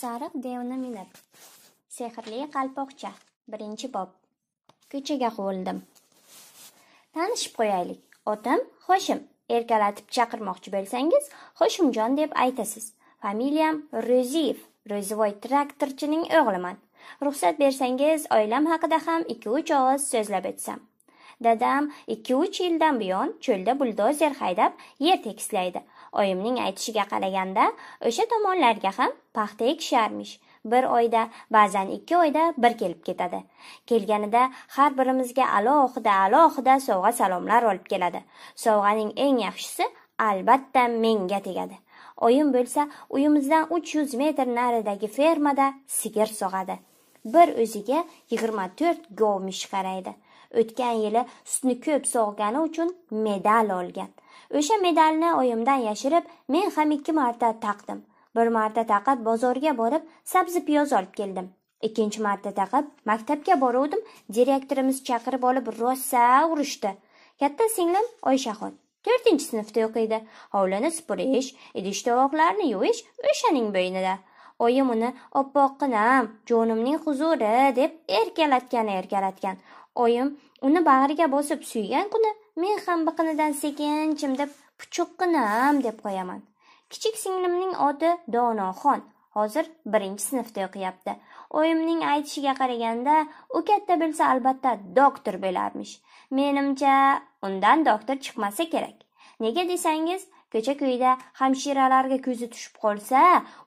Sariq devni minib. Sehrli qalpoqcha. Birinchi bob. Ko'chaga quvildim. Tanishib qo'yaylik. Otim xo'shim Erkalatib chaqirmoqchi bo'lsangiz, xo'shimjon deb aytasiz. Familiyam Ro'ziyev. Ro'zivoy traktorchining o'g'liman. Ruxsat bersangiz, oilam haqida ham 2-3 og'iz so'zlab o'tsam. Dadam 2-3 yildan buyon cho'lda buldozer haydab yer tekislaydi. Oyimning aytishiga qaraganda, o'sha tomonlarga ham paxta ekisharmish. Bir oyda, ba'zan ikki oyda bir kelib ketadi. Kelganida har birimizga alohida alohida sovg'a salomlar olib keladi. Sovg'aning eng yaxshisi albatta menga tegadi. Oyim bo'lsa, uyimizdan 300 metr naridagi fermada sigir sog'adi. Bir o'ziga 24 govmish qaraydi. o'tgan yili sutni ko'p sog'gani uchun medal olgan o'sha medalni oyimdan yashirib men ham ikki marta taqdim bir marta taqib bozorga borib sabzi piyoz olib keldim ikkinchi marta taqib maktabga boruvdim direktorimiz chaqirib olib rosa urishdi katta singlim oyshaxon to'rtinchi sinfda o'qiydi hovlini supurish idish tovoqlarni yuvish o'shaning bo'ynida oyim uni oppoqqinam jonimning huzuri deb erkalatgan erkalatgan oyim uni bag'riga bosib suygan kuni men ham biqinidan sekin chimdib puchuqqinam deb qo'yaman kichik singlimning oti donoxon hozir birinchi sinfda o'qiyapti oyimning aytishiga qaraganda u katta bo'lsa albatta doktor bo'larmish menimcha undan doktor chiqmasa kerak nega desangiz ko'cha ko'yda hamshiralarga ko'zi tushib qolsa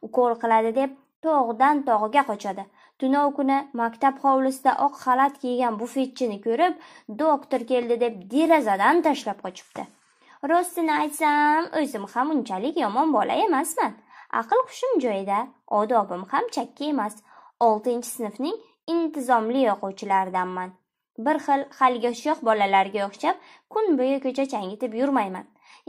ukol qiladi deb tog'dan tog'ga qochadi tunov kuni maktab hovlisida oq xalat kiygan bufetchini ko'rib doktor keldi deb derazadan tashlab qochibdi rostini aytsam o'zim ham unchalik yomon bola emasman aql hushim joyida odobim ham chakki emas oltinchi sinfning intizomli o'quvchilaridanman bir xil haligi sho'x bolalarga o'xshab kun bo'yi ko'cha changitib yurmayman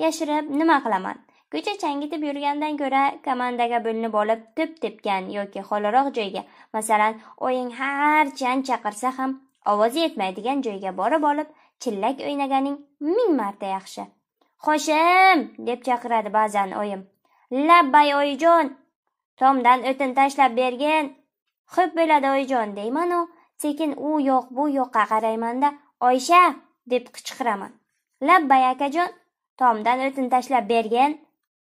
yashirib nima qilaman ko'cha changitib yurgandan ko'ra komandaga bo'linib olib tip tepgan yoki xoliroq joyga masalan oying har chan chaqirsa ham ovozi yetmaydigan joyga borib olib chillak o'ynaganing ming marta yaxshi xo'shim deb chaqiradi ba'zan oyim labbay oyijon tomdan o'tin tashlab bergin xo'p bo'ladi oyijon deymanu sekin u yoq bu yoqqa qaraymanda oysha deb qichqiraman labbay akajon tomdan o'tin tashlab bergin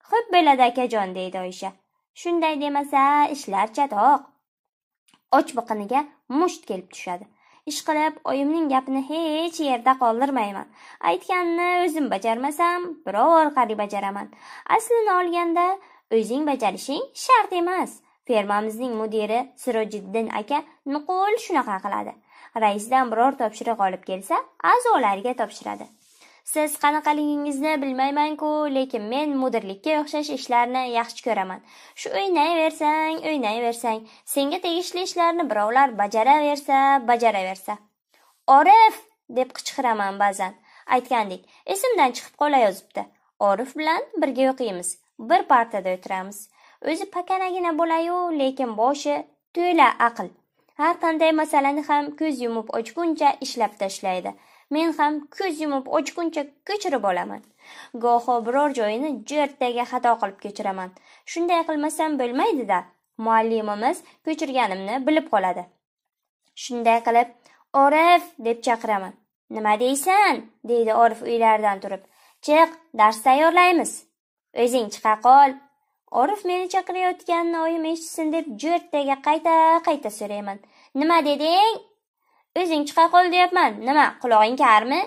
xo'p bo'ladi akajon deydi oyisha shunday demasa ishlar chatoq och biqiniga musht kelib tushadi ishqilib oyimning gapini hech yerda qoldirmayman aytganini o'zim bajarmasam birov orqali bajaraman aslini olganda o'zing bajarishing shart emas fermamizning mudiri sirojiddin aka nuqul shunaqa qiladi raisdan biror topshiriq olib kelsa a'zolariga topshiradi Siz qanaqaligingizni bilmayman-ku, lekin men mudirlikka o'xshash ishlarni yaxshi ko'raman. Shu o'ynayversang, o'ynayversang, senga tegishli ishlarni birovlar bajaraversa, bajaraversa. Orif deb qichqiraman ba'zan. Aytgandek, esimdan chiqib qolayozibdi. Orif bilan birga o'qiymiz. Bir partada o'tiramiz. O'zi pakanagina bo'layu, lekin boshi to'la aql. Har qanday masalani ham ko'z yumib ochguncha ishlab tashlaydi. men ham ko'z yumib ochguncha ko'chirib olaman goho biror joyini jertaga xato qilib ko'chiraman shunday qilmasam bo'lmaydi da muallimimiz ko'chirganimni bilib qoladi shunday qilib orif deb chaqiraman nima deysan deydi orif uylaridan turib chiq dars tayyorlaymiz o'zing chiqa qol orif meni chaqirayotganini oyim eshitsin deb jertaga qayta qayta so'rayman nima deding O'zing chiqa qol deyapman. Nima, qulog'ing karmi?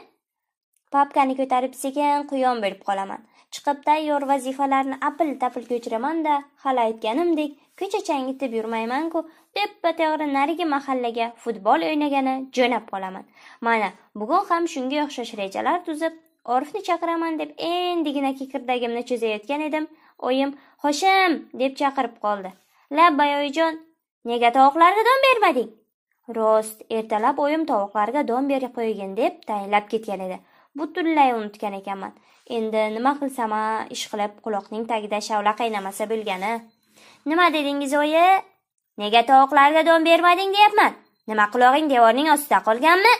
Papkani ko'tarib sekin quyon bo'lib qolaman. Chiqib tayyor vazifalarni apil-tapil ko'chiramanda da hali aytganimdek, ko'cha changitib yurmayman-ku, teppa to'g'ri narigi mahallaga futbol o'ynagani jo'nab qolaman. Mana, bugun ham shunga o'xshash rejalar tuzib, Orifni chaqiraman deb endigina kikirdagimni cho'zayotgan edim. Oyim "Hoshim!" deb chaqirib qoldi. "Labbay oyijon, nega tovoqlarni don bermading?" Rost, ertalab oyim tovuqlarga don berib qo'ygin deb tayinlab ketgan edi. Butunlay unutgan ekanman. Endi nima qilsam ish qilib quloqning tagida shavla qaynamasa bo'lgani. Nima dedingiz oyi? Nega tovuqlarga don bermading deyapman? Nima qulog'ing devorning ostida qolganmi?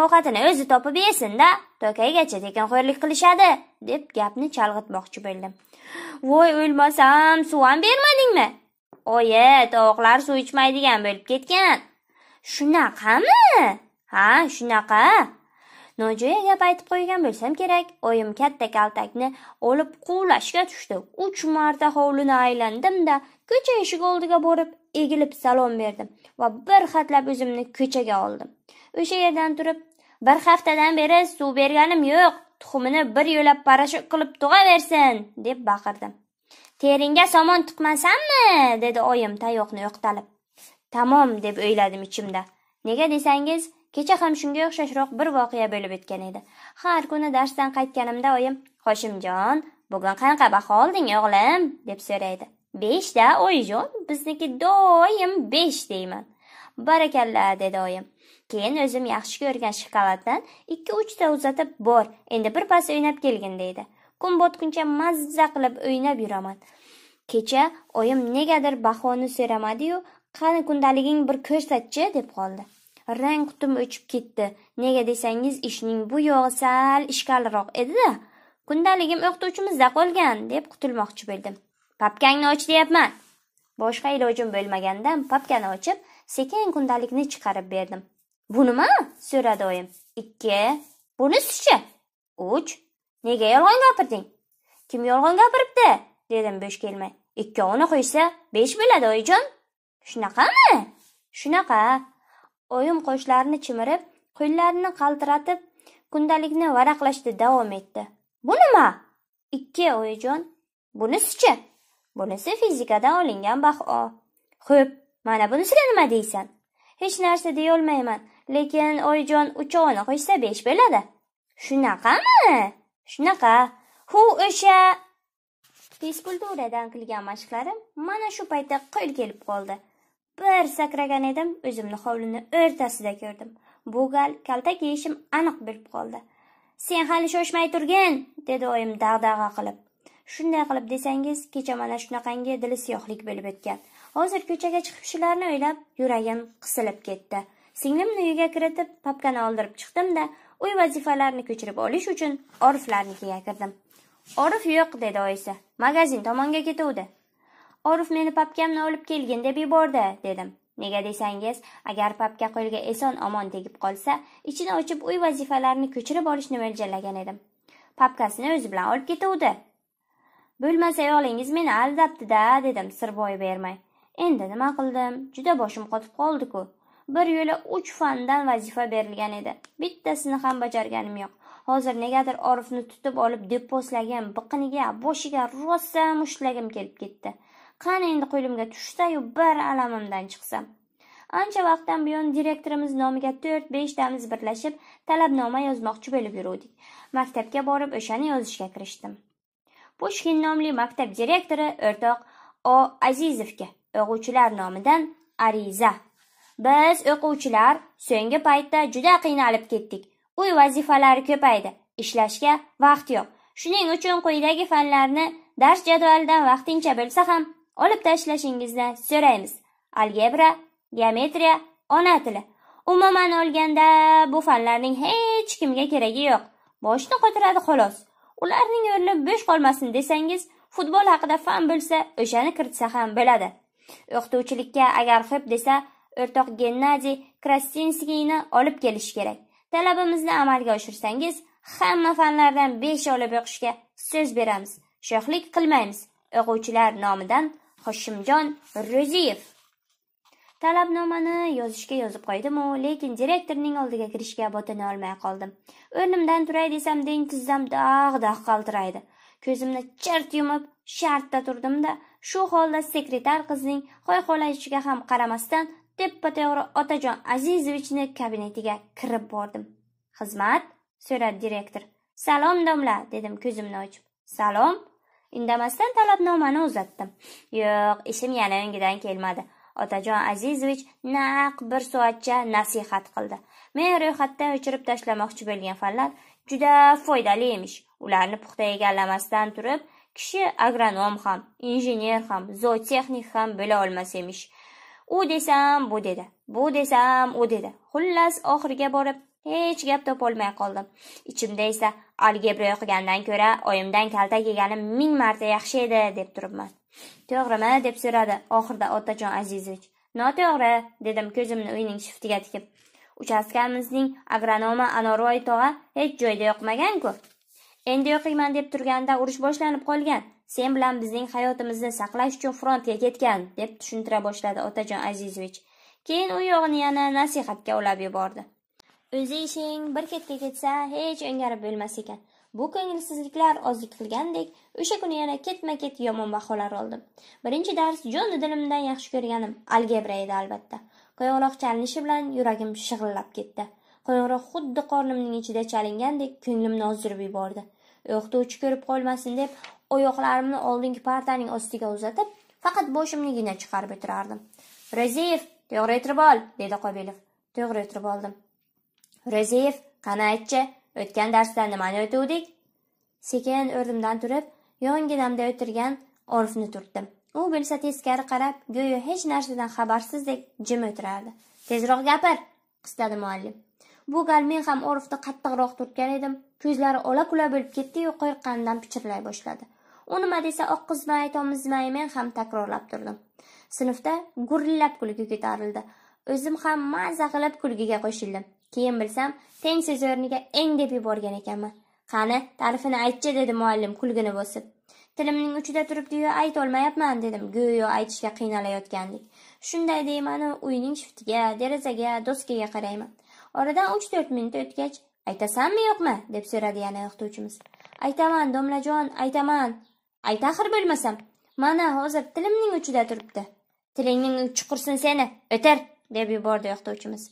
Ovqatini o'zi topib yesin-da, tokaygacha tekinxo'rlik qilishadi, deb gapni chalg'itmoqchi bo'ldim. Voy o'lmasam, suv ham bermadingmi? oyi tovoqlar suv ichmaydigan bo'lib ketgan shunaqami ha shunaqa nojo'ya gap aytib qo'ygan bo'lsam kerak oyim katta kaltakni olib quvlashga tushdi uch marta hovlini aylandimda ko'cha eshigi oldiga borib egilib salom berdim va bir hatlab o'zimni ko'chaga oldim o'sha yerdan turib bir haftadan beri suv berganim yo'q tuxumini bir yo'lab parashok qilib tug'aversin deb baqirdim Teringga somon tiqmasammi? dedi oyim tayoqni yo'qtalib. Tamom deb o'yladim ichimda. Nega desangiz, kecha ham shunga o'xshashroq bir voqea bo'lib o'tgan edi. Har kuni darsdan qaytganimda oyim "Hoshimjon, bugun qanaqa baho olding, o'g'lim?" deb so'raydi. "5da, oyjon, bizniki doim 5 deyman." "Barakalla", dedi oyim. Keyin o'zim yaxshi ko'rgan shokoladdan 2-3 ta uzatib, "Bor, endi birpas o'ynab kelgin" deydi. kun botguncha mazza qilib o'ynab yuraman kecha oyim negadir bahoni so'ramadi-yu, qani kundaliging bir ko'rsatchi deb qoldi rang qutim o'chib ketdi nega desangiz ishning bu yog'i sal ishkalroq edi-da. kundaligim o'qituvchimizda qolgan deb qutulmoqchi bo'ldim papkangni och deyapman boshqa ilojim bo'lmagandan papkani ochib sekin kundalikni chiqarib berdim bu nima so'radi oyim ikki bunisichi uch Nega yolg'on gapirding? Kim yolg'on gapiribdi? dedim bo'sh kelmay. Ikkovini qo'ysa, besh bo'ladi, oyijon. Shunaqami? Shunaqa. Oyim qoshlarini chimirib, qo'llarini qaltiratib, kundalikni varaqlashda davom etdi. Bu nima? Ikki, oyijon. Bunisichi? Bunisi fizikadan olingan baho. Xo'p, mana bunisiga nima deysan? Hech narsa deya olmayman, lekin oyijon uchovini qo'ysa 5 bo'ladi. Shunaqami? Shunaqa, hu o'sha Fizkulturadan qilgan mashqlarim mana shu paytda qo'l kelib qoldi. Bir sakragan edim, o'zimni hovlini o'rtasida ko'rdim. Bu gal kalta kiyishim aniq bilib qoldi. Sen hali shoshmay turgin, dedi oyim dag'dag'a qilib. Shunday qilib desangiz, kecha mana shunaqangi dili siyohlik bo'lib o'tgan. Hozir ko'chaga chiqib shularni o'ylab, yuragim qisilib ketdi. Singlimni uyga kiritib, papkani oldirib chiqdim-da, uy vazifalarini ko'chirib olish uchun oriflarnikiga kirdim orif yo'q dedi oyisi magazin tomonga ketuvdi orif meni papkamni olib kelgin deb yubordi dedim nega desangiz agar papka qo'lga eson omon tegib qolsa ichini ochib uy vazifalarini ko'chirib olishni mo'ljallagan edim papkasini o'zi bilan olib ketuvdi bo'lmasa o'g'lingiz meni aldabdi da dedim sir boy bermay endi nima qildim juda boshim qotib qoldi-ku bir yo'la uch fandan vazifa berilgan edi bittasini ham bajarganim yo'q hozir negadir orifni tutib olib deposlagan biqiniga boshiga rossa mushlagim kelib ketdi qani endi qo'limga tushsa-yu bir alamimdan chiqsam ancha vaqtdan buyon direktorimiz nomiga 4-5 tamiz birlashib talabnoma yozmoqchi bo'lib yuruvdik maktabga borib o'shani yozishga kirishdim pushkin nomli maktab direktori o'rtoq o azizovga o'quvchilar nomidan ariza Biz o'quvchilar so'nggi paytda juda qiynalib ketdik. Uy vazifalari ko'paydi, ishlashga vaqt yo'q. Shuning uchun quyidagi fanlarni dars jadvalidan vaqtincha bo'lsa ham olib tashlashingizni so'raymiz. Algebra, geometriya, ona tili. Umuman olganda bu fanlarning hech kimga keragi yo'q. Boshni qotiradi xolos. Ularning o'rni bo'sh qolmasin desangiz, futbol haqida fan bo'lsa, o'shani kiritsa ham bo'ladi. O'qituvchilikka agar xib desa, o'rtoq Gennadiy Krastinskiyni olib kelish kerak. Talabimizni amalga oshirsangiz, hamma fanlardan 5 olib o'qishga so'z beramiz. Shohlik qilmaymiz. O'quvchilar nomidan Xoshimjon Ro'ziyev. Talabnomani yozishga yozib qo'ydim-u, lekin direktorning oldiga kirishga botina olmay qoldim. O'rnimdan turay desam, deng tizzam dag'dag' qaltiraydi. Ko'zimni chart yumib, shartda turdim-da, shu holda sekretar qizning qo'y-qo'layishiga ham qaramasdan teppato'g'ri otajon azizovichni kabinetiga kirib bordim xizmat so'radi direktor salom domla dedim ko'zimni ochib salom indamasdan talabnomani uzatdim yo'q ishim yana o'ngidan kelmadi otajon azizovich naq bir soatcha nasihat qildi men ro'yxatdan o'chirib tashlamoqchi bo'lgan fanlar juda foydali emish ularni puxta egallamasdan turib kishi agronom ham injener ham zootexnik ham bo'la olmas emish u desam bu dedi bu desam u dedi xullas oxiriga borib hech gap topolmay qoldim ichimda esa algebra o'qigandan ko'ra oyimdan kaltak yeganim ming marta yaxshi edi deb turibman to'g'rimi deb so'radi oxirida otajon azizovich noto'g'ri dedim ko'zimni uyning shiftiga tikib uchastkamizning agronomi anorvoy tog'a hech joyda yoqmagan-ku endi o'qiyman deb turganda urush boshlanib qolgan sen bilan bizning hayotimizni saqlash uchun frontga ketgan deb tushuntira boshladi otajon azizovich keyin u yog'ini yana nasihatga ulab yubordi o'zi ishing bir ketga ketsa hech o'ngarib bo'lmas ekan bu ko'ngilsizliklar ozlik qilgandek o'sha kuni yana ketma ket yomon baholar oldim birinchi dars jon dilimdan yaxshi ko'rganim algebra edi albatta qo'ng'iroq chalinishi bilan yuragim shig'illab ketdi qo'ng'iroq xuddi qornimning ichida chalingandek ko'nglimni ozdirib yubordi o'qituvchi ko'rib qolmasin deb oyoqlarimni oldingi partaning ostiga uzatib faqat boshimnigina chiqarib o'tirardim ro'ziyev to'g'ri aytib ol dedi qobilov to'g'ri aytib oldim ro'ziyev qani aytchi o'tgan darsda nimani o'tdik? sekin o'rdimdan turib yonginamda o'tirgan Orfni turtdim u bilsa teskari qarab go'yo hech narsadan xabarsizdek jim o'tirardi tezroq gapir qisladi muallim bu gal men ham Orfni qattiqroq turtgan edim ko'zlari ola kula bo'lib ketdiyu qo'rqqanidan pichirlay boshladi u nima desa oq qizmay tom men ham takrorlab turdim sinfda gurillab kulgi ko'tarildi o'zim ham mazza qilib kulgiga qo'shildim keyin bilsam teng so'z o'rniga eng deb yuborgan ekanman qani ta'rifini aytchi dedi muallim kulgini bosib tilimning uchida ayta olmayapman dedim go'yo aytishga qiynalayotgandek shunday deymanu uyning shiftiga derazaga doskaga qarayman oradan 3-4 minut o'tgach aytasanmi yo'qmi deb so'radi yana o'qituvchimiz aytaman domlajon aytaman Ay axir bilmasam, mana hozir tilimning uchida turibdi tilingning uchi qursin seni o'tir deb yubordi o'qituvchimiz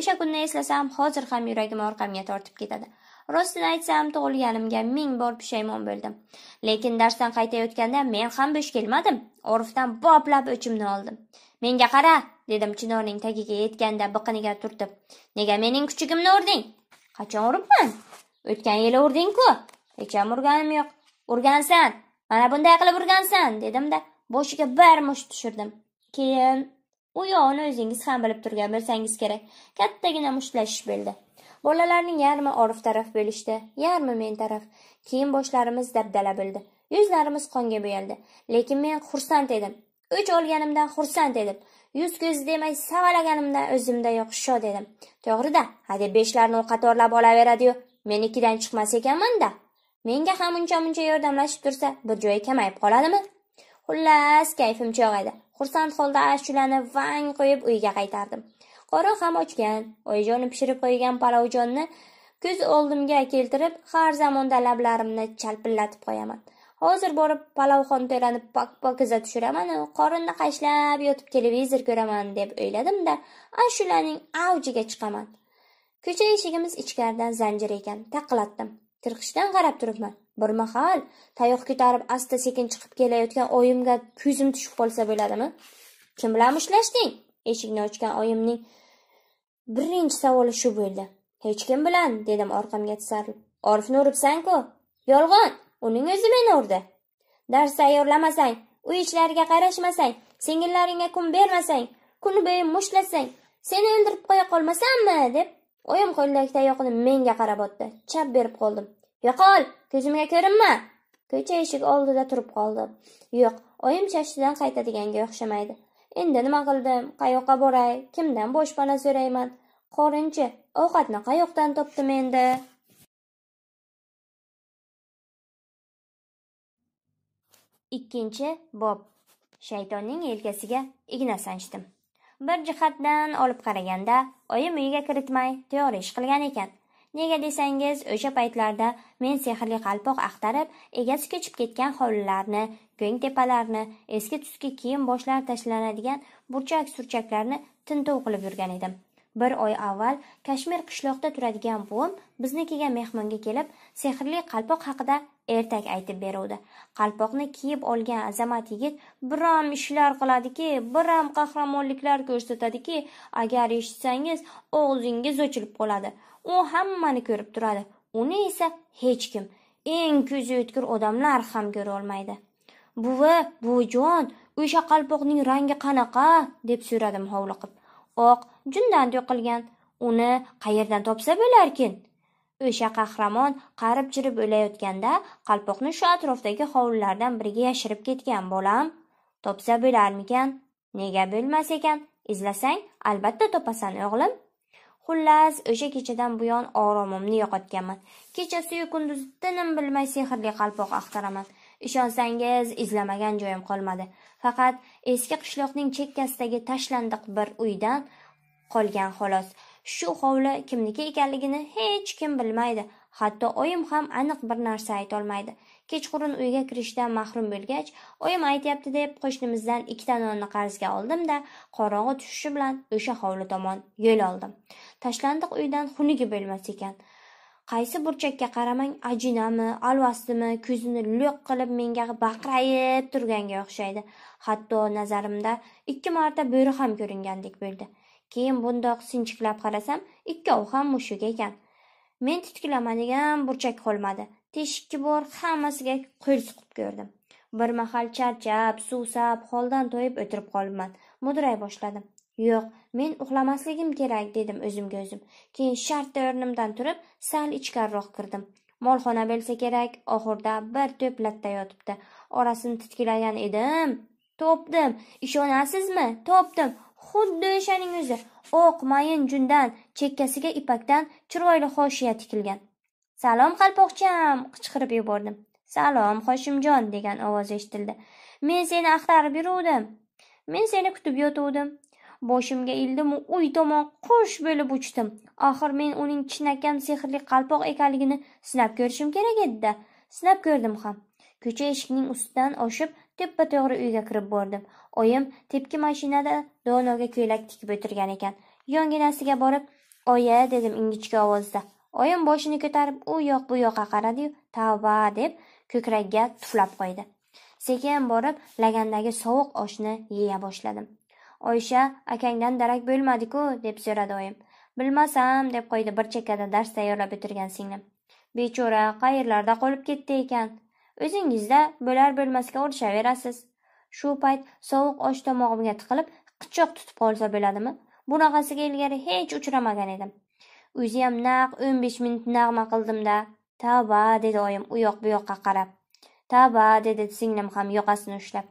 o'sha kunni eslasam hozir ham yuragim orqamga tortib ketadi rostini aytsam tug'ilganimga ming bor pushaymon bo'ldim lekin darsdan qaytayotganda men ham bo'sh kelmadim orifdan boplab o'chimni oldim menga qara dedim chinorning tagiga yetganda biqiniga turtib nega mening kuchigimni urding qachon uribman o'tgan yili urding-ku ham urganim yo'q urgansan Mana bunday qilib urgansan, dedim-da, boshiga bir musht tushirdim. Keyin u yo'lni o'zingiz ham bilib turgan bo'lsangiz kerak. Kattagina mushtlashish bo'ldi. Bolalarning yarmi Orif taraf bo'lishdi, yarmi men taraf. Keyin boshlarimiz dabdala bo'ldi. Yuzlarimiz qonga bo'yaldi. Lekin men xursand edim. Uch olganimdan xursand edim. Yuz ko'z demay savalaganimdan yo'q shod edim. To'g'ri-da, hadeb beshlarni qatorlab olaveradi-yu, men ikkidan chiqmas ekanman-da. menga ham uncha muncha yordamlashib tursa bir joyi kamayib qoladimi xullas kayfim chog' edi xursand holda ashulani vang qo'yib uyga qaytardim qora ham ochgan oyijoni pishirib qo'ygan palovjonni ko'z oldimga keltirib har zamonda lablarimni chalpillatib qo'yaman hozir borib palovxon to'lani pok pokiza tushiramanu qorinni qashlab yotib televizor ko'raman deb o'yladim da ashulaning avjiga chiqaman ko'cha eshigimiz ichkaridan zanjir ekan taqillatdim Tirqishdan qarab turibman. Bir mahal tayoq ko'tarib asta-sekin chiqib kelayotgan oyimga ko'zim tushib qolsa bo'ladimi? Kim bilan mushtlashding? Eshikni ochgan oyimning birinchi savoli shu bo'ldi. Hech kim bilan, dedim orqamga tisarilib. Orifni uribsan-ku. Yolg'on, uning o'zi meni urdi. Dars tayyorlamasang, uy ishlariga qarashmasang, singillaringga kun bermasang, kuni bo'yi mushtlasang, seni o'ldirib qo'ya qolmasammi, deb Oyim qo'lidagi tayoqni menga qarab otdi. Chap berib qoldim. "Yo'qol, ko'zimga ko'rinma!" Ko'cha eshik oldida turib qoldim. Yo'q, oyim chashidan qaytadiganga o'xshamaydi. Endi nima qildim? Qayoqqa boray? Kimdan boshpana so'rayman? Qorinchi, ovqatni qayoqdan topdim endi? Ikkinchi bob. Shaytonning yelkasiga igna sanchdim. Bir jihatdan olib qaraganda, oyim uyga kiritmay tayyor ish qilgan ekan. Nega desangiz, o'sha paytlarda men sehrli qalpoq axtarib, egasi ko'chib ketgan hovlilarni, go'ng tepalarni, eski tuski kiyim boshlar tashlanadigan burchak-surchaklarni tintuv qilib yurgan edim. bir oy avval kashmir qishloqda turadigan buvim biznikiga mehmonga kelib sehrli qalpoq haqida ertak aytib beruvdi qalpoqni kiyib olgan azamat yigit biram ishlar qiladiki biram qahramonliklar ko'rsatadiki agar eshitsangiz og'zingiz ochilib qoladi u hammani ko'rib turadi uni esa hech kim eng ko'zi o'tkir odamlar ham ko'rolmaydi buvi buvijon o'sha qalpoqning rangi qanaqa deb so'radim hovliqib oq jundan to'qilgan uni qayerdan topsa bo'larkin o'sha qahramon qarib chirib o'layotganda qalpoqni shu atrofdagi hovlilardan biriga yashirib ketgan bolam topsa bo'larmikan nega bo'lmas ekan izlasang albatta topasan o'g'lim xullas o'sha kechadan buyon oromimni yo'qotganman kechasiyu kunduzi tinim bilmay sehrli qalpoq axtaraman ishonsangiz izlamagan joyim qolmadi faqat eski qishloqning chekkasidagi tashlandiq bir uydan qolgan xolos. Shu hovli kimniki ekanligini hech kim bilmaydi. Hatto oyim ham aniq bir narsa aytolmaydi. Kechqurun uyga kirishdan mahrum bo'lgach, oyim aytyapti deb qo'shnimizdan ikkita nonni qarzga oldim-da, qorong'i tushishi bilan o'sha hovli tomon yo'l oldim. Tashlandiq uydan xunugi bo'lmas ekan. qaysi burchakka qaramang ajinami alvastimi ko'zini lo'q qilib menga baqrayib turganga o'xshaydi hatto nazarimda ikki marta bo'ri ham ko'ringandek bo'ldi Keyin bundoq sinchiklab qarasam, ikkovi ham mushuk ekan. Men tutkilaman degan burchak qolmadi. Teshikki bor hammasiga qo'l suqib ko'rdim. Bir mahal charchab, suvsab, holdan toyib o'tirib qolibman. Mudray boshladim. Yo'q, men uxlamasligim kerak dedim o'zimga o'zim. Keyin shartta o'rnimdan turib, sal ichkariroq kirdim. Molxona bo'lsa kerak, oxirda bir to'p latta yotibdi. Orasini titkilagan edim, Topdim. Ishonasizmi? Topdim. Xuddi o'shaning o'zi. O'q, mayin jundan, chekkasiga ipakdan chiroyli hoshiya tikilgan. "Salom, qalpoqcham!" qichqirib yubordim. "Salom, Hoshimjon!" degan ovoz eshitildi. "Men seni axtarib yuruvdim. Men seni kutib yotuvdim." Boshimga ildimu uy tomon qush bo'lib uchdim. Axir men uning chinakam sehrli qalpoq ekanligini sinab ko'rishim kerak edida Sinab ko'rdim ham. Ko'cha eshikning ustidan oshib, tepa-to'g'ri uyga kirib bordim. oyim tepki mashinada donoga ko'ylak tikib o'tirgan ekan yonginasiga borib "Oya", dedim ingichka ovozda oyim boshini ko'tarib u yoq bu yoqqa qaradiyu tavba deb ko'kragiga tuflab qo'ydi sekin borib lagandagi sovuq oshni yeya boshladim oysha akangdan darak bo'lmadi-ku, deb so'radi oyim bilmasam deb qo'ydi bir chekkada dars tayyorlab o'tirgan singlim bechora qayerlarda qolib ketdi ekan o'zingizda bo'lar bo'lmasga urishaverasiz Shu payt sovuq osh tomog'imga tiqilib, qichoq tutib qolsa bo'ladimi? Bunaqasiga ilgari hech uchramagan edim. O'ziyam naq 15 minut nag'ma qildimda Tavba, dedi oyim u yoq bu yoqqa qarab. Tavba, dedi singlim ham yoqasini ushlab.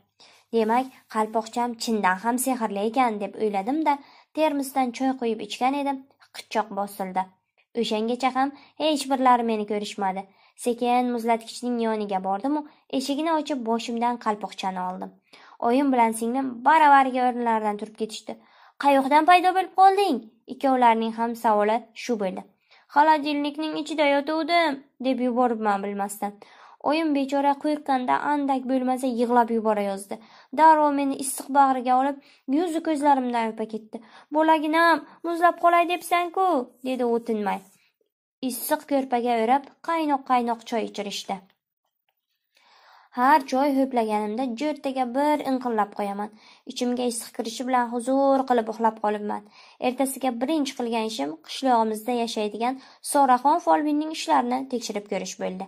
Demak, qalpoqcham chindan ham sehrli ekan deb o'yladimda termosdan choy quyib ichgan edim, qichoq bosildi. O'shangacha ham hech birlari meni ko'rishmadi. sekin muzlatgichning yoniga bordimu eshigini ochib boshimdan qalpoqchani oldim oyim bilan singlim baravariga o'rinlaridan turib ketishdi qayoqdan paydo bo'lib qolding ikkovlarining ham savoli shu bo'ldi xolodilnikning ichida yotuvdim deb yuboribman bilmasdan oyim bechora quyqqanda andak bo'lmasa yig'lab yuborayozdi darrov meni issiq bag'riga olib yuzi ko'zlarimdan o'pa ketdi bolaginam muzlab qolay debsanku dedi u tinmay issiq ko'rpaga o'rab qaynoq-qaynoq choy ichirishdi. Har choy ho'plaganimda jo'rtaga bir inqillab qo'yaman. Ichimga issiq kirishi bilan huzur qilib uxlab qolibman. Ertasiga birinchi qilgan ishim qishlog'imizda yashaydigan Soraxon folbinning ishlarini tekshirib ko'rish bo'ldi.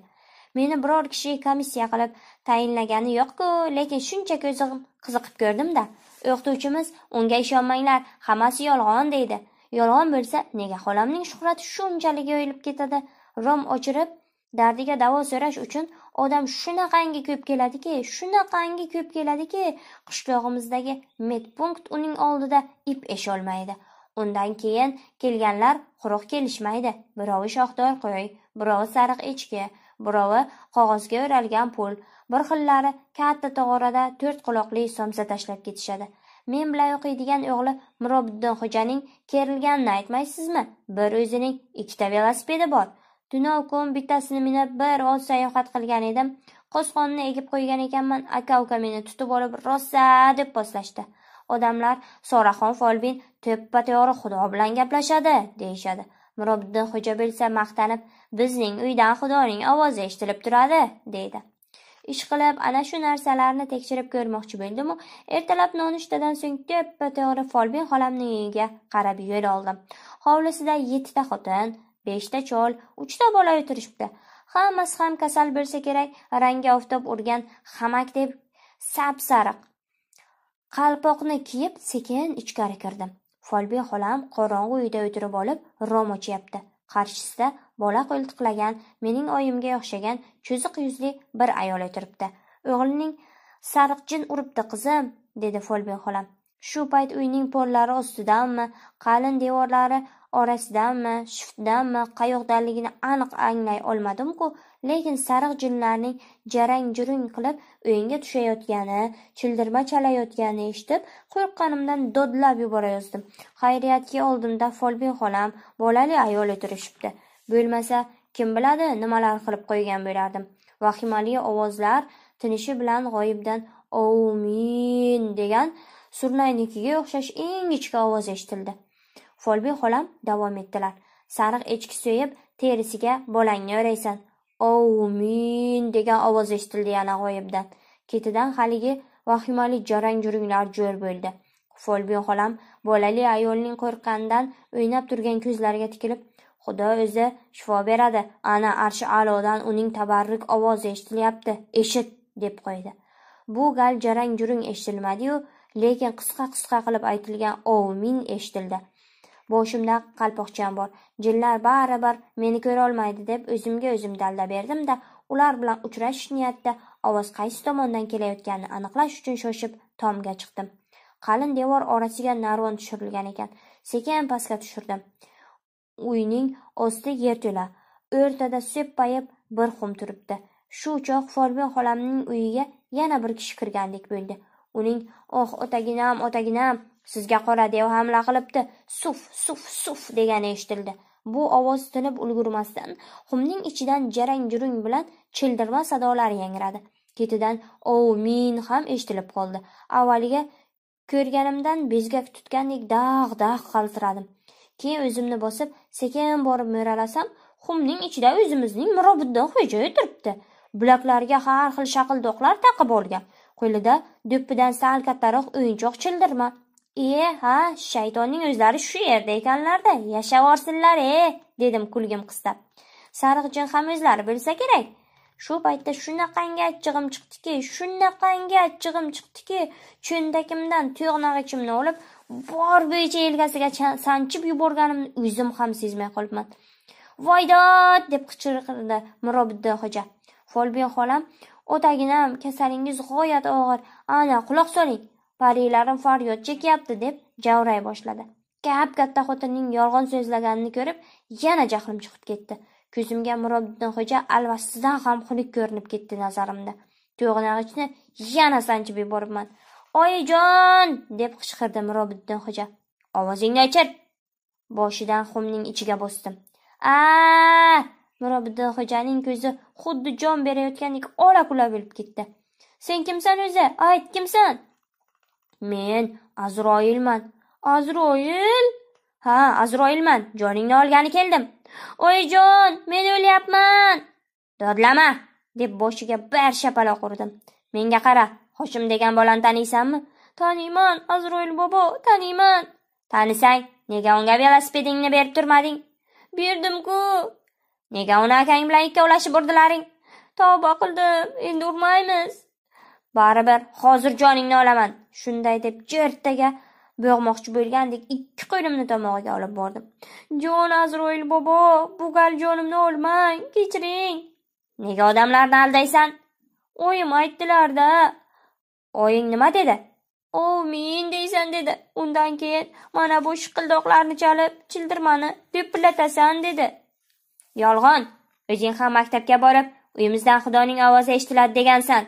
Meni biror kishi komissiya qilib tayinlagani yo'q-ku, lekin shuncha ko'zim qiziqib ko'rdim-da. O'qituvchimiz unga ishonmanglar, hammasi yolg'on deydi. Yolg'on bo'lsa, nega xolamning shuhrati shunchalik yoyilib ketadi? Rom ochirib, dardiga davo so'rash uchun odam shunaqangi ko'p keladiki, shunaqangi ko'p keladiki, qishlog'imizdagi medpunkt uning oldida ip esholmaydi. Undan keyin kelganlar quruq kelishmaydi. Birovi shoxdor qo'y, birovi sariq echki, birovi qog'ozga o'ralgan pul, bir xillari katta tog'orada to'rt quloqli somsa tashlab ketishadi. men bilan o'qiydigan o'g'li xo'janing kerilganini aytmaysizmi? Bir o'zining ikkita velosipedi bor. Tunov kun bittasini minib bir oz sayohat qilgan edim. Qo'zg'onni egib qo'ygan ekanman. Aka-uka meni tutib olib, "Rossa" deb boshlashdi. Odamlar Soraxon Folbin to'ppa togri xudo bilan gaplashadi, deyishadi. Mirobiddin xo'ja bilsa maqtanib, "Bizning uydan xudoning ovozi eshitilib turadi", deydi. ish qilib ana shu narsalarni tekshirib ko'rmoqchi bo'ldimu, ertalab nonushtadan so'ng teppa-to'g'ri Folbin xolamning uyiga qarab yo'l oldim. Hovlisida 7 ta xotin, 5 ta chol, 3 ta bola o'tirishibdi. Hammasi ham kasal bo'lsa kerak, rangi oftob urgan xamak deb sap-sariq. Qalpoqni kiyib, sekin ichkari kirdim. Folbin xolam qorong'u uyda o'tirib olib, rom ochyapti. Qarshisida bola qo'ltiqlagan, mening oyimga o'xshagan cho'ziq yuzli bir ayol o'tiribdi. O'g'lining jin uribdi qizim, dedi Folbin xolam. Shu payt uyning pollari ostidanmi, qalin devorlari orasidanmi, shiftdanmi, qayoqdanligini aniq anglay olmadim-ku, Lekin sariq junlarning jarang-jurung qilib o'yinga tushayotgani, childirma chalayotgani eshitib, qo'rqqanimdan dodlab yuborayozdim. Xayriyatki, oldimda Folbin xolam, bolali ayol o'tirishibdi. Bo'lmasa, kim biladi, nimalar qilib qo'ygan bo'lardim. Vahimali ovozlar tinishi bilan g'oyibdan "Omin" degan surnaynikiga o'xshash ingichka ovoz eshitildi. Folbin xolam davom etdilar. Sariq echki so'yib, terisiga bolangni o'raysan. «Ovmin!» degan ovoz eshitildi yana g'oyibdan. Ketidan haligi vahimali jarang juringlar jo'r bo'ldi. Folbin xolam bolali ayolning qo'rqqanidan o'ynab turgan ko'zlariga tikilib, Xudo o'zi shifo beradi. Ana arshi alodan uning tabarruk ovozi eshitilyapti. Eshit deb qo'ydi. Bu gal jarang-jurung eshitilmadi-yu, lekin qisqa-qisqa qilib aytilgan "Ovmin" eshitildi. Boshimda qalpoqcham bor. Jinlar baribir meni ko'rolmaydi deb o'zimga o'zim dalda berdim-da, ular bilan uchrashish niyatida ovoz qaysi tomondan kelayotganini aniqlash uchun shoshib tomga chiqdim. Qalin devor orasiga narvon tushirilgan ekan. Sekin pastga tushirdim. Uyning osti yerto'la, o'rtada seppayib bir xum turibdi. Shu choq Folbin xolamning uyiga yana bir kishi kirgandek bo'ldi. Uning "Oh, otaginam, otaginam" Sizga qora dev hamla qilibdi. Suf, suf, suf degani eshitildi. Bu ovoz tinib ulgurmasdan xumning ichidan jarang-jurung bilan childirma sadolar yangradi. Ketidan "Ov min" ham eshitilib qoldi. Avvaliga ko'rganimdan bezgak tutgandek dag'-dag' qaltiradim. Keyin o'zimni bosib, sekin borib mo'ralasam, xumning ichida o'zimizning Mirobiddin xo'jayi turibdi. Bulaklarga har xil shaqildoqlar taqib olgan. Qo'lida do'ppidan sal kattaroq o'yinchoq childirma. iye ha shaytonning o'zlari shu yerda ekanlar-da yashayvorsinlar-e dedim kulgim qistab jin ham o'zlari bilsa kerak shu paytda shunaqangi achchig'im chiqdiki shunaqangi achchig'im chiqdiki cho'ntakimdan to'g'nag'ichimni olib bor bo'yicha yelkasiga sanchib yuborganimni o'zim ham sezmay qolibman voydod deb qichqirdi mirobiddin xo'ja folbin xolam otaginam kasalingiz g'oyat og'ir ana quloq soling parilarim faryod chekyapti deb javray boshladi kap katta xotinning yolg'on so'zlaganini ko'rib yana jahlim chiqib ketdi ko'zimga mirobiddin xo'ja alvasidan ham xunuk ko'rinib ketdi nazarimda to'g'nag'ichni yana sanchib yuboribman oyijon deb qichqirdi mirobiddin xo'ja ovozingni o'chir boshidan xumning ichiga bosdim a mirobiddin xo'janing ko'zi xuddi jon berayotgandek ola kula bo'lib ketdi sen kimsan o'zi ayt kimsan Men Azroilman. Azroil? Ha, Azroilman. Joningni olgani keldim. Oy jon, men o'lyapman. Dodlama, deb boshiga bir shapaloq urdim. Menga qara, Hoshim degan bolani taniysanmi? Taniyman, Azroil bobo, taniyman. Tanisang, nega unga velosipedingni berib turmading? Berdim-ku. Nega uni akang bilan ikkovlashib urdilaring? Tavba qildim, endi urmaymiz. Baribir hozir joningni olaman! Shunday deb jertaga bo'g'moqchi bo'lgandek ikki qo'limni tomog'iga olib bordim. Jon Azroil bobo, bu gal jonimni olmang, kechiring. Nega odamlarni aldaysan? Oyim aytdilar-da. Oying nima dedi? men deysan dedi. Undan keyin mana bu shiqildoqlarni chalib, childirmani depillatasan dedi. Yolg'on. O'zing ham maktabga borib, uyimizdan xudoning ovozi eshitiladi degansan.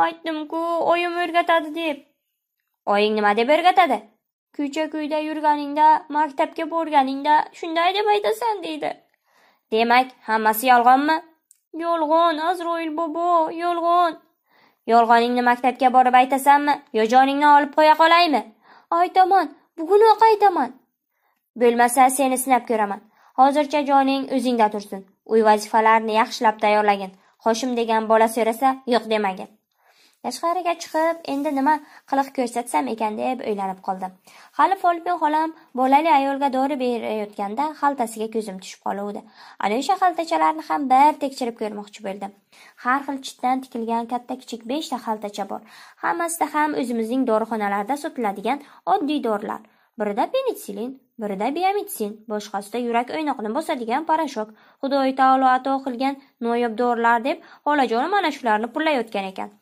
Aytdim-ku, oyim o'rgatadi deb. Oying nima deb o'rgatadi? Ko'cha ko'yda yurganingda, maktabga borganingda shunday deb aytasan deydi. Demak, hammasi yolg'onmi? Yolg'on, Azroil bobo, yolg'on. Yolg'oningni maktabga borib aytasanmi yo joningni olib qo'ya qolaymi? Aytaman, bugunoq aytaman. Bo'lmasa seni sinab ko'raman. Hozircha joning o'zingda tursin. Uy vazifalarini yaxshilab tayyorlagin. Hoshim degan bola so'rasa, yo'q demagin. Tashqariga chiqib, endi nima qiliq ko'rsatsam ekan deb o'ylanib qoldim. Hali Folbin xolam bolali ayolga dori berayotganda xaltasiga ko'zim tushib qoluvdi. Ana o'sha xaltachalarni ham bir tekshirib ko'rmoqchi bo'ldim. Har xil chitdan tikilgan katta-kichik 5 ta xaltacha bor. Hammasida ham o'zimizning dorixonalarda sotiladigan oddiy dorilar. Birida penitsilin, birida biamitsin, boshqasida yurak o'ynoqni bosadigan parashok, Xudoy taolo ato qilgan noyob dorilar deb xolajon mana shularni pullayotgan ekan.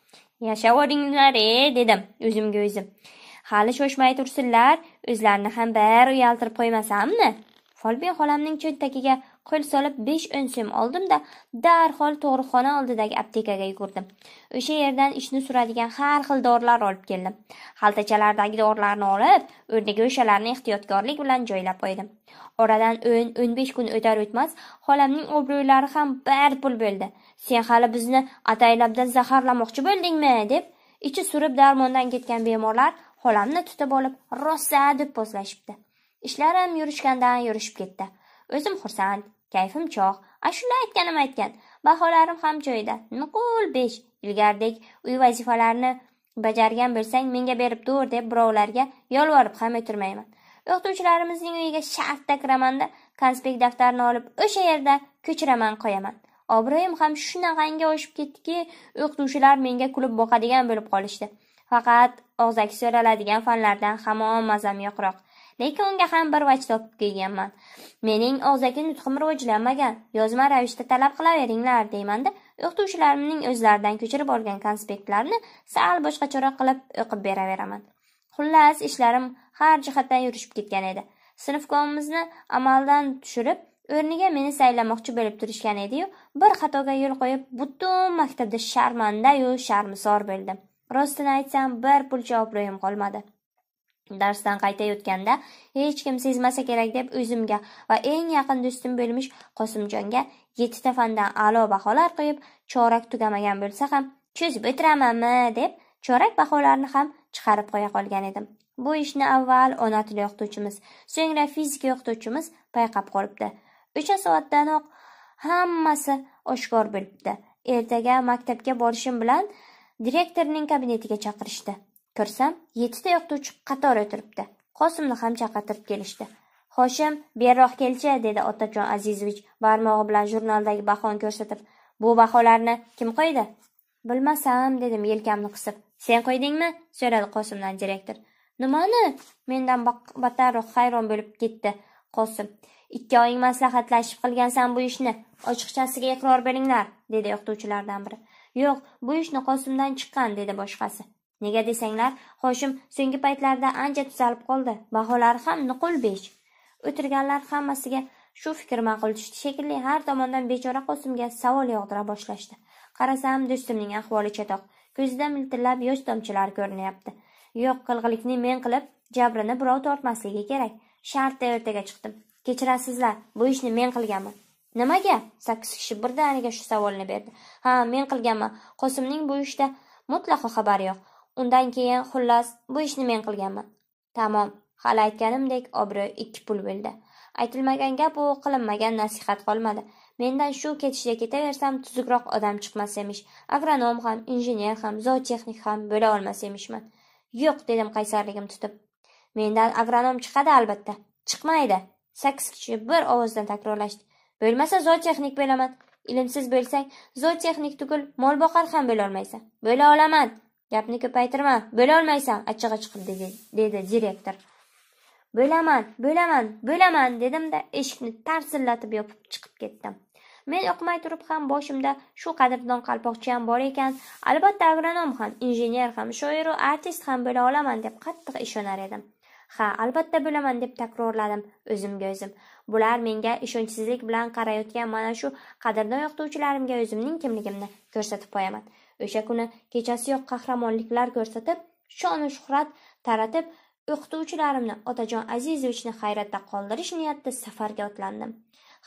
Yashavoringlar e, dedim o'zimga o'zim. Hali shoshmay tursinlar, o'zlarini ham bir uyaltirib qo'ymasammi? Folbiya xolamning cho'ntagiga qo'l solib 5-10 so'm oldim-da, darhol tug'ruqxona oldidagi aptekaga yugurdim. O'sha yerdan ishni suradigan har xil dorilar olib keldim. Xaltachalardagi dorilarni olib, o'rniga o'shalarni ehtiyotkorlik bilan joylab qo'ydim. Oradan 10-15 kun o'tar o'tmas, xolamning obro'ylari ham bir pul bo'ldi. sen hali bizni ataylabdan zaharlamoqchi bo'ldingmi deb ichi surib darmondan ketgan bemorlar xolamni tutib olib rosa deb Ishlar ishlarim yurishgandan yurishib ketdi o'zim xursand kayfim chog' ashula aytganim aytgan baholarim ham joyida nuqul besh ilgaridek uy vazifalarini bajargan bo'lsang menga berib tur deb birovlarga yolvorib ham o'tirmayman o'qituvchilarimizning uyiga shartta kiramanda konspekt daftarini olib o'sha yerda ko'chiraman qo'yaman Obro'yim ham shunaqangi oshib ketdiki, o'qituvchilar menga kulib boqadigan bo'lib qolishdi. Faqat og'zaki so'raladigan fanlardan hamon mazam yo'qroq. Lekin unga ham bir vaj topib kelganman. Mening og'zaki nutqim rivojlanmagan, yozma ravishda talab qilaveringlar deymanda o'qituvchilarimning o'zlaridan ko'chirib olgan konspektlarni sal boshqacharoq qilib o'qib beraveraman. Xullas, ishlarim har jihatdan yurishib ketgan edi. Sinfkomimizni amaldan tushirib, o'rniga meni saylamoqchi bo'lib turishgan ediyu bir xatoga yo'l qo'yib butun maktabda sharmandayu sharmisor bo'ldim rostini aytsam bir pulcha obro'yim qolmadi darsdan qaytayotganda hech kim sezmasa kerak deb o'zimga va eng yaqin do'stim bo'lmish qosimjonga yettita fandan a'lo baholar qo'yib chorak tugamagan bo'lsa ham cho'zib o'tiramanmi deb chorak baholarni ham chiqarib qo'ya qolgan edim bu ishni avval ona tili o'qituvchimiz so'ngra fizika o'qituvchimiz payqab qolibdi O'sha soatdanoq hammasi oshkor bo'libdi. Ertaga maktabga borishim bilan direktorning kabinetiga chaqirishdi. Kirsam, yettita o'qituvchi qator o'tiribdi. Qosimni ham chaqirtirib kelishdi. Hoshim, beriroq kelchi, dedi Otajon Azizovich barmog'i bilan jurnaldagi bahoni ko'rsatib. Bu baholarni kim qo'ydi? Bilmasam, dedim yelkamni qisib. Sen qo'ydingmi? so'radi Qosimdan direktor. Nimani? Mendan battarroq hayron bo'lib ketdi Qosim. Ikkoving maslahatlashib qilgansan bu ishni. Ochiqchasiga iqror beringlar, dedi o'qituvchilardan biri. Yo'q, bu ishni Qosimdan chiqqan, dedi boshqasi. Nega desanglar, Hoshim so'nggi paytlarda ancha tuzalib qoldi. Baholari ham nuqul besh. O'tirganlar hammasiga shu fikr ma'qul tushdi shekilli, har tomondan bechora Qosimga savol yog'dira boshlashdi. Qarasam, do'stimning ahvoli chatoq. Ko'zida miltillab yosh tomchilari ko'rinyapti. Yo'q, qilg'ilikni men qilib, jabrini birov tortmasligi kerak. Shartta ertaga chiqdim. Kechirasizlar, bu ishni men qilganman. Nimaga? 8 kishi birdaniga shu savolni berdi. Ha, men qilganman. Qosimning bu ishda mutlaqo xabari yo'q. Undan keyin xullas bu ishni men qilganman. Tamom, hali aytganimdek obro' ikki pul bo'ldi. Aytilmagan gap u qilinmagan nasihat qolmadi. Mendan shu ketishda ketaversam tuzukroq odam chiqmas emish. Agronom ham, injener ham, zootexnik ham bo'la olmas emishman. Yo'q dedim qaysarligim tutib. Mendan agronom chiqadi albatta. Chiqmaydi, Sakkiz kishi bir ovozdan takrorlashdi. Bo'lmasa zootexnik bo'laman. Ilimsiz bo'lsang, zootexnik tugul, mol boqar ham bo'la olmaysan. Bo'la olaman. Gapni ko'paytirma. Bo'la olmaysan, achchiq chiqib dedi dedi direktor. Bo'laman, bo'laman, bo'laman dedimda da eshikni tarsillatib yopib chiqib ketdim. Men o'qmay turib ham boshimda shu qadrdon ham bor ekan, albatta agronom ham, injener ham, shoir va artist ham bo'la olaman deb qattiq ishonar edim. Ha, albatta bo'laman, deb takrorladim o'zimga o'zim. Bular menga ishonchsizlik bilan qarayotgan mana shu qadrdon o'qituvchilarimga o'zimning kimligimni ko'rsatib qo'yaman. O'sha kuni kechasiyoq qahramonliklar ko'rsatib, shon shuhrat taratib, o'qituvchilarimni Otajon Azizovichni hayratda qoldirish niyatida safarga otlandim.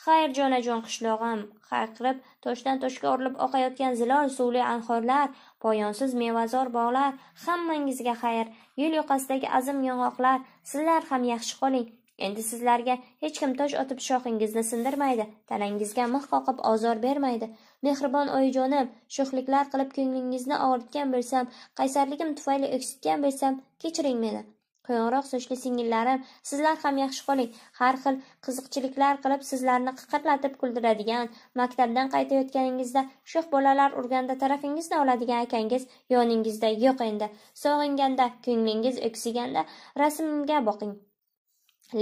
Xayr, jonajon qishlog'im, qilib toshdan toshga orilib oqayotgan zilol suvli anhorlar, poyonsiz mevazor bog'lar, hammangizga xayr. Yo'l yoqasidagi azim yong'oqlar, sizlar ham yaxshi qoling. Endi sizlarga hech kim tosh otib shoxingizni sindirmaydi, tanangizga mix qoqib ozor bermaydi. Mehribon oyijonim, sho'xliklar qilib ko'nglingizni og'ritgan bo'lsam, qaysarligim tufayli o'ksitgan bo'lsam, kechiring meni. Qo'ng'iroq sochli singillarim, sizlar ham yaxshi qoling. Har xil qiziqchiliklar qilib sizlarni qiqirlatib kuldiradigan, maktabdan qaytayotganingizda sho'x bolalar urganda tarafingizni oladigan akangiz yoningizda yo'q endi. Sog'inganda, ko'nglingiz o'ksiganda rasmga boqing.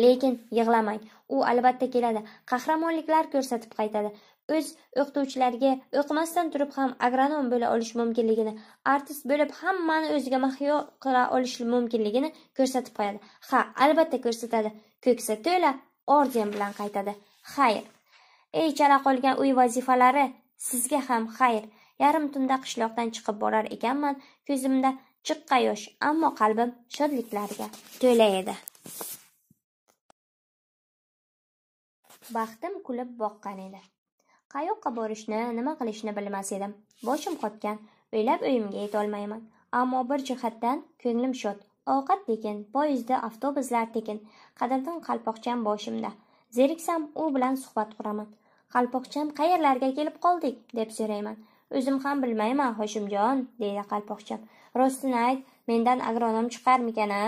Lekin yig'lamang, u albatta keladi. Qahramonliklar ko'rsatib qaytadi. o'z o'qituvchilariga o'qimasdan turib ham agronom bo'la olish mumkinligini, artist bo'lib hammani o'ziga mahyo qila olish mumkinligini ko'rsatib qo'yadi. Ha, albatta ko'rsatadi. Ko'ksa to'la orden bilan qaytadi. Xayr. Ey chala qolgan uy vazifalari, sizga ham xayr. Yarim tunda qishloqdan chiqib borar ekanman, ko'zimda chiqqa yosh, ammo qalbim shodliklarga to'la edi. baxtim kulib boqqan edi Qayoqqa borishni, nima qilishni bilmas edim. Boshim qotgan, o'ylab uyimga yetolmayman. Ammo bir jihatdan ko'nglim shod. Ovqat tekin, poyezdda avtobuslar tekin, qadimdan qalpoqcham boshimda. Zeriksam u bilan suhbat quraman. Qalpoqcham qayerlarga kelib qoldik, deb so'rayman. O'zim ham bilmayman, Hoshimjon, deydi qalpoqcham. Rostini ayt, mendan agronom chiqarmikan-a?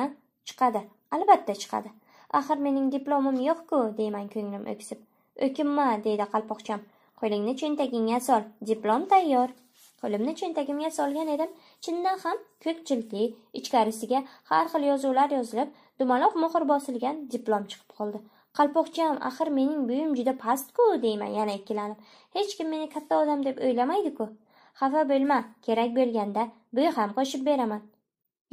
Chiqadi, albatta chiqadi. Axir mening diplomim yo'q-ku, deyman ko'nglim o'ksib. O'kinma, deydi qalpoqcham. qo'lingni cho'ntagingga sol diplom tayyor qo'limni cho'ntagimga solgan edim chindan ham ko'k jildli ichkarisiga har xil yozuvlar yozilib dumaloq muhr bosilgan diplom chiqib qoldi qalpoqcham axir mening bo'yim juda pastku deyman yana ikkilanib hech kim meni katta odam deb o'ylamaydiku xafa bo'lma kerak bo'lganda bo'y ham qo'shib beraman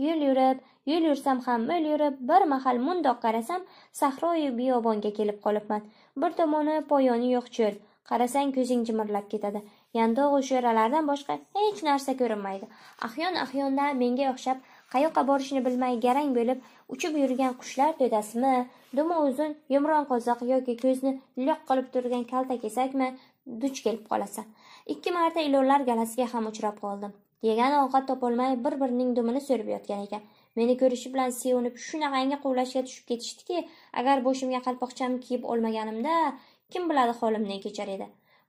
yo'l yurib yo'l yursam ham mo'l yurib bir mahal mundoq qarasam sahroyi biyobonga kelib qolibman bir tomoni poyoni yo'q cho'l Qarasang ko'zing jimirlab ketadi. Yandog'u sho'ralardan boshqa hech narsa ko'rinmaydi. Ahyon-ahyonda menga o'xshab qayoqqa borishini bilmay garang bo'lib uchib yurgan qushlar to'dasimi, dumi uzun, yumron qozoq yoki ko'zni liq qilib turgan kalta kesakmi duch kelib qolasan. Ikki marta ilonlar galasiga ham uchrab qoldim. Yegan ovqat topolmay bir-birining dumini so'rib yotgan ekan. Meni ko'rishi bilan sevinib shunaqangi quvlashga tushib ketishdiki, agar boshimga qalpoqchamni kiyib olmaganimda kim biladi holim ne kechar edi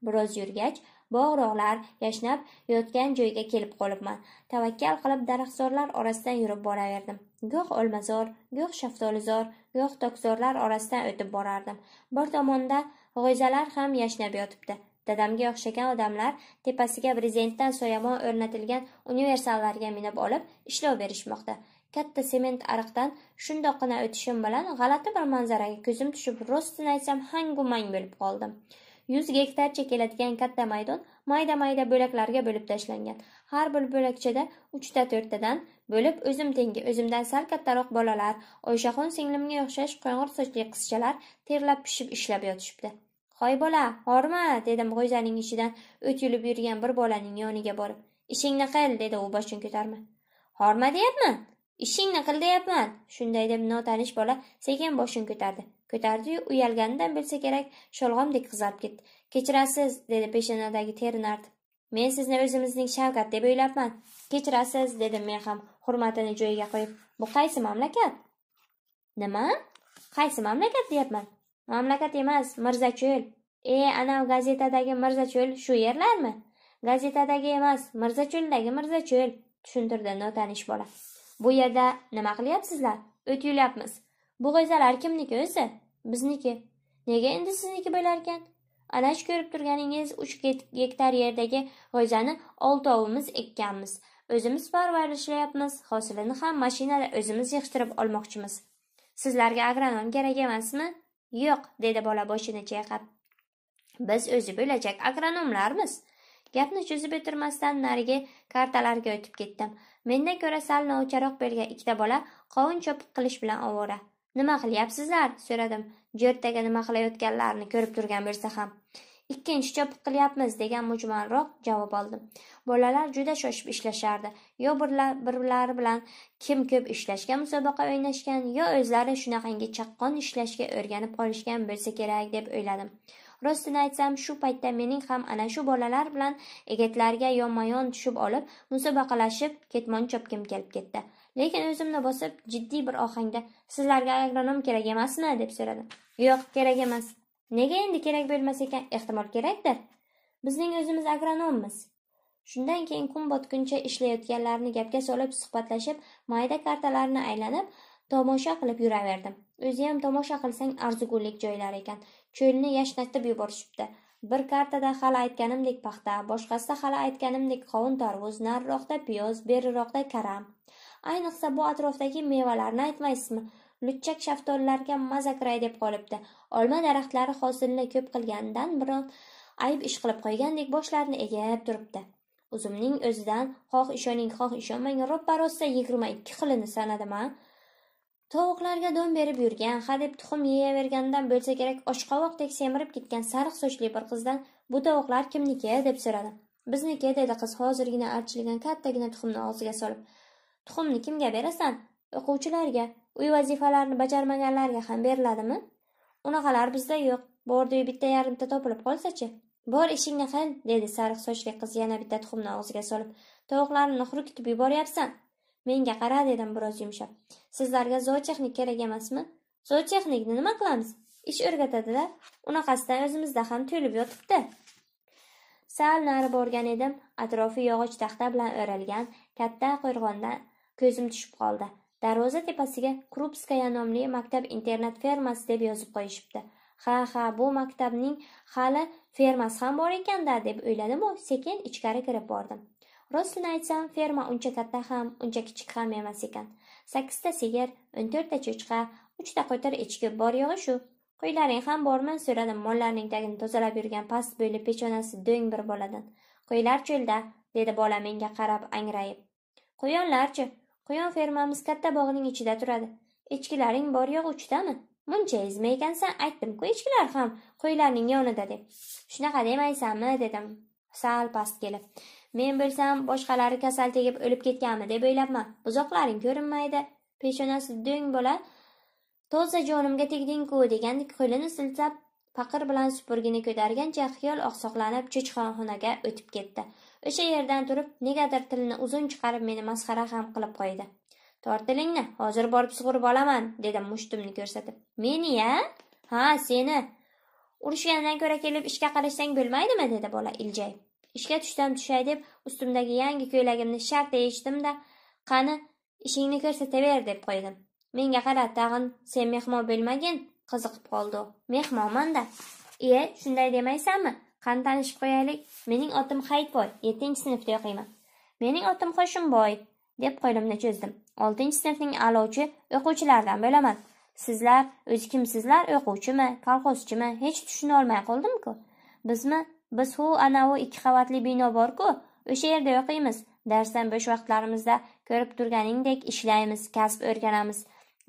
biroz yurgach bog'roqlar yashnab yotgan joyga kelib qolibman tavakkal qilib daraxtzorlar orasidan yurib boraverdim goh olmazor goh shaftolizor goh tokzorlar orasidan o'tib borardim bir tomonda g'o'zalar ham yashnab yotibdi dadamga o'xshagan odamlar tepasiga brezentdan soyamon o'rnatilgan universallarga minib olib ishlov berishmoqda katta sement ariqdan shundoqqina o'tishim bilan g'alati bir manzaraga ko'zim tushib rostini aytsam hangu mang bo'lib qoldim yuz gektarcha keladigan katta maydon mayda mayda bo'laklarga bo'lib tashlangan har bir bo'lakchada uchta to'rttadan bo'lib o'zim tengi o'zimdan sal kattaroq bolalar oyshaxon singlimga o'xshash qo'ng'ir sochli qizchalar terlab pishib ishlab yotishibdi hoy bola horma dedim g'o'zaning ichidan o't yulib yurgan bir bolaning yoniga borib ishingni qil dedi u boshini ko'tarmay horma deyapman ishingni qil deyapman shunday deb notanish bola sekin boshini ko'tardi ko'tardiyu uyalganidan bilsa kerak sholg'omdek qizarib ketdi kechirasiz dedi peshonadagi terini artib men sizni o'zimizning shavkat deb o'ylabman kechirasiz dedim men ham hurmatini joyiga qo'yib bu qaysi mamlakat nima qaysi mamlakat deyapman mamlakat emas mirzacho'l e anavi gazetadagi mirzacho'l shu yerlarmi gazetadagi emas mirzacho'ldagi mirzacho'l tushuntirdi notanish bola Bu yerda nima qilyapsizlar? O'tiyulyapmiz. Bu g'o'zalar kimniki o'zi? Bizniki. Nega endi sizniki bo'lar ekan? Ana shu ko'rib turganingiz 3 gektar yerdagi g'o'zani oltovimiz ekkanmiz. O'zimiz parvarishlayapmiz, hosilini ham mashinada o'zimiz yig'ishtirib olmoqchimiz. Sizlarga agronom kerak emasmi? Yo'q, dedi bola boshini chayqab. Biz o'zi bo'lajak agronomlarmiz. Gapni cho'zib o'tirmasdan nariga kartalarga o'tib ketdim. Mendan ko'ra sal novcharoq bergan ikkita bola qovun cho'piq qilish bilan ovora. Nima qilyapsizlar? so'radim. Jo'rtaga nima qilayotganlarini ko'rib turgan bo'lsa ham. Ikkinchi chopiq qilyapmiz degan mujmalroq javob oldim. Bolalar juda shoshib ishlashardi. Yo birlari bilan kim ko'p ishlashga musobaqa o'ynashgan, yo o'zlari shunaqangi chaqqon ishlashga o'rganib qolishgan bo'lsa kerak deb o'yladim. Rostini aytsam, shu paytda mening ham ana shu bolalar bilan egatlarga yonma-yon tushib olib, musobaqalashib ketmon chopkim kelib ketdi. Lekin o'zimni bosib, jiddiy bir ohangda sizlarga agronom kerak emasmi deb so'radim. Yo'q, kerak emas. Nega endi kerak bo'lmas ekan? Ehtimol kerakdir. Bizning o'zimiz agronommiz. Shundan keyin kun botguncha ishlayotganlarni gapga solib suhbatlashib, mayda kartalarni aylanib, tomosha qilib yuraverdim. o'ziyam ham tomosha qilsang arzigulik joylar ekan. Cho'lni yashnatib yuborishibdi. Bir kartada hali aytganimdek paxta, boshqasida hali aytganimdek qovun tarvuz, nariroqda piyoz, beriroqda karam. Ayniqsa bu atrofdagi mevalarni aytmaysizmi? Lutchak shaftollarga maza kiray deb qolibdi. Olma daraxtlari hosilni ko'p qilganidan biron ayb ish qilib qo'ygandek boshlarini egib turibdi. Uzumning o'zidan xoh ishoning, xoh ishonmang, ro'ppa-rosa 22 xilini sanadim-a. tovuqlarga don berib yurgan hadeb tuxum yeyavergandan bo'lsa kerak oshqovoqdek semirib ketgan sariq sochli bir qizdan bu tovuqlar kimniki deb so'radi. bizniki dedi qiz hozirgina archilgan kattagina tuxumni og'ziga solib tuxumni kimga berasan o'quvchilarga uy vazifalarini bajarmaganlarga ham beriladimi unaqalar bizda yo'q yu bitta yarimta topilib qolsachi bor ishingni qil dedi sariq sochli qiz yana bitta tuxumni og'ziga solib tovuqlarimni hurkitib yuboryapsan Menga qara, dedim biroz yumshab. Sizlarga zootexnik kerak emasmi? Zootexnikni nima qilamiz? Ish o'rgatadilar. Unaqasidan o'zimizda ham to'lib yotibdi. Sal nari borgan edim, atrofi yog'och taxta bilan o'ralgan katta qo'rg'ondan ko'zim tushib qoldi. Darvoza tepasiga Krupskaya nomli maktab internat fermasi deb yozib qo'yishibdi. Ha, ha, bu maktabning hali fermasi ham bor ekanda deb oyladim sekin ichkari kirib bordim. rostini aytsam ferma uncha katta ham uncha kichik ham emas ekan sakkizta sigir o'n to'rtta cho'chqa uchta qo'tir echki bor yo'g'i shu qo'ylaring ham bormi so'radim mollarning tagini tozalab yurgan past bo'yli pechonasi do'ng bir boladan qo'ylar cho'lda dedi bola menga qarab angrayib qo'yonlarchi qo'yon fermamiz katta bog'ning ichida turadi echkilaring bor yo'q uchtami muncha ezma ekansan aytdim-ku echkilar ham qo'ylarning yonida deb shunaqa demaysanmi dedim sal past kelib men bilsam, boshqalari kasal tegib o'lib ketganmi deb o'ylabman buzoqlaring ko'rinmaydi peshonasi do'ng bola toza jonimga tegding-ku degandek qo'lini siltab faqir bilan supurgini ko'targancha xiyol oqsoqlanib cho'chxonxonaga o'tib ketdi o'sha yerdan turib negadir tilini uzun chiqarib meni masxara ham qilib qo'ydi Tortilingni, hozir borib sug'urib olaman dedim mushtumni ko'rsatib meni ya? ha seni urishgandan ko'ra kelib ishga qarashsang bo'lmaydimi dedi bola iljayib ishga tushsam tushay deb ustimdagi yangi ko'ylagimni shartta yechdim-da, qani ishingni ko'rsataver deb qo'ydim. Menga qara tag'in sen mehmon bo'lmagin, qiziqib qoldi. mehmonmanda da Iye, shunday demaysanmi? Qani tanishib qo'yaylik. Mening otim haytboy 7-sinfda o'qiyman. Mening otim Qo'shimboy, deb qo'limni cho'zdim. 6-sinfning a'lochi o'quvchilaridan bo'laman. Sizlar o'zi kimsizlar, o'quvchimi, kolxozchimi, hech tushunolmay qoldimku qoldim-ku. Bizmi Biz hu anavi ikki qavatli bino bor-ku, o'sha yerda o'qiymiz. Darsdan bo'sh vaqtlarimizda ko'rib turganingdek ishlaymiz, kasb o'rganamiz.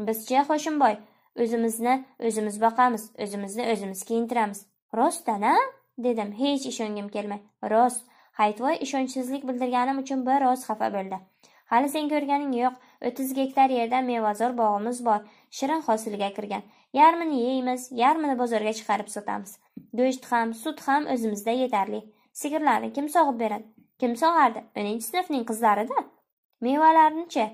Bizcha Qo'shimboy, o'zimizni o'zimiz boqamiz, o'zimizni o'zimiz kiyintiramiz. Rostdan a? dedim hech ishongim kelmay. Rost, Haytvoy ishonchsizlik bildirganim uchun bir oz xafa bo'ldi. Hali sen ko'rganing yo'q, 30 gektar yerda mevazor bog'imiz bor, shirin hosilga kirgan. Yarmini yeymiz, yarmini bozorga chiqarib sotamiz. Go'sht ham, sut ham o'zimizda yetarli. Sigirlarni kim sog'ib beradi? Kim sog'ardi? 1-sinfning qizlarida. Mevalarni-chi?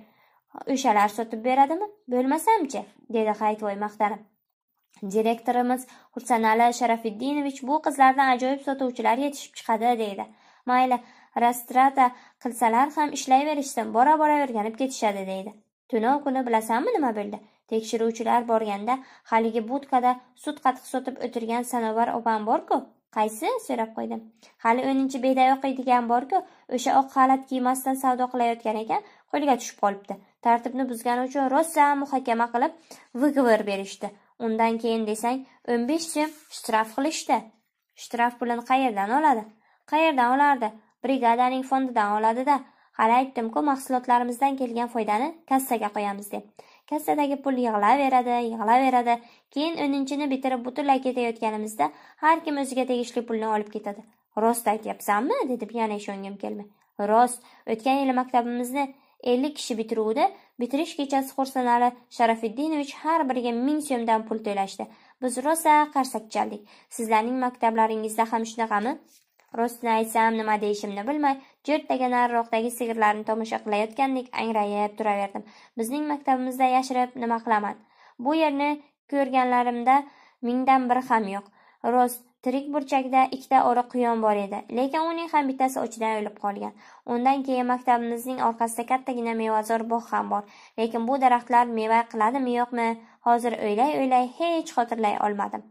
O'shalar sotib beradimi? Bo'lmasam-chi? dedi Hayitvoy maqtanib. Direktorimiz Xursanali Sharafiddinovich bu qizlardan ajoyib sotuvchilar yetishib chiqadi dedi. Mayli, rastrata qilsalar ham ishlayverishsin, bora-bora o'rganib ketishadi dedi. Tunov kuni bilasanmi nima bo'ldi? Tekshiruvchilar borganda haligi budkada sut qatiq sotib o'tirgan sanovar opam bor-ku. Qaysi? so'rab qo'ydim. Hali 10-chi beday o'qiydigan bor-ku, o'sha oq xalat kiymasdan savdo qilayotgan ekan, qo'lga tushib qolibdi. Tartibni buzgani uchun rosa muhokama qilib выговор berishdi. Undan keyin desang 15 so'm shtraf qilishdi. Shtraf pulini qayerdan oladi? Qayerdan olardi? Brigadaning fondidan oladida Hali aytdimku ku mahsulotlarimizdan kelgan foydani kassaga qo'yamiz deb. Kassadagi pul yig'laveradi, yig'laveradi. Keyin 10 bitirib butunlay ketayotganimizda har kim o'ziga tegishli pulni olib ketadi. Rost aytyapsanmi? dedim yana ishongim kelmay. Rost, o'tgan yili maktabimizni 50 kishi bitiruvdi bitirish kechasi Xursanali Sharafiddinovich har biriga 1000 so'mdan pul to'lashdi. Biz rosa qarsak chaldik. Sizlarning maktablaringizda ham shunaqami? Rostini aytsam, nima deyishimni bilmay, jertaga nariroqdagi sigirlarni tomosha qilayotgandek angrayib turaverdim. Bizning maktabimizda yashirib nima qilaman? Bu yerni ko'rganlarimda mingdan biri ham yo'q. Rost, tirik burchakda ikkita oriq quyon bor edi, lekin uning ham bittasi ochidan o'lib qolgan. Undan keyin maktabimizning orqasida kattagina mevazor bog' ham bor, lekin bu daraxtlar meva qiladimi yo'qmi, hozir o'ylay-o'ylay hech xotirlay olmadim.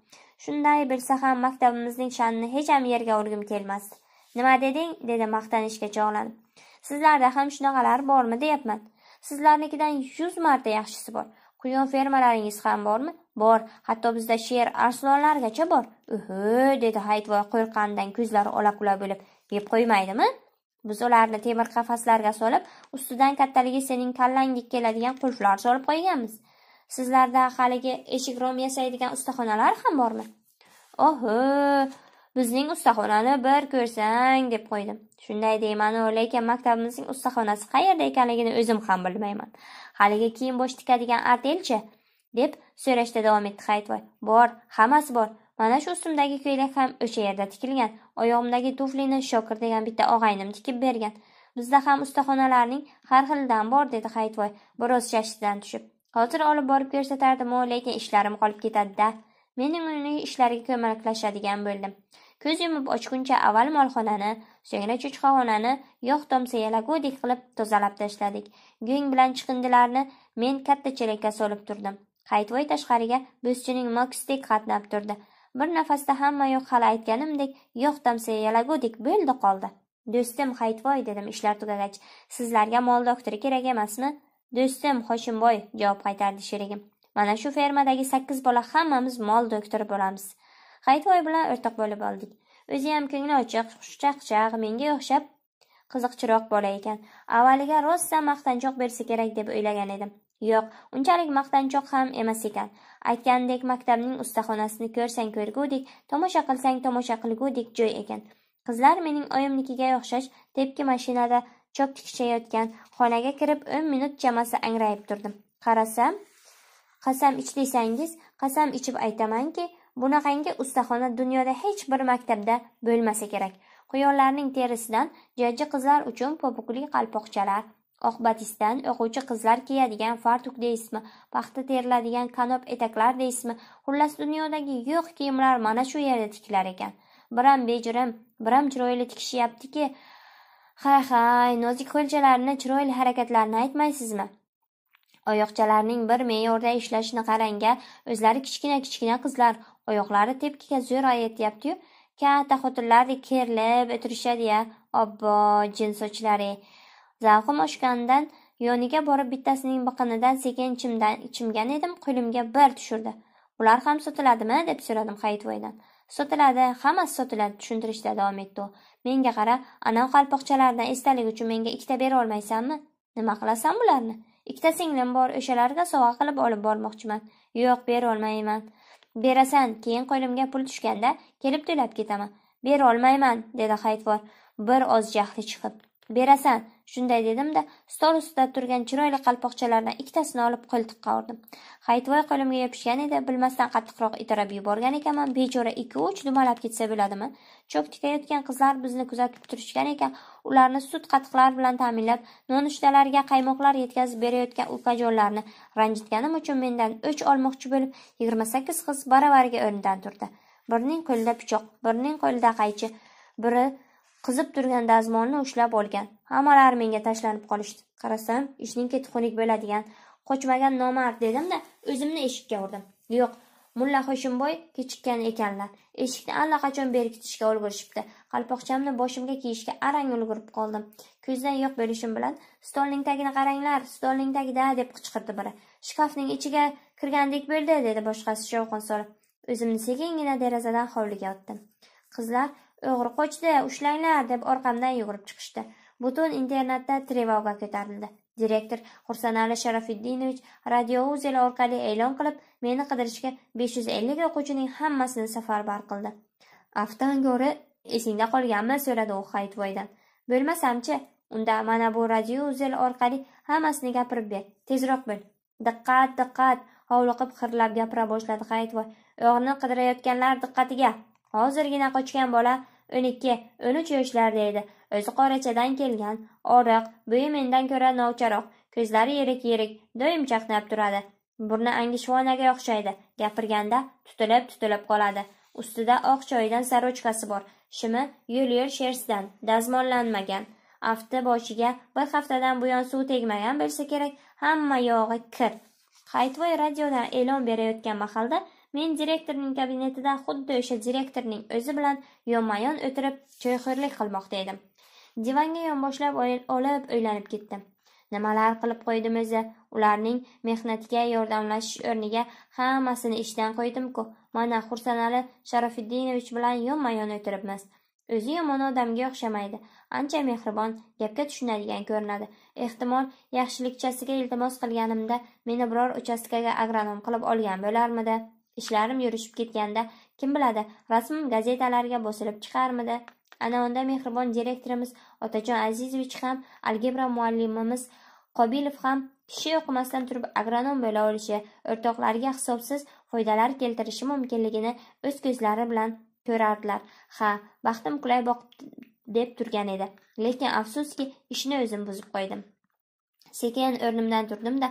Shunday bilsa ham maktabimizning sha'nini ham yerga urgim kelmasdi. Nima deding? dedi maqtanishga chog'lanib. Sizlarda ham shunaqalar bormi deyapman. Sizlarnikidan 100 marta yaxshisi bor. Quyon fermalaringiz ham bormi? Bor. Hatto bizda sher arslonlargacha bor. Uhu, dedi Hayitvoy qo'rqqanidan ko'zlari ola-kula bo'lib. Yeb qo'ymaydimi? Biz ularni temir qafaslarga solib, ustidan kattaligi sening kallangdek keladigan qulflar solib qo'yganmiz. Sizlarda haligi eshikrom yasaydigan ustaxonalar ham bormi? Oho, bizning ustaxonani bir ko'rsang deb qo'ydim. Shunday deyman-u, lekin maktabimizning ustaxonasi qayerda ekanligini o'zim ham bilmayman. Haligi kiyim bo'sh tikadigan artelchi deb so'rashda davom etdi Hayitvoy. Bor, hammasi bor. Mana shu ustimdagi ko'ylak ham o'sha yerda tikilgan. Oyog'imdagi tuflini Shokir degan bitta og'aynim tikib bergan. Bizda ham ustaxonalarning har xilidan bor dedi Hayitvoy, biroz shashtidan tushib. Hozir olib borib ko'rsatardimi, lekin ishlarim qolib ketadi-da. Mening uning ishlariga ko'maklashadigan bo'ldim. Ko'z yumib ochguncha avval molxonani, so'ngra cho'chqaxonani yog' tomsa yalagudek qilib tozalab tashladik. Go'ng bilan chiqindilarni men katta chelakka solib turdim. Qaytvoy tashqariga bo'zchining mokstik qatnab turdi. Bir nafasda hamma yo'q hali aytganimdek, yo'q tomsa yalagudek bo'ldi qoldi. Do'stim Haytvoy dedim ishlar tugagach, sizlarga mol doktori kerak emasmi? Do'stim Hoshimboy, javob qaytardi sherigim. Mana shu fermadagi 8 bola hammamiz mol doktori bo'lamiz. Hayitvoy bilan o'rtoq bo'lib oldik. O'zi ham ko'ngli ochiq, xushchaqchaq, menga o'xshab qiziqchiroq bola ekan. Avvaliga rosa maqtanchoq bersa kerak deb o'ylagan edim. Yo'q, unchalik maqtanchoq ham emas ekan. Aytgandek, maktabning ustaxonasini ko'rsang ko'rgudik, tomosha qilsang tomosha qilgudik joy ekan. Qizlar mening oyimnikiga o'xshash tepki mashinada chop tikishayotgan. Xonaga kirib, 10 minut chamasi angrayib turdim. Qarasam, qasam ichlisangiz, qasam ichib aytamanki, bunaqangi ustaxona dunyoda hech bir maktabda bo'lmasa kerak. Quyonlarning terisidan jajji qizlar uchun popukli qalpoqchalar, oq batistdan o'quvchi qizlar kiyadigan fartuk deysizmi, paxta teriladigan kanop etaklar deysizmi, xullas dunyodagi yo'q kiyimlar mana shu yerda tikilar ekan. Biram bejirim, biram chiroyli tikishyaptiki, Ha-hay, nozik qo'lchalarini, chiroyli harakatlarini aytmaysizmi? Oyoqchalarning bir me'yorda ishlashini qaranga, o'zlari kichkina-kichkina qizlar, oyoqlari tepkiga zo'rayetyapti-yu, katta xotinlardek kerlib o'tirishadi-ya, obbo, jin sochlari. Zavqim oshgandan yoniga borib bittasining biqinidan sekin chimdan ichimgan edim, qo'limga bir tushirdi. Ular ham sotiladimi deb so'radim Hayitvoydan. Sotiladi, hammasi sotiladi, tushuntirishda davom etdi u. menga qara anavi qalpoqchalardan esdalik uchun menga ikkita berolmaysanmi nima qilasan bularni ikkita singlim bor o'shalarga sovg'a qilib olib bormoqchiman yo'q berolmayman berasan keyin qo'limga pul tushganda kelib to'lab ketaman berolmayman dedi hayvor bir oz jahli chiqib Berasan, shunday dedim-da, stol ustida turgan chiroyli qalpoqchalardan ikkitasini olib qo'ltiqqa urdim. Haytvoy qo'limga yopishgan edi, bilmasdan qattiqroq itarab yuborgan ekanman, bechora 2-3 dumalab ketsa bo'ladimi? Cho'k tikayotgan qizlar bizni kuzatib turishgan ekan, ularni sut qatiqlar bilan ta'minlab, nonushtalarga qaymoqlar yetkazib berayotgan ukajonlarni ranjitganim uchun mendan 3 olmoqchi bo'lib, 28 qiz baravariga o'rnidan turdi. Birining qo'lida pichoq, birining qo'lida qaychi, biri Qizib turgan dazmolni ushlab olgan. Hammalari menga tashlanib qolishdi. Qarasam, ishning xunuk bo'ladigan. Qochmagan nomard dedim-da, o'zimni eshikka urdim. Yo'q, mulla hoshimboy kechikkan ekanlar eshikni allaqachon berkitishga ulgurishibdi qalpoqchamni boshimga kiyishga arang ulgurib qoldim ko'zdan yo'q bo'lishim bilan stolning tagini qaranglar stolning tagida deb qichqirdi biri shkafning ichiga kirgandek bo'ldi dedi boshqasi shovqin solib o'zimni sekingina derazadan hovliga otdim qizlar o'g'ri-qochdi, ushlanglar deb orqamdan yugurib chiqishdi. Butun internetda trevoga ko'tarildi. Direktor Xursanali sharofiddinovich radio uzel orqali e'lon qilib, meni qidirishga 550 o'quvchining hammasini safarbar qildi. go'ri esingda qolganmi? so'radi u haytvoydan Bo'lmasamchi, unda mana bu radio uzel orqali hammasini gapirib ber. Tezroq bil. Diqqat, diqqat, hovliqib xirlab gapira boshladi haytvoy O'g'rini qidirayotganlar diqqatiga. Hozirgina qochgan bola 12-13 yoshlarda edi. O'zi qorachadan kelgan, oriq, bo'yi mendan ko'ra novcharoq, ko'zlari yirik-yirik, doim chaqnab turadi. Burni angishvonaga o'xshaydi. Gapirganda tutilib-tutilib qoladi. Ustida oq choydan sarochkasi bor. Shimi yo'l-yo'l shersidan, dazmonlanmagan. Afti boshiga bir haftadan buyon suv tegmagan bo'lsa kerak, hamma yog'i kir. Qaytvoy radiodan e'lon berayotgan mahalda Men direktorning kabinetida xuddi o'sha direktorning o'zi bilan yonma-yon o'tirib choyxo'rlik qilmoqda edim. Divanga yonboshlab olib o'ylanib ketdim. Nimalar qilib qo'ydim o'zi? Ularning mehnatiga yordamlashish o'rniga hammasini ishdan qo'ydim-ku. Mana Xursanali sharofiddinovich bilan yonma-yon o'tiribmiz. O'zi yomon odamga o'xshamaydi. Ancha mehribon, gapga tushunadigan ko'rinadi. Ehtimol, yaxshilikchasiga iltimos qilganimda meni biror uchastkaga agronom qilib olgan bo'larmidi? Ishlarim yurishib ketganda, kim biladi, rasmim gazetalarga bosilib chiqarmidi? Ana unda mehribon direktorimiz Otajon Azizovich ham, algebra muallimimiz Qobilov ham kishi o'qimasdan turib agronom bo'la olishi, o'rtoqlariga hisobsiz foydalar keltirishi mumkinligini o'z ko'zlari bilan ko'rardilar. Ha, baxtim qulay boqib deb turgan edi. Lekin afsuski, ishni o'zim buzib qo'ydim. sekin o'rnimdan turdim-da,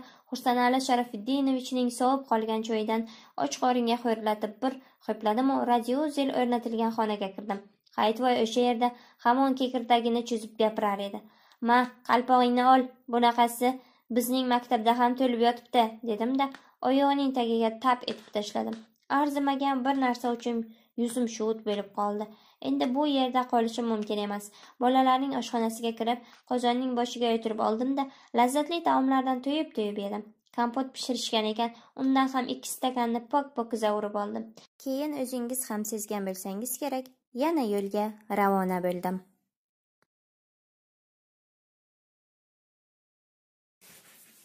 sharofiddinovichning sovib qolgan choyidan och qoringa xo'rlatib bir radio radiozel o'rnatilgan xonaga kirdim. Hayitvoy o'sha yerda hamon kekirdagini cho'zib gapirar edi. "Ma, qalpog'ingni ol, bunaqasi bizning maktabda ham to'lib yotibdi", dedim-da, oyog'ining tagiga tap etib tashladim arzimagan bir narsa uchun yuzim shuvut bo'lib qoldi Endi bu yerda qolishim mumkin emas. Bolalarning oshxonasiga kirib, qozonning boshiga o'tirib oldim-da, lazzatli taomlardan to'yib-to'yib yedim. Kompot pishirishgan ekan, undan ham ikki stakanni pok-pokiza urib oldim. Keyin o'zingiz ham sezgan bo'lsangiz kerak, yana yo'lga ravona bo'ldim.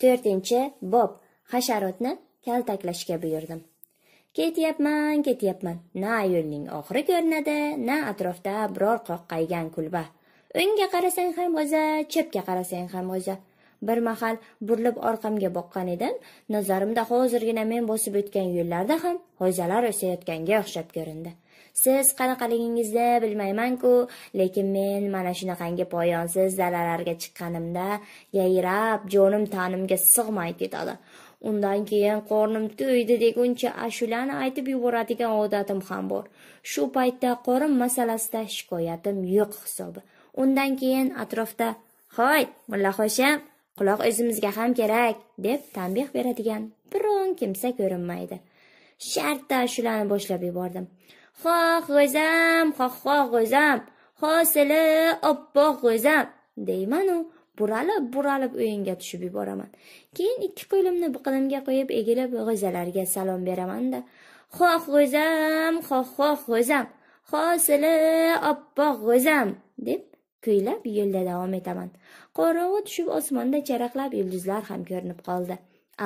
To'rtinchi bob hasharotni kaltaklashga buyurdim. ketyapman ketyapman na yo'lning oxiri ko'rinadi na atrofda biror qoqqaygan kulba o'ngga qarasang ham g'o'za chapga qarasang ham g'o'za bir mahal burilib orqamga boqqan edim nazarimda hozirgina men bosib o'tgan yo'llarda ham g'o'zalar o'sayotganga o'xshab ko'rindi siz qanaqaligingizni bilmaymanku lekin men mana shunaqangi poyonsiz dalalarga chiqqanimda yayrab jonim tanimga sig'may ketadi undan keyin qornim to'ydi deguncha ashulani aytib yuboradigan odatim ham bor shu paytda qorin masalasida shikoyatim yo'q hisobi undan keyin atrofda hoy mullahosham quloq o'zimizga ham kerak deb tanbeh beradigan biron kimsa ko'rinmaydi shartta ashulani boshlab yubordim xoh g'o'zam xoh xoh g'o'zam hosili oppoq g'o'zam deymanu buralib buralib o'yinga tushib yuboraman keyin ikki qo'limni biqinimga qo'yib egilib g'o'zalarga salom beramanda xoh g'o'zam xoh xoh g'o'zam hosili oppoq g'o'zam deb kuylab yo'lda davom etaman qorong'i tushib osmonda charaqlab yulduzlar ham ko'rinib qoldi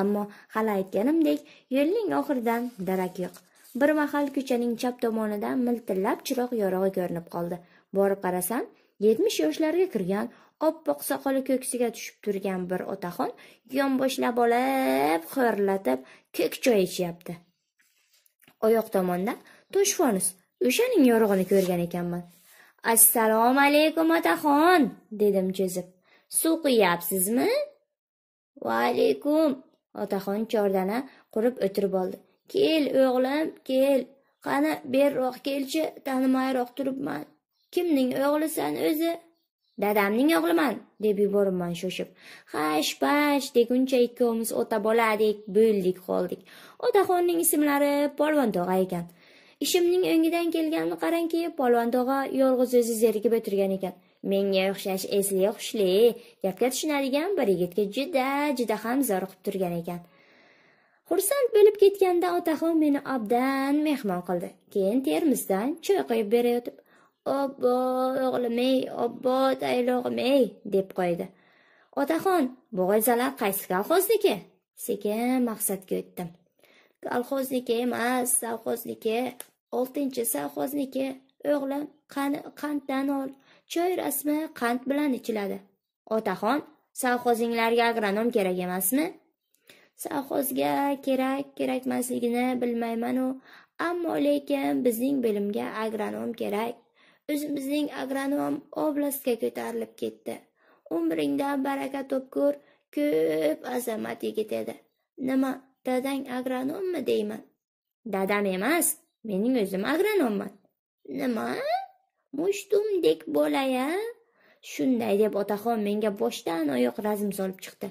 ammo hali aytganimdek yo'lning oxiridan darak yo'q bir mahal ko'chaning chap tomonidan miltillab chiroq yorug'i ko'rinib qoldi borib qarasam yetmish yoshlarga kirgan oppoq soqoli ko'ksiga tushib turgan bir otaxon yonboshlab olib xo'rlatib ko'k choy ichyapti oyoq tomonda fonus o'shaning yorug'ini ko'rgan ekanman assalomu alaykum otaxon dedim cho'zib suv quyapsizmi va alaykum otaxon chordana qurib o'tirib oldi kel o'g'lim kel qani beriroq kelchi tanimayroq turibman kimning o'g'lisan o'zi dadamning o'g'liman deb yuboribman shoshib hash pash deguncha ikkovimiz o'ta boladik bo'ldik qoldik otaxonning ismlari polvon tog'a ekan ishimning o'ngidan kelganini qarangki polvon tog'a yolg'iz o'zi zerikib o'tirgan ekan menga o'xshash esli hushli gapga tushunadigan bir yigitga juda juda ham zo'riqib turgan ekan xursand bo'lib ketganda otaxon meni obdan mehmon qildi keyin termizdan choy quyib berayotib obbo o'g'lim ey obbo taylog'im ey deb qo'ydi otaxon bu g'o'zalar qaysi kolxozniki sekin maqsadga o'tdim kolxozniki emas savxozniki oltinchi savxozniki o'g'lim qani qanddan ol choy rasmi qand bilan ichiladi otaxon savxozinglarga agronom kerak emasmi savxozga kerak kerakmasligini bilmaymanu ammo lekin bizning bilimga agronom kerak o'zimizning agronom oblastga ko'tarilib ketdi umringda baraka topkur ko'p azamat yigit edi nima dadang agronommi deyman dadam emas mening o'zim agronomman nima mushtumdek bolaya shunday deb otaxon menga boshdan oyoq razm solib chiqdi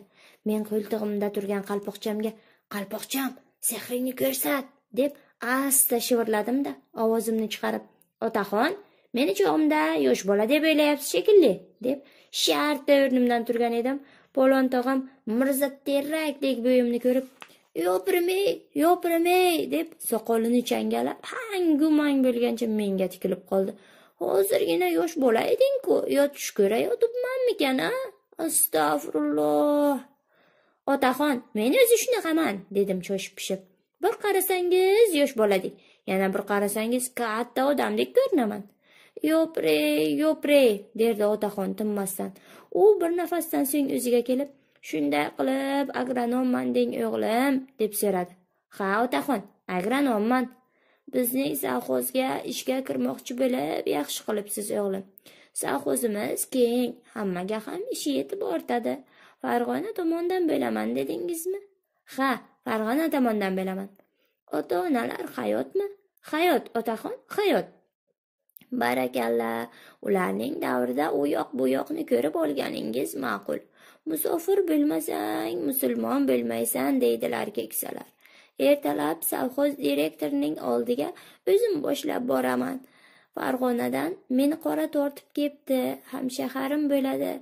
men qo'ltig'imda turgan qalpoqchamga qalpoqcham sehringni ko'rsat deb asta shivirladimda ovozimni chiqarib otaxon meni chog'imda yosh bola deb o'ylayapsiz shekilli deb shartta o'rnimdan turgan edim polvon tog'am mirza terakdek bo'yimni ko'rib yopirimey yopirimey deb soqolini changalab hangu mang bo'lgancha menga tikilib qoldi hozirgina yosh bola edingku yo tush ko'rayotibmanmikan a astag'firulloh otaxon men o'zi shunaqaman dedim choshib pishib bir qarasangiz yosh boladek yana bir qarasangiz katta odamdek ko'rinaman yopre yopre derdi otaxon tinmasdan u bir nafasdan so'ng o'ziga kelib shunday qilib agronomman deng o'g'lim deb so'radi ha otaxon agronomman bizning savxozga ishga kirmoqchi bo'lib yaxshi qilibsiz o'g'lim savxozimiz keng hammaga ham ishi yetib ortadi farg'ona tomondan bo'laman dedingizmi ha farg'ona tomondan bo'laman ota onalar hayotmi hayot otaxon hayot barakalla ularning davrida u yoq bu yoqni ko'rib olganingiz ma'qul musofir bo'lmasang musulmon bo'lmaysan deydilar keksalar ertalab savxoz direktorining oldiga o'zim boshlab boraman farg'onadan men qora tortib kepti hamshaharim bo'ladi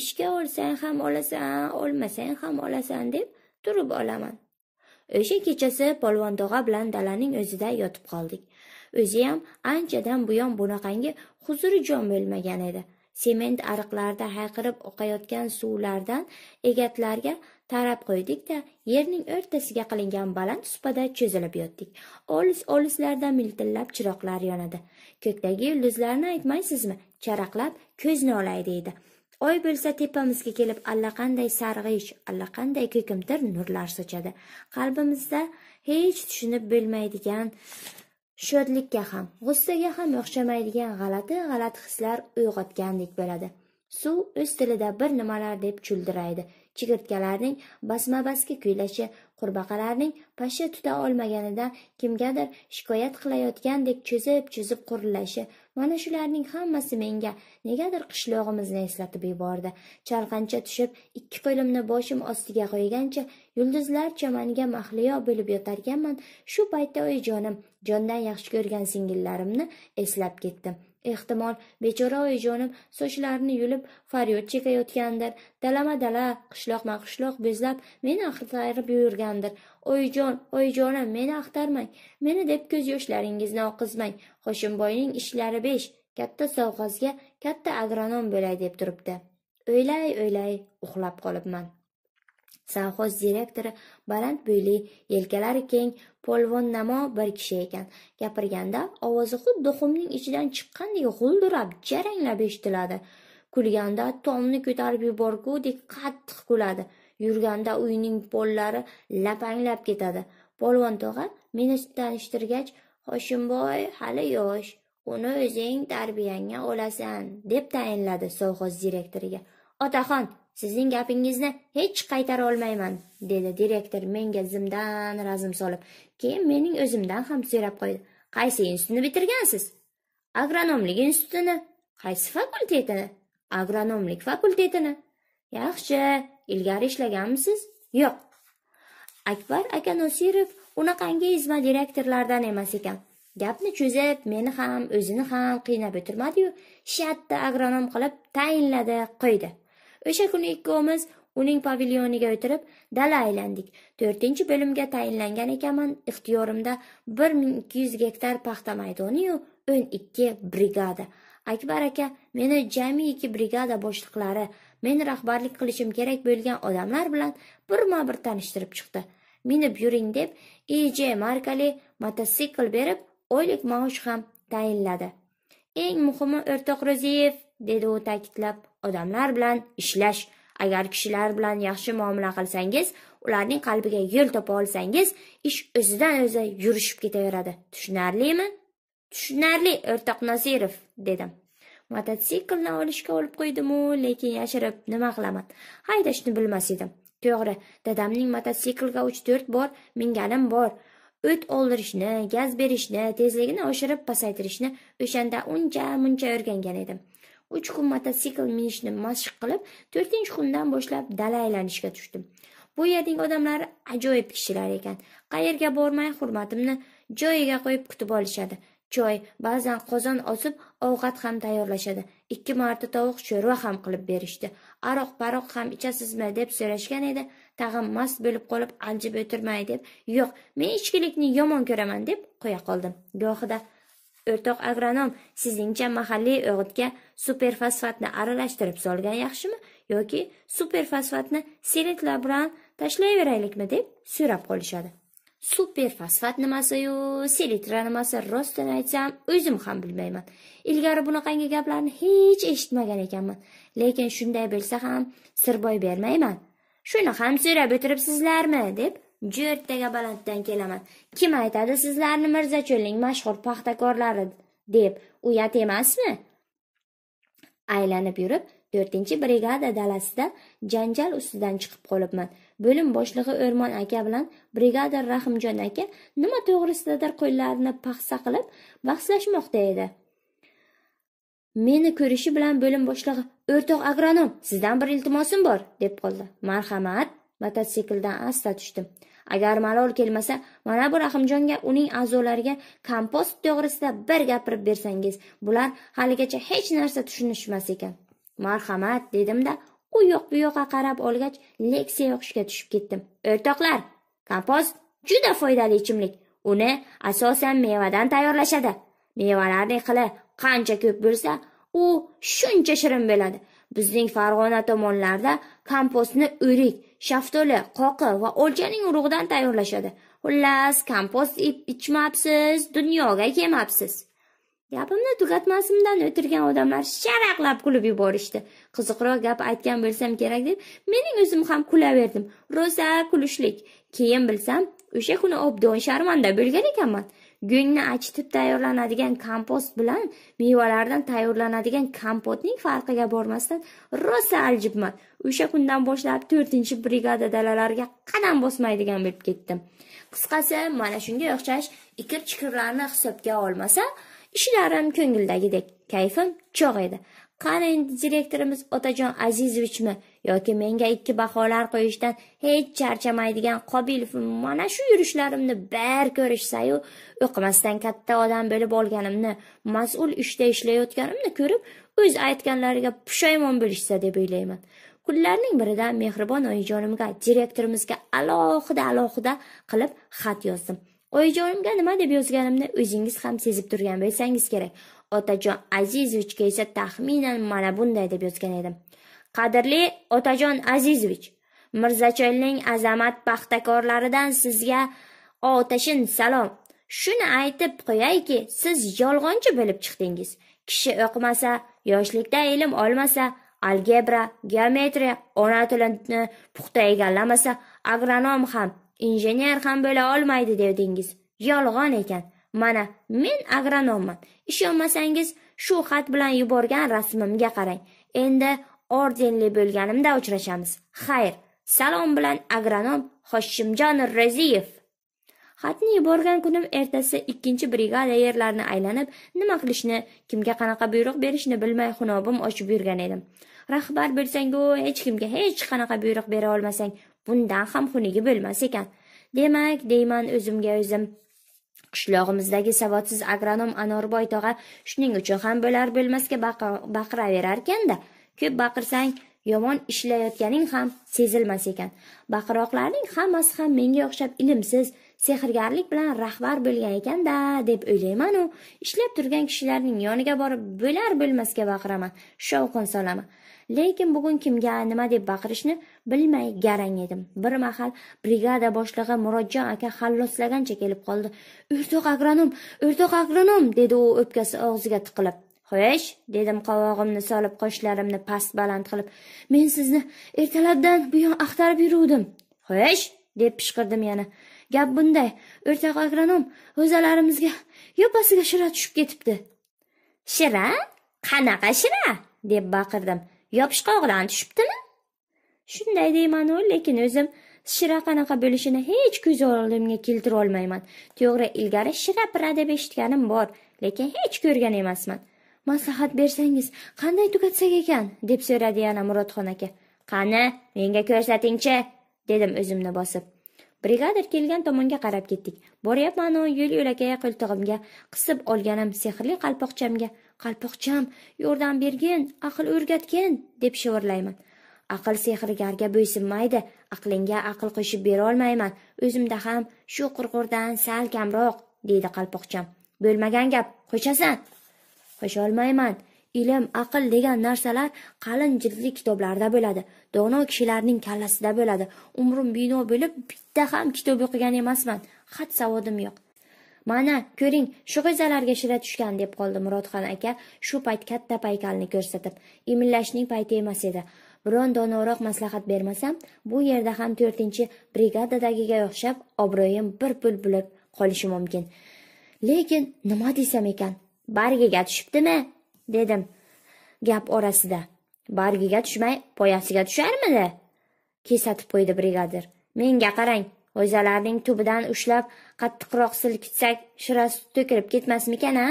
ishga olsang ham olasan olmasang ham olasan deb turib olaman o'sha kechasi polvon tog'a bilan dalaning o'zida yotib qoldik o'ziyam anchadan buyon bunaqangi huzuri jon bo'lmagan edi sement ariqlarda hayqirib oqayotgan suvlardan egatlarga tarab qo'ydikda yerning o'rtasiga qilingan baland supada cho'zilib yotdik olis olislarda miltillab chiroqlar yonadi ko'kdagi yulduzlarni aytmaysizmi charaqlab ko'zni olay deydi oy bo'lsa tepamizga kelib allaqanday sarg'ish allaqanday ko'kimtir nurlar sochadi qalbimizda hech tushunib bo'lmaydigan shodlikka ham g'ussaga ham o'xshamaydigan g'alati g'alati hislar uyg'otgandek bo'ladi suv o'z tilida bir nimalar deb chuldiraydi chigirtkalarning basma baski kuylashi qurbaqalarning pashsha tuta olmaganidan kimgadir shikoyat qilayotgandek cho'zib cho'zib qurillashi mana shularning hammasi menga negadir qishlog'imizni eslatib yubordi chalqancha tushib ikki qo'limni boshim ostiga qo'ygancha yulduzlar chamaniga mahliyo bo'lib yotarkanman shu paytda oyijonim jondan yaxshi ko'rgan singillarimni eslab ketdim ehtimol bechora oyijonim sochlarini yulib faryod chekayotgandir dalama dala qishloqma qishloq bezlab meni axtarib yurgandir oyijon oyijonim meni axtarmang meni deb ko'z yoshlaringizni oqizmang hoshimboyning ishlari besh katta sovg'ozga katta agronom bo'lay deb turibdi o'ylay o'ylay uxlab qolibman Savxoz direktori baland bo'yli, yelkalari keng, polvonnamo bir kishi ekan. Gapirganda ovozi xuddi xumning ichidan chiqqandek g'uldurab, jaranglab eshitiladi. Kulganda tomni ko'tarib yuborgudek qattiq kuladi. Yurganda uyning pollari lapanglab ketadi. Polvon tog'a meni tanishtirgach, Hoshimboy hali yosh, uni o'zing tarbiyangga olasan, deb tayinladi sovxoz direktoriga. Otaxon, sizning gapingizni hech qaytara olmayman dedi direktor menga zimdan razm solib keyin mening o'zimdan ham so'rab qo'ydi qaysi institutni bitirgansiz agronomlik institutini qaysi fakultetini agronomlik fakultetini yaxshi ilgari ishlaganmisiz yo'q akbar aka nosirov unaqangi izma direktorlardan emas ekan gapni cho'zib meni ham o'zini ham qiynab o'tirmadiyu shatta agronom qilib tayinladi qo'ydi o'sha kuni ikkovimiz uning pavilyoniga o'tirib dala aylandik to'rtinchi bo'limga tayinlangan ekanman ixtiyorimda bir ming ikki yuz gektar paxta maydoniyu o'n ikki brigada akbar aka meni jamiki brigada boshliqlari men rahbarlik qilishim kerak bo'lgan odamlar bilan birma bir tanishtirib chiqdi minib yuring deb ej markali mototsikl berib oylik maosh ham tayinladi eng muhimi o'rtoq ro'ziyev dedi u ta'kidlab odamlar bilan ishlash agar kishilar bilan yaxshi muomala qilsangiz ularning qalbiga yo'l topa olsangiz ish o'zidan o'zi yurishib ketaveradi tushunarlimi tushunarli o'rtoq nosirov dedim mototsiklni olishga olib qo'ydimu lekin yashirib nima qilaman haydashni bilmas edim to'g'ri dadamning mototsiklga uch to'rt bor minganim bor o't oldirishni gaz berishni tezligini oshirib pasaytirishni o'shanda uncha muncha o'rgangan edim uch kun mototsikl minishni mashq qilib to'rtinchi kundan boshlab dala aylanishga tushdim bu yerning odamlari ajoyib kishilar ekan qayerga bormay hurmatimni joyiga qo'yib kutib olishadi choy ba'zan qozon osib ovqat ham tayyorlashadi ikki marta tovuq sho'rva ham qilib berishdi aroq paroq ham ichasizmi deb so'rashgan edi tag'in mast bo'lib qolib aljib o'tirmay deb yo'q men ichkilikni yomon ko'raman deb qo'ya qoldim gohida O'rtoq agronom, sizningcha mahalliy o'g'itga superfosfatni aralashtirib solgan yaxshimi yoki superfosfatni selitlar bilan tashlayveraylikmi deb so'rab qolishadi. Superfosfat nimasiyu selitra nimasi rostini aytsam, o'zim ham bilmayman. Ilgari bunaqangi gaplarni hech eshitmagan ekanman, lekin shunday bilsa ham sir boy bermayman. Shuni ham so'rab o'tiribsizlarmi deb juertaga balanddan kelaman kim aytadi sizlarni mirzacho'lning mashhur paxtakorlari deb uyat emasmi aylanib yurib 4 brigada dalasida janjal ustidan chiqib qolibman bo'lim boshlig'i o'rmon aka bilan brigadir rahimjon aka nima to'g'risidadir qo'llarini paxsa qilib bahslashmoqda edi meni ko'rishi bilan bo'lim boshlig'i o'rtoq agronom sizdan bir iltimosim bor deb qoldi marhamat mototsikldan asta tushdim agar malol kelmasa mana bu rahimjonga uning a'zolariga kompost to'g'risida bir gapirib bersangiz bular haligacha hech narsa tushunishmas ekan marhamat dedimda u yoq bu yoqqa qarab olgach leksiya o'qishga tushib ketdim o'rtoqlar kompost juda foydali ichimlik uni asosan mevadan tayyorlashadi mevalarning xili qancha ko'p bo'lsa u shuncha shirin bo'ladi bizning farg'ona tomonlarda kompostni o'rik shaftoli qoqi va o'lchaning urug'idan tayyorlashadi xullas kompost ichmabsiz dunyoga kelmapsiz. gapimni tugatmasimdan o'tirgan odamlar sharaqlab kulib yuborishdi qiziqroq gap aytgan bo'lsam kerak deb mening o'zim ham kulaverdim rosa kulishlik keyin bilsam o'sha kuni obdon sharmanda bo'lgan ekanman Gungni achitib tayyorlanadigan kompost bilan mevalardan tayyorlanadigan kompotning farqiga bormasdan rosa aljibman o'sha kundan boshlab to'rtinchi brigada dalalarga qadam bosmaydigan bo'lib ketdim qisqasi mana shunga o'xshash ikir chikirlarni hisobga olmasa ishlarim ko'ngildagidek kayfim cho'g' edi qani endi direktorimiz otajon azizovichmi yoki menga ikki baholar qo'yishdan hech charchamaydigan qobilov mana shu yurishlarimni bir ko'rishsayu o'qimasdan katta odam bo'lib olganimni mas'ul ishda ishlayotganimni ko'rib o'z aytganlariga pushaymon bo'lishsa deb o'ylayman kunlarning birida mehribon oyijonimga direktorimizga alohida alohida qilib xat yozdim oyijonimga nima deb yozganimni o'zingiz ham sezib turgan bo'lsangiz kerak otajon azizovichga esa taxminan mana bunday deb yozgan edim qadrli otajon azizovich mirzacho'lning azamat paxtakorlaridan sizga otashin salom shuni aytib qo'yayki siz yolg'onchi bo'lib chiqdingiz kishi o'qimasa yoshlikda ilm olmasa Algebra, geometriya ona tilini puxta egallamasa, agronom ham, injener ham bo'la olmaydi dedingiz. Yolg'on ekan. Mana, men agronomman. Ishonmasangiz, shu xat bilan yuborgan rasmimga qarang. Endi ordenli bo'lganimda uchrashamiz. Xayr, salom bilan agronom Xoshimjon Raziyev. Xatni yuborgan kunim ertasi ikkinchi brigada yerlarini aylanib, nima qilishni, kimga qanaqa buyruq berishni bilmay xunobim ochib yurgan edim. rahbar bo'lsang-ku, hech kimga hech qanaqa buyruq bera olmasang bundan ham xunigi bo'lmas ekan demak deyman o'zimga o'zim qishlog'imizdagi savodsiz agronom anorboy tog'a shuning uchun ham bo'lar bo'lmasga baqiraverarkanda ko'p baqirsang yomon ishlayotganing ham sezilmas ekan baqiroqlarning hammasi ham menga o'xshab ilimsiz, sehrgarlik bilan rahbar bo'lgan ekanda deb o'ylayman-u, ishlab turgan kishilarning yoniga borib bo'lar bo'lmasga baqiraman shovqin solaman lekin bugun kimga nima deb baqirishni bilmay garang edim bir mahal brigada boshlig'i murodjon aka halloslagancha kelib qoldi o'rtoq agronom o'rtoq agronom dedi u o'pkasi og'ziga tiqilib xo'sh dedim qovog'imni solib qoshlarimni past baland qilib men sizni ertalabdan buyon axtarib yuruvdim xo'sh deb pishqirdim yana gap bunday o'rtoq agronom g'o'zalarimizga yoppasiga shira tushib ketibdi shira qanaqa shira deb baqirdim yopishqog'idan tushibdimi shunday u lekin o'zim shira qanaqa bo'lishini hech ko'z oldimga keltira olmayman to'g'ri ilgari shira pira deb eshitganim bor lekin hech ko'rgan emasman maslahat bersangiz qanday tugatsak ekan deb so'radi yana murodxon aka qani menga ko'rsatingchi dedim o'zimni bosib brigadir kelgan tomonga qarab ketdik boryapmanu yo'l yo'lakay qo'ltig'imga qisib olganim sehrli qalpoqchamga qalpoqcham yordam bergin aql o'rgatgin deb shivirlayman aql sehrgarga bo'ysunmaydi aqlingga aql qo'shib berolmayman o'zimda ham shu qurg'urdan sal kamroq deydi qalpoqcham bo'lmagan gap qo'chasan qo'sholmayman ilm aql degan narsalar qalin jildli kitoblarda bo'ladi dono kishilarning kallasida bo'ladi umrim bino bo'lib bitta ham kitob o'qigan emasman xat savodim yo'q mana ko'ring shu g'izalarga shira tushgan deb qoldi murodxon aka shu payt katta paykalni ko'rsatib imillashning payti emas edi biron donoroq maslahat bermasam bu yerda ham to'rtinchi brigadadagiga o'xshab obro'yim bir pul bo'lib qolishi mumkin lekin nima desam ekan bargiga tushibdimi dedim gap orasida bargiga tushmay poyasiga tusharmidi kesatib qo'ydi brigadir menga qarang g'o'zalarning tubidan ushlab qattiqroq silkitsak shira suti to'kilib ketmasmikan a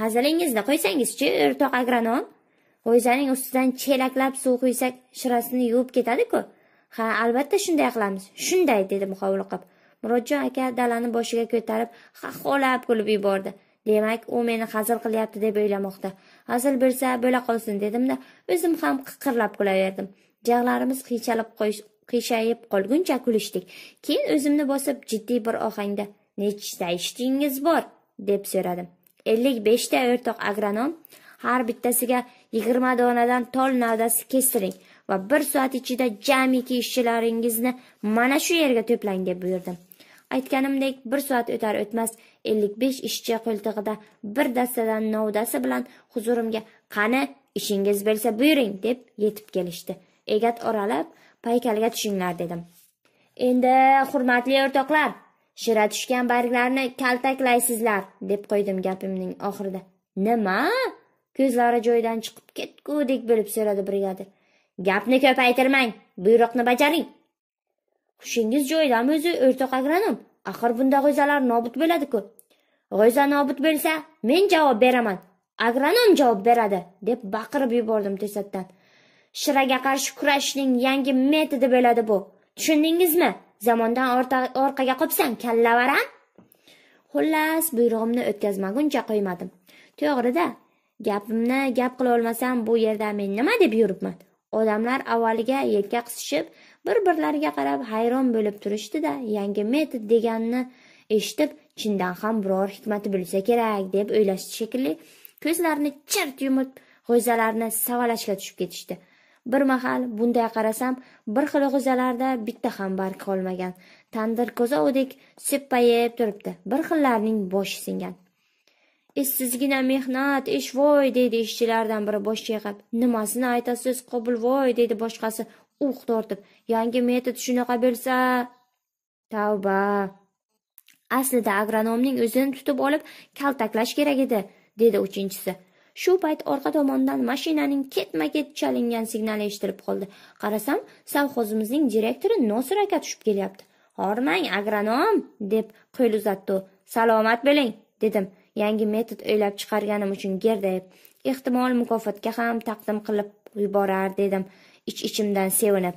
hazilingizni qo'ysangizchi o'rtoq agronom g'o'zaning ustidan chelaklab suv quysak shirasini yuvib ketadiku ku ha albatta shunday qilamiz shunday dedi hovliqib qilib murodjon aka dalani boshiga ko'tarib xaxolab kulib yubordi demak u meni hazil qilyapti deb o'ylamoqda hazil bo'lsa bo'la qolsin dedimda o'zim ham qiqirlab kulaverdim jag'larimiz qiychalib qiyshayib qolguncha kulishdik keyin o'zimni bosib jiddiy bir ohangda nechta ishchingiz bor deb so'radim ellik beshta o'rtoq agronom har bittasiga yigirma donadan tol navdasi kestiring va bir soat ichida jamiki ishchilaringizni mana shu yerga to'plang deb buyurdim aytganimdek bir soat o'tar o'tmas ellik besh ishchi qo'ltig'ida bir dastadan novdasi bilan huzurimga qani ishingiz bo'lsa buyuring deb yetib kelishdi egat oralab paykalga tushinglar dedim endi hurmatli o'rtoqlar shira tushgan barglarni kaltaklaysizlar deb qo'ydim gapimning oxirida nima ko'zlari joyidan chiqib ketgudek bo'lib so'radi brigadir gapni ko'paytirmang buyruqni bajaring hushingiz joyidami o'zi o'rtoq agronom axir bunda g'o'zalar nobud bo'ladiku g'o'za nobud bo'lsa men javob beraman agronom javob beradi deb baqirib yubordim to'satdan shiraga qarshi kurashning yangi metodi bo'ladi bu tushundingizmi zamondan orqaga qopsan kallavaram xullas buyrug'imni o'tkazmaguncha qo'ymadim to'g'rida gapimni gap qila olmasam bu yerda men nima deb yuribman odamlar avvaliga yelka qisishib bir birlariga qarab hayron bo'lib turishdida yangi metod deganini eshitib chindan ham biror hikmati bo'lsa kerak deb o'ylashdi shekilli ko'zlarini chirt yumib g'o'zalarini savalashga tushib ketishdi bir mahal bunday qarasam bir xil g'o'zalarda bitta ham barg qolmagan tandir odik seppayib turibdi bir xillarning boshi singan essizgina mehnat voy deydi ishchilardan biri bosh chayqab nimasini aytasiz qobilvoy deydi boshqasi uq tortib yangi metod shunaqa bo'lsa tavba aslida agronomning o'zini tutib olib kaltaklash kerak edi dedi uchinchisi shu payt orqa tomondan mashinaning ketma ket chalingan signali eshitilib qoldi qarasam savxozimizning direktori nosir aka tushib kelyapti hormang agronom deb qo'l uzatdi u salomat bo'ling dedim yangi metod o'ylab chiqarganim uchun gerdayib ehtimol mukofotga ham taqdim qilib yuborar dedim ich ichimdan sevinib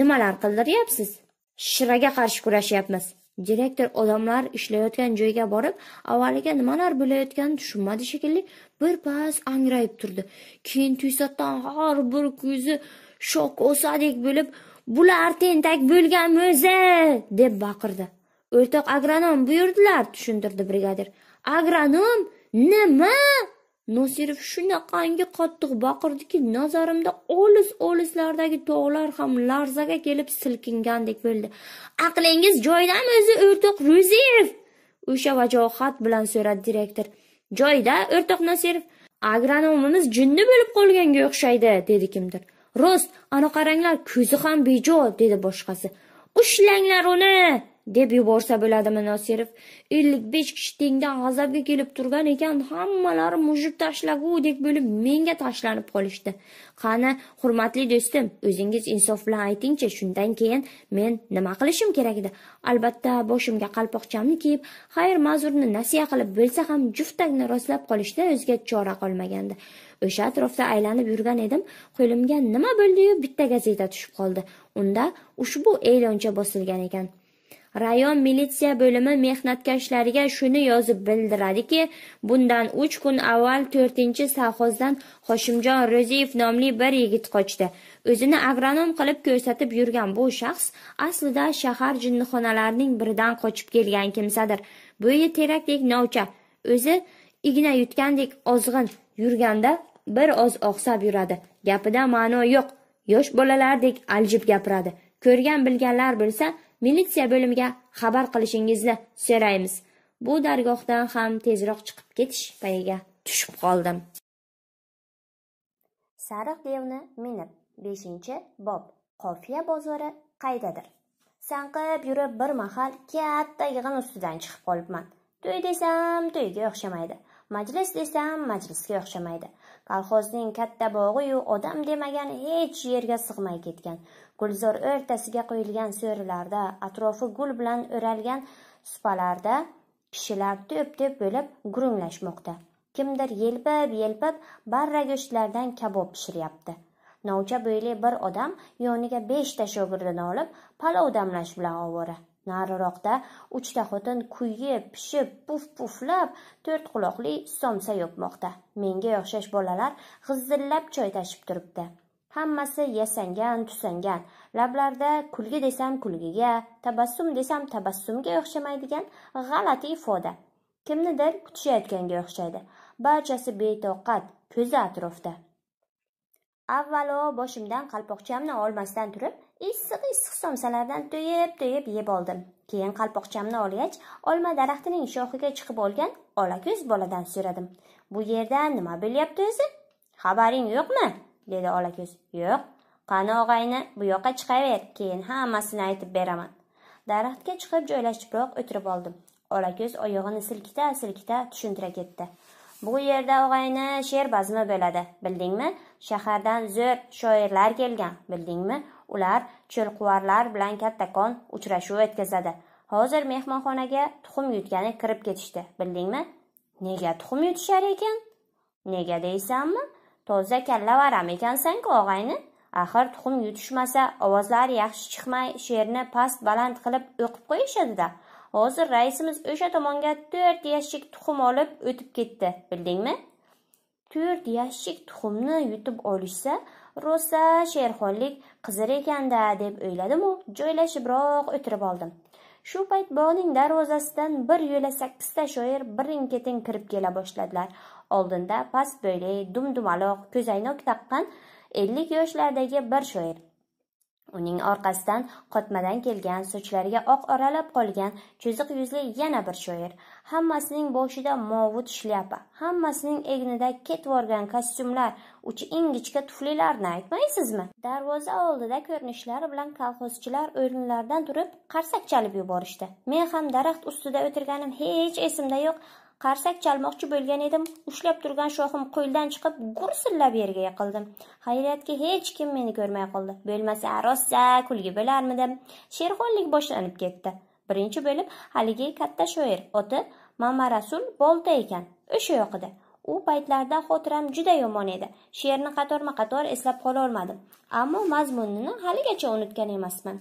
nimalar qildiryapsiz shiraga qarshi kurashyapmiz Direktor odamlar ishlayotgan joyga borib, avvaliga nimalar bo'layotganini tushunmadi shekilli, bir pas angrayib turdi. Keyin to'satdan har bir ko'zi shok osadek bo'lib, "Bular tentak bo'lgan o'zi!" deb baqirdi. O'rtoq agronom buyurdilar, tushuntirdi brigadir. Agronom nima? nosirov shunaqangi qattiq baqirdiki nazarimda olis olislardagi tog'lar ham larzaga kelib silkingandek bo'ldi aqlingiz joyidami o'zi o'rtoq ro'ziyev o'sha vajohat bilan so'radi direktor joyida o'rtoq nosirov agronomimiz jinni bo'lib qolganga o'xshaydi dedi kimdir rost ana qaranglar ko'zi ham bejo dedi boshqasi ushlanglar uni deb yuborsa bo'ladimi nosirov ellik besh kishi tengdan g'azabga kelib turgan ekan hammalari mujib tashlagudek bo'lib menga tashlanib qolishdi qani hurmatli do'stim o'zingiz insof bilan aytingchi shundan keyin men nima qilishim kerak edi albatta boshimga qalpoqchamni kiyib xayr ma'zurni nasiya qilib bo'lsa ham juftakni rostlab qolishda o'zga chora qolmagandi o'sha atrofda aylanib yurgan edim qo'limga nima bo'ldiyu bitta gazeta tushib qoldi unda ushbu e'loncha bosilgan ekan Rayon militsiya bo'limi mehnatkashlariga shuni yozib bildiradiki, bundan 3 kun avval 4-savxozdan Hoshimjon Ro'ziyev nomli bir yigit qochdi. O'zini agronom qilib ko'rsatib yurgan bu shaxs aslida shahar jinnixonalarining biridan qochib kelgan kimsadir. Bo'yi terakdek novcha, o'zi igna yutgandek ozg'in yurganda bir oz oqsab yuradi. Gapida ma'no yo'q. yosh bolalardek aljib gapiradi ko'rgan bilganlar bilsa militsiya bo'limiga xabar qilishingizni so'raymiz bu dargohdan ham tezroq chiqib ketish payiga tushib qoldim sariq devni minib beshinchi bob qofiya bozori qaydadir sanqib yurib bir mahal katta yig'in ustidan chiqib qolibman to'y desam to'yga o'xshamaydi majlis desam majlisga o'xshamaydi kolxozning katta bog'iyu odam demagan hech yerga sig'may ketgan gulzor o'rtasiga qo'yilgan so'rilarda atrofi gul bilan o'ralgan supalarda kishilar to'p to'p bo'lib gurunglashmoqda kimdir yelpib yelpib barra go'shtlardan kabob pishiryapti novcha bo'yli bir odam yoniga beshta shogirdini olib palov damlash bilan ovora nariroqda uchta xotin kuyib pishib puf puflab to'rt quloqli somsa yopmoqda menga o'xshash bolalar g'izillab choy tashib turibdi hammasi yasangan tusangan lablarda kulgi desam kulgiga tabassum desam tabassumga o'xshamaydigan g'alati ifoda kimnidir kutishayotganga o'xshaydi barchasi betoqat ko'zi atrofda avvalo boshimdan qalpoqchamni olmasdan turib issiq issiq somsalardan to'yib to'yib yeb oldim keyin qalpoqchamni olgach olma daraxtining shoxiga chiqib olgan olako'z boladan so'radim bu yerda nima bo'lyapti o'zi xabaring yo'qmi dedi Olako'z. Yo'q, qani og'ayni, bu yoqqa chiqaver, keyin hammasini aytib beraman. Daraxtga chiqib joylashibroq o'tirib oldim. Olako'z oyog'ini silkita silkita tushuntira ketdi. Bu yerda og'ayni she'r bazmi bo'ladi, bildingmi? Shahardan zo'r shoirlar kelgan, bildingmi? Ular cho'lquvarlar bilan kattakon uchrashuv o'tkazadi. Hozir mehmonxonaga tuxum yutgani kirib ketishdi, bildingmi? Nega tuxum yutishar ekan? Nega deysanmi? toza kallavaram ekansan-ku og'ayni axir tuxum yutishmasa ovozlari yaxshi chiqmay she'rni past baland qilib o'qib qo'yishadi-da. hozir raisimiz o'sha tomonga to'rt yashik tuxum olib o'tib ketdi bildingmi to'rt yashik tuxumni yutib olishsa rosa sherxonlik qizir ekanda deb o'yladimu joylashibroq o'tirib oldim shu payt bog'ning darvozasidan bir yo'la sakkizta shoir birin ketin kirib kela boshladilar oldinda past bo'yli dumdumaloq ko'zoynak taqqan ellik yoshlardagi bir shoir uning orqasidan qotmadan kelgan sochlariga oq oralab qolgan cho'ziq yuzli yana bir shoir hammasining boshida movut shlyapa hammasining egnida ketvorgan kostyumlar uchi ingichka tuflilarni aytmaysizmi darvoza oldida ko'rinishlari bilan kolxozchilar o'rinlaridan turib qarsak chalib yuborishdi men ham daraxt ustida o'tirganim hech esimda yo'q qarsak chalmoqchi bo'lgan edim ushlab turgan shoxim qo'ldan chiqib gursillab yerga yiqildim hayratga hech kim meni ko'rmay qoldi bo'lmasa rosa kulgi bo'larmidim sherxo'rlik boshlanib ketdi birinchi bo'lib haligi katta shoir oti mamarasul bolta ekan o'sha yoqida u paytlarda xotiram juda yomon edi she'rni qatorma qator eslab qololmadim ammo mazmunini haligacha unutgan emasman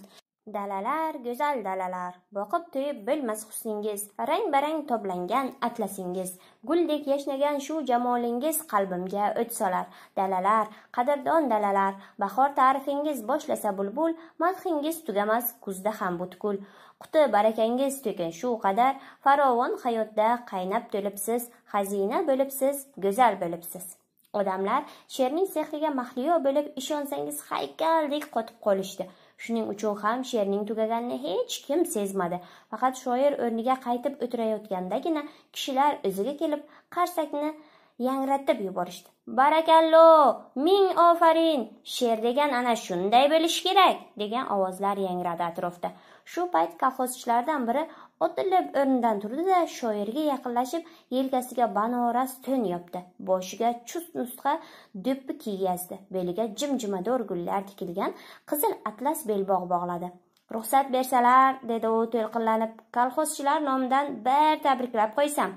Dalalar, go'zal dalalar, boqib to'yib bilmas husningiz, rang-barang toblangan atlasingiz, guldek yashnagan shu jamolingiz qalbimga o't solar. Dalalar, qadrdon dalalar, bahor ta'rifingiz boshlasa bulbul, madhingiz tugamas kuzda ham butkul. Quti barakangiz to'kin shu qadar, farovon hayotda qaynab to'libsiz, xazina bo'libsiz, go'zal bo'libsiz. Odamlar sherning sehriga mahliyo bo'lib, ishonsangiz haykaldek qotib qolishdi. Shuning uchun ham she'rning tugaganini hech kim sezmadi. Faqat shoir o'rniga qaytib o'tirayotgandagina kishilar o'ziga kelib qarsakni yangratib yuborishdi. Barakallo, ming ofarin, she'r degan ana shunday bo'lish kerak, degan ovozlar yangradi atrofda. Shu payt kolxozchilardan biri otilib o'rnidan turdi-da, shoirga yaqinlashib, yelkasiga banoras to'n yopdi. Boshiga chust nusxa do'ppi kiygazdi. Beliga jimjima gullar tikilgan qizil atlas belbog' bog'ladi. Ruxsat bersalar, dedi u to'lqinlanib, kolxozchilar nomidan bir tabriklab qo'ysam.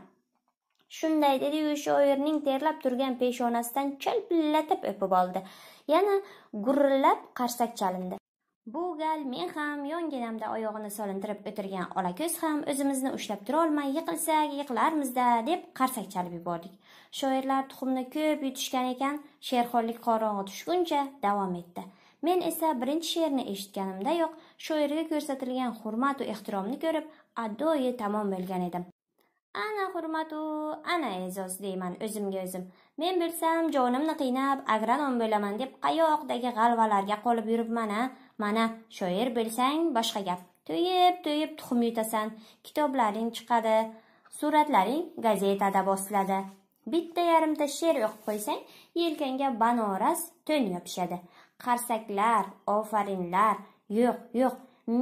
Shunday dedi u shoirning terlab turgan peshonasidan chalpillatib o'pib oldi. Yana gurillab qarsak chalindi. Bu gal men ham yonginamda oyog'ini solintirib o'tirgan olako'z ham o'zimizni ushlab turolmay yiqilsak yiqilarmiz-da deb qarsak chalib yubordik. Shoirlar tuxumni ko'p yutishgan ekan, sherxonlik qorong'i tushguncha davom etdi. Men esa birinchi she'rni eshitganimdayoq shoirga ko'rsatilgan hurmat va ehtiromni ko'rib, adoyi tamom bo'lgan edim. ana hurmatu ana e'zoz deyman o'zimga o'zim men bilsam jonimni qiynab agronom bo'laman deb qayoqdagi g'alvalarga qolib yuribman a mana shoir bo'lsang boshqa gap to'yib to'yib tuxum yutasan kitoblaring chiqadi suratlaring gazetada bosiladi bitta yarimta she'r o'qib qo'ysang yelkangga banoras to'n yopishadi qarsaklar ofarinlar yo'q yo'q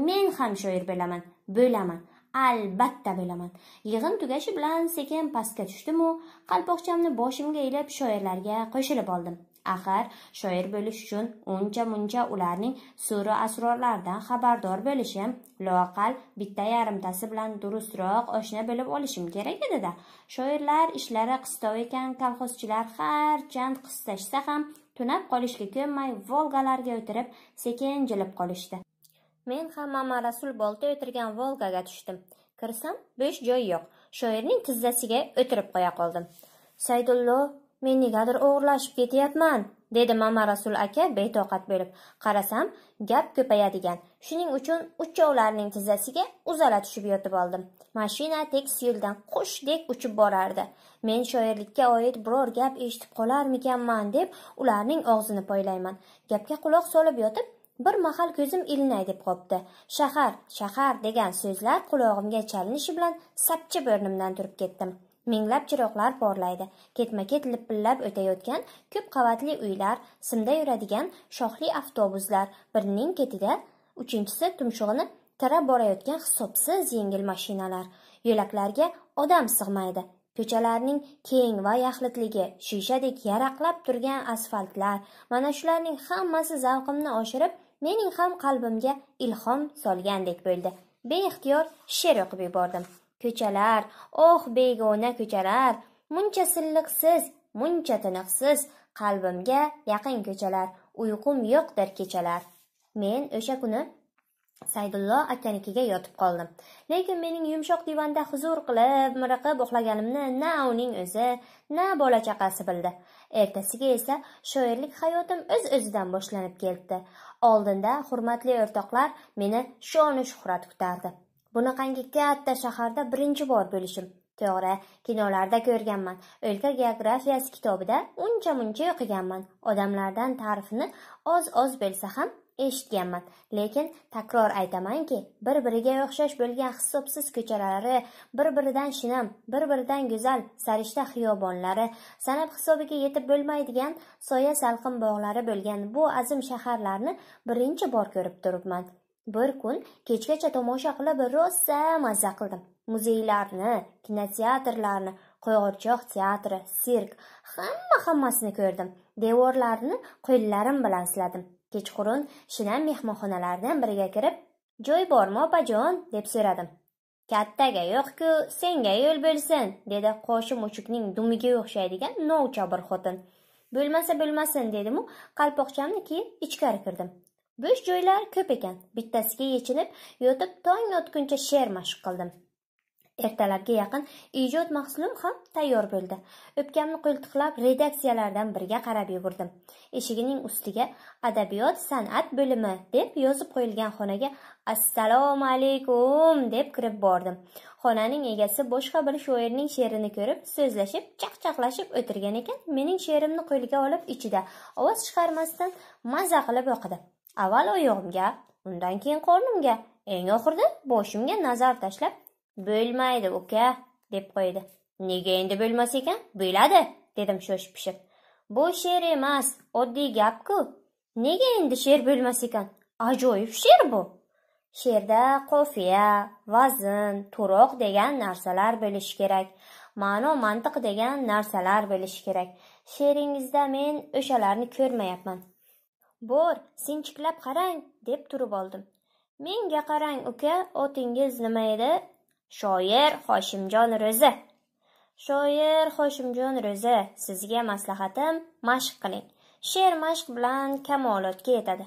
men ham shoir bo'laman bo'laman albatta bo'laman yig'in tugashi bilan sekin pastga tushdimu qalpoqchamni boshimga ilib shoirlarga qo'shilib oldim Axir, shoir bo'lish uchun uncha muncha ularning suri asrorlaridan xabardor bo'lishim, loaqal bitta yarimtasi bilan durustroq oshna bo'lib olishim kerak edi Shoirlar ishlari qistov ekan, kolxozchilar har chand qistashsa ham tunab qolishga ko'nmay Volgalarga o'tirib, sekin jilib qolishdi. Men ham Mama Rasul bolta o'tirgan Volgaga tushdim. Kirsam, bo'sh joy yo'q. Shoirning tizzasiga o'tirib qo'ya qoldim. Saydullo men negadir o'g'irlashib ketyapman dedi mama rasul aka betoqat bo'lib qarasam gap ko'payadigan shuning uchun uchovlarning tizzasiga uzala tushib yotib oldim mashina tekis yo'ldan qushdek uchib borardi men shoirlikka oid biror gap eshitib qolarmikanman deb ularning og'zini poylayman gapga quloq solib yotib bir mahal ko'zim ilinay deb qopti shahar shahar degan so'zlar qulog'imga chalinishi bilan sapchib o'rnimdan turib ketdim minglab chiroqlar porlaydi ketma ket lipillab o'tayotgan ko'p qavatli uylar simda yuradigan shoxli avtobuslar birining ketida uchinchisi tumshug'ini tirab borayotgan hisobsiz yengil mashinalar yo'laklarga odam sig'maydi ko'chalarning keng va yaxlitligi shishadek yaraqlab turgan asfaltlar mana shularning hammasi zavqimni oshirib mening ham qalbimga ilhom solgandek bo'ldi beixtiyor she'r o'qib yubordim ko'chalar oh begona ko'chalar muncha silliqsiz muncha tiniqsiz qalbimga yaqin ko'chalar uyqum yo'qdir kechalar men o'sha kuni saydullo akanikiga yotib qoldim lekin mening yumshoq divanda huzur qilib miriqib uxlaganimni na uning o'zi na bola chaqasi bildi ertasiga esa shoirlik hayotim o'z öz o'zidan boshlanib ketdi oldinda hurmatli o'rtoqlar meni shonu shuhrat kutardi bunaqangi katta shaharda birinchi bor bo'lishim to'g'ri kinolarda ko'rganman o'lka geografiyasi kitobida uncha muncha o'qiganman odamlardan ta'rifini oz oz bo'lsa ham eshitganman lekin takror aytamanki bir biriga o'xshash bo'lgan hisobsiz ko'chalari bir biridan shinam bir biridan go'zal sarishta xiyobonlari sanab hisobiga yetib bo'lmaydigan soya salqin bog'lari bo'lgan bu azim shaharlarni birinchi bor ko'rib turibman bir kun kechgacha tomosha qilib rosa mazza qildim muzeylarni kinoteatrlarni qo'yg'irchoq teatri sirk hamma hammasini ko'rdim devorlarni qo'llarim bilan siladim kechqurun shinam mehmonxonalardan biriga kirib joy bormi opajon deb so'radim kattaga yo'q-ku, senga yo'l bo'lsin dedi qoshi mushukning dumiga o'xshaydigan novcha bir xotin bo'lmasa bo'lmasin dedim u, qalpoqchamni kiyib ichkari kirdim Bo'sh joylar ko'p ekan. Bittasiga yechinib, yotib tong yotguncha she'r mashq qildim. Ertalabga yaqin ijod mahsulim ham tayyor bo'ldi. O'pkamni qo'ltiqlab redaksiyalardan biriga qarab yugurdim. Eshigining ustiga adabiyot san'at bo'limi deb yozib qo'yilgan xonaga assalomu alaykum deb kirib bordim. Xonaning egasi boshqa bir shoirning she'rini ko'rib, so'zlashib, chaqchaqlashib o'tirgan ekan, mening she'rimni qo'liga olib ichida ovoz chiqarmasdan maza qilib o'qidi. avval oyog'imga undan keyin qornimga eng oxirida boshimga nazar tashlab bo'lmaydi uka deb qo'ydi nega endi bo'lmas ekan bo'ladi dedim shoshib pishib bu she'r emas oddiy gapku nega endi she'r bo'lmas ekan ajoyib she'r bu she'rda qofiya vazn turoq degan narsalar bo'lishi kerak ma'no mantiq degan narsalar bo'lishi kerak she'ringizda men o'shalarni ko'rmayapman bor sinchiklab qarang deb turib oldim menga qarang uka otingiz nima edi shoir hoshimjon ro'za shoir hoshimjon ro'za sizga maslahatim mashq qiling she'r mashq bilan kamolotga yetadi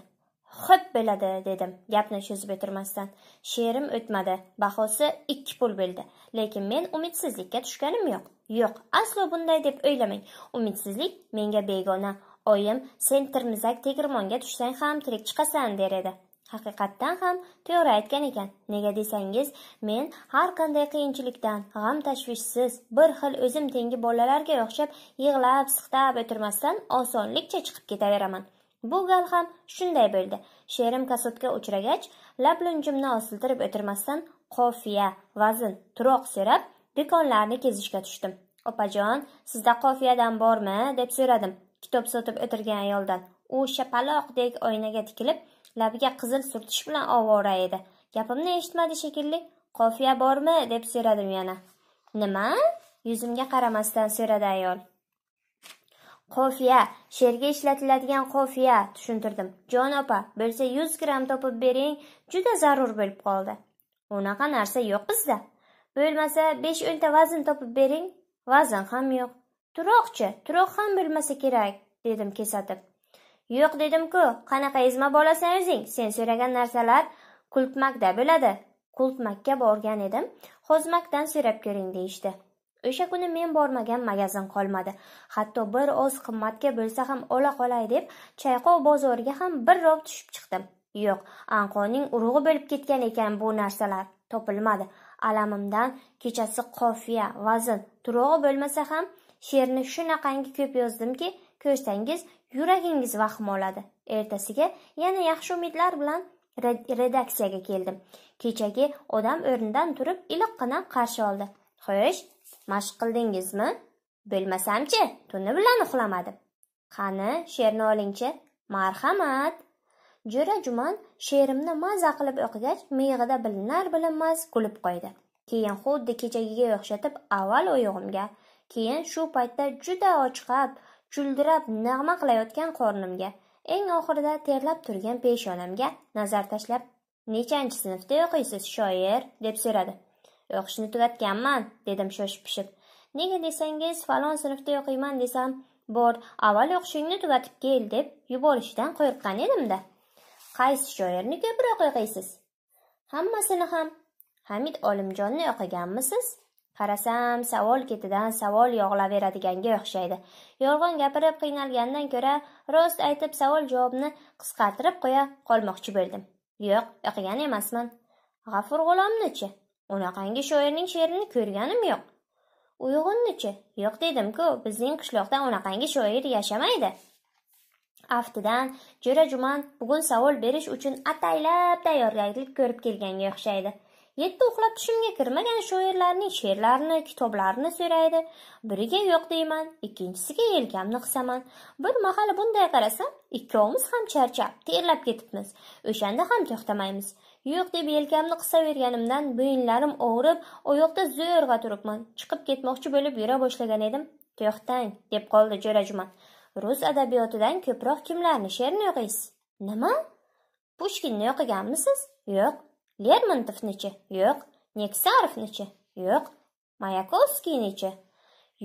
xo'p bo'ladi dedim gapni cho'zib o'tirmasdan she'rim o'tmadi bahosi ikki pul bo'ldi lekin men umidsizlikka tushganim yo'q yo'q aslo bunday deb o'ylamang umidsizlik menga begona Oyim, sen tirmizak tegirmonga tushsang ham tirik chiqasan der edi. Haqiqatdan ham to'g'ri aytgan ekan. Nega desangiz, men har qanday qiyinchilikdan g'am tashvishsiz, bir xil o'zim tengi bolalarga o'xshab yig'lab, siqtab o'tirmasdan osonlikcha chiqib ketaveraman. Bu gal ham shunday bo'ldi. She'rim kasodga uchragach, lab lunjimni osiltirib o'tirmasdan qofiya, vazn, turoq serab, do'konlarni kezishga tushdim. Opajon, sizda qofiyadan bormi? deb so'radim. kitob sotib o'tirgan ayoldan u shapaloqdek oynaga tikilib labiga qizil surtish bilan ovora edi gapimni eshitmadi shekilli qofiya bormi deb so'radim yana nima yuzimga qaramasdan so'radi ayol qofiya she'rga ishlatiladigan qofiya tushuntirdim jon opa bo'lsa yuz gramm topib bering juda zarur bo'lib qoldi unaqa narsa yo'q bizda bo'lmasa besh o'nta vazn topib bering vazn ham yo'q Turoqchi, turoq ham bilmasa kerak, dedim kesatib. Yo'q dedim-ku, qanaqa ezma bolasan o'zing? Sen so'ragan narsalar kultmakda bo'ladi. Kultmakka borgan edim, hozmakdan so'rab ko'ring deyishdi. O'sha kuni men bormagan magazin qolmadi. Hatto bir oz qimmatga bo'lsa ham ola qolay deb Chayqov bozoriga ham bir rob tushib chiqdim. Yo'q, anqoning urug'i bo'lib ketgan ekan bu narsalar. Topilmadi. Alamimdan kechasi qofiya, vazn, turog'i bo'lmasa ham She'rni shunaqangi ko'p yozdimki, ko'rsangiz yuragingiz vahm oladi. Ertasiga yana yaxshi umidlar bilan redaksiyaga keldim. Kechagi odam o'rnidan turib iliqqina qarshi oldi. Xo'sh, mashq qildingizmi? bo'lmasamchi tuni bilan uxlamadim. Qani, she'rni olingchi. Marhamat. Jo'ra Juman she'rimni maza qilib o'qigach, miyig'ida bilinar bilinmas kulib qo'ydi. Keyin xuddi kechagiga o'xshatib, avval oyog'imga, Keyin shu paytda juda ochqab, chuldirab nag'ma qilayotgan qornimga, eng oxirida terlab turgan peshonamga nazar tashlab, "Nechanchi sinfda o'qiysiz, shoir?" deb so'radi. "O'qishni tugatganman", dedim shoshib-pishib. "Nega desangiz, falon sinfda o'qiyman desam, bor, avval o'qishingni tugatib kel" deb yuborishidan qo'rqqan edimda "Qaysi shoirni ko'proq o'qiysiz?" "Hammasini ham. Hamid Olimjonni o'qiganmisiz?" Qarasam, savol ketidan savol yog'laveradiganga o'xshaydi. Yolg'on gapirib qiynalgandan ko'ra, rost aytib savol-javobni qisqartirib qo'ya qolmoqchi bo'ldim. Yo'q, o'qigan emasman. G'afur G'ulomnichi? Unaqangi shoirning she'rini ko'rganim yo'q. Uyg'unnichi? Yo'q dedim-ku, bizning qishloqda unaqangi shoir yashamaydi. Aftidan jo'ra juman bugun savol berish uchun ataylab tayyorgarlik ko'rib kelganga o'xshaydi. yetti uxlab tushimga kirmagan shoirlarning she'rlarini kitoblarini so'raydi biriga yo'q deyman ikkinchisiga yelkamni qisaman bir mahal bunday qarasam ikkovimiz ham charchab terlab ketibmiz o'shanda ham to'xtamaymiz yo'q deb yelkamni qisaverganimdan bo'yinlarim og'rib oyoqda zo'rg'a turibman chiqib ketmoqchi bo'lib yura boshlagan edim to'xtang deb qoldi jo'rajuman rus adabiyotidan ko'proq kimlarni she'rini o'qiysiz nima pushkinni o'qiganmisiz yo'q Lermontovnichi? Yo'q. Neksarovnichi? Yo'q. Mayakovskiynichi?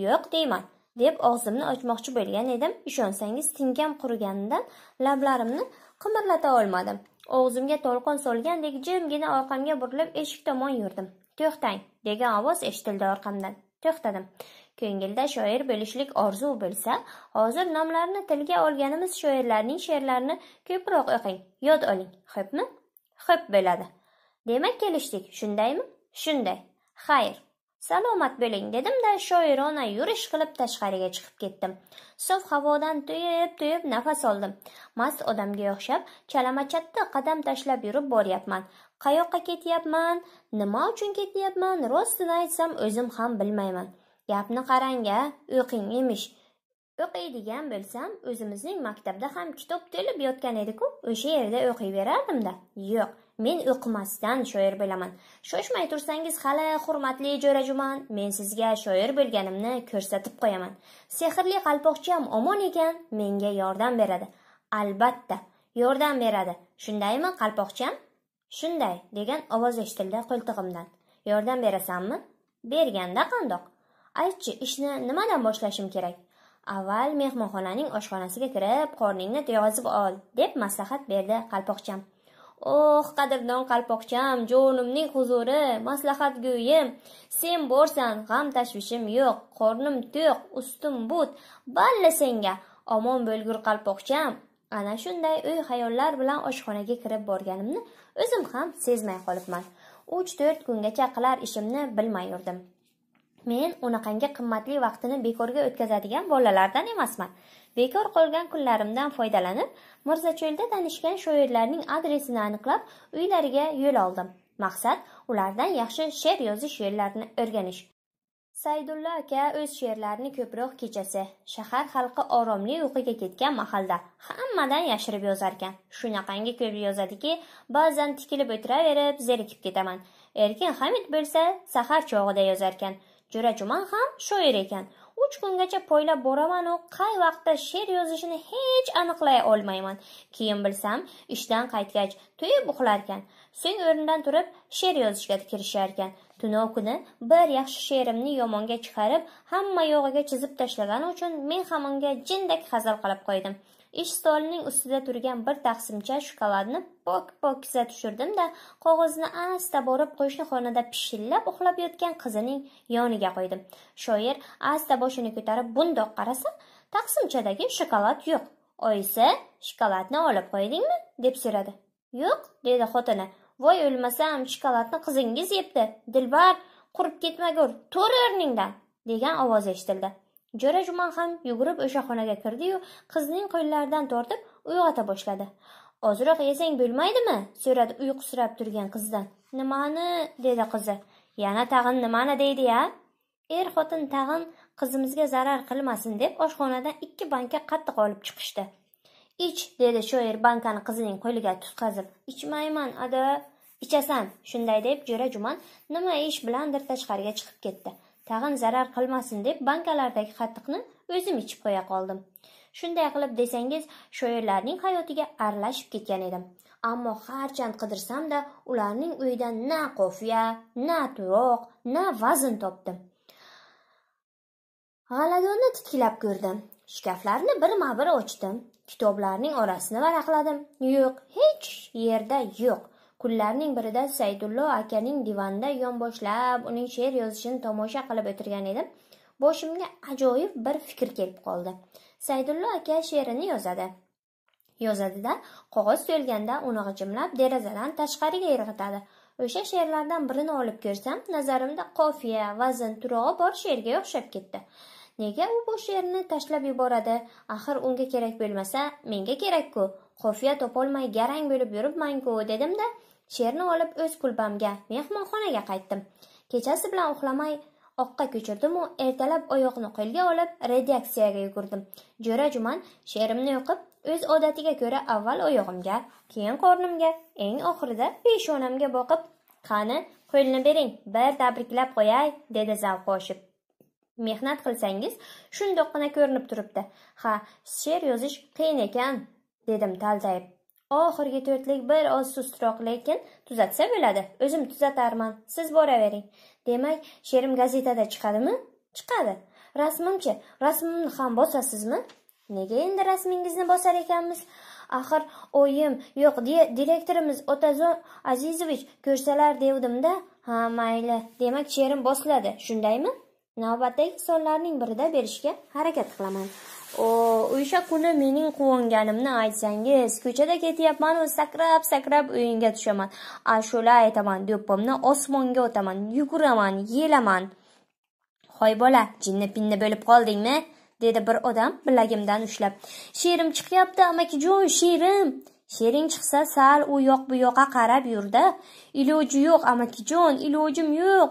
Yo'q deyman, deb og'zimni ochmoqchi bo'lgan edim. Ishonsangiz, tinkam quriganidan lablarimni qimirlata olmadim. Og'zimga to'lqin solgandek jimgina orqamga burilib eshik tomon yurdim. "To'xtang!" degan ovoz eshitildi orqamdan. To'xtadim. Ko'ngilda shoir bo'lishlik orzu bo'lsa, hozir nomlarni tilga olganimiz shoirlarning she'rlarini ko'proq o'qing, yod oling. Xo'pmi? Xo'p bo'ladi. Demak, kelishdik, shundaymi? Shunday. Xayr. Salomat bo'ling dedim-da, shoirona yurish qilib tashqariga chiqib ketdim. Sof havodan to'yib-to'yib nafas oldim. Mast odamga o'xshab, chalamachatda qadam tashlab yurib boryapman. Qayoqqa ketyapman? Nima uchun ketyapman? Rostini aytsam, o'zim ham bilmayman. Gapni qarang-a, o'qing emish. O'qiydigan bo'lsam, o'zimizning maktabda ham kitob to'lib yotgan edi-ku, o'sha yerda o'qiyverardim-da. Yo'q, men o'qimasdan shoir bo'laman shoshmay tursangiz hali hurmatli jo'rajuman men sizga shoir bo'lganimni ko'rsatib qo'yaman sehrli qalpoqcham omon ekan menga yordam beradi albatta yordam beradi shundaymi qalpoqcham shunday degan ovoz eshitildi qo'ltig'imdan yordam berasanmi berganda qandoq aytchi ishni nimadan boshlashim kerak avval mehmonxonaning oshxonasiga kirib qorningni to'yg'azib ol deb maslahat berdi qalpoqcham oh qadrdon qalpoqcham jonimning huzuri go'yim sen borsan g'am tashvishim yo'q qornim to'q ustim but balla senga omon bo'lgur qalpoqcham ana shunday uy xayollar bilan oshxonaga kirib borganimni o'zim ham sezmay qolibman uch to'rt kungacha qilar ishimni bilmay yurdim men unaqangi qimmatli vaqtini bekorga o'tkazadigan bolalardan emasman Bekor qolgan kunlarimdan foydalanib, Mirzacho'lda tanishgan shoirlarning adresini aniqlab, uylariga yo'l oldim. Maqsad ulardan yaxshi she'r yozish yo'llarini o'rganish. Saydulla aka o'z she'rlarini ko'proq kechasi shahar xalqi oromli uyquga ketgan mahalda hammadan yashirib yozar ekan. Shunaqangi ko'p yozadiki, ba'zan tikilib o'tiraverib, zerikib ketaman. Erkin Hamid bo'lsa, sahar chog'ida yozar ekan. Jo'ra Juman ham shoir ekan. uch kungacha poylab boramanu qay vaqtda she'r yozishini hech aniqlay olmayman keyin bilsam ishdan qaytgach to'yib uxlarkan so'ng o'rnidan turib she'r yozishga kirisharkan tunov kuni bir yaxshi she'rimni yomonga chiqarib hamma yog'iga chizib tashlagani uchun men ham unga jindak hazil qilib qo'ydim Ish stolining ustida turgan bir taqsimcha shokoladni pok-pokiza tushirdim-da, qog'ozni asta borib qo'shni xonada pishillab uxlab yotgan qizining yoniga qo'ydim. Shoir asta boshini ko'tarib bundoq qarasa, taqsimchadagi shokolad yo'q. Oyisi, shokoladni olib qo'ydingmi? deb so'radi. Yo'q, dedi xotini. Voy o'lmasam, shokoladni qizingiz yebdi. Dilbar, qurib ketmagur, to'r o'rningdan, degan ovoz eshitildi. jo'ra juman ham yugurib o'sha xonaga kirdi-yu, qizning qo'llaridan tortib uyg'ota boshladi ozroq yesang bo'lmaydimi so'radi uyqusirab turgan qizdan nimani dedi qizi yana tag'in nimani deydi ya er xotin tag'in qizimizga zarar qilmasin deb oshxonadan ikki banka qattiq olib chiqishdi ich dedi shoir bankani qizining qo'liga tutqazib ichmayman ada ichasan shunday deb jo'ra juman nima ish bilandir tashqariga chiqib ketdi tag'in zarar qilmasin deb bankalardagi qattiqni o'zim ichib qo'ya qoldim shunday qilib desangiz shoirlarning hayotiga aralashib ketgan edim ammo harchand qidirsamda ularning uyidan na qofiya na turoq na vazn topdim g'aladonni titkilab ko'rdim shkaflarni birma bir ochdim kitoblarning orasini varaqladim yo'q hech yerda yo'q Kunlarning birida Saydullo akaning divanda yonboshlab uning she'r yozishini tomosha qilib o'tirgan edim. Boshimga ajoyib bir fikr kelib qoldi. Saydullo aka she'rini yozadi. Yozadida qog'oz to'lganda uni g'ijimlab derazadan tashqariga irg'itadi. O'sha she'rlardan birini olib ko'rsam, nazarimda qofiya, vazn, turog'i bor she'rga o'xshab ketdi. Nega u bu she'rni tashlab yuboradi? Axir unga kerak bo'lmasa, menga kerak-ku. Qofiya topolmay garang bo'lib yuribmanku ku de, sherni olib o'z kulbamga mehmonxonaga qaytdim kechasi bilan uxlamay oqqa ko'chirdimu ertalab oyoqni qo'lga olib redaksiyaga yugurdim jo'ra juman she'rimni o'qib o'z odatiga ko'ra avval oyog'imga keyin qornimga eng oxirida peshonamga boqib qani qo'lni bering bir tabriklab qo'yay dedi zavq oshib mehnat qilsangiz shundoqqina ko'rinib turibdi ha she'r yozish qiyin ekan dedim taltayib oxirgi to'rtlik bir oz sustroq lekin tuzatsa bo'ladi o'zim tuzatarman siz boravering demak she'rim gazetada chiqadimi chiqadi rasmimchi rasmimni ham bosasizmi nega endi rasmingizni bosar ekanmiz axir oyim yo'q direktorimiz otazon azizovich ko'rsalar devdimda ha mayli demak she'rim bosiladi shundaymi navbatdagi sonlarning birida berishga harakat qilaman o'sha kuni mening quvonganimni aytsangiz ko'chada ketyapmanu sakrab sakrab o'yinga tushaman ashula aytaman do'ppimni osmonga otaman yuguraman yelaman hoy bola jinni pinni bo'lib qoldingmi dedi bir odam bilagimdan ushlab sherim chiqyapti amakijon sherim she'ring chiqsa sal u yoq bu yoqqa qarab yurda iloji yo'q amakijon ilojim yo'q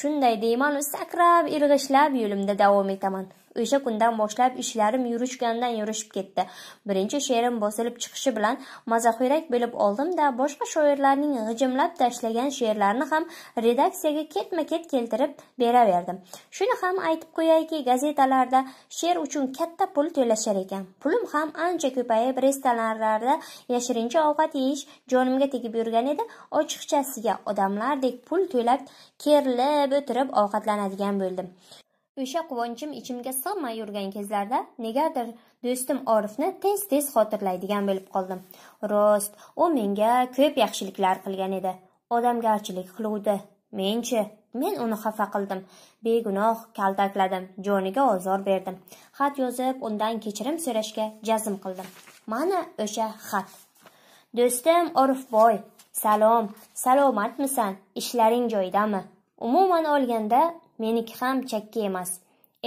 shunday deymanu sakrab irg'ishlab yo'limda davom etaman o'sha kundan boshlab ishlarim yurishgandan yurishib ketdi birinchi she'rim bosilib chiqishi bilan mazaxiyrak bilib oldimda boshqa shoirlarning g'ijimlab tashlagan she'rlarini ham redaksiyaga ketma ket keltirib beraverdim shuni ham aytib qo'yayki gazetalarda she'r uchun katta pul to'lashar ekan pulim ham ancha ko'payib restoranlarda yashirincha ovqat yeyish jonimga tegib yurgan edi ochiqchasiga odamlardek pul to'lab kerilib o'tirib ovqatlanadigan bo'ldim O'sha quvonchim ichimga sig'may yurgan kezlarda negadir do'stim Orifni tez-tez xotirlaydigan bo'lib qoldim. Rost, u menga ko'p yaxshiliklar qilgan edi. Odamgarchilik qiluvdi. Menchi, men uni xafa qildim. Begunoh kaltakladim, joniga ozor berdim. Xat yozib, undan kechirim so'rashga jazm qildim. Mana o'sha xat. Do'stim Orifboy, salom, salomatmisan? Ishlaring joyidami? Umuman olganda, meniki ham chakki emas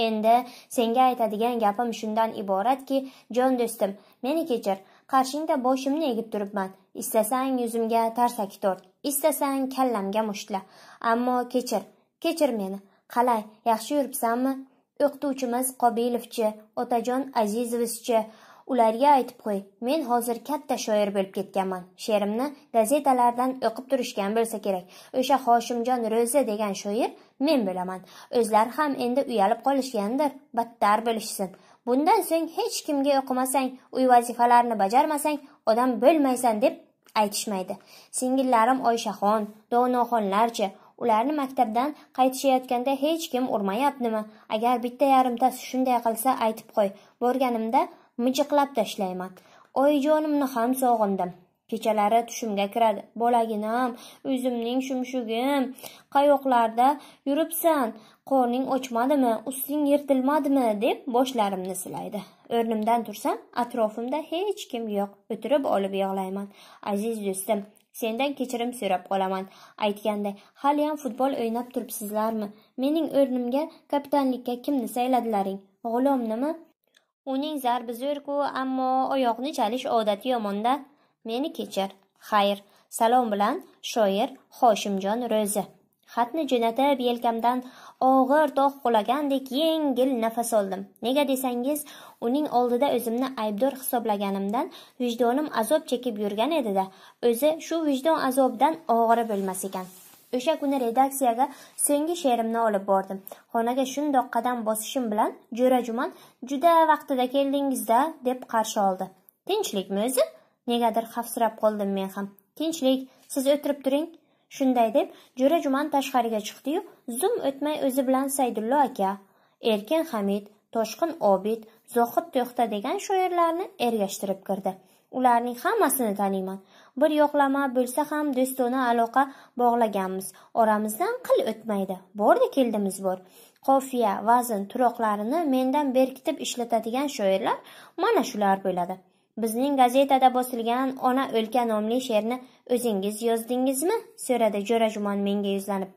endi senga aytadigan gapim shundan iboratki jon do'stim meni kechir qarshingda boshimni egib turibman istasang yuzimga tarsaki tort istasang kallamga mushtla ammo kechir kechir meni qalay yaxshi yuribsanmi o'qituvchimiz qobilovchi otajon azizovichi ularga aytib qo'y men hozir katta shoir bo'lib ketganman she'rimni gazetalardan o'qib turishgan bo'lsa kerak o'sha hoshimjon ro'za degan shoir men bilaman o'zlari ham endi uyalib qolishgandir battar bo'lishsin bundan so'ng hech kimga o'qimasang uy vazifalarini bajarmasang odam bo'lmaysan deb aytishmaydi singillarim oyshaxon donoxonlarchi ularni maktabdan qaytishayotganda hech kim urmayaptimi agar bitta yarimta shunday qilsa aytib qo'y borganimda mijiqlab tashlayman jonimni ham sog'indim Kechalari tushimga kiradi. Bolaginam, o'zimning shumshugim, qayoqlarda yuribsan? Qorning ochmadimi? Usting yirtilmadimi? deb boshlarimni silaydi. O'rnimdan tursam, atrofimda hech kim yo'q. O'tirib olib yig'layman. Aziz do'stim, sendan kechirim so'rab qolaman aytganday haliyam futbol o'ynab turibsizlarmi mening o'rnimga kapitanlikka kimni sayladilaring g'ulomnimi uning zarbi zo'rku ammo oyoqni chalish odati yomonda meni kechir xayr salom bilan shoir hoshimjon ro'zi xatni jo'natib yelkamdan og'ir dog' qulagandek yengil nafas oldim nega desangiz uning oldida o'zimni aybdor hisoblaganimdan vijdonim azob chekib yurgan edida o'zi shu vijdon azobidan og'iri bo'lmas ekan o'sha kuni redaksiyaga so'nggi she'rimni olib bordim xonaga shundoq qadam bosishim bilan jo'rajuman juda vaqtida keldingizda deb qarshi oldi tinchlikmi o'zi negadir xavfsirab qoldim men ham tinchlik siz o'tirib turing shunday deb jo'ra juman tashqariga chiqdiyu zum o'tmay o'zi bilan saydullo aka erkin hamid toshqin obid zohid to'xta degan shoirlarni ergashtirib kirdi ularning hammasini taniyman bir yo'qlama bo'lsa ham do'stona aloqa bog'laganmiz oramizdan qil o'tmaydi bordi keldimiz bor qofiya vazn turoqlarini mendan berkitib ishlatadigan shoirlar mana shular bo'ladi Bizning gazetada bosilgan Ona o'lka nomli she'rni o'zingiz yozdingizmi? so'radi Jo'rajumon menga yuzlanib.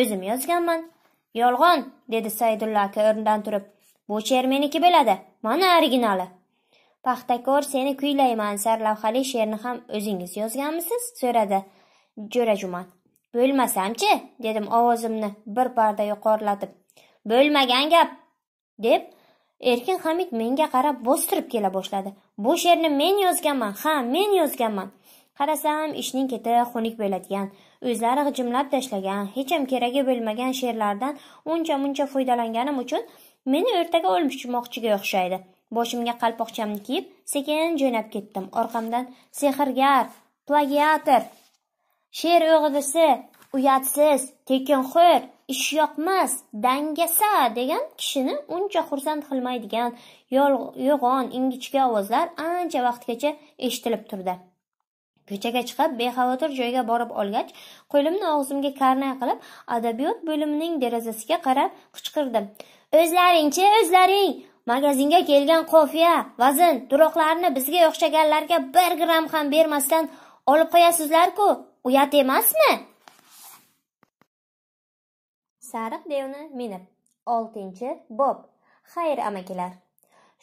O'zim yozganman. Yolg'on, dedi saidulla aka o'rnidan turib. Bu she'r meniki bo'ladi. Mana originali. Paxtakor seni kuylayman sarlavhali she'rni ham o'zingiz yozganmisiz? so'radi Jo'rajumon. Bo'lmasamchi, dedim ovozimni bir parda yuqorilatib. Bo'lmagan gap, deb erkin hamid menga qarab bostirib kela boshladi bu she'rni men yozganman ha men yozganman qarasam ishning keti xunuk bo'ladigan o'zlari g'ijimlab tashlagan hech ham keragi bo'lmagan she'rlardan uncha muncha foydalanganim uchun meni o'rtaga olishmoqchiga o'xshaydi boshimga qalpoqchamni kiyib sekin jo'nab ketdim orqamdan sehrgar plagiator she'r o'g'risi uyatsiz, tekinxo'r, ishyoqmas, dangasa degan kishini uncha xursand qilmaydigan yo'g'on, ingichka ovozlar ancha vaqtgacha eshitilib turdi. ko'chaga chiqib bexavotir joyga borib olgach qo'limni og'zimga karnay qilib adabiyot bo'limining derazasiga qarab qichqirdim o'zlaringchi o'zlaring magazinga kelgan qofiya vazn turoqlarni bizga o'xshaganlarga bir gramm ham bermasdan olib qo'yasizlarku uyat emasmi sariq devni minib oltinchi bob xayr amakilar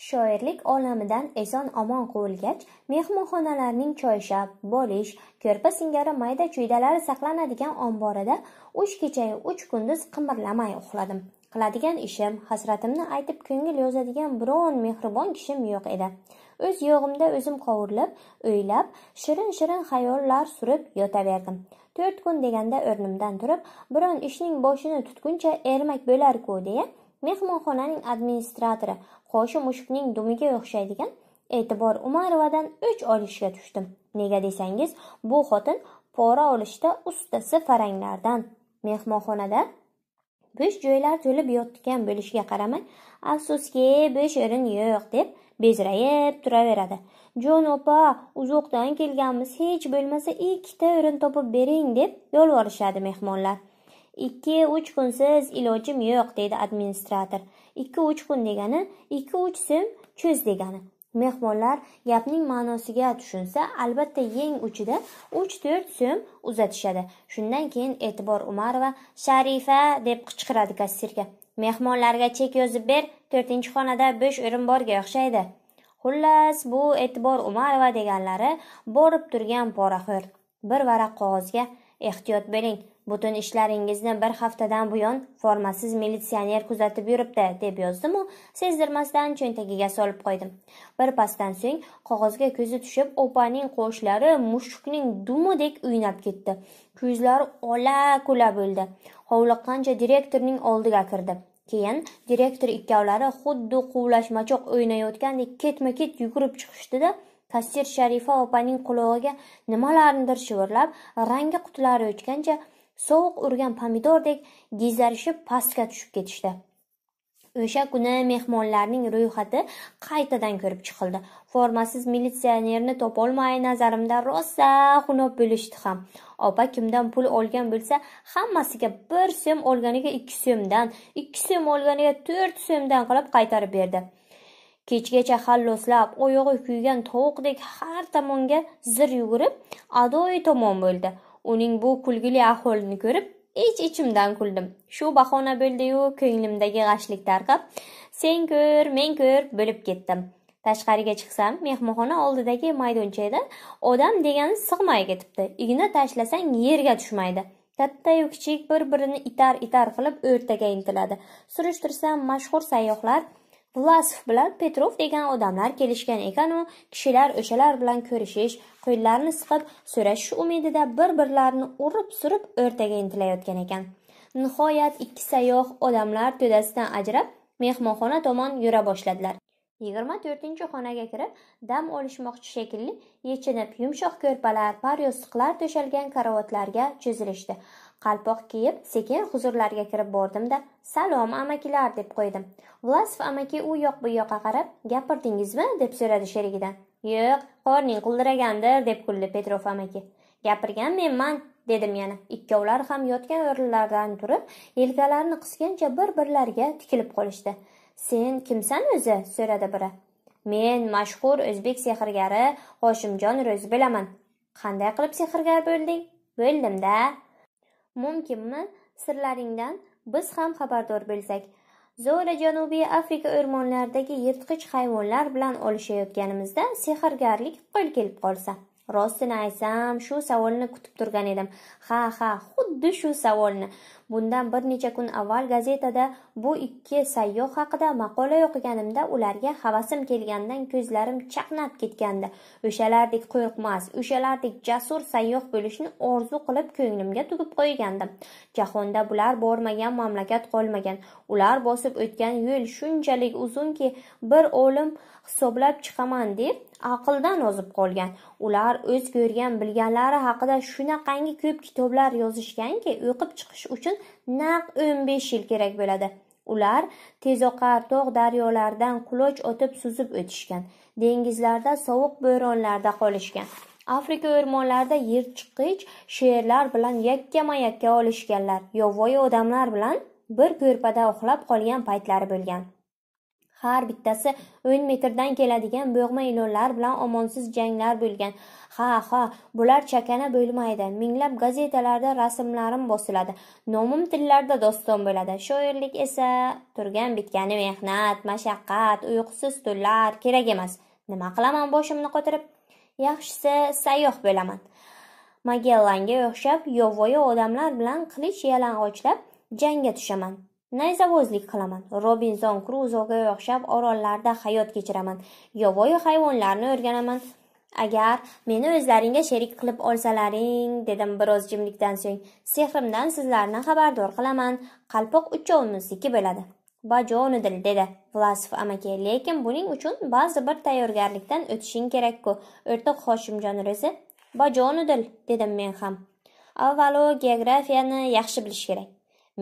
shoirlik olamidan eson omon quvilgach mehmonxonalarning choyshab bo'lish ko'rpa singari mayda chuydalari saqlanadigan omborida uch kechayu uch kunduz qimirlamay uxladim qiladigan ishim hasratimni aytib ko'ngil yozadigan biron mehribon kishim yo'q edi o'z yo'g'imda o'zim qovurilib o'ylab shirin shirin xayollar surib yotaverdim to'rt kun deganda o'rnimdan turib biron ishning boshini tutguncha ermak bo'larku deya mehmonxonaning administratori qo'shi mushukning dumiga o'xshaydigan e'tibor umarovadan o'ch olishga tushdim nega desangiz bu xotin pora olishda ustasi faranglardan mehmonxonada bo'sh joylar to'lib yotgan bo'lishiga qaramay afsuski bo'sh o'rin yo'q deb bezrayib turaveradi jon opa uzoqdan kelganmiz hech bo'lmasa ikkita o'rin topib bering deb yolvorishadi mehmonlar ikki uch kunsiz ilojim yo'q deydi administrator ikki uch kun degani ikki uch so'm cho'z degani mehmonlar gapning ma'nosiga tushunsa albatta yeng uchida uch to'rt so'm uzatishadi shundan keyin e'tibor umarova sharifa deb qichqiradi kassirga mehmonlarga chek yozib ber to'rtinchi xonada bo'sh o'rin borga o'xshaydi xullas bu e'tibor umarova deganlari borib turgan poraxo'r bir varaq qog'ozga ehtiyot bo'ling butun ishlaringizni bir haftadan buyon formasiz militsioner kuzatib yuribdi deb yozdimu sezdirmasdan cho'ntagiga solib qo'ydim birpasdan so'ng qog'ozga ko'zi tushib opaning qoshlari mushukning dumidek o'ynab ketdi ko'zlari ola kula bo'ldi hovliqqancha direktorning oldiga kirdi keyin direktor ikkovlari xuddi quvlashmachoq o'ynayotgandek ketma ket yugurib chiqishdida kassir sharifa opaning qulog'iga nimalarnidir shivirlab rangi qutlari o'chgancha sovuq urgan pomidordek gezarishib pastga tushib ketishdi O'sha kuni mehmonlarning ro'yxati qaytadan ko'rib chiqildi. Formasiz militsionerni topolmay, nazarimda rosa xunob bo'lishdi ham. Opa kimdan pul olgan bo'lsa, hammasiga 1 so'm olganiga 2 so'mdan, 2 so'm olganiga 4 so'mdan qilib qaytarib berdi. kechgacha halloslab oyog'i kuygan tovuqdek har tomonga zir yugurib adoyi tomon bo'ldi uning bu kulgili ahvolini ko'rib ich ichimdan kuldim shu bahona bo'ldiyu ko'nglimdagi g'ashlik tarqab sen ko'r men ko'r bo'lib ketdim tashqariga chiqsam mehmonxona oldidagi maydonchada odam degani sig'may ketibdi igna tashlasang yerga tushmaydi kattayu kichik bir birini itar itar qilib o'rtaga intiladi surishtirsam mashhur sayyohlar Vlasov bilan Petrov degan odamlar kelishgan ekan-u, kishilar o'shalar bilan ko'rishish, qo'llarini siqib, so'rashish umidida bir-birlarini urib-surib o'rtaga intilayotgan ekan. Nihoyat ikki sayyoh odamlar to'dasidan ajrab, mehmonxona tomon yura boshladilar. 24-xonaga kirib, dam olishmoqchi shekilli, yechinib, yumshoq ko'rpalar, par yostiqlar to'shalgan karavotlarga cho'zilishdi. qalpoq kiyib sekin huzurlarga kirib bordimda "Salom amakilar" deb qo'ydim. Vlasov amaki u yoq bu yoqqa qarab, "Gapirdingizmi?" deb so'radi sherigidan. "Yo'q, qorning quldiragandir" deb kuldi Petrov amaki. "Gapirgan menman" dedim yana. Ikkovlari ham yotgan o'rinlaridan turib, yelkalarini qisgancha bir-birlariga tikilib qolishdi. "Sen kimsan o'zi?" so'radi biri. "Men mashhur o'zbek sehrgari ro'zi bo'laman "Qanday qilib sehrgar bo'lding?" "Bo'ldim-da." Mumkinmi? Sirlaringdan biz ham xabardor bo'lsak. Zora Janubiy Afrika o'rmonlaridagi yirtqich hayvonlar bilan olishayotganimizda sehrgarlik qo'l kelib qolsa. rostini aytsam shu savolni kutib turgan edim ha ha xuddi shu savolni bundan bir necha kun avval gazetada bu ikki sayyoh haqida maqola o'qiganimda ularga havasim kelganidan ko'zlarim chaqnab ketgandi o'shalardek qo'rqmas o'shalardek jasur sayyoh bo'lishni orzu qilib ko'nglimga tugib qo'ygandim jahonda bular bormagan mamlakat qolmagan ular bosib o'tgan yo'l shunchalik uzunki bir o'lim hisoblab chiqaman deb aqldan ozib qolgan ular o'z ko'rgan bilganlari haqida shunaqangi ko'p kitoblar yozishganki o'qib chiqish uchun naq o'n besh yil kerak bo'ladi ular tezoqar tog' daryolardan quloch otib suzib o'tishgan dengizlarda sovuq bo'ronlarda qolishgan afrika o'rmonlarida yirtchiqich sherlar bilan yakkama yakka olishganlar yovvoyi odamlar bilan bir ko'rpada uxlab qolgan paytlari bo'lgan Har bittasi 10 metrdan keladigan bo'g'ma ilonlar bilan omonsiz janglar bo'lgan. Ha, ha, bular chakana bo'lmaydi. Minglab gazetalarda rasmlarim bosiladi. Nomim tillarda doston bo'ladi. Shoirlik esa turgan bitgani mehnat, mashaqqat, uyqusiz tunlar kerak emas. Nima qilaman boshimni qotirib? Yaxshisi sayyoh bo'laman. Magellanga o'xshab yovvoyi odamlar bilan qilich yalang'ochlab jangga tushaman. Nayzavozlik qilaman. Robinson Crusoe'ga o'xshab orollarda hayot kechiraman. Yovvoyi hayvonlarni o'rganaman. Agar meni o'zlaringga sherik qilib olsalaring, dedim biroz jimlikdan so'ng. Sehrimdan sizlarni xabardor qilaman. Qalpoq uchovimizniki bo'ladi. Bajonidil dedi Vlasov amaki, lekin buning uchun ba'zi bir tayyorgarlikdan o'tishing kerak-ku. O'rtoq Hoshimjon Reza, bajonidil dedim men ham. Avvalo geografiyani yaxshi bilish kerak.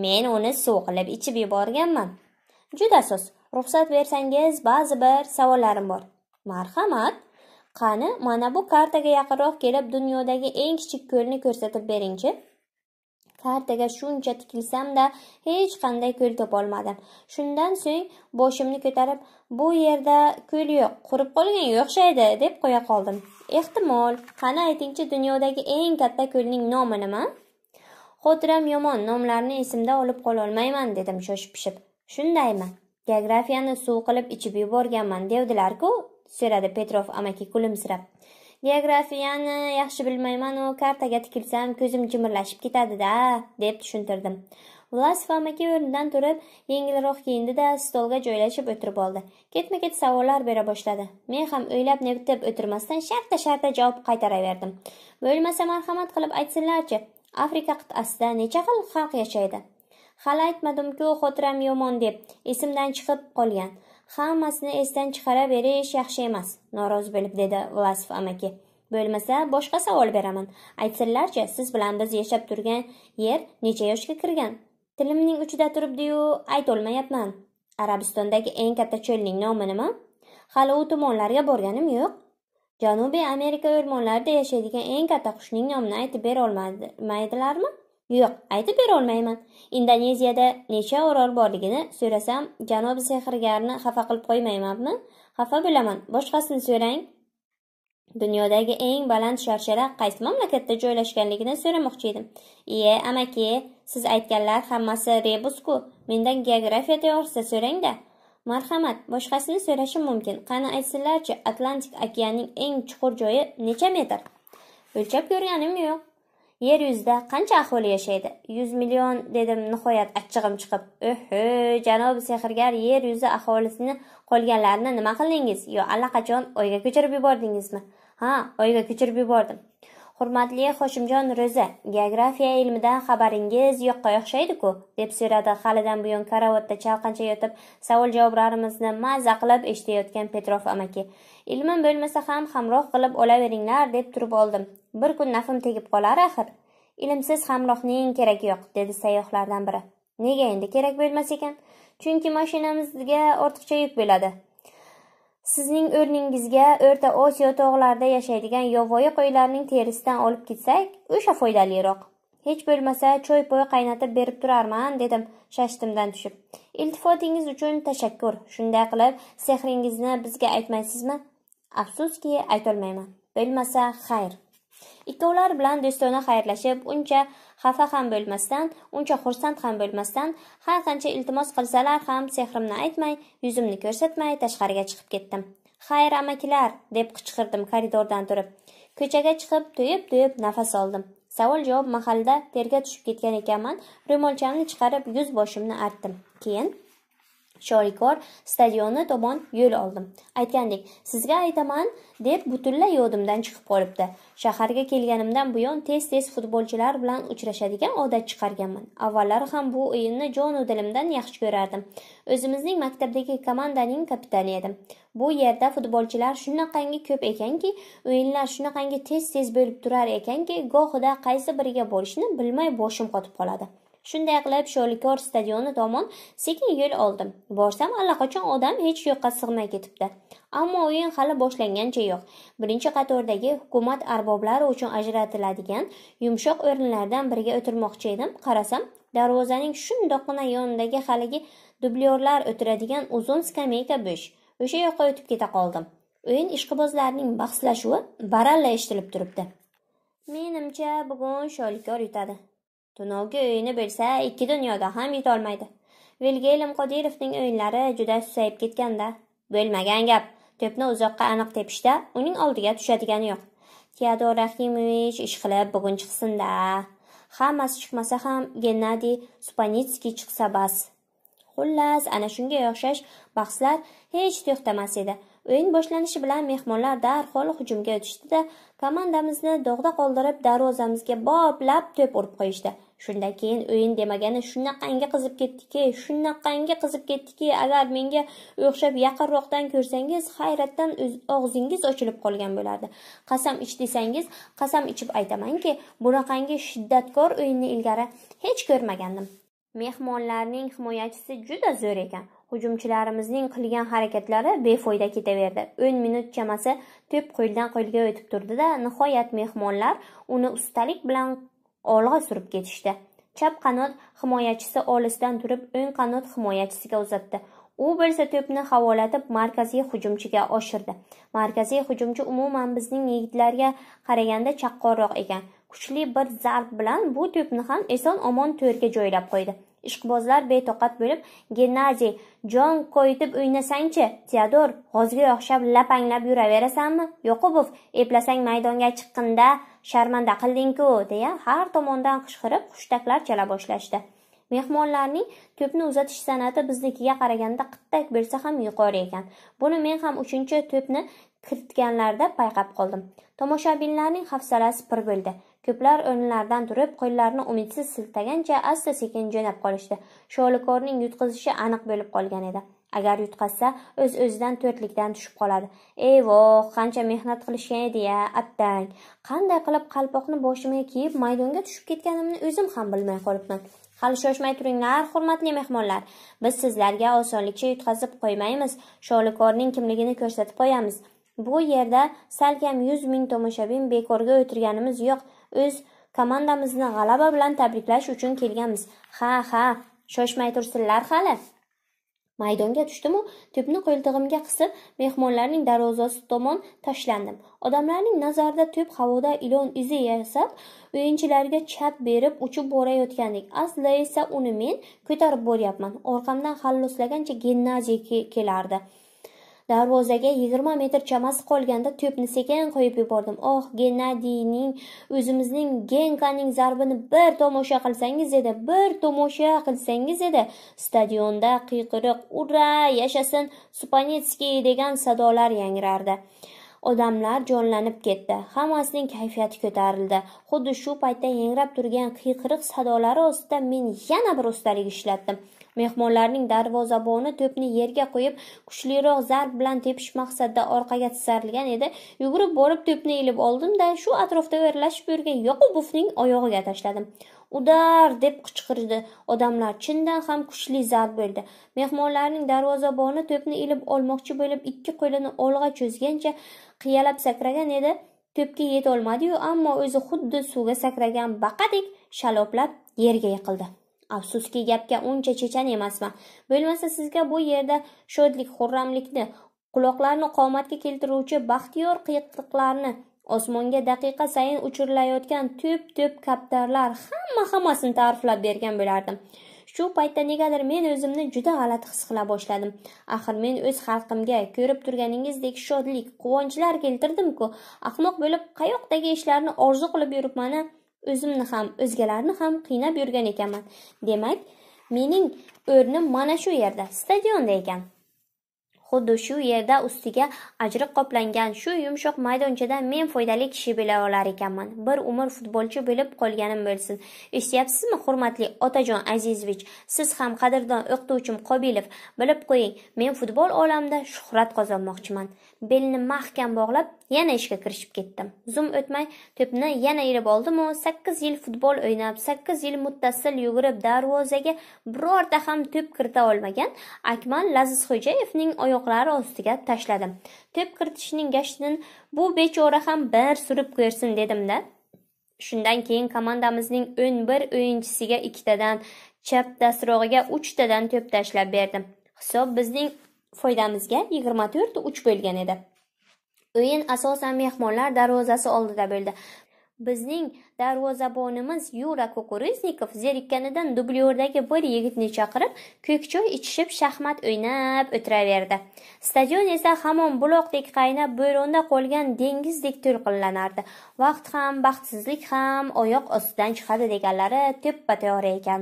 men uni suv qilib ichib yuborganman juda soz ruxsat bersangiz ba'zi bir savollarim bor marhamat qani mana bu kartaga yaqinroq kelib dunyodagi eng kichik ko'lni ko'rsatib beringchi kartaga shuncha tikilsamda hech qanday ko'l topolmadim shundan so'ng boshimni ko'tarib bu yerda ko'l yo'q qurib qolgan o'xshaydi deb qo'ya qoldim ehtimol qani aytingchi dunyodagi eng katta ko'lning nomi nima xotiram yomon nomlarni esimda olib qololmayman dedim shoshib pishib shundaymi geografiyani suv qilib ichib yuborganman devdilar-ku, so'radi petrov amaki kulimsirab geografiyani yaxshi bilmaymanu kartaga tikilsam ko'zim jimirlashib ketadi-da, deb tushuntirdim vlasov amaki o'rnidan turib yengilroq kiyindi-da, stolga joylashib o'tirib oldi ketma ket savollar bera boshladi men ham o'ylab netib o'tirmasdan shartta shartta javob qaytaraverdim bo'lmasa marhamat qilib aytsinlarchi afrika qit'asida necha xil xalq yashaydi hali aytmadimku xotiram yomon deb esimdan chiqib qolgan hammasini esdan chiqara berish yaxshi emas norozi bo'lib dedi vlasov amaki bo'lmasa boshqa savol beraman aytsinlarchi siz bilan biz yashab turgan yer necha yoshga kirgan tilimning uchida turibdiyu aytolmayapman arabistondagi eng katta cho'lning nomi nima hali u tomonlarga borganim yo'q Janubiy Amerika o'rmonlarida yashaydigan eng katta qushning nomini aytib berolmaydilarmi? Yo'q, aytib berolmayman. Indoneziyada necha orol borligini so'rasam, janob sehrgarni xafa qilib qo'ymaymanmi? Xafa bo'laman. Boshqasini so'rang. Dunyodagi eng baland sharshara qaysi mamlakatda joylashganligini so'ramoqchi edim. Iye, amaki, siz aytganlar hammasi rebusku Mendan geografiya to'g'risida so'rang-da. marhamat boshqasini so'rashim mumkin qani aytsinlarchi atlantik okeanining eng chuqur joyi necha metr o'lchab ko'rganim yo'q yer yuzida qancha aholi yashaydi 100 million dedim nihoyat achchig'im chiqib o'ho janob sehrgar yer yuzi aholisini qolganlarni nima qildingiz yo allaqachon oyga ko'chirib yubordingizmi ha oyga ko'chirib yubordim hurmatli hoshimjon ro'za geografiya ilmidan xabaringiz yo'qqa o'xshaydi-ku deb so'radi halidan buyon karavotda chalqancha yotib savol javoblarimizni mazza qilib eshitayotgan petrov amaki ilmim bo'lmasa ham hamroh qilib olaveringlar deb turib oldim bir kun nafim tegib qolar axir ilmsiz hamrohning keragi yo'q dedi sayyohlardan biri nega endi kerak bo'lmas ekan chunki mashinamizga ortiqcha yuk bo'ladi Sizning o'rningizga O'rta Osiyo tog'larida yashaydigan yovvoyi qo'ylarning terisidan olib ketsak, o'sha foydaliroq. Hech bo'lmasa choy poy qaynatib berib turarman, dedim shashtimdan tushib. Iltifotingiz uchun tashakkur. Shunday qilib, sehringizni bizga aytmaysizmi? Afsuski, aytolmayman. Bo'lmasa, xayr. Ikkovlar bilan do'stona xayrlashib, uncha xafa ham bo'lmasdan uncha xursand ham bo'lmasdan har qancha iltimos qilsalar ham sehrimni aytmay yuzimni ko'rsatmay tashqariga chiqib ketdim xayr amakilar deb qichqirdim koridordan turib ko'chaga chiqib to'yib to'yib nafas oldim savol javob mahalida terga tushib ketgan ekanman ro'molchamni chiqarib yuz boshimni artdim keyin Shorikor stadioni tomon yo'l oldim. Aytgandik, sizga aytaman deb butunlay yodimdan chiqib qolibdi. Shaharga kelganimdan buyon tez-tez futbolchilar bilan uchrashadigan odat chiqarganman. Avvallari ham bu o'yinni jonu dilimdan yaxshi ko'rardim. O'zimizning maktabdagi komandaning kapitani edim. Bu yerda futbolchilar shunaqangi ko'p ekanki, o'yinlar shunaqangi tez-tez bo'lib turar ekanki, gohida qaysi biriga bo'lishni bilmay boshim qotib qoladi. Shunday qilib Sholikor stadioni tomon sekin yo'l oldim. Borsam allaqachon odam hech yoqqa sig'may ketibdi. Ammo o'yin hali boshlangancha yo'q. Birinchi qatordagi hukumat arboblari uchun ajratiladigan yumshoq o'rinlardan biriga o'tirmoqchi edim. Qarasam, darvozaning shundoqqina yonidagi haligi dublyorlar o'tiradigan uzun skameyka bo'sh. O'sha yoqqa o'tib keta qoldim. O'yin ishqibozlarining bahslashuvi baralla eshitilib turibdi. Menimcha, bugun Sholikor yutadi. Tunovgi o'yini bo'lsa, ikki dunyoda ham yutolmaydi. vilgelim Qodirovning o'yinlari juda susayib ketganda. Bo'lmagan gap. To'pni uzoqqa aniq tepishda uning oldiga tushadigani yo'q. Teodor Rahimovich ishqilib bugun chiqsin-da. Hammasi chiqmasa ham Gennadiy Supanitskiy chiqsa bas. Xullas, ana shunga o'xshash bahslar hech to'xtamas edi. O'yin boshlanishi bilan mehmonlar darhol hujumga o'tishdi-da, komandamizni dog'da qoldirib, darvozamizga boplab to'p urib qo'yishdi. shundan keyin o'yin demagani shunaqangi qizib ketdiki shunaqangi qizib ketdiki agar menga o'xshab yaqinroqdan ko'rsangiz hayratdan og'zingiz ochilib qolgan bo'lardi qasam ich desangiz qasam ichib aytamanki bunaqangi shiddatkor o'yinni ilgari hech ko'rmagandim mehmonlarning himoyachisi juda zo'r ekan hujumchilarimizning qilgan harakatlari befoyda ketaverdi o'n minut chamasi to'p qo'ldan qo'lga o'tib turdi da nihoyat mehmonlar uni ustalik bilan olg'a surib ketishdi chap qanot himoyachisi olisdan turib o'ng qanot himoyachisiga uzatdi u bo'lsa to'pni havolatib markaziy hujumchiga oshirdi markaziy hujumchi umuman bizning yigitlarga qaraganda chaqqonroq ekan kuchli bir zarb bilan bu to'pni ham eson omon to'rga joylab qo'ydi ishqibozlar betoqat bo'lib gennadiy jon o'ynasang o'ynasangchi teodor g'ozga o'xshab lapanglab yuraverasanmi yoqubov eplasang maydonga chiqqinda sharmanda qilding-ku deya har tomondan qishqirib hushtaklar chala boshlashdi mehmonlarning to'pni uzatish san'ati biznikiga qaraganda qittak bo'lsa ham yuqori ekan buni men ham uchinchi to'pni kiritganlarda payqab qoldim tomoshabinlarning hafsalasi pir bo'ldi Ko'plar o'rinlaridan turib, qo'llarini umidsiz siltagancha asta-sekin jo'nab qolishdi. Sholikorning yutqizishi aniq bo'lib qolgan edi. Agar yutqazsa, o'z-o'zidan öz to'rtlikdan tushib qoladi. ey voh qancha mehnat qilishgan edi-ya, attang. Qanday qilib qalpoqni boshimga kiyib maydonga tushib ketganimni o'zim ham bilmay qolibman. Hali shoshmay turinglar, hurmatli mehmonlar. Biz sizlarga osonlikcha yutqazib qo'ymaymiz. Sholikorning kimligini ko'rsatib qo'yamiz. Bu yerda salkam 100 ming tomoshabin bekorga o'tirganimiz yo'q. o'z komandamizni g'alaba bilan tabriklash uchun kelganmiz ha ha shoshmay tursinlar hali maydonga tushdimu to'pni qo'ltig'imga qisib mehmonlarning darvozasi tomon tashlandim odamlarning nazarida to'p havoda ilon izi yasab o'yinchilarga chap berib uchib borayotgandek aslida esa uni men ko'tarib boryapman orqamdan halloslagancha gennadiy kelardi ke darvozaga yigirma metr chamasi qolganda to'pni sekin qo'yib yubordim oh gennadiyning o'zimizning genkaning zarbini bir tomosha qilsangiz edi bir tomosha qilsangiz edi stadionda qiyqiriq ura yashasin supanetskiy degan sadolar yangrardi odamlar jonlanib ketdi hammasining kayfiyati ko'tarildi xuddi shu paytda yangrab turgan qiyqiriq sadolari ostida men yana bir ustalik ishlatdim Mehmonlarning darvozaboni to'pni yerga qo'yib, kuchliroq zarb bilan tepish maqsadida orqaga tisarilgan edi. Yugurib borib to'pni yilib oldim-da, shu atrofda o'rlashib yurgan Yoqubovning oyog'iga tashladim. Udar deb qichqirdi. Odamlar chindan ham kuchli zarb bo'ldi. Mehmonlarning darvozaboni to'pni yilib olmoqchi bo'lib, ikki qo'lini olg'a cho'zgancha qiyalab sakragan edi. to'pga yetolmadi-yu, ammo o'zi xuddi suvga sakragan baqadek shaloplab yerga yiqildi. afsuski gapga uncha chechan emasman bo'lmasa sizga bu yerda shodlik xurramlikni quloqlarni qomatga keltiruvchi baxtiyor qiyiqliqlarni osmonga daqiqa sayin uchirilayotgan tup tup kaptarlar hamma hammasini ta'riflab bergan bo'lardim shu paytda negadir men o'zimni juda g'alati his qila boshladim axir men o'z xalqimga ko'rib turganingizdek shodlik quvonchlar keltirdimku ahmoq bo'lib qayoqdagi ishlarni orzu qilib yuribmani o'zimni ham o'zgalarni ham qiynab yurgan ekanman demak mening o'rnim mana shu yerda stadionda ekan xuddi shu yerda ustiga ajriq qoplangan shu yumshoq maydonchada men foydali kishi bo'la olar ekanman bir umr futbolchi bo'lib qolganim bo'lsin eshityapsizmi hurmatli otajon azizovich siz ham qadrdon o'qituvchim qobilov bilib qo'ying men futbol olamida shuhrat qozonmoqchiman belini mahkam bog'lab yana ishga kirishib ketdim zum o'tmay to'pni yana ilib oldimu sakkiz yil futbol o'ynab sakkiz yil muttasil yugurib darvozaga birorta ham to'p kirita olmagan akmal lazizxo'jayevning oyoqlari ostiga tashladim to'p kiritishning gashtini bu bechora ham bir surib ko'rsin dedimda shundan keyin komandamizning o'n bir o'yinchisiga ikkitadan chap dastrog'iga uchtadan to'p tashlab berdim hisob bizning foydamizga 24 ta uch bo'lgan edi o'yin asosan mehmonlar darvozasi oldida bo'ldi bizning darvozabonimiz yura kukuruznikov zerikkanidan dublyordagi bir yigitni chaqirib ko'k choy ichishib shaxmat o'ynab o'tiraverdi stadion esa hamon buloqdek qaynab bo'ronda qolgan dengizdek to'lqinlanardi vaqt ham baxtsizlik ham oyoq ostidan chiqadi deganlari teppa to'g'ri ekan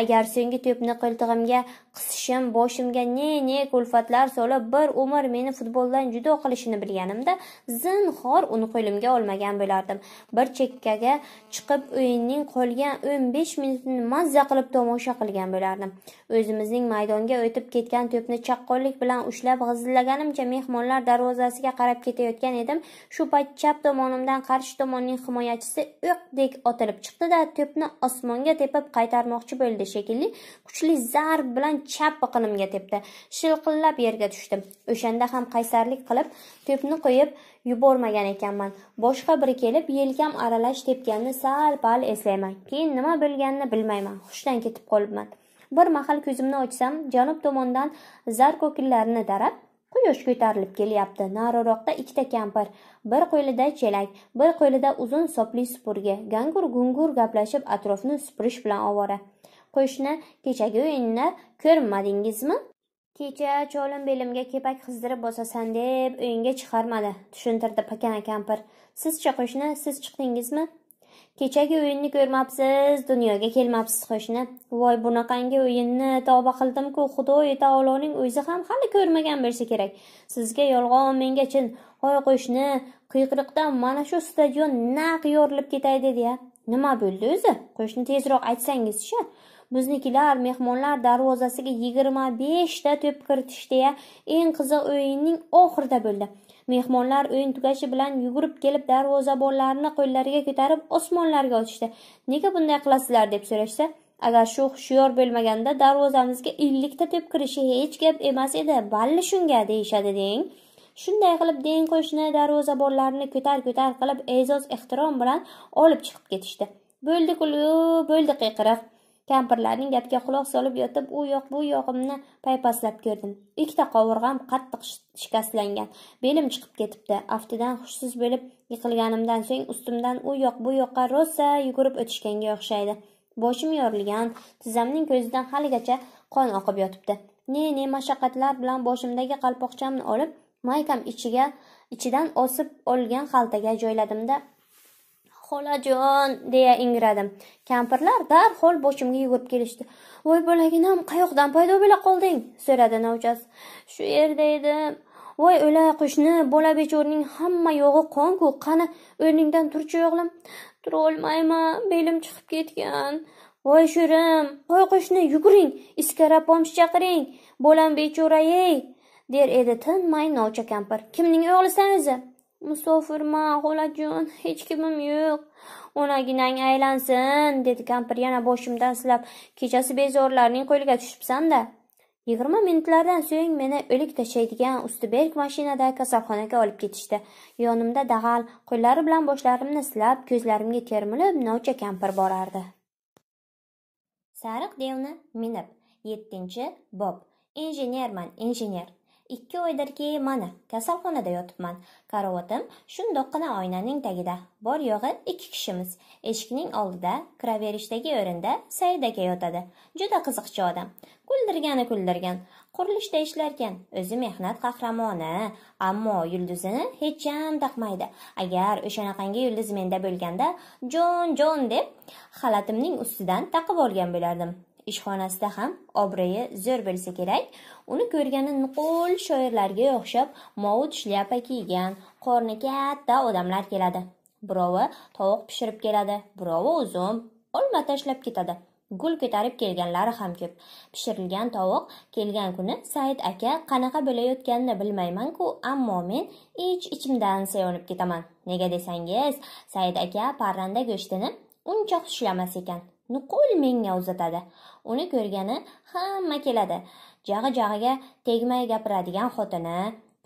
agar so'nggi to'pni qo'ltig'imga qisishim boshimga ne ne kulfatlar solib bir umr meni futboldan judo qilishini bilganimda zinhor uni qo'limga olmagan bo'lardim bir chekkaga chiqib o'yinning qolgan o'n besh minutini mazza qilib tomosha qilgan bo'lardim o'zimizning maydonga o'tib ketgan to'pni chaqqonlik bilan ushlab g'izillaganimcha mehmonlar darvozasiga qarab ketayotgan edim shu payt chap tomonimdan qarshi tomonning himoyachisi o'qdek otilib chiqdi da to'pni osmonga tepib qaytarmoqchi bo'ldi dedi shekilli kuchli zarb bilan chap biqinimga tepdi shilqillab yerga tushdim o'shanda ham qaysarlik qilib to'pni qo'yib yubormagan ekanman boshqa biri kelib yelkam aralash tepganini sal pal eslayman keyin nima bo'lganini bilmayman hushdan ketib qolibman bir mahal ko'zimni ochsam janub tomondan zar ko'killarini darab quyosh ko'tarilib kelyapti nariroqda ikkita kampir bir qo'lida chelak bir qo'lida uzun sopli supurgi gangur gungur gaplashib atrofni supurish bilan ovora qo'shni kechagi o'yinni ko'rmadingizmi kecha cholim belimga kepak qizdirib bosasan deb o'yinga chiqarmadi tushuntirdi pakana kampir sizcha qo'shni siz chiqdingizmi kechagi o'yinni ko'rmabsiz dunyoga kelmabsiz qo'shni voy bunaqangi o'yinni tavba qildimku xudoyi taoloning o'zi ham hali ko'rmagan bo'lsa kerak sizga yolg'on menga chin hoy qo'shni qiyqiriqdan mana shu stadion naq yorilib ketay dedi ya nima bo'ldi o'zi qo'shni tezroq aytsangizchi biznikilar mehmonlar darvozasiga yigirma beshta to'p ya eng qiziq o'yinning oxirida bo'ldi mehmonlar o'yin tugashi bilan yugurib kelib darvozabonlarni qo'llariga ko'tarib osmonlarga ochishdi nega bunday qilasizlar deb so'rashsa agar shu hushyor bo'lmaganda darvozamizga ellikta to'p kirishi hech gap emas edi balli shunga deyishadi deng shunday qilib deng qo'shni darvozabonlarni ko'tar ko'tar qilib e'zoz ehtirom bilan olib chiqib ketishdi bo'ldi ku bo'ldi qiyqiriq kampirlarning gapiga quloq solib yotib u yoq bu yog'imni paypaslab ko'rdim ikkita qovurg'am qattiq shikastlangan belim chiqib ketibdi aftidan hushsiz bo'lib yiqilganimdan so'ng ustimdan u yoq bu yoqqa rosa yugurib o'tishganga o'xshaydi boshim yorilgan tizzamning ko'zidan haligacha qon oqib yotibdi ne ne mashaqqatlar bilan boshimdagi qalpoqchamni olib maykam ichiga ichidan osib olgan xaltaga joyladimda xolajon deya ingradim kampirlar darhol boshimga yugurib kelishdi voy bolaginam qayoqdan paydo bo'la qolding so'radi novchas shu yerda edim voy o'la qo'shni bola bechorning hamma yog'i qon ku qani o'rningdan turchi o'g'lim turolmayman belim chiqib ketgan voy sho'rim voy qo'shni yuguring iskara pomsh chaqiring bolam bechora ey der edi tinmay novcha kampir kimning o'g'lisan o'zi musofirman xolajon hech kimim yo'q onaginang aylansin dedi kampir yana boshimdan silab kechasi bezorlarning qo'liga tushibsanda yigirma minutlardan so'ng meni o'lik tashlaydigan ustiberk mashinada kasalxonaga olib ketishdi yonimda dag'al qo'llari bilan boshlarimni silab ko'zlarimga termilib novcha kampir borardi sariq devni minib yettinchi bob injenerman injener ikki oydirki mana kasalxonada yotibman karavotim shundoqqina oynaning tagida bor yo'g'i ikki kishimiz eshikning oldida kiraverishdagi o'rinda said aka yotadi juda qiziqchi odam kuldirgani kuldirgan qurilishda ishlarkan o'zi mehnat qahramoni ammo yulduzini hech ham taqmaydi agar o'shanaqangi yulduz menda bo'lganda jon jon deb xalatimning ustidan taqib olgan bo'lardim ishxonasida ham obro'yi zo'r bo'lsa kerak uni ko'rgani nuqul shoirlarga o'xshab movut shlyapa kiygan qorni katta odamlar keladi birovi tovuq pishirib keladi birovi uzum olma tashlab ketadi gul ko'tarib kelganlari ham ko'p pishirilgan tovuq kelgan kuni said aka qanaqa bo'layotganini bilmaymanku ammo men ich ichimdan sevinib ketaman nega desangiz said aka parranda go'shtini uncha xushlamas ekan nuqul menga uzatadi uni ko'rgani hamma keladi jag'i jag'iga tegmay gapiradigan xotini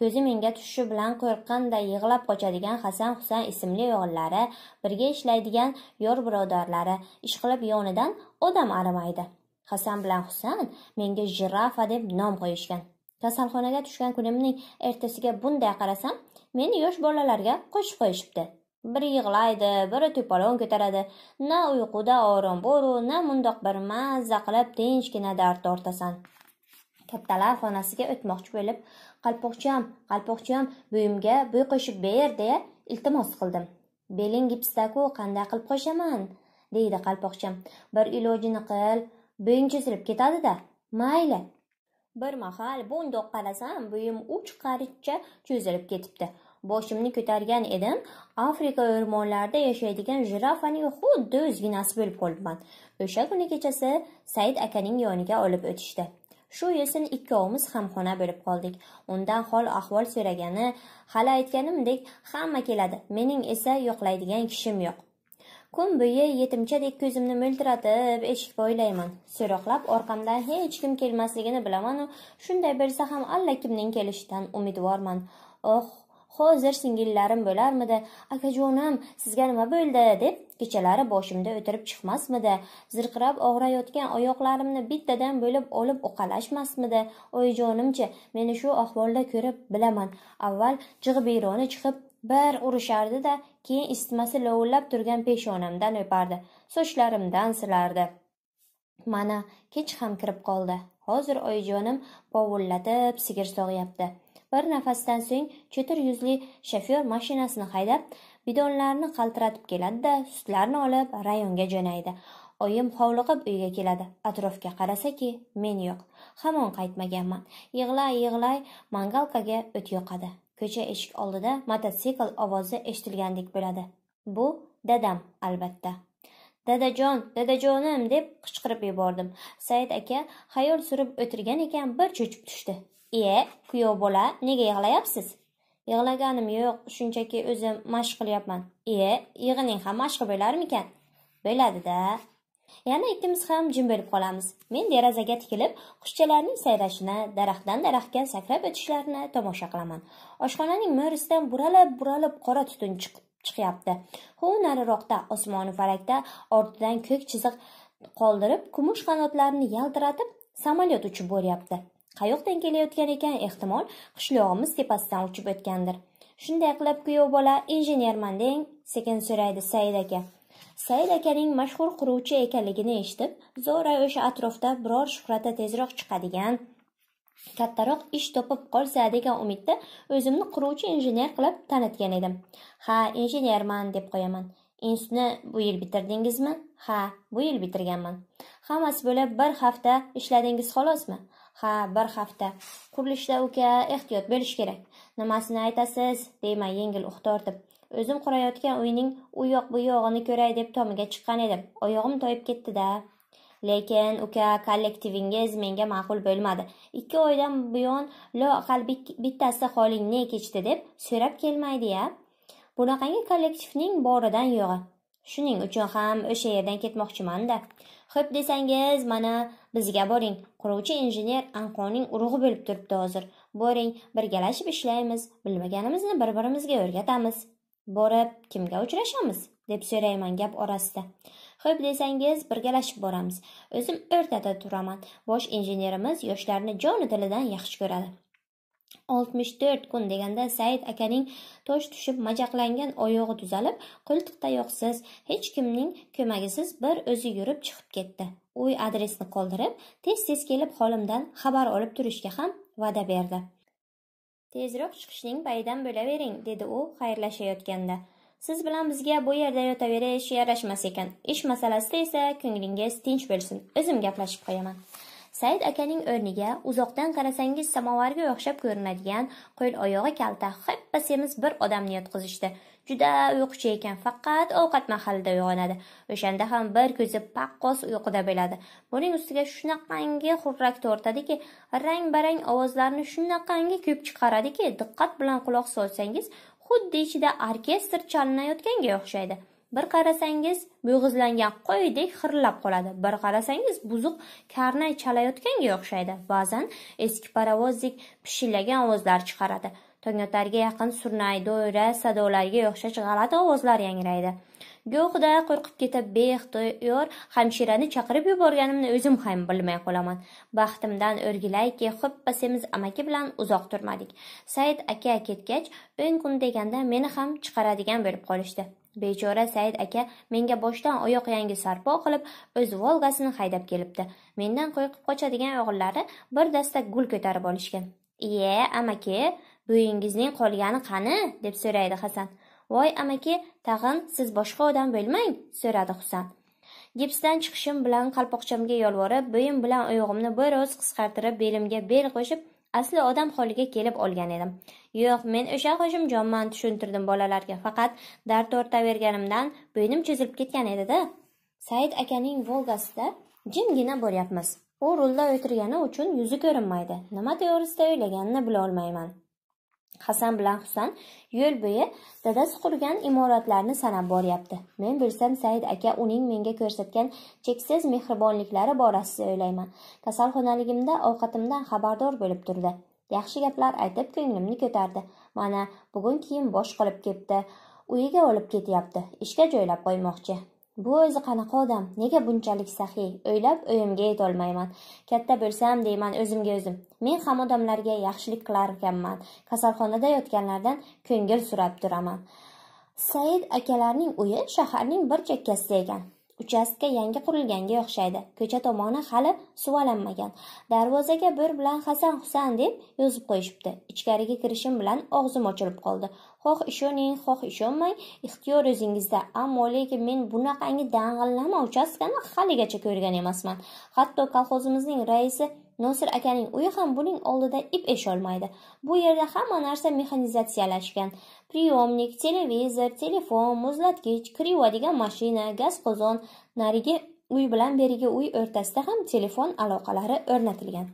ko'zi menga tushishi bilan qo'rqqanday yig'lab qochadigan hasan husan ismli o'g'illari birga ishlaydigan yor birodarlari ishqilib yonidan odam arimaydi hasan bilan husan menga jirafa deb nom qo'yishgan kasalxonaga tushgan kunimning ertasiga bunday qarasam meni yosh bolalarga qo'shib qo'yishibdi biri yig'laydi biri to'polon ko'taradi na uyquda orom bo'ru na mundoq bir mazza qilib tinchgina dard tortasan kattalar xonasiga o'tmoqchi bo'lib qalpoqcham qalpoqcham buyimga buy qo'shib ber deya iltimos qildim beling gipsdaku qanday qilib qo'shaman deydi qalpoqcham bir ilojini qil buying chizilib ketadida mayli bir mahal bundoq qarasam bo'yim uch qarichcha cho'zilib ketibdi boshimni ko'targan edim afrika o'rmonlarida yashaydigan jirafaning xuddi o'zginasi bo'lib qolibman o'sha kuni kechasi said akaning yoniga olib o'tishdi shu yil ikkovimiz hamxona bo'lib qoldik undan hol ahvol so'ragani hali aytganimdek hamma keladi mening esa yo'qlaydigan kishim yo'q kun bo'yi yetimchadek ko'zimni mo'ltiratib eshik poylayman so'roqlab orqamdan hech kim kelmasligini bilamanu shunday bo'lsa ham allakimning kelishidan umidvorman oh hozir singillarim bo'larmidi akajonim sizga nima bo'ldi deb kechalari boshimda o'tirib chiqmasmidi zirqirab og'rayotgan oyoqlarimni bittadan bo'lib olib uqalashmasmidi oyijonimchi meni shu ahvolda ko'rib bilaman avval jig'ibiyroni chiqib bir urishardi da keyin isitmasi lovullab turgan peshonamdan o'pardi sochlarimdan silardi mana kech ham kirib qoldi hozir oyijonim povullatib sigir sog'yapti Bir nafasdan so'ng cho'tir yuzli shofyor mashinasini haydab, bidonlarni qaltiratib keladi-da, sutlarni olib rayonga jo'naydi. Oyim hovliqib uyga keladi. Atrofga qarasaki, men yo'q. Hamon qaytmaganman. Yig'lay-yig'lay mangalkaga o't yoqadi. Ko'cha eshik oldida mototsikl ovozi eshitilgandek bo'ladi. Bu dadam, albatta. dadajon dadajonim deb qichqirib yubordim said aka xayol surib o'tirgan ekan bir cho'chib tushdi iye kuyov bola nega yig'layapsiz yig'laganim yo'q shunchaki o'zim mashq qilyapman iye yig'ining ham mashqi bo'larmikan bo'ladida yana ikkimiz ham jim bo'lib qolamiz men derazaga tikilib qushchalarning sayrashini daraxtdan daraxtga sakrab o'tishlarini tomosha qilaman oshxonaning mo'risidan buralib buralib qora tutun chiqib chiqyapti hu nariroqda osmoni falakda ortidan ko'k chiziq qoldirib kumush qanotlarini yaltiratib samolyot uchib boryapti qayoqdan kelayotgan ekan ehtimol qishlog'imiz tepasidan uchib o'tgandir shunday qilib kuyov bola injenerman deng sekin so'raydi said aka said akaning mashhur quruvchi ekanligini eshitib zo'ra o'sha atrofda biror shuhrati tezroq chiqadigan kattaroq ish topib qolsa degan umidda o'zimni quruvchi injener qilib tanitgan edim ha injenerman deb qo'yaman institutni bu yil bitirdingizmi ha bu yil bitirganman hammasi bo'lib bir hafta ishladingiz xolosmi Ha, bir hafta. Qurilishda uka, ehtiyot bo'lish kerak. Nimasini aytasiz? deyman yengil uh tortib. O'zim qurayotgan uyning u yoq bu yog'ini ko'ray deb tomiga chiqqan edim. Oyog'im toyib ketdi-da. Lekin uka kollektivingiz menga ma'qul bo'lmadi. ikki oydan buyon loaqal bittasi ne kechdi deb so'rab kelmaydi Bunaqangi kollektivning boridan yo'g'i. shuning uchun ham o'sha yerdan ketmoqchimanda xo'p desangiz mana bizga boring quruvchi injener anqoning urug'i bo'lib turibdi hozir boring birgalashib ishlaymiz bilmaganimizni bir birimizga o'rgatamiz borib kimga uchrashamiz deb so'rayman gap orasida xo'p desangiz birgalashib boramiz o'zim o'rtada turaman bosh injenerimiz yoshlarni jonu dilidan yaxshi ko'radi oltmish to'rt kun deganda said akaning tosh tushib majaqlangan oyog'i tuzalib qo'ltiq tayoqsiz hech kimning ko'magisiz bir o'zi yurib chiqib ketdi uy adresni qoldirib tez tez kelib holimdan xabar olib turishga ham va'da berdi tezroq chiqishning payidan bo'lavering dedi u xayrlashayotganda siz bilan bizga bu yerda yotaverish yarashmas ekan ish masalasida esa ko'nglingiz tinch bo'lsin o'zim gaplashib qo'yaman said akaning o'rniga uzoqdan qarasangiz samovarga o'xshab ko'rinadigan qo'l oyog'i kalta hippa semiz bir odamni yotqizishdi juda uyquchi ekan faqat ovqat mahalida uyg'onadi o'shanda ham bir ko'zi paqqos uyquda bo'ladi buning ustiga shunaqangi xurrak tortadiki rang barang ovozlarni shunaqangi ko'p chiqaradiki diqqat bilan quloq solsangiz xuddi ichida orkestr chalinayotganga o'xshaydi Bir qarasangiz bo'g'izlangan qo'ydek xirillab qoladi. Bir qarasangiz buzuq karnay chalayotganga o'xshaydi. Ba'zan eski parovozdek pishillagan ovozlar chiqaradi. tongotarga yaqin surnay, do'ra sadolarga o'xshash g'alati ovozlar yangraydi. Go'xda qo'rqib ketib beixtiyor hamshirani chaqirib yuborganimni o'zim ham bilmay qolaman. Baxtimdan o'rgilayki, xuppa semiz amaki bilan uzoq turmadik. Said aka ketgach, o'n kun deganda meni ham chiqaradigan bo'lib qolishdi. Bechora Said aka menga boshdan oyoq yangi sarpo qilib, o'z Volgasini haydab kelibdi. Mendan qo'yib qochadigan o'g'illari bir dasta gul ko'tarib olishgan. "Iye, amaki, bo'yingizning qolgani qani?" deb so'raydi Hasan. "Voy amaki, tag'in siz boshqa odam bo'lmang", so'radi Husan. Gipsdan chiqishim bilan qalpoqchamga yolvorib, bo'yim bilan oyog'imni biroz qisqartirib, belimga bel qo'shib, asli odam holiga kelib olgan edim yo'q men o'sha hoshimjonman tushuntirdim bolalarga faqat dard tortaverganimdan bo'ynim cho'zilib ketgan edida said akaning volgasida jimgina boryapmiz u rulda o'tirgani uchun yuzi ko'rinmaydi nima to'g'risida o'ylaganini bilolmayman hasan bilan husan yo'l bo'yi dadasi qurgan imoratlarni sanab boryapti men bilsam said aka uning menga ko'rsatgan cheksiz mehribonliklari borasida o'ylayman kasalxonaligimda ovqatimdan xabardor bo'lib turdi yaxshi gaplar aytib ko'nglimni ko'tardi mana bugun kiyim bosh qilib ketdi uyiga olib ketyapti ishga joylab qo'ymoqchi bu o'zi qanaqa odam nega bunchalik saxiy o'ylab o'yimga yetolmayman katta bo'lsam deyman o'zimga o'zim men ham odamlarga yaxshilik qilar ekanman kasalxonada yotganlardan ko'ngil so'rab turaman said akalarning uyi shaharning bir chekkasida ekan uchastka yangi qurilganga o'xshaydi ko'cha tomoni hali suvalanmagan darvozaga bir bilan hasan husan deb yozib qo'yishibdi ichkariga kirishim bilan og'zim ochilib qoldi xoh ishoning xoh ishonmang ixtiyor o'zingizda ammo lekin men bunaqangi dang'illama uchastkani haligacha ko'rgan emasman hatto kolxozimizning raisi nosir akaning uyi ham buning oldida ip esholmaydi bu yerda hamma narsa mexanizatsiyalashgan priyomnik televizor telefon muzlatgich kriva degan mashina gaz qozon narigi uy bilan berigi uy o'rtasida ham telefon aloqalari o'rnatilgan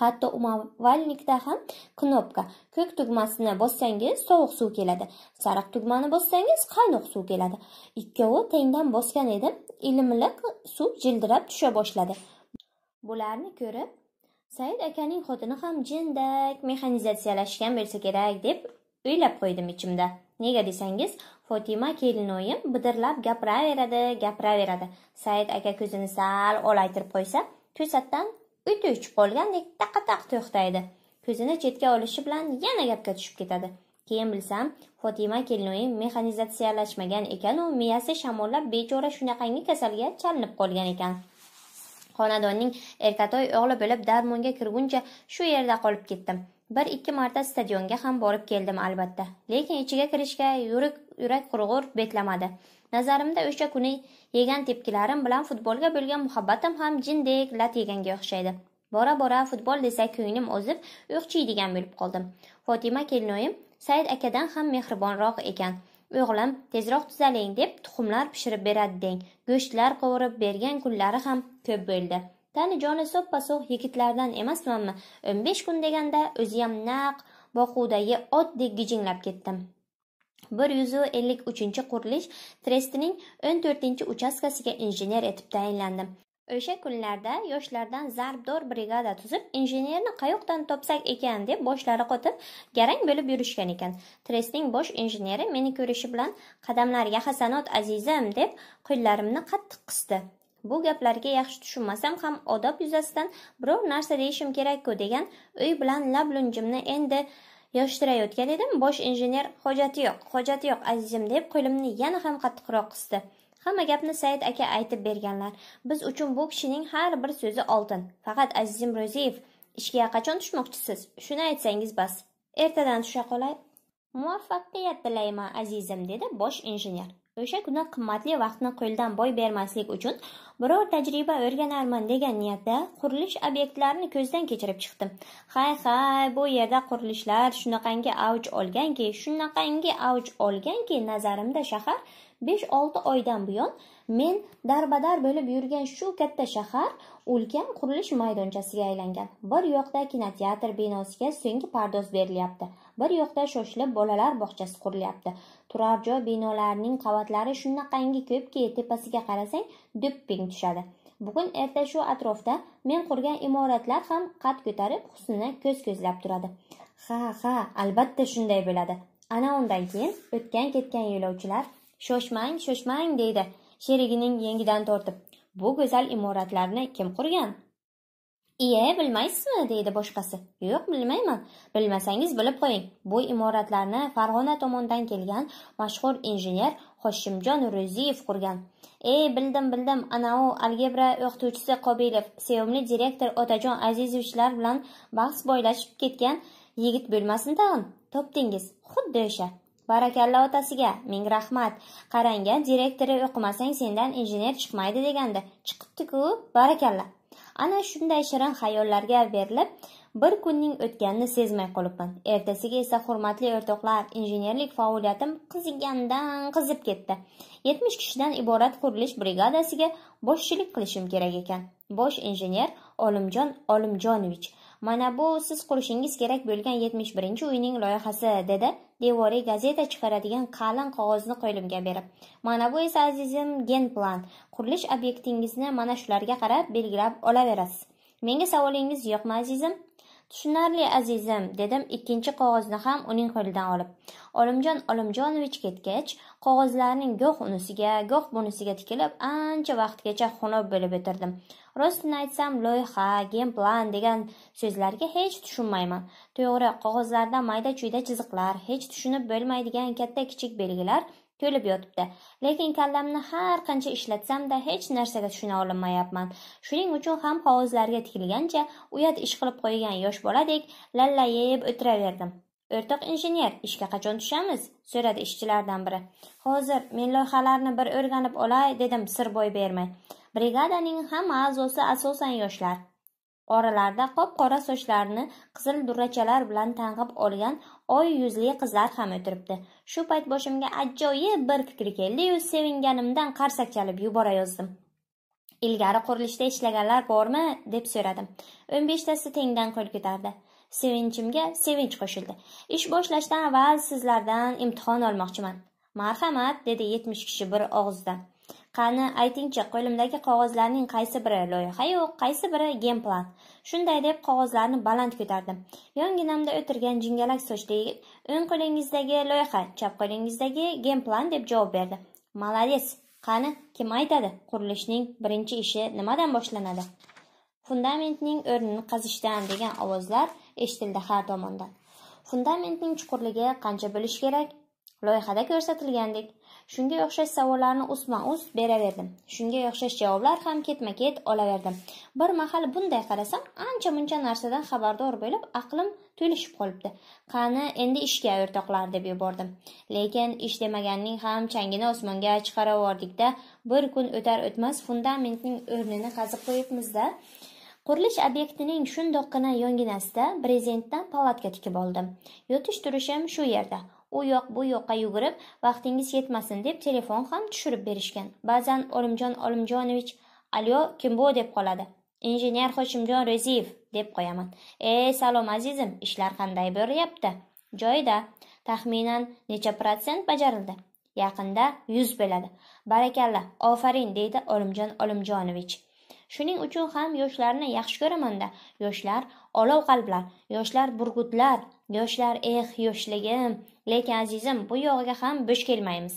hatto umavalnikda ham knopka ko'k tugmasini bossangiz sovuq suv keladi sariq tugmani bossangiz qaynoq suv keladi ikkovi tengdan bosgan edi ilimiliq suv jildirab tusha boshladi bularni ko'rib said akaning xotini ham jindak mexanizatsiyalashgan bo'lsa kerak deb o'ylab qo'ydim ichimda nega desangiz fotima kelinoyim bidirlab gapiraveradi gapiraveradi said aka ko'zini sal olaytirib qo'ysa to'satdan o'ti uchib qolgandek taqa taq to'xtaydi ko'zini chetga olishi bilan yana gapga tushib ketadi keyin bilsam fotima kelinoyim mexanizatsiyalashmagan ekanu miyasi shamollab bechora shunaqangi kasalga chalinib qolgan ekan xonadonning erkatoy o'g'li bo'lib darmonga kirguncha shu yerda qolib ketdim bir ikki marta stadionga ham borib keldim albatta lekin ichiga kirishga yurak yurak qurg'ur betlamadi nazarimda o'sha kuni yegan tepkilarim bilan futbolga bo'lgan muhabbatim ham jindek lat yeganga o'xshaydi bora bora futbol desa ko'nglim o'zib uyqchiydigan bo'lib qoldim fotima kelinoyim said akadan ham mehribonroq ekan o'g'lim tezroq tuzaling deb tuxumlar pishirib beradi deng go'shtlar qovurib bergan kunlari ham ko'p bo'ldi tanijoni so'ppa so'q yigitlardan emasmanmi o'n besh kun deganda o'ziyam naq boquvdagi otdek gijinglab ketdim bir yuz ellik uchinchi qurilish trestining o'n to'rtinchi uchastkasiga injener etib tayinlandim O'sha kunlarda yoshlardan zarbdor brigada tuzib, injenerni qayoqdan topsak ekan deb boshlari qotib, garang bo'lib yurishgan ekan. Trestning bosh injeneri meni ko'rishi bilan qadamlariga Hasanot azizim deb qo'llarimni qattiq qisdi. Bu gaplarga yaxshi tushunmasam ham odob yuzasidan biror narsa deyishim kerak-ku degan o'y bilan lab lunjimni endi yoshtirayotgan edim. Bosh injener hojati yo'q, hojati yo'q azizim deb qo'limni yana ham qattiqroq qisdi. Hamma gapni Said aka aytib berganlar. Biz uchun bu kishining har bir so'zi oltin. Faqat Azizim Ro'ziyev, ishga qachon tushmoqchisiz? Shuni aytsangiz bas. Ertadan tusha qolay. Muvaffaqiyat tilayman, azizim, dedi bosh injener. O'sha kuni qimmatli vaqtni qo'ldan boy bermaslik uchun biror tajriba o'rganarman degan niyatda qurilish obyektlarini ko'zdan kechirib chiqdim. Hay hay, bu yerda qurilishlar shunaqangi avj olganki, shunaqangi avj olganki, nazarimda shahar 5-6 oydan buyon men darbadar bo'lib yurgan shu katta shahar ulkan qurilish maydonchasiga aylangan bir yoqda kinoteatr binosiga so'nggi pardoz berilyapti bir yoqda shoshilib bolalar bog'chasi qurilyapti turar joy binolarining qavatlari shunaqangi ko'pki tepasiga qarasang do'pping tushadi bugun erta shu atrofda men qurgan imoratlar ham qad ko'tarib husnini ko'z ko'zlab turadi ha ha albatta shunday bo'ladi ana undan keyin o'tgan ketgan yo'lovchilar shoshmang shoshmang deydi sherigining yengidan tortib bu go'zal imoratlarni kim qurgan iye bilmaysizmi deydi boshqasi yo'q bilmayman bilmasangiz bilib qo'ying bu imoratlarni farg'ona tomondan kelgan mashhur injener hoshimjon ro'ziyev qurgan e bildim bildim anavi algebra o'qituvchisi qobilov sevimli direktor otajon azizovichlar bilan bahs boylashib ketgan yigit bo'lmasin tag'in topdingiz xuddi o'sha barakalla otasiga ming rahmat qaranga direktori o'qimasang sendan injener chiqmaydi deganda chiqibdi-ku, barakalla ana shunday shirin xayollarga berilib bir kunning o'tganini sezmay qolibman ertasiga esa hurmatli o'rtoqlar injenerlik faoliyatim qizigandan qizib ketdi 70 kishidan iborat qurilish brigadasiga boshchilik qilishim kerak ekan bosh injener olimjon olimjonovich mana bu siz qurishingiz kerak bo'lgan 71 uyning loyihasi dedi devoriy gazeta chiqaradigan qalin qog'ozni qo'limga berib mana bu esa azizim gen plan qurilish obyektingizni mana shularga qarab belgilab olaverasiz menga savolingiz yo'qmi azizim tushunarli azizim dedim ikkinchi qog'ozni ham uning qo'lidan olib olimjon olimjonovich ketgach qog'ozlarning go'h unisiga go'h bunisiga tikilib ancha vaqtgacha xunob bo'lib o'tirdim rostini aytsam loyiha gem plan degan so'zlarga hech tushunmayman to'g'ri qog'ozlarda mayda chuyda chiziqlar hech tushunib bo'lmaydigan katta kichik belgilar to'lib yotibdi lekin kallamni har qancha ishlatsamda hech narsaga tushuna olmayapman shuning uchun ham qog'ozlarga tikilgancha uyat ish qilib qo'ygan yosh boladek lallayib o'tiraverdim O'rtoq injener, ishga qachon tushamiz? so'radi ishchilardan biri. Hozir men loyihalarni bir o'rganib olay dedim sir boy bermay. Brigadaning hamma a'zosi asosan yoshlar. Oralarida qop-qora sochlarini qizil durrachalar bilan tang'ib olgan oy yuzli qizlar ham o'tiribdi. Shu payt boshimga ajoyib bir fikr keldi sevinganimdan qarsak chalib yuborayozdim. Ilgari qurilishda ishlaganlar bormi deb so'radim. 15tasi tengdan qo'l ko'tardi. sevinchimga sevinch qo'shildi ish boshlashdan avval sizlardan imtihon olmoqchiman marhamat dedi yetmish kishi bir og'izdan qani aytingchi qo'limdagi qog'ozlarning qaysi biri loyiha yo'q qaysi biri gem plan shunday deb qog'ozlarni baland ko'tardim yonginamda o'tirgan jingalak sochli o'ng qo'lingizdagi loyiha chap qo'lingizdagi gem plan deb javob berdi malades qani kim aytadi qurilishning birinchi ishi nimadan boshlanadi fundamentning o'rnini qazishdan degan ovozlar eshitildi har tomondan fundamentning chuqurligi qancha bo'lishi kerak loyihada ko'rsatilgandek shunga o'xshash savollarni usma-us beraverdim shunga o'xshash javoblar ham ketma ket olaverdim bir mahal bunday qarasam ancha muncha narsadan xabardor bo'lib aqlim to'lishib qolibdi qani endi ishga o'rtoqlar deb yubordim lekin ish demaganning ham changini osmonga chiqarib yordikda, bir kun o'tar o'tmas fundamentning o'rnini qazib qo'yibmizda Qurilish obyektining shundoqqina yonginasida prezidentdan palatka tikib oldim. Yotish turishim shu yerda. u yoq bu yoqqa yugurib vaqtingiz yetmasin deb telefon ham tushirib berishgan ba'zan olimjon olimjonovich alyo kim bu deb qoladi injener hoshimjon ro'ziyev deb qo'yaman e salom azizim ishlar qanday bo'lyapti joyida taxminan necha protsent bajarildi yaqinda yuz bo'ladi barakalla ofarin deydi olimjon olimjonovich Shuning uchun ham yoshlarni yaxshi ko'raman-da. Yoshlar olov qalblar, yoshlar burgutlar, yoshlar eh yoshligim. Lekin azizim, bu yog'iga ham bo'sh kelmaymiz.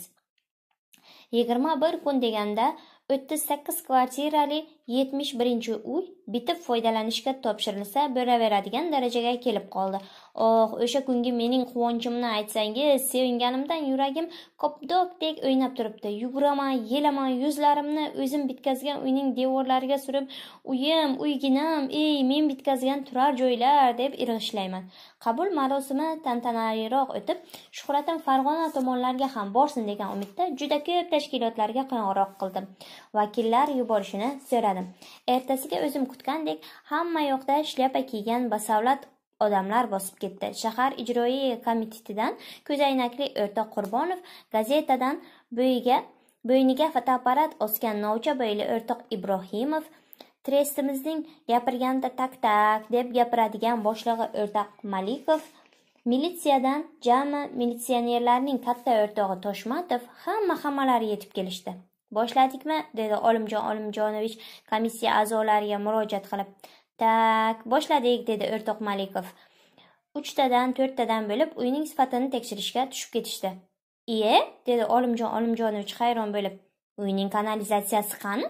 21 kun deganda 38 kvartirali 71 uy bitib foydalanishga topshirilsa bo'laveradigan darajaga kelib qoldi oh o'sha kungi mening quvonchimni aytsangiz sevinganimdan yuragim kopdokdek o'ynab turibdi yuguraman yelaman yuzlarimni o'zim bitkazgan uyning devorlariga surib uyim uyginam ey men bitkazgan turar joylar deb irg'ishlayman qabul marosimi tantanaliroq o'tib shuhratim farg'ona tomonlarga ham borsin degan umidda juda ko'p tashkilotlarga qo'ng'iroq qildim vakillar yuborishini so'radim ishladim ertasiga o'zim kutgandek hamma yoqda shlyapa kiygan basavlat odamlar bosib ketdi shahar ijroiy komitetidan ko'zoynakli o'rta qurbonov gazetadan bo'yiga bo'yniga fotoapparat osgan novcha bo'yli o'rtoq ibrohimov trestimizning gapirganda tak tak deb gapiradigan boshlig'i o'rtoq malikov militsiyadan jami militsionerlarning katta o'rtog'i toshmatov hamma hammalari yetib kelishdi Boshladikmi? dedi Olimjon Olimjonovich komissiya a'zolariga murojaat qilib. Tak, boshladik dedi o'rtoq Malikov. Uchtadan, to'rttadan bo'lib uyning sifatini tekshirishga tushib ketishdi. Iye, dedi Olimjon Olimjonovich hayron bo'lib. Uyning kanalizatsiyasi qani?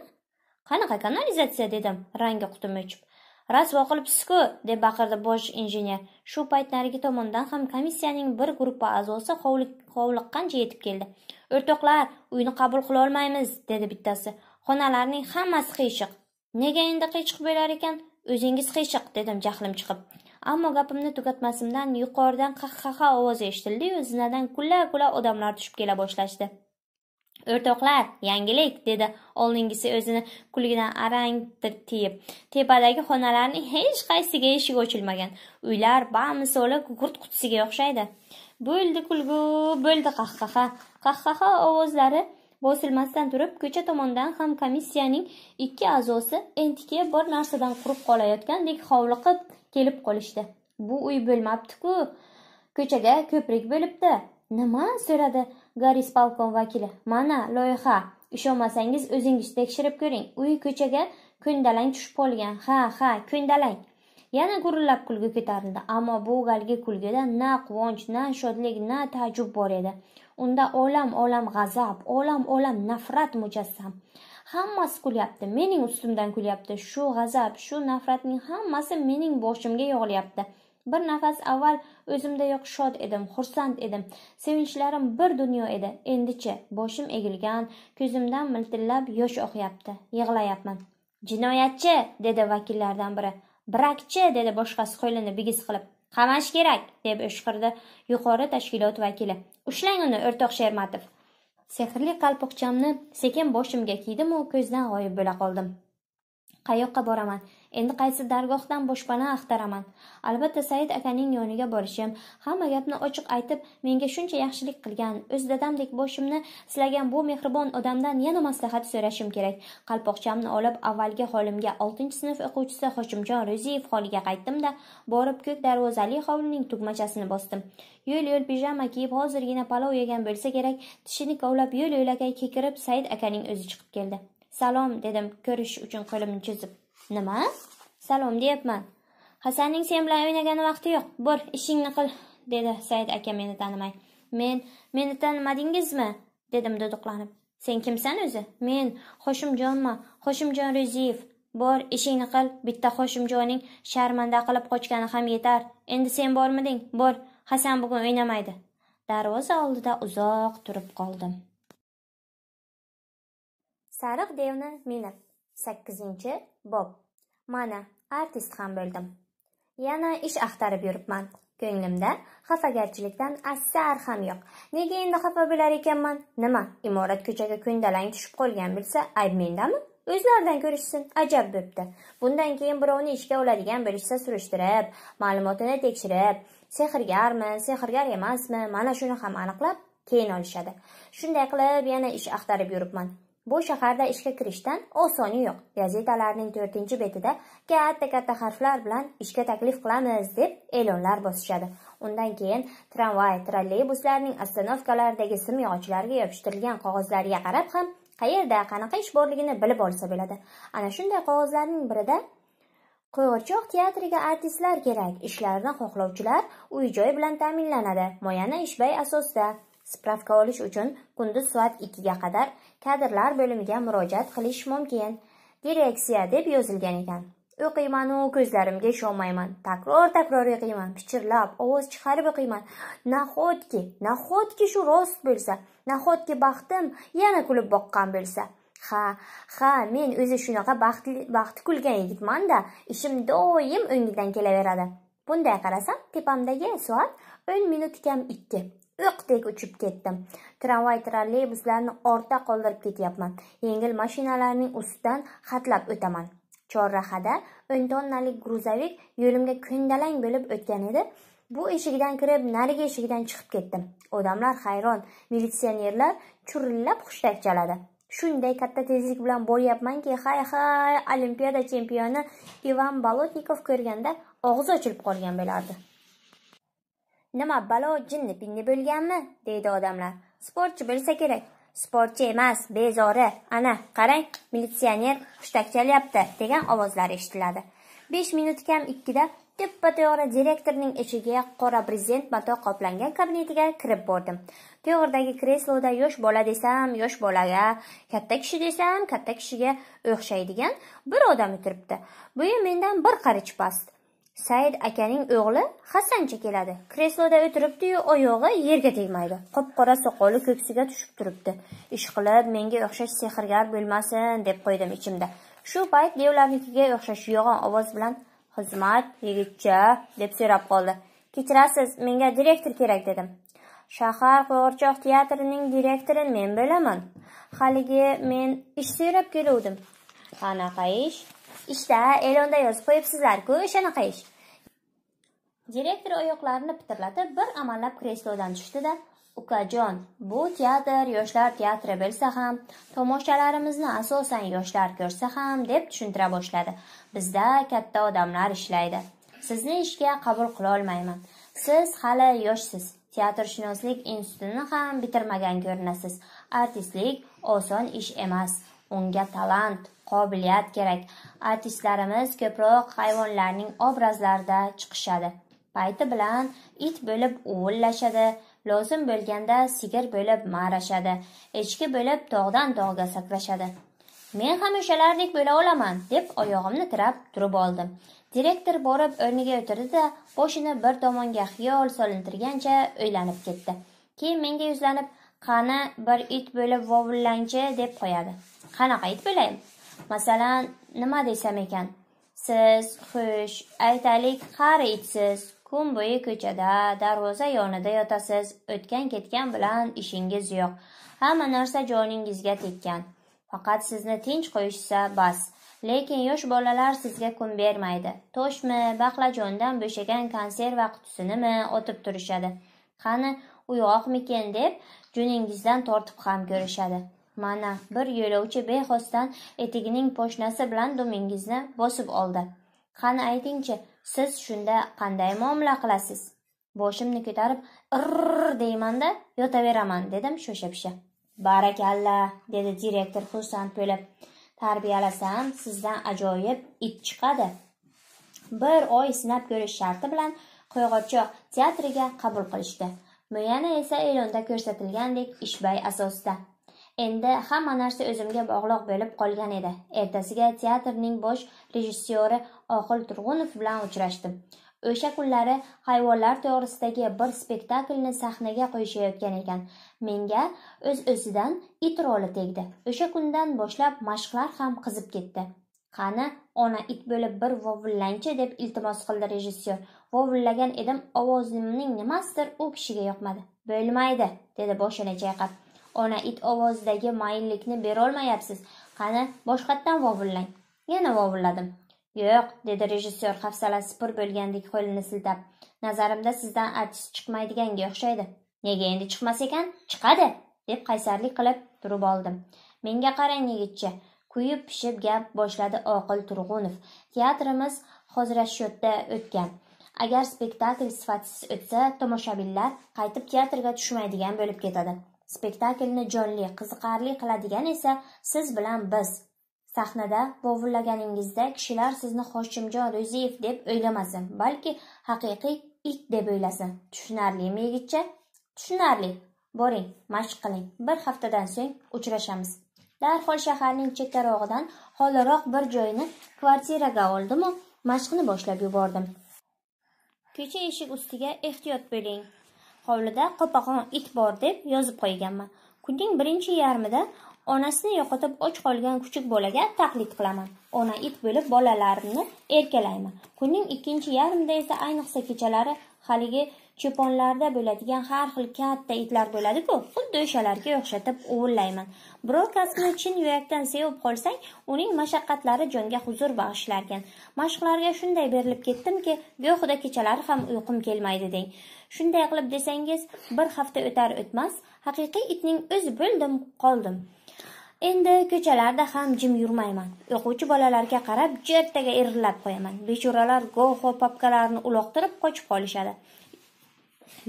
Qanaqa kanalizatsiya dedim, rangi qutim o'chib. rasvo qilibsiz-ku deb baqirdi bosh injener shu payt narigi tomondan ham komissiyaning bir guruhi a'zosi hovli hovliqqancha yetib keldi o'rtoqlar uyni qabul qila olmaymiz dedi bittasi xonalarning hammasi qiyshiq nega endi qiyshiq bo'lar ekan o'zingiz qiyshiq dedim jahlim chiqib ammo gapimni tugatmasimdan yuqoridan qahqaha ovozi eshitildiyu zinadan kula kula odamlar tushib kela boshlashdi o'rtoqlar yangilik dedi oldingisi o'zini kulgidan arang tiyib tepadagi xonalarning hech qaysiga eshigi ochilmagan uylar bamisoli gugurt qutisiga o'xshaydi bo'ldi kulgu bo'ldi qahqaha qahqaha ovozlari bosilmasdan turib ko'cha tomondan ham komissiyaning ikki a'zosi entikib bir narsadan qurib qolayotgandek hovliqib kelib qolishdi bu uy bo'lmabdiku ko'chaga ko'prik bo'libdi nima so'radi garis polkom vakili mana loyiha ishonmasangiz o'zingiz tekshirib ko'ring uy ko'chaga ko'ndalang tushib qolgan ha ha ko'ndalang yana gurillab kulgi ko'tarildi ammo bu galgi kulgida na quvonch na shodlik na taajjub bor edi unda olam olam g'azab olam olam nafrat mujassam hammasi kulyapti mening ustimdan kulyapti shu g'azab shu nafratning hammasi mening boshimga yog'ilyapti bir nafas avval o'zimdayoq shod edim xursand edim sevinchlarim bir dunyo edi endichi boshim egilgan ko'zimdan miltillab yosh oqyapti yig'layapman jinoyatchi dedi vakillardan biri Brakchi, dedi boshqasi qo'lini bigiz qilib. Qamash kerak, deb o'shqirdi yuqori tashkilot vakili. Ushlang uni, o'rtoq Shermatov. Sehrli qalpoqchamni sekin boshimga kiydim u ko'zdan g'oyib bo'la qoldim. Qayoqqa boraman? endi qaysi dargohdan boshpana axtaraman albatta said akaning yoniga borishim hamma gapni ochiq aytib menga shuncha yaxshilik qilgan o'z dadamdek boshimni silagan bu mehribon odamdan yana maslahat so'rashim kerak qalpoqchamni olib avvalgi holimga oltinchi sinf o'quvchisi hoshimjon ro'ziyev holiga qaytdimda borib ko'k darvozali hovlining tugmachasini bosdim yo'l yo'l pijama kiyib hozirgina palov yegan bo'lsa kerak tishini kovlab yo'l yo'lakay kekirib said akaning o'zi chiqib keldi salom dedim ko'rish uchun qo'limni cho'zib nima salom deyapman hasanning sen bilan o'ynagani vaqti yo'q bor ishingni qil dedi said aka meni tanimay men meni tanimadingizmi dedim duduqlanib sen kimsan o'zi men Xoshimjonman, Xoshimjon ro'ziyev bor ishingni qil bitta Xoshimjonning sharmanda qilib qochgani ham yetar endi sen bormiding bor hasan bugun o'ynamaydi darvoza oldida uzoq turib qoldim sariq devni minib 8-chi Bob. Mana, artist ham bo'ldim. Yana ish axtarib yuribman. Ko'nglimda xafagarchilikdan asar ham yo'q. Nega endi xafa bo'lar ekanman? Nima? Imorat ko'chaga ko'ndalang tushib qolgan bilsa, ayb mendami? O'zlaridan ko'rishsin, ajab bo'pti. Bundan keyin birovni ishga oladigan bo'lsa, surishtirib, ma'lumotini tekshirib, sehrgarmi, sehrgar emasmi, mana shuni ham aniqlab, keyin olishadi. Shunday qilib yana ish axtarib yuribman. Bu shaharda ishga kirishdan osoni yo'q. Gazetalarning 4-betida katta-katta harflar bilan ishga taklif qilamiz deb e'lonlar bosishadi. Undan keyin tramvay, trolleybuslarning ostanovkalaridagi simyog'ochlarga yopishtirilgan qog'ozlarga qarab ham qayerda qanaqa ish borligini bilib olsa bo'ladi. Ana shunday qog'ozlarning birida Qo'g'irchoq teatriga artistlar kerak, ishlarini xohlovchilar uy-joy bilan ta'minlanadi. Moyana ishbay asosida Spravka olish uchun kunduz soat 2 ga qadar kadrlar bo'limiga murojaat qilish mumkin. Direksiya deb yozilgan ekan. O'qiyman u ko'zlarimga ishonmayman. Takror-takror o'qiyman, pichirlab, ovoz chiqarib o'qiyman. Nahotki, nahotki shu rost bo'lsa, nahotki baxtim yana kulib boqqan bo'lsa. Ha, ha, men o'zi shunaqa baxtli, vaqt kulgan yigitman-da, ishim doim o'ngidan kelaveradi. Bunday qarasam, tepamdagi soat 10 minut kam 2. o'qdek uchib ketdim tramvay trolleybuslarni ortda qoldirib ketyapman yengil mashinalarning ustidan xatlab o'taman chorrahada o'n tonnalik gruzovik yo'limga ko'ndalang bo'lib o'tgan edi bu eshikdan kirib narigi eshikdan chiqib ketdim odamlar hayron militsionerlar churillab hushtak chaladi shunday katta tezlik bilan boryapmanki hay hay olimpiada chempioni ivan bolotnikov ko'rganda og'zi ochilib qolgan bo'lardi nima balo jinni pingi bo'lganmi deydi odamlar sportchi bo'lsa kerak sportchi emas bezori ana qarang militsioner hushtak chalyapti degan ovozlar eshitiladi besh minut kam ikkida teppa to'g'ri direktorning eshigiga qora prezident mato qoplangan kabinetiga kirib bordim to'g'ridagi kresloda yosh bola desam yosh bolaga katta kishi desam katta kishiga o'xshaydigan bir odam o'tiribdi bo'yi mendan bir qarich past Said akaning o'g'li Hasancha keladi. Kresloda o'tiribdi-yu, oyog'i yerga tegmaydi. Qop-qora soqoli ko'ksiga tushib turibdi. Ish qilib menga o'xshash sehrgar bo'lmasin deb qo'ydim ichimda. Shu payt devlarnikiga o'xshash yo'g'on ovoz bilan "Xizmat, yigitcha" deb so'rab qoldi. "Kechirasiz, menga direktor kerak" dedim. "Shahar qo'g'irchoq teatrining direktori men bo'laman. Haligi men ish so'rab keluvdim." "Qanaqa ish?" ishda elonda yozib Koyup ku o'shanaqa ish direktor oyoqlarini pıtırladı. bir amallab kreslodan tushdi-da ukajon bu teatr yoshlar teatri bilsa ham tomoshalarimizni asosan yoshlar ko'rsa ham deb tushuntira boshladi bizda katta odamlar ishlaydi sizni ishga qabul qila olmayman siz hali yoshsiz teatrshunoslik institutini ham bitirmagan ko'rinasiz artistlik oson ish emas Unga talant, qobiliyat kerak. Artistlarimiz ko'proq hayvonlarning obrazlarida chiqishadi. Payti bilan it bo'lib uvullashadi, lozim bo'lganda sigir bo'lib marashadi, echki bo'lib tog'dan tog'ga sakrashadi. Men ham o'shalardek bo'la olaman, deb oyog'imni tirab turib oldim. Direktor borib o'rniga o'tirdi-da, boshini bir tomonga xiyol solintirgancha o'ylanib ketdi. Keyin menga yuzlanib, qani bir it bo'lib vovullang deb qo'yadi qanaqa it bo'lay masalan nima desam ekan siz xush aytaylik har itsiz kun bo'yi ko'chada darvoza yonida yotasiz o'tgan ketgan bilan ishingiz yo'q hamma narsa joningizga tekkan faqat sizni tinch qo'yishsa bas lekin yosh bolalar sizga kun bermaydi to'shmi baqlajondan bo'shagan konserva qutisinimi otib turishadi qani uyg'oqmikin deb juningizdan tortib ham ko'rishadi mana bir yo'lovchi bexosdan etigining poshnasi bilan dumingizni bosib oldi qani aytingchi siz shunda qanday muomala qilasiz boshimni ko'tarib irr deymanda yotaveraman dedim shosha pisha barakalla dedi direktor xursand bo'lib tarbiyalasam sizdan ajoyib it chiqadi bir oy sinab ko'rish sharti bilan qo'yg'ochoq teatriga qabul qilishdi muyana esa e'londa ko'rsatilgandek ishbay asosida. Endi hamma narsa o'zimga bog'liq bo'lib qolgan edi. Ertasiga teatrning bosh rejissyori Oqil Turg'unov bilan uchrashdim. O'sha kunlari hayvonlar to'g'risidagi bir spektaklni sahnaga qo'yishayotgan ekan. Menga o'z-o'zidan it roli tegdi. O'sha kundan boshlab mashqlar ham qizib ketdi. Qani, ona it bo'lib bir vovullangchi chi deb iltimos qildi rejissyor. Vovullagan edim, ovozimning nimasidir u kishiga yoqmadi. Bo'lmaydi, dedi boshini chayqab. Ona it ovozidagi mayillikni berolmayapsiz. Qani, boshqatdan vovullang. Yana vovulladim. Yo'q, dedi rejissyor hafsalasi pur bo'lgandek qo'lini siltab. Nazarimda sizdan artist chiqmaydiganga o'xshaydi. Nega endi chiqmas ekan? Chiqadi, deb qaysarlik qilib turib oldim. Menga qarang yigitcha, kuyib pishib gap boshladi oqil turg'unov teatrimiz hozirashyotda o'tgan agar spektakl sifatsiz o'tsa tomoshabinlar qaytib teatrga tushmaydigan bo'lib ketadi spektaklni jonli qiziqarli qiladigan esa siz bilan biz sahnada vovullaganingizda kishilar sizni hoshimjon ro'ziyev deb o'ylamasin balki haqiqiy it deb o'ylasin tushunarlimi yigitcha tushunarli boring mashq qiling bir haftadan so'ng uchrashamiz Darhol shaharning chekkarog'idan xoliroq bir joyni kvartiraga oldimu, mashqni boshlab yubordim. Ko'cha eshik ustiga ehtiyot bo'ling. Hovlida qopag'on it bor deb yozib qo'yganman. Kunning birinchi yarmida onasini yo'qotib och qolgan kuchuk bolaga taqlid qilaman ona it bo'lib bolalarimni erkalayman kunning ikkinchi yarmida esa ayniqsa kechalari haligi cho'ponlarda bo'ladigan har xil katta itlar bo'ladi-ku, xuddi o'shalarga o'xshatib o'villayman. Birov kasbni chin yurakdan sevib qolsang, uning mashaqqatlari jonga huzur bag'ishlarkan. Mashqlarga shunday berilib ketdimki, go'xuda kechalari ham uyqum kelmaydi deng. Shunday qilib desangiz, bir hafta o'tar o'tmas, haqiqiy itning o'zi bo'ldim, qoldim. Endi ko'chalarda ham jim yurmayman. O'quvchi bolalarga qarab jertaga irillab qo'yaman. Bechoralar go'xo papkalarini uloqtirib qochib qolishadi.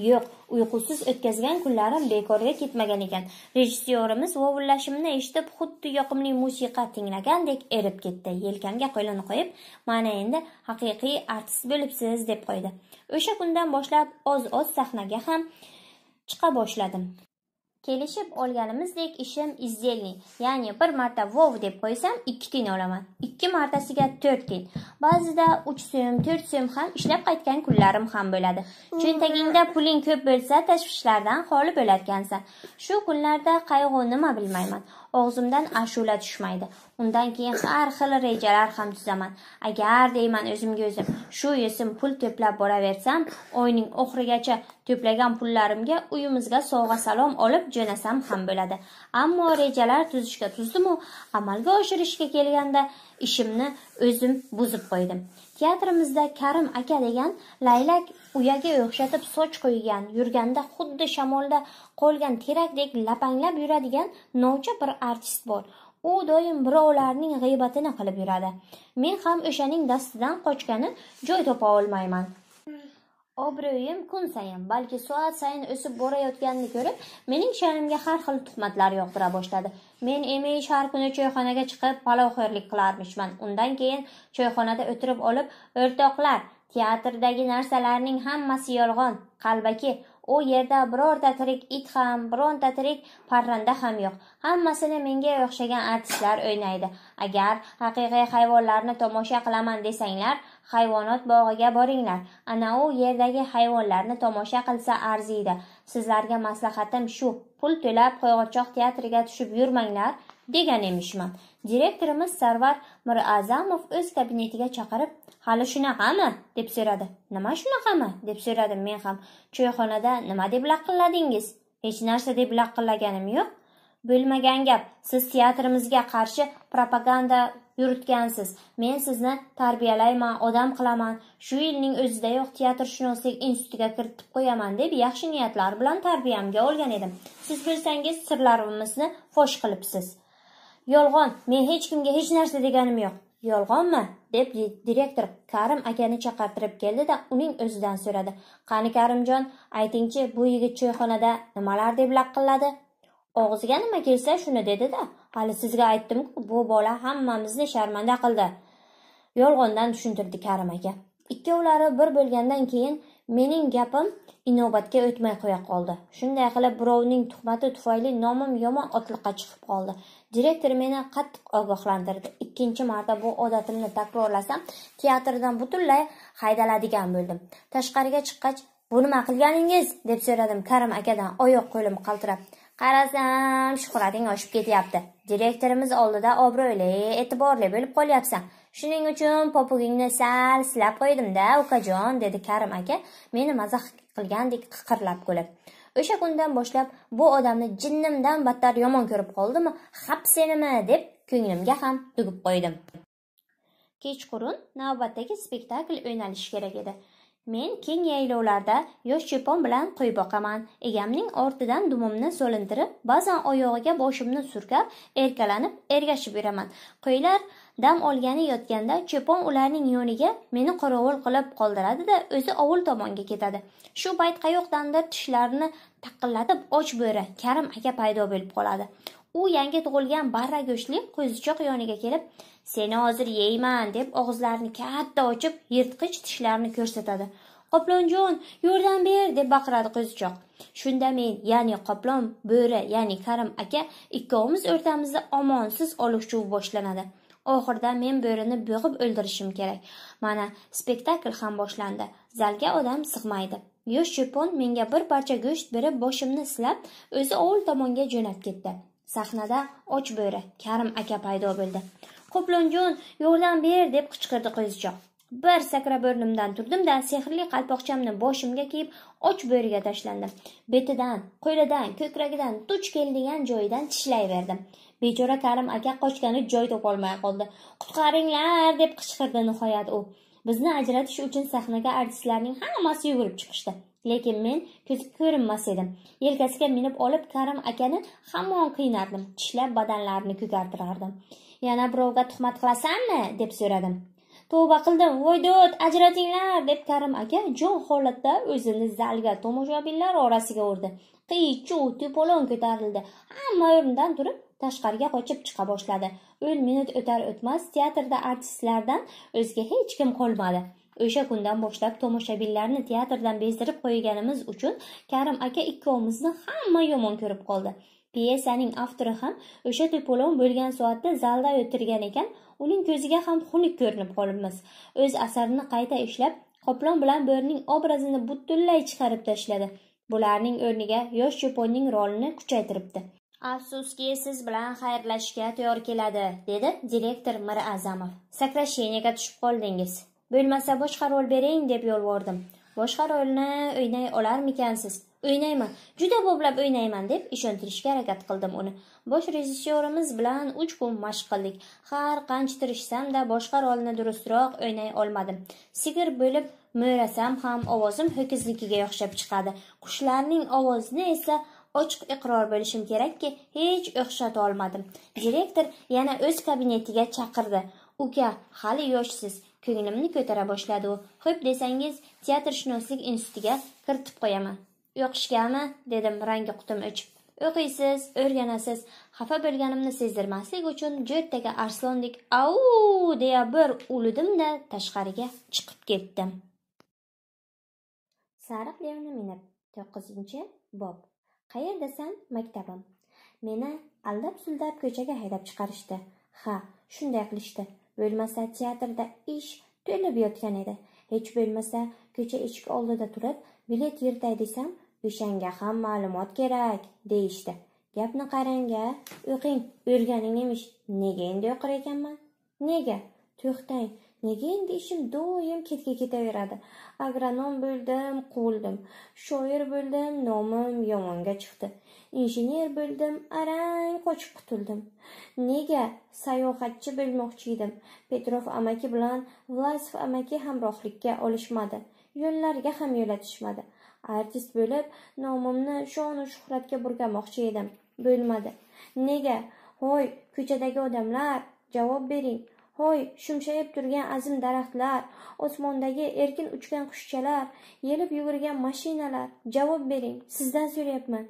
yo'q uyqusiz o'tkazgan kunlarim bekorga ketmagan ekan rejissyorimiz vovullashimni eshitib xuddi yoqimli musiqa tinglagandek erib ketdi yelkamga qo'lini qo'yib mana endi haqiqiy artist bo'libsiz deb qo'ydi o'sha kundan boshlab oz oz sahnaga ham chiqa boshladim kelishib olganimizdek ishim izdельный ya'ni bir marta vov deb qo'ysam ikki tiyin olaman ikki martasiga to'rt tiyin ba'zida uch so'm to'rt so'm ham ishlab qaytgan kunlarim ham bo'ladi cho'ntagingda puling ko'p bo'lsa tashvishlardan xoli bo'larkansan shu kunlarda qayg'u nima bilmayman og'zimdan ashula tushmaydi undan keyin har xil rejalar ham tuzaman agar deyman o'zimga o'zim shu yesim pul to'plab boraversam oyning oxirigacha to'plagan pullarimga uyimizga sovg'a salom olib jo'nasam ham bo'ladi ammo rejalar tuzishga tuzdimu amalga oshirishga kelganda ishimni o'zim buzib qo'ydim teatrimizda karim aka degan laylak uyaga o'xshatib soch qo'ygan yurganda xuddi shamolda qolgan terakdek lapanglab yuradigan novcha bir artist bor u doim birovlarning g'iybatini qilib yuradi men ham o'shaning dastidan qochgani joy topa olmayman obro'yim kun sayin balki soat sayin o'sib borayotganini ko'rib mening sha'nimga har xil tuhmatlar yog'dira boshladi men emish har kuni choyxonaga chiqib palovxo'rlik qilarmishman undan keyin choyxonada o'tirib olib o'rtoqlar teatrdagi narsalarning hammasi yolg'on qalbaki u yerda birorta tirik it ham bironta tirik parranda ham yo'q hammasini menga o'xshagan artistlar o'ynaydi agar haqiqiy hayvonlarni tomosha qilaman desanglar hayvonot bog'iga boringlar ana u yerdagi hayvonlarni tomosha qilsa arziydi sizlarga maslahatim shu pul to'lab qo'yg'ochoq teatriga tushib yurmanglar degan emishman direktorimiz sarvar mirazamov o'z kabinetiga chaqirib hali shunaqami deb so'radi nima shunaqami deb so'radim men ham choyxonada nima deb laqilladingiz hech narsa deb laqillaganim yo'q bo'lmagan gap siz teatrimizga qarshi propaganda yuritgansiz men sizni tarbiyalayman odam qilaman shu yilning o'zidayoq teatrshunoslik institutiga kiritib qo'yaman deb yaxshi niyatlar bilan tarbiyamga olgan edim siz bo'lsangiz sirlarimizni fosh qilibsiz yolg'on men hech kimga hech narsa deganim yo'q yolg'onmi deb direktor karim akani chaqirtirib keldi da uning o'zidan so'radi qani karimjon aytingchi bu yigit choyxonada nimalar deb laqilladi og'ziga nima kelsa shuni dedi da hali sizga aytdimku bu bola hammamizni sharmanda qildi yolg'ondan tushuntirdi karim aka ikkovlari bir bo'lgandan keyin mening gapim inobatga o'tmay qo'ya qoldi shunday qilib birovning tuhmati tufayli nomim yomon otliqqa chiqib qoldi Direktor meni qattiq ogohlantirdi. Ikkinchi marta bu odatimni takrorlasam, teatrdan butunlay haydaladigan bo'ldim. Tashqariga chiqqach, "Bu nima qilganingiz?" deb so'radim Karim akadan, oyoq-qo'lim qaltirab. "Qarasam, shuhrating oshib ketyapti. Direktorimiz oldida obro'li, e'tiborli bo'lib qolyapsan. Shuning uchun popugingni sal silab qo'ydim-da, ukajon", dedi Karim aka, meni mazax qilgandek qiqirlab kulib. o'sha kundan boshlab bu odamni jinnimdan battar yomon ko'rib qoldimi hap senimi deb ko'nglimga ham tugib qo'ydim kechqurun navbatdagi spektakl o'ynalishi kerak edi men keng yaylovlarda yosh cho'pon bilan qo'y boqaman egamning ortidan dumimni so'lintirib ba'zan oyog'iga boshimni surkab erkalanib ergashib yuraman qo'ylar dam olgani yotganda cho'pon ularning yo'niga meni qorovul qilib qoldiradi da o'zi ovul tomonga ketadi shu payt qayoqdandir tishlarini taqillatib och bo'ri karim aka paydo bo'lib qoladi u yangi tug'ilgan barra go'shtli qo'zichoq yoniga kelib seni hozir yeyman deb og'izlarini katta ochib yirtqich tishlarini ko'rsatadi qoplonjon yordam ber deb baqiradi qo'zichoq shunda men ya'ni qoplon bo'ri ya'ni karim aka ikkovimiz o'rtamizda omonsiz olishuv boshlanadi oxirida men bo'rini bo'g'ib o'ldirishim kerak mana spektakl ham boshlandi zalga odam sig'maydi Yosh cho'pon menga bir parcha go'sht berib boshimni silab o'zi ovul tomonga jo'nab ketdi sahnada och bo'ri karim aka paydo bo'ldi qo'plonjon yordam ber deb qichqirdi qizcha. bir bo'rnimdan turdim turdimda sehrli qalpoqchamni boshimga kiyib och bo'riga tashlandim betidan qo'lidan ko'kragidan keldigan keladigan tishlay tishlayverdim bechora karim aka qochgani joy topolmay qoldi qutqaringlar deb qichqirdi nihoyat u bizni ajratish uchun sahnaga artistlarning hammasi yugurib chiqishdi lekin men ko'zga ko'rinmas edim yelkasiga minib olib karim akani hamon qiynardim tishlab badanlarini ko'kartirardim yana birovga tuhmat qilasanmi deb so'radim tovba qildim voy do't ajratinglar deb karim aka jon holatda o'zini zalga tomoshabinlar orasiga urdi qiy chu to'polon ko'tarildi hamma o'rnidan turib tashqariga qochib chiqa boshladi o'n minut o'tar o'tmas teatrda artistlardan o'zga hech kim qolmadi o'sha kundan boshlab tomoshabinlarni teatrdan bezdirib qo'yganimiz uchun karim aka ikkovimizni hamma yomon ko'rib qoldi pyesaning avtori ham o'sha to'polon bo'lgan soatda zalda o'tirgan ekan uning ko'ziga ham xunuk ko'rinib qolibmiz o'z asarini qayta ishlab qoplon bilan bo'rining obrazini butunlay chiqarib tashladi bularning o'rniga yosh cho'ponning rolini kuchaytiribdi afsuski siz bilan xayrlashishga tayyor keladi dedi direktor mir azamov сокращениеga tushib qoldingiz bo'lmasa boshqa rol bering deb yolvordim boshqa rolni o'ynay olarmikansiz o'ynayman juda ko'plab o'ynayman deb ishontirishga harakat qildim uni bosh rejissyorimiz bilan uch kun mashq qildik har qancha tirishsamda boshqa rolni durustroq o'ynay olmadim sigir bo'lib mo'rasam ham ovozim ho'kiznikiga o'xshab chiqadi qushlarning ovozini esa ochiq iqror bo'lishim kerakki hech o'xshata olmadim direktor yana o'z kabinetiga chaqirdi uka hali yoshsiz ko'nglimni ko'tara boshladi u xo'p desangiz teatrshunoslik institutiga kiritib qo'yaman o'qishgami dedim rangi qutim o'chib o'qiysiz o'rganasiz xafa bo'lganimni sezdirmaslik uchun jo'rtaga arslondek au deya bir uludimda tashqariga chiqib ketdim sariq devni minib to'qqizinchi bob qayer maktabim meni aldab suldab ko'chaga haydab chiqarishdi ha shunday qilishdi bo'lmasa teatrda ish to'lib yotgan edi hech bo'lmasa ko'cha eshik oldida turib bilet yirtay desam o'shanga ham ma'lumot kerak deyishdi gapni qarang o'qing o'rganing emish nega endi o'qir ekanman nega to'xtang nega endi ishim doim ketga ketaveradi agronom bo'ldim quvildim shoir bo'ldim nomim yomonga chiqdi injener bo'ldim arang qochib qutuldim nega sayohatchi bo'lmoqchi edim petrov amaki bilan vlasov amaki hamrohlikka olishmadi yo'llarga ham yo'latishmadi artist bo'lib nomimni shonu shuhratga burkamoqchi edim bo'lmadi nega hoy ko'chadagi odamlar javob bering hoy shumshayib turgan azim daraxtlar osmondagi erkin uchgan qushchalar yelib yugurgan mashinalar javob bering sizdan so'rayapman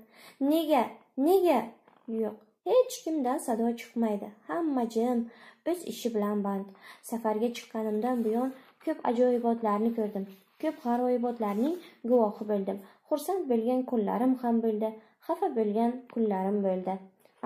nega nega yo'q hech kimdan sado chiqmaydi hamma jim o'z ishi bilan band safarga chiqqanimdan buyon ko'p ajoyibotlarni ko'rdim ko'p g'aroyibotlarning guvohi bo'ldim xursand bo'lgan kunlarim ham bo'ldi xafa bo'lgan kunlarim bo'ldi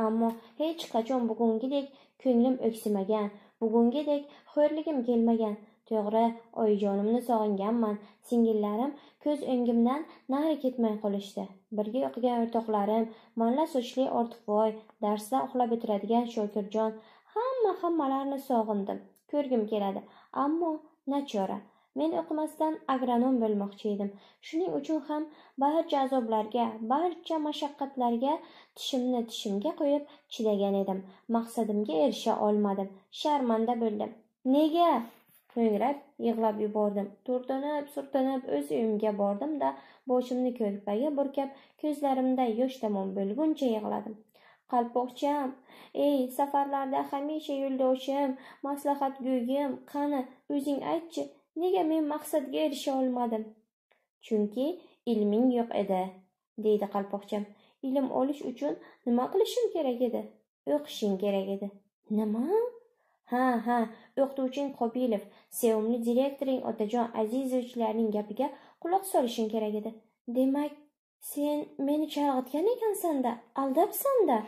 ammo hech qachon bugungidek ko'nglim o'ksimagan bugungidek xo'rligim kelmagan to'g'ri oyijonimni sog'inganman singillarim ko'z o'ngimdan nari ketmay qolishdi birga o'qigan o'rtoqlarim malla sochli ortiqvoy darsda uxlab bitiradigan shokirjon hamma hammalarini sog'indim ko'rgim keladi ammo nachora Men o'qimasdan agronom bo'lmoqchi edim. Shuning uchun ham barcha azoblarga, barcha mashaqqatlarga tishimni tishimga qo'yib chidagan edim. Maqsadimga erisha olmadim. Sharmanda bo'ldim. Nega? ko'ngrab yig'lab yubordim. Turtinib, surtinib o'z uyimga bordim-da, boshimni ko'rpaga burkab, ko'zlarimda yosh tamom bo'lguncha yig'ladim. qalpoqcham ey safarlarda hamisha yo'ldoshim maslahatgo'yim qani o'zing aytchi Nega men maqsadga erisha olmadim? Chunki ilming yo'q edi, deydi qalpoqcham. Ilm olish uchun nima qilishim kerak edi? O'qishing kerak edi. Nima? Ha, ha, o'qituvching Qobilov, sevimli direktoring Otajon Azizovichlarning gapiga quloq solishing kerak edi. Demak, sen meni chalg'itgan ekansan-da, aldabsan-da.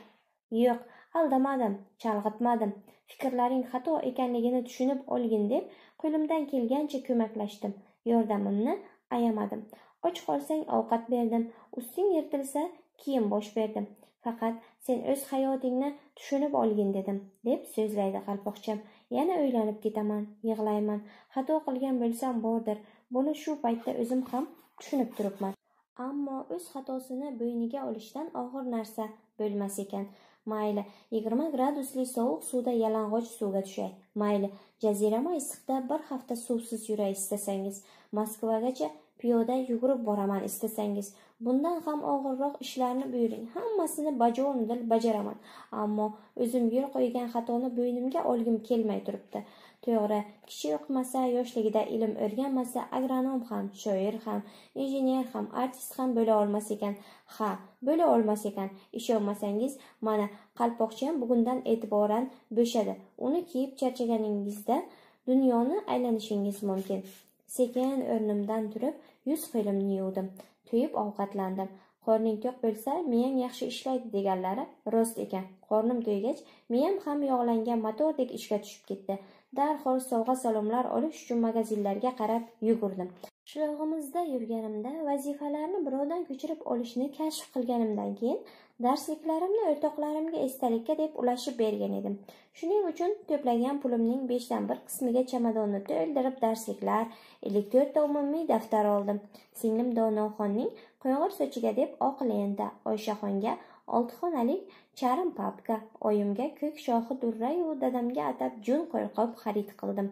Yo'q, aldamadim, chalg'itmadim. Fikrlaring xato ekanligini tushunib olgin deb, Qo'limdan kelgancha ko'maklashdim. Yordamimni ayamadim. Och qolsang ovqat berdim, usting yirtilsa kiyim bosh berdim. Faqat sen o'z hayotingni tushunib olgin dedim, deb so'zlaydi qalpoqcham. Yana o'ylanib ketaman, yig'layman. Xato qilgan bo'lsam bordir. Buni shu paytda o'zim ham tushunib turibman. Ammo o'z xatosini bo'yniga olishdan og'ir narsa bo'lmas ekan. mayli 20 gradusli sovuq suvda yalang'och suvga tushay mayli jazirama issiqda bir hafta suvsiz yuray istasangiz moskvagacha piyoda yugurib boraman istasangiz bundan ham og'irroq ishlarni buyuring hammasini bajonidil bajaraman ammo o'zim yo'l qo'ygan xatoni bo'ynimga olgim kelmay turibdi To'g'ri, kishi o'qimasa yoshligida ilm o'rganmasa, agronom ham, shoir ham, injener ham, artist ham bo'la olmas ekan. Ha, bo'la olmas ekan. Ishonmasangiz, mana qalpoqcham bugundan e'tiboran bo'shadi. Uni kiyib charchaganingizda dunyoni aylanishingiz mumkin. Sekin o'rnimdan turib, yuz qo'limni yuvdim. To'yib ovqatlandim. Qorning to'q bo'lsa, miyam yaxshi ishlaydi deganlari rost ekan. Qornim to'ygach, miyam ham yog'langan motordek ishga tushib ketdi. darhol sovg'a salomlar olish uchun magazinlarga qarab yugurdim qishlog'imizda yurganimda vazifalarni birovdan ko'chirib olishni kashf qilganimdan keyin darsliklarimni o'rtoqlarimga esdalikka deb ulashib bergan edim shuning uchun to'plagan pulimning beshdan bir qismiga chamadonni to'ldirib darsliklar ellik to'rtta umumiy daftar oldim singlim donoxonning qo'ng'ir sochiga deb oq lenta oyshaxonga olti xonalik charm papka oyimga ko'k shohi durrayu dadamga atab jun qo'lqop xarid qildim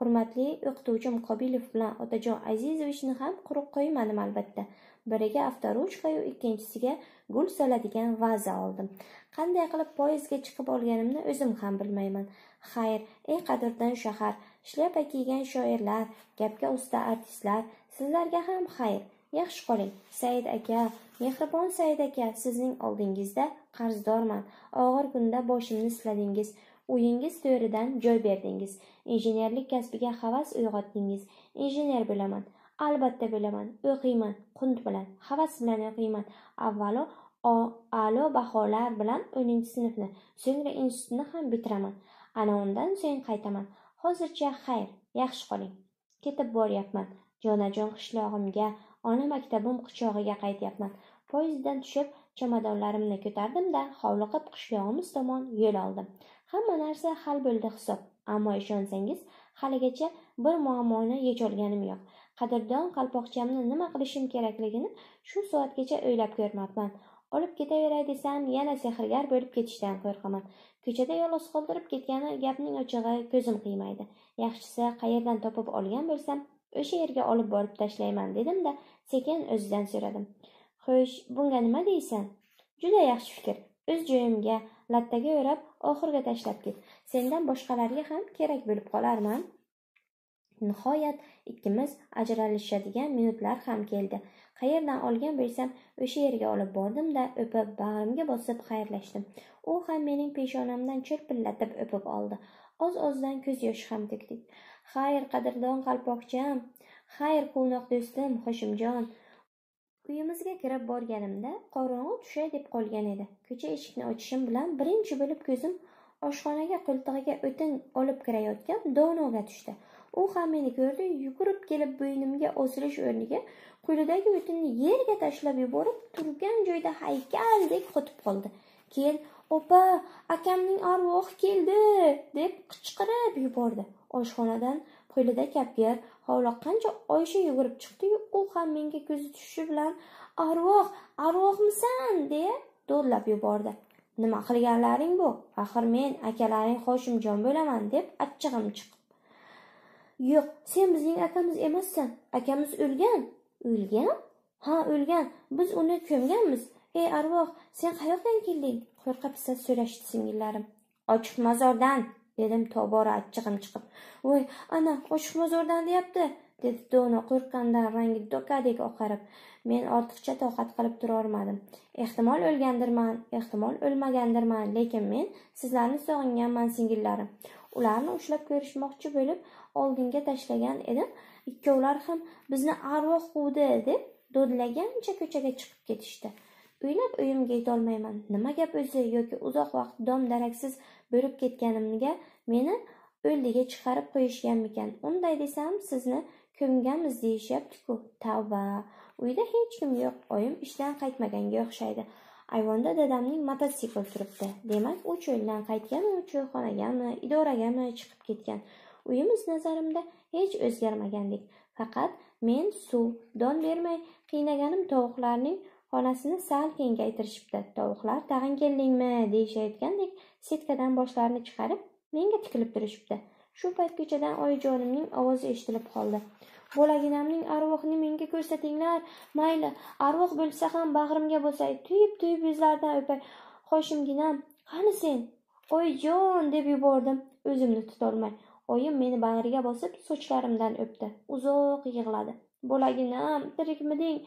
hurmatli o'qituvchim qobilov bilan otajon azizovichni ham quruq qo'ymadim albatta biriga avtoruchkayu ikkinchisiga gul soladigan vaza oldim qanday qilib poyezdga chiqib olganimni o'zim ham bilmayman xayr ey qadrdon shahar shlyapa kiygan shoirlar gapga usta artistlar sizlarga ham xayr yaxshi qoling said aka mehribon said aka sizning oldingizda qarzdorman og'ir kunda boshimni siladingiz uyingiz to'ridan joy berdingiz injenerlik kasbiga havas uyg'otdingiz injener bo'laman albatta bo'laman o'qiyman qunt bilan havas bilan o'qiyman avvalo a'lo baholar bilan 10 sinfni so'ngra institutni ham bitiraman ana undan so'ng qaytaman hozircha xayr yaxshi qoling ketib boryapman jonajon qishlog'imga ona maktabim quchog'iga qaytyapman poyezddan tushib chamadonlarimni ko'tardim-da hovliqib qishlog'imiz tomon yo'l oldim hamma narsa hal bo'ldi hisob ammo ishonsangiz haligacha bir muammoni yecholganim yo'q qadrdon qalpoqchamni nima qilishim kerakligini shu soatgacha o'ylab ko'rmabman olib ketaveray desam yana sehrgar bo'lib ketishdan qo'rqaman ko'chada yolg'iz qoldirib ketgani gapning ochig'i ko'zim qiymaydi yaxshisi qayerdan topib olgan bo'lsam o'sha yerga olib borib tashlayman dedimda sekin o'zidan so'radim xo'sh bunga nima deysan juda yaxshi fikr o'z joyimga lattaga o'rab oxirga tashlab ket sendan boshqalarga ham kerak bo'lib qolarman nihoyat ikkimiz ajralishadigan minutlar ham keldi qayerdan olgan bo'lsam o'sha yerga olib bordimda o'pib bag'rimga bosib xayrlashdim u ham mening peshonamdan chirpillatib o'pib oldi oz ozdan ko'z yoshi ham to'kdik xayr qadrdon qalpoqcham xayr quvnoq do'stim Xoshimjon. uyimizga kirib borganimda qorong'i tushay deb qolgan edi ko'cha eshikni ochishim bilan birinchi bo'lib ko'zim oshxonaga qo'ltig'iga o'tin olib kirayotgan donoga tushdi u ham meni ko'rdi yugurib kelib bo'ynimga osilish o'rniga qo'lidagi o'tinni yerga tashlab yuborib turgan joyda haykaldek qotib qoldi keyin opa akamning arvohi keldi deb qichqirib yubordi oshxonadan qo'lida kapgir qancha oysha yugurib chiqdiyu u ham menga ko'zi tushishi bilan arvoh arvohmisan deya do'llab yubordi nima qilganlaring bu axir men akalaring hoshimjon bo'laman deb achchig'im chiqib yo'q sen bizning akamiz emassan akamiz o'lgan o'lgan ha o'lgan biz uni ko'mganmiz ey arvoh sen qayoqdan kelding qo'rqa pisa so'rashdi singillarim ochiq mozordan dedim tobora achchig'im chiqib voy ana qo'shiq mozordan deyapti dedi dono qo'rqqanidan rangi dokadek oqarib men ortiqcha toqat qilib turolmadim ehtimol o'lgandirman ehtimol o'lmagandirman lekin men sizlarni sog'inganman singillarim ularni ushlab ko'rishmoqchi bo'lib oldinga tashlagan edim ikkovlar ham bizni arvoh quvdi deb dodlagancha ko'chaga chiqib ketishdi o'ylab uyimga yetolmayman nima gap o'zi yoki uzoq vaqt dom daraksiz bo'lib ketganimga meni o'ldiga chiqarib qo'yishganmikan unday desam sizni ko'mganmiz deyishyaptiku tavba uyda hech kim yo'q oyim ishdan qaytmaganga o'xshaydi ayvonda dadamning mototsikli turibdi demak u cho'ldan qaytganmi choyxonagami idoragami chiqib ketgan uyimiz nazarimda hech o'zgarmagandek faqat men suv don bermay qiynaganim tovuqlarning xonasini sal kengaytirishibdi tovuqlar tag'in keldingmi deyishayotgandek setkadan boshlarini chiqarib menga tikilib turishibdi shu payt ko'chadan oyijonimning ovozi eshitilib qoldi bo'laginamning arvohini menga ko'rsatinglar mayli arvoh bo'lsa ham bag'rimga bosay tuyib tuyib yuzlaridan o'pay hoshimginam qani sen oyijon deb yubordim o'zimni tutolmay oyim meni bag'riga bosib sochlarimdan o'pdi uzoq yig'ladi bolaginam tirikmiding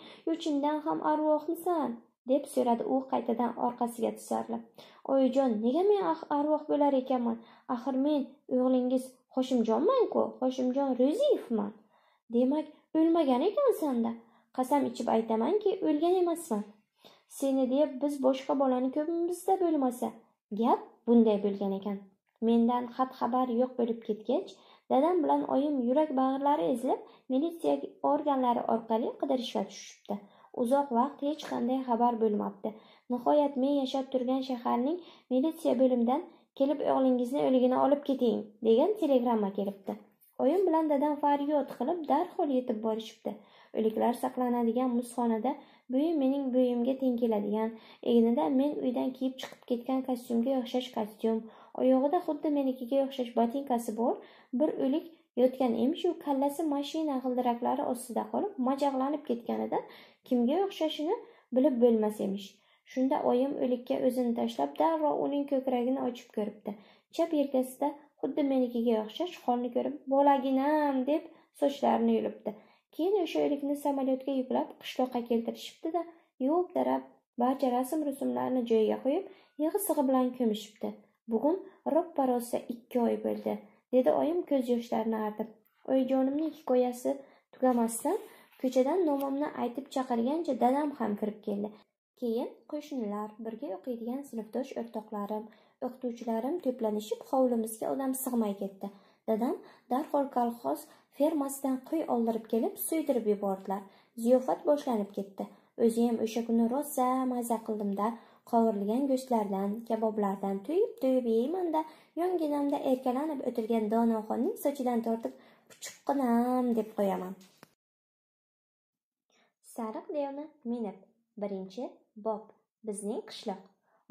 chindan ham arvohmisan deb so'radi u qaytadan orqasiga tisarilib oyijon nega men ah-, arvoh bo'lar ekanman axir men o'g'lingiz hoshimjonman-ku hoshimjon ro'ziyevman demak o'lmagan ekansanda qasam ichib aytamanki o'lgan emasman seni deb biz boshqa bolani ko'pimizda bo'lmasa gap bunday bo'lgan ekan mendan xat xabar yo'q bo'lib ketgach Dadam bilan oyim yurak bag'irlari ezilib, militsiya organlari orqali qidirishga tushishibdi. Uzoq vaqt hech qanday xabar bo'lmabdi. Nihoyat men yashab turgan shaharning militsiya bo'limidan kelib o'g'lingizni o'ligini olib keting degan telegramma kelibdi. Oyim bilan dadam faryod qilib darhol yetib borishibdi. O'liklar saqlanadigan muzxonada buyim mening buyimga teng keladigan, egnida men uydan kiyib chiqib ketgan kostyumga o'xshash kostyum, oyog'ida xuddi menikiga o'xshash botinkasi bor bir o'lik yotgan emish u kallasi mashina g'ildiraklari ostida qolib majag'lanib ketganida kimga o'xshashini bilib bo'lmas emish shunda oyim o'likka o'zini tashlab darrov uning ko'kragini ochib ko'ribdi chap yelkasida xuddi menikiga o'xshash qonni ko'rib bolaginam deb sochlarini yulibdi keyin o'sha o'likni samolyotga yuklab qishloqqa keltirishibdida yuvib tarab barcha rasm rusumlarni joyiga qo'yib yig'i sig'i bilan ko'mishibdi bugun roppa rosa ikki oy bo'ldi dedi oyim ko'z yoshlarini artib oyijonimning hikoyasi tugamasdan ko'chadan nomimni aytib chaqirgancha dadam ham kirib keldi keyin qo'shnilar birga o'qiydigan sinfdosh o'rtoqlarim o'qituvchilarim to'planishib hovlimizga odam sig'may ketdi dadam darhol kolxoz fermasidan qo'y oldirib kelib suydirib yubordilar ziyofat boshlanib ketdi o'ziyam o'sha kuni rosa maza qildimda qovurilgan go'shtlardan kaboblardan to'yib to'yib yeymanda yonginamda erkalanib o'tirgan donoxonning sochidan tortib puchuqqinam deb qo'yaman sariq devni minib birinchi bob bizning qishloq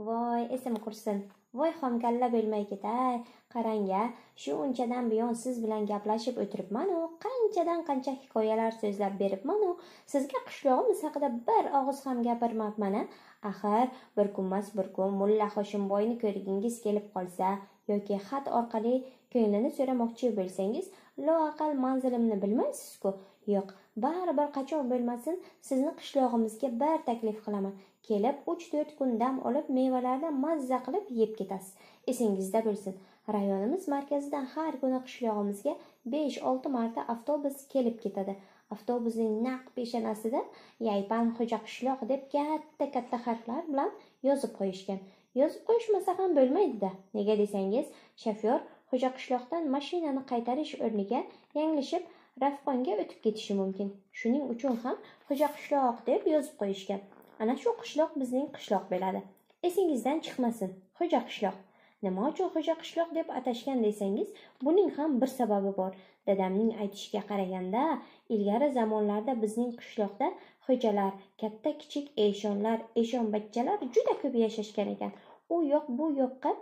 voy esim qursin voy xomkalla bo'lmay ketay qarang a shu unchadan buyon siz bilan gaplashib o'tiribmanu qanchadan qancha hikoyalar so'zlab beribmanu sizga qishlog'imiz haqida bir og'iz ham gapirmabman a Axir, bir kunmas bir kun mulla Hoshimboyni ko'rgingiz kelib qolsa yoki xat orqali ko'nglini so'ramoqchi bo'lsangiz, loaqal manzilimni bilmaysiz-ku. Yo'q, baribir qachon bo'lmasin, sizni qishlog'imizga bir taklif qilaman. Kelib 3-4 kun dam olib, mevalarni mazza qilib yeb ketasiz. Esingizda bo'lsin. Rayonimiz markazidan har kuni qishlog'imizga 5-6 marta avtobus kelib ketadi. avtobusning naq peshonasida yaypan xo'ja qishloq deb katta katta harflar bilan yozib qo'yishgan yozib qo'yishmasa ham bo'lmaydida nega desangiz shofyor xo'ja qishloqdan mashinani qaytarish o'rniga yanglishib rafqonga o'tib ketishi mumkin shuning uchun ham xo'ja qishloq deb yozib qo'yishgan ana shu qishloq bizning qishloq bo'ladi esingizdan chiqmasin xo'ja qishloq nima uchun xo'ja qishloq deb atashgan desangiz buning ham bir sababi bor dadamning aytishiga qaraganda ilgari zamonlarda bizning qishloqda xo'jalar katta kichik eshonlar eshonbachchalar juda ko'p yashashgan ekan u yoq bu yoqqa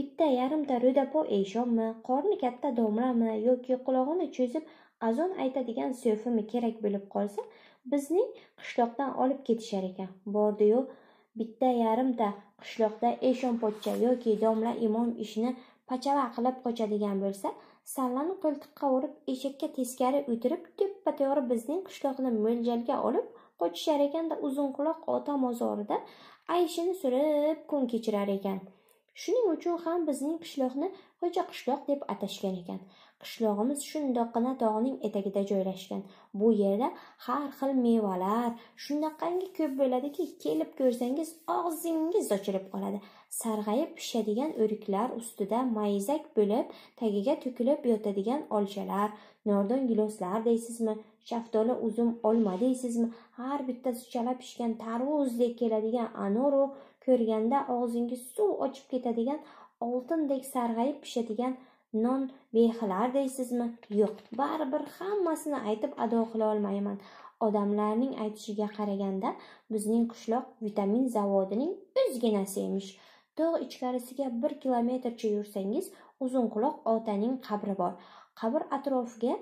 bitta yarimta ro'dapo eshonmi qorni katta domlami yoki qulog'ini cho'zib azon aytadigan so'fimi kerak bo'lib qolsa bizning qishloqdan olib ketishar ekan bordiyu bitta yarimta qishloqda eshon yoki domla imom ishni pachava qilib qochadigan bo'lsa sallani qo'ltiqqa urib eshakka teskari o'tirib tuppa to'g'ri bizning qishloqni mo'ljalga olib qochishar ekanda uzunquloq ota mozorida ayshini surib kun kechirar ekan shuning uchun ham bizning qishloqni xo'ja qishloq deb atashgan ekan qishlog'imiz shundoqqina tog'ning etagida joylashgan bu yerda har xil mevalar shunaqangi ko'p bo'ladiki kelib ko'rsangiz og'zingiz ochilib qoladi sarg'ayib pishadigan o'riklar ustida mayizak bo'lib tagiga to'kilib yotadigan olchalar nordon giloslar deysizmi shaftoli uzum olma deysizmi har bittasi chala pishgan tarvuzdek keladigan anoru ko'rganda og'zingiz suv ochib ketadigan oltindek sarg'ayib pishadigan non behilar deysizmi yo'q baribir hammasini aytib ado qila olmayman odamlarning aytishiga qaraganda bizning qishloq vitamin zavodining o'zginasi emish tog' ichkarisiga bir kilometrcha yursangiz uzunquloq otaning qabri bor qabr atrofiga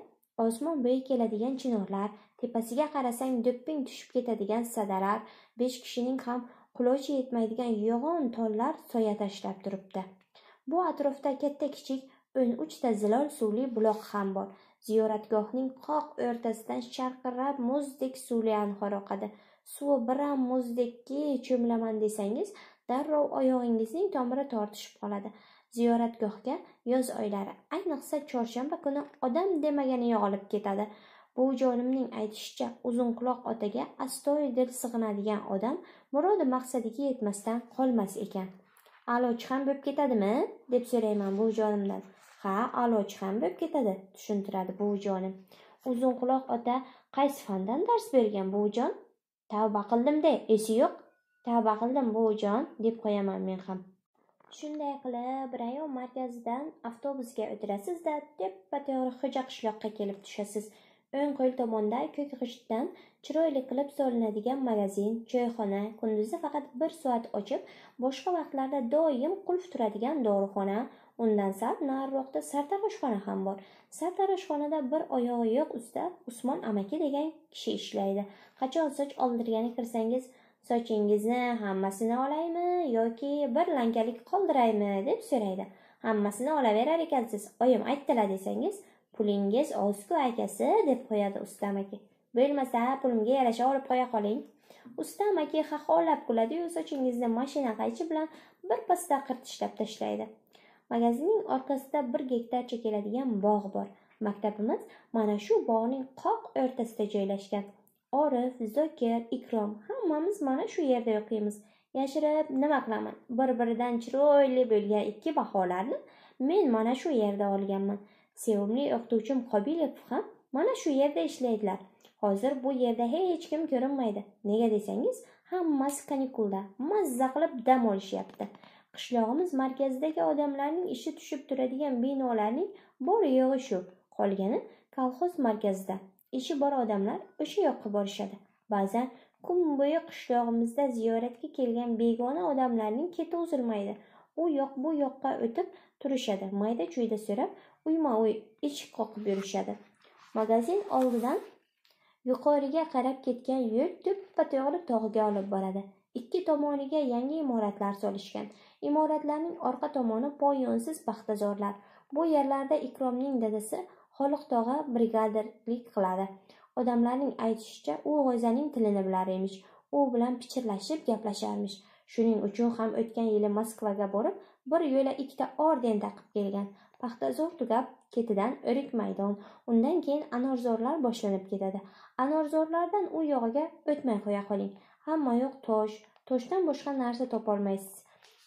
osmon bo'yi keladigan chinorlar tepasiga qarasang do'pping tushib ketadigan sadalar besh kishining ham qulochi yetmaydigan yo'g'on tollar soya tashlab turibdi bu atrofda katta kichik o'n uchta zilol suvli buloq ham bor ziyoratgohning qoq o'rtasidan sharqirab muzdek suvli anhor oqadi suvi biram muzdekki cho'milaman desangiz darrov oyog'ingizning tomiri tortishib qoladi ziyoratgohga yoz oylari ayniqsa chorshanba kuni odam demagani yog'ilib ketadi buvijonimning aytishicha uzunquloq otaga astoydil sig'inadigan odam murodi maqsadiga yetmasdan qolmas ekan a'lochi ham bo'lib ketadimi deb so'rayman buvijonimdan ha a'lochi ham bo'lib ketadi tushuntiradi buvijonim uzunquloq ota qaysi fandan dars bergan buvijon tavba qildim de esi yo'q Tavba qildim, buvijon, deb qo'yaman men ham. Shunday qilib, rayon markazidan avtobusga o'tirasizda da to'g'ri Xo'ja qishloqqa kelib tushasiz. O'ng qo'l tomonda ko'k g'ishtdan chiroyli qilib solinadigan magazin, choyxona, kunduzi faqat bir soat ochib, boshqa vaqtlarda doim qulf turadigan dorixona, undan sal nariroqda sartaroshxona ham bor sartaroshxonada bir oyog'i yo'q usta usmon amaki degan kishi ishlaydi qachon soch oldirgani kirsangiz sochingizni hammasini olaymi yoki bir lankalik qoldiraymi deb so'raydi hammasini olaverar ekansiz oyim aytdilar desangiz pulingiz ozku akasi deb qo'yadi ustam aka bo'lmasa pulimga yarasha olib qo'ya qoling ustam aka xaxolab kuladiyu sochingizni mashina qaychi bilan birpasda qirtishlab tashlaydi magazinning orqasida bir gektarcha keladigan bog' bor maktabimiz mana shu bog'ning qoq o'rtasida joylashgan Orif, Zokir, Ikrom hammamiz mana shu yerda o'qiymiz. Yashirib nima qilaman? Bir-biridan chiroyli bo'lgan ikki baholarni men mana shu yerda olganman. Sevimli o'qituvchim Qobilov ham mana shu yerda ishlaydilar. Hozir bu yerda hech kim ko'rinmaydi. Nega desangiz, hammasi kanikulda. Mazza qilib dam olishyapti. Qishlog'imiz markazidagi odamlarning ishi tushib turadigan binolarning bor yo'g'i shu. Qolgani kolxoz markazida ishi bor odamlar o'sha yoqqa borishadi ba'zan kun bo'yi qishlog'imizda ziyoratga kelgan begona odamlarning keti uzilmaydi u yoq bu yoqqa o'tib turishadi mayda chuyda so'rab uyma uy eshik qoqib yurishadi magazin oldidan yuqoriga qarab ketgan yo'l to'ppa to'g'ri tog'ga olib boradi ikki tomoniga yangi imoratlar solishgan imoratlarning orqa tomoni poyonsiz paxtazorlar bu yerlarda ikromning dadasi Xoliq tog'a brigadirlik qiladi. Odamlarning aytishicha, u g'o'zaning tilini bilar emish. U bilan pichirlashib gaplasharmish. Shuning uchun ham o'tgan yili Moskvaga borib, bir yo'la ikkita orden taqib kelgan. Paxtazor tugab, ketidan o'rik maydon, undan keyin anorzorlar boshlanib ketadi. Anorzorlardan u yog'iga o'tmay qo'ya qoling. Hamma yoq tosh, toshdan boshqa narsa topolmaysiz.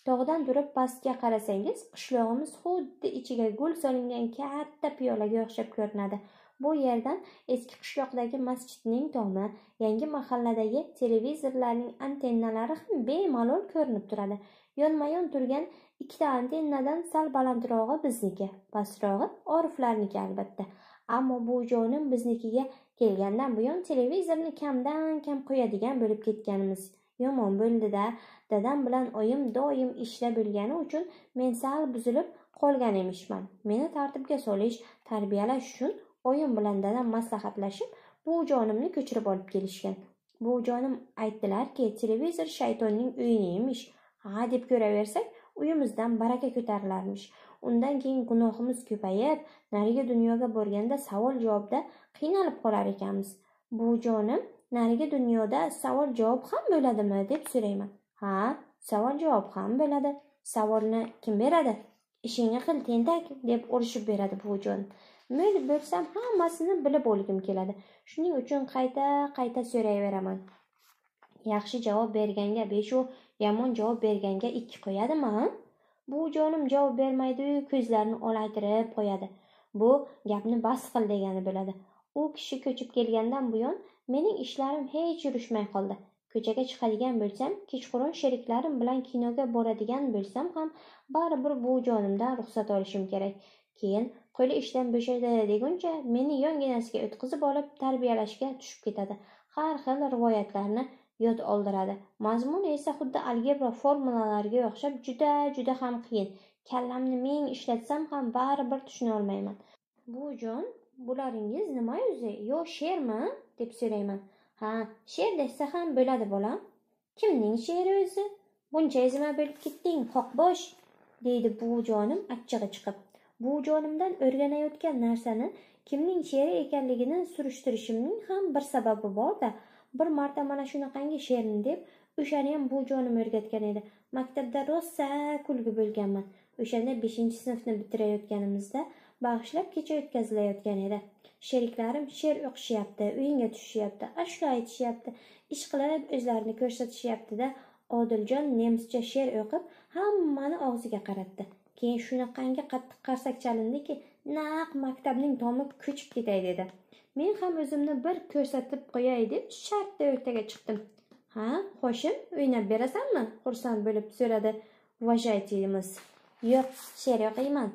tog'dan turib pastga qarasangiz qishlog'imiz xuddi ichiga gul solingan katta piyolaga o'xshab ko'rinadi bu yerdan eski qishloqdagi masjidning tomi yangi mahalladagi televizorlarning antennalari ham bemalol ko'rinib turadi yonma yon turgan ikkita antennadan sal balandrog'i bizniki pastrog'i oriflarniki albatta ammo bu jonim biznikiga kelgandan buyon televizorni kamdan kam qo'yadigan bo'lib ketganmiz yomon bo'ldida dadam bilan oyim doim ishda bo'lgani uchun men sal buzilib qolgan emishman meni tartibga solish tarbiyalash uchun oyim bilan dadam maslahatlashib buvijonimni ko'chirib olib kelishgan buvijonim aytdilarki televizor shaytonning uyini emish ha deb ko'raversak uyimizdan baraka ko'tarilarmish undan keyin gunohimiz ko'payib narigi dunyoga borganda savol javobda qiynalib qolar ekanmiz buvijonim narigi dunyoda savol javob ham bo'ladimi deb so'rayman ha savol javob ham bo'ladi savolni kim beradi ishingni qil tentak deb urishib beradi buvijon men bo'lsam hammasini bilib olgim keladi shuning uchun qayta qayta so'rayveraman yaxshi javob berganga beshu yomon javob berganga ikki qo'yadimi buvijonim javob bermaydiyu ko'zlarini olaytirib qo'yadi bu gapni bas qil degani bo'ladi u kishi ko'chib kelgandan buyon Mening ishlarim hech yurishmay qoldi. Ko'chaga chiqadigan bo'lsam, kechqurun sheriklarim bilan kinoga boradigan bo'lsam ham, baribir bu jonimdan ruxsat olishim kerak. Keyin qo'li ishdan bo'shadi deguncha meni yonginasiga o'tkazib olib tarbiyalashga tushib ketadi. Har xil rivoyatlarni yod oldiradi. Mazmuni esa xuddi algebra formulalariga o'xshab juda juda ham qiyin. Kallamni ming ishlatsam ham baribir tushuna olmayman. jon Bularingiz nima o'zi? Yo, she'rmi? deb so'rayman. Ha, she'r desa ham bo'ladi, bolam. Kimning she'ri o'zi? Buncha ezma bo'lib ketding, qoqbosh, deydi buvijonim achchig'i chiqib. Buvijonimdan o'rganayotgan narsani kimning she'ri ekanligini surishtirishimning ham bir sababi borda Bir marta mana shunaqangi she'rni deb, o'shani ham buvijonim o'rgatgan edi. Maktabda rosa kulgi bo'lganman. O'shanda 5-sinfni bitirayotganimizda bag'ishlab kecha o'tkazilayotgan edi sheriklarim she'r o'qishyapti uyingga tushishyapti ashula aytishyapti ishqilib o'zlarini ko'rsatishyaptida odiljon nemischa she'r o'qib hammani og'ziga qaratdi keyin shunaqangi qattiq qarsak chalindiki naq maktabning tomi ko'chib ketay dedi men ham o'zimni bir ko'rsatib qo'yay deb shartta o'rtaga chiqdim ha qo'shim o'ynab berasanmi xursand bo'lib so'radi vajaytimiz yo'q she'r o'qiyman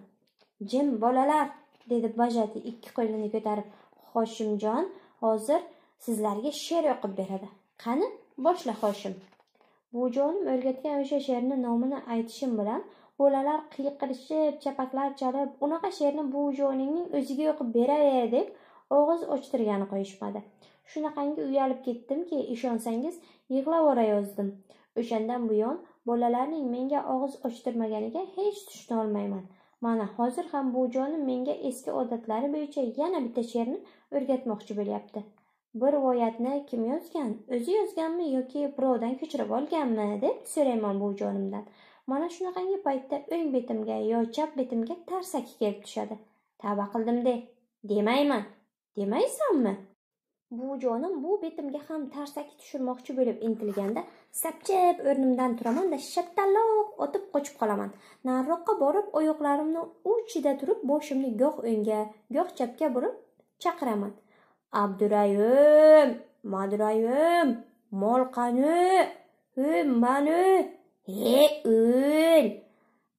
jim bolalar dedi bajati ikki qo'lini ko'tarib hoshimjon hozir sizlarga she'r o'qib beradi qani boshla hoshim buvijonim o'rgatgan o'sha she'rni nomini aytishim bilan bolalar qiyqirishib chapaklar chalib unaqa she'rni buvijoningning o'ziga o'qib beraver deb og'iz ochtirgani qo'yishmadi shunaqangi uyalib ketdimki ishonsangiz yig'lavorayozdim o'shandan buyon bolalarning menga og'iz ochtirmaganiga hech tushunolmayman mana hozir ham bu jonim menga eski odatlari bo'yicha yana bitta she'rni o'rgatmoqchi bo'lyapti bu rivoyatni kim yozgan o'zi yozganmi yoki birovdan ko'chirib olganmi deb so'rayman bu jonimdan mana shunaqangi paytda o'ng betimga yo chap betimga tarsaki kelib tushadi tavba de demayman demaysanmi buvijonim bu betimga ham tarsaki tushirmoqchi bo'lib intilganda sapchib o'rnimdan turaman-da shattaloq otib qochib qolaman nariroqqa borib oyoqlarimni uchida turib boshimni goh o'ngga goh chapga burib chaqiraman abdurayim qani molqani mani he o'l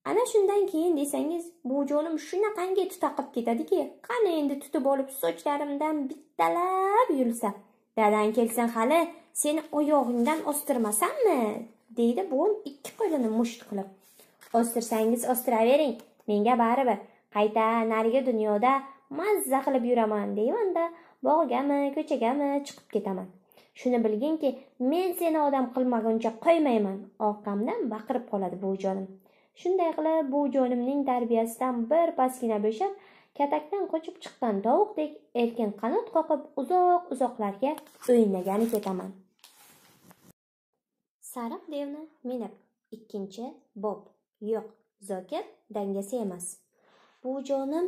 ana shundan keyin desangiz bu jonim shunaqangi tutaqib ketadiki qani endi tutib olib sochlarimdan bittalab yulsa dadang kelsin hali seni oyog'ingdan ostirmasammi deydi buvim ikki qo'lini musht qilib ostirsangiz ostiravering menga baribir qayta narigi dunyoda mazza qilib yuraman deymanda bog'gami ko'chagami chiqib ketaman shuni bilginki men seni odam qilmaguncha qo'ymayman orqamdan baqirib qoladi buvijonim shunday qilib bu jonimning tarbiyasidan bir pasgina bo'shab katakdan qochib chiqqan tovuqdek erkin qanot qoqib uzoq uzoqlarga o'ynagani ketaman sariq devni minib ikkinchi bob yo'q zokir dangasa emas bu jonim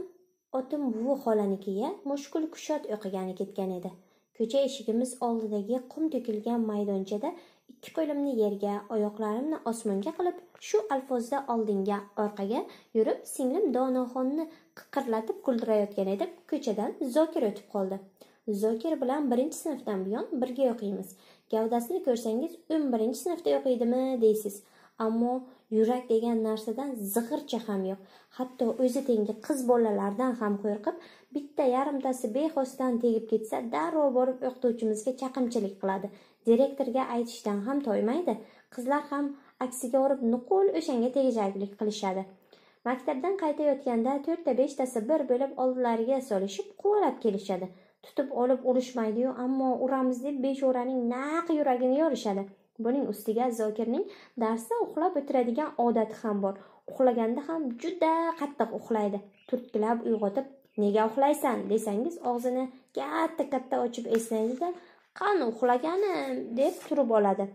otim buvi xolanikiga mushkul kushot o'qigani ketgan edi ko'cha eshigimiz oldidagi qum to'kilgan maydonchada ikki qo'limni yerga oyoqlarimni osmonga qilib shu alfozda oldinga orqaga yurib singlim donoxonni qiqirlatib kuldirayotgan edi ko'chadan zokir o'tib qoldi zokir bilan birinchi sinfdan buyon birga o'qiymiz gavdasini ko'rsangiz o'n birinchi sinfda o'qiydimi deysiz ammo yurak degan narsadan zig'ircha ham yo'q hatto o'zi tengi qiz bolalardan ham qo'rqib bitta yarimtasi bexosdan tegib ketsa darrov borib o'qituvchimizga chaqimchilik qiladi direktorga aytishdan ham toymaydi qizlar ham aksiga urib nuqul o'shanga tegajaklik qilishadi maktabdan qaytayotganda to'rtta beshtasi bir bo'lib oldilariga solishib quvalab kelishadi tutib olib urishmaydiyu ammo uramiz deb o'raning naq yuragini yorishadi buning ustiga zokirning darsda uxlab o'tiradigan odati ham bor uxlaganda ham juda qattiq uxlaydi turtkilab uyg'otib nega uxlaysan desangiz og'zini katta katta ochib eslaydida qani uxlaganim deb turib oladi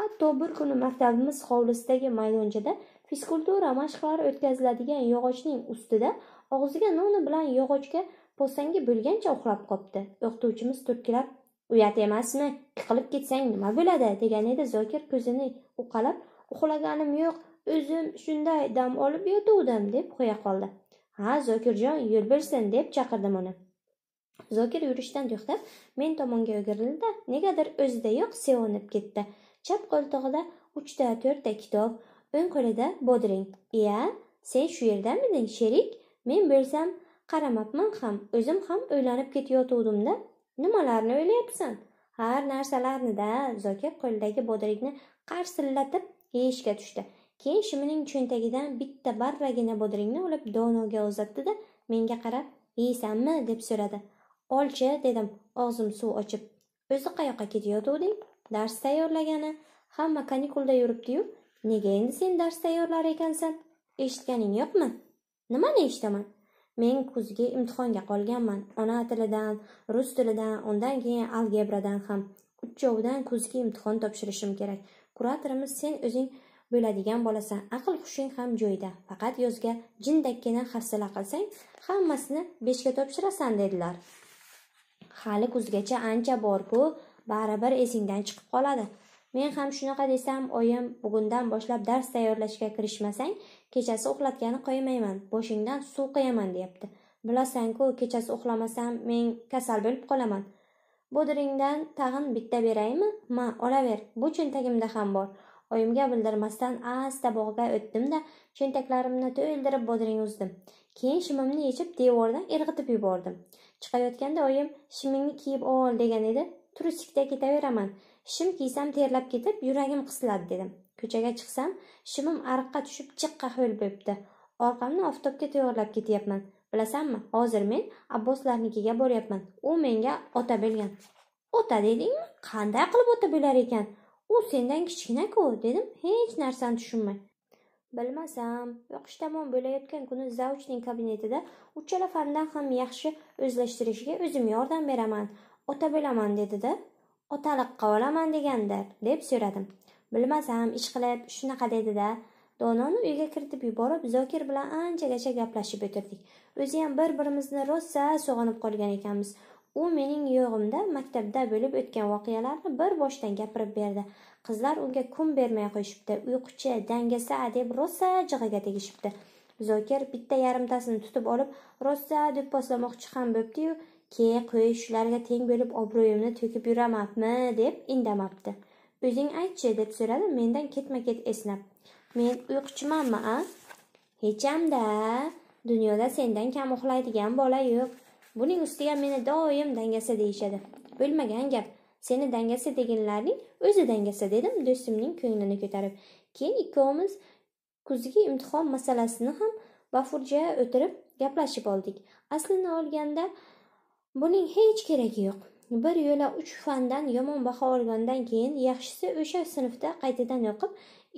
hatto bir kuni maktabimiz hovlisidagi maydonchada fizkultura mashqlari o'tkaziladigan yog'ochning ustida og'ziga noni bilan yog'ochga posangi bo'lgancha uxlab qopti o'qituvchimiz turtkilab uyat emasmi yiqilib ketsang nima bo'ladi degan edi zokir ko'zini uqalab uxlaganim yo'q o'zim shunday dam olib yotuvdim deb qo'ya qoldi ha zokirjon yur bersin deb chaqirdim uni zokir yurishdan to'xtab men tomonga o'girildi negadir o'zidayoq sevinib ketdi chap qo'ltig'ida uchta to'rtta kitob o'ng qo'lida bodring iya sen shu yerdamiding sherik men bo'lsam qaramabman ham o'zim ham o'ylanib ketayotuvdim-da. nimalarni o'ylayapsan har narsalarni da zokir qo'lidagi bodringni qarsillatib yeyishga tushdi keyin shimining cho'ntagidan bitta barragina bodringni olib donoga uzatdi da menga qarab yeysanmi deb so'radi olchi dedim og'zim suv ochib o'zi qayoqqa ketayotuvding dars tayyorlagani hamma kanikulda yuribdiyu nega endi sen dars tayyorlar ekansan eshitganing yo'qmi nimani eshitaman men kuzgi imtihonga qolganman ona tilidan rus tilidan undan keyin algebradan ham uchovidan kuzgi imtihon topshirishim kerak kuratorimiz sen o'zing bo'ladigan bo'lasan aql hushing ham joyida faqat yozga jindakkina hafsala qilsang hammasini beshga topshirasan dedilar hali kuzgacha ancha bor ku baribir esingdan chiqib qoladi men ham shunaqa desam oyim bugundan boshlab dars tayyorlashga kirishmasang kechasi uxlatgani qo'ymayman boshingdan suv quyaman deyapti bilasanku kechasi uxlamasam men kasal bo'lib qolaman bodringdan tag'in bitta beraymi ma olaver bu cho'ntagimda ham bor oyimga bildirmasdan asta bog'ga o'tdim da cho'ntaklarimni to'ldirib bodring uzdim keyin shimimni yechib devordan irg'itib yubordim Chiqayotganda oyim shimingni kiyib ol degan edi. turistikda ketaveraman. Shim kiysam terlab ketib, yuragim qisiladi dedim. Ko'chaga chiqsam, shimim ariqqa tushib chiqqa ho'l bo'libdi. Orqamni oftobga tayyorlab ketyapman. Bilasanmi, hozir men Abboslarnikiga boryapman. U menga ota bo'lgan. Ota dedingmi? Qanday qilib ota bo'lar ekan? U sendan kichkina-ku, dedim hech narsani tushunmay. bilmasam o'qish tamom bo'layotgan kuni zavuchning kabinetida uchala fandan ham yaxshi o'zlashtirishiga o'zim yordam beraman ota bo'laman dedida otaliqqa olaman degandir deb so'radim bilmasam ish qilib shunaqa dedida dononi uyga kiritib yuborib zokir bilan anchagacha gaplashib o'tirdik o'zi ham bir birimizni rosa sog'inib qolgan ekanmiz u mening yo'g'imda maktabda bo'lib o'tgan voqealarni bir boshdan gapirib berdi qizlar unga kun bermay qo'yishibdi uyquchi dangasa deb rosa jig'iga tegishibdi zokir bitta yarimtasini tutib olib rosa deb poslamoqchi ham bo'pti, ke qo'y shularga teng bo'lib obro'yimni to'kib yuramabmi deb indamabdi o'zing aytchi deb so'radi mendan ketma ket esnab men uyquchimanmi a hechamda dunyoda sendan kam uxlaydigan bola yo'q buning ustiga meni doim dangasa deyishadi bo'lmagan gap seni dangasa deganlaring o'zi dangasa dedim do'stimning ko'nglini ko'tarib keyin ikkovimiz kuzgi imtihon masalasini ham bafurja o'tirib gaplashib oldik aslini olganda buning hech keragi yo'q bir yo'la uch fandan yomon baho olgandan keyin yaxshisi o'sha sinfda qaytadan o'qib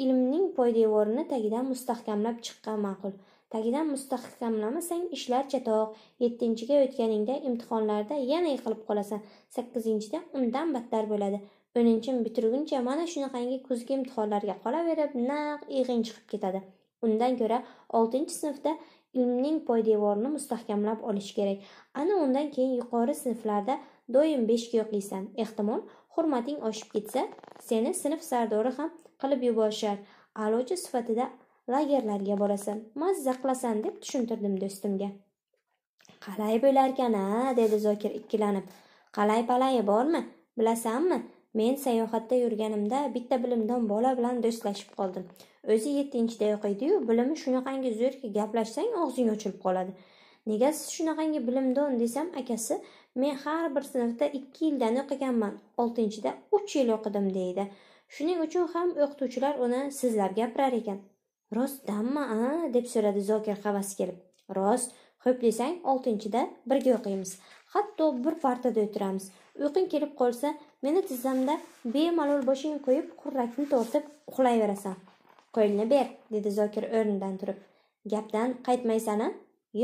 ilmning poydevorini tagidan mustahkamlab chiqqan ma'qul tagidan mustahkamlamasang ishlar chatoq yettinchiga o'tganingda imtihonlarda yana yiqilib qolasan sakkizinchida undan battar bo'ladi o'ninchini bitirguncha mana shunaqangi kuzgi imtihonlarga qolaverib naq yig'ing chiqib ketadi undan ko'ra oltinchi sinfda ilmning poydevorini mustahkamlab olish kerak ana undan keyin yuqori sinflarda doim beshga o'qiysan ehtimol hurmating oshib ketsa seni sinf sardori ham qilib yuborishar a'lochi sifatida lagerlarga borasan mazza qilasan deb tushuntirdim do'stimga qalay bo'larkan a dedi zokir ikkilanib qalay palayi bormi bilasanmi men sayohatda yurganimda bitta bilimdon bola bilan do'stlashib qoldim o'zi yettinchida o'qiydiyu bilimi shunaqangi zo'rki gaplashsang og'zing ochilib qoladi nega siz shunaqangi bilimdon desam akasi men har bir sinfda ikki yildan o'qiganman oltinchida uch yil o'qidim deydi shuning uchun ham o'qituvchilar uni sizlab gapirar ekan rostdanmi a deb so'radi zokir havasi kelib rost xo'p desang oltinchida birga o'qiymiz hatto bir partada o'tiramiz uyqung kelib qolsa meni tizzamda bemalol boshingni qo'yib qurrakni tortib uxlayverasan qo'lni ber dedi zokir o'rnidan turib gapdan qaytmaysan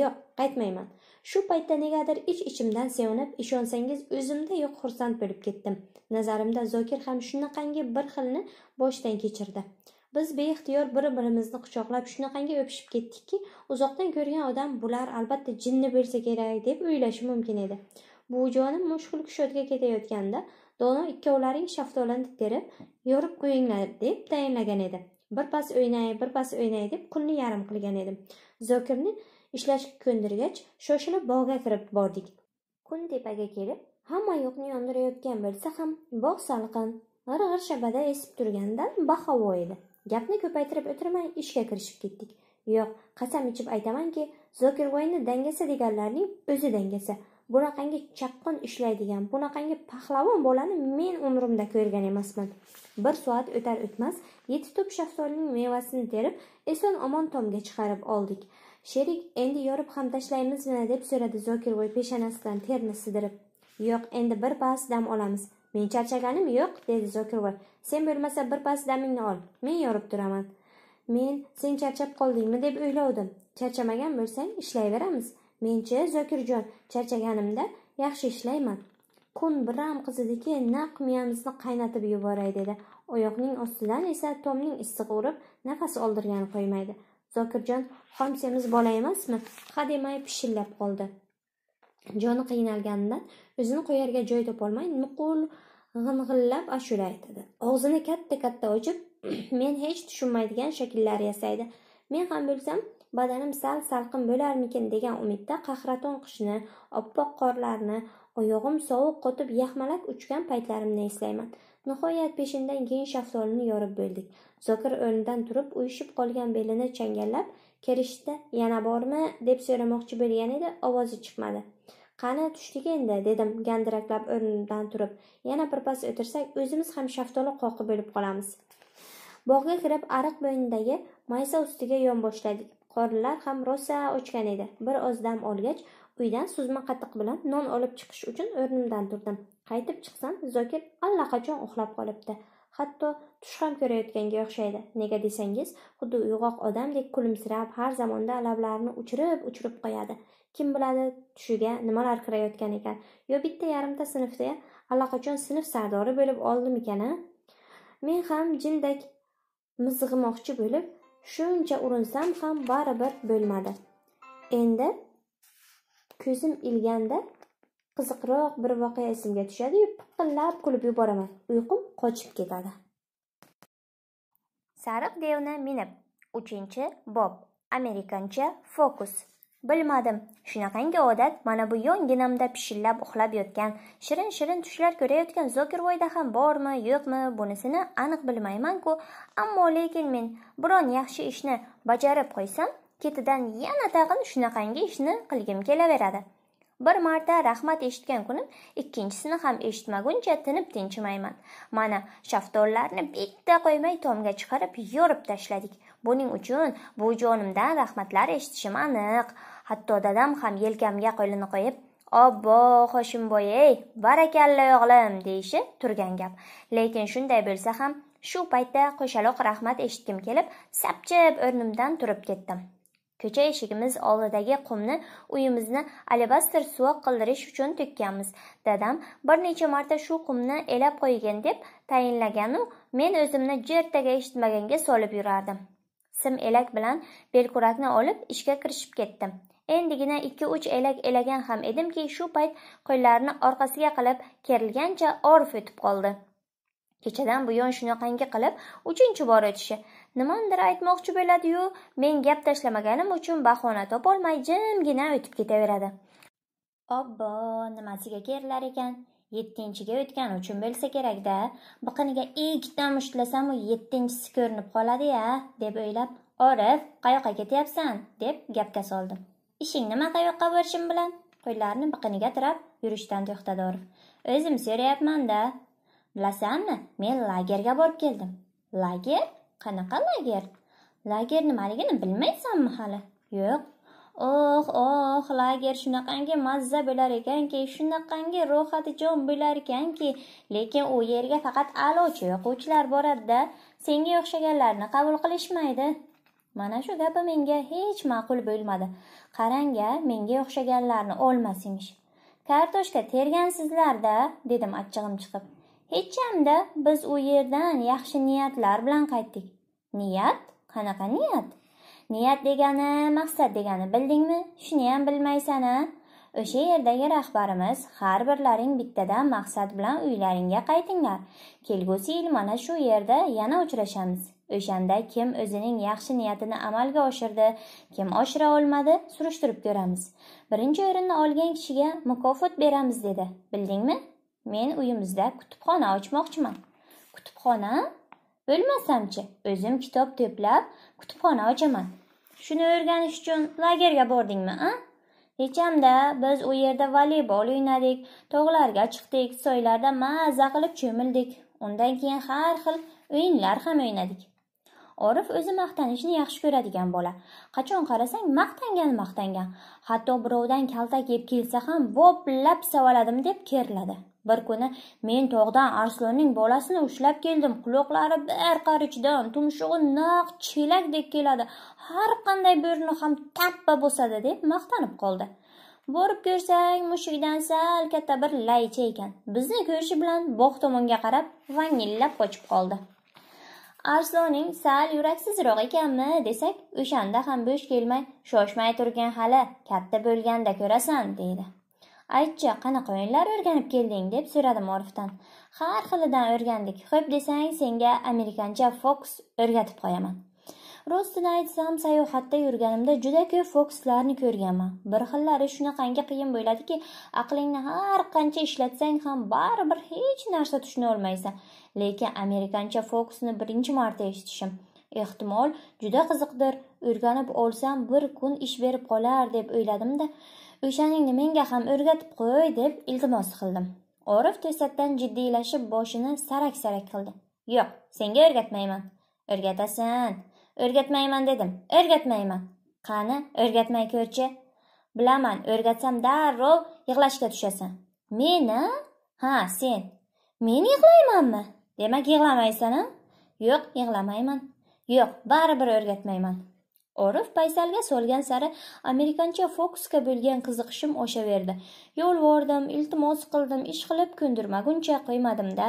yo'q qaytmayman shu paytda negadir ich iç ichimdan sevinib ishonsangiz o'zimda yo'q xursand bo'lib ketdim nazarimda zokir ham shunaqangi bir xilni boshdan kechirdi biz beixtiyor bir birimizni quchoqlab shunaqangi o'pishib ketdikki uzoqdan ko'rgan odam bular albatta jinni bo'lsa kerak deb o'ylashi mumkin edi buvijonim mushkul kushotga ketayotganda dono ikkovlaring shaftolani terib yorib qo'yinglar deb tayinlagan edi birpas o'ynay birpas o'ynay deb kunni yarim qilgan edim zokirni ishlashga ko'ndirgach shoshilib bog'ga kirib bordik kun tepaga kelib hamma yoqni yondirayotgan bo'lsa ham bog' salqin g'ir g'ir shabada esib turganidan bahavo edi gapni ko'paytirib o'tirmay ishga kirishib ketdik yo'q qasam ichib aytamanki zokirvoyni dangasa deganlarning o'zi dangasa bunaqangi chaqqon ishlaydigan bunaqangi pahlavon bolani men umrimda ko'rgan emasman bir soat o'tar o'tmas yetti tup shaftolining mevasini terib eson omon tomga chiqarib oldik sherik endi yorib ham tashlaymizmi deb so'radi zokirvoy peshanasidan terni sidirib yo'q endi bir pas dam olamiz men charchaganim yo'q dedi zokirvoy sen bo'lmasa birpas damingni ol men yorib turaman men sen charchab qoldingmi deb o'ylovdim charchamagan bo'lsang ishlayveramiz menchi zokirjon charchaganimda yaxshi ishlayman kun biram qizidiki naq miyamizni qaynatib yuboray dedi oyoqning ostidan esa tomning issig'i urib nafas oldirgani qo'ymaydi zokirjon xom semiz bola emasmi hademay pishillab qoldi joni qiynalganidan o'zini qo'yarga joy topolmay nuqul g'ing'illab ashula aytadi og'zini katta katta ochib men hech tushunmaydigan shakllar yasaydi men ham bo'lsam badanim sal salqin bo'larmikin degan umidda qahraton qishni oppoq qorlarni oyog'im sovuq qotib yaxmalak uchgan paytlarimni eslayman nihoyat peshindan keyin shaftolini yorib bo'ldik zokir o'rnidan turib uyushib qolgan belini changallab kerishda yana bormi deb so'ramoqchi bo'lgan edi ovozi chiqmadi qani tushdik endi dedim gandiraklab o'rnimdan turib yana birpas o'tirsak o'zimiz ham shaftoli qoqi bo'lib qolamiz bog'ga kirib ariq bo'yinidagi maysa ustiga yonboshladik qorinlar ham rosa ochgan edi bir oz dam olgach uydan suzma qatiq bilan non olib chiqish uchun o'rnimdan turdim qaytib chiqsam zokir allaqachon uxlab qolibdi hatto tush ham ko'rayotganga o'xshaydi nega desangiz xuddi uyg'oq odamdek kulimsirab har zamonda lablarini uchirib uchirib qo'yadi kim biladi tushiga nimalar kirayotgan ekan yo bitta yarimta sinfda allaqachon sinf sardori bo'lib oldimikan a men ham jindek mizg'imoqchi bo'lib shuncha urinsam ham baribir bo'lmadi endi ko'zim ilganda qiziqroq bir voqea esimga tushadiyu piqillab kulib yuboraman uyqum qochib ketadi sariq devni minib uchinchi bob amerikancha fokus bilmadim shunaqangi odat mana bu yonginamda pishillab uxlab yotgan shirin shirin tushlar ko'rayotgan zokirvoyda ham bormi yo'qmi bunisini aniq bilmayman-ku, ammo lekin men biron yaxshi ishni bajarib qo'ysam ketidan yana tag'in shunaqangi ishni qilgim kelaveradi bir marta rahmat eshitgan kunim ikkinchisini ham eshitmaguncha tinib tinchimayman mana shaftollarni bitta qo'ymay tomga chiqarib yorib tashladik buning uchun bu jonimdan rahmatlar eshitishim aniq hatto dadam ham yelkamga qo'lini qo'yib obbo hoshimboy ey barakalla o'g'lim deyishi turgan gap lekin shunday bo'lsa ham shu paytda qo'shaloq rahmat eshitgim kelib sapchib o'rnimdan turib ketdim ko'cha eshigimiz oldidagi qumni uyimizni alabastr suvoq qildirish uchun to'kkanmiz dadam bir necha marta shu qumni elab qo'ygin deb tayinlaganu men o'zimni jertaga eshitmaganga solib yurardim sim elak bilan belkurakni olib ishga kirishib ketdim endigina ikki uch elak elagan ham edimki shu payt qo'llarini orqasiga qilib kerilgancha orif o'tib qoldi kechadan buyon shunaqangi qilib uchinchi bor o'tishi nimanidir aytmoqchi bo'ladiyu men gap tashlamaganim uchun bahona topolmay jimgina o'tib ketaveradi obbo nimasiga kerilar ekan yettinchiga o'tgani uchun bo'lsa kerakda biqiniga ikkita mushtlasamu yettinchisi ko'rinib qoladi ya deb o'ylab orif qayoqqa ketyapsan deb gapga soldim nimaga maqayoqqa borishim bilan qo'llarini biqiniga tirab yurishdan to'xtadi orif o'zim so'rayapmanda bilasanmi men lagerga borib keldim lager qanaqa lager lager nimaligini bilmaysanmi hali yo'q oh oh lager shunaqangi mazza bo'lar ekanki shunaqangi ro'yxati jon bo'lar ekanki lekin u yerga faqat a'lochi o'quvchilar boradida senga o'xshaganlarni qabul qilishmaydi mana shu gapi menga hech ma'qul bo'lmadi qarang a menga o'xshaganlarni olmasimish. Kartoshka kartoshka tergansizlarda dedim achchig'im chiqib Hechamda biz u yerdan yaxshi niyatlar bilan qaytdik niyat qanaqa niyat niyat degani maqsad degani bildingmi shuni ham bilmaysan a o'sha yerdagi rahbarimiz har birlaring bittadan maqsad bilan uylaringga qaytinglar kelgusi yil mana shu yerda yana uchrashamiz O'shanda kim o'zining yaxshi niyatini amalga oshirdi, kim oshira olmadi, surishtirib ko'ramiz. Birinchi o'rinni olgan kishiga mukofot beramiz dedi. Bildingmi? Men uyimizda kutubxona ochmoqchiman. Kutubxona? Bilmasamchi, o'zim kitob to'plab kutubxona ochaman. Shuni o'rganish uchun lagerga bordingmi, a? kechamda biz u yerda voleybol o'ynadik, tog'larga chiqdik, soylarda mazza qilib cho'mildik. Undan keyin har xil o'yinlar ham o'ynadik. orif o'zi maqtanishni yaxshi ko'radigan bola qachon qarasang maqtangan maqtangan hatto birovdan kaltak yeb kelsa ham voplab savoladim deb kerladi bir kuni men tog'dan arslonning bolasini ushlab keldim quloqlari bir qarichdan tumshug'i naq chelakdek keladi har qanday bo'rini ham tappa bosadi deb maqtanib qoldi borib ko'rsang mushukdan sal katta bir laycha ekan bizni ko'rishi bilan bog' tomonga qarab vangillab qochib qoldi arslonning sal yuraksizroq ekanmi desak o'shanda ham bo'sh kelmay shoshmay turgin hali katta bo'lganda ko'rasan deydi aytchi qanaqa o'yinlar o'rganib kelding deb so'radim orifdan har xilidan o'rgandik xo'p desang senga amerikancha foks o'rgatib qo'yaman rostini aytsam sayohatda yurganimda juda ko'p fokslarni ko'rganman bir xillari shunaqangi qiyin bo'ladiki aqlingni har qancha ishlatsang ham baribir hech narsa tushuna olmaysan lekin amerikancha fokusni birinchi marta eshitishim ehtimol juda qiziqdir o'rganib olsam bir kun ish berib qolar deb o'yladimda o'shaningni menga ham o'rgatib qo'y deb iltimos qildim orif to'satdan jiddiylashib boshini sarak sarak qildi yo'q senga o'rgatmayman o'rgatasan o'rgatmayman dedim o'rgatmayman qani o'rgatmay ko'rchi bilaman o'rgatsam darrov yig'lashga tushasan meni ha sen men yig'laymanmi demak yig'lamaysan a yo'q yig'lamayman yo'q baribir o'rgatmayman orif paysalga solgan sari amerikancha fokusga bo'lgan qiziqishim o'shaverdi yolvordim iltimos qildim ish qilib ko'ndirmaguncha qo'ymadimda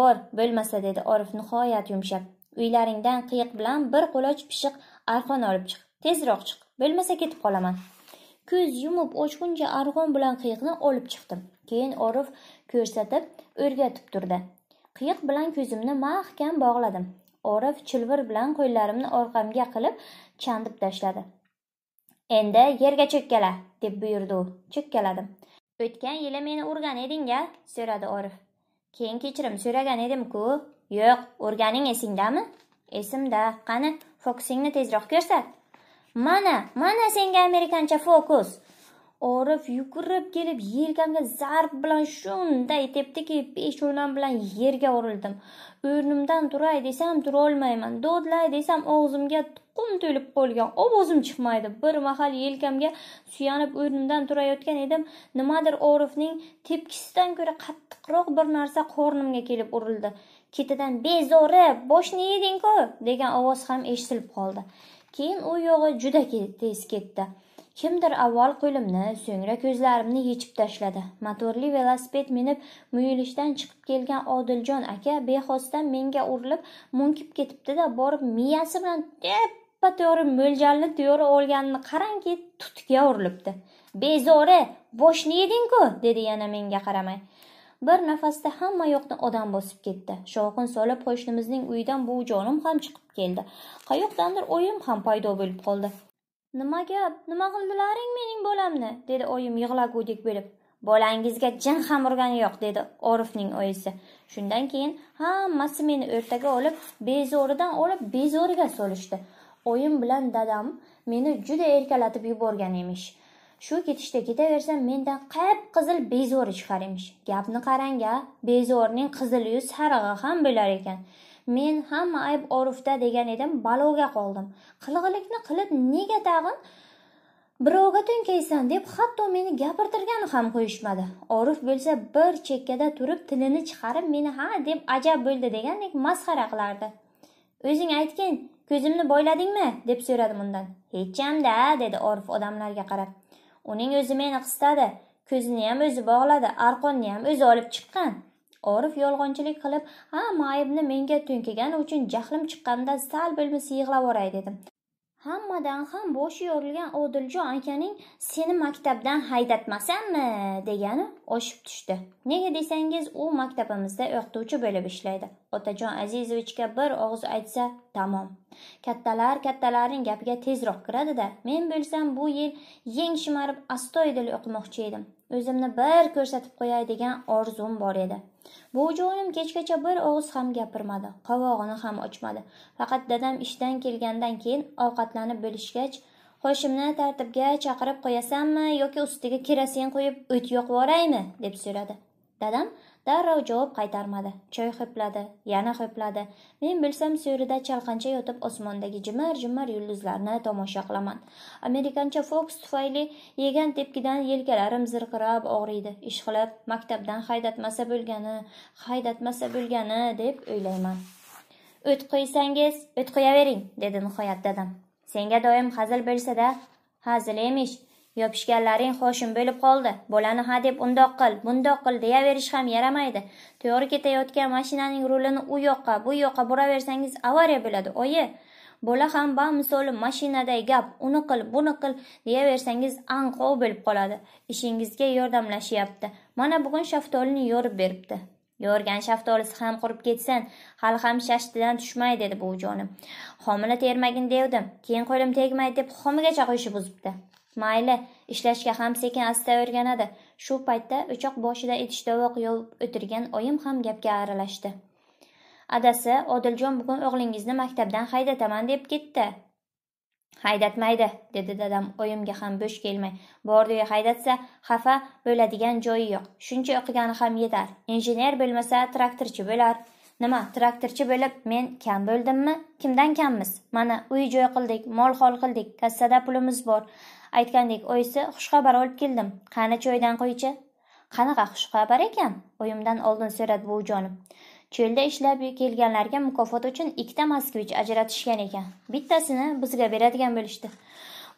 bor bo'lmasa dedi orif nihoyat yumshab uylaringdan qiyiq bilan bir quloch pishiq arqon olib chiq tezroq chiq bo'lmasa ketib qolaman ko'z yumib ochguncha arg'on bilan qiyiqni olib chiqdim keyin orif ko'rsatib o'rgatib turdi qiyiq bilan ko'zimni mahkam bog'ladim orif chilvir bilan qo'llarimni orqamga qilib chandib tashladi endi yerga cho'kkala deb buyurdi u cho'kkaladim o'tgan yili meni urgan eding so'radi orif keyin kechirim so'ragan edim ku yo'q urganing esingdami esimda qani fokusingni tezroq ko'rsat mana mana senga amerikancha fokus orif yugurib kelib yelkamga zarb bilan shunday tepdiki peshonam bilan yerga urildim o'rnimdan turay desam turolmayman dodlay desam og'zimga tuqum to'lib qolgan ovozim chiqmaydi bir mahal yelkamga suyanib o'rnimdan turayotgan edim nimadir orifning tepkisidan ko'ra qattiqroq bir narsa qornimga kelib urildi ketidan bezori boshni yeding ku degan ovoz ham eshitilib qoldi keyin u yog'i juda tez ketdi Kimdir avval qo'limni, so'ngra ko'zlarimni yechib tashladi. Motorli velosiped minib, muyulishdan chiqib kelgan Odiljon aka behosdan menga urilib, munkib ketibdi-da, borib miyasi bilan teppa to'g'ri mo'ljalni to'g'ri olganini qarangki, tutga urilibdi. Bezori, boshni yeding-ku, dedi yana menga qaramay. Bir nafasda hamma yoqni odam bosib ketdi. Shovqin solib qo'shnimizning uyidan bu jonim ham chiqib keldi. Qayoqdandir oyim ham paydo bo'lib qoldi. nima gap nima qildilaring mening bolamni dedi oyim yig'lagudek bo'lib bolangizga jin ham urgani yo'q dedi orifning oyisi shundan keyin hammasi meni o'rtaga olib bezoridan olib bezoriga solishdi oyim bilan dadam meni juda erkalatib yuborgan emish shu ketishda ketaversam mendan qip qizil bezori chiqar emish gapni qarang a bezo'rning qizil yuz sarig'i ham bo'lar ekan men hamma ayb orifda degan edim baloga qoldim qilig'ilikni qilib nega tag'in birovga to'nkaysan deb hatto meni gapirtirgani ham qo'yishmadi orif bo'lsa bir chekkada turib tilini chiqarib meni ha deb ajab bo'ldi degandek masxara qilardi o'zing aytgin ko'zimni boyladingmi deb so'radim undan hechamda dedi orif odamlarga qarab uning o'zi meni qistadi ko'zini ham o'zi bog'ladi arqonni ham o'zi olib chiqqan orif yolg'onchilik qilib ha aybni menga to'nkigani uchun jahlim chiqqanda sal bilmisi yig'lavoray dedim hammadan ham boshi yorilgan odiljon akaning seni maktabdan haydatmasanmi degani oshib tushdi nega desangiz u maktabimizda o'qituvchi bo'lib ishlaydi otajon azizovichga bir og'iz aytsa tamom kattalar kattalarning gapiga tezroq kiradida men bo'lsam bu yil yeng shimarib astoydil o'qimoqchi edim o'zimni bir ko'rsatib qo'yay degan orzum bor edi bu jonim kechgacha bir og'iz ham gapirmadi qovog'ini ham ochmadi faqat dadam ishdan kelgandan keyin ovqatlanib bo'lishgach qo'shimni tartibga chaqirib qo'yasanmi yoki ustiga kerosin quyib o't yoqib yuboraymi deb so'radi dadam darrov javob qaytarmadi choy ho'pladi yana ho'pladi men bilsam so'rida chalqancha yotib osmondagi jimar jimar yulduzlarni tomosha qilaman amerikancha foks tufayli yegan tepkidan yelkalarim zirqirab og'riydi ishqilib maktabdan haydatmasa bo'lgani haydatmasa bo'lgani deb o'ylayman o't qo'ysangiz o't qo'yavering dedi nihoyat dadam senga doim hazil bo'lsada hazil emish yopishganlaring xoshim bo'lib qoldi bolani ha deb undoq qil bundoq qil deyaverish ham yaramaydi to'g'ri ketayotgan mashinaning rulini u yoqqa bu yoqqa buraversangiz avariya bo'ladi oyi bola ham bamisoli mashinaday gap uni qil buni qil deyaversangiz anqov bo'lib qoladi ishingizga yordamlashyapti mana bugun shaftolini yorib beribdi yorgan shaftolisi ham qurib ketsin hali ham shashtidan tushmay dedi buvijonim homila termagin devdim keyin qo'lim tegmaydi deb xomigacha qo'yishi uzibdi mayli ishlashga ham sekin asta o'rganadi shu paytda o'choq boshida etishdovoq yovib o'tirgan oyim ham gapga aralashdi adasi odiljon bugun o'g'lingizni maktabdan haydataman deb ketdi haydatmaydi dedi dadam oyimga ham bo'sh kelmay bordiyu haydatsa xafa bo'ladigan joyi yo'q shuncha o'qigani ham yetar injener bo'lmasa traktorchi bo'lar nima traktorchi bo'lib men kam bo'ldimmi kimdan kammiz mana uy joy qildik mol hol qildik kassada pulimiz bor aytgandek oyisi xushxabar olib keldim qani choydan qo'ychi qanaqa xushxabar ekan oyimdan oldin so'radi buvijonim cho'lda ishlab kelganlarga mukofot uchun ikkita moskvich ajratishgan ekan bittasini bizga beradigan bo'lishdi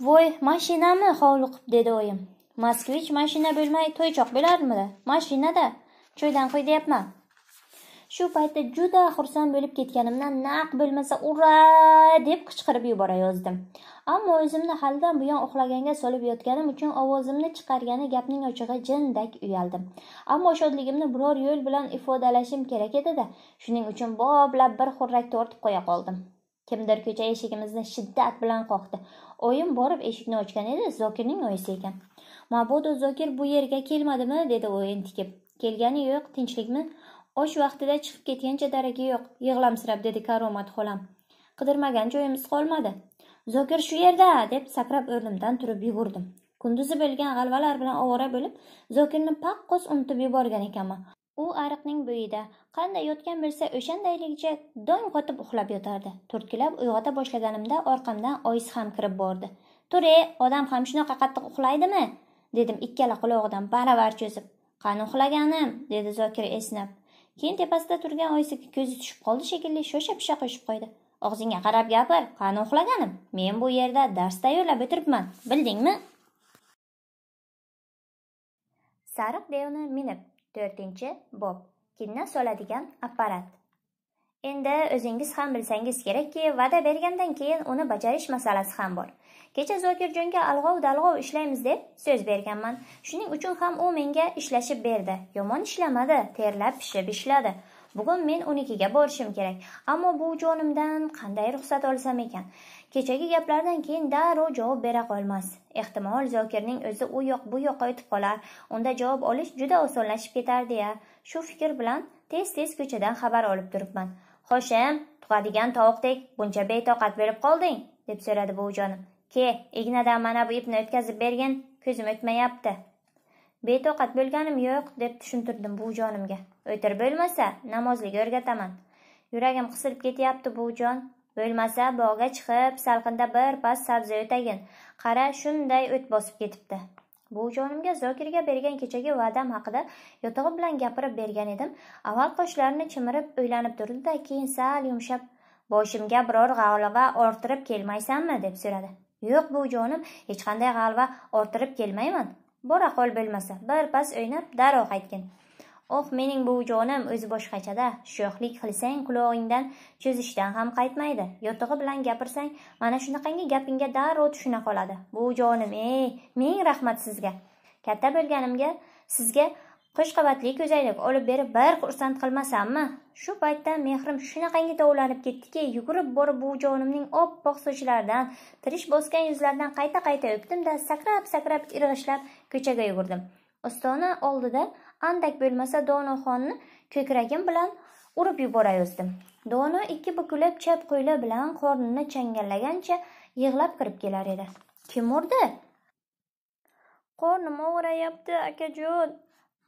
voy mashinami hovliqib dedi oyim moskvich mashina bo'lmay to'ychoq bo'larmidi mashinada choydan qo'y deyapman shu paytda juda xursand bo'lib ketganimdan naq bo'lmasa ura deb qichqirib yuborayozdim ammo o'zimni haldan buyon uxlaganga solib yotganim uchun ovozimni chiqargani gapning ochig'i jindak uyaldim ammo shodligimni biror yo'l bilan ifodalashim kerak edida shuning uchun boblab bir xurrak tortib qo'ya qoldim kimdir ko'cha eshigimizni shiddat bilan qoqdi oyim borib eshikni ochgan edi zokirning oyisi ekan mabodo zokir bu yerga kelmadimi dedi u entikib kelgani yo'q tinchlikmi osh vaqtida chiqib ketgancha daragi yo'q yig'lamsirab dedi karomat xolam qidirmagan joyimiz qolmadi zokir shu yerda deb sakrab o'rnimdan turib yugurdim kunduzi bo'lgan g'alvalar bilan ovora bo'lib zokirni paqqos unutib yuborgan ekanman u ariqning bo'yida qanday yotgan bo'lsa o'shandayligicha dong qotib uxlab yotardi turtkilab uyg'ota boshlaganimda orqamdan oyis ham kirib bordi tur odam ham shunaqa qattiq uxlaydimi dedim ikkala qulog'idan baravar cho'zib qani uxlaganim dedi zokir esnab keyin tepasida turgan oyisiga ko'zi tushib qoldi shekilli shosha pisha qo'shib qo'ydi og'zingga qarab gapir qani uxlaganim men bu yerda dars tayyorlab o'tiribman bildingmi sariq devni minib to'rtinchi bob kinna soladigan apparat endi o'zingiz ham bilsangiz kerakki va'da bergandan keyin uni bajarish masalasi ham bor kecha zokirjonga alg'ov dalg'ov ishlaymiz deb so'z berganman shuning uchun ham u menga ishlashib berdi yomon ishlamadi terlab pishib ishladi bugun men unikiga borishim kerak ammo bu jonimdan qanday ruxsat olsam ekan kechagi gaplardan keyin darrov javob bera qolmas ehtimol zokirning o'zi u yoq bu yoqqa o'tib qolar unda javob olish juda osonlashib ketardi ya shu fikr bilan tez tez ko'chadan xabar olib turibman hoshim tug'adigan tovuqdek buncha betoqat bo'lib qolding deb so'radi buvijonim ke ignadan mana bu ipni o'tkazib bergin ko'zim o'tmayapti betoqat bo'lganim yo'q deb tushuntirdim buvijonimga o'tir bo'lmasa namozlik o'rgataman yuragim qisilib ketyapti buvijon bo'lmasa bog'ga chiqib salqinda bir pas sabzi o'tagin qara shunday o't bosib ketibdi buvijonimga zokirga bergan kechagi va'dam haqida yotog'i bilan gapirib bergan edim avval qoshlarini chimirib o'ylanib turdida keyin sal yumshab boshimga biror g'alva orttirib kelmaysanmi deb so'radi yo'q buvijonim hech qanday g'alva orttirib kelmayman bor ahvol bilmasa birpas o'ynab darrov qaytgin oh mening bu jonim o'zi boshqachada sho'xlik qilsang qulog'ingdan cho'zishdan ham qaytmaydi yotig'i bilan gapirsang mana shunaqangi gapingga darrov tushuna qoladi bu jonim ey ming rahmat sizga katta bo'lganimga sizga qish qavatli ko'zoynak olib berib bir xursand qilmasammi shu paytda mehrim shunaqangi tovlanib ketdiki yugurib borib jonimning oppoq sochlaridan tirish bosgan yuzlaridan qayta qayta o'pdimda sakrab sakrab irg'ishlab ko'chaga yugurdim ostona oldida andak bo'lmasa donoxonni ko'kragim bilan urib yuborayozdim dono ikki bukilib chap qo'li bilan qornini changallagancha yig'lab kirib kelar edi kim urdi qornim og'rayapti akajon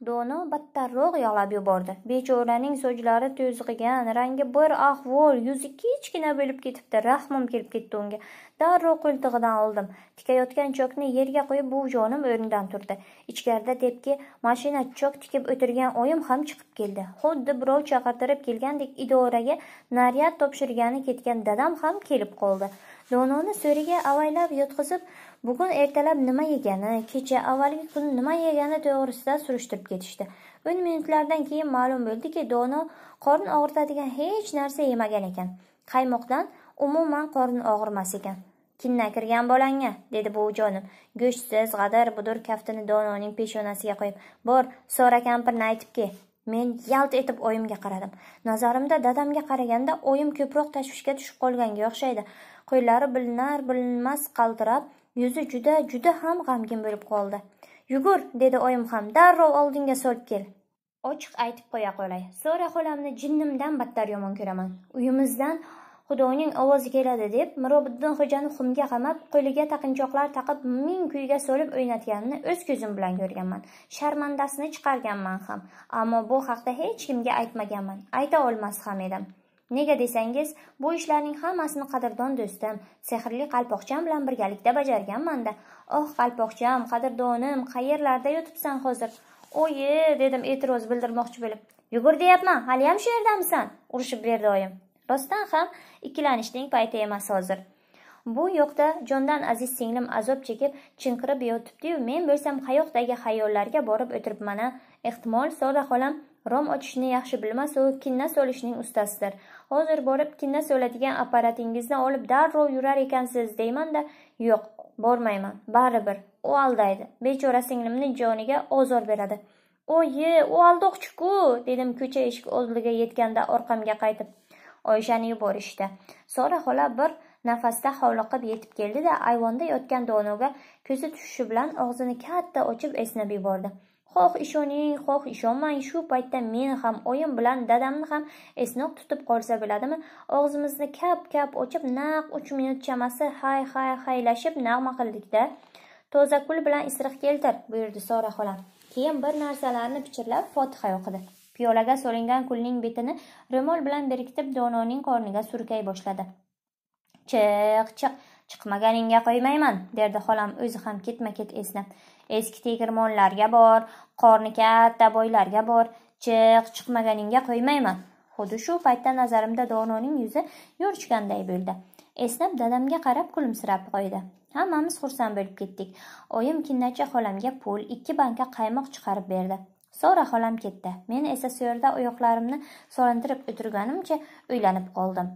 Dono battarroq yig'lab yubordi. Bechoraning sochlari to'zg'igan, rangi bir ahvol, yuzi kichkina bo'lib ketibdi. Rahmim kelib ketdi unga. Darroq qo'ltig'idan oldim. Tikayotgan chokni yerga qo'yib, bu jonim o'rindan turdi. Ichkarida tepki mashina chok tikib o'tirgan oyim ham chiqib keldi. Xuddi birov chaqirtirib kelgandek idoraga naryad topshirgani ketgan dadam ham kelib qoldi. dononi so'riga avaylab yotqizib bugun ertalab nima yegani kecha avvalgi kun nima yegani to'g'risida surishtirib ketishdi 10 minutlardan keyin ma'lum bo'ldiki dono qorin og'irtadigan hech narsa yemagan ekan qaymoqdan umuman qorin og'irmas ekan kinna kirgan bolanga, dedi bu jonim. go'shtsiz g'adir budur kaftini dononing peshonasiga qo'yib bor sora kampirni aytib kel men yalt etib oyimga qaradim nazarimda dadamga qaraganda oyim ko'proq tashvishga tushib qolganga o'xshaydi qo'llari bilinar bilinmas qaltirab yuzi juda juda ham g'amgin bo'lib qoldi yugur dedi oyim ham darrov oldinga so'rib kel ochiq aytib qo'ya qolay so'ra xolamni jinnimdan battar yomon ko'raman uyimizdan xudoning ovozi keladi deb mirobiddin xo'jani xumga qamab qo'liga taqinchoqlar taqib ming kuyga solib o'ynatganini o'z ko'zim bilan ko'rganman sharmandasini chiqarganman ham ammo bu haqda hech kimga aytmaganman ayta olmas ham edim nega desangiz bu ishlarning hammasini qadrdon do'stim sehrli qalpoqcham bilan birgalikda bajarganmanda oh qalpoqcham qadrdonim qayerlarda yotibsan hozir oyi dedim e'tiroz bildirmoqchi bo'lib yugur deyapman haliyam shu yerdamisan urishib berdi oyim rostdan ham ikkilanishning payti emas hozir bu yoqda jondan aziz singlim azob chekib chinqirib yotibdiyu men bo'lsam qayoqdagi xayollarga borib o'tiribman a ehtimol soda xolam rom ochishni yaxshi bilmasu kinna solishning ustasidir hozir borib kinna so'ladigan apparatingizni olib darrov yurar ekansiz deymanda yo'q bormayman baribir u aldaydi bechora singlimni joniga ozor beradi oyi u aldoqchiku dedim ko'cha eshik oldiga yetganda orqamga qaytib oyishani yuborishdi sora xola bir nafasda hovliqib yetib keldi da ayvonda yotgan donoga ko'zi tushishi bilan og'zini katta ochib esnab yubordi Xoh ishoning, xoh ishonmang, shu paytda men ham, oyim bilan dadamni ham esnoq tutib qolsa bo'ladimi? Og'zimizni kap-kap ochib, naq 3 minut chamasi hay-hay haylashib nag'ma qildik-da. Toza kul bilan isiriq keltir, buyurdi Sora xolam. Keyin bir narsalarni pichirlab Fotiha o'qidi. Piyolaga solingan kulning betini ro'mol bilan berkitib, dononing qorniga surkay boshladi. Chiq, chiq, chiqmaganingga qo'ymayman, derdi xolam o'zi ham ketma-ket esnab. eski tegirmonlarga bor qorni katta boylarga bor chiq chiqmaganingga qo'ymayman xuddi shu paytda nazarimda dononing yuzi yo'rishganday bo'ldi esnab dadamga qarab kulimsirab qo'ydi hammamiz xursand bo'lib ketdik oyim kinnacha xolamga pul ikki banka qaymoq chiqarib berdi sora xolam ketdi men esa shu yerda oyoqlarimni solintirib o'tirganimcha o'ylanib qoldim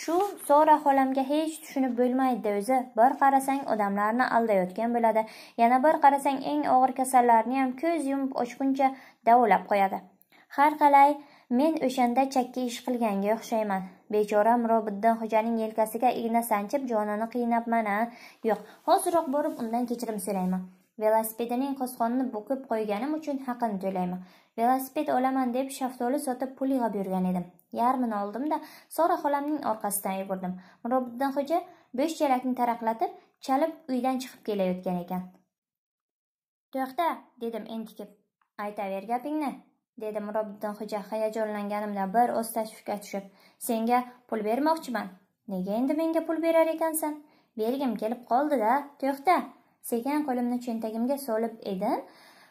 shu sora xolamga hech tushunib bo'lmaydi o'zi bir qarasang odamlarni aldayotgan bo'ladi yana bir qarasang eng og'ir kasallarni ham ko'z yumib ochguncha davolab qo'yadi har qalay men o'shanda chakki ish qilganga o'xshayman bechora mirobiddin xo'janing yelkasiga igna sanchib jonini qiynabman a yo'q hoziroq borib undan kechirim so'rayman velosipedining qosqonini bukib qo'yganim uchun haqini to'layman Velosiped olaman deb shaftoli sotib pul yig'ib yurgan edim. Yarmini oldim-da, Sora xolamning orqasidan yugurdim. Mirobiddin xo'ja bo'sh chelakni taraqlatib, chalib uydan chiqib kelayotgan ekan. "To'xta", dedim entikib. "Aytaver gapingni", dedi Mirobiddin xo'ja hayajonlanganimdan bir o'z tashvishga tushib. "Senga pul bermoqchiman. Nega endi menga pul berar ekansan? Bergim kelib qoldi-da, to'xta." Sekin qo'limni cho'ntagimga solib edim.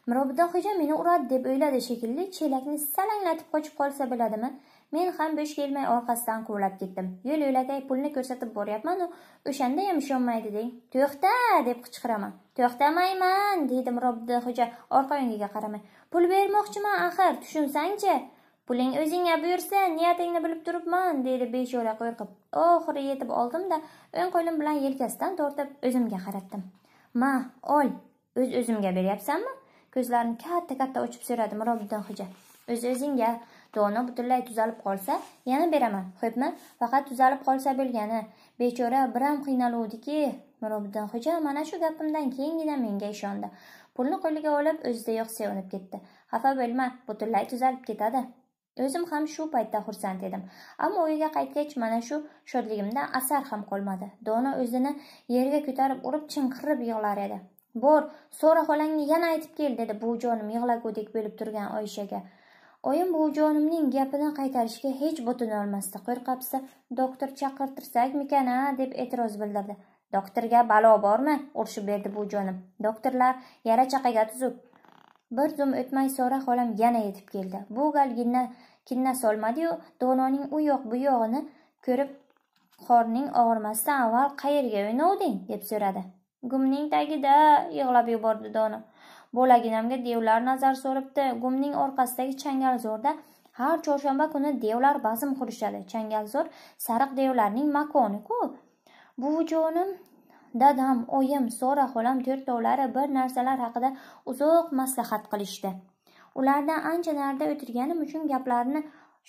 xo'ja meni uradi deb o'yladi shekilli chelakni salanglatib qochib qolsa bo'ladimi men ham bo'sh kelmay orqasidan quvlab ketdim yo'l yo'lakay pulni ko'rsatib boryapman-u, o'shanda ham ishonmaydi deng to'xta deb qichqiraman to'xtamayman dedim mirobidaxo'ja orqa o'ngiga qaramay pul bermoqchiman axir tushunsang-chi? puling o'zingga buyursa, niyatingni bilib turibman dedi yo'la qo'rqib oxiri yetib oldimda o'ng qo'lim bilan yelkasidan tortib o'zimga qaratdim ma ol o'z o'zimga beryapsanmi ko'zlarini katta katta ochib so'radi mirobiddin xo'ja o'z o'zingga dono butunlay tuzalib qolsa yana beraman xo'pmi faqat tuzalib qolsa bo'lgani bechora biram qiynaluvdiki mirobiddin xo'ja mana shu gapimdan keyingina menga ishondi pulni qo'liga olib o'zidayoq sevinib ketdi xafa bo'lma butunlay tuzalib ketadi o'zim ham shu paytda xursand edim ammo uyiga qaytgach mana shu shodligimdan asar ham qolmadi dono o'zini yerga ko'tarib urib chinqirib yig'lar edi bor so'ra xolangni yana aytib kel dedi buvijonim yig'lagudek bo'lib turgan oyshaga oyim buvijonimning gapini qaytarishga hech olmasdi qo'rqabsa doktor chaqirtirsakmikan a deb e'tiroz bildirdi doktorga balo bormi urishib berdi buvijonim doktorlar yara chaqaga tuzuk bir zum o'tmay so'ra xolam yana yetib keldi bu gal ginna kinna solmadiyu dononing u yoq bu yog'ini ko'rib qorning og'irmasdan avval qayerga o'ynovding deb so'radi gumning tagida yig'lab yubordi dona bo'laginamga devlar nazar so'ribdi gumning orqasidagi changalzorda har chorshanba kuni devlar bazm qurishadi changalzor sariq devlarning makoniku buvijonim dadam oyim sora xolam to'rtovlari bir narsalar haqida uzoq maslahat qilishdi ulardan ancha narida o'tirganim uchun gaplarini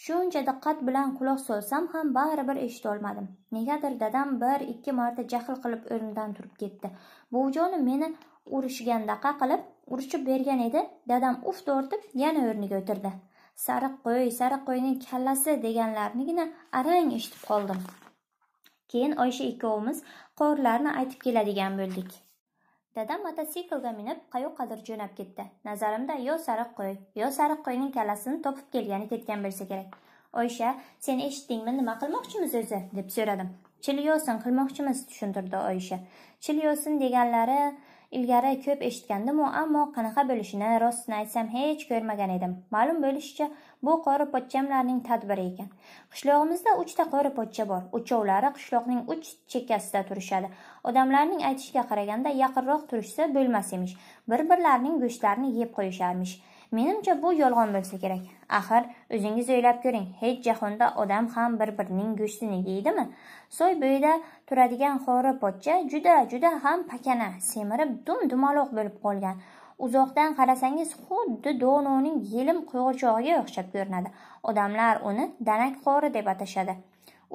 shuncha diqqat bilan quloq solsam ham baribir eshitolmadim negadir dadam bir ikki marta jahl qilib o'rnidan turib ketdi buvijonim meni urishgandaqa qilib urishib bergan edi dadam uf tortib yana o'rniga o'tirdi sariq qo'y sariq qo'yning kallasi deganlarnigina arang eshitib qoldim keyin oysha ikkovimiz qorlarni aytib keladigan bo'ldik dadam mototsiklga minib qayoqqadir jo'nab ketdi nazarimda yo sariq qo'y yo sariq qo'yning kallasini topib kelgani ketgan bo'lsa kerak oysha sen eshitdingmi nima qilmoqchimiz o'zi deb so'radim chilyosin qilmoqchimiz tushuntirdi oysha chilyosin deganlari ilgari ko'p eshitgandimu ammo qanaqa bo'lishini rostini aytsam hech ko'rmagan edim ma'lum bo'lishicha bu qori pochchamlarning tadbiri ekan qishlog'imizda uchta qori pochcha bor uchovlari qishloqning uch chekkasida turishadi odamlarning aytishiga qaraganda yaqinroq turishsa bo'lmas emish bir birlarining go'shtlarini yeb qo'yisharmish menimcha bu yolg'on bo'lsa kerak axir o'zingiz o'ylab ko'ring hech jahonda odam ham bir birining go'shtini yeydimi soy bo'yida turadigan qori pochcha juda juda ham pakana semirib dum dumaloq bo'lib qolgan uzoqdan qarasangiz xuddi dononing yelim qo'g'irchog'iga o'xshab ko'rinadi odamlar uni danak qori deb atashadi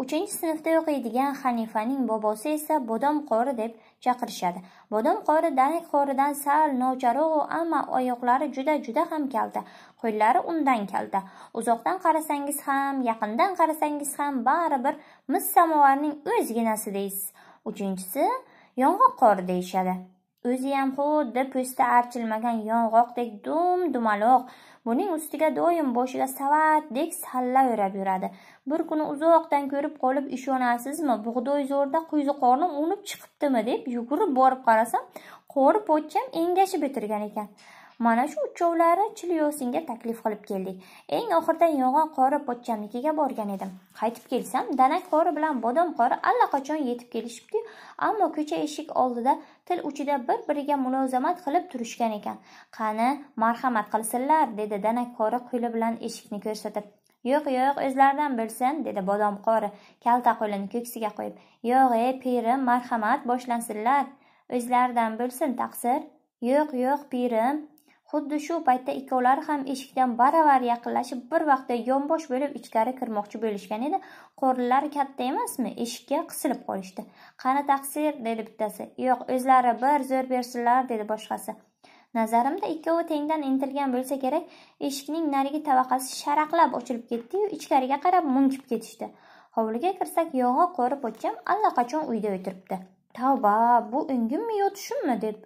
uchinchi sinfda o'qiydigan hanifaning bobosi esa bodom qori deb chaqirishadi bodom qori danak qoridan sal novcharog'u ammo oyoqlari juda juda ham kalta qo'llari undan kalta uzoqdan qarasangiz ham yaqindan qarasangiz ham baribir mis samovarning o'zginasi deysiz uchinchisi yong'oq qori deyishadi o'ziyam xuddi po'sti archilmagan yong'oqdek dum dumaloq buning ustiga doim boshiga savatdek salla o'rab yuradi bir kuni uzoqdan ko'rib qolib ishonasizmi bug'doy zo'rda qo'ziqorni unib chiqibdimi deb yugurib borib qarasam qori pochcham engashib o'tirgan ekan mana shu uchovlari chilyosinga taklif qilib keldik eng oxirida yog'on qori pochchamnikiga borgan edim qaytib kelsam danak qori bilan bodom qori allaqachon yetib kelishibdi ammo ko'cha eshik oldida til uchida bir biriga mulozamat qilib turishgan ekan qani marhamat qilsinlar dedi danak qori qo'li bilan eshikni ko'rsatib yo'q yo'q o'zlaridan bilsin dedi bodom qori kalta qo'lini ko'ksiga qo'yib yo'q e pirim marhamat boshlansinlar o'zlaridan bilsin taqsir yo'q yo'q pirim Xuddi shu paytda ikkovlari ham eshikdan baravar yaqinlashib, bir vaqtda yonbosh bo'lib ichkari kirmoqchi bo'lishgan edi. Qo'rillari katta emasmi? Eshikka qisilib qolishdi. Qani taqsir, dedi bittasi. Yo'q, o'zlari bir zo'r bersinlar, dedi boshqasi. Nazarimda ikkovi tengdan intilgan bo'lsa kerak, eshikning narigi tavaqasi sharaqlab ochilib ketdi-yu, ichkariga qarab munkib ketishdi. Hovliga kirsak, yog'i qo'ri pochcham allaqachon uyda o'tiribdi. Tavba, bu o'ngimmi yo tushimmi deb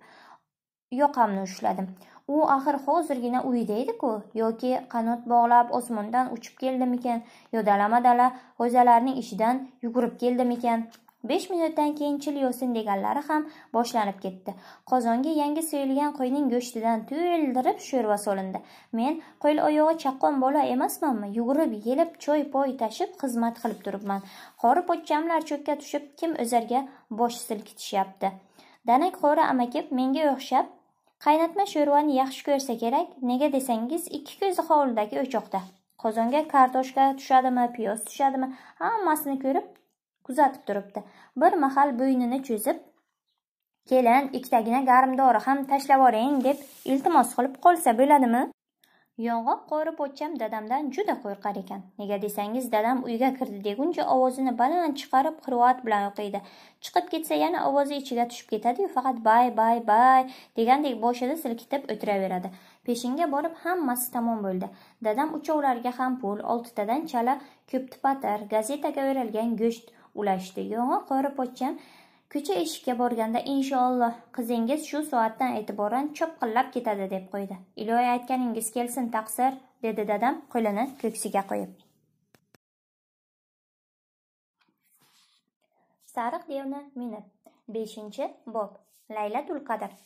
yoqamni ushladim. U axir hozirgina uyida edi-ku, yoki qanot bog'lab osmondan uchib keldimikan, yo dala-madala g'o'zalarning ichidan yugurib keldimikan. 5 minutdan keyin chil yo'sin deganlari ham boshlanib ketdi. Qozonga yangi so'yilgan qo'yning go'shtidan to'ldirib sho'rva solindi. Men qo'l oyog'i chaqqon bola emasmanmi? Yugurib, yelib, choy poy tashib xizmat qilib turibman. Qori pochchamlar cho'kka tushib, kim o'zarga bosh silkitishyapti. Danak qori amakib menga o'xshab qaynatma sho'rvani yaxshi ko'rsa kerak nega desangiz ikki ko'zi hovlidagi o'choqda qozonga kartoshka tushadimi piyoz tushadimi hammasini ko'rib kuzatib turibdi bir mahal bo'ynini cho'zib kelin ikkitagina garmdori ham tashlab yuboring deb iltimos qilib qolsa bo'ladimi yong'oq qori pochcham dadamdan juda qo'rqar ekan nega desangiz dadam uyga kirdi deguncha ovozini baland chiqarib qiroat bilan o'qiydi chiqib ketsa yana ovozi ichiga tushib ketadiyu faqat bay bay bay degandek boshida silkitib o'tiraveradi peshinga borib hammasi tamom bo'ldi dadam uchovlariga ham pul oltitadan chala ko'ptipatir gazetaga o'ralgan go'sht ulashdi yong'oq qori pochcham Ko'cha eshikka borganda inshaalloh qizingiz shu soatdan e'tiboran chopqillab ketadi deb qo'ydi. Iloy aytganingiz kelsin taqsir, dedi dadam qo'lini ko'ksiga qo'yib. Sariq devni minib 5-bob Laylatul Qadr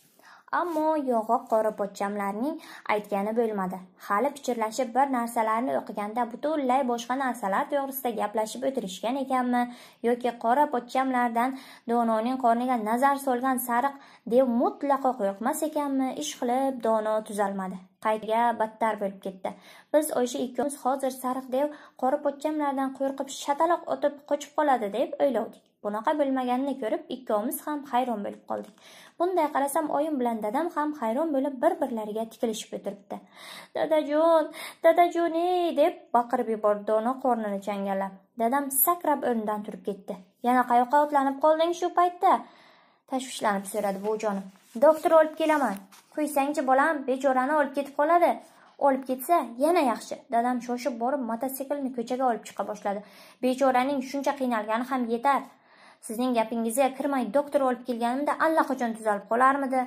Ammo yog'oq pochchamlarning aytgani bo'lmadi. Hali pichirlashib bir narsalarni o'qiganda butunlay boshqa narsalar to'g'risida gaplashib o'tirishgan ekanmi yoki qora pochchamlardan Dononing qorniga nazar solgan sariq dev mutlaqo qo'rqmas ekanmi? Ish qilib Dono tuzalmadi. qayga battar bo'lib ketdi biz oysha ikkovimiz hozir sariq dev pochchamlardan qo'rqib shataloq otib qochib qoladi deb o'ylovdik bunaqa bo'lmaganini ko'rib ikkovimiz ham hayron bo'lib qoldik bunday qarasam oyim bilan dadam ham hayron bo'lib bir birlariga tikilishib o'tiribdi dadajon dadajon ey deb baqirib yubordi dono qornini changallab dadam sakrab o'rnidan turib ketdi yana qayoqqa otlanib qolding shu paytda tashvishlanib so'radi buvijonim doktor olib kelaman Qo'ysang-chi bolam bechorani olib ketib qoladi olib ketsa yana yaxshi dadam shoshib borib mototsiklni ko'chaga olib chiqa boshladi bechoraning shuncha qiynalgani ham yetar sizning gapingizga kirmay doktor olib kelganimda allaqachon tuzalib qolarmidi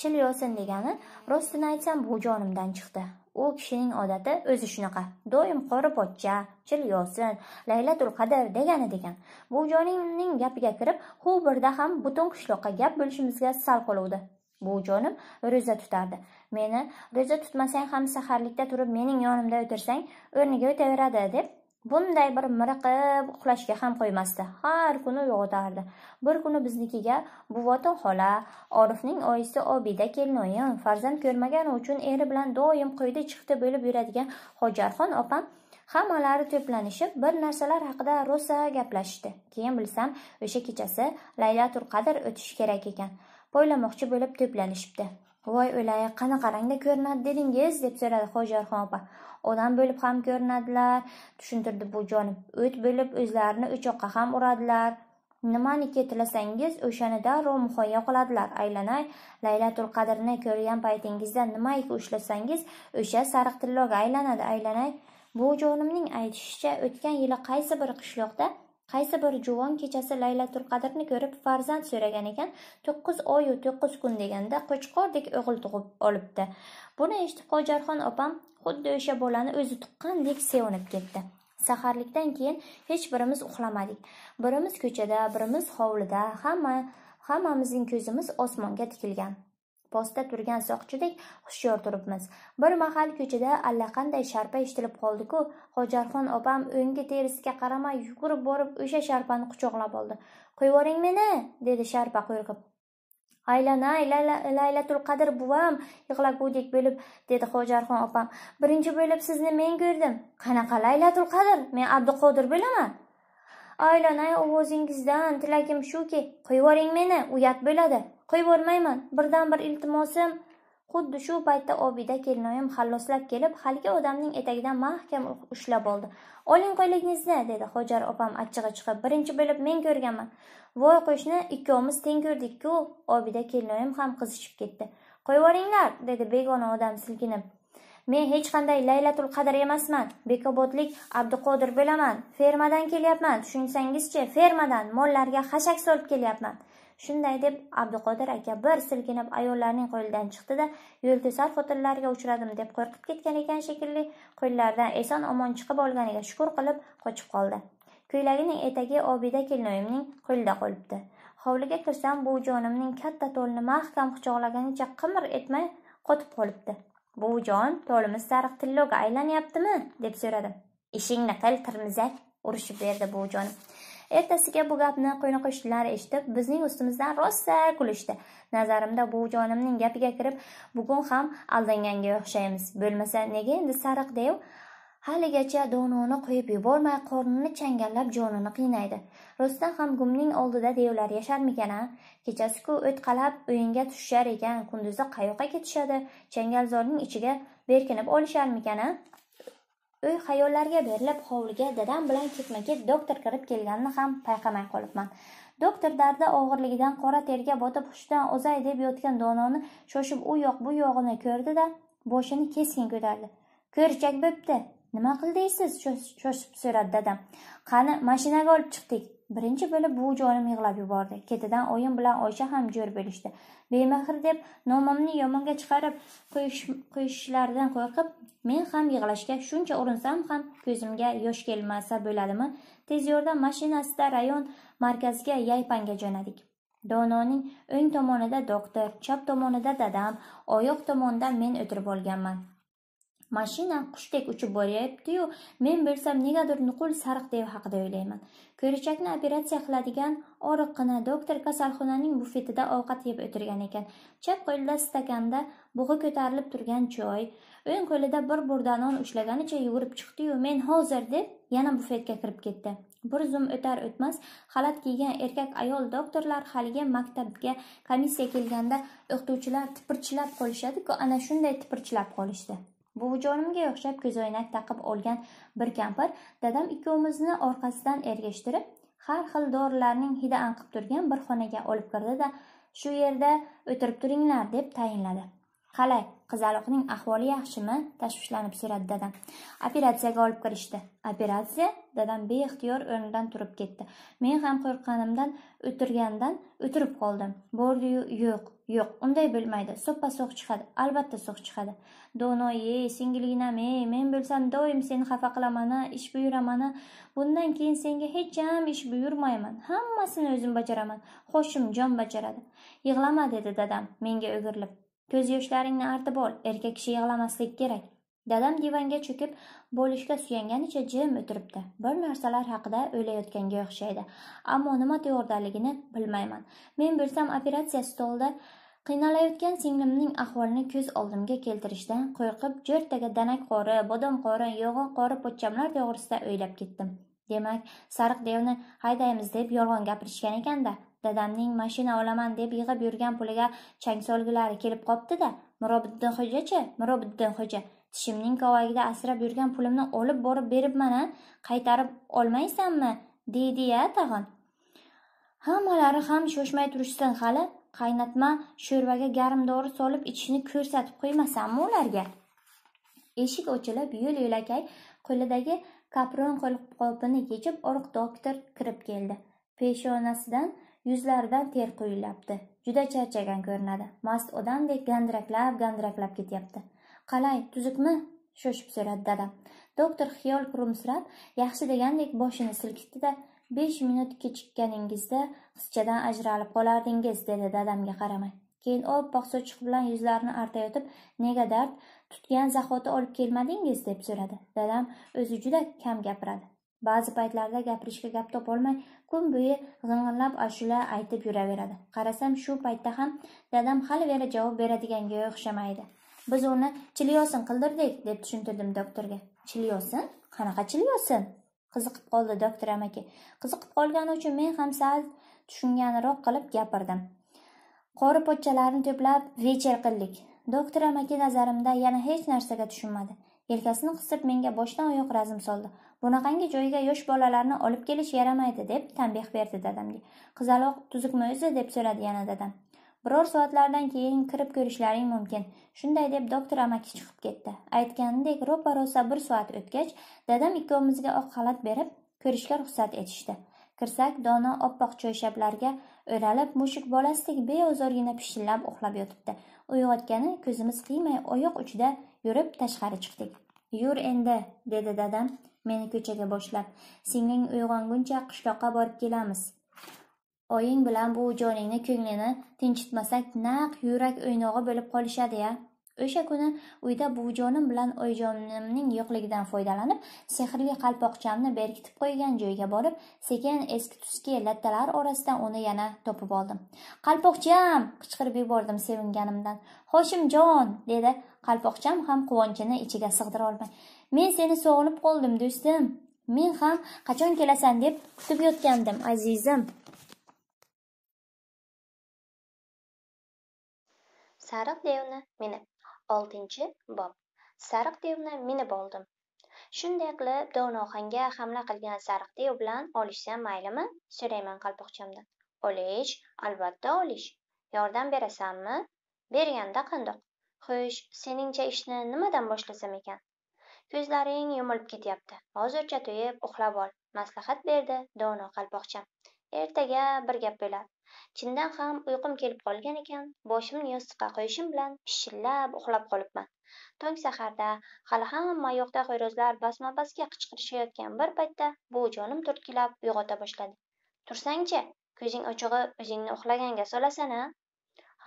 chil yosin degani rostini aytsam bu jonimdan chiqdi U kishining odati o'zi shunaqa. Doim qora pochcha, chil yosin, Laylatul Qadr degani degan. Bu joninning gapiga kirib, hu birda ham butun qishloqqa gap bo'lishimizga sal qoluvdi. Bu jonim ro'za tutardi. Meni ro'za tutmasang ham saharlikda turib mening yonimda o'tirsang, o'rniga o'taveradi deb bunday bir miriqib uxlashga ham qo'ymasdi har kuni uyg'otardi bir kuni biznikiga buvoti xola orifning oyisi obida kelinoyim farzand ko'rmagani uchun eri bilan doim qo'yda chiqdi bo'lib yuradigan hojarxon opam hammalari to'planishib bir narsalar haqida rosa gaplashishdi keyin bilsam o'sha kechasi laylatul qadr o'tishi kerak ekan poylamoqchi bo'lib to'planishibdi voy o'lay qanaqa rangda ko'rinadi dedingiz deb so'radi xo'jayorxon opa odam bo'lib ham ko'rinadilar tushuntirdi bu jonib o't bo'lib o'zlarini o'choqqa ham uradilar nimaniki tilasangiz o'shani darrov muhayyo qiladilar aylanay laylatul qadrni ko'rgan paytingizda nimaiki ushlasangiz o'sha sariq tilloga aylanadi aylanay bu jonimning aytishicha o'tgan yili qaysi bir qishloqda qaysi bir juvon kechasi laylatul qadrni ko'rib farzand so'ragan ekan to'qqiz oyu to'qqiz kun deganda qo'chqordek o'g'il tug'ib olibdi buni eshitib hojarxon opam xuddi o'sha bolani o'zi tuqqandek sevinib ketdi saharlikdan keyin hech birimiz uxlamadik birimiz ko'chada birimiz hovlida hamma hammamizning ko'zimiz osmonga tikilgan postda turgan soqchidek hushyor turibmiz bir mahal ko'chada allaqanday sharpa eshitilib qoldi-ku. hojarxon opam o'ngi terisiga qaramay yugurib borib o'sha sharpani quchoqlab oldi qo'yvoring meni dedi sharpa qo'rqib aylanay laylatul qadr buvam yig'lagudek bo'lib dedi hojarxon opam birinchi bo'lib sizni men ko'rdim qanaqa laylatul qadr men abduqodir bo'laman aylanay ovozingizdan tilagim shuki qo'yvoring meni uyat bo'ladi qo'yib yubormayman birdan bir iltimosim xuddi shu paytda obida kelinoyim halloslab kelib haligi odamning etagidan mahkam ushlab oldi oling qo'yligingizni dedi hojar opam achchig'i chiqib birinchi bo'lib men ko'rganman voy qo'shni ikkovimiz teng ko'rdikku obida kelinoyim ham qizishib ketdi qo'yiboringlar dedi begona odam silkinib men hech qanday laylatul qadr emasman bekobodlik abduqodir bo'laman fermadan kelyapman tushunsangizchi fermadan mollarga xashak solib kelyapman shunday deb abduqodir aka bir silkinib ayollarning qo'lidan chiqdi-da yo'lkesar xotinlarga uchradim deb qo'rqib ketgan ekan shekilli qo'llaridan eson omon chiqib olganiga shukur qilib qochib qoldi ko'ylagining etagi obida kelinoyimning qo'lida qolibdi hovliga kirsam bu jonimning katta to'lini mahkam quchoqlaganicha qimir etmay qotib qolibdi buvijon to'limiz sariq tilloga aylanyaptimi deb so'radim ishingni qil tirmizak urishib berdi buvijonim ertasiga bu gapni qo'ni qo'shnilar eshitib bizning ustimizdan rosa kulishdi nazarimda bu jonimning gapiga kirib bugun ham aldanganga o'xshaymiz bo'lmasa nega endi sariq dev haligacha dononi qo'yib yubormay qornini changallab jonini qiynaydi rostdan ham gumning oldida devlar yasharmikan a kechasiku o'tqalab o'yinga tushishar ekan kunduzi qayoqqa ketishadi changalzorning ichiga berkinib olisharmikan a O'y xayollarga berilib hovliga dadam bilan ketma-ket doktor kirib kelganini ham payqamay qolibman. Doktor dardi og'irligidan qora terga botib hushdan o'zay deb yotgan dononi shoshib u yoq bu yog'ini ko'rdi-da, boshini keskin ko'tardi. ko'richak bo'pti. Nima qildingiz shoshib so'radi dadam. Qani mashinaga olib chiqdik. birinchi bo'lib bu jonim yig'lab yubordi ketidan oyim bilan oysha ham jo'r bo'lishdi bemahr deb nomimni yomonga chiqarib qo'yishlaridan qo'rqib men ham yig'lashga shuncha urinsam ham ko'zimga yosh kelmasa bo'ladimi tez yordam mashinasida rayon markaziga yaypanga jo'nadik dononing o'ng tomonida doktor chap tomonida dadam oyoq tomonida men o'tirib olganman mashina qushdek uchib boryapti-yu, men bo'lsam negadir nuqul sariq dev haqida o'ylayman. Ko'richakni operatsiya qiladigan oriqqina doktor kasalxonaning bufetida ovqat yeb o'tirgan ekan. Chap qo'lida stakanda bug'i ko'tarilib turgan choy, o'ng qo'lida bir burdanon ushlaganicha yugurib chiqdi-yu, men hozir deb yana bufetga kirib ketdi. bir zum o'tar o'tmas xalat kiygan erkak ayol doktorlar haligi maktabga komissiya kelganda o'qituvchilar tipirchilab qolishadiku ana shunday tipirchilab qolishdi buvijonimga o'xshab ko'zoynak taqib olgan bir kampir dadam ikkovimizni orqasidan ergashtirib har xil dorilarning hidi anqib turgan bir xonaga olib kirdi da shu yerda o'tirib turinglar deb tayinladi qalay qizaloqning ahvoli yaxshimi tashvishlanib so'radi dadam operatsiyaga olib kirishdi operatsiya dadam beixtiyor o'rnidan turib ketdi men ham qo'rqqanimdan o'tirgandan o'tirib qoldim bo'ldi yo'q yo'q unday bo'lmaydi so'ppa so'q chiqadi albatta so'q chiqadi donoye singilginam ey men bo'lsam doim seni xafa qilaman ish buyuraman bundan keyin senga hech ham ish buyurmayman hammasini o'zim bajaraman Xo'shim, jon bajaradi yig'lama dedi dadam menga o'girilib ko'z yoshlaringni artib ol erkak kishi yig'lamasligi kerak dadam divanga cho'kib bo'lishga suyanganicha jim o'tiribdi bir narsalar haqida o'ylayotganga o'xshaydi ammo nima to'g'ridaligini bilmayman men bo'lsam operatsiya stolida qiynalayotgan singlimning ahvolini ko'z oldimga keltirishdan qo'rqib jo'rtaga danak qori bodom qori yog'on qori po'chamlar to'g'risida o'ylab ketdim demak sariq devni haydaymiz deb yolg'on gapirishgan ekanda dadamning mashina olaman deb yig'ib yurgan puliga chang solgilari kelib qopti da mirobiddin xo'jachi mirobiddin xo'ja tishimning kovagida asrab yurgan pulimni olib borib beribman a qaytarib olmaysanmi deydi ya tag'in hammalari ham shoshmay turishsin hali qaynatma sho'rvaga garmdori solib ichishni ko'rsatib qo'ymasanmi ularga eshik ochilib yo'l yo'lakay qo'lidagi kapron qo'lqopini yechib oriq doktor kirib keldi peshonasidan yuzlaridan ter quyilyapti juda charchagan ko'rinadi mast odamdek gandiraklab gandiraklab ketyapti qalay tuzukmi shoshib so'radi dadam doktor xiyol kulimsirab yaxshi degandek boshini silkitdi da besh minut kechikkaningizda qizchadan ajralib qolardingiz dedi dadamga qaramay keyin oppoq sochiq bilan yuzlarini artayotib nega dard tutgan zahoti olib kelmadingiz deb so'radi dadam o'zi juda kam gapiradi ba'zi paytlarda gapirishga gap topolmay kun bo'yi g'ing'illab ashula aytib yuraveradi qarasam shu paytda ham dadam hali beri javob beradiganga o'xshamaydi biz uni chilyosin qildirdik deb tushuntirdim doktorga chilyosin qanaqa chilyosin qiziqib qoldi doktor amaki qiziqib qolgani uchun men ham sal tushunganroq qilib gapirdim qori pochchalarni to'plab vecher qildik doktor amaki nazarimda yana hech narsaga tushunmadi yelkasini qisib menga boshdan oyoq razm soldi bunaqangi joyga yosh bolalarni olib kelish yaramaydi deb tanbeh berdi dadamga qizaloq tuzukmi o'zi deb so'radi yana dadam biror soatlardan keyin kirib ko'rishlaring mumkin shunday deb doktor amaki chiqib ketdi aytganidek ro'pa rosa bir soat o'tgach dadam ikkovimizga oq xalat berib ko'rishga ruxsat etishdi kirsak dono oppoq choyshablarga o'ralib mushuk bolasidek beozorgina pishillab uxlab yotibdi uyg'otgani ko'zimiz qiymay oyoq uchida yurib tashqari chiqdik yur endi dedi dadam meni ko'chaga boshlab singling uyg'onguncha qishloqqa borib kelamiz oying bilan bu joningni ko'nglini tinchitmasak naq yurak o'ynog'i bo'lib qolishadi-ya o'sha kuni uyda buvijonim bilan oyijonimning yo'qligidan foydalanib sehrli qalpoqchamni berkitib qo'ygan joyga borib sekin eski tuski lattalar orasidan uni yana topib oldim qalpoqcham qichqirib yubordim sevinganimdan hoshimjon dedi qalpoqcham ham quvonchini ichiga sig'dira olmay men seni sog'inib qoldim do'stim men ham qachon kelasan deb kutib yotgandim azizim sariq devni minib oltinchi bob sariq devni minib oldim shunday qilib donoxonga hamla qilgan sariq dev bilan olishsa maylimi so'rayman qalpoqchamdan olish albatta olish yordam berasanmi berganda qandoq xo'sh seningcha ishni nimadan boshlasam ekan ko'zlaring yumilib ketyapti hozircha to'yib uxlab ol maslahat berdi dono qalpoqcham ertaga bir gap bo'lar chindan ham uyqum kelib qolgan ekan boshimni yostiqqa qo'yishim bilan pishillab uxlab qolibman tong saharda hali yoqda xo'rozlar basma basga qichqirishayotgan bir paytda buvijonim turtkilab uyg'ota boshladi tursangchi ko'zing ochig'i o'zingni uxlaganga solasan a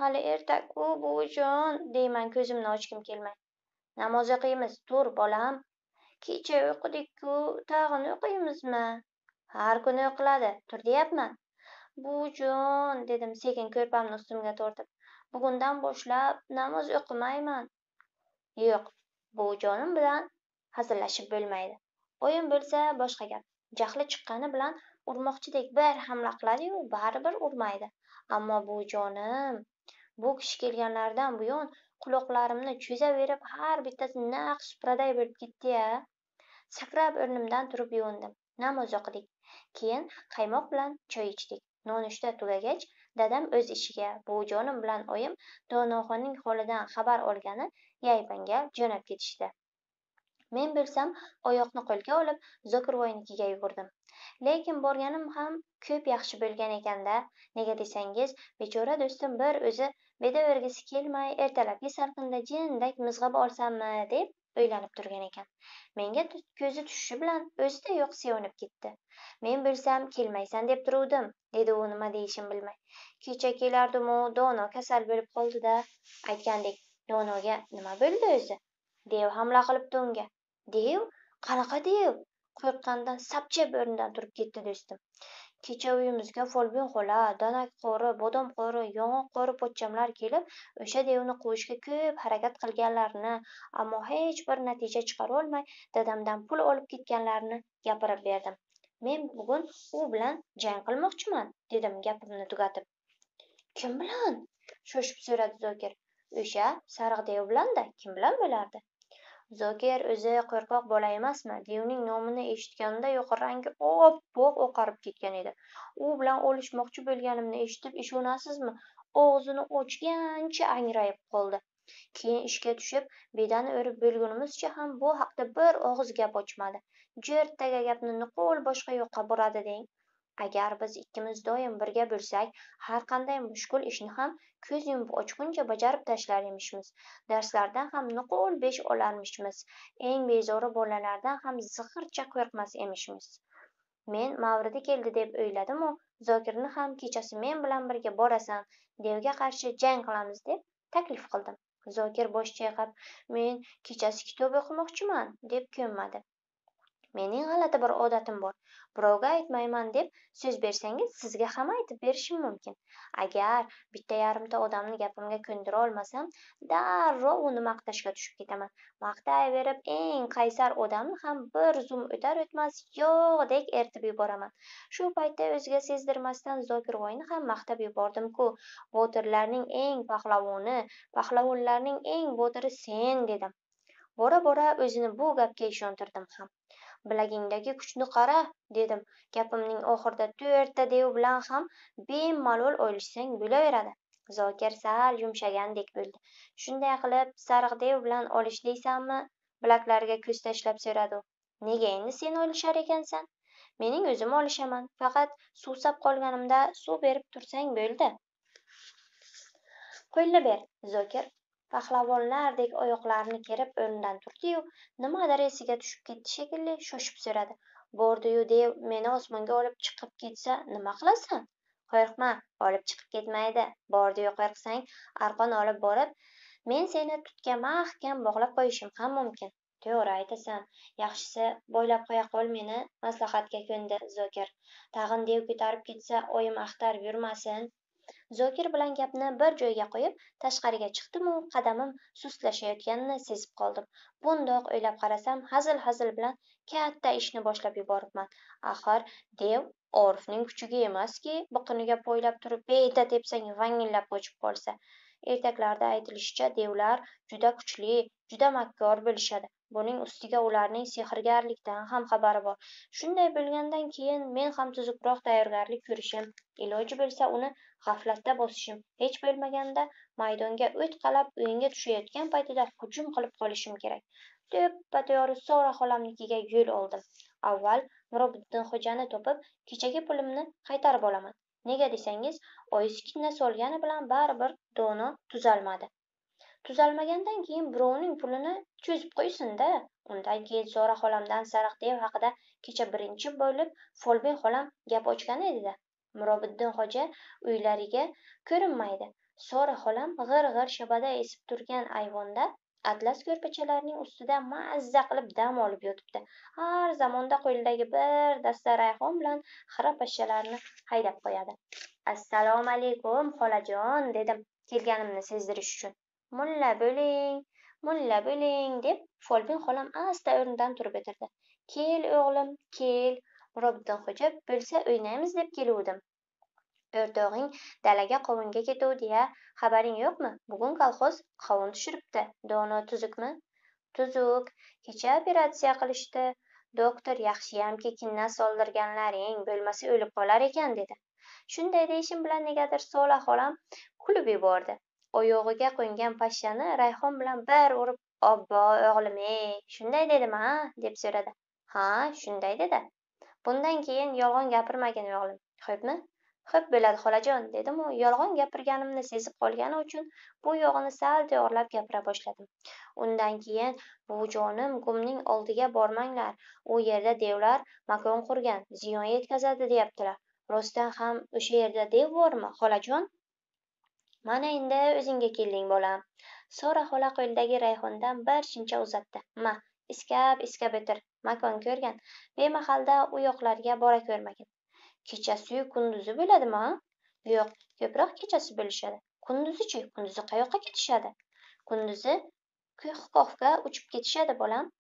hali erta ku buvijon deyman ko'zimni ochgim kelmay namoz o'qiymiz tur bolam kecha o'qidikku ku tag'in o'qiymizmi har kuni o'qiladi tur deyapman bujon dedim sekin ko'rpamni ustimga tortib bugundan boshlab namoz o'qimayman yo'q buvijonim bilan hazillashib bo'lmaydi oyim bo'lsa boshqa gap jahli chiqqani bilan urmoqchidek bir hamla qiladiyu baribir urmaydi ammo buvijonim bu kishi kelganlaridan buyon quloqlarimni cho'zaverib har bittasi naq supraday bo'lib ketdi ya sakrab o'rnimdan turib yuvindim namoz o'qidik keyin qaymoq bilan choy ichdik nonushta tugagach dadam o'z ishiga buvijonim bilan oyim donoxonning holidan xabar olgani yaybanga jo'nab ketishdi men bo'lsam oyoqni qo'lga olib zokirvoynikiga yugurdim lekin borganim ham ko'p yaxshi bo'lgan ekanda nega desangiz bechora do'stim bir o'zi bedavergisi kelmay ertalabki salqinda jindak mizg'ib olsammi deb o'ylanib turgan ekan menga ko'zi tushishi bilan o'zida yo'q sevinib ketdi men bilsam kelmaysan deb turuvdim dedi u nima deyishini bilmay kecha kelardimu dono kasal bo'lib qoldi da aytgandek donoga nima bo'ldi o'zi dev hamla qilibdi unga dev qanaqa dev qo'rqqanidan sapchib o'rnidan turib ketdi do'stim kecha uyimizga folbin xola danak qori bodom qori yong'oq qori pochchamlar kelib o'sha devni quvishga ko'p harakat qilganlarini ammo hech bir natija chiqarolmay dadamdan pul olib ketganlarini gapirib berdim men bugun u bilan jang qilmoqchiman dedim gapimni tugatib kim bilan shoshib so'radi zokir o'sha sariq dev bilanda kim bilan bo'lardi zokir o'zi qo'rqoq bola emasmi devning nomini yuqori rangi oppoq oqarib ketgan edi u bilan olishmoqchi bo'lganimni eshitib ishonasizmi og'zini ochgancha angrayib qoldi keyin ishga tushib bedani o'rib bo'lgunimizcha ham bu haqda bir og'iz gap ochmadi jertaga gapni nuqul boshqa yoqqa buradi deng agar biz ikkimiz doim birga bo'lsak har qanday mushkul ishni ham ko'z yumib ochguncha bajarib tashlar emishmiz darslardan ham nuqul besh olarmishmiz eng bezori bolalardan ham zig'ircha qo'rqmas emishmiz men mavridi keldi deb o'yladimu zokirni ham kechasi men bilan birga borasan devga qarshi jang qilamiz deb taklif qildim zokir bosh chayqab men kechasi kitob o'qimoqchiman deb ko'nmadi mening g'alati bir odatim bor birovga aytmayman deb so'z bersangiz sizga ham aytib berishim mumkin agar bitta yarimta odamni gapimga ko'ndira olmasam darrov uni maqtashga tushib ketaman maqtayverib eng qaysar odamni ham bir zum o'tar o'tmas yo'qdek ertib yuboraman shu paytda o'ziga sezdirmasdan zokirvoyni ham maqtab yubordim ku botirlarning eng pahlavoni pahlavonlarning eng botiri sen dedim bora bora o'zini bu gapga ishontirdim ham bilagingdagi kuchni qara dedim gapimning oxirida to'rtta dev bilan ham bemalol olishsang bo'laveradi zokir sal yumshagandek bo'ldi shunday qilib sariq dev bilan olish deysanmi bilaklariga ko'z tashlab so'radi u nega endi sen olishar ekansan mening o'zim olishaman faqat suvsab qolganimda suv berib tursang bo'ldi qo'lni ber zokir pahlavonlardek oyoqlarini kerib o'rnidan turdiyu nimadir esiga tushib ketdi shekilli shoshib so'radi bordiyu deb meni osmonga olib chiqib ketsa nima qilasan qo'rqma olib chiqib ketmaydi bordiyu qo'rqsang arqon olib borib men seni tutga mahkam bog'lab qo'yishim ham mumkin to'g'ri aytasan yaxshisi boylab qo'ya qol meni maslahatga ko'ndi zokir tag'in dev ko'tarib ketsa oyim axtarib yurmasin zokir bilan gapni bir joyga qo'yib tashqariga chiqdimu qadamim sustlashayotganini sezib qoldim bundoq o'ylab qarasam hazil hazil bilan katta ishni boshlab yuboribman axir dev orifning kuchiga emaski biqiniga poylab turib beda tepsang vangillab qochib qolsa ertaklarda aytilishicha devlar juda kuchli juda makkor bo'lishadi buning ustiga ularning sehrgarlikdan ham xabari bor shunday bo'lgandan keyin men ham tuzukroq tayyorgarlik ko'rishim iloji bo'lsa uni g'aflatda bosishim hech bo'lmaganda maydonga o't qalab o'yinga tushayotgan paytida hujum qilib qolishim kerak deb batiyor sora xolamnikiga yo'l oldim avval nurobidxo'jani topib kechagi pulimni qaytarib olaman nega desangiz oyisi kinna solgani bilan baribir dono tuzalmadi tuzalmagandan keyin birovning pulini cho'zib qo'ysin-da undan keyin zora xolamdan sariqdev haqida kecha birinchi bo'lib folbin xolam gap ochgan edida mirobiddin xoja uylariga ko'rinmaydi sora xolam g'ir g'ir shabada esib turgan ayvonda atlas ko'rpachalarning ustida mazza qilib dam olib yotibdi har zamonda qo'lidagi bir dasta rayhon bilan xira pashshalarni haydab qo'yadi assalomu alaykum xolajon dedim kelganimni sezdirish uchun mulla bo'ling mulla bo'ling deb folbin xolam asta o'rnidan turib o'tirdi kel o'g'lim kel murobiddinxo'ja bo'lsa o'ynaymiz deb keluvdim o'rtog'ing dalaga qovunga ketuvdi ya xabaring yo'qmi bugun kolxoz qovun tushiribdi dono tuzukmi tuzuk kecha operatsiya qilishdi doktor yaxshiyamki kinna soldirganlaring bo'lmasa o'lib qolar ekan dedi shunday deyishim bilan negadir sola xolam kulib yubordi oyog'iga qo'ngan pashshani rayhon bilan bir urib obbo o'g'lim ey shunday dedim a deb so'radi ha shunday dedi bundan keyin yolg'on gapirmagin o'g'lim xo'pmi xo'p bo'ladi xolajon dedimu yolg'on gapirganimni sezib qolgani uchun bu yog'ini sal to'g'irlab gapira boshladim undan keyin jonim gumning oldiga bormanglar u yerda devlar makon qurgan ziyon yetkazadi deyaptilar rostdan ham o'sha yerda dev bormi xolajon mana endi o'zingga kelding bolam sora xola qo'lidagi rayhondan bir chimcha uzatdi ma iskab iskab o'tir makon ko'rgin bemahalda u yoqlarga bora ko'rmagin kechasiyu kunduzi bo'ladimi yo'q ko'proq kechasi bo'lishadi kunduzichi kunduzi qayoqqa ketishadi kunduzi ko'hgohga uchib ketishadi bolam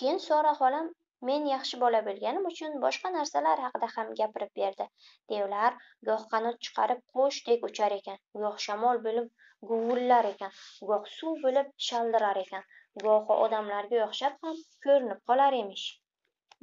keyin sora xolam men yaxshi bola bo'lganim uchun boshqa narsalar haqida ham gapirib berdi devlar goh qanot chiqarib qushdek uchar ekan goh shamol bo'lib guvillar ekan goh suv bo'lib shaldirar ekan gohi odamlarga o'xshab ham ko'rinib qolar emish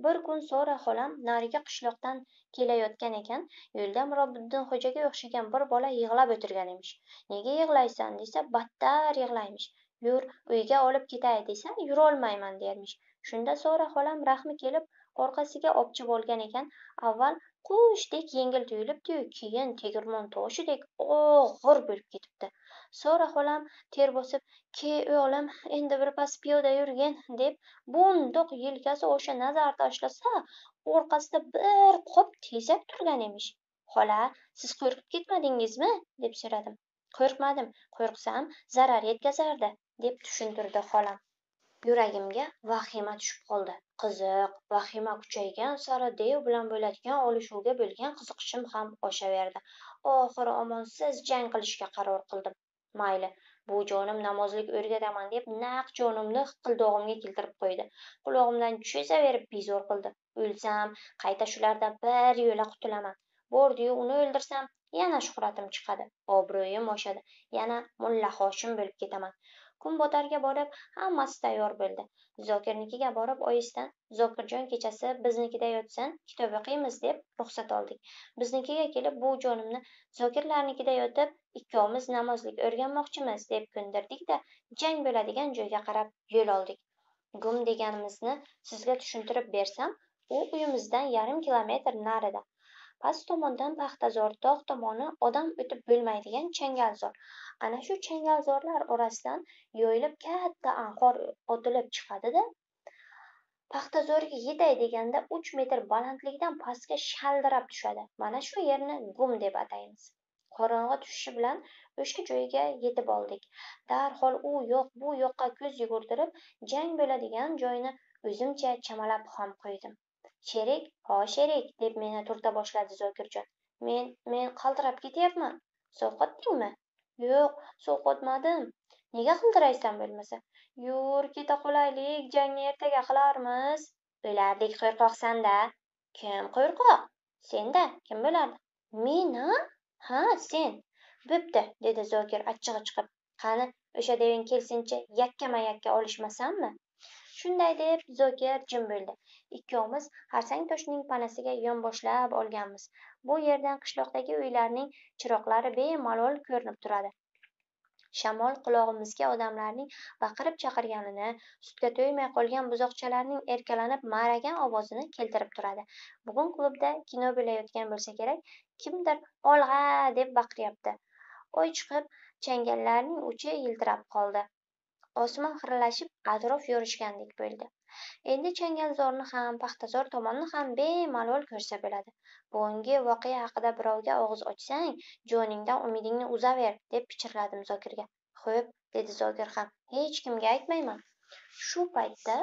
bir kun sora xolam narigi qishloqdan kelayotgan ekan yo'lda mirobiddin xo'jaga o'xshagan bir bola yig'lab o'tirgan emish nega yig'laysan desa battar yig'laymish yur uyga olib ketay desa yurolmayman dermish shunda sora xolam rahmi kelib orqasiga opchib olgan ekan avval qushdek yengil tuyulibdiyu keyin tegirmon toshidek og'ir bo'lib ketibdi sora xolam ter bosib ke o'g'lim endi birpas piyoda yurgin deb bundoq yelkasi osha nazar tashlasa orqasida bir qop tezak turgan emish xola siz qo'rqib ketmadingizmi deb so'radim qo'rqmadim qo'rqsam zarar yetkazardi deb tushuntirdi xolam yuragimga vahima tushib qoldi qiziq vahima kuchaygan sari dev bilan bo'ladigan olishuvga bo'lgan qiziqishim ham oshaverdi oxiri omonsiz jang qilishga qaror qildim mayli bu jonim namozlik o'rgataman deb naq jonimni hiqildog'imga keltirib qo'ydi qulog'imdan cho'zaverib bezor qildi o'lsam qayta shulardan bir yo'la qutulaman bordiyu uni o'ldirsam yana shuhratim chiqadi obro'yim oshadi yana mulla hoshim bo'lib ketaman kunbotarga borib hammasi tayyor bo'ldi zokirnikiga borib oyisidan zokirjon kechasi biznikida yotsin kitob o'qiymiz deb ruxsat oldik biznikiga kelib jonimni zokirlarnikida yotib ikkovimiz namozlik o'rganmoqchimiz deb ko'ndirdikda de, jang bo'ladigan joyga qarab yo'l oldik gum deganimizni sizga tushuntirib bersam u uyimizdan yarim kilometr narida Past tomondan Paxtazor, tog' tomoni odam o'tib bo'lmaydigan changalzor. Ana shu changalzorlar orasidan yoyilib katta anhor otilib chiqadi-da, Paxtazorga yetay deganda 3 metr balandlikdan pastga shaldirab tushadi. Mana shu yerni gum deb ataymiz. Qorong'i tushishi bilan o'sha joyga yetib oldik. Darhol u yoq, bu yoqqa ko'z yugurtirib, jang bo'ladigan joyni o'zimcha chamalab ham qo'ydim. sherik ho sherik deb meni turta boshladi zokirjon men men qaltirab ketyapman sovqotdingmi yo'q sovqotmadim nega qildiraysan bo'lmasa yur keta qolaylik jangni ertaga qilarmiz bilardik qo'rqoqsanda kim qo'rqoq senda kim biladi men a ha sen bo'pti dedi zokir achchig'i chiqib qani o'sha deving kelsinchi yakkama yakka olishmasanmi shunday deb zokir jim bo'ldi ikkovimiz xarsang toshning panasiga yonboshlab olganmiz bu yerdan qishloqdagi uylarning chiroqlari bemalol ko'rinib turadi shamol qulog'imizga odamlarning baqirib chaqirganini sutga to'ymay qolgan buzoqchalarning erkalanib ma'ragan ovozini keltirib turadi bugun klubda kino bo'layotgan bo'lsa kerak kimdir olg'a deb baqiryapti oy chiqib changallarning uchi yiltirab qoldi osmon xiralashib atrof yorishgandek bo'ldi endi changalzorni ham paxtazor tomonni ham bemalol ko'rsa bo'ladi bugungi voqea haqida birovga og'iz ochsang joningdan umidingni uzaver deb pichirladim zokirga xo'p dedi zokir ham hech kimga aytmayman shu paytda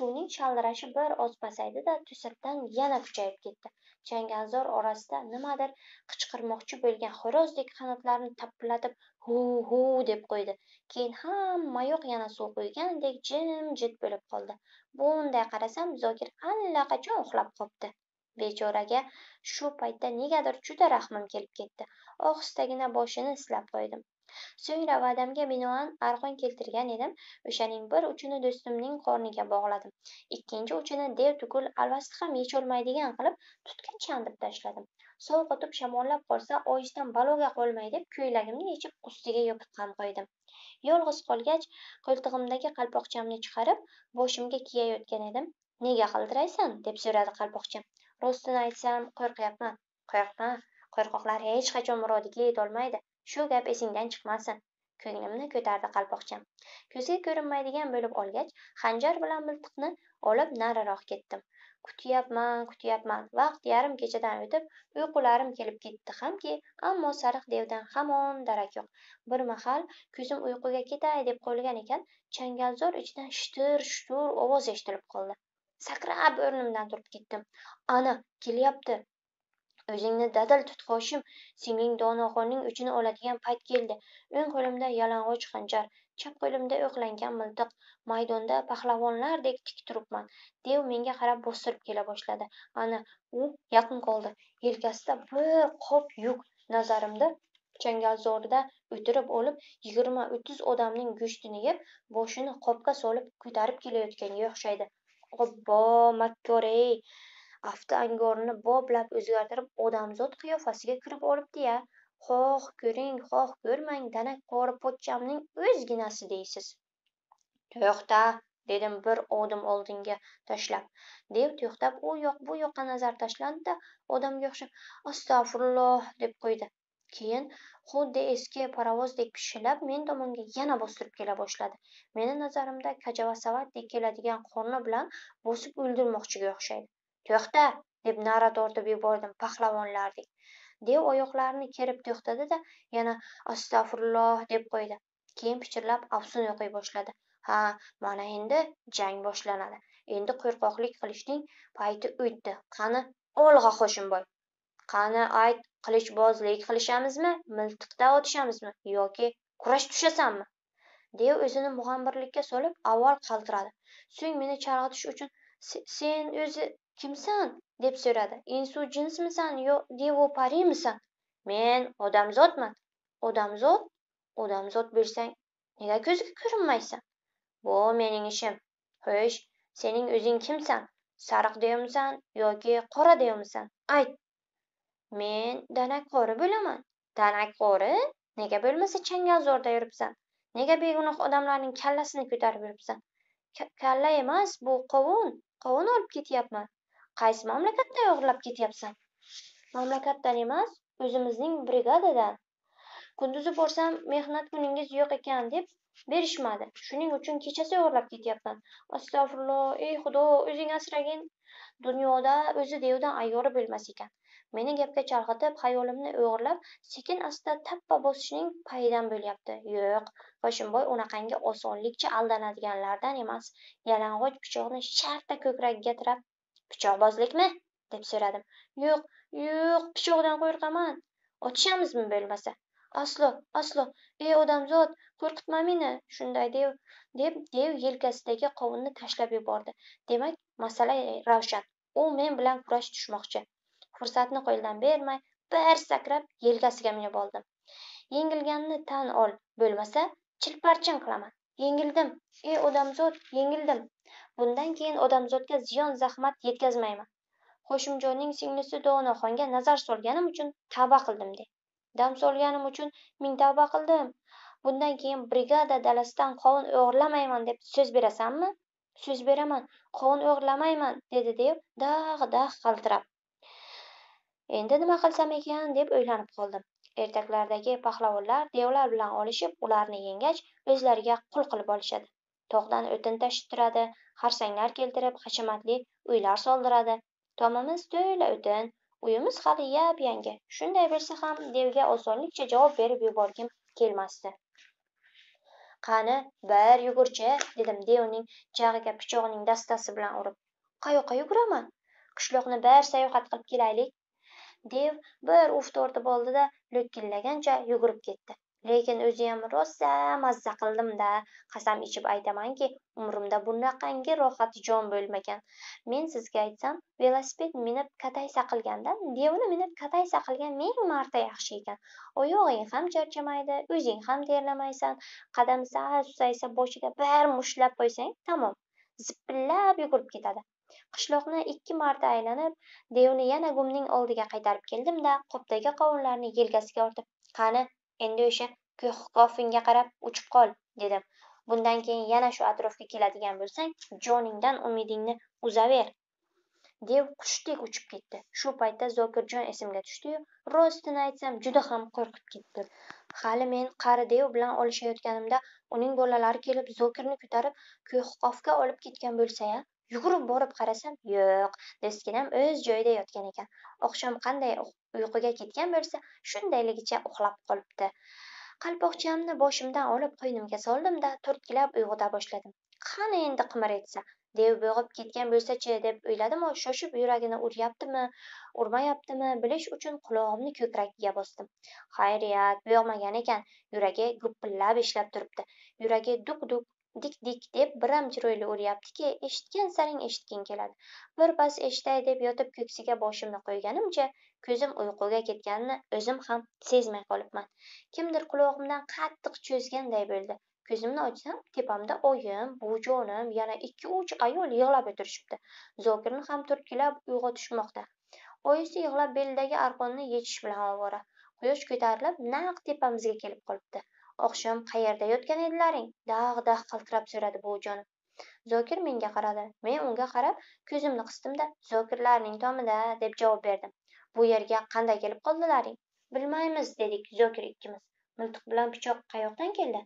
suvning shaldirashi bir oz pasaydi da to'satdan yana kuchayib ketdi changalzor orasida nimadir qichqirmoqchi bo'lgan xo'rozdek qanotlarini tapillatib hu hu deb qo'ydi keyin hammayoq yana suv quygandek jit bo'lib qoldi bunday qarasam zokir allaqachon uxlab qopti bechoraga shu paytda negadir juda rahmim kelib ketdi ohistagina boshini silab qo'ydim So'ngra va'damga binoan arqon keltirgan edim. O'shaning bir uchini do'stimning qorniga bog'ladim. Ikkinchi uchini dev tugul alvasti ham yecholmaydigan qilib tutga chandib tashladim. Sovqotib shamollab qolsa oyisdan baloga qolmay deb ko'ylagimni yechib ustiga yopib ham qo'ydim. Yolg'iz qolgach, qo'ltig'imdagi qalpoqchamni chiqarib, boshimga kiyayotgan edim. Nega qildiraysan deb so'radi qalpoqcham Rostini aytsam, qo'rqyapman. Qo'rqma, qo'rqoqlar hech qachon murodiga yetolmaydi shu gap esingdan chiqmasin ko'nglimni ko'tardi qalpoqcham ko'zga ko'rinmaydigan bo'lib olgach xanjar bilan miltiqni olib nariroq ketdim kutyapman kutyapman vaqt yarim kechadan o'tib uyqularim kelib ketdi hamki ammo sariq devdan hamon darak yo'q bir mahal ko'zim uyquga ketay deb qo'yilgan ekan changalzor ichidan shitir shutur ovoz eshitilib qoldi sakrab o'rnimdan turib ketdim ana kelyapti o'zingni dadil tut hoshim singling donoxo'rning uchini oladigan payt keldi o'ng qo'limda yalang'och xanjar chap qo'limda o'qlangan miltiq maydonda pahlavonlardek tik turibman dev menga qarab bostirib kela boshladi ana u yaqin qoldi yelkasida bir qop yuk nazarimda changalzorda o'tirib olib yigirma o'ttiz odamning go'shtini yeb boshini qopga solib ko'tarib kelayotganga o'xshaydi obbo makkor ey afti angorini boblab o'zgartirib odamzod qiyofasiga kirib olibdi-ya xoh ko'ring xoh ko'rmang danak qori pochchamning o'zginasi deysiz to'xta dedim bir odim oldinga tashlab dev to'xtab u yoq bu yoqqa nazar tashladi da odamga o'xshab astag'firulloh deb qo'ydi keyin xuddi eski parovozdek pishillab men tomonga yana bostirib kela boshladi meni nazarimda kajavasavatdek keladigan qorni bilan bosib o'ldirmoqchiga o'xshaydi to'xta deb nara tortib yubordim pahlavonlardek dev oyoqlarini kerib to'xtadi da yana astag'firulloh deb qo'ydi keyin pichirlab afsun o'qiy boshladi ha mana endi jang boshlanadi endi qo'rqoqlik qilishning payti o'tdi qani olg'a qo'shinboy qani ayt qilichbozlik qilishamizmi miltiqda otishamizmi yoki kurash tushasanmi deya o'zini mug'ambirlikka solib avval qaltiradi so'ng meni chalg'itish uchun sen o'zi kimsan deb so'radi insu jinsmisan yo devu parimisan men odamzodman odamzod odamzod bo'lsang nega ko'zga ko'rinmaysan bu mening ishim xo'sh sening o'zing kimsan sariq deymisan yoki qora deymisan ayt men danak qori bo'laman danak qori nega bo'lmasa changalzorda yuribsan nega begunoh odamlarning kallasini ko'tarib yuribsan kalla emas bu qovun qovun olib ketyapman Qaysi mamlakatda o'g'irlab ketyapsan? Mamlakatdan emas, o'zimizning brigadadan. Kunduzi borsam, mehnat kuningiz yo'q ekan deb berishmadi. Shuning uchun kechasi o'g'irlab ketyapman. astag'firulloh ey Xudo, o'zing asragin. Dunyoda o'zi devdan ayyori bo'lmas ekan. Meni gapga chalg'itib, xayolimni o'g'irlab, sekin asta tappa bosishning payidan bo'lyapti. Yo'q, boshimboy unaqangi osonlikcha aldanadiganlardan emas. Yalang'och pichoqni shartta ko'kragiga tirab, pichoqbozlikmi deb so'radim yo'q yo'q pichoqdan qo'rqaman otishamizmi bo'lmasa aslo aslo ey odamzod qo'rqitma meni shunday dev deb dev yelkasidagi qovunni tashlab yubordi demak masala ravshan u men bilan kurash tushmoqchi fursatni qo'ldan bermay bir sakrab yelkasiga minib oldim yengilganni tan ol bo'lmasa chilparchin qilaman yengildim ey odamzod yengildim bundan keyin odamzodga ziyon zahmat yetkazmayman qo'shimjonning singlisi donaxonga nazar solganim uchun tavba qildim de dam solganim uchun ming tavba qildim bundan keyin brigada dalasidan qovun o'g'irlamayman deb so'z berasanmi so'z beraman qovun o'g'irlamayman dedi deb dag' dag' qaltirab endi nima qilsam ekan deb o'ylanib qoldim ertaklaridagi pahlavonlar devlar bilan olishib ularni yenggach o'zlariga qul qilib olishadi tog'dan o'tin tashib turadi xarsanglar keltirib hashamatli uylar soldiradi tomimiz to'la o'tin uyimiz hali yap yangi shunday bo'lsa ham devga osonlikcha javob berib yuborgim kelmasdi qani bir yugurchi dedim devning jag'iga pichoqning dastasi bilan urib qayoqqa yuguraman qishloqni bir sayohat qilib kelaylik dev bir uf tortib oldi da lo'killagancha yugurib ketdi lekin o'ziyam rosa mazza qildimda qasam ichib aytamanki umrimda bunaqangi rohat jon bo'lmagan men sizga aytsam velosiped minib kataysa qilganda devni minib kataysa qilgan ming marta yaxshi ekan oyog'ing ham charchamaydi o'zing ham terlamaysan qadam sal susaysa boshiga bir mushtlab qo'ysang tamom zipillab yugurib ketadi qishloqni ikki marta aylanib devni yana gumning oldiga qaytarib keldimda qopdagi qovunlarni yelkasiga ortib qani endi o'sha kofinga qarab uchib qol dedim bundan keyin yana shu atrofga keladigan bo'lsang joningdan umidingni uzaver dev qushdek uchib ketdi shu paytda zokirjon esimga tushdiyu rostini aytsam juda ham qo'rqib ketdim hali men qari dev bilan olishayotganimda uning bolalari kelib zokirni ko'tarib ko'hqofga olib ketgan bo'lsa ya yugurib borib qarasam yo'q do'stginam o'z joyida yotgan ekan oqshom qanday uyquga ketgan bo'lsa shundayligicha uxlab qolibdi qalpoqchamni boshimdan olib qo'ynimga soldimda turtkilab uyg'ota boshladim qani endi qimir etsa dev bo'g'ib ketgan bo'lsachi deb o'yladimu shoshib yuragini uryaptimi urmayaptimi bilish uchun qulog'imni ko'kragiga bosdim xayriyat bo'g'magan ekan yuragi gupillab ishlab turibdi yuragi duk duk dik dik deb biram chiroyli uryaptiki eshitgan sayin eshitging keladi birpas eshitay deb yotib ko'ksiga boshimni qo'yganimcha ko'zim uyquga ketganini o'zim ham sezmay qolibman kimdir qulog'imdan qattiq cho'zganday bo'ldi ko'zimni ochsam tepamda oyim buvijonim yana ikki uch ayol yig'lab o'tirishibdi zokirni ham turtkilab uyg'otishmoqda oyisi yig'lab belidagi arqonni yechish bilan ovora quyosh ko'tarilib naq tepamizga kelib qolibdi oqshom qayerda yotgan edilaring dag' dag' qaltirab so'radi buvijon zokir menga qaradi men unga qarab ko'zimni qisdimda zokirlarning tomida deb javob berdim bu yerga qanday kelib qoldilaring bilmaymiz dedik zokir ikkimiz miltiq bilan pichoq qayoqdan keldi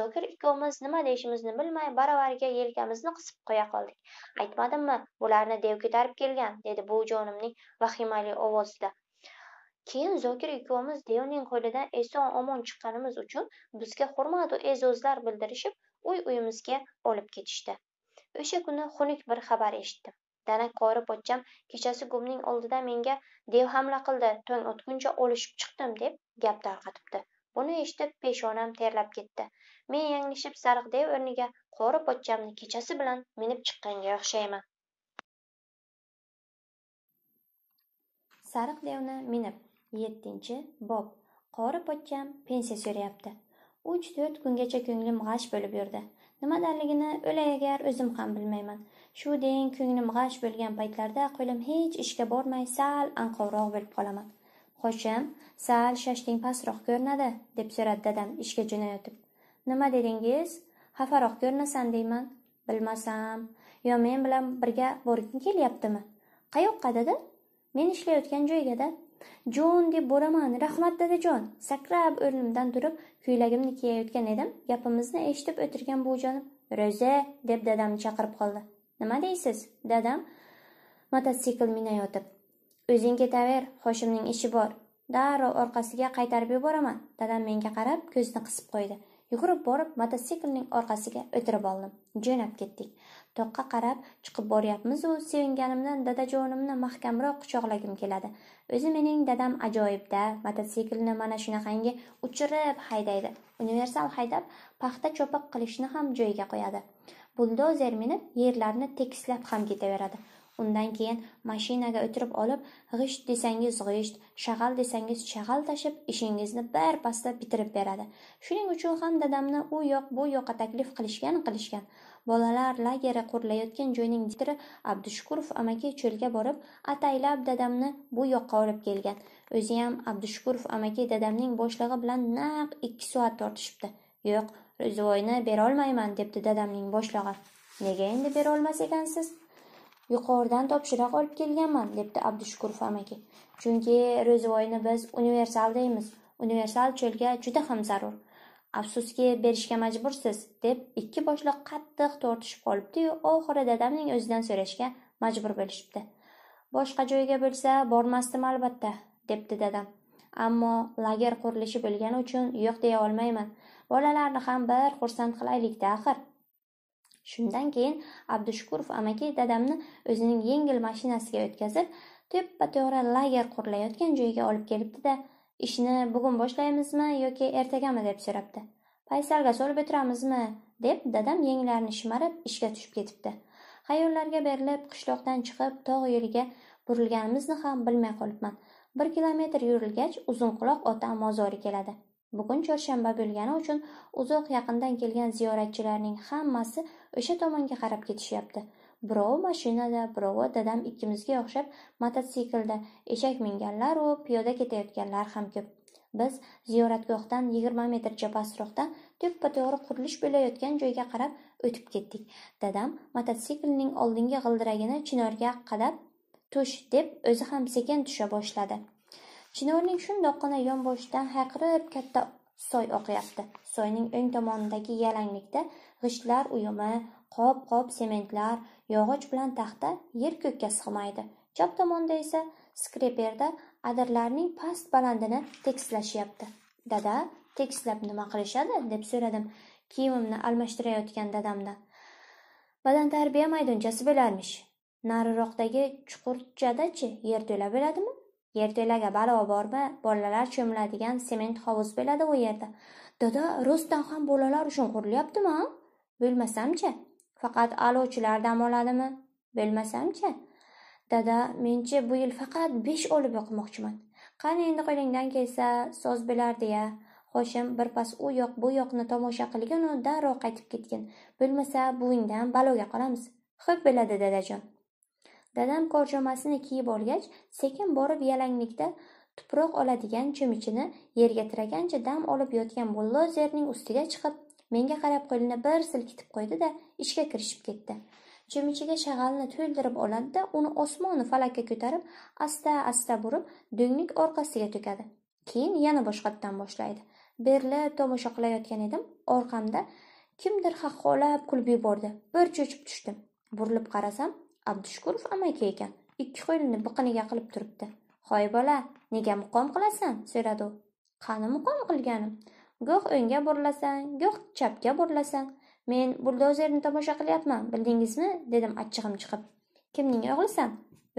zokir ikkovimiz nima deyishimizni bilmay baravariga yelkamizni qisib qo'ya qoldik aytmadimmi bularni dev ko'tarib kelgan dedi buvijonimning vahimali ovozida Keyin Zokir ikkovimiz devning qo'lidan eson omon chiqqanimiz uchun bizga hurmatu e'zozlar bildirishib, uy uyimizga olib ketishdi. O'sha kuni xunuk bir xabar eshitdim. Danak qori pochcham kechasi gumning oldida menga dev hamla qildi, tong otguncha olishib chiqdim deb gap tarqatibdi. Buni eshitib peshonam terlab ketdi. Men yanglishib sariq dev o'rniga qori pochchamni kechasi bilan minib chiqqanga o'xshayman. Sariq devni minib Yettinchi bob. Qori pochcham pensiya so'rayapti. Uch-to'rt kungacha ko'nglim g'ash bo'lib yurdi. Nimadanligini o'lay agar o'zim ham bilmayman. Shu deng ko'nglim g'ash bo'lgan paytlarda qo'lim hech ishga bormay sal anqovroq bo'lib qolaman. Qo'shim, sal shashting pastroq ko'rinadi, deb so'radi dadam ishga jo'nayotib. Nima dedingiz? Xafaroq ko'rinasan deyman. Bilmasam, yo men bilan birga borging kelyaptimi? Qayoqqa dedi? Men ishlayotgan joyga-da, jon deb boraman rahmat dadajon sakrab o'rnimdan turib ko'ylagimni kiyayotgan edim gapimizni eshitib o'tirgan buvijonim ro'za deb dadamni chaqirib qoldi nima deysiz dadam mototsikl minayotib o'zing ketaver hoshimning ishi bor darrov orqasiga qaytarib yuboraman dadam menga qarab ko'zini qisib qo'ydi yugurib borib mototsiklning orqasiga o'tirib oldim jo'nab ketdik toqqa qarab chiqib boryapmizu sevinganimdan dadajonimni mahkamroq quchoqlagim keladi o'zi mening dadam ajoyibda mototsiklni mana shunaqangi uchirib haydaydi universal haydab paxta cho'piq qilishni ham joyiga qo'yadi buldozer minib yerlarni tekislab ham ketaveradi undan keyin mashinaga o'tirib olib g'isht desangiz g'isht shag'al desangiz shag'al tashib ishingizni bir pasta bitirib beradi shuning uchun ham dadamni u yoq bu yoqqa taklif qilishgan qilishgan Bolalar lageri qurilayotgan joyning direktori Abdushukurov amaki cho'lga borib, ataylab dadamni bu yoqqa olib kelgan. O'ziyam Abdushukurov amaki dadamning boshlig'i bilan naq ikki soat tortishibdi. Yo'q, ro'zivoyni berolmayman debdi dadamning boshlig'i. Nega endi berolmas ekansiz? yuqoridan topshiriq olib kelganman debdi abdushukurov amaki chunki ro'zivoyni biz universal deymiz universal cho'lga juda ham zarur Afsuski, berishga majbursiz, deb ikki boshliq qattiq tortishib qolibdi-yu, oxiri dadamning o'zidan so'rashga majbur bo'lishibdi. Boshqa joyga bo'lsa, bormasdim albatta, debdi dadam. Ammo lager qurilishi bo'lgani uchun yo'q deya olmayman. Bolalarni ham bir xursand qilaylik-da axir. Shundan keyin Abdushukurov amaki dadamni o'zining yengil mashinasiga o'tkazib, to'ppa togri lager qurilayotgan joyga olib kelibdi-da, ishni bugun boshlaymizmi yoki ertagami deb so'rabdi paysalga solib o'tiramizmi deb dadam yenglarini shimarib ishga tushib ketibdi xayollarga berilib qishloqdan chiqib tog' yo'liga burilganimizni ham bilmay qolibman bir kilometr yurilgach uzunquloq ota mozori keladi bugun chorshanba bo'lgani uchun uzoq yaqindan kelgan ziyoratchilarning hammasi o'sha tomonga qarab ketishyapti Birovi mashinada, birovi dadam ikkimizga o'xshab mototsiklda, eshak minganlar u piyoda ketayotganlar ham ko'p. Biz ziyoratgohdan 20 metrcha pastroqda to'ppa-to'g'ri qurilish bo'layotgan joyga qarab o'tib ketdik. Dadam mototsiklning oldingi g'ildiragini chinorga qadab tush deb o'zi ham sekin tusha boshladi. Chinorning shundoqqina yonboshidan hayqirib katta soy oqyapti. Soyning o'ng tomonidagi yalanglikda g'ishtlar uyumi, qop-qop sementlar, yog'och bilan taxta yer-ko'kka sig'maydi. Chap tomonda esa skreperda adirlarning past-balandini tekislashyapti. Dada, tekislab nima qilishadi deb so'radim kiyimimni almashtirayotgan dadamdan. tarbiya maydonchasi bo'larmish. Nariroqdagi chuqurchada-chi yer to'la bo'ladimi? balo bormi? bolalar cho'miladigan sement hovuz bo'ladi u yerda dada rostdan ham bolalar uchun qurilyaptimi bo'lmasamchi Faqat aluvchilar dam oladimi? Bilmasam-chi. Dada, menchi bu yil faqat 5 olib o'qimoqchiman. Qani endi qo'lingdan kelsa, so'z bilardi-ya. Hoshim birpas u yoq bu yoqni tomosha u darrov qaytib ketgin. Bilmasa, buvingdan baloga qolamiz. Xo'p biladi dadajon. Dadam korjomasini kiyib olgach, sekin borib yalanglikda tuproq oladigan cho'michini yerga tiragancha dam olib yotgan bullozerning ustiga chiqib Menga qarab qo'lini bir silkitib qo'ydi-da, ishga kirishib ketdi. Cho'michiga shag'alni to'ldirib oladi-da, uni osmonni falakka ko'tarib, asta-asta burib, dunglik orqasiga to'kadi. Keyin yana boshqatdan boshlaydi. Berla tomosha qilayotgan edim, orqamda kimdir haqqolab kulib yubordi. Bir cho'chib tushdim. Burilib qarasam, Abdushkurov amaki ekan. Ikki qo'lini biqiniga qilib turibdi. "Hoy bola, nega muqom qilasan?" so'radi u. "Qani muqom qilganim?" Goh o'ngga burlasang, goh chapga burlasang, Men buldozerni tomosha qilyapman, bildingizmi? dedim achchig'im chiqib. Kimning o'g'lisan?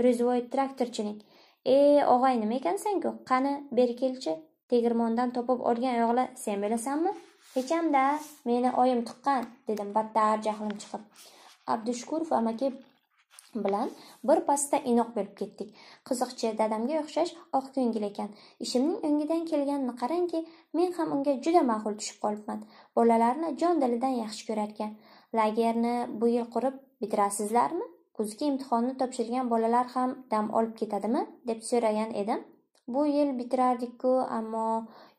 Rizvoy traktorchining. E, og'ay, nima ekansan-ku? Qani, beri kelchi. Tegirmondan topib olgan o'g'li sen bilasanmi? Hechamda, meni oyim tuqqan, dedim battar jahlim chiqib. Abdushukurov amaki bilan bir pasta inoq bo'lib ketdik qiziqchi dadamga o'xshash oq ko'ngil ekan ishimning o'ngidan kelganini qarangki men ham unga juda ma'qul tushib qolibman bolalarni jon dilidan yaxshi ko'rarkan lagerni bu yil qurib bitirasizlarmi kuzgi imtihonni topshirgan bolalar ham dam olib ketadimi deb so'ragan edim bu yil bitirardikku ammo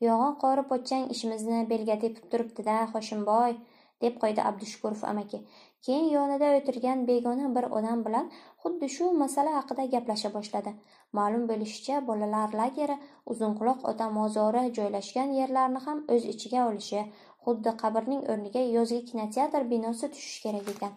yog'in qori pochchang ishimizni belga tepib turibdida hoshimboy deb qo'ydi abdushukurov amaki keyin yonida o'tirgan begona bir odam bilan xuddi shu masala haqida gaplasha boshladi ma'lum bo'lishicha bolalar lageri uzunquloq ota mozori joylashgan yerlarni ham o'z ichiga olishi xuddi qabrning o'rniga yozgi kinoteatr binosi tushishi kerak ekan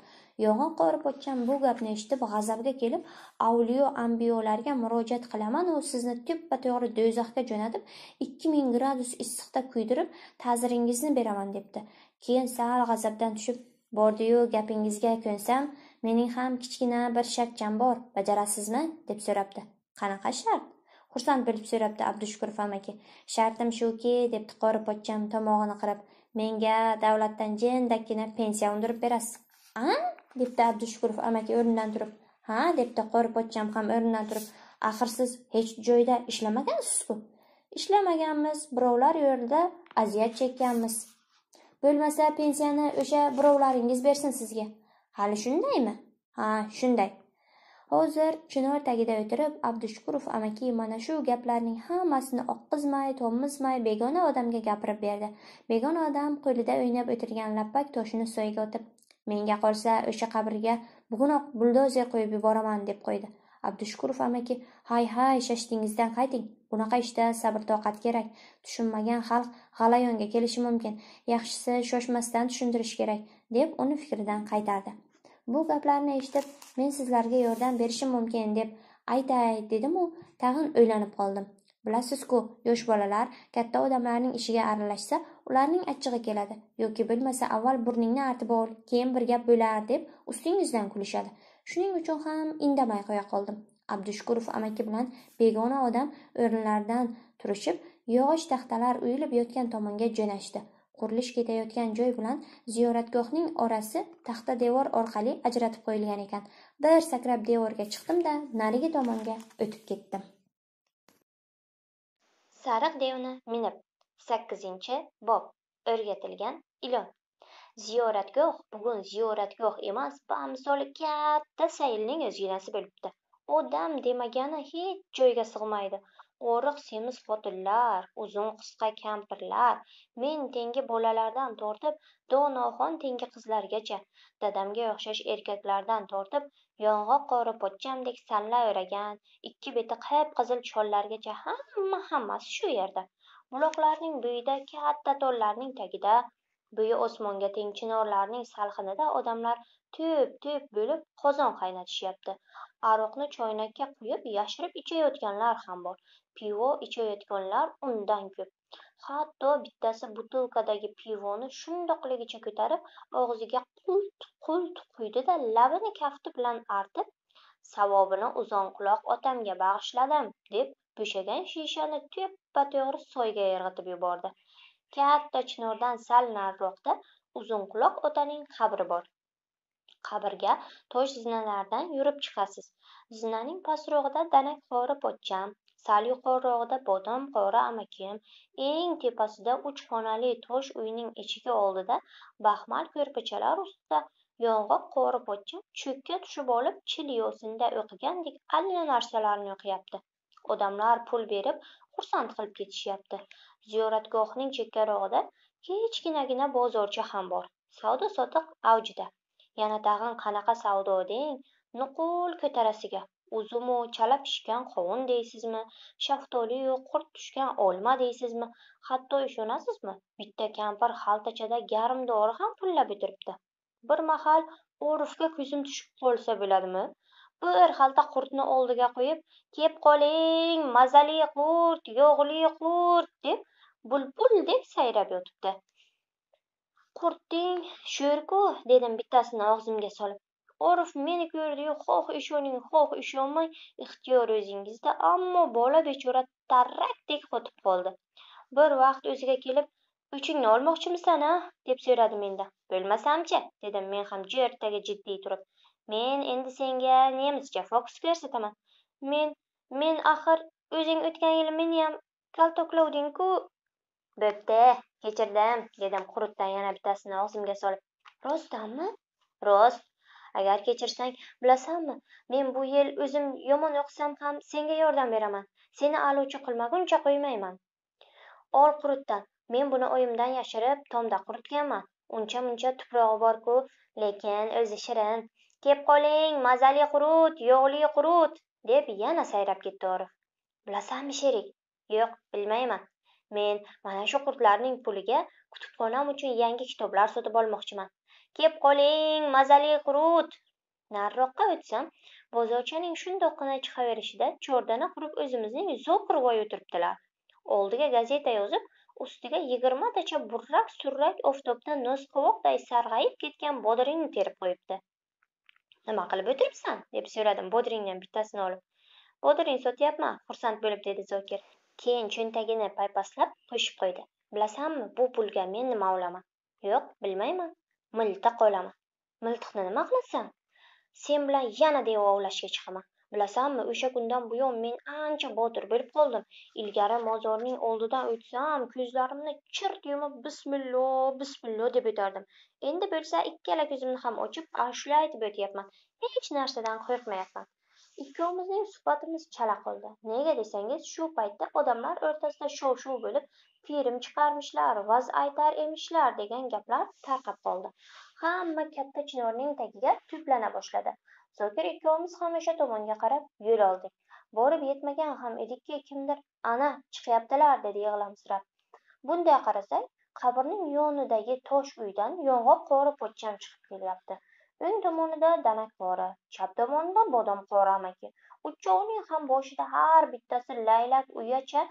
yog'in qorib o'tgan bu gapni eshitib g'azabga kelib avliyo ambiyolarga murojaat qilaman qilamanu sizni tuppa to'g'ri do'zaxga jo'natib ikki ming gradus issiqda kuydirib ta'ziringizni beraman debdi keyin sal g'azabdan tushib Bordi-yu, gapingizga ko'nsam, mening ham kichkina bir shakcham bor, bajarasizmi? deb so'rabdi. Qanaqa shart? Xursand bo'lib so'rabdi Abdushukurov amaki. Shartim shuki, debdi qori pochcham tomog'ini qirib, menga davlatdan jendakkina pensiya undirib berasiz. A? debdi Abdushukurov amaki o'rnidan turib. Ha, debdi qori pochcham ham o'rnidan turib. Axir siz hech joyda ishlamagansizku. Ishlamaganmiz, birovlar yo'lida aziyat chekkanmiz. bo'lmasa pensiyani o'sha birovlaringiz bersin sizga hali shundaymi ha shunday hozir chinor tagida o'tirib abdushukurov amaki mana shu gaplarning hammasini oqqizmay to'mmizmay begona odamga gapirib berdi begona odam qo'lida o'ynab o'tirgan lappak toshini soyiga otib menga qolsa o'sha qabrga bugunoq buldozer qo'yib yuboraman deb qo'ydi abdushukurov amaki hay hay shashtingizdan qayting bunaqa ishda sabr toqat kerak tushunmagan xalq g'alayonga kelishi mumkin yaxshisi shoshmasdan tushuntirish kerak deb uni fikridan qaytardi bu gaplarni eshitib men sizlarga yordam berishim mumkin deb aytay dedimu tag'in o'ylanib qoldim bilasizku yosh bolalar katta odamlarning ishiga aralashsa ularning achchig'i keladi yoki bilmasa avval burningni artib ol keyin bir gap bo'lar deb ustingizdan kulishadi shuning uchun ham indamay qo'ya qoldim Abdushukurov amaki bilan begona odam o'rinlaridan turishib, yog'och taxtalar uyilib yotgan tomonga jo'nashdi. Qurilish ketayotgan joy bilan ziyoratgohning orasi taxta devor orqali ajratib qo'yilgan ekan. Bir sakrab devorga chiqdim-da, narigi tomonga o'tib ketdim. Sariq devni minib 8-bob o'rgatilgan ilon Ziyoratgoh bugun ziyoratgoh emas, bamisoli katta saylning o'zginasi bo'libdi. u dam demagani hech joyga sig'maydi o'riq semiz xotinlar uzun qisqa kampirlar men tengi bolalardan tortib donoxon tengi qizlargacha dadamga o'xshash erkaklardan tortib yong'oq qori pochchamdek salla o'ragan ikki beti qip qizil chollargacha hamma hammasi shu yerda buloqlarning bo'yida katta tollarning tagida bo'yi osmonga teng chinorlarning salqinida odamlar to'p to'p bo'lib qozon qaynatishyapti aroqni choynakka quyib yashirib ichayotganlar ham bor pivo ichayotganlar undan ko'p hatto bittasi butilkadagi pivoni shundoqligicha ko'tarib og'ziga qult qult quydi da labini kafti bilan artib savobini uzunquloq otamga bag'ishladim deb bo'shagan shishani teppa to'g'ri soyga irg'itib yubordi katta chinordan sal nariroqda uzunquloq otaning qabri bor qabrga tosh zinalardan yurib chiqasiz zinaning pastrog'ida danak qori pochcham sal yuqorirog'ida bodom qori amakim eng tepasida uch xonali tosh uyning eshigi oldida baxmal ko'rpachalar ustida yong'oq qori pochcham cho'kka tushib olib chil yo'sinda o'qigandek alla narsalarni o'qiyapti odamlar pul berib xursand qilib ketishyapti ziyoratgohning chekkarog'ida kichkinagina bozorcha ham bor savdo sotiq avjida yana tag'in qanaqa savdo deng nuqul ko'tarasiga uzumu chala pishgan qovun deysizmi shaftoliyu qurt tushgan olma deysizmi hatto ishonasizmi bitta kampir xaltachada garm dori ham pullab o'tiribdi bir mahal orifga ko'zim tushib qolsa bo'ladimi bir xalta qurtni oldiga qo'yib kep qoling mazali qurt yog'li qurt deb bulbuldek sayrab yotibdi qurtding sho'rku dedim bittasini og'zimga solib orif meni ko'rdiyu xoh ishoning xoh ishonmang ixtiyor o'zingizda ammo bola bechora tarrakdek qotib qoldi bir vaqt o'ziga kelib uchingni olmoqchimisan a deb so'radi mendan bo'lmasamchi dedim men ham ertaga jiddiy turib men endi senga nemischa fokus ko'rsataman men men axir o'zing o'tgan yili meniyam kaltaklovding ku bo'pti kechirdim dedim qurutdan yana bittasini og'zimga solib rostdanmi rost agar kechirsang bilasanmi men bu yil o'zim yomon o'qisam ham senga yordam beraman seni aluvchi qilmaguncha qo'ymayman ol qurutdan men buni oyimdan yashirib tomda quritganman uncha muncha tuprog'i borku lekin o'zi shirin kep qoling mazali qurut yog'li qurut deb yana sayrab ketdi orif bilasanmi sherik yo'q bilmayman men mana shu qurtlarning puliga kutubxonam uchun yangi kitoblar sotib olmoqchiman kep qoling mazali qurut nariroqqa o'tsam bozorchaning shundoqqina chiqaverishida chordana qurib o'zimizning zo'r voy o'tiribdilar oldiga gazeta yozib ustiga yigirmatacha burrak surrak oftobda nosqovoqday sarg'ayib ketgan bodringni terib qo'yibdi nima qilib o'tiribsan deb so'radim bodringdan bittasini olib bodring sotyapman xursand bo'lib dedi zokir keyin cho'ntagini paypaslab qo'shib qo'ydi bilasanmi bu pulga men nima olaman yo'q bilmayman miltiq olaman miltiqni nima qilasan sen bilan yana devo ovlashga chiqaman bilasanmi o'sha kundan buyon men ancha botir bo'lib qoldim ilgari mozorning oldidan o'tsam ko'zlarimni chirt yumib bismillo bismillo deb o'tardim endi bo'lsa ikkala ko'zimni ham ochib ashula aytib o'tyapman hech narsadan qo'rqmayapman Ikkovimizning suhbatimiz chala qoldi. Nega desangiz, shu paytda odamlar o'rtasida shov-shuv bo'lib, film chiqarmishlar, vaz aytar emishlar degan gaplar tarqab qoldi. Hamma katta chinorning tagiga to'plana boshladi. Zokir ikkovimiz ham o'sha tomonga qarab yo'l oldik. Borib yetmagan ham edikki, kimdir "Ana, chiqyaptilar" dedi yig'lamsirab. Bunday qarasak, qabrning yonidagi tosh uydan yong'oq qori pochcham chiqib kelyapti O'ng tomonida danak-pora, chap tomonida bodomqori amaki. Uchovning ham boshida har bittasi laylak uyacha,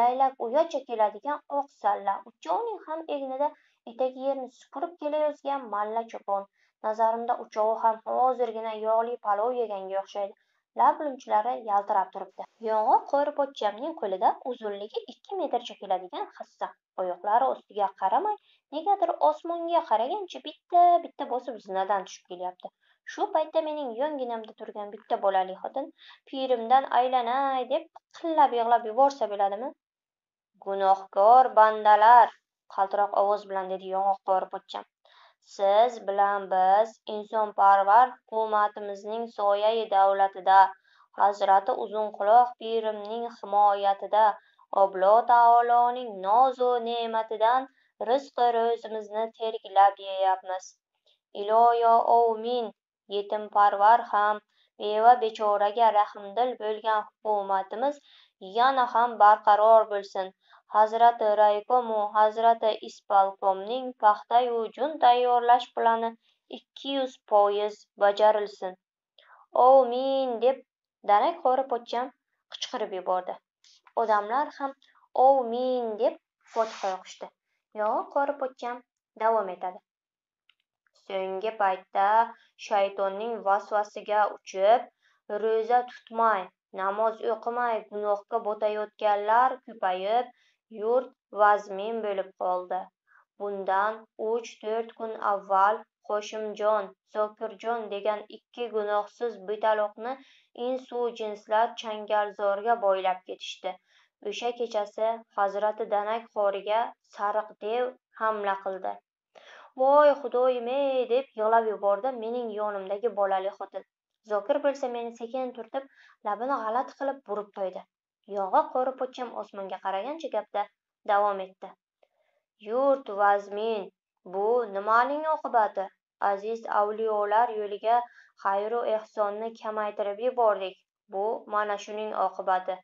laylak uyacha keladigan oq salla. Uchovning ham egnida etagi yerni supurib kelayozgan malla chopon. Nazarimda uchovi ham hozirgina yog'li palov yeganga o'xshaydi. lab lunchlari yaltirab turibdi yong'oq qori pochchamning qo'lida uzunligi ikki metrcha keladigan hissa oyoqlari ostiga qaramay negadir osmonga qaragancha bitta bitta bosib zinadan tushib kelyapti shu paytda mening yonginamda turgan bitta bolali xotin pirimdan aylanay deb qillab yig'lab yuborsa bo'ladimi gunohkor bandalar qaltiroq ovoz bilan dedi yong'oq qori pochcham siz bilan biz insonparvar hukumatimizning soyai davlatida hazrati uzunquloq pirimning himoyatida oblo taoloning nozu ne'matidan rizqi ro'zimizni terklab yeyapmiz iloyo ovmin yetimparvar ham beva bechoraga rahmdil bo'lgan hukumatimiz yana ham barqaror bo'lsin hazrati raykomu hazrati ispalkomning paxtayu jun tayyorlash plani ikki yuz foiz bajarilsin ovmin deb darak qori pochcham qichqirib yubordi odamlar ham ovmin deb fotiha o'qishdi yo qori pochcham davom etadi so'nggi paytda shaytonning vasvasiga uchib ro'za tutmay namoz o'qimay gunohga botayotganlar ko'payib yurt vazmin bo'lib qoldi bundan uch to'rt kun avval qo'shimjon zokirjon degan ikki gunohsiz bitaloqni insu jinslar changalzorga boylab ketishdi o'sha kechasi hazrati danak qoriga sariq dev hamla qildi voy xudoyim ey deb yig'lab yubordi mening yonimdagi bolali xotin zokir bo'lsa meni sekin turtib labini g'alati qilib burib qo'ydi yog'i qori pochcham osmonga qaragancha gapda davom etdi yurt vazmin bu nimaning oqibati aziz avliyolar yo'liga xayru ehsonni kamaytirib yubordik bu mana shuning oqibati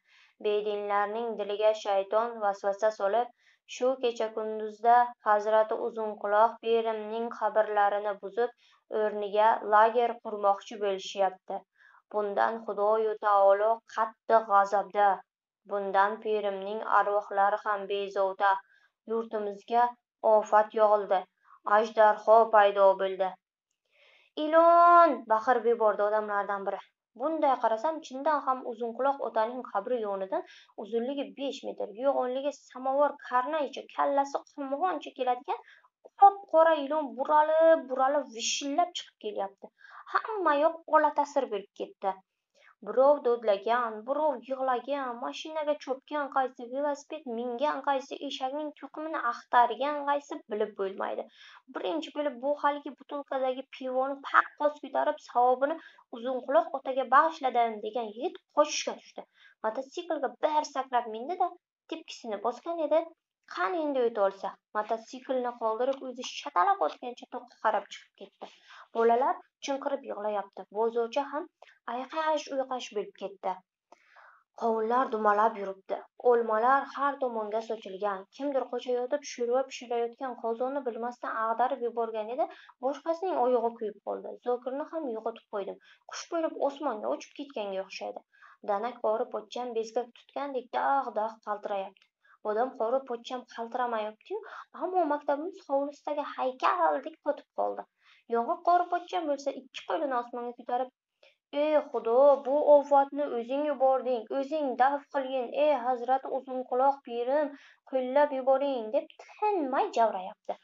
bedinlarning diliga shayton vasvasa solib shu kecha kunduzda hazrati uzunquloq pirimning qabrlarini buzib o'rniga lager qurmoqchi bo'lishyapti bundan xudoyu taolo qattiq g'azabda bundan pirimning arvohlari ham bezovta yurtimizga ofat yog'ildi ajdarho paydo bo'ldi ilon baqirib yubordi odamlardan biri bunday qarasam chindan ham uzunquloq otaning qabri yonidan uzunligi besh metr yo'g'onligi samovar karnaycha kallasi qumg'oncha keladigan qop qora ilon buralib buralib vishillab chiqib kelyapti hammayoq ola tasir berib ketdi birov dodlagan birov yig'lagan mashinaga cho'pgan qaysi velosiped mingan qaysi eshakning to'qimini axtargan qaysi bilib bo'lmaydi birinchi bo'lib bu haligi butilkadagi pivoni paqqos ko'tarib savobini uzunquloq otaga bag'ishladim degan yigit qochishga tushdi mototsiklga bir sakrab mindi da tepkisini bosgan edi qani endi o'ta olsa mototsiklni qoldirib o'zi shatalak otgancha to'qqa qarab chiqib ketdi Bolalar chinqirib yig'layapti. bo'zovcha ham ayqash uyqash bo'lib ketdi. Qovunlar dumalab yuribdi. O'lmalar har tomonga sochilgan. Kimdir qochayotib sho'rva pishirayotgan qozonni bilmasdan ag'darib yuborgan edi, boshqasining oyog'i kuyib qoldi. Zokirni ham yo'qotib qo'ydim. Qush bo'lib osmonga uchib ketganga o'xshaydi. Danak qori pochcham bezgak tutgandek dag'-dag' qaltirayapti. Bodom qori pochcham qaltiramayapti ammo maktabimiz hovlisidagi haykaldek qotib qoldi. yomg'ir qorib o'tgan bo'lsa ikki qo'lini osmonga ko'tarib ey xudo bu ofatni o'zing yubording o'zing daf qilgin ey hazrati quloq pirim qo'llab yuboring deb tinmay javrayapti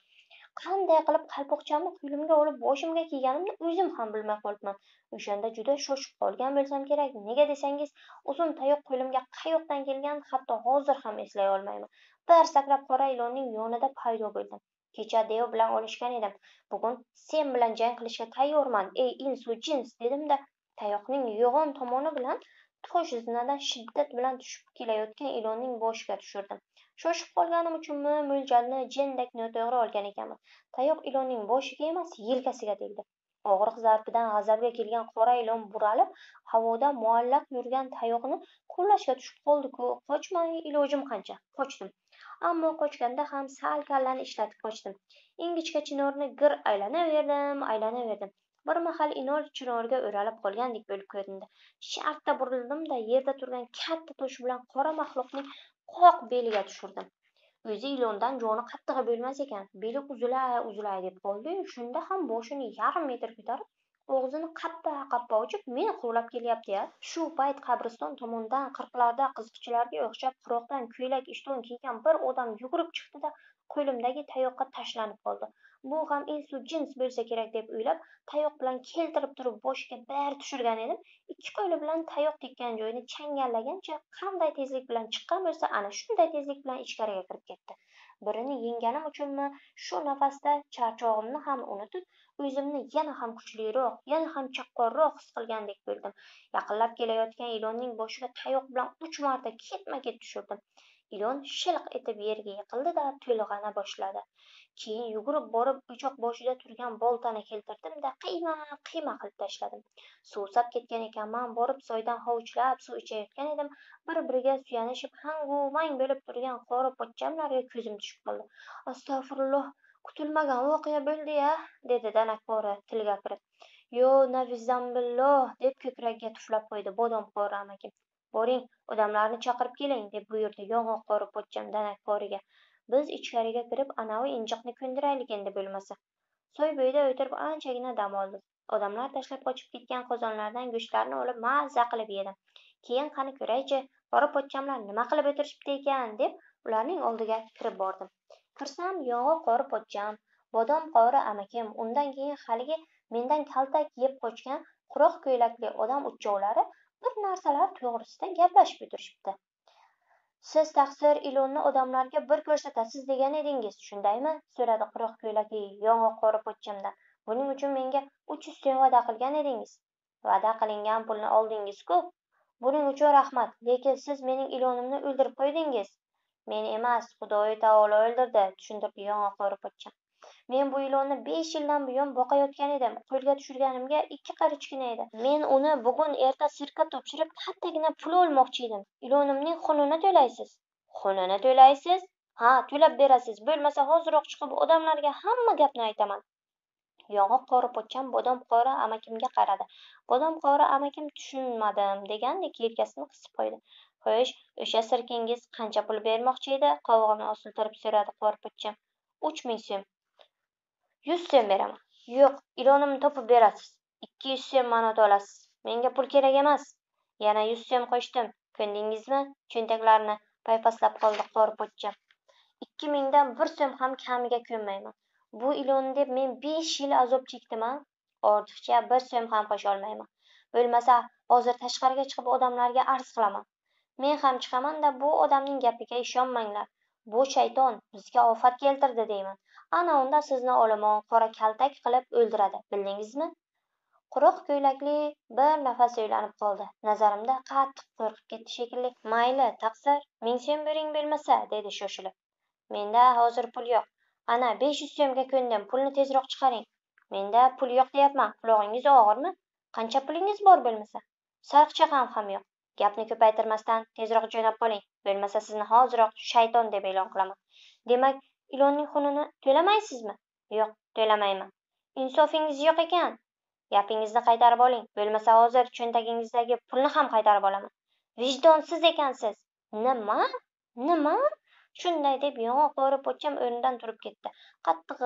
qanday qilib qalpoqchamni qo'limga olib boshimga kiyganimni o'zim ham bilmay qolibman o'shanda juda shoshib qolgan bo'lsam kerak nega desangiz uzun tayoq qo'limga qayoqdan kelgan hatto hozir ham eslay olmayman bir sakrab qora ilonning yonida paydo bo'ldim kecha dev bilan olishgan edim bugun sen bilan jang qilishga tayyorman ey insu jins dedimda tayoqning yo'g'on tomoni bilan tosh zinadan shiddat bilan tushib kelayotgan ilonning boshiga tushirdim shoshib qolganim uchunmi mo'ljalni jendek noto'g'ri olgan ekanman tayoq ilonning boshiga emas yelkasiga tegdi og'riq zarbidan g'azabga kelgan qora ilon buralib havoda muallaq yurgan tayoqni qo'llashga tushib qoldi ku qochmay ilojim qancha qochdim ammo qochganda ham sal kallani ishlatib qochdim ingichka chinorni gir aylanaverdim aylanaverdim bir mahal inor chinorga o'ralib qolgandek bo'lib ko'rindi shartta burildimda yerda turgan katta tosh bilan qora maxluqning qoq beliga tushirdim o'zi ilondan joni qattiq bo'lmas ekan beli uzila uzilay deb qoldiyu shunda ham boshini yarim metr ko'tarib og'zini qappa qappa ochib meni quvlab kelyapti ya shu payt qabriston tomondan qirqlarda qiziqchilarga o'xshab qirg'oqdan ko'ylak ishton kiygan bir odam yugurib chiqdida qo'limdagi tayoqqa tashlanib qoldi bu ham insu jins bo'lsa kerak deb o'ylab tayoq bilan keltirib turib boshiga bir tushirgan edim ikki qo'li bilan tayoq tekkan joyini changallagancha qanday tezlik bilan chiqqan bo'lsa ana shunday tezlik bilan ichkariga kirib ketdi birini yenganim uchunmi shu nafasda charchog'imni ham unutib o'zimni yana ham kuchliroq yana ham chaqqonroq his qilgandek bo'ldim yaqinlab kelayotgan ilonning boshiga tayoq bilan uch marta ketma ket tushirdim ilon shilq etib yerga yiqildi da to'lg'ana boshladi keyin yugurib borib o'choq boshida turgan boltani keltirdim da qiyma qiyma qilib tashladim suvsab ketgan ekanman borib soydan hovuchlab suv ichayotgan edim bir biriga suyanishib hangu mang bo'lib turgan qora pochchamlarga ko'zim tushib qoldi astag'firulloh kutilmagan voqea bo'ldi ya dedi danakpora tilga kirib yo navizambillo deb ko'kragiga tuflab qo'ydi bodomqori amakim boring odamlarni chaqirib keling deb buyurdi yong'oqqori pochcham danakporiga biz ichkariga kirib anavi injiqni ko'ndiraylik endi bo'lmasa soy bo'yida o'tirib anchagina dam oldik odamlar tashlab qochib ketgan qozonlardan go'shtlarni olib mazza qilib yedim keyin qani ko'raychi qora pochchamlar nima qilib o'tirishibdi ekan deb ularning oldiga kirib bordim kirsam yong'oq qori pochcham bodom qori amakim undan keyin haligi mendan kaltak yeb qochgan quruq ko'ylakli odam uchovlari bir narsalar to'g'risida gaplashib o'tirishibdi siz taqsir ilonni odamlarga bir ko'rsatasiz degan edingiz shundaymi so'radi quruq ko'ylakli yong'oq qori pochchamdan buning uchun menga uch yuz so'm va'da qilgan edingiz va'da qilingan pulni oldingiz ku buning uchun rahmat lekin siz mening ilonimni o'ldirib qo'ydingiz men emas xudoyi taolo o'ldirdi tushuntirdi yong'oq pochcham men bu ilonni besh yildan buyon boqayotgan edim qo'lga tushirganimga ikki qarichgina edi men uni bugun erta sirka topshirib kattagina pul olmoqchi edim ilonimning xunini to'laysiz xunini to'laysiz ha to'lab berasiz bo'lmasa hoziroq chiqib odamlarga hamma gapni aytaman yong'oq pochcham bodom qori amakimga qaradi bodom qori amakim tushunmadim degandek yelkasini qisib qo'ydi xo'sh o'sha sirkingiz qancha pul bermoqchi edi qovog'ini osiltirib so'radi qo'rpinchim uch ming so'm yuz so'm beraman yo'q ilonimni topib berasiz ikki yuz so'm ma'nodi olasiz menga pul kerak emas yana yuz so'm qo'shdim ko'ndingizmi cho'ntaklarini paypaslab qoldi qo'rpo'chcham ikki mingdan bir so'm ham kamiga ko'nmayman bu ilonni deb men besh yil azob chekdim a ortiqcha bir so'm ham qo'sholmayman bo'lmasa hozir tashqariga chiqib odamlarga arz qilaman men ham chiqaman-da, bu odamning gapiga ishonmanglar. Bu shayton bizga ofat keltirdi deyman. Ana unda sizni olomon qora kaltak qilib o'ldiradi, bildingizmi? Quruq ko'ylakli bir nafas o'ylanib qoldi. Nazarimda qattiq qo'rqib ketdi shekilli. Mayli, taqsir, ming so'm bering bilmasa, dedi shoshilib. Menda hozir pul yo'q. Ana, 500 so'mga ko'ndim, pulni tezroq chiqaring. Menda pul yo'q deyapman. Qulog'ingiz og'irmi? Qancha pulingiz bor bilmasa? Sarqcha ham ham yo'q. gapni ko'paytirmasdan tezroq jo'nab qoling bo'lmasa sizni hoziroq shayton deb e'lon qilaman demak ilonning xunini to'lamaysizmi yo'q to'lamayman insofingiz yo'q ekan gapingizni qaytarib oling bo'lmasa hozir cho'ntagingizdagi pulni ham qaytarib olaman vijdonsiz ekansiz nima nima shunday deb yong'oq bo'ri pochcham o'rnidan turib ketdi qattiq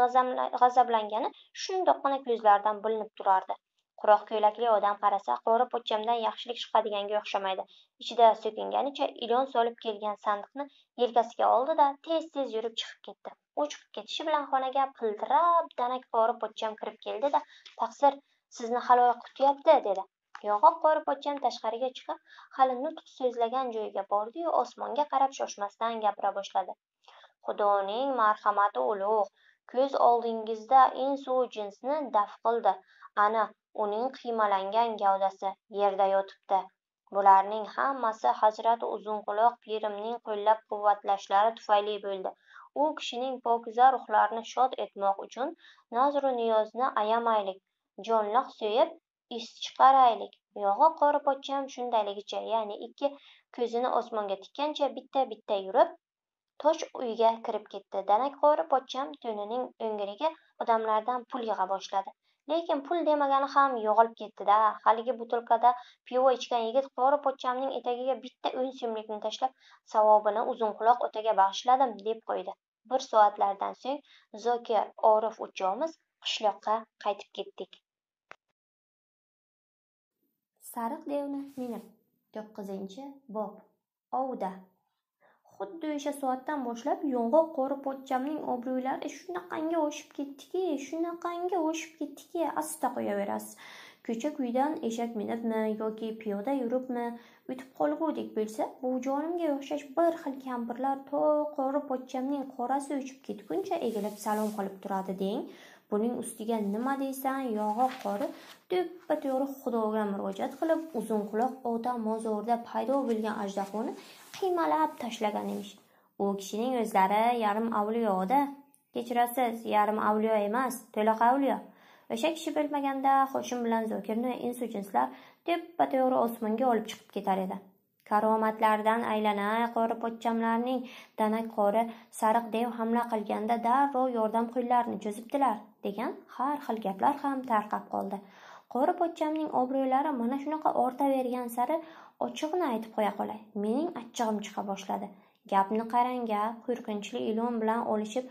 g'azablangani shundoqqina ko'zlaridan bilinib turardi quroq ko'ylakli odam qarasa qori pochchamdan yaxshilik chiqadiganga o'xshamaydi ichida so'kinganicha ilon solib kelgan sandiqni yelkasiga oldi da tez tez yurib chiqib ketdi u chiqib ketishi bilan xonaga pildirab danak qori pochcham kirib keldi da taqsir sizni hali kutyapti dedi yong'oq qori pochcham tashqariga chiqib hali nutq so'zlagan joyiga bordiyu osmonga qarab shoshmasdan gapira boshladi xudoning marhamati ulug' ko'z oldingizda insu jinsni daf qildi ana uning qiymalangan gavdasi yerda yotibdi bularning hammasi hazrati uzunquloq pirimning qo'llab quvvatlashlari tufayli bo'ldi u kishining pokiza ruhlarini shod etmoq uchun nazru niyozni ayamaylik jonliq suyib is chiqaraylik yog'i qora pochcham shundayligicha ya'ni ikki ko'zini osmonga tikkancha bitta bitta yurib tosh uyga kirib ketdi danak qori pochcham to'nining o'ngiriga odamlardan pul yig'a boshladi lekin pul demagani ham yo'g'olib ketdi-da haligi butilkada pivo ichgan yigit qori pochchamning etagiga bitta o'yin so'mlikni tashlab savobini uzunquloq otaga bag'ishladim deb qo'ydi bir soatlardan so'ng zokir orif uchovimiz qishloqqa qaytib ketdik sariq devni minib to'qqizinchi bob ovda Xuddi o'sha soatdan boshlab yong'oq qori pochchamning obro'ylari shunaqangi oshib ketdiki, shunaqangi oshib ketdiki, asta qo'yaverasiz. Ko'cha kuydan eshak minibmi yoki piyoda yuribmi o'tib qolgudek bo'lsa, bu jonimga o'xshash bir xil kampirlar to qori pochchamning qorasi o'chib ketguncha egilib salom qilib turadi deng. buning ustiga nima deysan yog'i qori to'ppa to'g'ri xudoga murojaat qilib uzun quloq odam mozorida paydo bo'lgan ajdahoni qiymalab tashlagan emish u kishining o'zlari yarim avliyoda kechirasiz yarim avliyo emas to'liq avliyo o'sha kishi bilmaganda hoshim bilan zokirni insu jinslar teppa to'g'ri osmonga olib chiqib ketar edi karomatlardan aylana qori pochchamlarning danak qori sariq dev hamla qilganda darrov yordam qo'llarini cho'zibdilar degan har xil gaplar ham tarqab qoldi qori pochchamning obro'ylari mana shunaqa ortavergan sari ochig'ini aytib qo'ya qolay mening achchig'im chiqa boshladi gapni qarang a qo'rqinchli ilon bilan olishib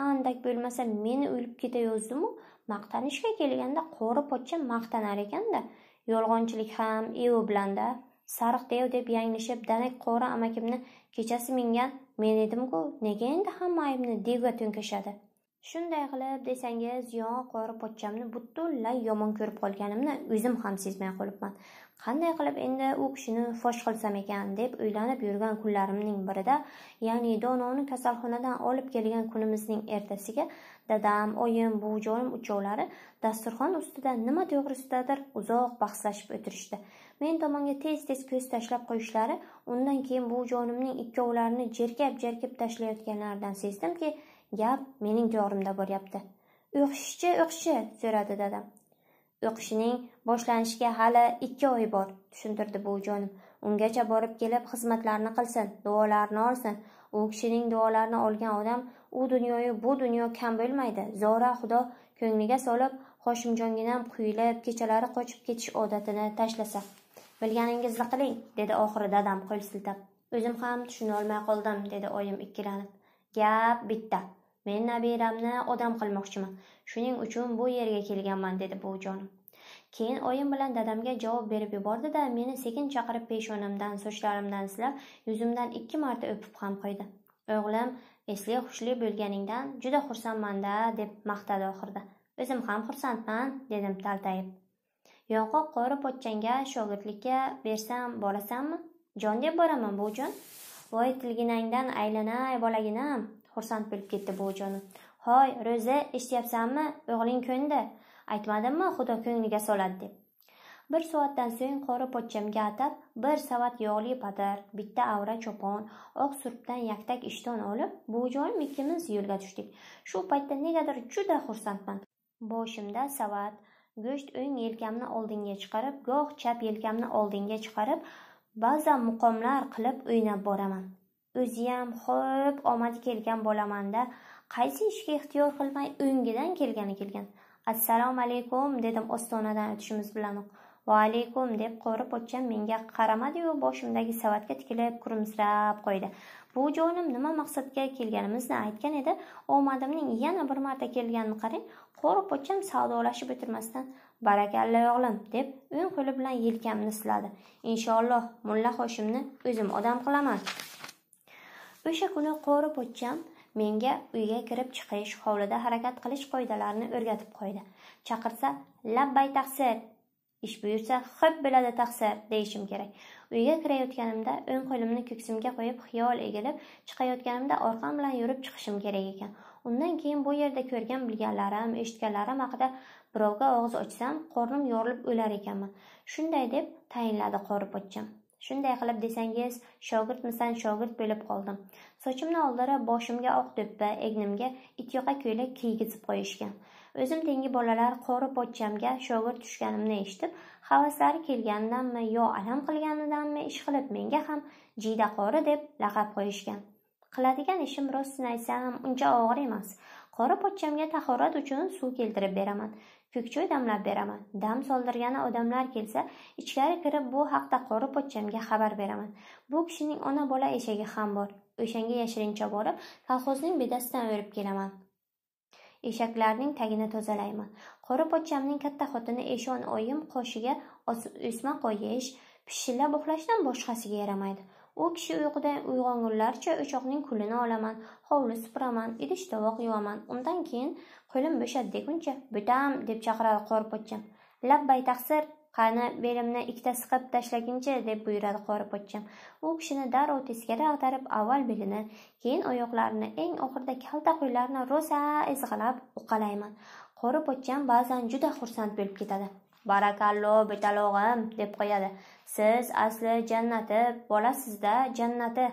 andak bo'lmasa meni o'lib ketayozdimu maqtanishga kelganda qori pochcha maqtanar ekanda yolg'onchilik ham evi bilanda sariq dev deb yanglishib danak qori amakimni kechasi mingan men edimku nega endi hamma aybni devga to'nkashadi Shunday qilib desangiz, yo'q, qori pochchamni butunlay yomon ko'rib qolganimni o'zim ham sezmay qolibman. Qanday qilib endi u kishini fosh qilsam ekan deb o'ylanib yurgan kunlarimning birida, ya'ni donovni kasalxonadan olib kelgan kunimizning ertasiga dadam, oyim, buvijonim uchovlari dasturxon ustida nima to'g'risidadir uzoq bahslashib o'tirishdi. Men tomonga tez-tez ko'z tashlab qo'yishlari, undan keyin buvijonimning ikkovlarini jerkab-jerkib tashlayotganlaridan sezdimki, Gap mening jorimda bo'lyapti. O'qishchi, o'qishchi, so'radi dadam. O'qishining boshlanishiga hali ikki oy bor, tushuntirdi buvijonim. Ungacha borib kelib xizmatlarni qilsin, duolarni olsin. U kishining duolarini olgan odam u dunyoyu bu dunyo kam bo'lmaydi. Zora Xudo ko'ngliga solib, Hoshimjonginam quyilib, kechalari qochib ketish odatini tashlasa. Bilganingizni qiling, dedi oxiri dadam qo'l siltab. O'zim ham tushuna olmay qoldim, dedi oyim ikkilanib. Gap bitta. Men nabiramni odam qilmoqchiman. Shuning uchun bu yerga kelganman dedi buvijonim. Keyin oyim bilan dadamga javob berib yubordi-da, meni sekin chaqirib peshonamdan, sochlarimdan silab, yuzimdan ikki marta o'pib ham qo'ydi. O'g'lim, esli xushli bo'lganingdan juda xursandman-da, deb maqtadi oxirida. O'zim ham xursandman, dedim taltayib. Yong'oq qori pochchanga shogirdlikka bersam, borasanmi? Jon deb boraman, buvijon. Voy tilginangdan aylanay bolaginam, xursand bo'lib ketdi buvijonim hoy ro'za eshityapsanmi o'g'ling ko'ndi aytmadimmi xudo ko'ngliga soladi deb bir soatdan so'ng qori pochchamga atab bir savat yog'li padar bitta avra cho'pon oq surpdan yaktak ishton olib buvijonim ikkimiz yo'lga tushdik shu paytda negadir juda xursandman boshimda savat go'sht o'ng yelkamni oldinga chiqarib goh chap yelkamni oldinga chiqarib ba'zan muqomlar qilib o'ynab boraman O'ziyam xo'p omadi kelgan bo'lamanda qaysi ishga ixtiyor qilmay o'ngidan kelgani kelgan. Assalomu alaykum dedim ostonadan o'tishimiz bilanoq. Va alaykum deb qo'ri pochcham menga qaramadi-yu, boshimdagi savatga tikilib kulimsirab qo'ydi. Bu jonim nima maqsadga kelganimizni aytgan edi. Omadimning yana bir marta kelganini qarang, qo'ri pochcham savdolashib o'tirmasdan barakalla o'g'lim deb o'ng qo'li bilan yelkamni siladi. Inshaalloh, mulla Hoshimni o'zim odam qilaman. O'sha kuni Qori pochcham menga uyga kirib chiqish, hovlida harakat qilish qoidalarini o'rgatib qo'ydi. Chaqirsa, labbay taqsir, ish buyursa, xo'p biladi taqsir deyishim kerak. Uyga kirayotganimda o'ng qo'limni ko'ksimga qo'yib, xiyol egilib, chiqayotganimda orqam bilan yurib chiqishim kerak ekan. Undan keyin bu yerda ko'rgan bilganlarim, eshitganlarim haqida birovga og'iz ochsam, qornim yorilib o'lar ekanman. Shunday deb tayinladi qori pochcham. shunday qilib desangiz shogirdmisan shogird bo'lib qoldim sochimni oldirib boshimga oq do'ppi egnimga ityoqa ko'ylak kiygizib qo'yishgan o'zim tengi bolalar qori pochchamga shogird tushganimni eshitib havaslari kelganidanmi yo alam qilganidanmi ishqilib menga ham jiyda qori deb laqab qo'yishgan qiladigan ishim rostini aytsam uncha og'ir emas qori pochchamga tahorat uchun suv keltirib beraman ko'kchoy damlab beraman dam soldirgani odamlar kelsa ichkari kirib bu haqda qori pochchamga xabar beraman bu kishining ona bola eshagi ham bor o'shanga yashirincha borib kolxozning bedasidan o'rib kelaman eshaklarning tagini tozalayman qori pochchamning katta xotini eshon oyim qoshiga o'sma qo'yish pishillab uxlashdan boshqasiga yaramaydi U kishi uyqudan uyg'ongunlarcha o'choqning kulini olaman, hovli supuraman, idish-tovoq yuvaman. Undan keyin qo'lim bo'shat deguncha "Butam!" deb chaqiradi qo'rpochcham. "Labbay taqsir!" Qani belimni ikkita siqib tashlaguncha deb buyuradi qo'ripochcham. U kishini darrov teskari ag'darib, avval belini, keyin oyoqlarini, eng oxirida kalta qo'llarini rosa ezg'ilab uqalayman. Qo'ripochcham ba'zan juda xursand bo'lib ketadi. barakallo bitalog'im deb qo'yadi siz asli jannati bolasizda jannati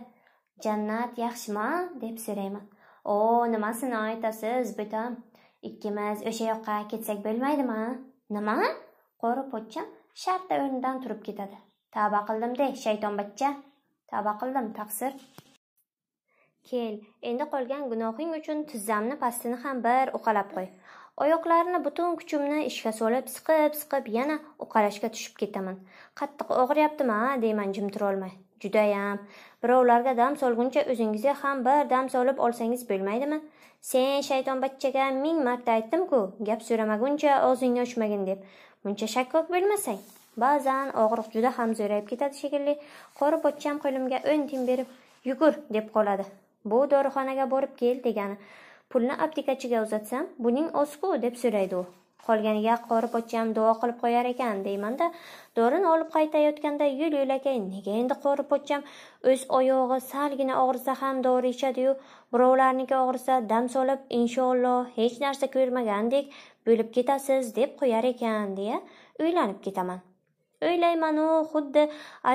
jannat yaxshimi deb so'rayman o nimasini aytasiz bitam ikkimiz o'sha yoqqa ketsak bo'lmaydimi nima qo'ri po'chcham shartta o'rnidan turib ketadi tavba qildimde shayton bachcha tavba qildim taqsir kel endi qolgan gunohing uchun tizzamni pastini ham bir uqalab qo'y oyoqlarini butun kuchimni ishga solib siqib siqib yana uqalashga tushib ketaman qattiq og'riyaptimi ha deyman jim turolmay judayam birovlarga dam solguncha o'zingizga ham bir dam solib olsangiz bo'lmaydimi sen shaytonbachchaga ming marta aytdim-ku gap so'ramaguncha og'zingni ochmagin deb buncha shakkok bo'lmasang ba'zan og'riq juda ham zo'rayib ketadi shekilli qori pochcham qo'limga o'n tiyin berib yugur deb qoladi bu dorixonaga borib kel degani pulni aptekachiga uzatsam buning oz deb so'raydi u qolganiga qori pochcham duo qilib qo'yar ekan deymanda dorini olib qaytayotganda yo'l yo'lakay nega endi qori pochcham o'z oyog'i salgina og'risa ham dori ichadiyu birovlarniki og'risa dam solib inshaalloh hech narsa ko'rmagandek bo'lib ketasiz deb qo'yar ekan deya o'ylanib ketaman o'ylaymanu xuddi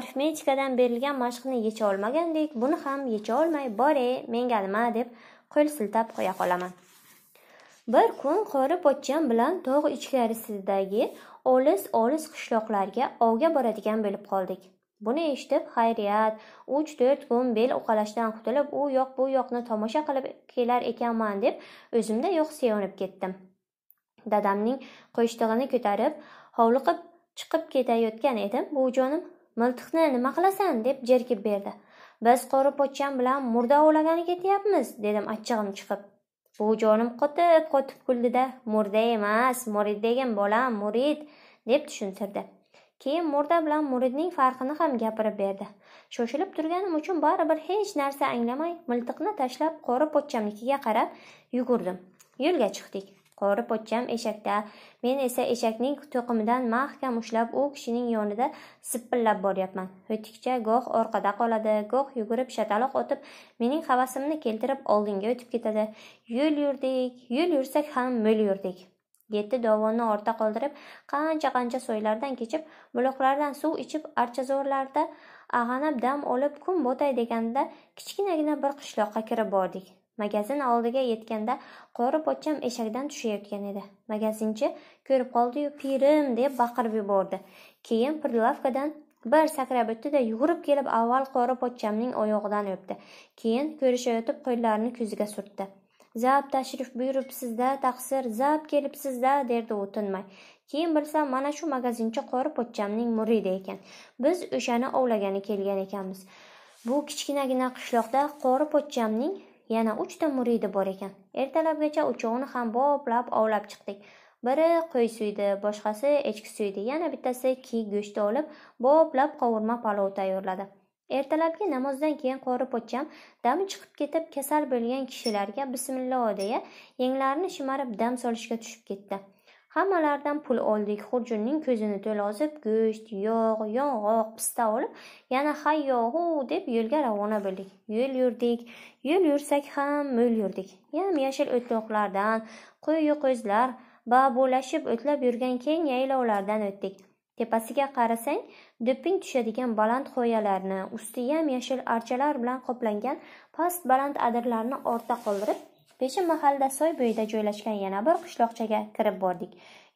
arifmetikadan berilgan mashqni yecha olmagandek buni ham yecha olmay bore menga nima deb qo'l siltab qo'ya qolaman bir kun qori pochcham bilan tog' ichkarisidagi olis olis qishloqlarga ovga boradigan bo'lib qoldik buni eshitib xayriyat uch to'rt kun bel uqalashdan qutulib u yoq bu yoqni tomosha qilib kelar ekanman deb o'zimda yo'q sevinib ketdim dadamning qo'shtig'ini ko'tarib hovliqib chiqib ketayotgan edim buvijonim miltiqni nima qilasan deb jerkib berdi biz qori pochcham bilan murda ovlagani ketyapmiz dedim achchig'im chiqib bu jonim qotib qotib kuldida murda emas murid degan bolam murid deb tushuntirdi keyin murda bilan muridning farqini ham gapirib berdi shoshilib turganim uchun baribir hech narsa anglamay miltiqni tashlab qori pochchamnikiga qarab yugurdim yo'lga chiqdik qori pochcham eshakda men esa eshakning to'qimidan mahkam ushlab u kishining yonida sippillab boryapman o'tikcha goh orqada qoladi goh yugurib shataloq otib mening havasimni keltirib oldinga o'tib ketadi yo'l yurdik yo'l yursak ham mo'l yurdik yetti dovonni orta qoldirib qancha qancha soylardan kechib buloqlardan suv ichib archazorlarda ag'anab dam olib kun botay deganda kichkinagina bir qishloqqa kirib bordik Magazin oldiga yetganda qori pochcham eshakdan tushayotgan edi. Magazinchi ko'rib qoldi-yu, "Pirim!" deb baqirib yubordi. Keyin prilavkadan bir sakrab o'tdi-da, yugurib kelib avval qori pochchamning oyog'idan o'pdi. Keyin ko'rishayotib qo'llarini ko'ziga surtdi. "Zab tashrif buyuribsizda, taqsir, zab kelibsizda" derdi u tinmay. Keyin bilsam, mana shu magazinchi qori pochchamning muridi ekan. Biz o'shani ovlagani kelgan ekanmiz. Bu kichkinagina qishloqda qori pochchamning yana uchta muridi bor ekan ertalabgacha uchovini ham boplab ovlab chiqdik biri qo'y suydi boshqasi echki suydi yana bittasi kiyik go'shti olib boplab qovurma palov tayyorladi ertalabki namozdan keyin qori pochcham dami chiqib ketib kasal bo'lgan kishilarga bismillo deya yenglarini shimarib dam solishga tushib ketdi Hammalaridan pul oldik. Xurjunning ko'zini to'lozib go'sht, yog', yong'oq, pista olib, yana hayyohu deb yo'lga ravona bo'ldik. Yo'l yurdik, yo'l yursak ham mo'l yurdik. Yam yashil o'tloqlardan, qo'y qo'zlar babolashib o'tlab yurgan keng yaylovlardan o'tdik. Tepasiga qarasang, do'pping tushadigan baland qoyalarni, usti yam yashil archalar bilan qoplangan past baland adirlarni ortda qoldirib, peshin mahalda soy bo'yida joylashgan yana bir qishloqchaga kirib bordik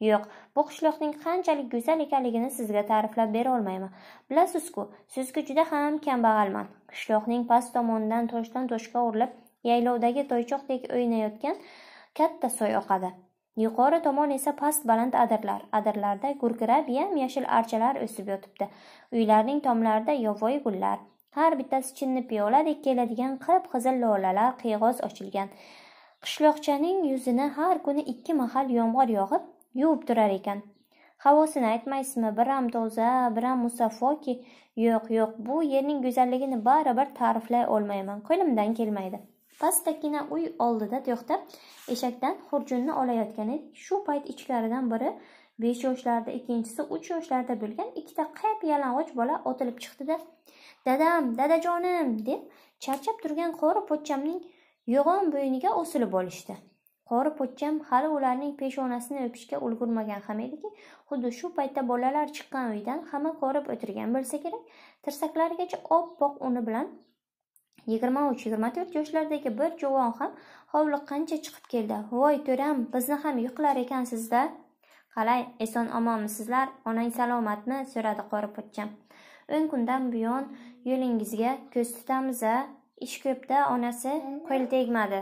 yo'q bu qishloqning qanchalik go'zal ekanligini sizga ta'riflab bera bilasiz bilasizku sizga juda ham kambag'alman qishloqning past tomonidan toshdan toshga urilib yaylovdagi toychoqdek o'ynayotgan katta soy oqadi yuqori tomon esa past baland adirlar adirlarda gurkirab yam yashil archalar o'sib yotibdi uylarning tomlarida yovvoyi gullar har bittasi chinni piyoladek keladigan qip qizil lolalar qiyg'os ochilgan Qishloqchaning yuzini har kuni ikki mahal yomg'ir yog'ib, yuvib turar ekan. Havosini aytmaysizmi? Biram toza, biram musaffoki. Yo'q, yo'q, bu yerning go'zalligini baribir ta'riflay olmayman. Qo'limdan kelmaydi. pastakkina uy oldida to'xtab, eshakdan xurjunni olayotgan edik. Shu payt ichkaridan biri besh yoshlarda, ikkinchisi uch yoshlarda bo'lgan ikkita qayp yalang'och bola otilib chiqdi-da, "Dadam, dadajonim" deb charchab turgan qori pochchamning yo'g'on bo'yniga osilib olishdi. Qori pochcham hali ularning peshonasini o'pishga ulgurmagan ham ediki, xuddi shu paytda bolalar chiqqan uydan hamma ko'rib o'tirgan bo'lsa kerak, tirsaklarigacha oppoq uni bilan 23-24 yoshlardagi bir juvon ham hovliqqancha chiqib keldi. "Voy to'ram, bizni ham yiqilar ekansizda?" "Qalay, eson omonmisizlar? Onang salomatmi?" so'radi qori pochcham. "O'n kundan buyon yo'lingizga ko'z tutamiz-a?" Ish ko'pda onasi qo'li tegmadi.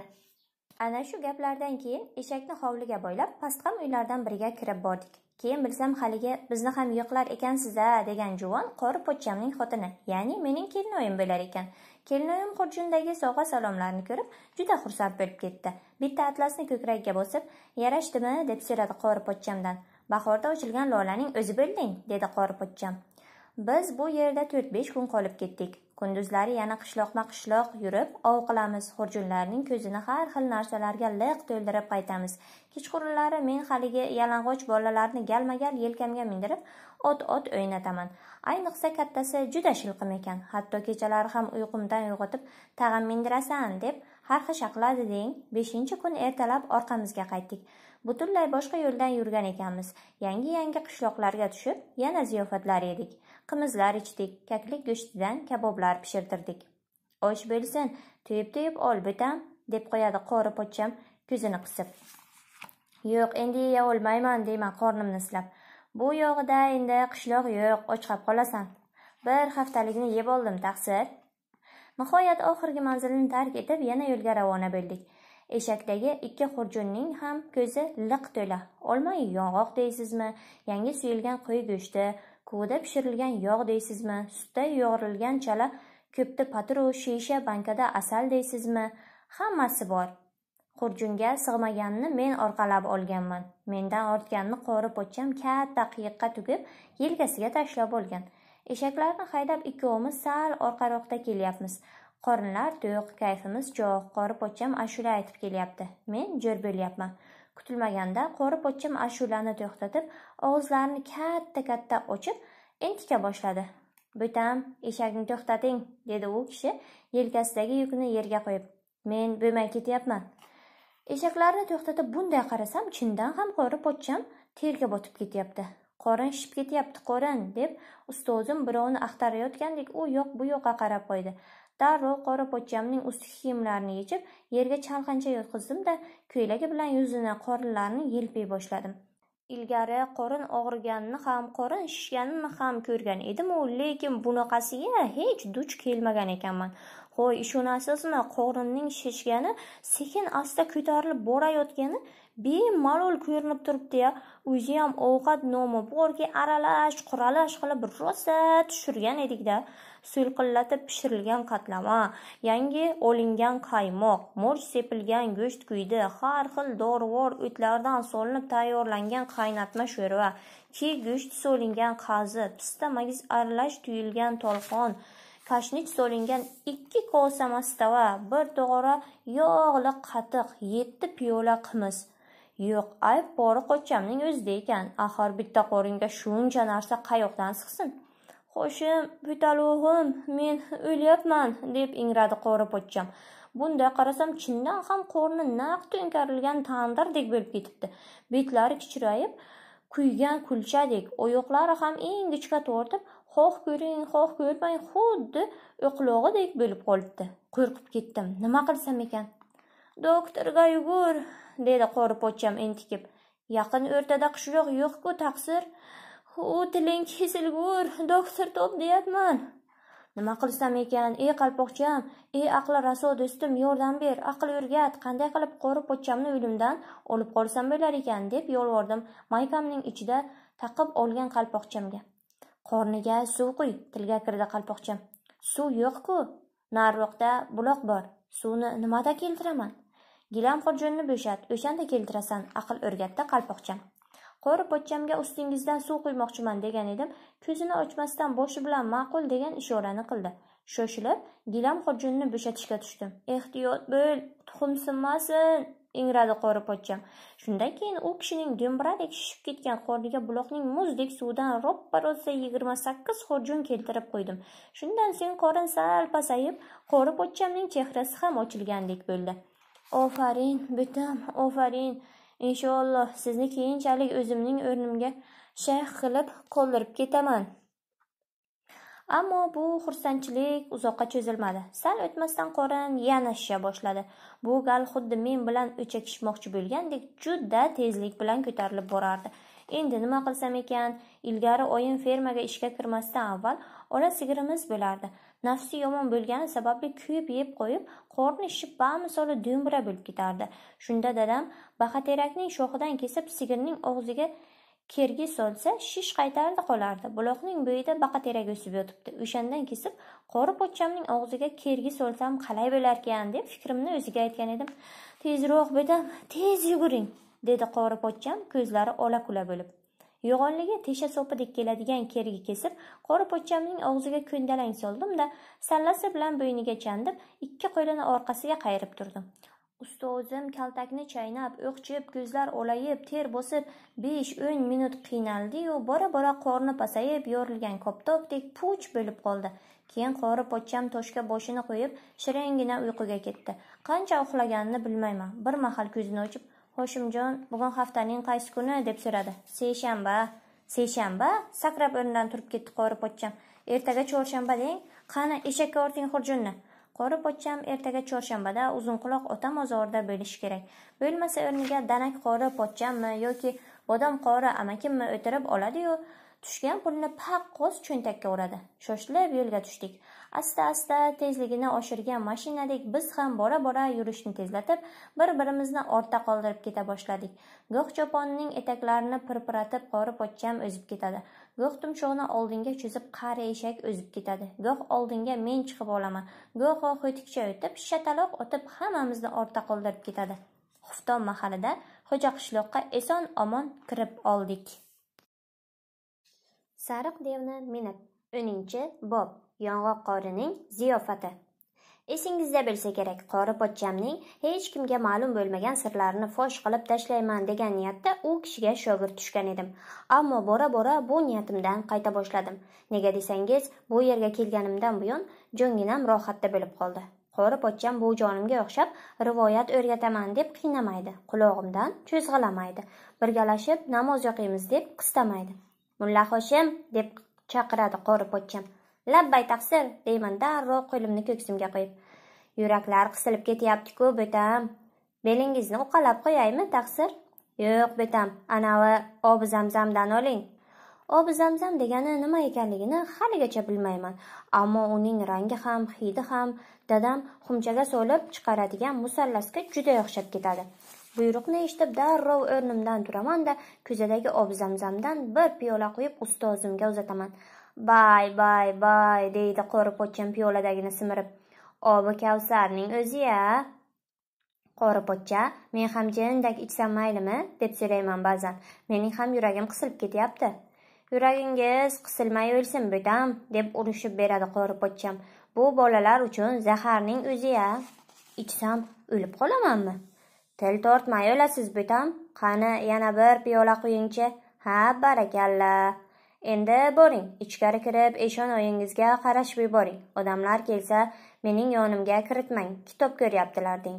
Ana shu gaplardan keyin eshakni hovliga boylab pastqam uylardan biriga kirib bordik. Keyin bilsam haligi bizni ham yo'qlar ekansiz-a degan juvon qori pochchamning xotini, ya'ni mening kelinoyim bo'lar ekan. Kelinoyim xurjundagi sovg'a salomlarni ko'rib, juda xursand bo'lib ketdi. Bitta atlasni ko'kragiga bosib, "Yarashdimi?" deb so'radi qori pochchamdan. "Bahorda ochilgan lolaning o'zi bo'lding", dedi qori pochcham. Biz bu yerda 4-5 kun qolib ketdik. Kunduzlari yana qishloqma-qishloq yurib, ov qilamiz, xurjunlarning ko'zini har xil narsalarga liq to'ldirib qaytamiz. Kechqurunlari men haligi yalang'och bolalarni galma-gal yelkamga mindirib, ot-ot o'ynataman. Ayniqsa kattasi juda shilqim ekan. Hatto kechalari ham uyqumdan uyg'otib, tag'in mindirasan deb har xil shaqladi deng. beshinchi kun ertalab orqamizga qaytdik. Butunlay boshqa yo'ldan yurgan ekanmiz. Yangi-yangi qishloqlarga tushib, yana ziyofatlar edik qimizlar ichdik kaklik go'shtidan kaboblar pishirtirdik osh bo'lsin to'yib to'yib ol bitam deb qo'yadi qori pochcham ko'zini qisib yo'q endi yeya olmayman deyman qornimni silab bu yog'ida endi qishloq yo'q och qolib qolasan bir haftalikni yeb oldim taqsir nihoyat oxirgi manzilni tark etib yana yo'lga ravona bo'ldik eshakdagi ikki xurjunning ham ko'zi liq to'la olma yong'oq deysizmi yangi suyilgan qo'y go'shti quvida pishirilgan yog' deysizmi sutda yo'g'rilgan chala ko'pda patru shisha bankada asal deysizmi hammasi bor xurjunga sig'maganini men orqalab olganman mendan ortganini qori pochcham katta qiyiqqa tugib yelkasiga tashlab olgan eshaklarni haydab ikkovimiz sal orqaroqda kelyapmiz qorinlar to'q kayfimiz jo'q qori pochcham ashula aytib kelyapti men jo'r bo'lyapman Kutilmaganda qori pochcham ashulani to'xtatib, og'izlarini katta-katta ochib, entika boshladi. "Bo'tam, eshakni to'xtating", dedi u kishi yelkasidagi yukni yerga qo'yib. "Men bo'lmay ketyapman." Eshaklarni to'xtatib bunday qarasam, chindan ham qori pochcham terga botib ketyapti. "Qorin shishib ketyapti, qorin", deb ustozim birovni axtarayotgandek u yoq bu yoqqa qarab qo'ydi. Darrov pochamning ustki kiyimlarini yechib, yerga chalqancha yotqizdim-da, ko'ylagi bilan yuzini, qorinlarini yelpiy boshladim. Ilgari qorin og'riganini ham, qorin shishganini ham ko'rgan edim-u, lekin bunaqasiga hech duch kelmagan ekanman. Hoy, ishonasizmi, qorinning shishgani sekin-asta ko'tarilib borayotgani bemalol ko'rinib turibdi-ya. O'zi ham ovqat nomi borki, aralash, quralash qilib rosa tushirgan edikda suyulqillatib pishirilgan qatlama yangi olingan qaymoq murch sepilgan go'sht kuydi har xil dorivor o'tlardan solinib tayyorlangan qaynatma sho'rva ki go'sht solingan qazi pista magiz aralash tuyilgan tolqon kashnich solingan ikki kosa mastava bir to'g'ra yog'li qatiq yetti piyola qimiz yo'q ayb pori qochamning o'zida ekan axir bitta qoringa shuncha narsa qayoqdan sig'sin Qo'shim, butalug'im, men o'lyapman, deb ingradi qori pochcham. Bunda qarasam chindan ham qorni naq to'nkarilgan tandirdek bo'lib ketibdi. Betlari kichrayib, kuygan kulchadek, oyoqlari ham ingichka tortib, xoh ko'ring, xoh ko'rmang, xuddi o'qlog'idek bo'lib qolibdi. Qo'rqib ketdim. Nima qilsam ekan? Doktorga yugur, dedi qori pochcham entikib. Yaqin o'rtada qishloq yo'q-ku, taqsir. u tiling kesilgur doktor top deyapman nima qilsam ekan ey qalpoqcham ey aqli raso do'stim yordam ber aql o'rgat qanday qilib qori pochchamni o'limdan olib qolsam bo'lar ekan deb yolvordim maykamning ichida taqib olgan qalpoqchamga qorniga suv quy tilga kirdi qalpoqcham suv yo'q-ku nariroqda buloq bor suvni nimada keltiraman gilam xurjunni bo'shat o'shanda keltirasan aql o'rgatdi qalpoqcham qori pochchamga ustingizdan suv quymoqchiman degan edim ko'zini ochmasdan boshi bilan ma'qul degan ishorani qildi shoshilib gilam xurjunni bo'shatishga tushdim ehtiyot bo'l tuxum sinmasin ingradi qori pochcham shundan keyin u kishining do'mbiradek shishib ketgan qorniga buloqning muzdek suvidan roppa rosa yigirma sakkiz xurjun keltirib qo'ydim shundan so'ng qorin sal pasayib qori pochchamning chehrasi ham ochilgandek bo'ldi ofarin butam ofarin Inshaalloh sizni keyinchalik o'zimning o'rnimga shayx qilib qoldirib ketaman. Ammo bu xursandchilik uzoqqa cho'zilmadi. Sal o'tmasdan qorin yana shisha boshladi. Bu gal xuddi men bilan o'chakishmoqchi bo'lgandek juda tezlik bilan ko'tarilib borardi. Endi nima qilsam ekan? Ilgari oyim fermaga ishga kirmasdan avval ola sigirimiz bo'lardi. Nafsi yomon bo'lgani sababli kuyib yeb qo'yib, qorni ishib bamisoli do'mbira bo'lib ketardi. Shunda dadam baxaterakning shoxidan kesib sigirning og'ziga kergi solsa shish qaytardi qolardi buloqning bo'yida baqaterak o'sib yotibdi o'shandan kesib qori pochchamning og'ziga kergi solsam qalay bo'larkan deb fikrimni o'ziga aytgan edim tezroq bedam tez yuguring dedi qori pochcham ko'zlari ola kula bo'lib yo'g'onliga tesha so'pidek keladigan kergi kesib qori pochchamning og'ziga ko'ndalang soldimda sallasi bilan bo'yniga chandib ikki qo'lini orqasiga qayirib turdim usta o'zim kaltakni chaynab o'qchib ko'zlar olayib ter bosib besh o'n minut qiynaldiyu bora bora qorni pasayib yorilgan koptokdek puch bo'lib qoldi keyin qori pochcham toshga boshini qo'yib shiringina uyquga ketdi qancha uxlaganini bilmayman bir mahal ko'zini ochib hoshimjon bugun haftaning qaysi kuni deb so'radi seshanba seshanba sakrab o'rnidan turib ketdi qori pochcham ertaga chorshanba deng qani eshakka orting xurjunni qori pochcham ertaga chorshanbada uzunquloq ota mozorida bo'lishi kerak bo'lmasa o'rniga danak qori pochchammi yoki bodom qori amakimmi o'tirib oladiyu tushgan pulni paqqos qo'z cho'ntakka uradi shoshilib yo'lga tushdik asta asta tezligini oshirgan mashinadek biz ham bora bora yurishni tezlatib bir birimizni ortda qoldirib keta boshladik go'x choponning etaklarini pirpiratib qori pochcham o'zib ketadi go'h tumshug'ini oldinga cho'zib qari eshak o'zib ketadi go'x oldinga men chiqib olaman go'ho ho'tikcha o'tib shataloq otib hammamizni ortda qoldirib ketadi xufton mahalida xo'ja qishloqqa eson omon kirib oldik sariq devni minib O'ninchi bob Yong'oq qorining ziyofati Esingizda bo'lsa kerak, qori pochchamning hech kimga ma'lum bo'lmagan sirlarini fosh qilib tashlayman degan niyatda u kishiga shogird tushgan edim. Ammo bora-bora bu niyatimdan qayta boshladim. Nega desangiz, bu yerga kelganimdan buyon jonginam rohatda bo'lib qoldi. Qori pochcham bu jonimga o'xshab rivoyat o'rgataman deb qiynamaydi, qulog'imdan cho'zg'alamaydi, birgalashib namoz o'qiymiz deb qistamaydi. Mulla Hoshim deb chaqiradi qo'ri pochcham labbay taqsir deyman darrov qo'limni ko'ksimga qo'yib yuraklar qisilib ketyapti-ku betam belingizni uqalab qo'yaymi taqsir yo'q betam anavi obi zamzamdan oling obi zamzam degani nima ekanligini haligacha bilmayman ammo uning rangi ham hidi ham dadam xumchaga so'lib chiqaradigan musallasga juda o'xshab ketadi buyruqni eshitib darrov o'rnimdan turaman da ko'zadagi obzamzamdan bir piyola quyib ustozimga uzataman bay bay bay deydi pochcham piyoladagini simirib obi kavsarning o'zi ya pochcha men ham jindak ichsam maylimi deb so'rayman ba'zan mening ham yuragim qisilib ketyapti yuragingiz qisilmay o'lsin bo'tam deb urishib beradi pochcham bu bolalar uchun zaharning o'zi ya ichsam o'lib qolamanmi Til tortmay o'lasiz, butam. Qani, yana bir piyola quyingchi. Ha, barakalla. Endi boring, ichkari kirib, eshon oyingizga qarashib yuboring. Odamlar kelsa, mening yonimga kiritmang. Kitob ko'ryaptilar deng.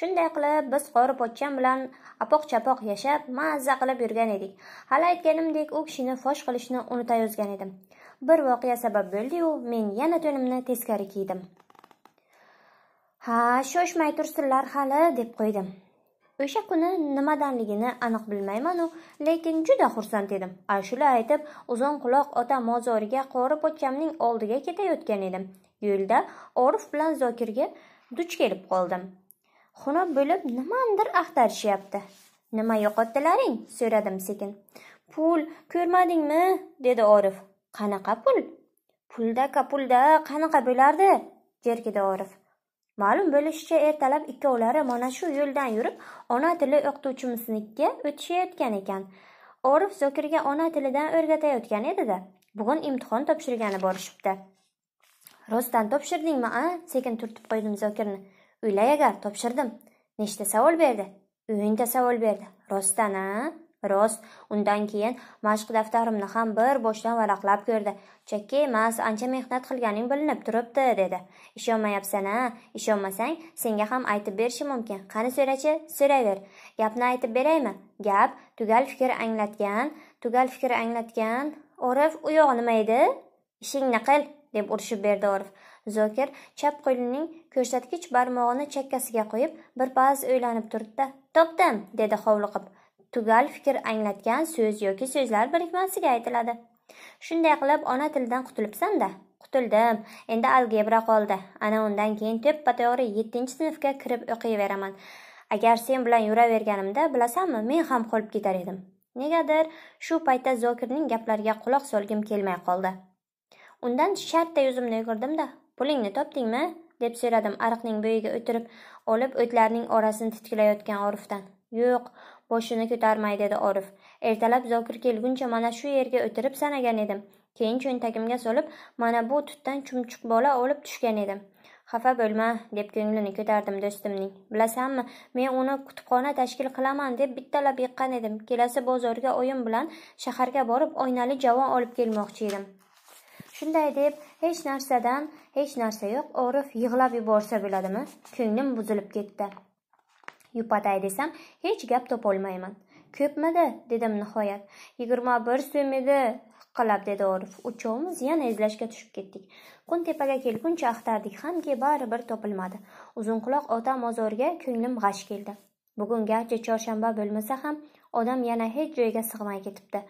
Shunday qilib, biz qori pochcham bilan apoq-chapoq yashab, mazza qilib yurgan edik. Hali aytganimdek, u kishini fosh qilishni unutayozgan edim. Bir voqea sabab bo'ldi-yu, men yana to'nimni teskari kiydim. Ha, shoshmay tursinlar hali, deb qo'ydim. o'sha kuni nimadanligini aniq bilmaymanu lekin juda xursand edim ashula aytib uzun quloq ota mozoriga qori pochchamning oldiga ketayotgan edim yo'lda orif bilan zokirga duch kelib qoldim xunob bo'lib nimanidir axtarishyapti nima yo'qotdilaring so'radim sekin pul ko'rmadingmi dedi orif qanaqa pul pulda pulda qanaqa bo'lardi jerkidi orif Ma'lum bo'lishicha, ertalab ikkovlari mana shu yo'ldan yurib, ona tili o'qituvchimiznikiga o'tishayotgan ekan. Orif Zokirga ona tilidan o'rgatayotgan edi-da. Bugun imtihon topshirgani borishibdi. Rostdan topshirdingmi, a? Sekin turtib qo'ydim Zokirni. O'ylay agar topshirdim. Nechta savol berdi? 10 savol berdi. Rostdan, a? Biroz undan keyin mashq daftarimni ham bir boshdan varaqlab ko'rdi. Chakka emas, ancha mehnat qilganing bilinib turibdi, dedi. Ishonmayapsan a? Ishonmasang, senga ham aytib berishim mumkin. Qani so'rachi, so'raver Gapni aytib beraymi? Gap tugal fikr anglatgan, tugal fikr anglatgan. Orif, u yo'q nima edi? Ishingni qil, deb urishib berdi Orif. Zokir chap qo'lining ko'rsatkich barmog'ini chakkasiga qo'yib, birpas o'ylanib turdi "Topdim", dedi hovliqib. tugal fikr anglatgan so'z yoki so'zlar birikmasiga aytiladi shunday qilib ona qutulibsan qutulibsanda qutuldim endi algebra qoldi ana undan keyin to'ppa to'g'ri yettinchi sinfga kirib o'qiyveraman agar sen bilan yuraverganimda bilasanmi men ham qolib ketar edim negadir shu paytda zokirning gaplariga quloq solgim kelmay qoldi undan shartta yuzimni yugurdimda pulingni topdingmi deb so'radim ariqning bo'yiga o'tirib olib o'tlarning orasini titkilayotgan orifdan yo'q boshini ko'tarmay dedi orif ertalab zokir kelguncha mana shu yerga o'tirib sanagan edim keyin cho'ntagimga solib mana bu tutdan chumchuq bola olib tushgan edim xafa bo'lma deb ko'nglini ko'tardim do'stimning bilasanmi men uni kutubxona tashkil qilaman deb bittalab yiqqan edim kelasi bozorga oyim bilan shaharga borib oynali javon olib kelmoqchi edim shunday deb hech narsadan hech narsa yo'q orif yig'lab yuborsa bo'ladimi ko'nglim buzilib ketdi yupatay desam hech gap topolmayman ko'pmidi dedim nihoyat yigirma bir so'm edi hiqqilab dedi orif uchovimiz yana izlashga tushib ketdik tepaga kelguncha axtardik hamki baribir topilmadi uzunquloq ota mozoriga ko'nglim g'ash keldi bugun garchi chorshanba bo'lmasa ham odam yana hech joyga sig'may ketibdi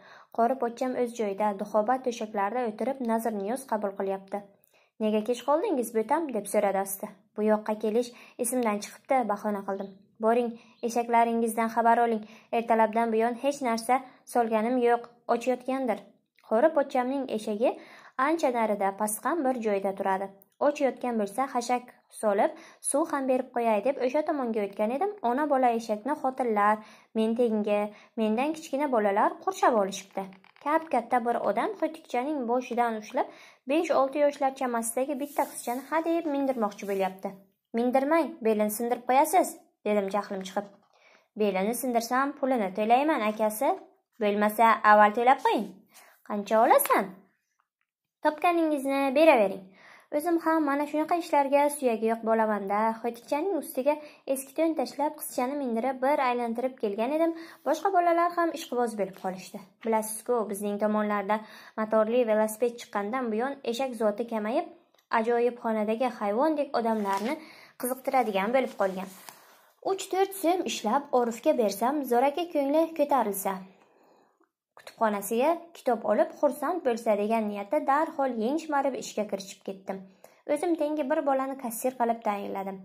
qori pochcham o'z joyida duxoba to'shaklarida o'tirib nazr niyoz qabul qilyapti nega kech qoldingiz bo'tam deb so'radi asti bu yoqqa kelish esimdan chiqibdi bahona qildim Boring, eshaklaringizdan xabar oling. Ertalabdan buyon hech narsa solganim yo'q, ochiyotgandir. Qo'ri pochchamning eshagi ancha narida, pasqam bir joyda turadi. Ochiyotgan bo'lsa, xashak solib, suv ham berib qo'yay deb o'sha tomonga o'tgan edim. Ona bola eshakni xotinlar, men tengi, mendan kichkina bolalar qurshab olishibdi. Kap-katta bir odam xotikchaning boshidan ushlab, 5-6 yoshlar chamasidagi bitta qizchani hadeb mindirmoqchi bo'lyapti. Mindirmang, belin sindirib qo'yasiz, dedim jahlim chiqib belini sindirsam pulini to'layman akasi bo'lmasa avval to'lab qo'ying qancha olasan topganingizni beravering o'zim ham mana shunaqa ishlarga suyagi yo'q bo'lamanda xo'tikchaning ustiga eski to'n tashlab qizchani mindirib bir aylantirib kelgan edim boshqa bolalar ham ishqiboz bo'lib qolishdi bilasizku bizning tomonlarda motorli velosiped chiqqandan buyon eshak zoti kamayib ajoyib xonadagi hayvondek odamlarni qiziqtiradigan bo'lib qolgan 3-4 so'm ishlab Orifga bersam, Zoraka ko'ngli ko'tarilsa. Kutubxonasiga kitob olib, xursand bo'lsa degan niyatda darhol yengish ishga kirishib ketdim. O'zim tengi bir bolani kassir qilib tayinladim.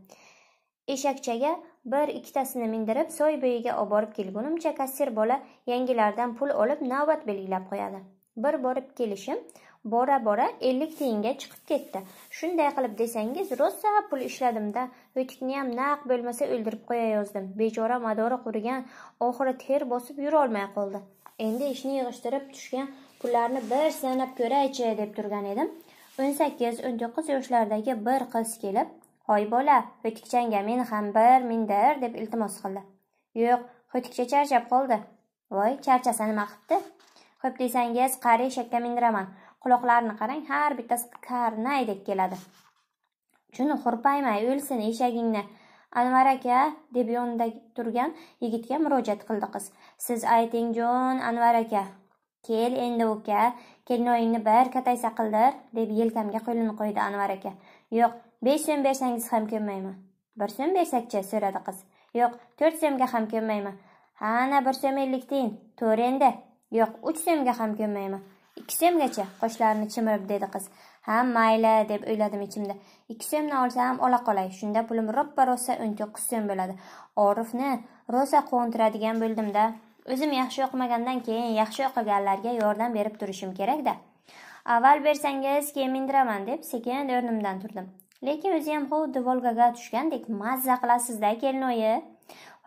Eshakchaga bir ikkitasini mindirib, soy bo'yiga olib borib kelgunimcha kassir bola yangilardan pul olib, navbat belgilab qo'yadi. Bir borib kelishim bora-bora ellik tiyinga chiqib ketdi. Shunday qilib desangiz, rosa pul ishladimda, da ham naq bo'lmasa o'ldirib qo'yayozdim. Bechora madora qurigan, oxiri ter bosib yura olmay qoldi. Endi ishni yig'ishtirib tushgan pullarni bir sanab ko'raychi deb turgan edim. 18-19 yoshlardagi bir qiz kelib, "Hoy bola, o'tikchanga men ham bir mindir" deb iltimos qildi. "Yo'q, o'tikcha charchab qoldi." "Voy, charchasa nima qilibdi?" "Xo'p desangiz, qari eshakka mindiraman." quloqlarini qarang har bittasi karnaydek keladi juni hurpaymay o'lsin eshagingni anvar aka deb yonida turgan yigitga murojaat qildi qiz siz ayting jon anvar aka kel endi uka kelinoyingni bir kataysa qildir deb yelkamga qo'lini qo'ydi anvar aka yo'q besh so'm bersangiz ham ko'nmayman bir so'm bersakchi so'radi qiz yo'q to'rt so'mga ham ko'nmayman ana bir so'm ellik tiyin to'r endi yo'q uch so'mga ham ko'nmayman ikki semgacha qoshlarini chimirib dedi qiz ha mayli deb o'yladim ichimda ikki semni olsam ola qolay shunda pulim roppa rosa o'n to'qqiz so'm bo'ladi orifni rosa quvontiradigan bo'ldimda o'zim yaxshi o'qimagandan keyin yaxshi o'qiganlarga yordam berib turishim kerakda avval bersangiz keyin mindiraman deb sekin o'rnimdan turdim lekin o'ziyam xuddi volgaga tushgandek mazza qilasizda kelinoyi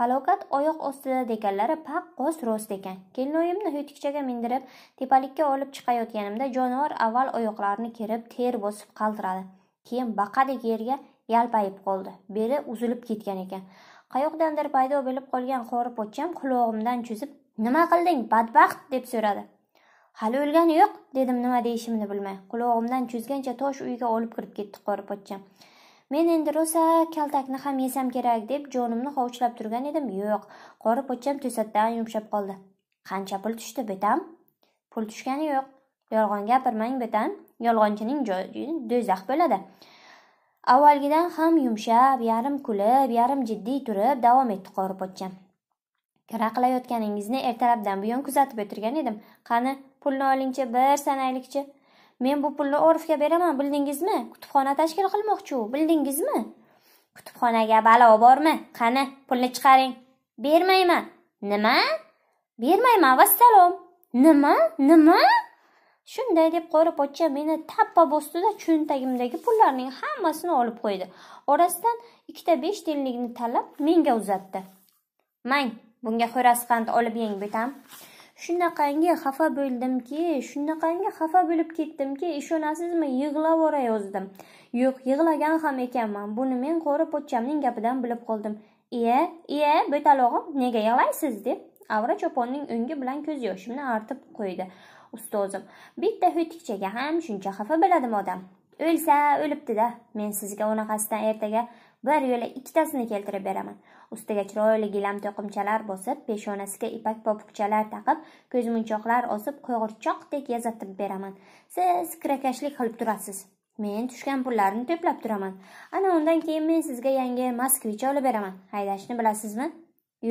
falokat oyoq ostida deganlari paqqos rost ekan kelinoyimni hoytikchaga mindirib tepalikka olib chiqayotganimda jonivor avval oyoqlarini kerib ter bosib qaltiradi keyin baqadek yerga yalpayib qoldi beli uzilib ketgan ekan qayoqdandir paydo bo'lib qolgan qori pochcham qulog'imdan cho'zib nima qilding badbaxt deb so'radi hali o'lgani yo'q dedim nima deyishimni bilmay qulog'imdan cho'zgancha tosh uyga olib kirib ketdi qori pochcham men endi rosa kaltakni ham yesam kerak deb jonimni hovuchlab turgan edim yo'q qori pochcham to'satdan yumshab qoldi qancha pul tushdi betam pul tushgani yo'q yolg'on gapirmang betam yolg'onchining joyi do'zax bo'ladi avvalgidan ham yumshab yarim kulib yarim jiddiy turib davom etdi qori pochcham kira qilayotganingizni ertalabdan buyon kuzatib o'tirgan edim qani pulni olingchi bir sanaylikchi men bu pulni orifga beraman bildingizmi kutubxona tashkil qilmoqchi u bildingizmi kutubxonaga balo bormi qani pulni chiqaring bermayman nima bermayman vassalom nima nima shunday deb qori pochcha meni tappa bosdida cho'ntagimdagi pullarning hammasini olib qo'ydi orasidan ikkita besh tiyinlikni tanlab menga uzatdi mang bunga xo'rasqand olib yeng betam shunaqangi xafa bo'ldimki shunaqangi xafa bo'lib ketdimki ishonasizmi yig'lab yozdim yo'q yig'lagan ham ekanman buni men qo'ri pochchamning gapidan bilib qoldim iya iya bo'talog'im nega yig'laysiz deb avra choponning o'ngi bilan ko'z yoshimni artib qo'ydi ustozim bitta ho'tikchaga ham shuncha xafa bo'ladimi odam o'lsa o'libdida men sizga unaqasidan ertaga bir yo'la ikkitasini keltirib beraman ustiga chiroyli gilam to'qimchalar bosib peshonasiga ipak popukchalar taqib ko'zmunchoqlar osib qo'g'irchoqdek yazatib beraman siz kirakashlik qilib turasiz men tushgan pullarni to'plab turaman ana undan keyin men sizga yangi moskvich olib beraman haydashni bilasizmi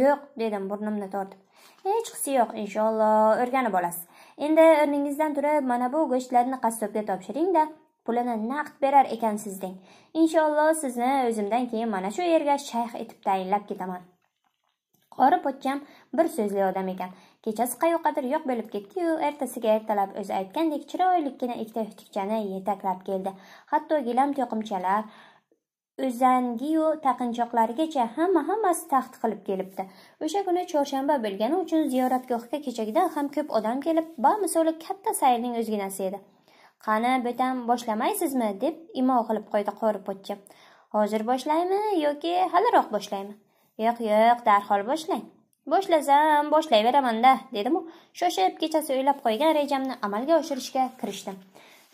yo'q dedim burnimni tortib hech qisi yo'q inshaalloh o'rganib olasiz endi o'rningizdan turib mana bu go'shtlarni qassobga topshiringda pulini naqd berar ekansiz deng inshaalloh sizni o'zimdan keyin mana shu yerga shayx etib tayinlab ketaman qori pochcham bir so'zli odam ekan kechasi qayoqqadir yo'q bo'lib ketdiyu ertasiga ertalab o'zi aytgandek chiroylikkina ikkita tikchani yetaklab keldi hatto gilam to'qimchalar o'zangiyu taqinchoqlarigacha hamma hammasi taxt qilib kelibdi o'sha kuni chorshanba bo'lgani uchun ziyoratgohga kechagidan ham ko'p odam kelib bamisoli katta sayrning o'zginasi edi qani bo'tam boshlamaysizmi deb imo qilib qo'ydi pochcha hozir boshlaymi yoki haliroq boshlaymi yo'q yo'q darhol boshlang boshlasam boshlayveramanda dedimu shoshib kechasi o'ylab qo'ygan rejamni amalga oshirishga kirishdim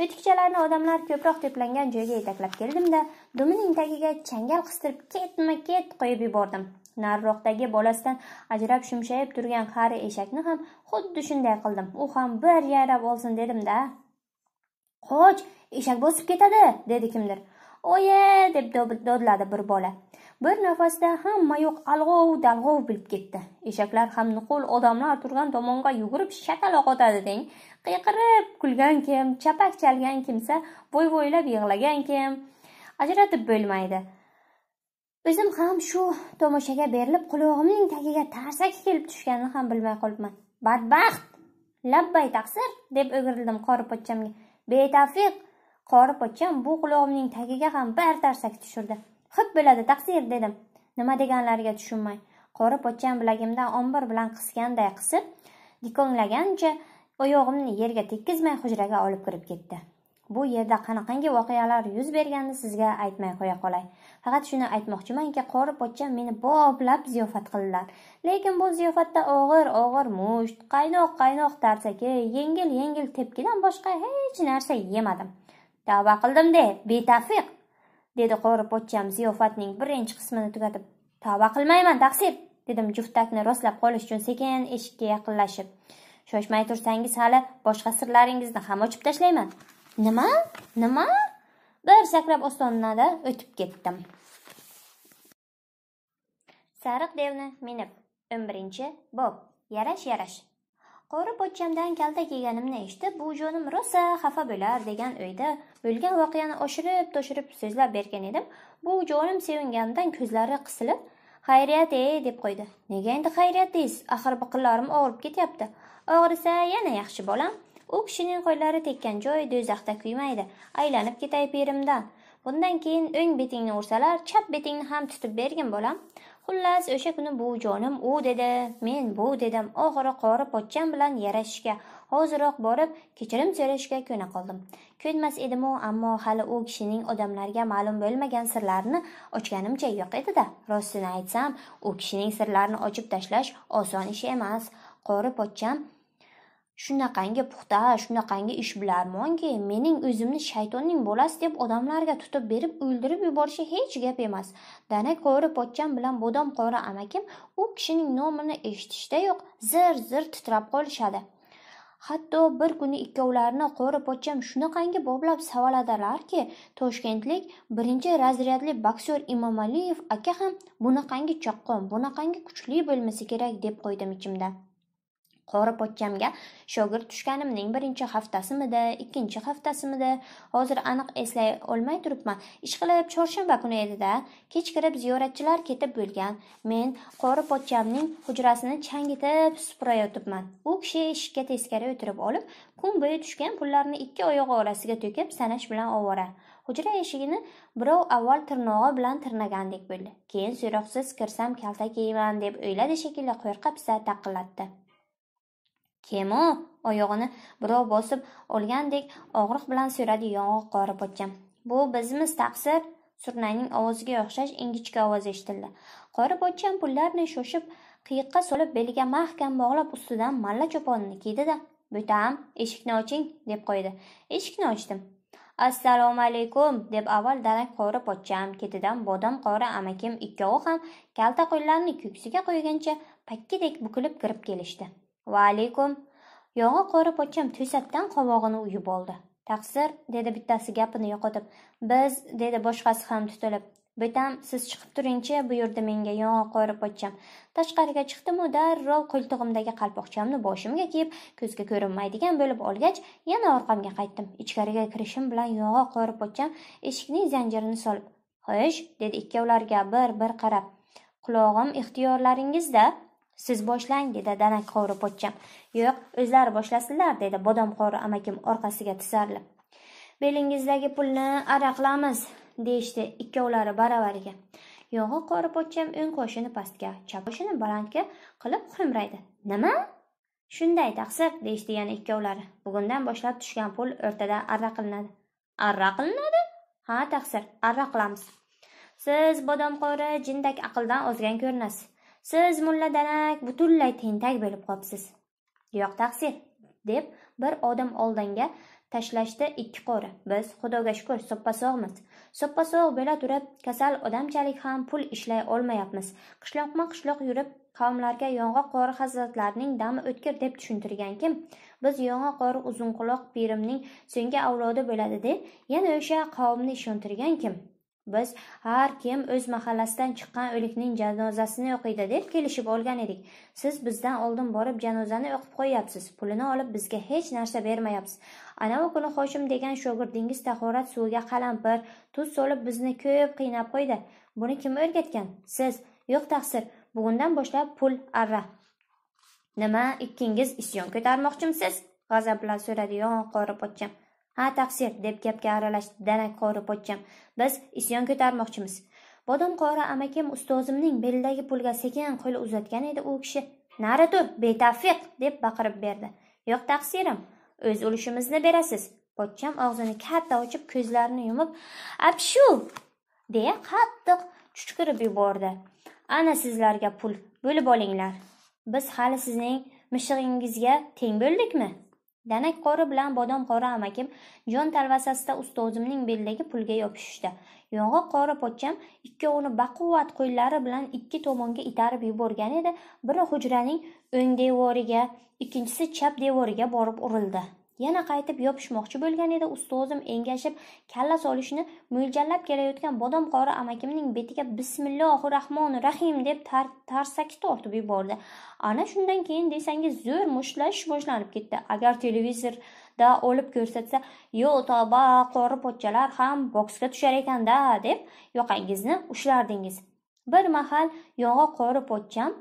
etikchalarni odamlar ko'proq to'plangan joyga yetaklab keldimda dumining tagiga changal qistirib ketma ket qo'yib yubordim nariroqdagi bolasidan ajrab shumshayib turgan qari eshakni ham xuddi shunday qildim u ham bir yayrab olsin dedim da – Qoch, eshak bosib ketadi! – dedi kimdir. – Oye! – deb dodladi bir bola. Bir nafasda hamma yo'q alg'ov-dalg'ov bilib ketdi. Eshaklar ham nuqul odamlar turgan tomonga yugurib shataloq otadi deng. Qiyqirib kulgan kim, chapak chalgan kimsa, voy-voylab yig'lagan kim, ajratib bo'lmaydi. O'zim ham shu tomoshaga berilib, qulog'imning tagiga tarsak kelib tushganini ham bilmay qolibman. Badbaxt! Labbay taqsir, deb o'girildim qori pochchamga. betafiq qori pochcham bu qulog'imning tagiga ham bir tarsak tushirdi xo'p bo'ladi taqsir dedim nima deganlariga tushunmay qori pochcham bilagimdan ombir bilan qisganday qisib dikonglagancha oyog'imni yerga tekkizmay hujraga olib kirib ketdi bu yerda qanaqangi voqealar yuz berganini sizga aytmay qo'ya qolay faqat shuni aytmoqchimanki qori pochcha meni boplab ziyofat qildilar lekin bu ziyofatda og'ir og'ir musht qaynoq qaynoq tarsaki yengil yengil tepkidan boshqa hech narsa yemadim tavba qildim de betafiq dedi qori pochcham ziyofatning birinchi qismini tugatib tavba qilmayman taqsir dedim juftakni rostlab qolish uchun sekin eshikka yaqinlashib shoshmay tursangiz hali boshqa sirlaringizni ham ochib tashlayman nima nima bir sakrab ostonada o'tib ketdim sariq devni minib o'n birinchi bob yarash yarash qori pochchamdan kalta kelganimni eshitib bu jonim rosa xafa bo'lar degan o'yda bo'lgan voqeani oshirib to'shirib so'zlab bergan edim bu jonim sevinganidan ko'zlari qisilib xayriyat e deb qo'ydi nega endi xayriyat deysiz axir biqillarim og'rib ketyapti og'risa yana yaxshi bolam u kishining qo'llari tekkan joy do'zaxda kuymaydi aylanib ketay perimdan bundan keyin o'ng betingni ursalar chap betingni ham tutib bergin bolam xullas o'sha kuni bu jonim u dedi men bu dedim oxiri qori pochcham bilan yarashishga hoziroq borib kechirim so'rashga ko'na qoldim ko'nmas edimu ammo hali u kishining odamlarga ma'lum bo'lmagan sirlarini ochganimcha yo'q edida rostini aytsam u kishining sirlarini ochib tashlash oson ish emas qori pochcham shunaqangi puxta shunaqangi ishbilarmonki mening o'zimni shaytonning bolasi deb odamlarga tutib berib o'ldirib yuborishi hech gap emas dana qori pochcham bilan bodom qori amakim u kishining nomini eshitishdayoq zir zir titrab qolishadi hatto bir kuni ikkovlarini qori pochcham shunaqangi boblab savaladilarki toshkentlik birinchi razryadli boksyor imomaliyev aka ham bunaqangi chaqqon bunaqangi kuchli bo'lmasa kerak deb qo'ydim ichimda qori pochchamga shogird tushganimning birinchi haftasimida ikkinchi haftasimida hozir aniq eslay olmay turibman ishqilib chorshanba kuni edida kirib ziyoratchilar ketib bo'lgan men qori pochchamning hujrasini changitib supurayotibman u kishi eshikka teskari o'tirib olib kun bo'yi tushgan pullarni ikki oyog'i orasiga to'kib sanash bilan ovora hujra eshigini birov avval tirnog'i bilan tirnagandek bo'ldi keyin so'roqsiz kirsam kalta kiyman deb o'yladi shekilli qo'rqa pisa taqillatdi kemo oyog'ini birov bosib olgandek og'riq bilan so'radi yong'oq qori pochcham. bu bizmiz taqsir surnayning ovoziga o'xshash ingichka ovoz eshitildi qori pochcham pullarni shoshib qiyiqqa solib beliga mahkam bog'lab ustidan malla cho'ponini kiydida butam eshikni oching deb qo'ydi eshikni ochdim assalomu alaykum deb avval darak qori pochcham ketidan bodom qori amakim ikkovi ham kalta qo'llarini ko'ksiga qo'ygancha pakkidek bukilib kirib kelishdi va alaykum yog'i qori ocham to'satdan qovog'ini uyib oldi taqsir dedi bittasi gapini yo'qotib biz dedi boshqasi ham tutilib betam siz chiqib turingchi buyurdi menga yog'i qori ocham tashqariga chiqdimu darrov qo'ltig'imdagi qalpoqchamni boshimga kiyib ko'zga ko'rinmaydigan bo'lib olgach yana orqamga qaytdim ichkariga kirishim bilan yog'i qori ocham eshikning zanjirini solib xo'sh dedi ikkovlariga bir bir qarab qulog'im ixtiyorlaringizda siz boshlang dedi danakqori pochcham yo'q o'zlari boshlasinlar dedi bodomqori amakim orqasiga tisarilib belingizdagi pulni qilamiz deyishdi ikkovlari baravariga yog'i qori pochcham o'ng qoshini pastga chap qoshini balandga qilib xo'mraydi nima shunday taqsir deyishdi yana ikkovlari bugundan boshlab tushgan pul o'rtada arra qilinadi arra qilinadi ha taqsir arra qilamiz siz bodomqori jindak aqldan ozgan ko'rinasiz siz mulla danak butunlay tentak bo'lib qolibsiz yo'q taqsir deb bir odam oldinga tashlashdi ikki qo'ri biz xudoga shukur so'ppasog'miz so'ppasog' bo'la turib kasal odamchalik ham pul ishlay olmayapmiz qishloqma qishloq yurib qavmlarga yong'oq qori hazratlarining dami o'tkir deb tushuntirgan kim biz yong'oq qori uzunquloq pirimning so'nggi avlodi bo'ladi de yana o'sha qavmni ishontirgan kim Biz har kim o'z mahallasidan chiqqan o'likning janozasini o'qiydi deb kelishib olgan edik. Siz bizdan oldin borib janozani o'qib qo'yyapsiz, pulini olib bizga hech narsa bermayapsiz. Ana kuni Hoshim degan shogirdingiz tahorat suviga qalampir, tuz solib bizni ko'p qiynab qo'ydi. Buni kim o'rgatgan? Siz. Yo'q taqsir. Bugundan boshlab pul arra. Nima, ikkingiz isyon ko'tarmoqchimisiz? G'azab bilan so'radi yo'q qori pochcham. ha taqsir deb gapga aralashdi qori pochcham biz isyon ko'tarmoqchimiz qori amakim ustozimning belidagi pulga sekin qo'l uzatgan edi u kishi nari tur betavfiq deb baqirib berdi yo'q taqsirim o'z ulushimizni berasiz pochcham og'zini katta ochib ko'zlarini yumib apshu deya qattiq chuchkirib yubordi ana sizlarga pul bo'lib olinglar biz hali sizning mishig'ingizga teng bo'ldikmi danak qori bilan bodom qori amakim jon talvasasida ustozimning belidagi pulga yopishishdi yong'oq qori pochcham ikkovini baquvvat qo'llari bilan ikki tomonga itarib yuborgan edi biri hujraning o'ng devoriga ikkinchisi chap devoriga borib urildi yana qaytib yopishmoqchi bo'lgan edi ustozim engashib kalla solishni mo'ljallab kelayotgan bodom qori amakimning betiga bismillohu rahmonir rahim deb tar tarsaki tortib yubordi ana shundan keyin desangiz zo'r mushlash boshlanib ketdi agar televizorda olib ko'rsatsa yo toba qori pochchalar ham boksga tushar ekanda deb yoqangizni ushlardingiz bir mahal yog'i qori pochcham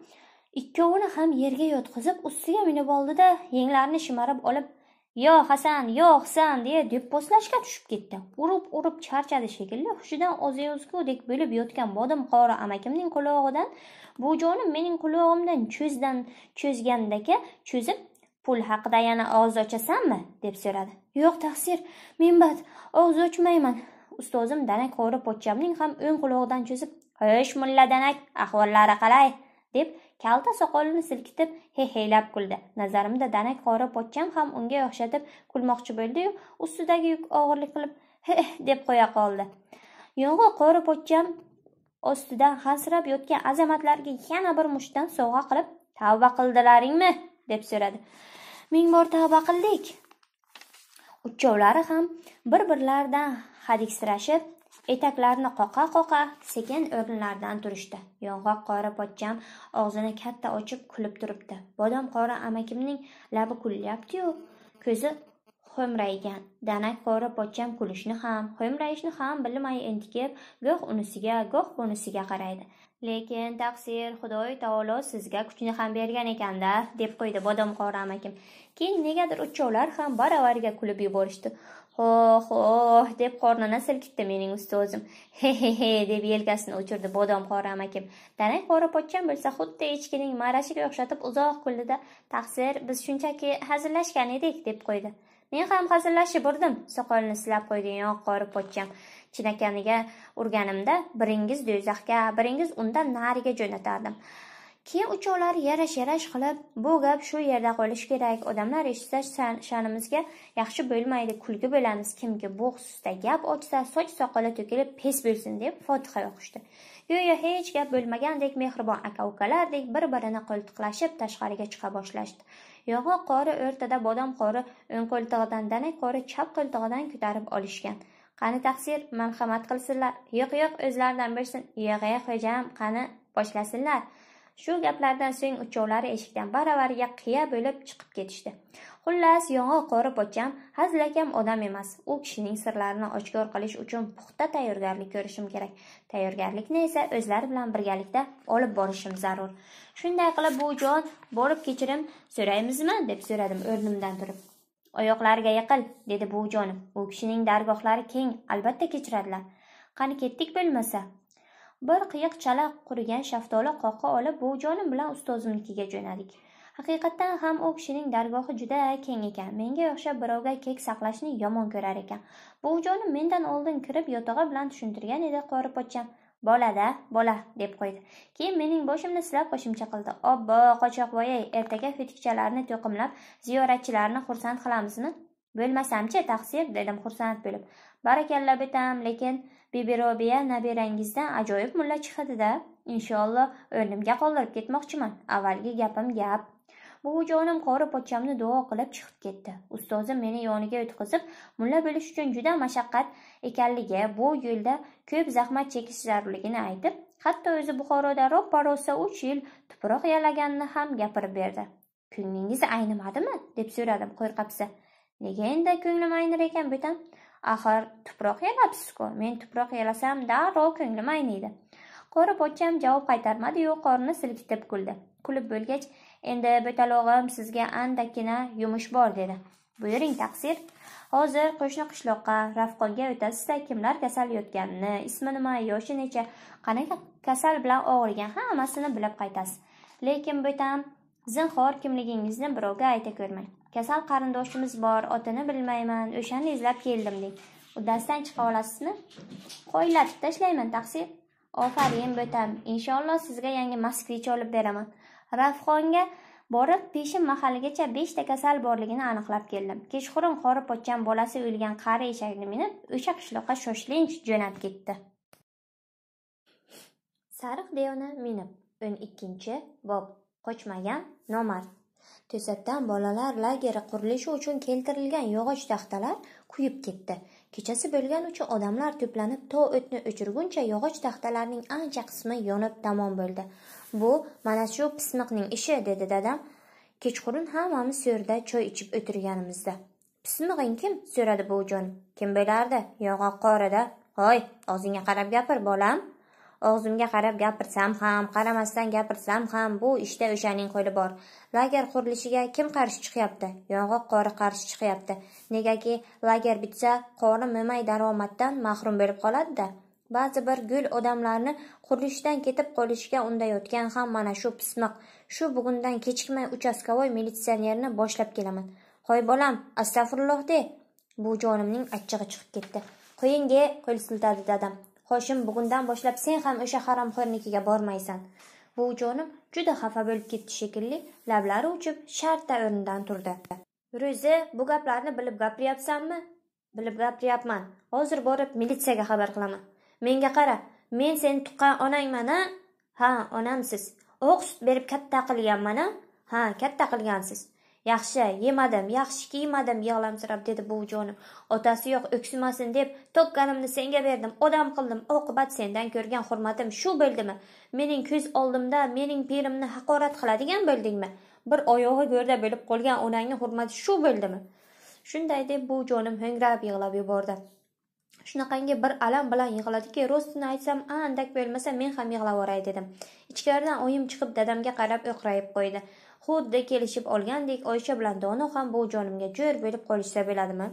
ikkovini ham yerga yotqizib ustiga minib oldida yenglarini shimarib olib yo hasan yo husan deya do'pposlashga tushib ketdi urib urib charchadi shekilli hushidan o'zi o'zgudek bo'lib yotgan bodim qori amakimning qulog'idan bu joni mening qulog'imdan cho'zdan cho'zgandaka cho'zib pul haqida yana og'iz ochasanmi deb so'radi yo'q taqsir men og'iz ochmayman ustozim danak qori pochchamning ham o'ng qulog'idan cho'zib xo'sh mulla danak ahvollari qalay deb kalta soqolini silkitib he heylab kuldi nazarimda danak qori pochcham ham unga o'xshatib kulmoqchi boldi ustidagi yuk og'irlik qilib he deb qo'ya qoldi yong'oq qori pochcham ostida hansirab yotgan azamatlarga yana bir mushtdan sovg'a qilib tavba qildilaringmi deb so'radi ming bor tavba qildik uchovlari ham bir birlaridan hadiksirashib etaklarini qoqa-qoqa sekin o'rnlaridan turishdi. Yong'oq qora pochcham og'zini katta ochib kulib turibdi. Bodom qora amakimning labi kulyaptiyu yu ko'zi xo'mraygan. Danak qora pochcham kulishni ham, xo'mrayishni ham bilmay entikib, go'h unisiga, go'h bunisiga qaraydi. Lekin taqsir Xudoy taolo sizga kuchni ham bergan ekanda, deb qo'ydi bodom qora amakim. Keyin negadir uchovlar ham baravariga kulib yuborishdi. Xo'h, xo'h, deb qornini silkitdi mening ustozim. He he he deb yelkasini o'chirdi bodom qora amakim. Dalang qora pochcham bo'lsa, xuddi echkining marashiga o'xshatib uzoq kuldida, "Taqsir, biz shunchaki hazillashgan edik" deb qo'ydi. Men ham hazillashib urdim, soqolini silab qo'ydi yo'q qori pochcham. Chinakaniga urganimda biringiz do'zaxga, biringiz undan nariga jo'natardim. Keyin uchovlari yarash-yarash qilib, bu gap shu yerda qolish kerak. Odamlar eshitsa sha'nimizga yaxshi bo'lmaydi, kulgi bo'lamiz. Kimki bu xususda gap ochsa, soch soqoli to'kilib pes bo'lsin deb Fotiha o'qishdi. Go'yo hech gap bo'lmagandek mehribon aka-ukalardek bir-birini qo'ltiqlashib tashqariga chiqa boshlashdi. Yog'i qori o'rtada bodom qori o'ng qo'ltig'idan, dana qori chap qo'ltig'idan ko'tarib olishgan. Qani taqsir, marhamat qilsinlar. Yo'q, yo'q, o'zlaridan bilsin. Yo'g'e, xo'jam, qani boshlasinlar. shu gaplardan so'ng uchovlari eshikdan baravariga qiya bo'lib chiqib ketishdi xullas yong'oq qori pochcham hazilakam odam emas u kishining sirlarini ochkor qilish uchun puxta tayyorgarlik ko'rishim kerak tayyorgarlikni esa o'zlari bilan birgalikda olib borishim zarur shunday qilib jon borib kechirim so'raymizmi deb so'radim o'rnimdan turib oyoqlariga yiqil dedi buvijonim u kishining dargohlari keng albatta kechiradilar qani ketdik bo'lmasa bir qiyiq chala qurigan shaftoli qoqa olib buvijonim bilan ustozimnikiga jo'nadik haqiqatdan ham u kishining dargohi juda keng ekan menga o'xshab birovga kek saqlashni yomon ko'rar ekan buvijonim mendan oldin kirib yotog'i bilan tushuntirgan edi qori pochcham bolada bola deb qo'ydi keyin mening boshimni silab qo'shimcha qildi obbo qochoqvoyay ertaga fetikchalarni to'qimlab ziyoratchilarni xursand qilamizmi bo'lmasamchi taqsir dedim xursand bo'lib barakalla betam lekin bibi robiya nabirangizdan ajoyib mulla chiqadida inshaalloh o'rnimga qoldirib ketmoqchiman avvalgi gapim gap buvijonim qori pochchamni duo qilib chiqib ketdi ustozim meni yoniga o'tqizib mulla bo'lish uchun juda mashaqqat ekanligi bu yo'lda ko'p zahmat chekish zarurligini aytib hatto o'zi buxoroda roppa rosa uch yil tuproq yalaganini ham gapirib berdi ko'nglingiz aynimadimi deb so'radim qo'rqapsa nega endi ko'nglim aynir ekan butam Axir, tuproq yalabsiz-ku. Men tuproq yalasam darrov ko'nglim ayniydi. Qori pochcham javob qaytarmadi-yu, silkitib kuldi. Kulib bo'lgach, endi bo'talog'im sizga andakkina yumush bor dedi. Buyuring taqsir. Hozir qo'shni qishloqqa, Rafqonga o'tasizda kimlar kasal yotganini, ismi nima, yoshi necha, qanaqa kasal bilan og'rigan hammasini bilib qaytasiz. Lekin bo'tam, zinhor kimligingizni birovga ayta ko'rmang. kasal qarindoshimiz bor otini bilmayman o'shani izlab keldim deng uddasidan chiqa olasizmi qoyillatib tashlayman taqsir ofarin bo'tam inshaalloh sizga yangi moskvich olib beraman rafxonga borib peshin mahaligacha beshta kasal borligini aniqlab keldim kechqurun qori pochcham bolasi o'lgan qari eshakni minib o'sha qishloqqa shoshilinch jo'nab ketdi sariq devona minib o'n ikkinchi bob qochmagan nomard To'satdan bolalar lageri qurilishi uchun keltirilgan yog'och taxtalar kuyib ketdi. Kechasi bo'lgani uchun odamlar to'planib to o'tni o'chirguncha yog'och taxtalarning ancha qismi yonib tamom bo'ldi. Bu mana shu pismiqning ishi dedi dadam. Kechqurun hammamiz so'rda choy ichib o'tirganimizda. Pismig'ing kim? so'radi buvijon. Kim bo'lardi? Yog'oq qorida. Hoy, og'zingga qarab gapir, bolam. og'zimga qarab gapirsam ham qaramasdan gapirsam ham bu ishda o'shaning qo'li bor lager qurilishiga kim qarshi chiqyapti yong'oq qori qarshi chiqyapti negaki lager bitsa qori mo'may daromaddan mahrum bo'lib qoladida ba'zi bir gul odamlarni qurilishdan ketib qolishga undayotgan ham mana shu pismiq shu bugundan kechikmay uchastkovoy militsionerni boshlab kelaman hoy bolam astag'firulloh de bu jonimning achchig'i chiqib ketdi qo'ying qo'l siltadi dadam hoshim bugundan boshlab sen ham o'sha haromxo'rnikiga bormaysan buvijonim juda xafa bo'lib ketdi shekilli lablari uchib shartta o'rnidan turdi ruzi bu gaplarni bilib gapiryapsanmi bilib gapiryapman hozir borib militsiyaga xabar qilaman menga qara men seni tuqqan onangman a ha onamsiz oq sut berib katta qilganman a ha katta qilgansiz yaxshi yemadim yaxshi kiymadim yig'lamsirab dedi jonim. otasi yo'q o'ksimasin deb tokkanimni senga berdim odam qildim oqibat sendan ko'rgan hurmatim shu bo'ldimi mening ko'z oldimda mening pirimni haqorat qiladigan bo'ldingmi bir oyog'i go'rda bo'lib qolgan onangni hurmati shu bo'ldimi shunday deb bu jonim ho'ngrab yig'lab yubordi shunaqangi bir alam bilan yig'ladiki rostini aytsam andak bo'lmasa men ham yig'lavoray dedim ichkaridan oyim chiqib dadamga qarab o'qrayib qo'ydi xuddi kelishib olgandek oysha bilan dono ham bu jonimga jo'r bo'lib qolishsa bo'ladimi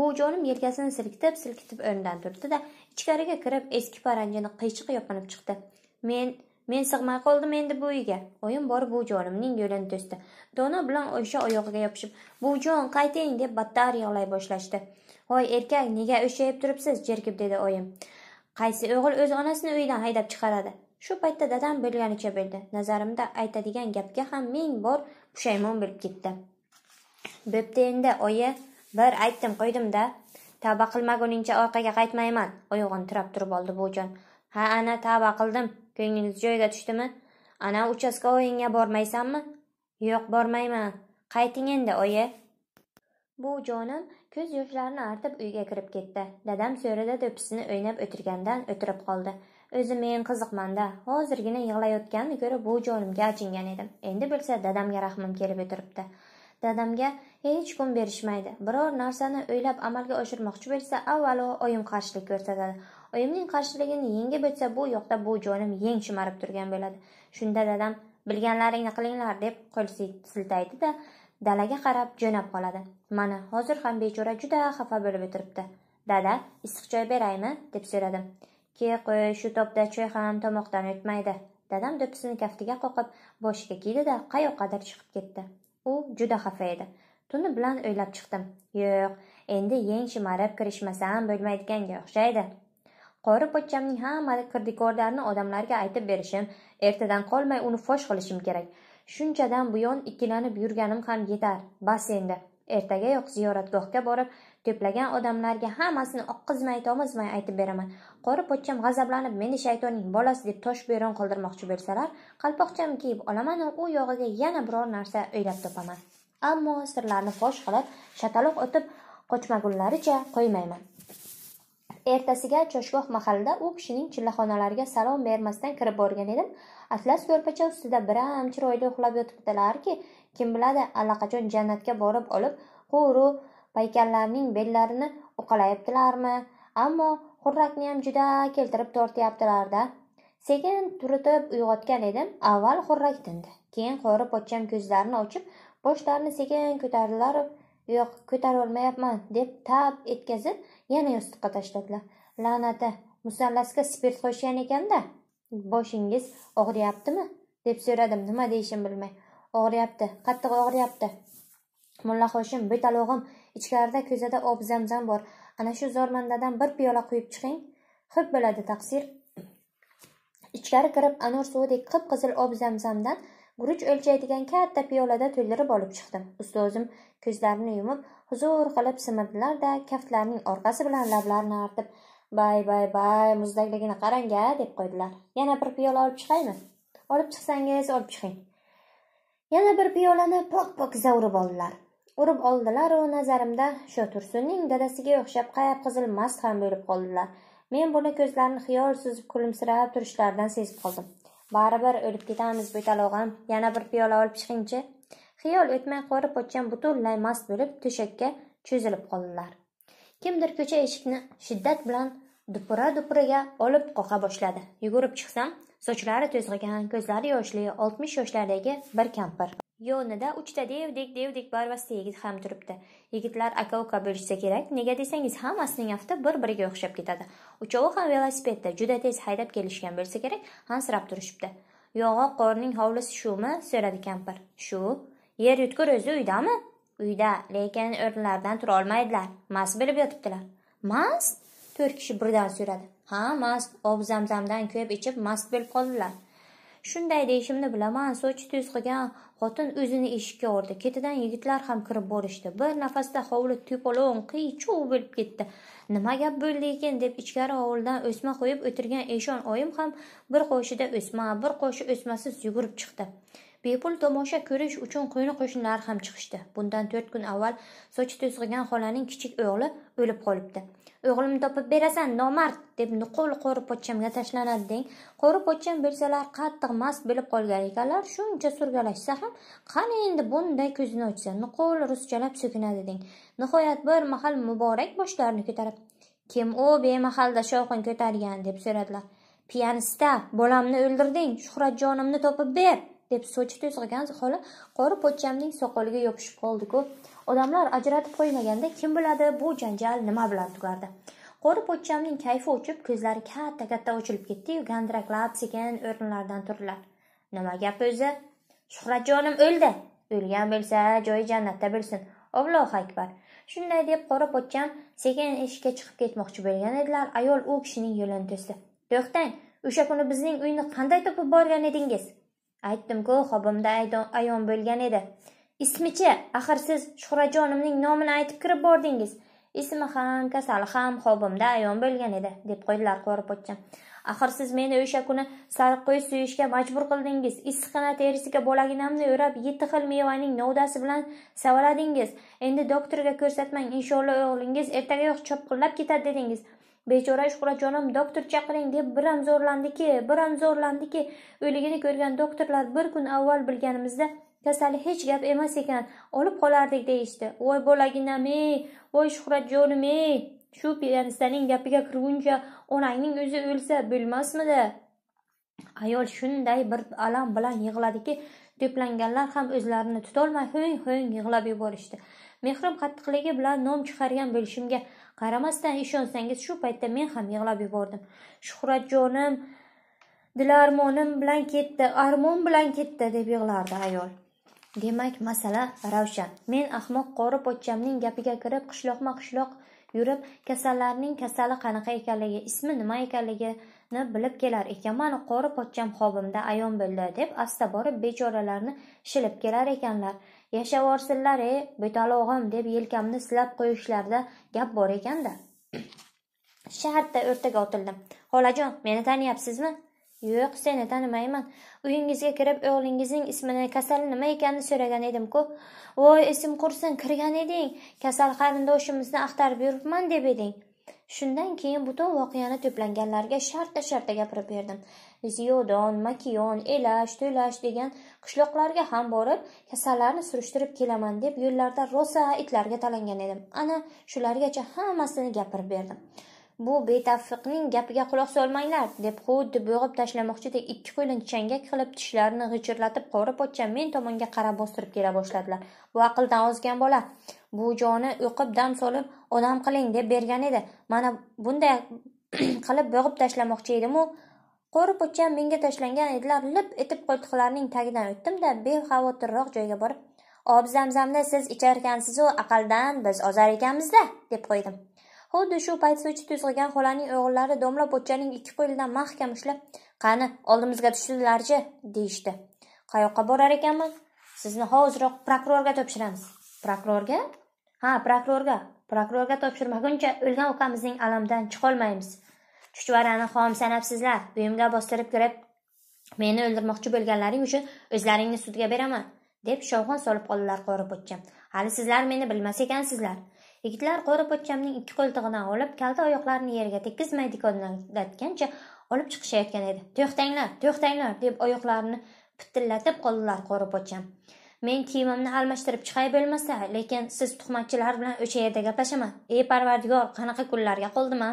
bu jonim yelkasini silkitib silkitib o'rnidan turdi da ichkariga kirib eski paranjini qiyshiq yopinib chiqdi men men sig'may qoldim endi bu uyga oyim borib jonimning yo'lini to'sdi dono bilan oysha oyog'iga yopishib jon qayting deb battar yig'lay boshlashdi voy erkak nega o'shayib turibsiz jerkib dedi oyim qaysi o'g'il o'z onasini uydan haydab chiqaradi shu paytda dadam bo'lganicha bo'ldi nazarimda aytadigan gapga ham ming bor pushaymon bo'lib ketdi bo'pti endi oyi bir aytdim qo'ydimda tavba qilmaguningcha orqaga qaytmayman oyog'ini tirab turib oldi buvijon ha ana tavba qildim ko'nglingiz joyiga tushdimi ana uchastkavoyingga bormaysanmi yo'q bormayman qayting endi oyi bu jonim ko'z yoshlarini artib uyga kirib ketdi dadam so'rida do'ppisini o'ynab o'tirgandan o'tirib qoldi O'zi men qiziqmanda, hozirgina yig'layotganini ko'rib bu jonimga achingan edim. Endi bilsa dadamga rahmim kelib o'tiribdi. Dadamga hech kun berishmaydi. Biror narsani o'ylab amalga oshirmoqchi bo'lsa, avvalo oyim qarshilik ko'rsatadi. Oyimning qarshiligini yengib o'tsa, bu yoqda bu jonim yeng shimarib turgan bo'ladi. Shunda dadam bilganlaringni qilinglar deb qo'l siltaydi da dalaga qarab jo'nab qoladi mana hozir ham bechora juda xafa bo'lib o'tiribdi dada issiq choy beraymi deb so'radim Ke, qo'y, shu topda choy ham tomoqdan o'tmaydi. Dadam do'ppisini kaftiga qoqib, boshiga kiydi-da, qayoqqadir chiqib ketdi. U juda xafa edi. Tuni bilan o'ylab chiqdim. Yo'q, endi yeng shimarib kirishmasam bo'lmaydiganga o'xshaydi. Qori pochchamning hamma kirdikorlarini odamlarga aytib berishim, ertadan qolmay uni fosh qilishim kerak. Shunchadan buyon ikkilanib yurganim ham yetar. Bas endi. Ertagayoq ziyoratgohga borib, To'plagan odamlarga hammasini oqqizmay, tomizmay aytib beraman. Qori pochcham g'azablanib, meni shaytonning bolasi deb tosh beron qoldirmoqchi bo'lsalar, qalpoqcham kiyib olaman, u yog'iga yana biror narsa o'ylab topaman. Ammo sirlarni fosh qilib, shataloq o'tib qochmagunlaricha qo'ymayman. ertasiga choshgoh mahallida u kishining chillaxonalariga salom bermasdan kirib borgan edim atlas ko'rpacha ustida biram chiroyli uxlab yotibdilarki kim biladi allaqachon jannatga borib olib g'uru paykallarning bellarini uqalayaptilarmi ammo xurrakniyam juda keltirib tortyaptilar-da. Sekin turitib uyg'otgan edim. Avval xurrak tindi. Keyin qori pochcham ko'zlarini ochib, boshlarini sekin ko'tardilar. Yo'q, ko'tarolmayapman deb tap etkazib, yana yostiqqa tashladilar. La'nati, musallasga spirt qo'shgan ekanda. Boshingiz og'riyaptimi? deb so'radim, nima deyishim bilmay. Og'riyapti, qattiq og'riyapti. Mulla Hoshim, betalog'im ichkarida ko'zada ob zamzam bor ana shu zormandadan bir piyola quyib chiqing xo'p bo'ladi taqsir ichkari kirib anor suvidek qip qizil ob zamzamdan guruch o'lchaydigan katta piyolada to'ldirib olib chiqdim ustozim ko'zlarini yumib huzur qilib simirdilarda kaftlarining orqasi bilan lablarini artib bay bay bay muzdakligini qarang a deb qo'ydilar yana bir piyola olib chiqaymi olib chiqsangiz olib chiqing yana bir piyolani pok pok zavrib oldilar urib oldilaru nazarimda shu tursunning dadasiga o'xshab qayab qizil mast ham bo'lib qoldilar men buni ko'zlarini xiyol suzib kulimsirab turishlaridan sezib qoldim baribir o'lib ketamiz bo'tal og'am yana bir piyola olib chiqingchi xiyol o'tmay qori pochcham butunlay mast bo'lib to'shakka cho'zilib qoldilar kimdir ko'cha eshikni shiddat bilan dupura dupuraga olib qoqa boshladi yugurib chiqsam sochlari to'zg'igan ko'zlari yoshli oltmish yoshlardagi bir kampir yo'nida uchta devdek devdek barvasta yigit ham turibdi yigitlar aka uka bo'lishsa kerak nega desangiz hammasining afti bir biriga o'xshab ketadi uchovi ham velosipedda juda tez haydab kelishgan bo'lsa kerak hansirab turishibdi yong'oq qorning hovlisi shumi so'radi kampir shu yer yutgur o'zi uydami uyda lekin tura olmaydilar mast bo'lib yotibdilar mast to'rt kishi birdan so'radi ha mast obzamzamdan ko'p ichib mast bo'lib qoldilar shunday deyishimni bilaman sochi tuz qilgan xotin o'zini eshikka urdi ketidan yigitlar ham kirib borishdi bir nafasda hovli to'polon qiy chuv bo'lib ketdi nima gap bo'ldi ekan deb ichkari hovldan o'sma qo'yib o'tirgan eshon oyim ham bir qo'shida o'sma bir qo'shi o'smasiz yugurib chiqdi bepul tomosha ko'rish uchun qo'ni qo'shnilar ham chiqishdi bundan to'rt kun avval sochi to'zg'igan xolaning kichik o'g'li o'lib qolibdi o'g'limni topib berasan nomard deb nuqul qo'ri pochchamga tashlanadi deng qo'ri pochcham bilsalar qattiq mast bo'lib qolgan ekanlar shuncha surgalashsa ham qani endi bunday ko'zini ochsa nuqul ruschalab so'kinadi deng nihoyat bir mahal muborak boshlarini ko'tarib kim u bemahalda shovqin ko'targan deb so'radilar piyanista bolamni o'ldirding shuhratjonimni topib ber deb sochi to'zg'igan xola qori pochchamning soqoliga yopishib qoldi-ku odamlar ajratib qo'ymaganda kim biladi bu janjal nima bilan tugardi qori pochchamning kayfi o'chib ko'zlari katta katta ochilib ketdi-yu gandiraklab sekin o'rnlaridan turdilar nima gap o'zi shuhratjonim o'ldi o'lgan bo'lsa joyi jannatda bo'lsin ollohu akbar shunday deb qora pochcham sekin eshikka chiqib ketmoqchi bo'lgan edilar ayol u kishining yo'lini to'sdi to'xtang o'sha kuni bizning uyni qanday topib borgan edingiz aytdim-ku xobimda ayon bo'lgan edi ismichi axir siz shuhratjonimning nomini aytib kirib bordingiz ismi ham kasali ham xobimda ayon bo'lgan edi deb qo'ydilar qo'ripochcham axir siz meni o'sha kuni sariqquy suyishga majbur qildingiz issiqqina terisiga bolaginamni o'rab yetti xil mevaning novdasi bilan savaladingiz endi doktorga ko'rsatmang inshaalloh o'g'lingiz ertagayoq chopqillab ketadi dedingiz bechora shuhratjonim doktor chaqiring deb biram zo'rlandiki biram zo'rlandiki o'ligini ko'rgan doktorlar bir kun avval bilganimizda kasali hech gap emas ekan olib qolardik deyishdi voy bolaginam ey voy shuhratjonim ey shu piyanistaning gapiga kirguncha onangning o'zi o'lsa bo'lmasmidi ayol shunday bir alam bilan yig'ladiki to'planganlar ham o'zlarini tutolmay ho'ng ho'ng yig'lab yuborishdi mehrim qattiqligi bilan nom chiqargan bo'lishimga Qaramasdan ishonsangiz shu paytda men ham yig'lab yubordim. Shuhratjonim Dilarmonim bilan ketdi, armon bilan ketdi deb yig'lardi ayol. Demak, masala ravshan. Men ahmoq qori pochchamning gapiga kirib qishloqma-qishloq yurib, kasallarning kasali qanaqa ekanligi, ismi nima ekanligini bilib kelar ekanman, qori pochcham xobimda ayon bo'ldi deb asta borib bechoralarni shilib kelar ekanlar. Yashavorsinlar, e, betalog'im deb yelkamni silab qo'yishlarida gap bor ekanda Shartta o'rtaga otildim. Xolajon, meni taniyapsizmi? Yo'q, seni tanimayman. Uyingizga kirib o'g'lingizning ismini, kasali nima ekanini so'ragan edim-ku. Voy, esim qursin, kirgan eding. Kasal qarindoshimizni axtarib yuribman deb eding. shundan keyin butun voqeani to'planganlarga shartta shartta gapirib berdim ziyodon makiyon elash to'lash degan qishloqlarga ham borib kasallarni surishtirib kelaman deb yo'llarda rosa itlarga talangan edim ana shulargacha hammasini gapirib berdim Bu betafiqning gapiga quloq solmanglar, deb xuddi bo'g'ib tashlamoqchidek ikki qo'lini changak qilib tishlarini g'ichirlatib qori pochcha men tomonga qarab bostirib kela boshladilar. Bu aqldan ozgan bola. Bu joni o'qib dam solib odam qiling deb bergan edi. Mana bunday qilib bo'g'ib tashlamoqchi edim-u, qo'ri pochcha menga tashlangan edilar lip etib qo'ltiqlarning tagidan o'tdim-da, bexavotirroq joyga borib, "Ob zamzamni siz icharkansizu aqaldan biz ozar ekanmiz-da", deb qo'ydim. Xuddi shu payt sochi to'zg'igan xolaning o'g'illari domla pochchaning ikki qo'lidan mahkam ushlab, qani, oldimizga tushdilarchi deyishdi. Qayoqqa borar ekanman? Sizni hoziroq prokurorga topshiramiz. Prokurorga? Ha, prokurorga. Prokurorga topshirmaguncha o'lgan ukamizning alamidan chiqolmaymiz. Chuchvarani xom sanabsizlar. Uyimga bostirib kirib, meni o'ldirmoqchi bo'lganlaring uchun o'zlaringni sudga beraman, deb shovqin solib qoldilar qori pochcham Hali sizlar meni bilmas ekansizlar. yigitlar qo'ri pochchamning ikki qo'ltig'idan olib kalta oyoqlarini yerga tekkizmay dikonlatgancha olib chiqishayotgan edi to'xtanglar to'xtanglar deb oyoqlarini pitillatib qoldilar qo'ri pochcham men kiyimimni almashtirib chiqay bo'lmasa lekin siz tuhmatchilar bilan o'sha yerda gaplashaman ey parvardigor qanaqa kunlarga qoldim a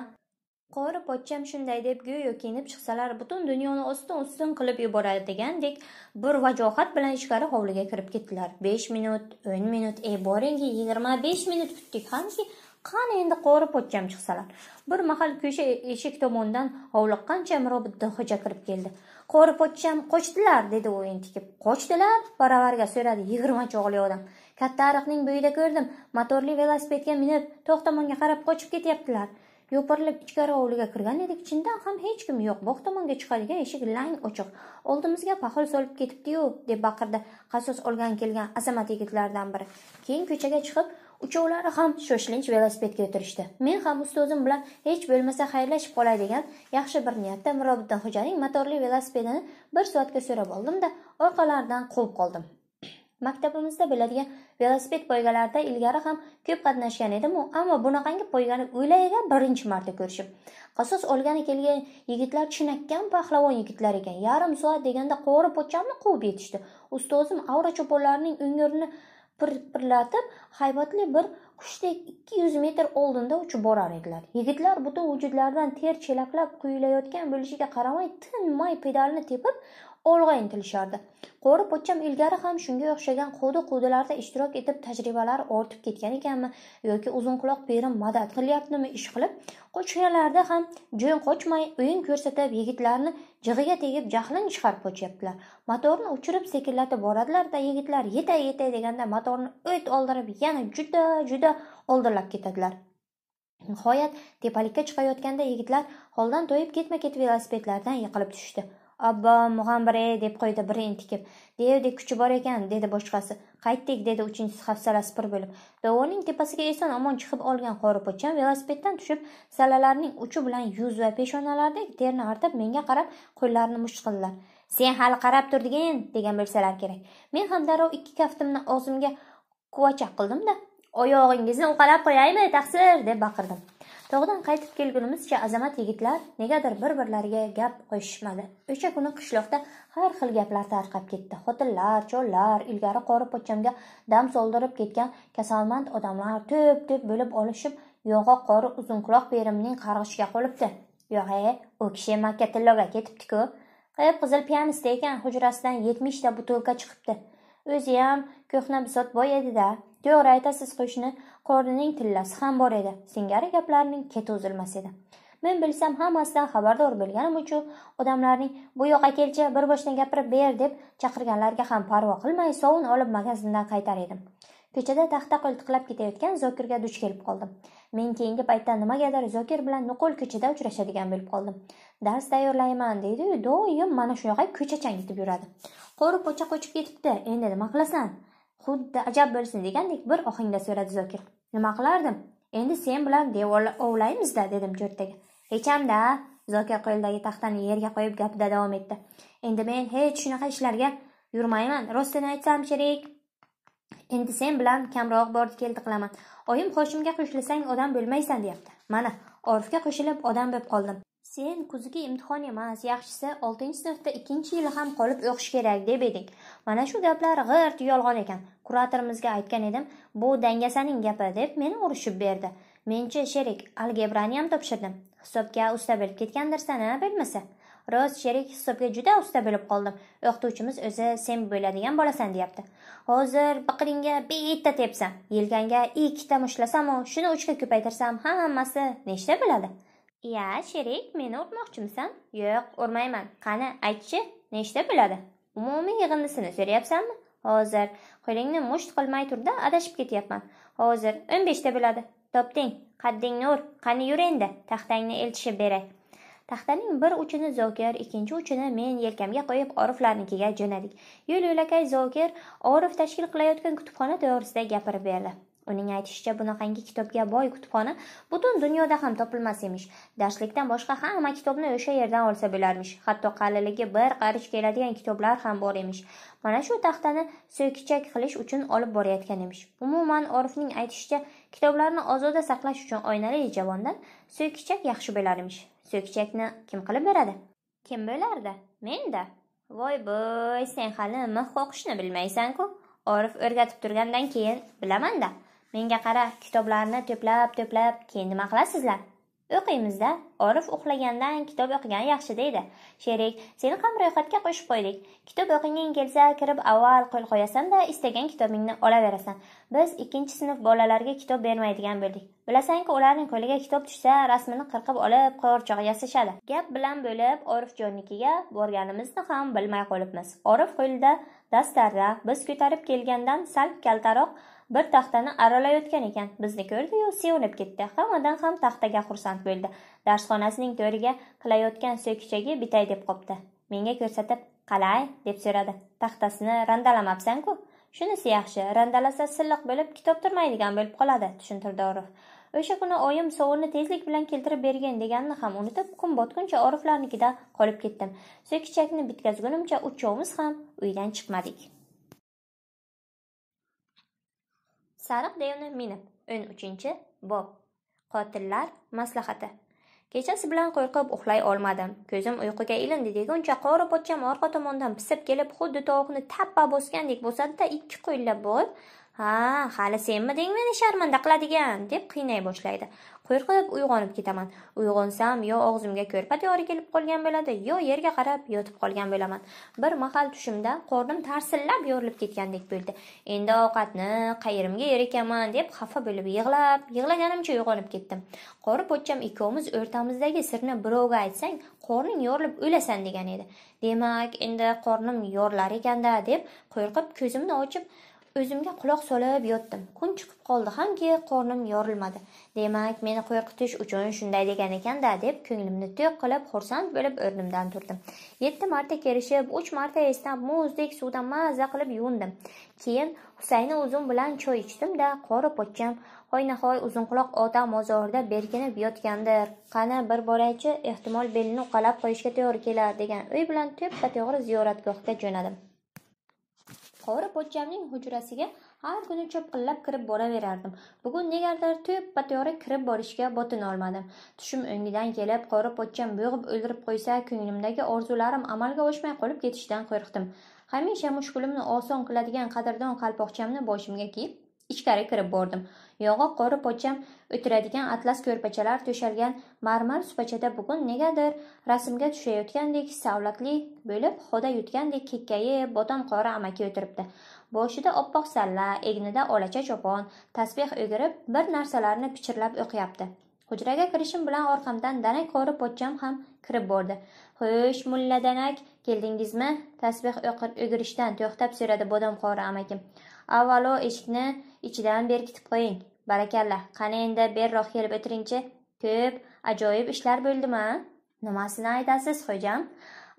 qori pochcham shunday deb go'yo kiyinib chiqsalar butun dunyoni ostin ustin qilib yuboradigandek bir vajohat bilan ichkari hovliga kirib ketdilar besh minut o'n minut e boringi yigirma besh minut kutdik hamki qani endi qori pochcham chiqsalar bir mahal ko'cha eshik tomondan hovliqqancha mirobiddin xo'ja kirib keldi qori pochcham qochdilar dedi u entikib qochdilar baravarga so'radi yigirma chog'li odam katta ariqning bo'yida ko'rdim motorli velosipedga minib tog' tomonga qarab qochib ketyaptilar yo'pirilib ichkari hovliga kirgan edik chindan ham hech kim yo'q bog' tomonga chiqadigan eshik lang ochiq oldimizga paxol solib ketibdiyu deb baqirdi qasos olgan kelgan azamat yigitlardan biri keyin ko'chaga chiqib uchovlari ham shoshilinch velosipedga o'tirishdi men ham ustozim bilan hech bo'lmasa xayrlashib qolay degan yaxshi bir niyatda mirobiddin xo'janing motorli velosipedini bir soatga so'rab oldimda orqalaridan quvib qoldim maktabimizda bo'ladigan velosiped poygalarida ilgari ham ko'p qatnashgan edim ammo bunaqangi poygani o'ylayga birinchi marta ko'rishim qasos olgani kelgan yigitlar chinakam pahlavon yigitlar ekan yarim soat deganda qori pochchamni quvib yetishdi ustozim avra cho'ponlarining o'ngirini pirpirlatib haybatli bir qushdek ikki yuz metr oldinda uchib borar edilar yigitlar butun vujudlaridan ter chelaklab quyilayotgan bo'lishiga qaramay tinmay pedalni tepib olg'a intilishardi qo'ri pochcham ilgari ham shunga o'xshagan quvdi quvdilarda ishtirok etib tajribalari ortib ketgan ekanmi yoki uzunquloq berim madad qilyaptimi ish qilib qochganlarda ham jo'y qochmay o'yin ko'rsatib yigitlarni jig'iga tegib jahlini chiqarib qochyaptilar motorni o'chirib sekinlatib boradilarda yigitlar yetay yetay deganda motorni o't oldirib yana juda juda oldirlab ketadilar nihoyat tepalikka chiqayotganda yigitlar holdan toyib ketma ket velosipedlardan yiqilib tushishdi obbo mug'ambir e, deb qo'ydi biri entikib devdek kuchi bor ekan dedi boshqasi qaytdik dedi uchinchisi hafsalasi pir bo'lib dovonning tepasiga eson omon chiqib olgan qoripo'cham velosipeddan tushib salalarning uchi bilan yuz va peshonalardagi terni artib menga qarab qo'llarini musht qildilar sen hali qarab turgin degan bo'lsalar kerak men ham darrov ikki kaftimni og'zimga quvachaq qildimda oyog'ingizni uqalab qo'yaymi taqsir deb baqirdim tog'dan qaytib kelgunimizcha azamat yigitlar negadir bir birlariga gap qo'shishmadi o'sha kuni qishloqda har xil gaplar tarqab ketdi xotinlar chollar ilgari qori pochchamga dam soldirib ketgan kasalmand odamlar to'p to'p bo'lib olishib yo'g'a qori uzunquloq berimning qarg'ishiga qolibdi yo'g'e u kishi makka tilloga ketibdiku qayib qizil piyanista ekan hujrasidan yetmishta butilka chiqibdi o'ziyam ko'hna boy edida to'g'ri aytasiz qo'shni qorining tillasi ham bor edi singari gaplarning keti uzilmas edi men bilsam hammasidan xabardor bo'lganim uchun odamlarning bu yoqqa kelchi bir boshdan gapirib ber deb chaqirganlarga ham parvo qilmay sovun olib magazindan qaytar edim ko'chada taxta qo'ltiqlab ketayotgan zokirga duch kelib qoldim men keyingi paytda nimagadir zokir bilan nuqul ko'chada uchrashadigan bo'lib qoldim dars tayyorlayman deydiyu doim mana shunaqa ko'cha changitib yuradi qo'ri po'cha qochib ketibdi endi nima qilasan xuddi ajab bo'lsin degandek bir ohangda so'radi zokir nima qilardim endi sen bilan devorlar ovlaymizda dedim jo'rttaga hecham-da, zokir qo'lidagi taxtani yerga qo'yib gapida davom etdi endi men hech shunaqa ishlarga yurmayman rostini aytsam sherik endi sen bilan kamroq bordi keldi qilaman oyim qo'shimga qo'shilsang odam bo'lmaysan deyapti mana orifga qo'shilib odam bo'lib qoldim Sen kuzgi imtihon emas, yaxshisi 6-sinfda 2-yili ham qolib o'qish kerak deb eding. Mana shu gaplar g'irt yolg'on ekan. Kuratorimizga aytgan edim, bu dangasaning gapi deb meni urishib berdi. Mencha sherik, algebrani ham topshirdim. Hisobga usta bo'lib ketgandirsan, a, bilmasa. Rost sherik hisobga juda usta bo'lib qoldim. O'qituvchimiz o'zi sen bo'ladigan bolasan deyapti. Hozir biqiringga bitta tepsam, yelkangga ikkita mushtlasamu shuni uchga ko'paytirsam, hammasi nechta bo'ladi? iya sherik meni urmoqchimisan yo'q urmayman qani aytchi nechta bo'ladi umumiy yig'indisini so'rayapsanmi hozir qo'lingni musht qilmay turda adashib ketyapman hozir o'n beshta bo'ladi topding qaddingni ur qani yur endi taxtangni eltishib beray taxtaning bir uchini zokir ikkinchi uchini men yelkamga qo'yib oriflarnikiga jo'nadik yo'l yo'lakay zokir orif tashkil qilayotgan kutubxona to'g'risida gapirib berdi uning aytishicha bunaqangi kitobga boy kutubxona butun dunyoda ham topilmas emish darslikdan boshqa hamma kitobni o'sha yerdan olsa bo'larmish hatto qaliligi bir qarich keladigan kitoblar ham bor emish mana shu taxtani so'kichak qilish uchun olib borayotgan emish umuman orifning aytishicha kitoblarni ozoda saqlash uchun oynali javondan so'kichak yaxshi bo'lar emish so'kichakni kim qilib beradi kim bo'lardi menda voy bo'y sen hali mix qoqishni bilmaysan-ku. orif o'rgatib turgandan keyin bilamanda menga qara kitoblarni to'plab to'plab keyin nima qilasizlar o'qiymizda orif uxlagandan kitob o'qigan yaxshi deydi sherik seni ham ro'yxatga qo'shib qo'ydik kitob o'qiging kelsa kirib avval qo'l qo'yasan-da, istagan kitobingni olaverasan biz ikkinchi sinf bolalarga kitob bermaydigan bo'ldik bilasanku ularning qo'liga kitob tushsa rasmini qirqib olib qo'g'irchoq yasashadi gap bilan bo'lib orifjonnikiga borganimizni ham bilmay qolibmiz orif qo'lida dastarda biz ko'tarib kelgandan sal kaltaroq bir taxtani aralayotgan ekan bizni ko'rdi-yu sevinib ketdi hammadan ham taxtaga xursand bo'ldi darsxonasining to'riga qilayotgan so'kichagi bitay deb qopti menga ko'rsatib qalay deb so'radi taxtasini randalamabsanku ku shunisi yaxshi randalasa silliq bo'lib kitob turmaydigan bo'lib qoladi tushuntirdi orif o'sha kuni oyim sovunni tezlik bilan keltirib bergin deganini ham unutib kun botguncha oriflarnikida qolib ketdim so'kichakni bitkazgunimcha uchovimiz ham uydan chiqmadik sariq devni minib. 13-bob. Qotillar maslahati. Kechasi bilan qo'rqib uxlay olmadim. Ko'zim uyquga ilindi deguncha qora pochcham orqa tomondan pisib kelib, xuddi tovuqni tappa bosgandek bo'lsada da ikki qo'llab bo'l "Ha, hali senmi deng meni sharmanda qiladigan?" deb qiynay boshlaydi. Qo'rqib uyg'onib ketaman. Uyg'onsam yo og'zimga ko'rpa dori kelib qolgan bo'ladi, yo yerga qarab yotib qolgan bo'laman. Bir mahal tushimda qornim tarsillab yorilib ketgandek bo'ldi. Endi ovqatni qayerimga yer ekanman deb xafa bo'lib yig'lab, yig'laganimcha uyg'onib ketdim. Qori pochcham ikkovimiz o'rtamizdagi sirni birovga aytsang, qorning yorilib o'lasan degan edi. Demak, endi qornim yorilar ekanda deb qo'rqib ko'zimni ochib o'zimga quloq solib yotdim kun chiqib qoldi hamki qornim yorilmadi demak meni qo'rqitish uchun shunday degan ekanda deb ko'nglimni to'q qilib xursand bo'lib o'rnimdan turdim yetti marta kerishib uch marta esnab muzdek suvdan mazza qilib yuvindim keyin husayni o'zim bilan choy ichdimda qori pochcham hoynahoy uzunquloq ota mozorida berkinib yotgandir qani bir borachi ehtimol belini uqalab qo'yishga to'g'ri kelar degan o'y bilan to'ppa to'g'ri ziyoratgohga jo'nadim qori pochchamning hujrasiga har kuni chopqillab kirib boraverardim bugun negadir to'ppa to'g'ri kirib borishga olmadim tushim o'ngidan kelib qori pochcham bo'g'ib o'ldirib qo'ysa ko'nglimdagi orzularim amalga oshmay qolib ketishidan qo'rqdim hamisha mushkulimni oson qiladigan qadrdon qalpoqchamni boshimga kiyib ichkari kirib bordim yog'o qori pochcham o'tiradigan atlas ko'rpachalar to'shalgan marmar supachada bugun negadir rasmga tushayotgandek savlatli bo'lib xoda yutgandek kekkayib bodom qori amaki o'tiribdi boshida oppoq salla egnida olacha chopon tasbeh o'girib bir narsalarni pichirlab o'qiyapti hujraga kirishim bilan orqamdan danak qori pochcham ham kirib bordi xo'sh mulla danak keldingizmi tasbeh o'girishdan to'xtab so'radi bodom qori amakim avvalo eshikni ichidan berkitib qo'ying barakalla qani endi berroq kelib o'tiringchi ko'p ajoyib ishlar bo'ldimi nimasini aytasiz xo'jam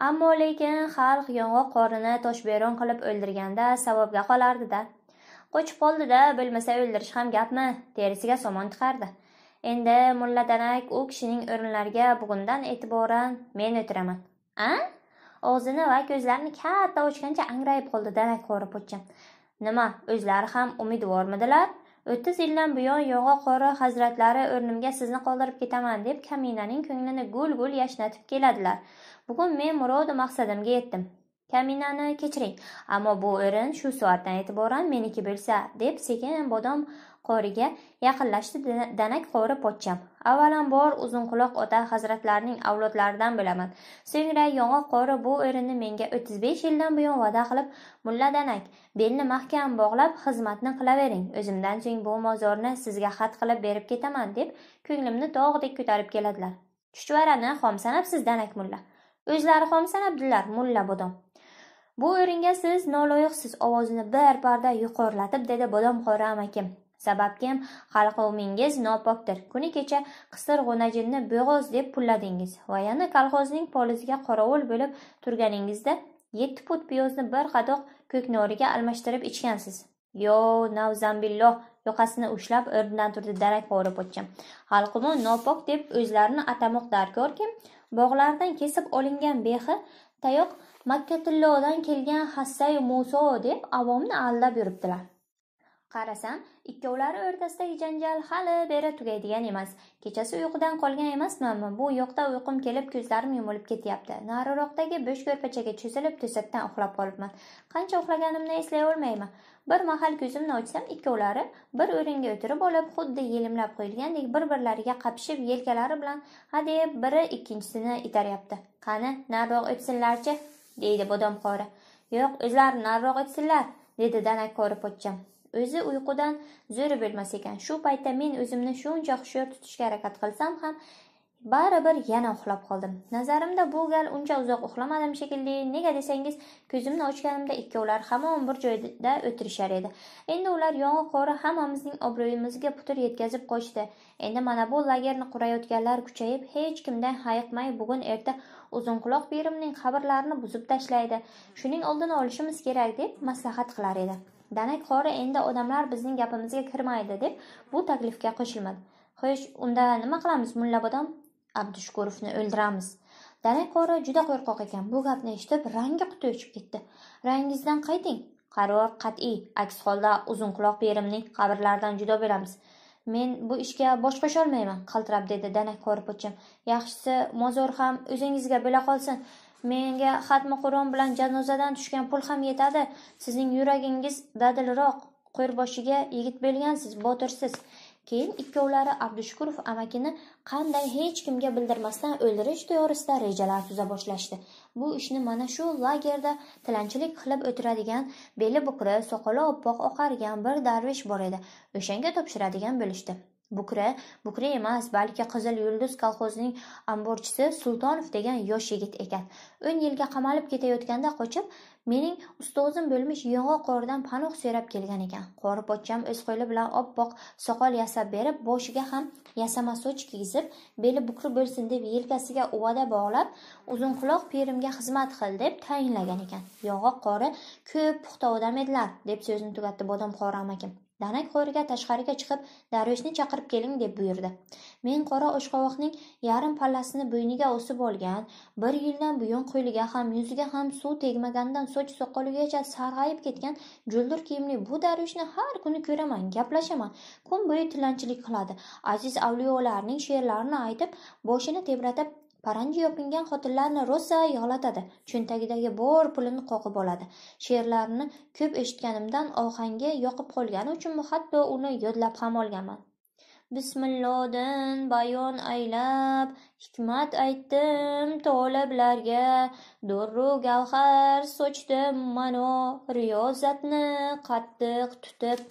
ammo lekin xalq yong'oq qorini beron qilib o'ldirganda savobga qolardida qochib qoldida bilmasa o'ldirish ham gapmi terisiga somon tiqardi endi mulla danak u kishining o'rinlariga bugundan e'tiboran men o'tiraman a og'zini va ko'zlarini katta ochgancha angrayib qoldi danak qori po'chcham Nima, o'zlari ham umidvormidilar? 30 yildan buyon yog'o qori hazratlari o'rnimga sizni qoldirib ketaman deb kaminaning ko'nglini gul-gul yashnatib keladilar. Bugun men murodu maqsadimga yetdim. Kaminani kechiring, ammo bu o'rin shu soatdan e'tiboran meniki bo'lsa, deb sekin bodom Qoriga yaqinlashdi danak qori pochcham. Avvalambor Uzunquloq ota hazratlarining avlodlaridan bilaman. So'ngra yong'oq qori bu o'rinni menga 35 yildan buyon va'da qilib, mulla danak, belni mahkam bog'lab xizmatni qilavering. O'zimdan so'ng bu mozorni sizga xat qilib berib ketaman deb ko'nglimni tog'dek ko'tarib keladilar. Chuchvarani xom sanabsiz danak mulla. O'zlari xom sanabdilar mulla bodom. bu o'ringa siz noloyiqsiz ovozini bir parda yuqorilatib dedi bodom qora amakim Sababkim hali qavmingiz nopokdir. Kuni kecha qisir g'unajinni bo'g'oz deb pulladingiz va yana kolxozning poliziga qorovul bo'lib turganingizda 7 pud piyozni bir qadoq ko'k noriga almashtirib ichgansiz. Yo, navzambilloh, yoqasini ushlab o'rnidan turdi darak qovurib o'tgan. Xalqimi nopok deb o'zlarini atamoqdarkor kim? Bog'lardan kesib olingan behi tayoq makkatullodan kelgan hassayu Muso deb avomni aldab yuribdilar. Qarasam, ikkovlari o'rtasidagi janjal hali beri tugaydigan emas kechasi uyqudan qolgan emasmanmi bu yoqda uyqum kelib ko'zlarim yumilib ketyapti nariroqdagi bo'sh ko'rpachaga cho'zilib to'satdan uxlab qolibman qancha uxlaganimni eslay olmayman bir mahal ko'zimni ochsam ikkovlari bir o'ringa o'tirib olib xuddi yelimlab qo'yilgandek bir birlariga qapishib yelkalari bilan hadeb biri ikkinchisini itaryapti qani nariroq o'tsinlarchi deydi bodomqori yo'q o'zlari nariroq o'tsinlar dedi danak qori pochcham O'zi uyqudan zo'ri bo'lmas ekan. Shu paytda men o'zimni shuncha hushyor tutishga harakat qilsam ham baribir yana uxlab qoldim. Nazarimda bu gal uncha uzoq uxlamadim shekilli. Nega desangiz, ko'zimni ochganimda ikkovlar hamon bir joyda o'tirishar edi. Endi ular yong'oq qori hammamizning obro'yimizga putur yetkazib qo'yishdi. Endi mana bu lagerni qurayotganlar kuchayib, hech kimdan hayiqmay bugun erta uzunquloq berimning xabarlarini buzib tashlaydi. Shuning oldini olishimiz kerak deb maslahat qilar edi. danak qori endi odamlar bizning gapimizga kirmaydi deb bu taklifga qo'shilmadi xo'sh unda nima qilamiz mullabodom abdushukurovni o'ldiramiz danak qori juda qo'rqoq ekan bu gapni eshitib rangi quti o'chib ketdi rangingizdan qayting qaror qat'iy aks holda quloq berimning qabrlaridan judo bo'lamiz men bu ishga bosh qo'sholmayman qaltirab dedi danak qori pochcham yaxshisi mozor ham o'zingizga bo'la qolsin Menga xatmi Qur'on bilan janozadan tushgan pul ham yetadi. Sizning yuragingiz dadilroq. Qo'rboshiga yigit bo'lgansiz, botirsiz. Keyin ikkovlari Abdushukurov amakini qanday hech kimga bildirmasdan o'ldirish to'g'risida rejalar tuza boshlashdi. Bu ishni mana shu lagerda tilanchilik qilib o'tiradigan, beli bukri, soqoli oppoq oqargan bir darvish bor edi. O'shanga topshiradigan bo'lishdi. bukra bukra emas balki qizil yulduz kolxozining omborchisi sultonov degan yosh yigit ekan o'n yilga qamalib ketayotganda qochib mening ustozim bo'lmish yong'oq qoridan panoh so'rab kelgan ekan qori pochcham o'z qo'li bilan oppoq soqol yasab berib boshiga ham yasama soch kiygizib beli bukri bo'lsin deb yelkasiga uvada bog'lab uzun quloq pirimga xizmat qil deb tayinlagan ekan yong'oq qori ko'p puxta odam edilar deb so'zini tugatdi bodom qori amakim danak qo'riga tashqariga chiqib darvishni chaqirib keling deb buyurdi men qora oshqovoqning yarim pallasini bo'yniga o'sib olgan bir yildan buyon qo'liga ham yuziga ham suv tegmaganidan soch soqoligacha sarg'ayib ketgan juldur kiyimli bu darvishni har kuni ko'raman gaplashaman kun bo'yi tilanchilik qiladi aziz avliyolarning she'rlarini aytib boshini tebratib paranji yopingan xotinlarni rosa yig'latadi cho'ntagidagi bor pulini qoqib oladi she'rlarni ko'p eshitganimdan ohangi yoqib qolgani uchunmi hatto uni yodlab ham olganman bismillodin bayon aylab hikmat aytdim toliblarga durru gavhar sochdim mano riyozatni qattiq tutib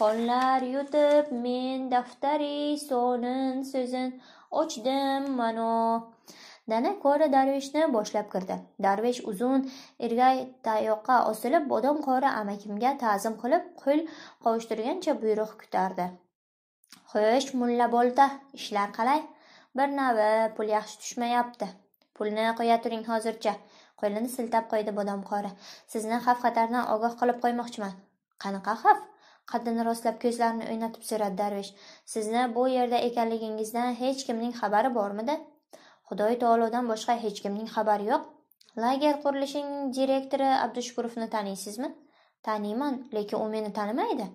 qonlar yutib men daftari sonin so'zin ochdim mano dana qora darvishni boshlab kirdi darvish uzun irgay tayoqqa osilib bodom qori amakimga ta'zim qilib qo'l qovushtirgancha buyruq kutardi xo'sh mulla bolta ishlar qalay bir navi pul yaxshi tushmayapti pulni qo'ya turing hozircha qo'lini siltab qo'ydi bodom qori sizni xavf xatardan ogoh qilib qo'ymoqchiman qanaqa xavf qaddini rostlab ko'zlarini o'ynatib so'radi darvish sizni bu yerda ekanligingizdan hech kimning xabari bormidi Xudoy taolodan boshqa hech kimning xabari yo'q. Lager qurilishining direktori Abdushukurovni taniysizmi? Taniyman, lekin u meni tanimaydi.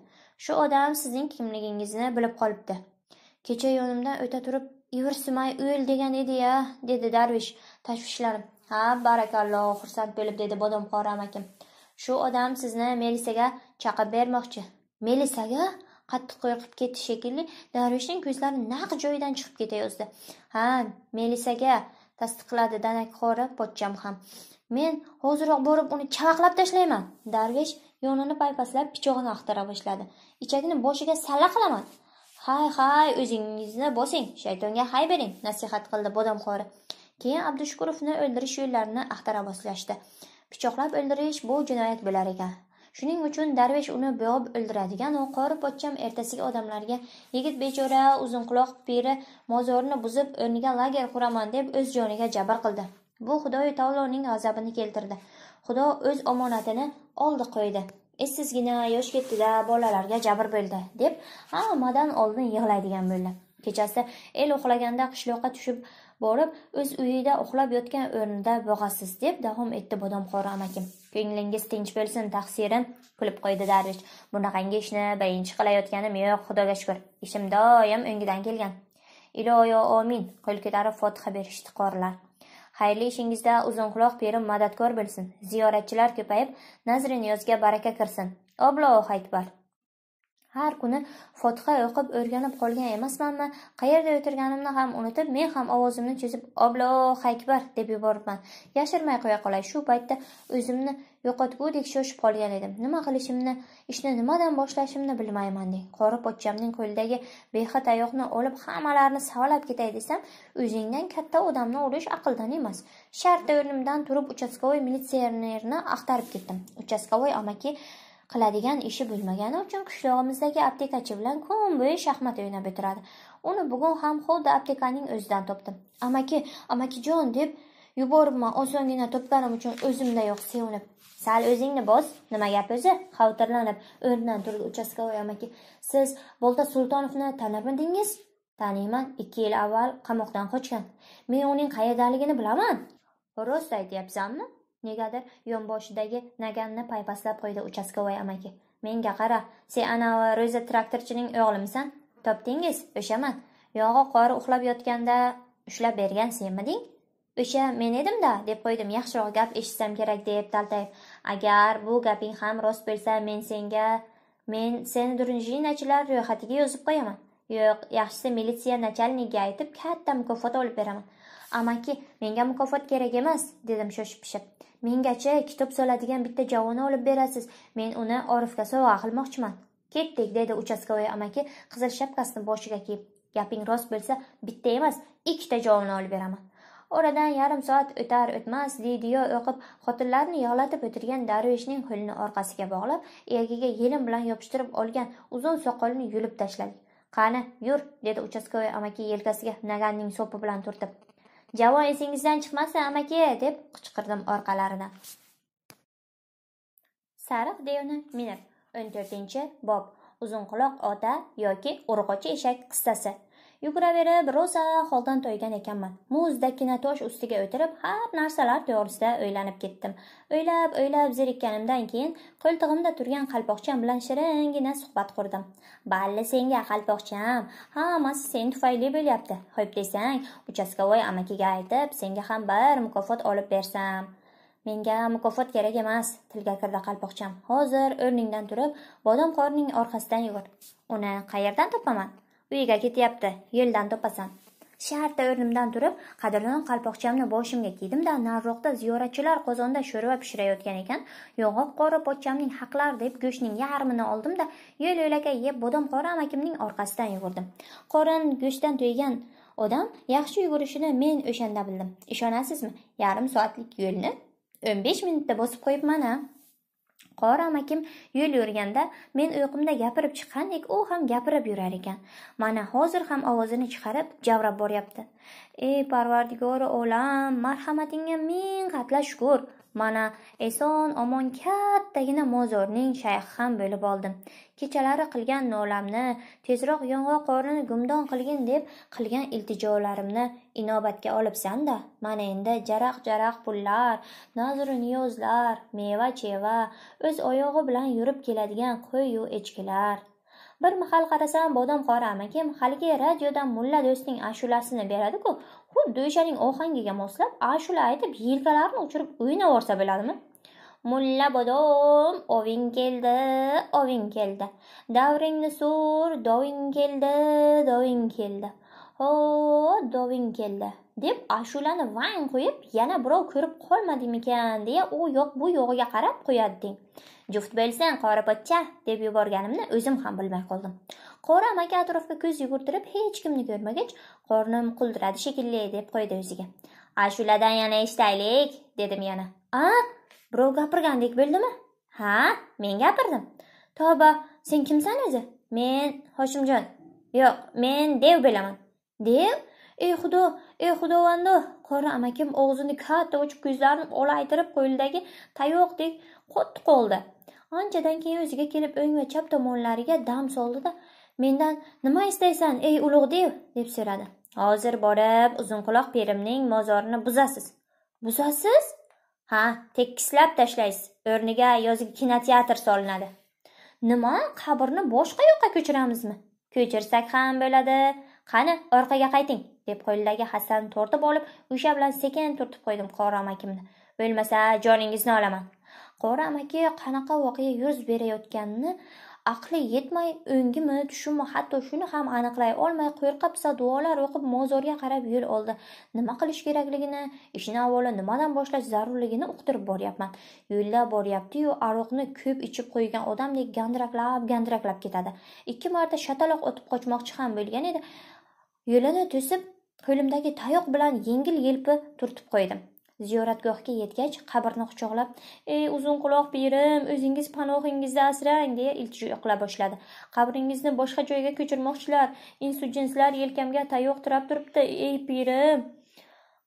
Shu odam sizning kimligingizni bilib qolibdi. Kecha yonimdan o'ta turib, "Ivirsimay o'l degan edi-ya", dedi Darvish tashvishlanib. "Ha, barakalloh", xursand bo'lib dedi Bodomqora amakim. "Shu odam sizni Melisaga chaqib bermoqchi." "Melisaga?" qattiq qo'rqib ketdi shekilli darvishning ko'zlari naq joyidan chiqib ketayozdi ha melisaga tasdiqladi danakxo'ri pochcham ham men hoziroq borib uni chavaqlab tashlayman darvish yonini paypaslab pichog'ini axtara boshladi ichagini boshiga salla qilaman hay hay o'zingizni bosing shaytonga hay bering nasihat qildi bodomxo'ri keyin abdushukurovni o'ldirish yo'llarini axtara boshlashdi pichoqlab o'ldirish bu jinoyat bo'lar ekan Shuning uchun darvesh uni bo'yib o'ldiradigan u qori pochcham ertasiga odamlarga yigit bechora uzunquloq piri mozorini buzib o'rniga lager quraman deb o'z joniga jabr qildi. Bu Xudoy taoloning g'azabini keltirdi. Xudo o'z omonatini oldi qo'ydi. Essizgina yosh ketdida bolalarga jabr bo'ldi deb hammadan oldin yig'laydigan bo'ldi. Kechasi el uxlaganda qishloqqa tushib borib, o'z uyida uxlab yotgan o'rnida bo'g'asiz deb davom etdi bodom amakim. ko'nglingiz tinch bo'lsin taqsirim kulib qo'ydi darvesh bunaqangi ishni birinchi qilayotganim yo'q xudoga shukur ishim doim o'ngidan kelgan iloyo omin qo'l ko'tarib fotiha berishdi qorilar xayrli ishingizda quloq pirim madadkor bo'lsin ziyoratchilar ko'payib nazri niyozga baraka kirsin obloh akbar Har kuni Fotiha o'qib o'rganib qolgan emasmanmi? Qayerda o'tirganimni ham unutib, men ham ovozimni cho'zib oblo akbar" deb yuboribman. Yashirmay qo'ya qolay. Shu paytda o'zimni yo'qotgudek shoshib qolgan edim. Nima qilishimni, ishni nimadan boshlashimni bilmaymandek. Qori pochchamning qo'lidagi behad oyoqni olib, hammalarini savalab ketay desam, o'zingdan katta odamni urish aqldan emas. Shartta o'rnimdan turib, uchastkovoy militsionerni axtarib ketdim. Uchastkovoy amaki qiladigan ishi bo'lmagani uchun qishlog'imizdagi aptekachi bilan kun bo'yi shaxmat o'ynab o'tiradi uni bugun ham xuddi aptekaning o'zidan topdim amaki amakijon deb yuboribman osongina topganim uchun o'zimda yo'q sevinib sal o'zingni bos nima gap o'zi xavotirlanib o'rnidan turdi uchastkavoy amaki siz bolta sultonovni tanimidingiz taniyman ikki yil avval qamoqdan qochgan men uning qayerdaligini bilaman rost aytyapsanmi Negadir yonboshidagi naganni paypaslab qo'ydi uchastkavoy amaki. Menga qara, sen anavi Ro'za traktorchining o'g'limsan? Topdingiz, o'shaman. Yog'i qori uxlab yotganda ushlab bergan senmiding? O'sha men edim-da, deb qo'ydim. Yaxshiroq gap eshitsam kerak deb taltayib. Agar bu gaping ham rost bo'lsa, men senga men seni drujinachilar ro'yxatiga yozib qo'yaman. Yo'q, yaxshisi militsiya nachalnigiga aytib katta mukofot olib beraman. amaki menga mukofot kerak emas dedim shoshib pishib mengacha kitob soladigan bitta javonni olib berasiz men uni orifga sovg'a qilmoqchiman ketdik dedi uchastkavoy amaki qizil shapkasini boshiga kiyib gaping rost bo'lsa bitta emas ikkita javonni olib beraman oradan yarim soat o'tar o'tmas didiyo o'qib xotinlarni yig'latib o'tirgan darvishning qo'lini orqasiga bog'lab egiga yelim bilan yopishtirib olgan uzun soqolini yulib tashladi qani yur dedi uchastkavoy amaki yelkasiga naganning so'pi bilan turtib javon esingizdan chiqmasin amaki deb qichqirdim orqalaridan sariq devni minib o'n to'rtinchi bob uzunquloq ota yoki urg'ochi eshak qissasi yuguraverib rosa holdan toygan ekanman muzdakkina tosh ustiga o'tirib har narsalar to'g'risida o'ylanib ketdim o'ylab o'ylab zerikkanimdan keyin qo'ltig'imda turgan qalpoqcham bilan shiringina suhbat qurdim balli senga qalpoqcham hammasi sen tufayli bo'lyapti xo'p desang uchastkovoy amakiga aytib senga ham bir mukofot olib bersam menga mukofot kerak emas tilga kirdi qalpoqcham hozir o'rningdan turib bodom qorning orqasidan yugur uni qayerdan topaman uyiga ketyapti yo'ldan topasan shartta o'rnimdan turib qadrdon qalpoqchamni boshimga kiydimda nariroqda ziyoratchilar qozonda sho'rva pishirayotgan ekan yong'oq qori pochchamning haqlari deb go'shtning yarmini oldimda yo'l yo'lakay yeb bodom qori amakimning orqasidan yugurdim qorin go'shtdan to'ygan odam yaxshi yugurishini men o'shanda bildim ishonasizmi yarim soatlik yo'lni o'n besh minutda bosib qo'yibman a qori amakim yo'l yurganda men uyqumda gapirib chiqqandek u ham gapirib yurar ekan mana hozir ham ovozini chiqarib javrab boryapti ey parvardigori olam marhamatingga ming qatla shukur mana eson omon kattagina mozorning shayxi ham bo'lib oldim kechalari qilgan nolamni tezroq yong'oq qorini gumdon qilgin deb qilgan iltijolarimni inobatga olibsanda mana endi jaraq jaraq pullar nazru niyozlar meva cheva o'z oyog'i bilan yurib keladigan qo'yu echkilar bir mahal qarasam bodom qori amakim haligi radiodan mulla do'stning ashulasini beradiku xuddi o'shaning ohangiga moslab ashula aytib yelkalarini uchirib o'ynavorsa bo'ladimi mulla bodom oving keldi oving keldi davringni sur doving keldi doving keldi ho doving keldi deb ashulani vang qo'yib yana birov ko'rib qolmadimikan deya u yoq bu yo'g'iga qarab qo'yadi deng juft bo'lsang qori pochcha deb yuborganimni o'zim ham bilmay qoldim qori amaki atrofga ko'z yugurtirib hech kimni ko'rmagach qornim quldiradi shekilli deb qo'ydi o'ziga ashuladan yana eshitaylik dedim yana a birov gapirgandek bo'ldimi ha men gapirdim toba sen kimsan o'zi men hoshimjon yo'q men dev bo'laman dev ey xudo ey xudovando qori amakim og'zini katta ochib ko'zlarini olaytirib qo'lidagi tayoqdek qotdi qoldi anchadan keyin o'ziga kelib o'ng va chap tomonlariga dam soldida mendan nima istaysan ey ulug'dev deb so'radi hozir borib uzunquloq perimning mozorini buzasiz buzasiz ha tekislab tashlaysiz o'rniga yozgi kinoteatr solinadi nima qabrni boshqa yoqqa ko'chiramizmi ko'chirsak ham bo'ladi qani orqaga qayting deb qo'lidagi hasan tortib olib o'sha bilan sekin turtib qo'ydim qori amakimni bo'lmasa joningizni olaman qori amaki qanaqa voqea yuz berayotganini aqli yetmay o'ngimi tushimi hatto shuni ham aniqlay olmay qo'rqa duolar o'qib mozorga qarab yo'l oldi nima qilish kerakligini ishni avvalo nimadan boshlash zarurligini uqtirib boryapman yo'lda boryaptiyu aroqni ko'p ichib qo'ygan odamdek gandraklab gandraklab ketadi ikki marta shataloq o'tib qochmoqchi ham bo'lgan edi yo'lini to'sib qo'limdagi tayoq bilan yengil yelpi turtib qo'ydim ziyoratgohga yetgach qabrni quchoqlab ey uzun quloq pirim o'zingiz panohingizda asrang deya iltijo qila boshladi qabringizni boshqa joyga ko'chirmoqchilar insujinslar yelkamga tayoq tirab turibdi ey pirim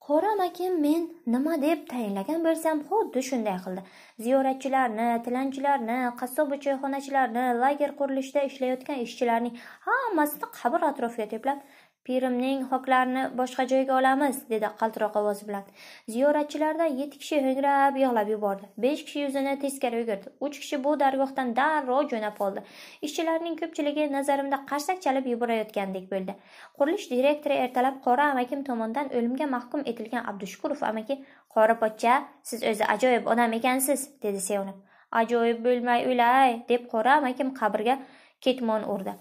qori amakim men nima deb tayinlagan bo'lsam xuddi shunday qildi ziyoratchilarni tilanchilarni qassob choyxonachilarni lager qurilishida ishlayotgan ishchilarning hammasini qabr atrofiga to'plab pirimning xoklarini boshqa joyga olamiz dedi qaltiroq ovozi bilan ziyoratchilardan yetti kishi ho'ngrab yig'lab yubordi besh kishi yuzini teskari o'girdi uch kishi bu dargohdan darrov jo'nab oldi ishchilarning ko'pchiligi nazarimda qarsak chalib yuborayotgandek bo'ldi qurilish direktori ertalab qora amakim tomonidan o'limga mahkum etilgan abdushukurov amaki qori pochcha siz o'zi ajoyib odam ekansiz dedi sevinib ajoyib bo'lmay o'lay deb qora amakim qabrga ketmon urdi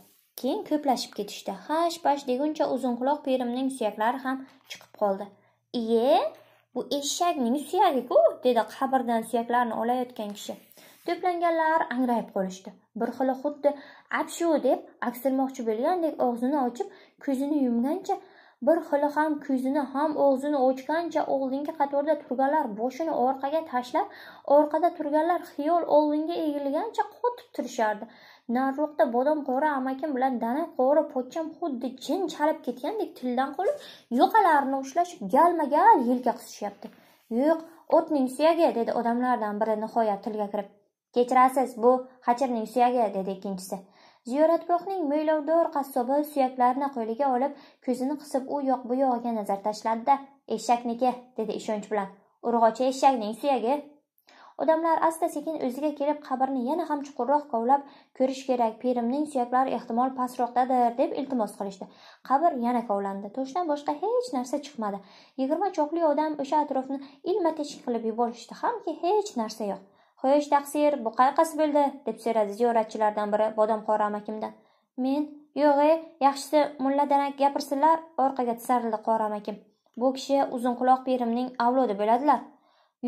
keyin ko'plashib ketishdi hash pash deguncha uzunquloq perimning suyaklari ham chiqib qoldi iye bu eshakning suyagi-ku, dedi qabrdan suyaklarni olayotgan kishi to'planganlar angrayib qolishdi bir xili xuddi abshu deb aksilmoqchi bo'lgandek og'zini ochib ko'zini yumgancha bir xili ham ko'zini ham og'zini ochgancha oldingi qatorda turganlar boshini orqaga tashlab orqada turganlar xiyol oldinga egilgancha qotib turishardi nariroqda qo'ri amakim bilan dana qo'ri pochcham xuddi jin chalib ketgandek tildan qolib, yoqalarini ushlash galma-gal yelka qisishyapti. Yo'q, o'tning suyagi dedi odamlardan biri nihoyat tilga kirib. Kechirasiz, bu xachirning suyagi dedi ikkinchisi. Ziyoratgohning mo'ylovdor qassobi suyaklarni qo'liga olib, ko'zini qisib u yoq bu yog'iga nazar tashladi-da, "Eshakniki", dedi ishonch bilan. "Urg'ochi eshakning suyagi" odamlar asta sekin o'ziga kelib qabrni yana ham chuqurroq kovlab ko'rish kerak pirimning suyaklari ehtimol pastroqdadir deb iltimos qilishdi qabr yana kovlandi toshdan boshqa hech narsa chiqmadi yigirma choqli odam o'sha atrofni ilma teshik qilib yuborishdi hamki hech narsa yo'q xo'sh taqsir bu qayqasi bo'ldi deb so'radi ziyoratchilardan biri bodomqori amakimdan men yo'g' e yaxshisi mulla danak gapirsinlar orqaga tisarildi qori amakim bu kishi uzunquloq pirimning avlodi bo'ladilar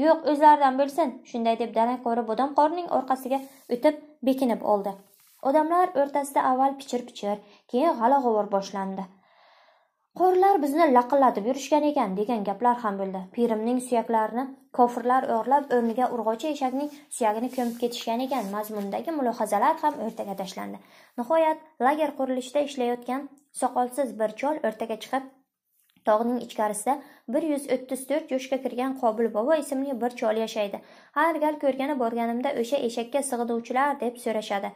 yo'q o'zlaridan bilsin shunday deb darang ko'rib bodom qorning orqasiga o'tib bekinib oldi odamlar o'rtasida avval pichir pichir keyin g'ala g'ovur boshlandi qo'rlar bizni laqillatib yurishgan ekan degan gaplar ham bo'ldi pirimning suyaklarini kofirlar o'g'irlab o'rniga urg'ochi eshakning suyagini ko'mib ketishgan ekan mazmundagi mulohazalar ham o'rtaga tashlandi nihoyat lager qurilishida ishlayotgan soqolsiz bir chol o'rtaga chiqib tog'ning ichkarisida bir yuz o'ttiz to'rt yoshga kirgan qobil bobo ismli bir chol yashaydi har gal ko'rgani borganimda o'sha eshakka sig'diuvchilar deb so'rashadi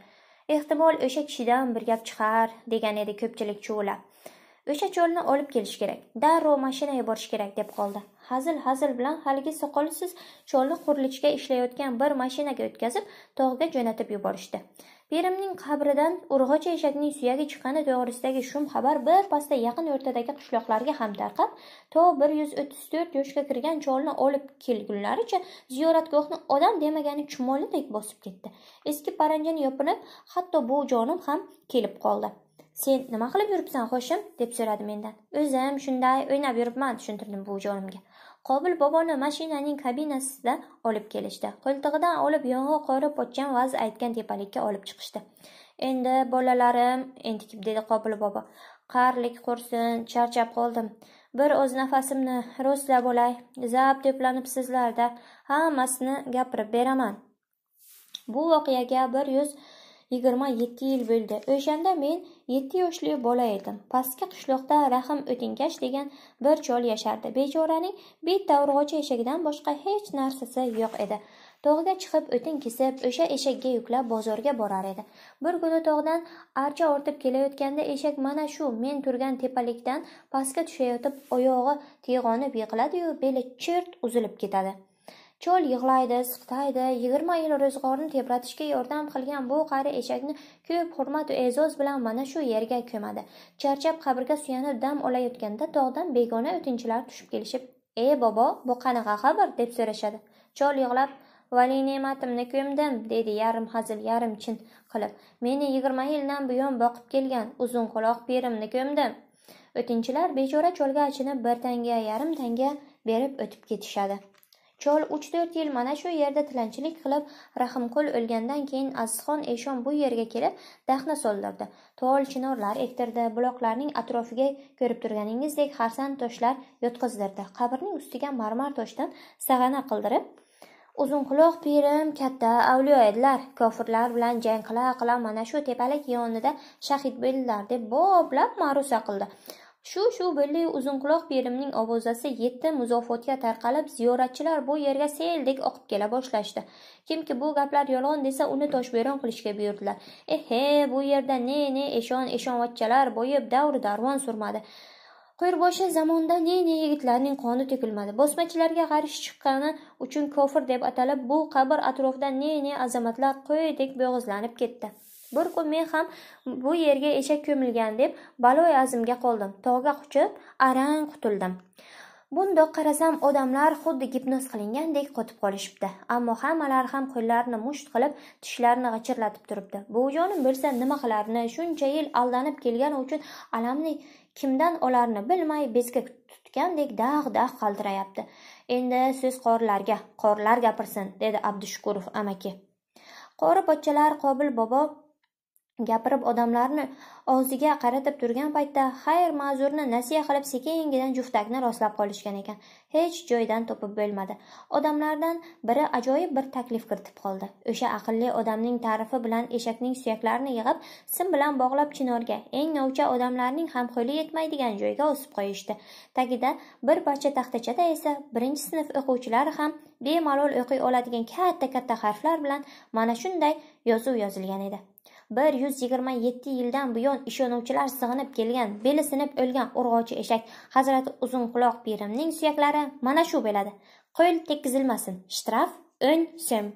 ehtimol o'sha kishidan bir gap chiqar degan edi ko'pchilik chuvlab o'sha cholni olib kelish kerak darrov mashina yuborish kerak deb qoldi hazil hazil bilan haligi soqolsiz cholni qurilishga ishlayotgan bir mashinaga o'tkazib tog'ga jo'natib yuborishdi Pirimning qabridan urg'och eshakning suyagi chiqqani to'g'risidagi shum xabar bir pasda yaqin o'rtadagi qishloqlarga ham tarqab, to 134 yoshga kirgan cholni olib kelgunlaricha ziyoratgohni odam demagani chumolidek bosib ketdi. Eski paranjani yopinib, hatto bu jonim ham kelib qoldi. Sen nima qilib yuribsan, Xoshim? deb so'radi mendan. O'zim shunday o'ynab yuribman, tushuntirdim bu jonimga. qobil boboni mashinaning kabinasida olib kelishdi qo'ltig'idan olib yog'i qora pochcham vaz aytgan tepalikka olib chiqishdi endi bolalarim entikib dedi qobil bobo qarlik qursin charchab qoldim bir o'z nafasimni rostlab olay zab to'planibsizlarda hammasini gapirib beraman bu voqeaga bir yuz yigirma yetti yil bo'ldi o'shanda men yetti yoshli bola edim pastki qishloqda rahm o'tingach degan bir chol yashardi bechoraning bitta urg'ochi eshagidan boshqa hech narsasi yo'q edi tog'ga chiqib o'tin kesib o'sha eshakka yuklab bozorga borar edi bir kuni tog'dan archa ortib kelayotganda eshak mana shu men turgan tepalikdan pastga tushayotib oyog'i tiyg'onib yiqiladiyu beli chirt uzilib ketadi cho'l yig'laydi siqtaydi yigirma yil ro'zg'orni tebratishga yordam qilgan bu qari eshakni kuyib hurmatu e'zoz bilan mana shu yerga ko'madi charchab qabrga suyanib dam olayotganda tog'dan begona o'tinchilar tushib kelishib e bobo bu qanaqa xabar deb so'rashadi cho'l yig'lab vali ne'matimni ko'mdim dedi yarim hazil yarim chin qilib meni yigirma yildan buyon boqib kelgan uzun quloq pirimni ko'mdim o'tinchilar bechora cho'lga achinib bir tanga yarim tanga berib o'tib ketishadi chol uch to'rt yil mana shu yerda tilanchilik qilib rahmqul o'lgandan keyin azizxon eshon bu yerga kelib dahna soldirdi tol chinorlar ektirdi buloqlarning atrofiga ko'rib turganingizdek xarsand toshlar yotqizdirdi qabrning ustiga marmar toshdan sag'ana qildirib quloq pirim katta avliyo edilar kofirlar bilan jang qila qila mana shu tepalik yonida shahid bo'ldilar deb boplab ma'ruza qildi Shu-shu billi uzunquloq berimning ovozasi yetti muzofotga tarqalib, ziyoratchilar bu yerga seldek oqib kela boshlashdi. Kimki bu gaplar yolg'on desa, uni beron qilishga buyurdilar. Ehe, bu yerda ne-ne eshon-eshonvachchalar boyib davr-darvon surmadi. boshi zamonda ne-ne yigitlarning qoni to'kilmadi. Bosmachilarga qarshi chiqqani uchun kofir deb atalib, bu qabr atrofida ne-ne azamatlar qo'ydek bo'g'izlanib ketdi. bir kun men ham bu yerga eshak ko'milgan deb baloy azimga qoldim tog'ga quchib arang qutuldim bundoq qarasam odamlar xuddi gipnoz qilingandek qotib qolishibdi ammo hammalari ham qo'llarini musht qilib tishlarini g'ichirlatib turibdi buvijonim bilsa nima qilarini shuncha yil aldanib kelgani uchun alamni kimdan olarini bilmay bezgak tutgandek dag' dag' qaltirayapti endi so'z qorilarga qorilar gapirsin dedi abdushukurov amaki qori pochchalar qobil bobo gapirib odamlarni og'ziga qaratib turgan paytda xayr ma'zurni nasiya qilib sekingidan juftakni rostlab qolishgan ekan hech joydan topib bo'lmadi odamlardan biri ajoyib bir taklif kiritib qoldi o'sha aqlli odamning ta'rifi bilan eshakning suyaklarini yig'ib sim bilan bog'lab chinorga eng novcha odamlarning ham qo'li yetmaydigan joyga osib qo'yishdi tagida bir parcha taxtachada esa birinchi sinf o'quvchilari ham bemalol o'qiy oladigan katta katta harflar bilan mana shunday yozuv yozilgan edi bir yuz yigirma yetti yildan buyon ishonuvchilar sig'inib kelgan beli sinib o'lgan urg'ochi eshak hazrati quloq pirimning suyaklari mana shu bo'ladi qo'l tekkizilmasin shtraf o'n so'm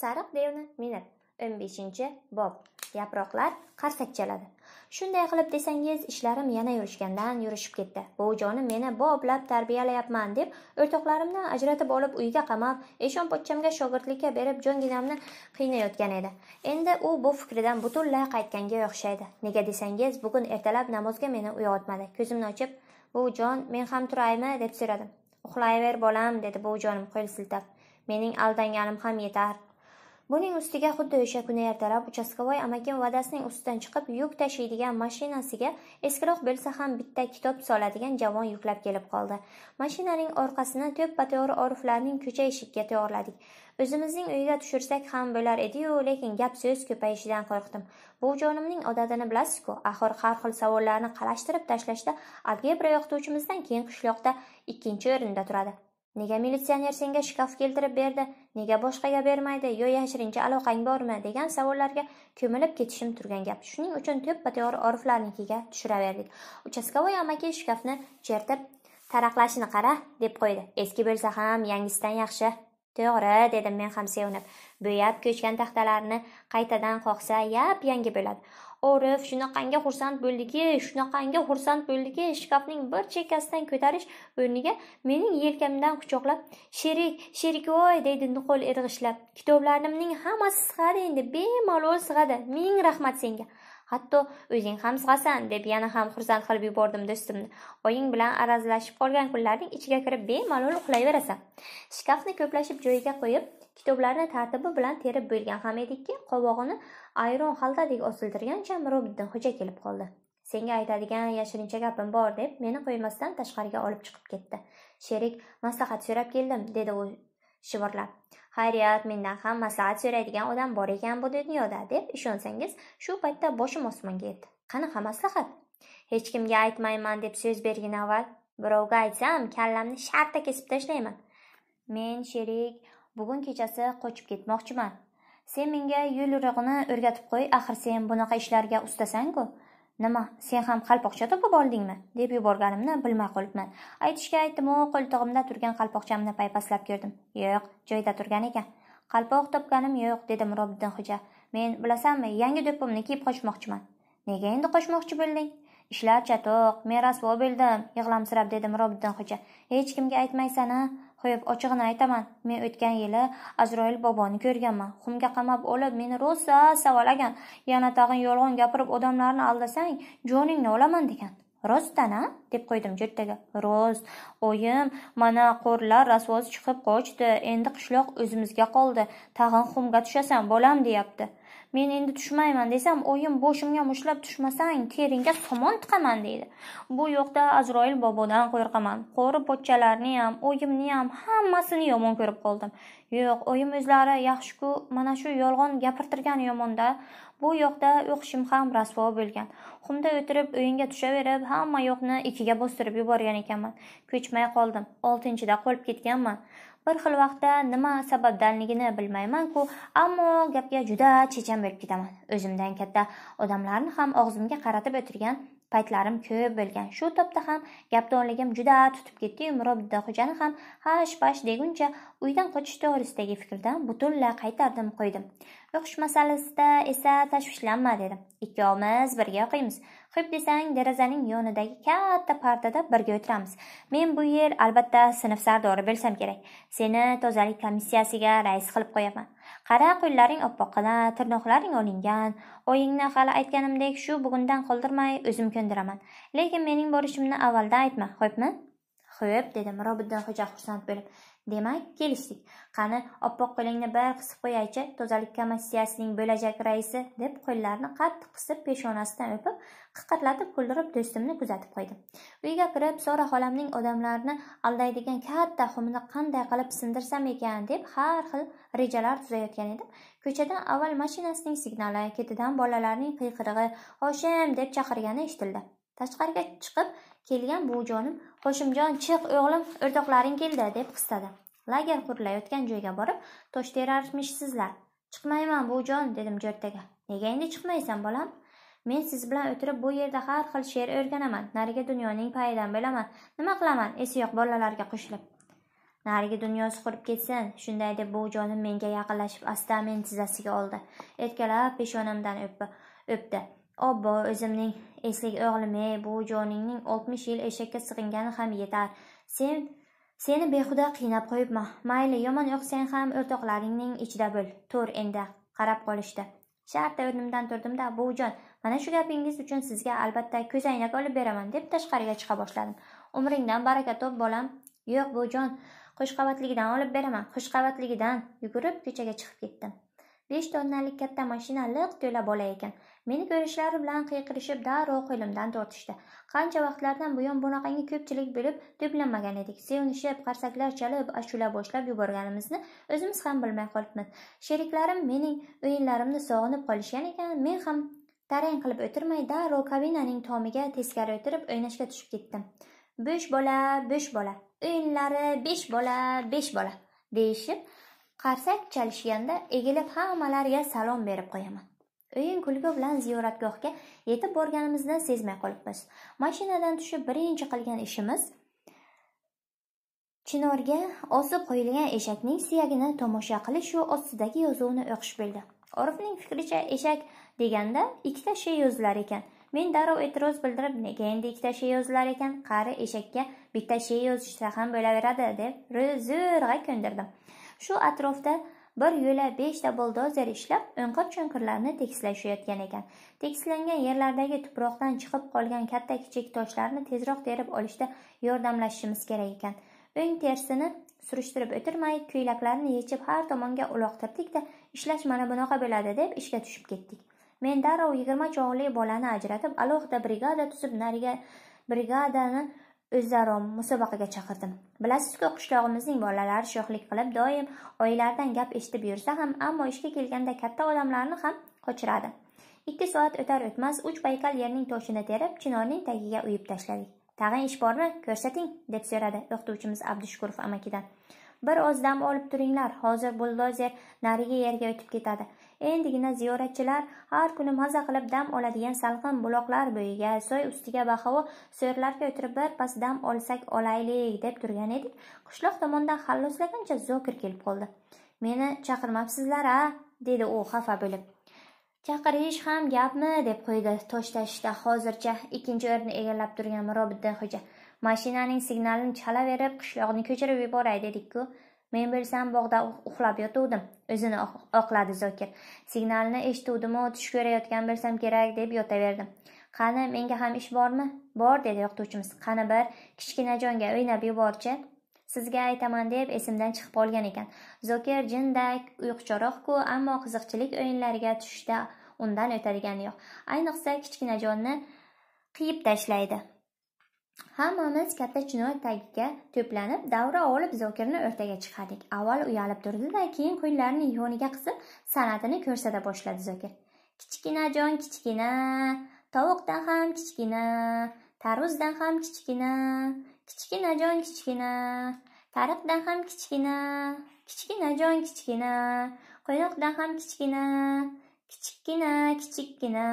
sariq devni minib o'n beshinchi bob yaproqlar qarsak chaladi shunday qilib desangiz ishlarim yana yurishgandan yurishib ketdi buvijonim meni boblab tarbiyalayapman deb o'rtoqlarimni ajratib olib uyga qamab eshon pochchamga shogirdlikka berib jonginamni qiynayotgan edi endi u bu fikridan butunlay qaytganga o'xshaydi nega desangiz bugun ertalab namozga meni uyg'otmadi ko'zimni ochib buvijon men ham turaymi deb so'radim uxlayver bolam dedi buvijonim qo'l siltab mening aldanganim ham yetar Buning ustiga xuddi o'sha kuni ertalab uchastkovoy amakim vadasining ustidan chiqib yuk tashiydigan mashinasiga eskiroq bo'lsa ham bitta kitob soladigan javon yuklab kelib qoldi. Mashinaning orqasini to'ppa-to'g'ri oriflarning ko'cha eshigiga to'g'irladik. O'zimizning uyga tushirsak ham bo'lar edi-yu, lekin gap so'z ko'payishidan qo'rqdim. Bu jonimning odatini bilasiz-ku, axir har xil savollarni qalashtirib tashlashda algebra o'qituvchimizdan keyin qishloqda ikkinchi o'rinda turadi. Nega militsioner senga shkaf keltirib berdi, nega boshqaga bermaydi, yo yashirincha aloqang bormi degan savollarga ko'milib ketishim turgan gap. Shuning uchun to'ppa to'g'ri oriflarnikiga tushiraverdik. Uchastkovoy amaki shkafni chertib, taraqlashini qara deb qo'ydi. Eski bo'lsa ham yangisidan yaxshi. To'g'ri, dedim men ham sevinib. Bo'yab ko'chgan taxtalarni qaytadan qoqsa, yap yangi bo'ladi. orif shunaqangi xursand bo'ldiki shunaqangi xursand bo'ldiki shkafning bir chekkasidan ko'tarish o'rniga mening yelkamdan quchoqlab sherik sherik voy deydi nuqul irg'ishlab kitoblarimning hammasi sig'adi endi bemalol sig'adi ming rahmat senga hatto o'zing ham sig'asan deb yana ham xursand qilib yubordim do'stimni oying bilan arazlashib qolgan kunlarning ichiga kirib bemalol uxlayverasan shkafni ko'plashib joyiga qo'yib kitoblarni tartibi bilan terib bo'lgan ham edikki qovog'ini ayron xaltadek osiltirgancha mirobiddin xo'ja kelib qoldi senga aytadigan yashirincha gapim bor deb meni qo'ymasdan tashqariga olib chiqib ketdi sherik maslahat so'rab keldim dedi u shivirlab xayriyat mendan ham maslahat so'raydigan odam bor ekan bu dunyoda deb ishonsangiz shu paytda boshim osmonga yetdi qanaqa maslahat hech kimga aytmayman deb so'z bergin avval birovga aytsam kallamni shartta kesib tashlayman men sherik bugun kechasi qochib ketmoqchiman Sen menga yo'l-yo'rig'ini o'rgatib qo'y, axir sen bunaqa ishlarga ustasan-ku. Nima, sen ham qalpoqcha topib oldingmi? deb yuborganimni bilmay qolibman. Aytishga aytdim-u, qo'ltig'imda turgan qalpoqchamni paypaslab ko'rdim. Yo'q, joyida turgan ekan. Qalpoq topganim yo'q, dedi Murobiddin xo'ja. Men bilasanmi, yangi do'ppimni kiyib qochmoqchiman. Nega endi qochmoqchi bo'lding? Ishlar chatoq, rasvo bo'ldim, yig'lamsirab dedi Murobiddin xo'ja. Hech kimga aytmaysan-a? Xo'yib, ochig'ini aytaman, men o'tgan yili Azroil boboni ko'rganman. Xumga qamab olib, meni rosa savolagan. Yana tag'in yolg'on gapirib odamlarni aldasang, joningni olaman degan. Rostdan a? deb qo'ydim jertaga. Rost. Oyim mana qo'rlar rasvosi chiqib qochdi. Endi qishloq o'zimizga qoldi. Tag'in xumga tushasan, bolam deyapti. men endi tushmayman desam oyim boshimga mushlab tushmasang teringga somon tiqaman deydi bu yoqda azroil bobodan qo'rqaman qo'ri pochchalarni ham oyimni ham hammasini yomon ko'rib qoldim yo'q oyim o'zlari yaxshiku mana shu yolg'on gapirtirgan yomonda bu yoqda o'qishim ham rasvo bo'lgan xumda o'tirib o'yinga tushaverib hamma yoqni ikkiga bostirib yuborgan ekanman ko'chmay qoldim oltinchida qolib ketganman bir xil vaqtda nima sababdanligini bilmayman-ku, ammo gapga juda chechan bo'lib ketaman. O'zimdan katta odamlarni ham og'zimga qaratib o'tirgan paytlarim ko'p bo'lgan. Shu topda ham gapdonligim juda tutib ketdi-yu, xo'jani ham hash-pash deguncha uydan qochish to'g'risidagi fikrdan butunlay qaytardim qo'ydim. O'qish masalasida esa tashvishlanma dedim. Ikkovimiz birga o'qiymiz. xo'p desang derazaning yonidagi katta partada birga o'tiramiz men bu yer albatta sinf sardori bo'lsam kerak seni tozalik komissiyasiga rais qilib qo'yaman qara qo'llaring oppoq qila tirnoqlaring olingan oyingni hali aytganimdek shu bugundan qoldirmay o'zim ko'ndiraman lekin mening borishimni avvaldan aytma xo'pmi xo'p dedi mirobiddin xo'ja xursand bo'lib demak kelishdik qani oppoq qo'lingni bir qisib qo'yaychi tozalik komissiyasining bo'lajak raisi deb qo'llarini qattiq qisib peshonasidan o'pib qiqirlatib kuldirib do'stimni kuzatib qo'ydim uyga kirib sora xolamning odamlarni aldaydigan katta xumni qanday qilib sindirsam ekan deb har xil rejalar tuzayotgan edim ko'chadan avval mashinasining signali ketidan bolalarning qiyqirig'i hoshim deb chaqirgani eshitildi tashqariga chiqib kelgan buvijonim qo'shimjon chiq o'g'lim o'rtoqlaring keldi deb qistadi lager qurilayotgan joyga borib tosh terarmishsizlar chiqmayman buvijon dedim jo'rtaga nega endi chiqmaysan bolam men siz bilan o'tirib bu yerda har xil she'r o'rganaman narigi dunyoning payidan bo'laman nima qilaman esi yo'q bolalarga qo'shilib narigi dunyosi qurib ketsin shunday deb buvijonim menga yaqinlashib asta men tizzasiga oldi erkalab peshonamdan o'pdi obbo o'zimning eslik o'g'lim ey bu joningning oltmish yil eshakka sig'ingani ham yetar sen seni behuda qiynab qo'yibman mayli yomon o'qisang ham o'rtoqlaringning ichida bo'l tur endi qarab qolishdi shartta o'rnimdan turdimda jon mana shu gapingiz uchun sizga albatta ko'zoynak olib beraman deb tashqariga chiqa boshladim umringdan baraka top bolam yo'q jon qo'shqavatligidan olib beraman qo'shqavatligidan yugurib ko'chaga chiqib ketdim besh tonnalik katta mashina liq to'la bola ekan meni ko'rishlari bilan qiyqirishib darrov qo'limdan tortishdi qancha vaqtlardan buyon bunaqangi ko'pchilik bilib to'planmagan edik sevinishib qarsaklar chalib ashula boshlab yuborganimizni o'zimiz ham bilmay qolibmiz sheriklarim mening o'yinlarimni sog'inib qolishgan ekan men ham tarang qilib o'tirmay darrov kabinaning tomiga teskari o'tirib o'ynashga tushib ketdim bo'sh bola bo'sh bola o'yinlari besh bola besh bola deyishib Qarsak chalishganda egilib hammalarga salom berib qo'yaman. O'yin kulgi bilan ziyoratgohga yetib borganimizni sezmay qolibmiz. Mashinadan tushib birinchi qilgan ishimiz chinorga osib qo'yilgan eshakning suyagini tomosha qilish va ostidagi yozuvni o'qish bo'ldi. Orifning fikricha eshak deganda ikkita she yozilar ekan. Men darrov e'tiroz bildirib, nega endi ikkita she yozilar ekan? Qari eshakka bitta she yozishsa ham bo'laveradi deb zo'rg'a ko'ndirdim. shu atrofda bir yo'la beshta buldozer ishlab o'nqir cho'nqirlarni tekislashayotgan ekan tekislangan yerlardagi tuproqdan chiqib qolgan katta kichik toshlarni tezroq terib olishda yordamlashishimiz kerak ekan o'ng tersini surishtirib o'tirmay ko'ylaklarni yechib har tomonga uloqtirdikda ishlash mana bunaqa bo'ladi deb ishga tushib ketdik men darrov yigirma chog'li bolani ajratib alohida brigada tuzib nariga brigadani o'zaro musobaqaga chaqirdim bilasizku qishlog'imizning bolalari sho'xlik qilib doim oyilardan gap eshitib yursa ham ammo ishga kelganda katta odamlarni ham qochiradi ikki soat o'tar o'tmas uch baykal yerning toshini terib chinorning tagiga uyib tashladik tag'in ish bormi ko'rsating deb so'radi o'qituvchimiz abdushukurov amakidan bir oz dam olib turinglar hozir buldozer narigi yerga o'tib ketadi endigina ziyoratchilar har kuni maza qilib dam oladigan salqin buloqlar bo'yiga soy ustiga havo so'rlarga o'tirib birpas dam olsak olaylik deb turgan edik qishloq tomondan halloslagancha zokir kelib qoldi meni chaqirmabsizlar a dedi u xafa bo'lib chaqirish ham gapmi deb qo'ydi tosh tashishda hozircha ikkinchi o'rinni egallab turgan mirobiddin xo'ja mashinaning signalini chalaverib qishloqni ko'chirib yuboray dedikku Men bilsam, bog'da uxlab yotuvdim, o'zini oqladi Zokir. Signalni eshituvdimu, tush ko'rayotgan bilsam kerak deb yotaverdim. Qani, menga ham ish bormi? Bor, dedi o'qituvchimiz. Qani bir kichkinajonga o'ynab yuborchi. Sizga aytaman deb esimdan chiqib qolgan ekan. Zokir jindak uyquchoroq-ku, ammo qiziqchilik o'yinlariga tushishda undan o'tadigani yo'q. Ayniqsa kichkinajonni qiyib tashlaydi. Hammamiz katta chinoy tagiga to'planib, davra olib Zokirni o'rtaga chiqardik. Avval uyalib turdi keyin qo'llarini yoniga qisib, san'atini ko'rsata boshladi Zokir. Kichkina jon, kichkina, tovuqdan ham kichkina, tarvuzdan ham kichkina, kichkina jon, kichkina, tariqdan ham kichkina, kichkina jon, kichkina, qo'yoqdan ham kichkina, kichkina, kichkina.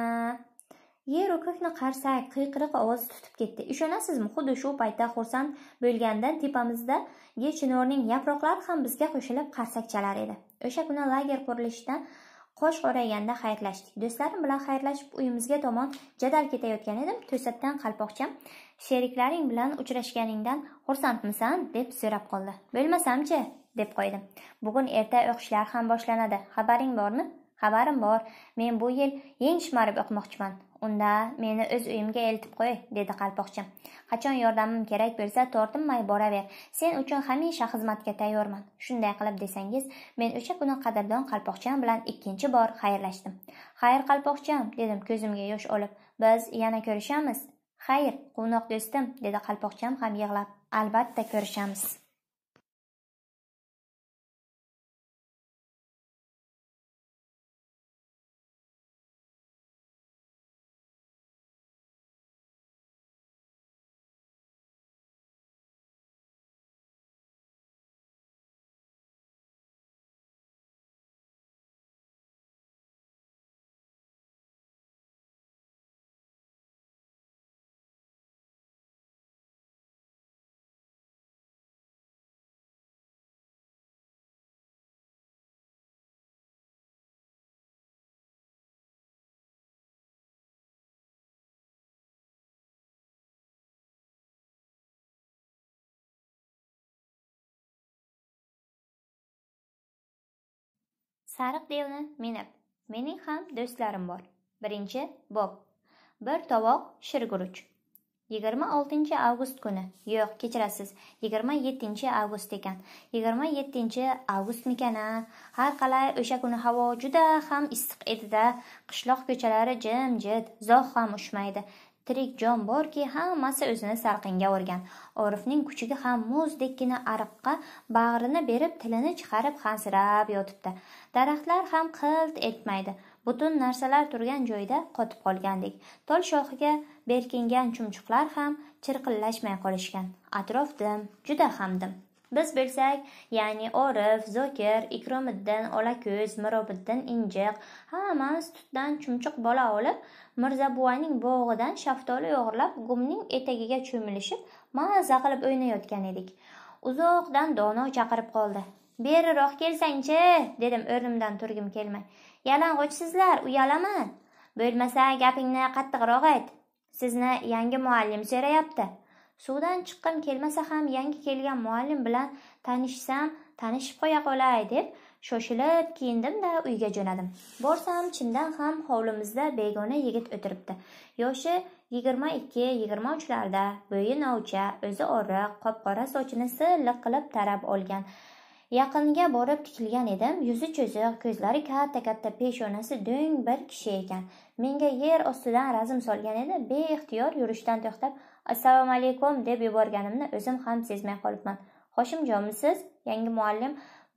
yeru ko'kni qarsak qiyqiriq ovoz tutib ketdi ishonasizmi xuddi shu paytda xursand bo'lganidan tepamizdagi chinorning yaproqlari ham bizga qo'shilib qarsak chalar edi o'sha kuni lager qurilishidan qosh qorayganda xayrlashdik do'stlarim bilan xayrlashib uyimizga tomon jadal ketayotgan edim to'satdan qalpoqcham sheriklaring bilan uchrashganingdan xursandmisan deb so'rab qoldi bo'lmasamchi deb qo'ydim bugun erta o'qishlar ham boshlanadi xabaring bormi xabarim bor men bu yil yeng shimarib o'qimoqchiman unda meni o'z uyimga eltib qo'y dedi qalpoqcha qachon yordamim kerak bo'lsa tortinmay boraver sen uchun hamisha xizmatga tayyorman shunday qilib desangiz men o'sha kuni qadrdon qalpoqcham bilan ikkinchi bor xayrlashdim xayr qalpoqcham dedim ko'zimga yosh olib biz yana ko'rishamiz xayr quvnoq do'stim dedi qalpoqcham ham yig'lab albatta ko'rishamiz sariq devni minib mening ham do'stlarim bor birinchi bob bir tovoq shir guruch yigirma oltinchi avgust kuni yo'q kechirasiz yigirma yettinchi avgust ekan yigirma yettinchi avgustmikan a har qalay o'sha kuni havo juda ham issiq edida qishloq ko'chalari jimjit zog' ham uchmaydi tirik jon borki hammasi o'zini salqinga urgan orifning kuchugi ham muzdekkina ariqqa bag'rini berib tilini chiqarib hansirab yotibdi daraxtlar ham qilt etmaydi butun narsalar turgan joyda qotib qolgandek tol shoxiga berkingan chumchuqlar ham chirqillashmay qolishgan atrof dim juda ham dim biz bilsak ya'ni orif zokir ikromiddin olako'z mirobiddin injiq hammamiz tutdan chumchuq bola olib mirzabuvaning bo'g'idan shaftoli o'g'irlab gumning etagiga cho'milishib maza qilib o'ynayotgan edik uzoqdan dono chaqirib qoldi beriroq kelsangchi dedim o'rnimdan turgim kelmay yalang'ochsizlar uyalaman bo'lmasa gapingni qattiqroq ayt sizni yangi muallim so'rayapti suvdan chiqqim kelmasa ham yangi kelgan muallim bilan tanishsam tanishib qo'ya qolay deb shoshilib kiyindimda uyga jo'nadim borsam chindan ham hovlimizda begona yigit o'tiribdi yoshi yigirma ikki yigirma uchlarda bo'yi novcha o'zi oriq qop qora sochini silliq qilib tarab olgan yaqinga borib tikilgan edim yuzi cho'ziq ko'zlari katta katta peshonasi do'ng bir kishi ekan menga yer ostidan razm solgan edi beixtiyor yurishdan to'xtab assalomu alaykum deb yuborganimni o'zim ham sezmay qolibman hoshimjonmisiz yangi muallim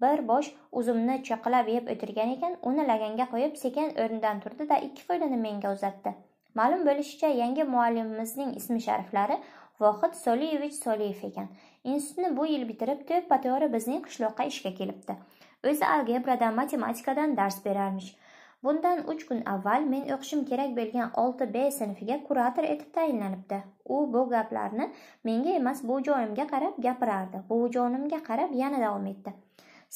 bir bosh uzumni chaqilab yeb o'tirgan ekan uni laganga qo'yib sekin o'rnidan turdi da ikki qo'lini menga uzatdi ma'lum bo'lishicha yangi muallimimizning ismi shariflari vohid soliyevich soliyev ekan institutni bu yil bitirib tepa to'g'ri bizning qishloqqa ishga kelibdi o'zi algebradan matematikadan dars berarmish bundan 3 kun avval men o'qishim kerak bo'lgan 6 b sinfiga kurator etib tayinlanibdi u bu gaplarni menga emas bu joyimga qarab gapirardi jonimga qarab yana davom etdi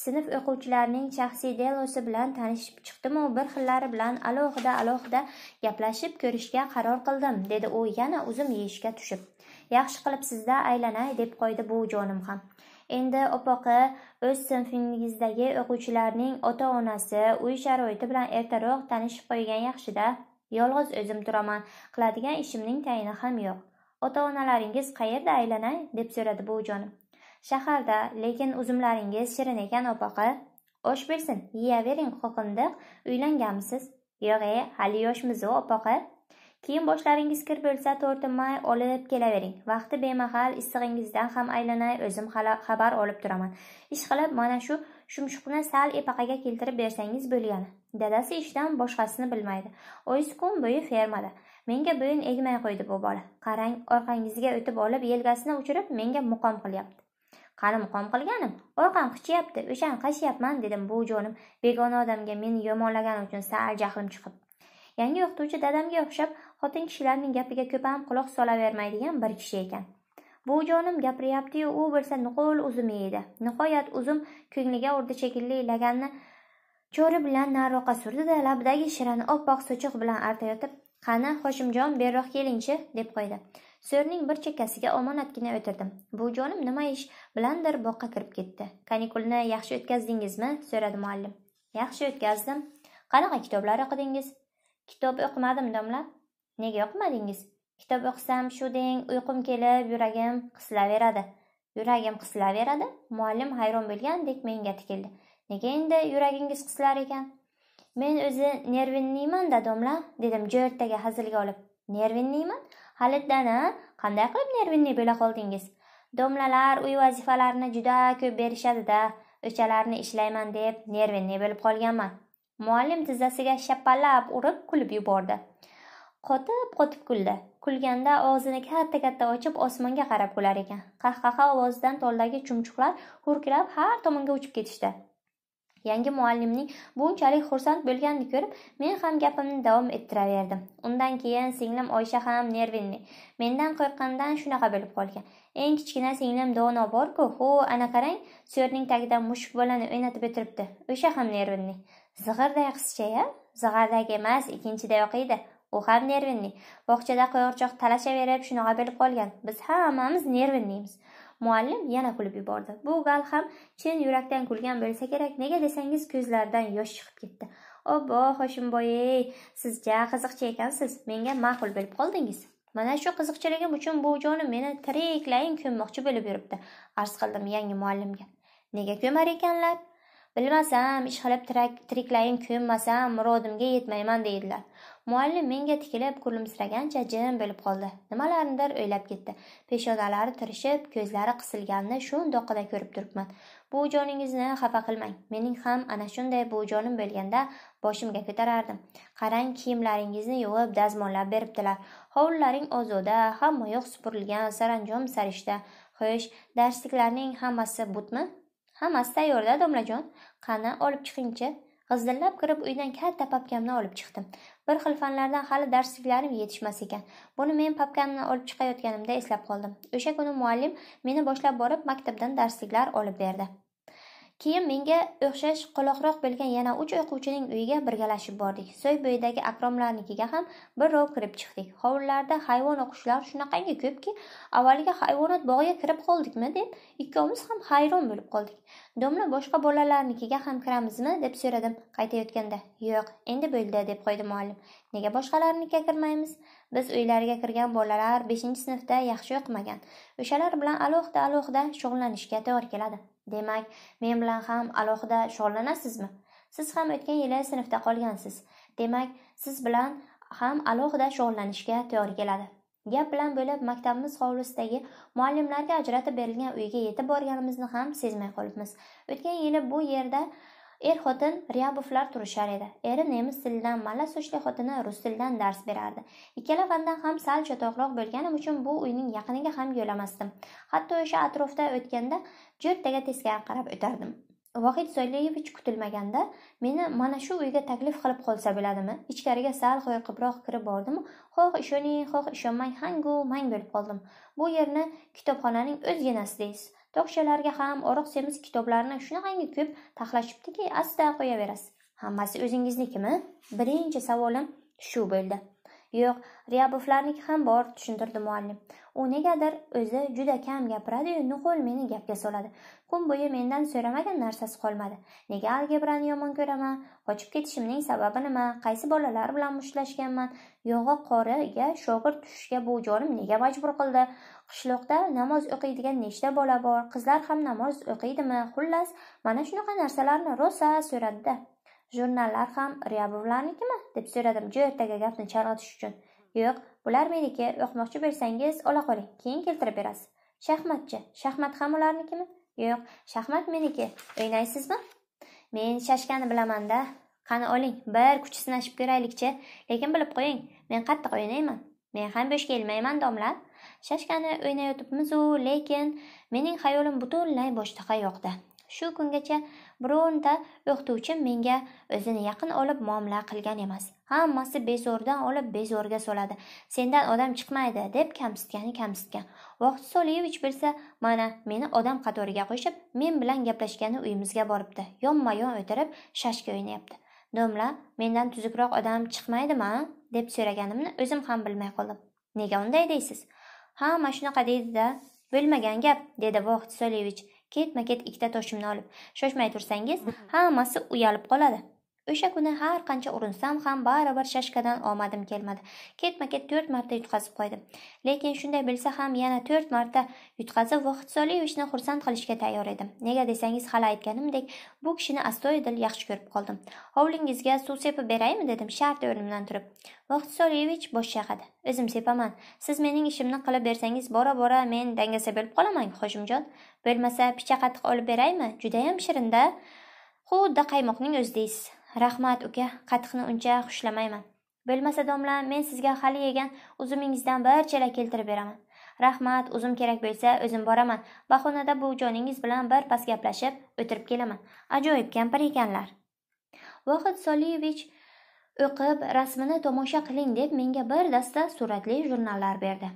sinf o'quvchilarining shaxsiy delosi bilan tanishib chiqdim va bir xillari bilan alohida alohida gaplashib ko'rishga qaror qildim dedi u yana uzum yeyishga tushib yaxshi qilibsiz-da, aylanay deb qo'ydi jonim ham endi opoqi o'z sinfingizdagi o'quvchilarning ota-onasi, uy sharoiti bilan ertaroq tanishib qo'ygan yaxshida Yolg'iz o'zim turaman, qiladigan ishimning tayini ham yo'q. Ota-onalaringiz qayerda aylanay? deb so'radi buvijon. Shaharda, lekin uzumlaringiz shirin ekan, opaqa. Osh bersin, yeyavering, qoqindiq. Uylanganmisiz? Yo'g'e, hali yoshmiz opaqa. kiyim boshlaringiz kir bo'lsa to'rtinmay olib kelavering vaqti bemahal issig'ingizdan ham aylanay o'zim xabar olib turaman ishqilib mana shu shumshuqni sal epaqaga keltirib bersangiz bo'lgani dadasi ishdan boshqasini bilmaydi o'z kun bo'yi fermada menga bo'yin egmay qo'ydi bu bola qarang orqangizga o'tib olib yelkasini uchirib menga muqom qilyapti qani muqom qilganim orqam qichyapti o'shani qashyapman dedim bu jonim begona odamga meni yomonlagani uchun sal jahlim chiqib yangi o'qituvchi dadamga o'xshab xotin kishilarning gapiga ko'p ham quloq solavermaydigan bir kishi ekan jonim gapiryaptiyu u bo'lsa nuqul uzum yeydi nihoyat uzum ko'ngliga urdi shekilli laganni cho'ri bilan nariroqqa surdida labidagi shirani oppoq sochiq bilan artayotib qani hoshimjon beriroq kelingchi deb qo'ydi so'rning bir chekkasiga omonatgina o'tirdim jonim nima ish bilandir boqqa kirib ketdi kanikulni yaxshi o'tkazdingizmi so'radi muallim yaxshi o'tkazdim qanaqa kitoblar o'qidingiz kitob o'qimadim domla Nega yoqmadingiz? Kitob o'qisam shu deng, uyqum kelib, yuragim qislaveradi. Yuragim qislaveradi? Muallim hayron bo'lgandek menga tikildi. Nega endi yuragingiz qislar ekan? Men o'zi nervinniyman-da, domla, dedim jo'rtaga hazilga olib. Nervinniyman? Halitdan a? Qanday qilib nervinni bo'la qoldingiz? Domlalar uy vazifalarini juda ko'p berishadi-da, o'chalarni ishlayman deb nervinni bo'lib qolganman. Muallim tizzasiga shappalab urib kulib yubordi. qotib qotib kuldi kulganda og'zini katta katta ochib osmonga qarab kular ekan qahqaha ovozidan toldagi chumchuqlar hurkirab har tomonga uchib ketishdi yangi muallimning bunchalik xursand bo'lganini ko'rib men ham gapimni davom ettiraverdim undan keyin singlim oysha ham nervinli mendan qo'rqqanidan shunaqa bo'lib qolgan eng kichkina singlim dono borku ho ana qarang so'rning tagidan mushuk bolani o'ynatib o'tiribdi o'sha ham nervinli zig'irday qizcha ya zig'irdak emas ikkinchida o'qiydi U ham nervinli Bog'chada talasha talashaverib shunaqa bo'lib qolgan. Biz hammamiz nervinlimiz Muallim yana kulib yubordi. Bu gal ham chin yurakdan kulgan bo'lsa kerak. Nega desangiz ko'zlaridan yosh chiqib ketdi. Obbo Hoshimboy, sizcha qiziqchi ekansiz. Menga ma'qul bo'lib qoldingiz. Mana shu qiziqchiligim uchun bu jonim meni tiriklayin ko'mmoqchi bo'lib yuribdi. Arz qildim yangi muallimga. Nega ko'mar ekanlar? Bilmasam, ish qilib tiriklayin ko'mmasam, murodimga yetmayman deydilar. muallim menga tikilib kulimsiragancha jim bo'lib qoldi nimalarnidir o'ylab ketdi peshonalari tirishib ko'zlari qisilganini shundoqida ko'rib turibman bu joningizni xafa qilmang mening ham ana shunday bu jonim bo'lganda boshimga ko'tarardim qarang kiyimlaringizni yuvib dazmollab beribdilar hovlilaring ozoda hamma yoq supurilgan saranjom sarishta xo'sh darsliklarning hammasi butmi hammasi tayyorda domlajon qani olib chiqingchi g'izillab kirib uydan katta papkamni olib chiqdim bir xil fanlardan hali darsliklarim yetishmas ekan buni men papkamni olib chiqayotganimda eslab qoldim o'sha kuni muallim meni boshlab borib maktabdan darsliklar olib berdi keyin menga o'xshash qoloqroq bo'lgan yana uch o'quvchining uyiga birgalashib bordik soy bo'yidagi akromlarnikiga ham birrov kirib chiqdik hovlilarda hayvon qushlar shunaqangi ko'pki avvaliga hayvonot bog'iga kirib qoldikmi deb ikkovimiz ham hayron bo'lib qoldik domla boshqa bolalarnikiga ham kiramizmi deb so'radim qaytayotganda yo'q endi bo'ldi deb qo'ydi muallim nega boshqalarnikiga kirmaymiz biz uylariga kirgan bolalar beshinchi sinfda yaxshi o'qimagan o'shalar bilan alohida alohida shug'ullanishga to'g'ri keladi demak men bilan ham alohida shug'ullanasizmi siz ham o'tgan yili sinfda qolgansiz demak siz bilan ham alohida shug'ullanishga to'g'ri keladi gap bilan bo'lib maktabimiz hovlisidagi muallimlarga ajratib berilgan uyga yetib borganimizni ham sezmay qolibmiz o'tgan yili bu yerda er xotin ryabovlar turishar edi eri nemis tilidan malla sochli xotini rus tilidan dars berardi ikkala fandan ham sal chotoqroq bo'lganim uchun bu uyning yaqiniga ham yo'lamasdim hatto o'sha atrofda o'tganda jo'rttaga teskari qarab o'tardim vohid soyliyevich kutilmaganda meni mana shu uyga taklif qilib qolsa bo'ladimi ichkariga sal qo'rqibroq kirib bordimu xoh ishoning xoh ishonmang hangu mang bo'lib qoldim bu yerni kitobxonaning o'zginasi deysiz tokchalarga ham oriq semiz kitoblarni shunaqangi ko'p taxlashibdiki asta qo'yaverasiz hammasi o'zingiznikimi birinchi savolim shu bo'ldi yo'q ryabovlarniki ham bor tushuntirdi muallim u negadir o'zi juda kam gapiradiyu nuqul meni gapga soladi kun bo'yi mendan so'ramagan narsasi qolmadi nega algebrani yomon ko'raman qochib ketishimning sababi nima qaysi bolalar bilan mushtlashganman yog'i qoriga shogird tushishga bu jonim nega majbur qildi Qishloqda namoz o'qiydigan nechta bola bor, qizlar ham namoz o'qiydimi? Xullas, mana shunaqa narsalarni rosa so'radida. Jurnallar ham Riyabovlarnikimi? deb so'radim jo'rtaga gapni chalg'itish uchun. Yo'q, bular meniki, o'qmoqchi bo'lsangiz, ola qoling, keyin keltirib berasiz. Shaxmatchi, shaxmat ham ularnikimi? Yo'q, shaxmat meniki. O'ynaysizmi? Men shashkani bilaman-da. Qani oling, bir kuch sinashib ko'raylikchi. Lekin bilib qo'ying, men qattiq o'ynayman. Men ham bo'sh kelmayman, domla. shashkani o'ynayotibmizu lekin mening xayolim butunlay boshqa yoqda shu kungacha bironta o'qituvchim menga o'zini yaqin olib muomala qilgan emas hammasi bezo'rdan olib bezorga soladi sendan odam chiqmaydi deb kamsitgani kamsitgan vohid soliyevich bilsa mana meni odam qatoriga qo'shib men bilan gaplashgani uyimizga boribdi yonma yon o'tirib shashka o'ynayapti domla mendan tuzukroq odam chiqmaydimi deb so'raganimni o'zim ham bilmay qoldim nega unday deysiz ha mana shunaqa deydida bo'lmagan gap dedi vohid solievich ketma ket ikkita toshimni olib shoshmay tursangiz hammasi uyalib qoladi o'sha kuni har qancha urinsam ham baribir shashkadan omadim kelmadi ketma ket to'rt marta yutqazib qo'ydim lekin shunday bilsa ham yana to'rt marta yutqazib vohid xursand qilishga tayyor edim nega desangiz hali aytganimdek bu kishini astoydil yaxshi ko'rib qoldim hovlingizga suv sepib beraymi dedim shart o'rnimdan turib vohid bosh chayqadi o'zim sepaman siz mening ishimni qilib bersangiz bora bora men dangasa bo'lib qolaman hoshimjon bo'lmasa picha qatiq olib beraymi judayam shirinda xuddi qaymoqning o'zi deysiz rahmat uka qatiqni uncha xushlamayman bo'lmasa domla men sizga hali yegan uzumingizdan bir keltirib beraman rahmat uzum kerak bo'lsa o'zim boraman bahonada bu joningiz bilan bir pas gaplashib o'tirib kelaman ajoyib kampir ekanlar vohid soliyevich o'qib rasmini tomosha qiling deb menga bir dasta suratli jurnallar berdi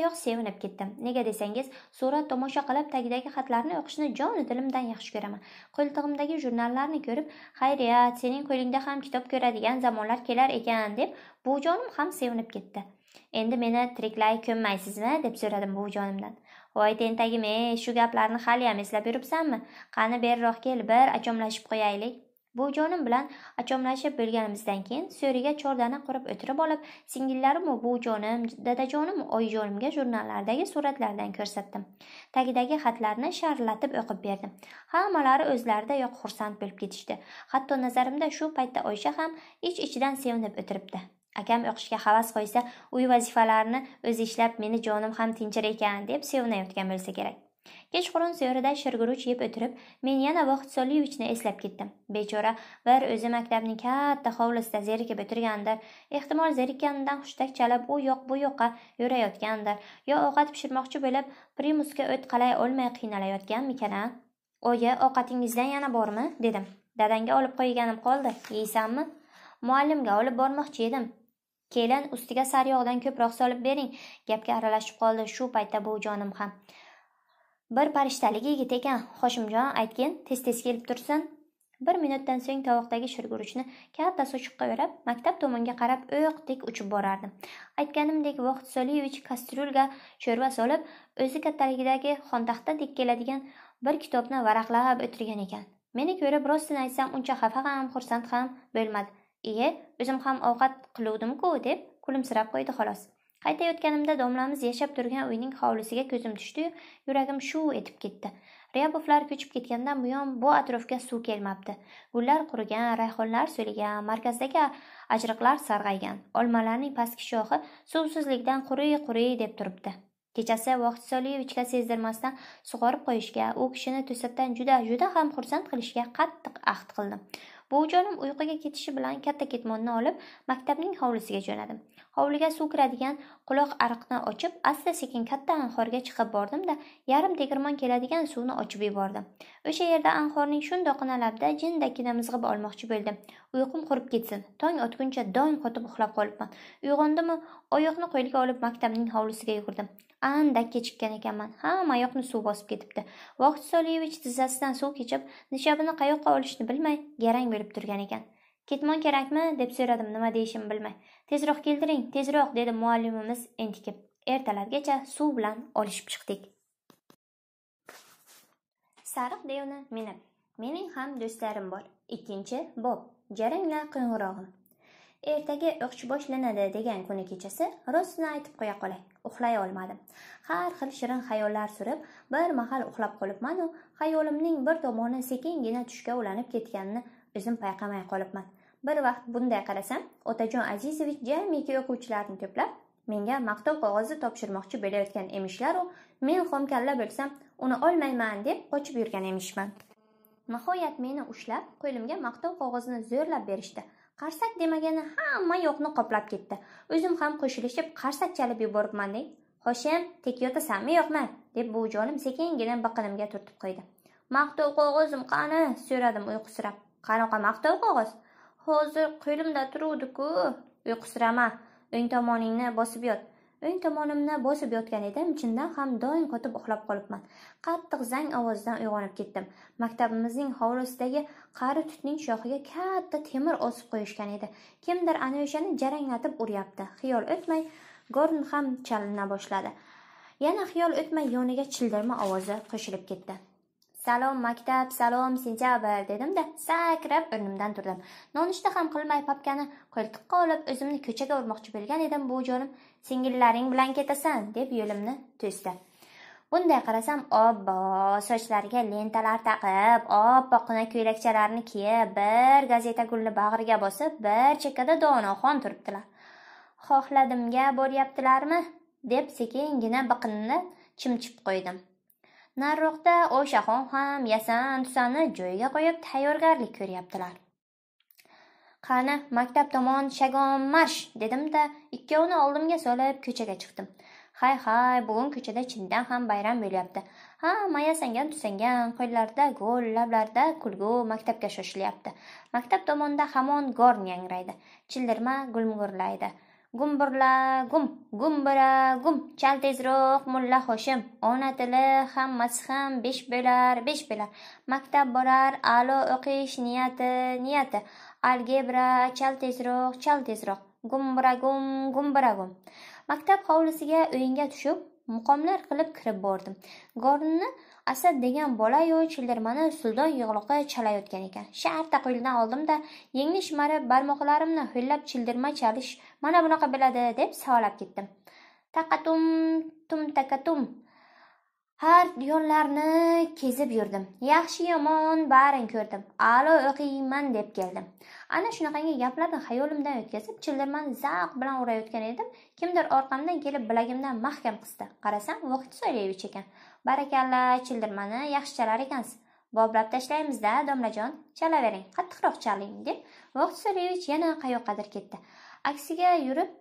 yo'q sevinib ketdim nega desangiz surat tomosha qilib tagidagi xatlarni o'qishni jonu dilimdan yaxshi ko'raman qo'ltig'imdagi jurnallarni ko'rib xayriya sening qo'lingda ham kitob ko'radigan zamonlar kelar ekan deb buvijonim ham sevinib ketdi endi meni tiriklay ko'mmaysizmi deb so'radim buvijonimdan voy tentagim ey shu gaplarni haliyam eslab yuribsanmi qani beriroq kel bir achomlashib qo'yaylik Bu jonim bilan achomlashib bo'lganimizdan keyin so'riga chordana qurib o'tirib olib singillarimu dadajonim dadajonimu oyijonimga jurnallardagi suratlardan ko'rsatdim tagidagi xatlarni sharlatib o'qib berdim hammalari o'zlarida yo'q xursand bo'lib ketishdi hatto nazarimda shu paytda oysha ham ich ichidan sevinib o'tiribdi akam o'qishga havas qo'ysa uy vazifalarini o'zi ishlab meni jonim ham tinchir ekan deb sevinayotgan bo'lsa kerak kechqurun sevrida shirguruch yeb o'tirib men yana vaqt soliyevichni eslab ketdim bechora bir o'zi maktabning katta hovlisida zerikib o'tirgandir ehtimol zerikkanidan hushtak chalab u yoq bu yoqqa yurayotgandir yo ovqat pishirmoqchi bo'lib primusga o't qalay olmay qiynalayotganmikan a oyi ovqatingizdan yana bormi dedim dadangga olib qo'yganim qoldi yeysanmi muallimga olib bormoqchi edim kelin ustiga sariyog'dan ko'proq solib bering gapga aralashib qoldi shu paytda jonim ham bir farishtaligi yigit ekan hoshimjon aytgin tez tez kelib tursin bir minutdan so'ng tovoqdagi shurguruchni katta sochiqqa o'rab maktab tomonga qarab o'yoqdek uchib borardi aytganimdek vohid soliyevich kastyulga sho'rva solib o'zi kattaligidagi xontaxtadek keladigan bir kitobni varaqlab o'tirgan ekan meni ko'rib rostini aytsam uncha xafa ham xursand ham bo'lmadi iye o'zim ham ovqat qiluvdimku deb kulimsirab qo'ydi xolos yotganimda domlamiz yashab turgan uyning hovlisiga ko'zim tushdi, yuragim shu etib ketdi Ryabovlar ko'chib ketgandan buyon bu atrofga suv kelmabdi gullar qurigan rayhonlar so'ligan markazdagi ajriqlar sarg'aygan olmalarning pastki shoxi suvsizlikdan quriy quriy deb turibdi kechasi vohid soliyevichga sezdirmasdan sug'orib qo'yishga u kishini to'satdan juda juda ham xursand qilishga qattiq ahd qildim Bu jonim uyquga ketishi bilan katta ketmonni olib maktabning hovlisiga jo'nadim hovliga suv kiradigan quloq ariqni ochib asta sekin katta anhorga chiqib bordimda yarim tegirmon keladigan suvni ochib yubordim o'sha yerda anhorning shundoqqina labida jindakkina mizg'ib olmoqchi bo'ldim uyqum qurib ketsin tong otguncha doim qotib uxlab qolibman uyg'ondimu oyoqni qo'lga olib maktabning hovlisiga yugurdim andak kechikkan ekanman hammayoqni suv bosib ketibdi vohid soliyevich tizzasidan suv kechib nishabini qayoqqa olishni bilmay garang bo'lib turgan ekan ketmon kerakmi deb so'radim nima deyishimni bilmay tezroq keltiring tezroq dedi muallimimiz entikib ertalabgacha suv bilan olishib chiqdik sariq devni minib mening ham do'stlarim bor ikkinchi bob jaranglar qo'ng'irog'im ertaga o'qish boshlanadi degan kuni kechasi rostini aytib qo'ya qolay uxlay olmadim har xil shirin xayollar surib bir mahal uxlab qolibmanu xayolimning bir tomoni sekingina tushga ulanib ketganini o'zim payqamay qolibman bir vaqt bunday qarasam otajon azizovich jamiki o'quvchilarni to'plab menga maqtov qog'ozi topshirmoqchi bo'layotgan emishlaru men xomkalla bo'lsam uni olmayman deb qochib yurgan emishman nihoyat meni ushlab qo'limga maqtov qog'ozini zo'rlab berishdi qarsak demagani hamma yoqni qoplab ketdi o'zim ham qo'shilishib qarsak chalib yuboribman deng hoshim tek yotasanmi yo'qmi deb buvijonim sekingina biqinimga turtib qo'ydi maqtov qog'ozim qani so'radim uyqusirab qanaqa maqtov qog'oz Hozir qo'limda turuvdi-ku. Uyqusirama. O'ng tomoningni bosib yot. O'ng tomonimni bosib yotgan edim, chindan ham doim qotib uxlab qolibman. Qattiq zang ovozidan uyg'onib ketdim. Maktabimizning hovlisidagi qari tutning shoxiga katta temir osib qo'yishgan edi. Kimdir ana o'shani jaranglatib uryapti. Xiyol o'tmay, gorn ham chalina boshladi. Yana xiyol o'tmay yoniga childirma ovozi qo'shilib ketdi. salom maktab salom sentyabr dedimda sakrab o'rnimdan turdim nonushta ham qilmay papkani qo'ltiqqa olib o'zimni ko'chaga urmoqchi bo'lgan edim bu jonim singillaring bilan ketasan deb yo'limni to'sdi bunday qarasam obbo sochlariga lentalar taqib oppoqqina ko'ylakchalarini kiyib bir gazeta gulni bag'riga bosib bir chekkada donoxon turibdilar xohladimga boryaptilarmi deb sekingina biqinni chimchib qo'ydim narroqda o'shaxon ham yasan tusani joyiga qo'yib tayyorgarlik ko'ryaptilar. Qani, maktab tomon shagon marsh dedim-da, ikkovini oldimga solib ko'chaga chiqdim. Hay hay, bugun ko'chada chindan ham bayram bo'lyapti. Hamma yasangan tusangan, qo'llarida gol, lablarida kulgu maktabga shoshilyapti. Maktab tomonda hamon gorn yangraydi. Childirma gulmugurlaydi. gumburla gum gumbura gum chal tezroq mulla hoshim ona tili hammasi ham besh bo'lar besh bo'lar maktab borar a'lo o'qish niyati niyati algebra chal tezroq chal tezroq gumbura gum gumbura gum maktab hovlisiga o'yinga tushib muqomlar qilib kirib bordim gorni asad degan bola bolayu childirmani suldon yig'loqi chalayotgan ekan shartta qo'lidan oldimda yengni shimarib barmoqlarimni ho'llab childirma chalish mana bunaqa biladi deb savolab ketdim taqatum tum takatum har yonlarni kezib yurdim yaxshi yomon barini ko'rdim a'lo o'qiyman deb keldim ana shunaqangi gaplarni xayolimdan o'tkazib childirmani zavq bilan urayotgan edim kimdir orqamdan kelib bilagimdan mahkam qisdi qarasam vohid soylevich ekan barakalla childirmani yaxshi chalar ekansiz boblab tashlaymizda domlajon chalavering qattiqroq chaling deb voxsarevich yana qayoqqadir ketdi aksiga yurib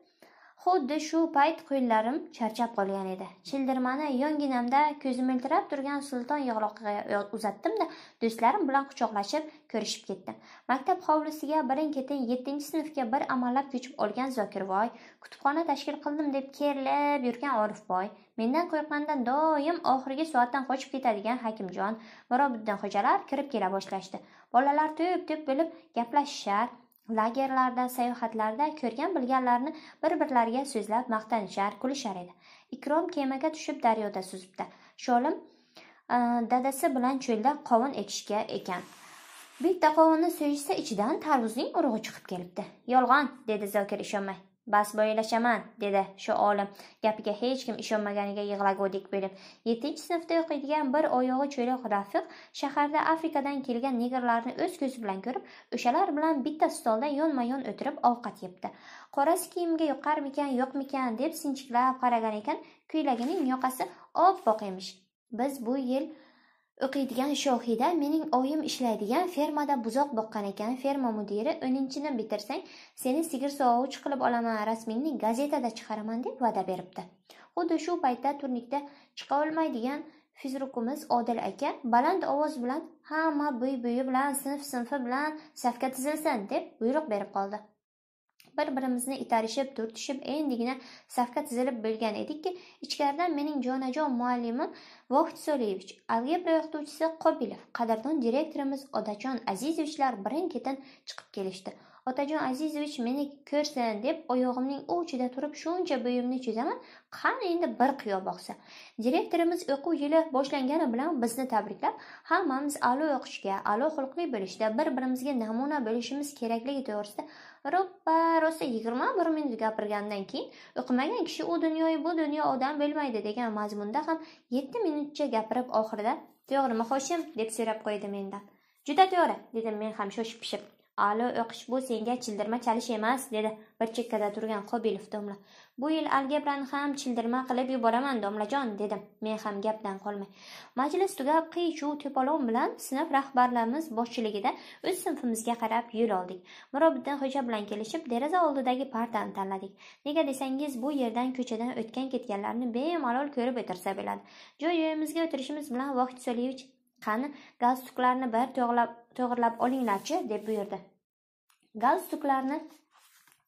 Xuddi shu payt qo'llarim charchab qolgan edi. Childirmani yonginamda ko'zi miltirab turgan Sulton yog'loqiga uzatdimda do'stlarim bilan quchoqlashib ko'rishib ketdim. Maktab hovlisiga birin-ketin 7-sinfga bir amallab ko'chib olgan Zokirvoy, kutubxona tashkil qildim deb kerilib yurgan Orifboy, mendan qo'rqqandan doim oxirgi soatdan qochib ketadigan Hakimjon, Mirobiddin xojalar kirib kela boshlashdi. Bolalar to'p-to'p bo'lib gaplashishar, lagerlarda sayohatlarda ko'rgan bilganlarini bir birlariga so'zlab maqtanishar kulishar edi ikrom kemaga tushib daryoda suzibdi sholim e, dadasi bilan cho'lda qovun ekishga ekan bitta qovunni so'yishsa ichidan tarvuzning urug'i chiqib kelibdi yolg'on dedi zokir ishonmay bas boyilashaman dedi shu olim gapiga hech kim ishonmaganiga yig'lagudek bo'lib yettinchi sinfda o'qiydigan bir oyog'i cho'loq rafiq shaharda afrikadan kelgan negrlarni o'z ko'zi bilan ko'rib o'shalar bilan bitta stolda yonma yon o'tirib ovqat yebdi qorasi kiyimga yoqarmikan yo'qmikan deb sinchiklab qaragan ekan ko'ylagining yoqasi oppoq emish biz bu yil o'qiydigan shohida mening oyim ishlaydigan fermada buzoq boqqan ekan ferma mudiri o'ninchini bitirsang seni sigir sog'uvchi qilib olaman rasmingni gazetada chiqaraman deb va'da beribdi xuddi shu paytda turnikda chiqa olmaydigan fizrukimiz odil aka baland ovoz bilan hamma buy buyi bilan sinf sinfi bilan safga tizilsin deb buyruq berib qoldi bir birimizni itarishib turtishib endigina safga tizilib bo'lgan edikki ichkaridan mening jonajon muallimim vohid soliyevich algebra o'qituvchisi qobilov qadrdon direktorimiz odajon azizovichlar birin ketin chiqib kelishdi otajon azizovich meni ko'rsin deb oyog'imning uchida turib shuncha buyumni chizaman qani endi bir qiyo boqsa direktorimiz o'quv yili boshlangani bilan bizni tabriklab hammamiz a'lo o'qishga a'lo xulqli bo'lishda bir birimizga namuna bo'lishimiz kerakligi to'g'risida roppa rosa yigirma bir minut gapirgandan keyin o'qimagan kishi u dunyoyu bu dunyo odam bo'lmaydi degan mazmunda ham yetti minutcha gapirib oxirida to'g'rimi hoshim deb so'rab qo'ydi mendan juda to'g'ri dedim men ham shoshib pishib A'lo o'qish bu senga childirma chalish emas, dedi bir chekkada turgan Qobilov domla. Bu yil algebrani ham childirma qilib yuboraman domlajon, dedim. Men ham gapdan qolmay. Majlis tugab qiy chuv tepalon bilan sinf rahbarlarimiz boshchiligida o'z sinfimizga qarab yo'l oldik. Mirobiddin xo'ja bilan kelishib, deraza oldidagi partani tanladik. Nega desangiz, bu yerdan ko'chadan o'tgan ketganlarni bemalol ko'rib o'tirsa bo'ladi. joy Joyimizga o'tirishimiz bilan Vohid Soliyevich qani galstuklarni bir to'g'irlab olinglarchi deb buyurdi galstuklarni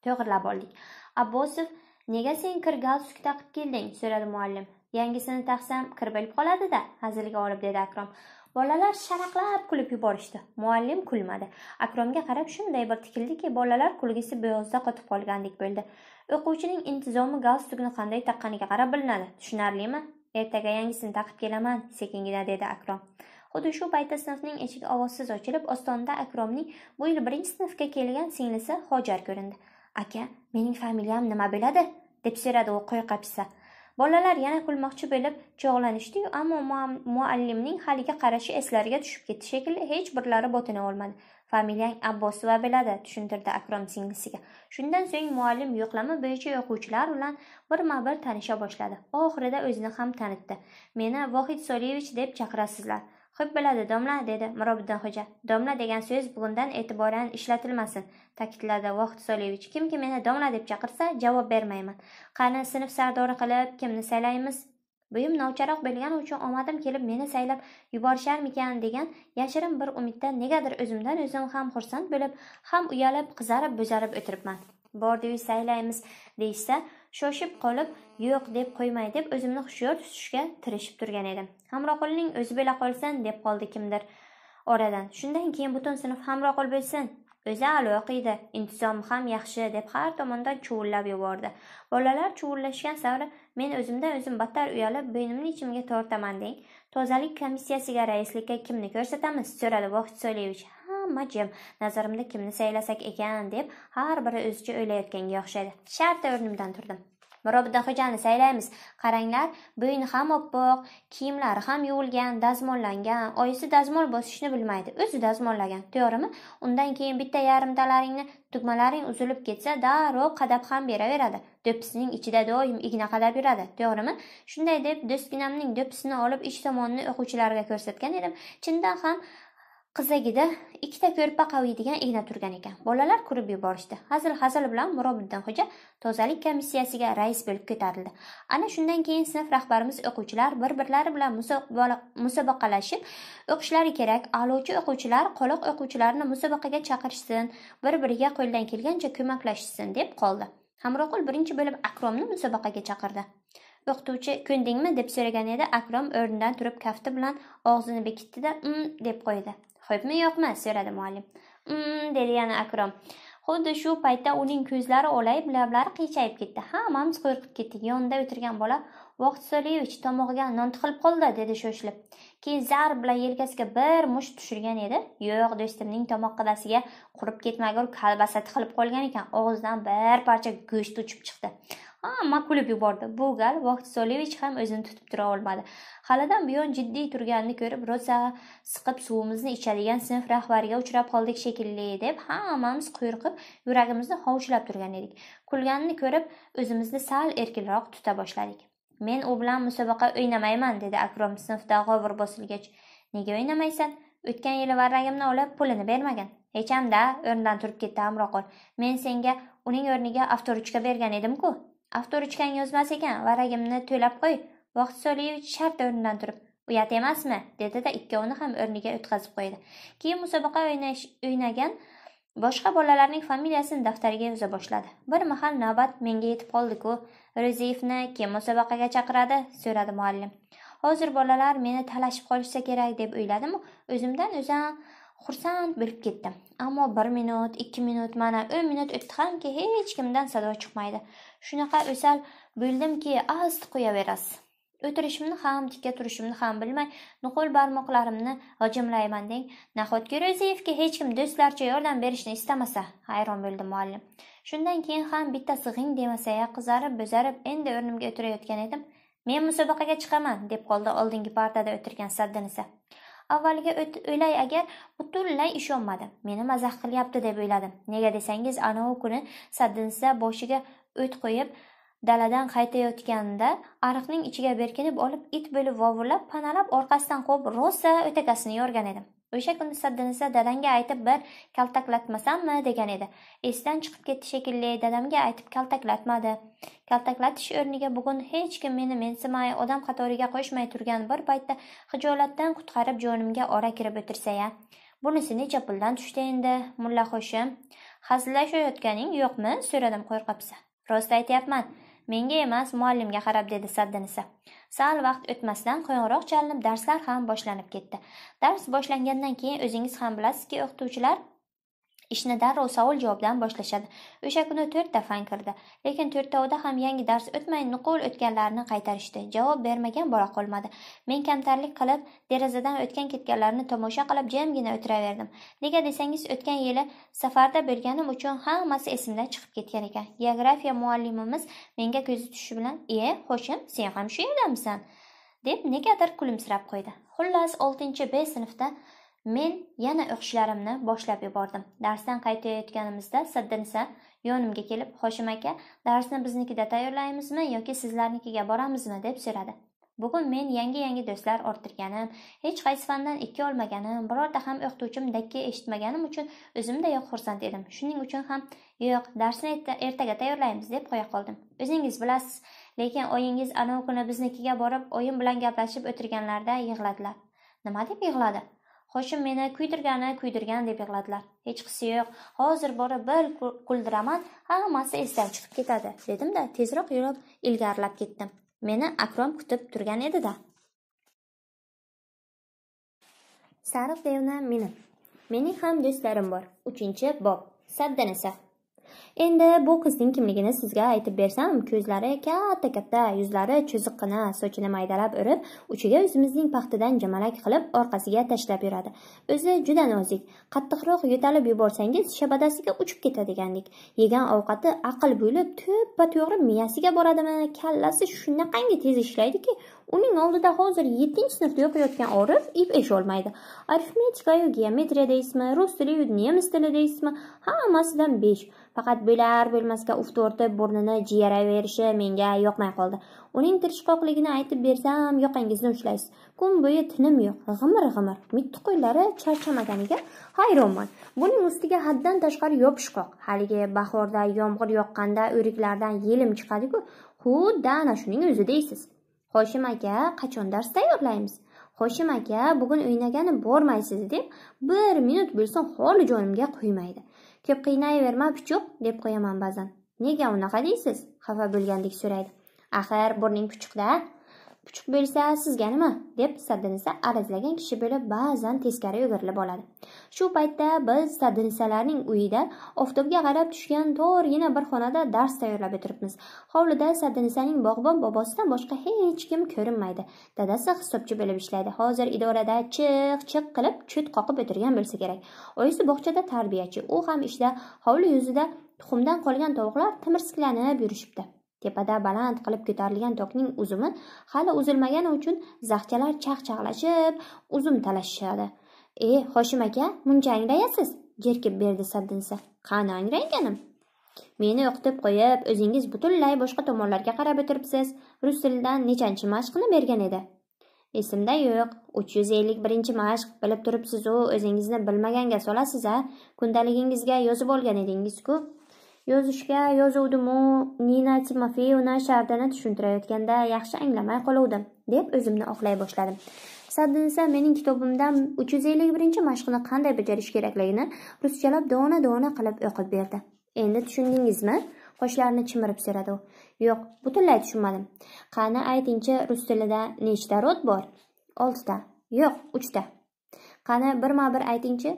to'g'irlab oldik abbosov nega sen kir galstuk taqib kelding so'radi muallim yangisini taqsam kir bilib qoladi-da, hazilga olib dedi akrom bolalar sharaqlab kulib yuborishdi muallim kulmadi akromga qarab shunday bir tikildiki bolalar kulgisi bo'yozda qotib qolgandek bo'ldi o'quvchining intizomi galstukni qanday taqqaniga qarab bilinadi tushunarlimi ertaga yangisini taqib kelaman sekingina dedi akrom Xuddi shu paytda sinfning eshigi ovozsiz ochilib, ostonda Akromning bu yil 1-sinfga kelgan singlisi Hojar ko'rindi. "Aka, mening familiyam nima bo'ladi?" deb so'radi u qo'y Bolalar yana kulmoqchi bo'lib chog'lanishdi-yu, ammo muallimning haliga qarashi eslariga tushib ketdi shekilli, hech birlari botina olmadi. "Familiyang Abbosova bo'ladi", tushuntirdi Akrom singlisiga. Shundan so'ng muallim yo'qlama bo'yicha o'quvchilar bilan birma-bir tanisha boshladi. Oxirida o'zini ham tanitdi. "Meni Vohid Soliyevich deb chaqirasizlar. ko'p biladi domla dedi mirobiddin xo'ja domla degan so'z bugundan e'tiboran ishlatilmasin ta'kidladi vohid solievich kimki meni domla deb chaqirsa javob bermayman qani sinf sardori qilib kimni saylaymiz buyum novcharoq bo'lgani uchun omadim kelib meni saylab yuborisharmikan degan yashirin bir umidda negadir o'zimdan o'zim ham xursand bo'lib ham uyalib qizarib bo'zarib o'tiribman bordiyu saylaymiz deyishsa shoshib qolib yo'q deb qo'ymay deb o'zimni hushyor tutishga tirishib turgan edim hamroqulning o'zi bo'la qolsin deb qoldi kimdir oradan shundan keyin butun sinf hamroqul bo'lsin o'zi alo o'qiydi intizomi ham yaxshi deb har tomondan chuvillab yubordi bolalar chuvillashgan sari men o'zimdan o'zim battar uyalib bo'ynimni ichimga tortaman deng tozalik komissiyasiga raislikka kimni ko'rsatamiz so'radi vohid soliyevich hamma jim nazarimda kimni saylasak ekan deb har biri o'zicha o'ylayotganga o'xshadi shartta o'rnimdan turdim mirobiddinxo'jani saylaymiz qaranglar bo'yni ham oppoq kiyimlari ham yuvilgan dazmollangan oyisi dazmol bosishni bilmaydi o'zi dazmollagan to'g'rimi undan keyin bitta yarimtalaringni tugmalaring uzilib ketsa darrov qadab ham beraveradi do'ppisining ichida doim igna qadab yuradi to'g'rimi shunday deb do'stginamning do'ppisini olib ish tomonni o'quvchilarga ko'rsatgan edim chindan ham Qizagida ikkita ko'rpa qaviydigan igna turgan ekan. Bolalar kurib yuborishdi. Hazil-hazil bilan Murobiddin xo'ja tozalik komissiyasiga rais bo'lib ko'tarildi. Ana shundan keyin sinf rahbarimiz o'quvchilar bir-birlari bilan musobaqalashib o'qishlari kerak. aluvchi o'quvchilar qoloq o'quvchilarni musobaqaga chaqirishsin, bir-biriga qo'ldan kelgancha ko'maklashishsin deb qoldi. Hamroqul birinchi bo'lib Akromni musobaqaga chaqirdi. O'qituvchi ko'ndingmi deb so'ragan edi. Akrom o'rnidan turib kafti bilan og'zini bekitdi-da, mm deb qo'ydi. xo'pmi yo'qmi so'radi muallim mm dedi yana akrom xuddi shu paytda uning ko'zlari olayib lablari qiychayib ketdi hammamiz qo'rqib ketdik yonida o'tirgan bola vaqt soliyevich tomog'iga non tiqilib qoldi dedi shoshilib keyin zar bilan yelkasiga bir musht tushirgan edi yo'q do'stimning tomoq qadasiga qurib ketmagur kolbasa tiqilib qolgan ekan og'zidan bir parcha go'sht uchib chiqdi amma kulib yubordi bu gal vaqtisolievich ham o'zini tutib tura olmadi Xalidan buyon jiddiy turganini ko'rib rosa siqib suvimizni ichadigan sinf rahbariga uchrab qoldik shekilli deb hammamiz quyruqib yuragimizni hovuchlab turgan edik kulganini ko'rib o'zimizni sal erkinroq tuta boshladik men u bilan musobaqa o'ynamayman dedi akrom sinfda g'ovur bosilgach nega o'ynamaysan o'tgan yili varragimni olib pulini bermagin hechamda da o'rnidan turib ketdi hamroqul men senga uning o'rniga avtoruchka bergan edim-ku avtor uchgan yozmas ekan varagimni to'lab qo'y vaqt soliyevich shart o'rnidan turib uyat emasmi dedida ikkovini ham o'rniga o'tkazib qo'ydi keyin musobaqa o'ynagan boshqa bolalarning familiyasini daftariga yoza boshladi bir mahal navbat menga yetib qoldiku ro'ziyevni kim musobaqaga chaqiradi so'radi muallim hozir bolalar meni talashib qolishsa kerak deb o'yladimu o'zimdan o'zim xursand bo'lib ketdim ammo bir minut ikki minut mana o'n minut o'tdi hamki hech kimdan sado chiqmaydi shunaqa o'sal bo'ldimki asti qo'yaverasiz o'tirishimni ham tikka turishimni ham bilmay nuqul barmoqlarimni g'ijimlayman deng nahotki ro'ziyevga hech kim do'stlarcha yordam berishni istamasa hayron bo'ldi muallim shundan keyin ham bittasi g'ing demasa qizarib bo'zarib endi o'rnimga o'tirayotgan edim men musobaqaga chiqaman deb qoldi oldingi partada o'tirgan saddinisa Avvaliga o'ylay agar butunlay ishonmadim. Meni mazax qilyapti deb o'yladim. Nega desangiz, ana u kuni saddinsa boshiga o't qo'yib, daladan qaytayotganda ariqning ichiga berkinib olib it bo'lib vovurlab panalab orqasidan quvib rosa o'takasini yorgan edim o'sha kuni siddinisa dadangga aytib bir kaltaklatmasammi degan edi esidan chiqib ketdi shekilli dadamga aytib kaltaklatmadi kaltaklatish o'rniga bugun hech kim meni mensimay odam qatoriga qo'shmay turgan bir paytda hijolatdan qutqarib jonimga ora kirib o'tirsaya bunisi necha puldan tushdi endi mullaxo'shim hazillashayotganing yo'qmi so'radim qo'rqibsan rost aytyapman menga emas muallimga qarab dedi saddinisa sal vaqt o'tmasdan qo'ng'iroq chalinib darslar ham boshlanib ketdi dars boshlangandan keyin o'zingiz ham bilasizki o'qituvchilar ishni darrov savol javobdan boshlashadi o'sha kuni to'rtta fan kirdi lekin to'rtovida ham yangi dars o'tmay nuqul o'tganlarini qaytarishdi javob bermagan bola qolmadi men kamtarlik qilib derazadan o'tgan ketganlarni tomosha qilib jimgina o'tiraverdim nega desangiz o'tgan yili safarda bo'lganim uchun hammasi esimdan chiqib ketgan ekan geografiya muallimimiz menga ko'zi tushishi bilan e xo'shim sen ham shu yerdamisan deb negadir kulimsirab qo'ydi xullas oltinchi b sinfda Men yana o'qishlarimni boshlab yubordim. Darsdan qaytayotganimizda saddinsa yonimga kelib, "Hoshim aka, darsni biznikida tayyorlaymizmi yoki sizlarnikiga boramizmi?" deb so'radi. Bugun men yangi-yangi do'stlar orttirganim, hech qaysi fandan ikki olmaganim, birorta ham o'qituvchim eshitmaganim uchun o'zimdayoq xursand edim. Shuning uchun ham, "Yo'q, darsni ertaga tayyorlaymiz" deb qo'ya qoldim. O'zingiz bilasiz, lekin oyingiz ana kuni biznikiga borib, oyim bilan gaplashib o'tirganlarida yig'ladilar. Nima deb yig'ladi? Hoshim meni kuydirgani kuydirgan deb yig'ladilar. Hech qisi yo'q. Hozir borib bir quldiraman, hammasi esdan chiqib ketadi, dedim-da, tezroq yurib ilgarilab ketdim. Meni Akrom kutib turgan edi-da. Sariq devna minib. Mening ham do'stlarim bor. 3-bob. saddanasa endi bu qizning kimligini sizga aytib bersam ko'zlari katta katta yuzlari cho'ziqqina sochini maydalab urib uchiga o'zimizning paxtadan jamalak qilib orqasiga tashlab yuradi o'zi juda nozik qattiqroq yo'talib yuborsangiz shabadasiga uchib ketadigandek yegan ovqati aql bo'lib to'ppa to'g'ri miyasiga boradimi kallasi shunaqangi tez ishlaydiki uning oldida hozir yettinchi sinfda o'qiyotgan orif ip esholmaydi arifmetikayu geometriya deysizmi rus tiliyu nemis tili deysizmi hammasidan besh faqat bo'lar bo'lmasga uf tortib burnini jiyaraverishi menga yoqmay qoldi uning tirishqoqligini aytib bersam yoqangizni ushlaysiz kun bo'yi tinim yo'q g'imir g'imir mitti qo'llari charchamaganiga hayronman buning ustiga haddan tashqari yopishqoq haligi bahorda yomg'ir yoqqanda o'riklardan yelim chiqadiku xuddi ana shuning o'zi deysiz hoshim aka qachon dars tayyorlaymiz hoshim aka bugun o'ynagani bormaysiz deb bir minut bo'lsin holi jonimga qo'ymaydi ko'p qiynayverma, puchuq deb qo'yaman ba'zan. Nega unaqa deysiz? Xafa bo'lgandek so'raydi. Axir, burning puchuqda puchuq bersa sizga nima deb sadinisa arazlagan kishi bo'lib ba'zan teskari yugurilib oladi shu paytda biz sadinisalarning uyida oftobga qarab tushgan to'rgina bir xonada dars tayyorlab o'tiribmiz hovlida sadinisaning bog'bon bobosidan boshqa hech kim ko'rinmaydi dadasi hisobchi bo'lib ishlaydi hozir idorada chiq chiq qilib chut qoqib o'tirgan bo'lsa kerak oyisi bog'chada tarbiyachi u ham ishda hovli yuzida tuxumdan qolgan tovuqlar timirsiklanib yurishibdi tepada baland qilib ko'tarilgan tokning uzumi hali uzilmagani uchun zaxchalar chaqchaqlashib uzum talashishadi e hoshim aka muncha angrayasiz jerkib berdi saddinsa qani angrayganim meni o'qitib qo'yib o'zingiz butunlay boshqa tomonlarga qarab o'tiribsiz rus tilidan nechanchi mashqni bergan edi esimda yo'q uch yuz ellik birinchi mashq bilib turibsizu o'zingizni bilmaganga solasiz a kundaligingizga yozib olgan edingiz ku Yozishga yozuvdimu Nina Timofeyevna shardini tushuntirayotganda yaxshi anglamay qoluvdim, deb o'zimni oqlay boshladim. sadinsa mening kitobimdan 351 mashqni qanday bajarish kerakligini ruschalab dona-dona qilib o'qib berdi. Endi tushundingizmi? Qoshlarini chimirib so'radi u. Yo'q, butunlay tushunmadim. Qani aytingchi, rus tilida nechta rod bor? 6 ta. Yo'q, 3 ta. Qani birma-bir aytingchi,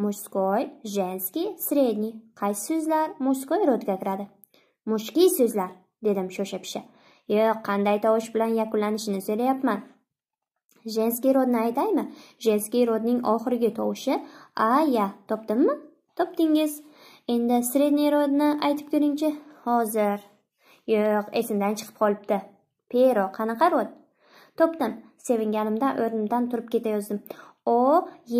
мужской, женский, средний. Қайсы сөзлер мужской родға кірады? Мужский сөзлер, дедім шошепші. Йо, қандай тауыш билан якуланышыны сөйле епмі? Женский родын айтаймы? Женский родының охырге тауышы? А, я, топтым мы? Топ тингіз. Енді средний родыны айтып көрінші? Хозыр. Йо, есімден чықып қолыпты. Перо, қанақа род? Топтым. Севингенімді өрнімден тұрып кете өздім. o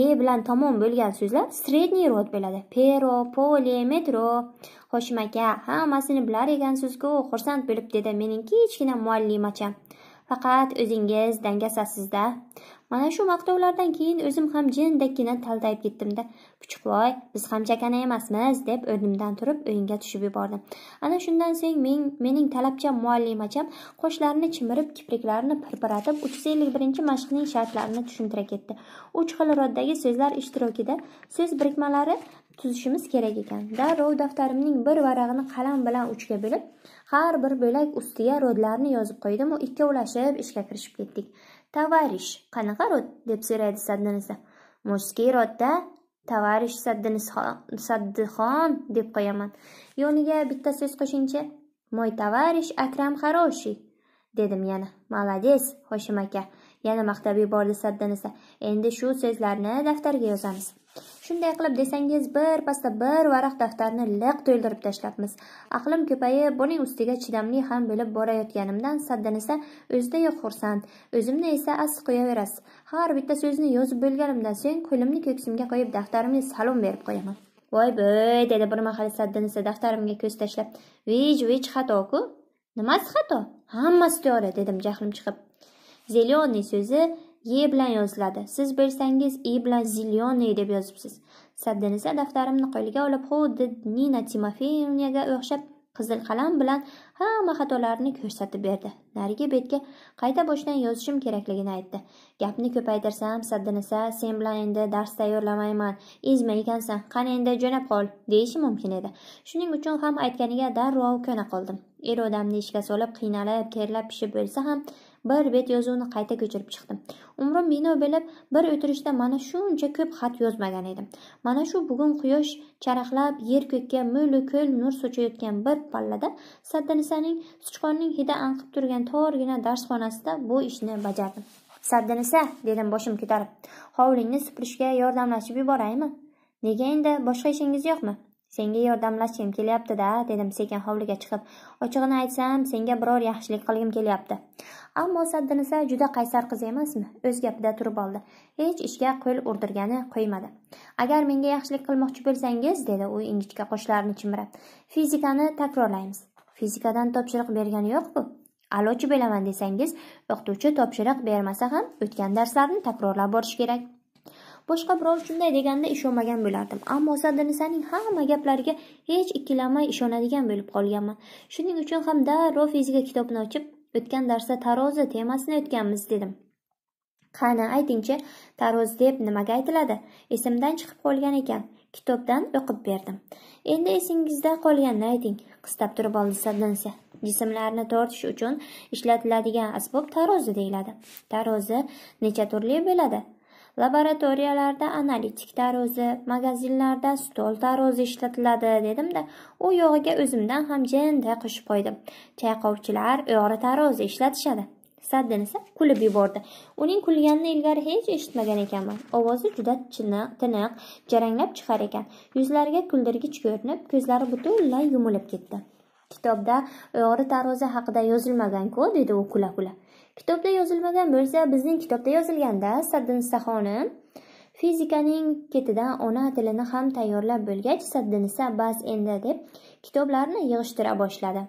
e bilan tamom bo'lgan so'zlar средний род bo'ladi pero poli, metro hoshim aka hammasini bilar ekansiz-ku xursand bo'lib dedi mening kichkina muallimacham faqat o'zingiz dangasasizda mana shu maqtovlardan keyin o'zim ham jindakkina taltayib ketdimda puchukvoy biz ham chakana emasmiz deb o'rnimdan turib o'yinga tushib yubordim ana shundan so'ng men mening talabcham muallimacham qoshlarini chimirib kipriklarini pirpiratib uch yuz ellik birinchi mashqning shartlarini tushuntira ketdi uch xil roddagi so'zlar ishtirokida so'z birikmalari tuzishimiz kerak ekan darrov daftarimning bir varag'ini qalam bilan uchga bo'lib har bir bo'lak ustiga rodlarni yozib qo'ydimu ikkovlashib ishga kirishib ketdik tavarish qanaqa rod deb so'raydi saddinisa мужский rodda tavarish saddixon deb qo'yaman yoniga bitta so'z qo'shingchi moy tovarish akram хороший dedim yana молодец hoshim aka yana maqtab yubordi saddinisa endi shu so'zlarni daftarga yozamiz shunday qilib desangiz bir pasta bir varaq daftarni liq to'ldirib tashlabmiz aqlim ko'payib buning ustiga chidamli ham bo'lib borayotganimdan o'zida yo'q xursand o'zimni esa asib qo'yaverasiz har bitta so'zni yozib bo'lganimdan so'ng qo'limni ko'ksimga qo'yib daftarimga salom berib qo'yaman voy bo'y dedi bir mahal saddanisa daftarimga ko'z tashlab vich xato-ku? nimasi xato hammasi to'g'ri dedim jahlim chiqib Zelyonning so'zi e bilan yoziladi siz bersangiz i bilan zilionniy deb yozibsiz Saddan esa daftarimni qo'liga olib xuddi nina timofeyevnaga o'xshab qizil qalam bilan hamma xatolarni ko'rsatib berdi Nariga betga qayta boshdan yozishim kerakligini aytdi gapni ko'paytirsam Saddan esa sen bilan endi dars tayyorlamayman ezma ekansan qani endi jo'nab qol deishi mumkin edi shuning uchun ham aytganiga darrov ko'na qoldim er odamni ishga solib qiynalib terlab pishib bo'lsa ham bir bet yozuvni qayta ko'chirib chiqdim umrim bino bo'lib bir o'tirishda mana shuncha ko'p xat yozmagan edim mana shu bugun quyosh charaqlab yer ko'kka mo'lu ko'l nur sochayotgan bir pallada saddanisaning sichqonning hidi anqib turgan torgina darsxonasida bu ishni bajardim saddanisa dedim boshim ko'tarib hovlingni supurishga yordamlashib yuboraymi nega endi boshqa ishingiz yo'qmi senga yordamlashgim kelyapti-da dedim sekin hovliga chiqib ochig'ini aytsam senga biror yaxshilik qilgim kelyapti ammo Saddinisa juda qaysar qiz emasmi o'z gapida turib oldi hech ishga qo'l urdirgani qo'ymadi agar menga yaxshilik qilmoqchi bo'lsangiz dedi u ingichka qoshlarini chimirab fizikani takrorlaymiz fizikadan topshiriq bergani yo'q-ku a'lochi bo'laman desangiz o'qituvchi topshiriq bermasa ham o'tgan darslarni takrorlab borish kerak boshqa biror shunday deganda ishonmagan bo'lardim ammo sadinisaning hamma gaplariga hech ikkilanmay ishonadigan bo'lib qolganman shuning uchun ham darrov fizika kitobini ochib o'tgan darsda tarozi temasini o'tganmiz dedim qani aytingchi tarozi deb nimaga aytiladi esimdan chiqib qolgan ekan kitobdan o'qib berdim endi esingizda qolganini ayting qistab turib oldi sadinsa jismlarni tortish uchun ishlatiladigan asbob tarozi deyiladi tarozi necha turli bo'ladi laboratoriyalarda analitik tarozi magazinlarda stol tarozi ishlatiladi dedimda u yog'iga o'zimdan ham jenda qo'shib qo'ydim chayqovchilar o'g'ri tarozi ishlatishadi saddin esa kulib yubordi uning kulganini ilgari hech eshitmagan ekanman ovozi juda tiniq jaranglab chiqar ekan yuzlariga kuldirgich ko'rinib ko'zlari butunlay yumilib ketdi kitobda o'g'ri tarozi haqida yozilmagan-ku dedi u kula kula Kitobda yozilmagan bo'lsa, bizning kitobda yozilganda saddin xonim fizikaning ketidan ona tilini ham tayyorlab bo'lgach, Saddinisa bas endi deb kitoblarni yig'ishtira boshladi.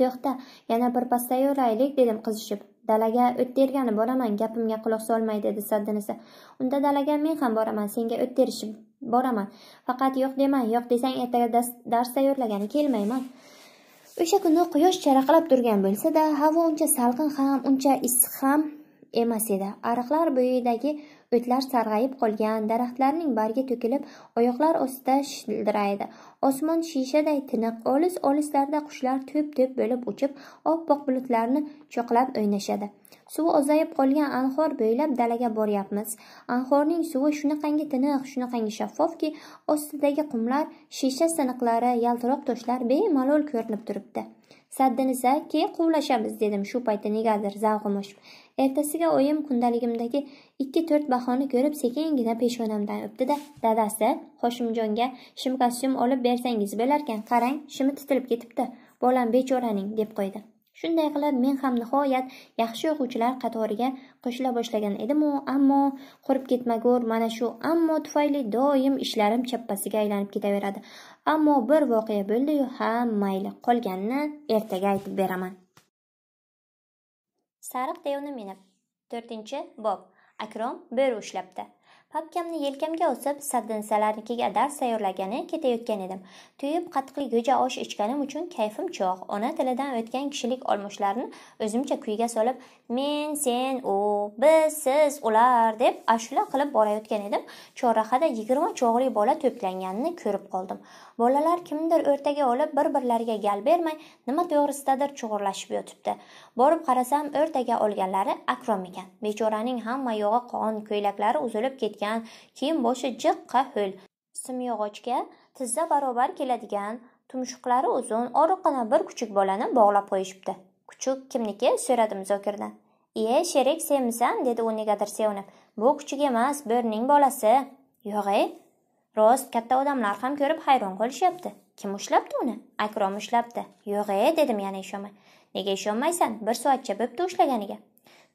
To'xta, yana bir pas tayyorlaylik dedim qizishib. dalaga o't tergani boraman gapimga quloq solmay dedi esa. unda dalaga men ham boraman senga o't terishib boraman faqat yo'q dema yo'q desang ertaga dars tayyorlagani kelmayman o'sha kuni quyosh charaqlab turgan bo'lsa-da, havo uncha salqin ham, uncha issiq ham emas edi. Ariqlar bo'yidagi o'tlar sarg'ayib qolgan daraxtlarning bargi to'kilib oyoqlar ostida shildiraydi osmon shishaday tiniq olis olislarda qushlar to'p to'p bo'lib uchib oppoq bulutlarni choqlab o'ynashadi suvi ozayib qolgan anhor bo'ylab dalaga boryapmiz anhorning suvi shunaqangi tiniq shunaqangi shaffofki ostidagi qumlar shisha siniqlari yaltiroq toshlar bemalol ko'rinib turibdi saddinisa keyin quvlashamiz dedim shu payti negadir zavqim oshib ertasiga oyim kundaligimdagi ikki to'rt bahona ko'rib sekingina peshonamdan o'pdi-da, dadasi Hoshimjonga shim kostyum olib bersangiz bo'larkan, qarang, shimi titilib ketibdi. Bolam bechoraning deb qo'ydi. Shunday qilib men ham nihoyat yaxshi o'quvchilar qatoriga qo'shila boshlagan edim-u, ammo qurib ketmagur mana shu ammo tufayli doim ishlarim chappasiga aylanib ketaveradi. Ammo bir voqea boldi ha, mayli, qolganini ertaga aytib beraman. Sariq devni minib. 4-bob akrom bo'ri ushlabdi papkamni yelkamga osib sadinsalarnikiga dars tayyorlagani ketayotgan edim tuyib qattiq go'ja osh ichganim uchun kayfim chog' ona tilidan o'tgan kishilik olmoshlarni o'zimcha kuyga solib men sen u biz siz ular deb ashula qilib borayotgan edim chorrahada yigirma cho'g'li bola to'planganini ko'rib qoldim bolalar kimdir o'rtaga olib bir birlariga gal bermay nima to'g'risidadir chug'urlashib yotibdi borib qarasam o'rtaga olganlari akrom ekan bechoraning hamma yog'i qon ko'ylaklari uzilib ketgan kiyim boshi jiqqa ho'l simyog'ochga tizza barobar keladigan tumshuqlari uzun oriqqina bir kuchuk bolani bog'lab qo'yishibdi kuchuk kimniki so'radim zokirdan iye sherik senmisan dedi u negadir sevinib bu kuchuk emas bo'rining bolasi yo'g' e rost katta odamlar ham ko'rib hayron qolishyapti kim ushlabdi uni akrom ushlabdi yo'g' e dedim yana ishonmay nega ishonmaysan bir soatcha bo'pti ushlaganiga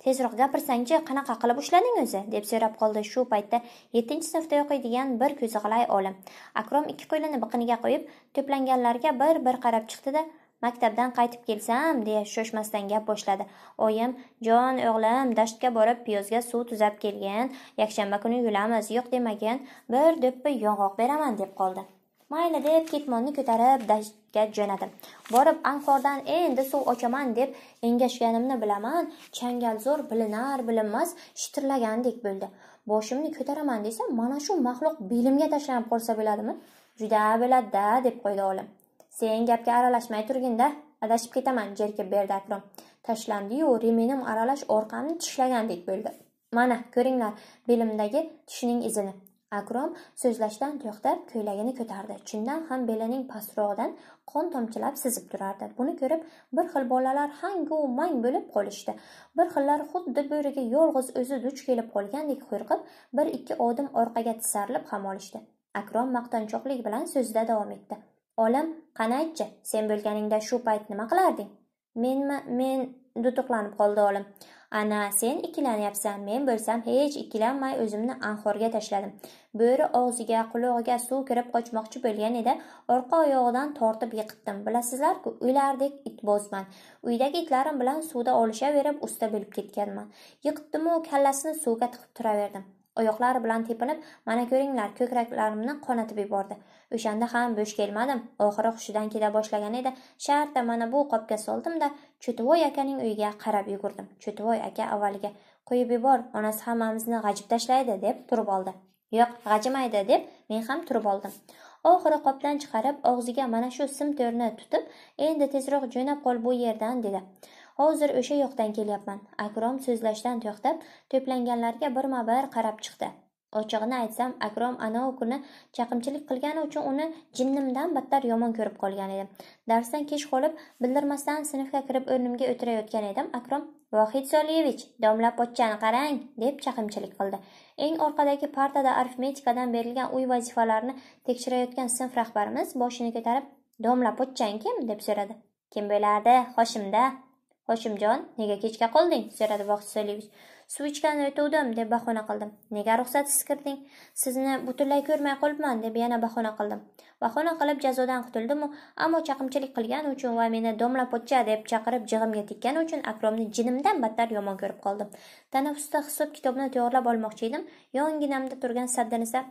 tezroq gapirsangchi qanaqa qilib ushlading o'zi deb so'rab qoldi shu paytda yettinchi sinfda o'qiydigan bir ko'zi g'ilay olim akrom ikki qo'lini biqiniga qo'yib to'planganlarga bir bir qarab chiqdida maktabdan qaytib kelsam deya shoshmasdan gap boshladi oyim jon o'g'lim dashtga borib piyozga suv tuzab kelgin yakshanba kuni yulamiz yo'q demagin bir do'ppi yong'oq beraman deb qoldi mayli deb ketmonni ko'tarib dashtga jo'nadim borib anhordan endi suv ochaman deb engashganimni bilaman changalzor bilinar bilinmas shitirlagandek bo'ldi boshimni ko'taraman desam mana shu maxluq belimga tashlanib qolsa bo'ladimi juda bo'ladida deb qo'ydi olim sen gapga aralashmay turginda adashib ketaman jerkib berdi akrom tashlandi-yu remenim aralash orqamni tishlagandek bo'ldi mana ko'ringlar belimdagi tishning izini akrom so'zlashdan to'xtab ko'ylagini ko'tardi chindan ham belining pastrog'idan qon tomchilab sizib turardi buni ko'rib bir xil bolalar hangu mang bo'lib qolishdi bir xillari xuddi bo'riga yolg'iz o'zi duch kelib qolgandek qo'rqib bir ikki odim orqaga tisarilib ham olishdi akrom maqtanchoqlik bilan so'zida davom etdi Olim, qani aytchi, sen bo'lganingda shu payt nima qilarding? Menmi, men dutuqlanib qoldi olim. Ana, sen ikkilanyapsan, men bo'lsam hech ikkilanmay o'zimni anhorga tashladim. Bo'ri og'ziga, quloqiga suv kirib qochmoqchi bo'lgan edi, orqa oyog'idan tortib yiqitdim. Bilasizlar-ku, uylardek it bozman. Uydagi itlarim bilan suvda olishaverib usta bo'lib ketganman. Yiqitdim-u, kallasini suvga tiqib turaverdim. oyoqlari bilan tepinib mana ko'ringlar ko'kraklarimni qonatib yubordi o'shanda ham bo'sh kelmadim oxiri hushidan kela boshlagan edi shartta mana bu qopga soldimda cho'tivoy akaning uyiga qarab yugurdim cho'tivoy aka avvaliga qo'yib yubor onasi hammamizni g'ajib tashlaydi deb turib oldi yo'q g'ajimaydi deb men ham turib oldim oxiri qopdan chiqarib og'ziga mana shu sim to'rni tutib endi tezroq jo'nab qol bu yerdan dedi hozir o'sha yoqdan kelyapman akrom so'zlashdan to'xtab to'planganlarga birma bir qarab chiqdi ochig'ini aytsam akrom anavi kuni chaqimchilik qilgani uchun uni jinnimdan battar yomon ko'rib qolgan edim darsdan kech qolib bildirmasdan sinfga kirib o'rnimga o'tirayotgan edim akrom vohid soliyevich domla pochchani qarang deb chaqimchilik qildi eng orqadagi partada arifmetikadan berilgan uy vazifalarini tekshirayotgan sinf rahbarimiz boshini ko'tarib domla pochchang kim deb so'radi kim bo'ladi hoshimda hoshimjon nega kechga qolding so'radi vaqtisalievich suv ichgani to'vdim deb bahona qildim nega ruxsatsiz kirding sizni butunlay ko'rmay qolibman deb yana bahona qildim bahona qilib jazodan qutuldimu ammo chaqimchilik qilgani uchun va meni domla pochcha deb chaqirib jig'imga tekkani uchun akromni jinimdan battar yomon ko'rib qoldim tanaffusda hisob kitobni to'g'irlab olmoqchi edim yonginamda turgan saddinisa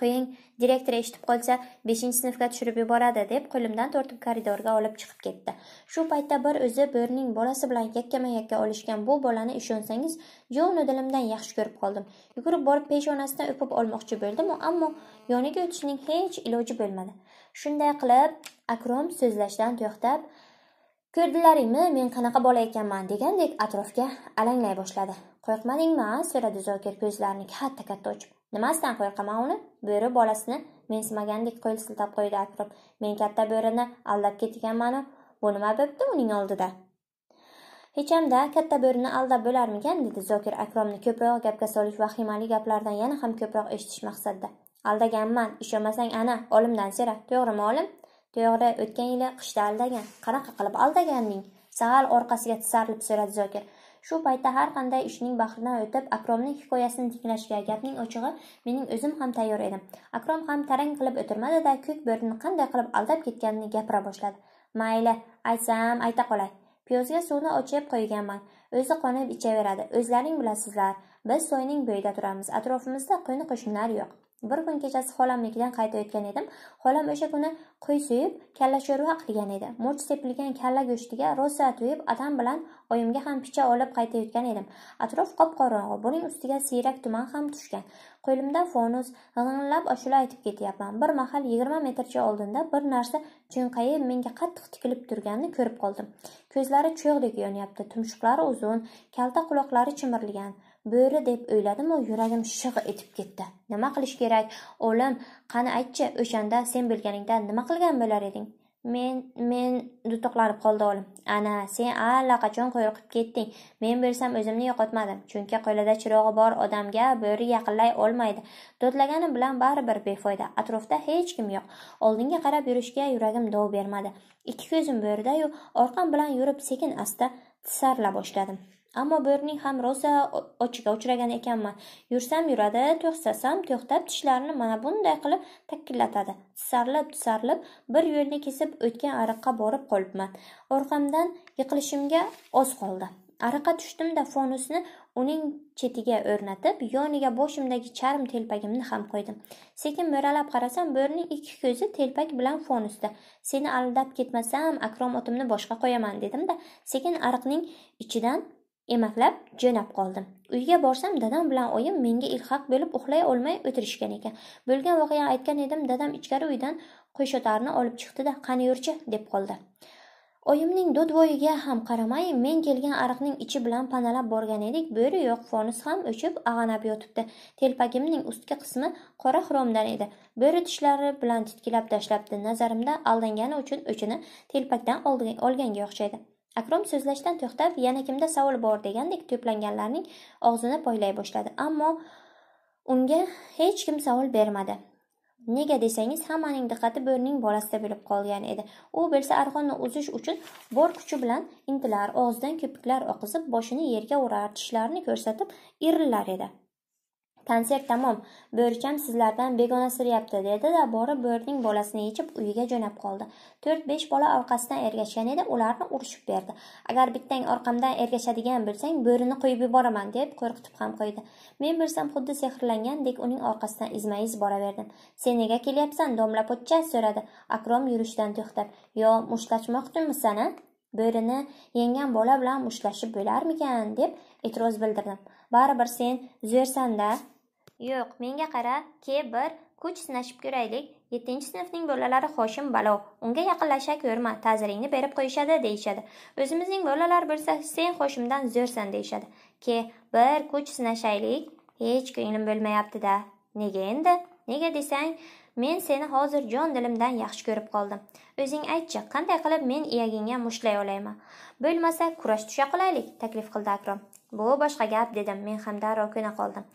qo'ying direktor eshitib qolsa beshinchi sinfga tushirib yuboradi deb qo'limdan tortib koridorga olib chiqib ketdi shu paytda bir o'zi bo'rining bolasi bilan yakkama yakka olishgan bu bolani ishonsangiz joni dilimdan yaxshi ko'rib qoldim yugurib borib peshonasidan o'pib olmoqchi bo'ldimu ammo yoniga o'tishning hech iloji bo'lmadi shunday qilib akrom so'zlashdan to'xtab ko'rdilaringmi men qanaqa bola ekanman degandek atrofga alanglay boshladi qo'rqmadingmi so'radi zokir ko'zlarini katta katta ochib Nimasidan qo'rqaman uni? Bo'ri bolasini mensimagandek qo'l siltab qo'ydi Akrab. Men katta bo'rini aldab ketganmanu, bu nima bo'pti uning oldida? hechamda katta bo'rini aldab bo'larmikan dedi Zokir Akromni ko'proq gapga solish vahimali gaplardan yana ham ko'proq eshitish maqsadida. Aldaganman, ishonmasang ana, olimdan sera To'g'rimi olim? To'g'ri, o'tgan yili qishda aldagan. Qanaqa qilib aldaganding? sal orqasiga tisarilib so'radi Zokir. Shu paytda har qanday ishning bahridan o'tib, Akromning hikoyasini tinglashga, gapning ochig'i, mening o'zim ham tayyor edim. Akrom ham tarang qilib o'tirmadi-da, ko'k bo'rini qanday qilib aldab ketganini gapira boshladi. Mayli, aytsam, ayta qolay. Piyozga suvni ochib qo'yganman. O'zi qonib ichaveradi. O'zlaring bilasizlar. Biz soyning bo'yida turamiz. Atrofimizda qo'ni qo'shnilar yo'q. bir kun kechasi xolamnikidan qaytayotgan edim xolam o'sha kuni qo'y so'yib kalla sho'rva qilgan edi murch sepilgan kalla go'shtiga rosa to'yib adam bilan oyimga ham picha olib qaytayotgan edim atrof qop qorong'i buning ustiga siyrak tuman ham tushgan qo'limda fonus g'ing'illab ashula aytib ketyapman bir mahal yigirma metrcha oldinda bir narsa cho'nqayib menga qattiq tikilib turganini ko'rib qoldim ko'zlari cho'g'dek yonyapti tumshuqlari uzun kalta quloqlari chimirilgan bo'ri deb o'yladimu yuragim shig' etib ketdi nima qilish kerak o'lim qani aytchi o'shanda sen bilganingda nima qilgan bo'lar eding men men dutoqlanib qoldi o'lim ana sen allaqachon qo'rqib ketding men bilsam o'zimni yo'qotmadim chunki qo'lida chirog'i bor odamga bo'ri yaqinlay olmaydi do'dlaganim bilan baribir befoyda atrofda hech kim yo'q oldinga qarab yurishga yuragim dov bermadi ikki ko'zim bo'ridayu orqam bilan yurib sekin asta tisarla boshladim ammo bo'rining ham rosa ochiga uchragan ekanman yursam yuradi to'xtasam to'xtab tishlarini mana bunday qilib takillatadi tisarlab tisarlab bir yo'lni kesib o'tgan ariqqa borib qolibman orqamdan yiqilishimga oz qoldi ariqqa tushdimda fonusni uning chetiga o'rnatib yoniga boshimdagi charm telpagimni ham qo'ydim sekin mo'ralab qarasam bo'rining ikki ko'zi telpak bilan fonusda seni aldab ketmasam akrom otimni boshqa qo'yaman dedimda sekin ariqning ichidan emaklab jo'nab qoldim uyga borsam dadam bilan oyim menga ilhaq bo'lib uxlay olmay o'tirishgan ekan bo'lgan voqeani aytgan edim dadam ichkari uydan qo'yshotarni olib chiqdida qani yurchi deb qoldi oyimning dodvoyiga ham qaramay men kelgan ariqning ichi bilan panalab borgan edik bo'ri yo'q fonus ham o'chib ag'anab yotibdi telpagimning ustki qismi qora xromdan edi bo'ri tishlari bilan titkilab tashlabdi nazarimda aldangani uchun o'chini telpakdan olganga o'xshaydi akrom so'zlashdan to'xtab yana kimda savol bor degandek to'planganlarning og'zini poylay boshladi ammo unga hech kim savol bermadi nega desangiz hammaning diqqati bo'rining bolasida bo'lib qolgan edi u bilsa arxonni uzish uchun bor kuchi bilan intilar og'zidan ko'piklar oqizib boshini yerga urar tishlarini ko'rsatib irillar edi Konsert tamom. Bo'richam sizlardan begona siryapti dedi-da, borib bo'rining bolasini yechib uyiga jo'nab qoldi. 4-5 bola orqasidan ergashgan edi, ularni urishib berdi. Agar bittang orqamdan ergashadigan bo'lsang, bo'rini qo'yib yuboraman deb qo'rqitib ham qo'ydi. Men bo'lsam xuddi sehrlangandek uning orqasidan izma-iz boraverdim. Sen nega kelyapsan, domla pochcha so'radi. Akrom yurishdan to'xtab, "Yo, mushlashmoqchimisan-a?" bo'rini yenggan bola bilan mushtlashib bo'larmikan deb e'tiroz bildirdim baribir sen zo'rsan yo'q menga qara ke bir kuch sinashib ko'raylik 7 sinfning bolalari xoshim balo unga yaqinlasha ko'rma ta'ziringni berib qo'yishadi deyshadi. o'zimizning bolalar bo'lsa sen xoshimdan zo'rsan deyshadi. ke bir kuch sinashaylik hech ko'nglim bo'lmayapti-da. nega endi nega desang men seni hozir jon dilimdan yaxshi ko'rib qoldim o'zing aytchi qanday qilib men iyagingga mushlay olayman bo'lmasa kurash tusha qolaylik taklif qildi akrom bu boshqa gap dedim men ham darrov qoldim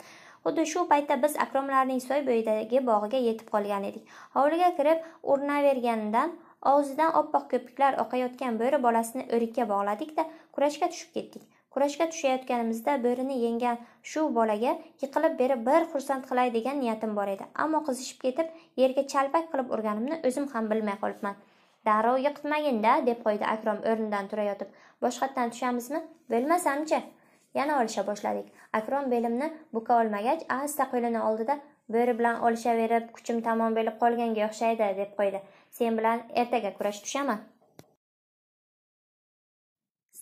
xuddi shu paytda biz akromlarning soy bo'yidagi bog'iga yetib qolgan edik hovliga kirib urinaverganidan og'zidan oppoq ko'piklar oqayotgan bo'ri bolasini o'rikka bog'ladikda kurashga tushib ketdik kurashga tushayotganimizda bo'rini yenggan shu bolaga yiqilib berib bir xursand qilay degan niyatim bor edi ammo qizishib ketib yerga chalpak qilib urganimni o'zim ham bilmay qolibman darrov yiqitmaginda deb qo'ydi akrom o'rnidan turayotib boshqatdan tushamizmi bo'lmasamchi yana olisha boshladik akrom belimni buka olmagach asta qo'lini oldida bo'ri bilan olishaverib kuchim tamom bo'lib qolganga o'xshaydi deb qo'ydi sen bilan ertaga kurash tushaman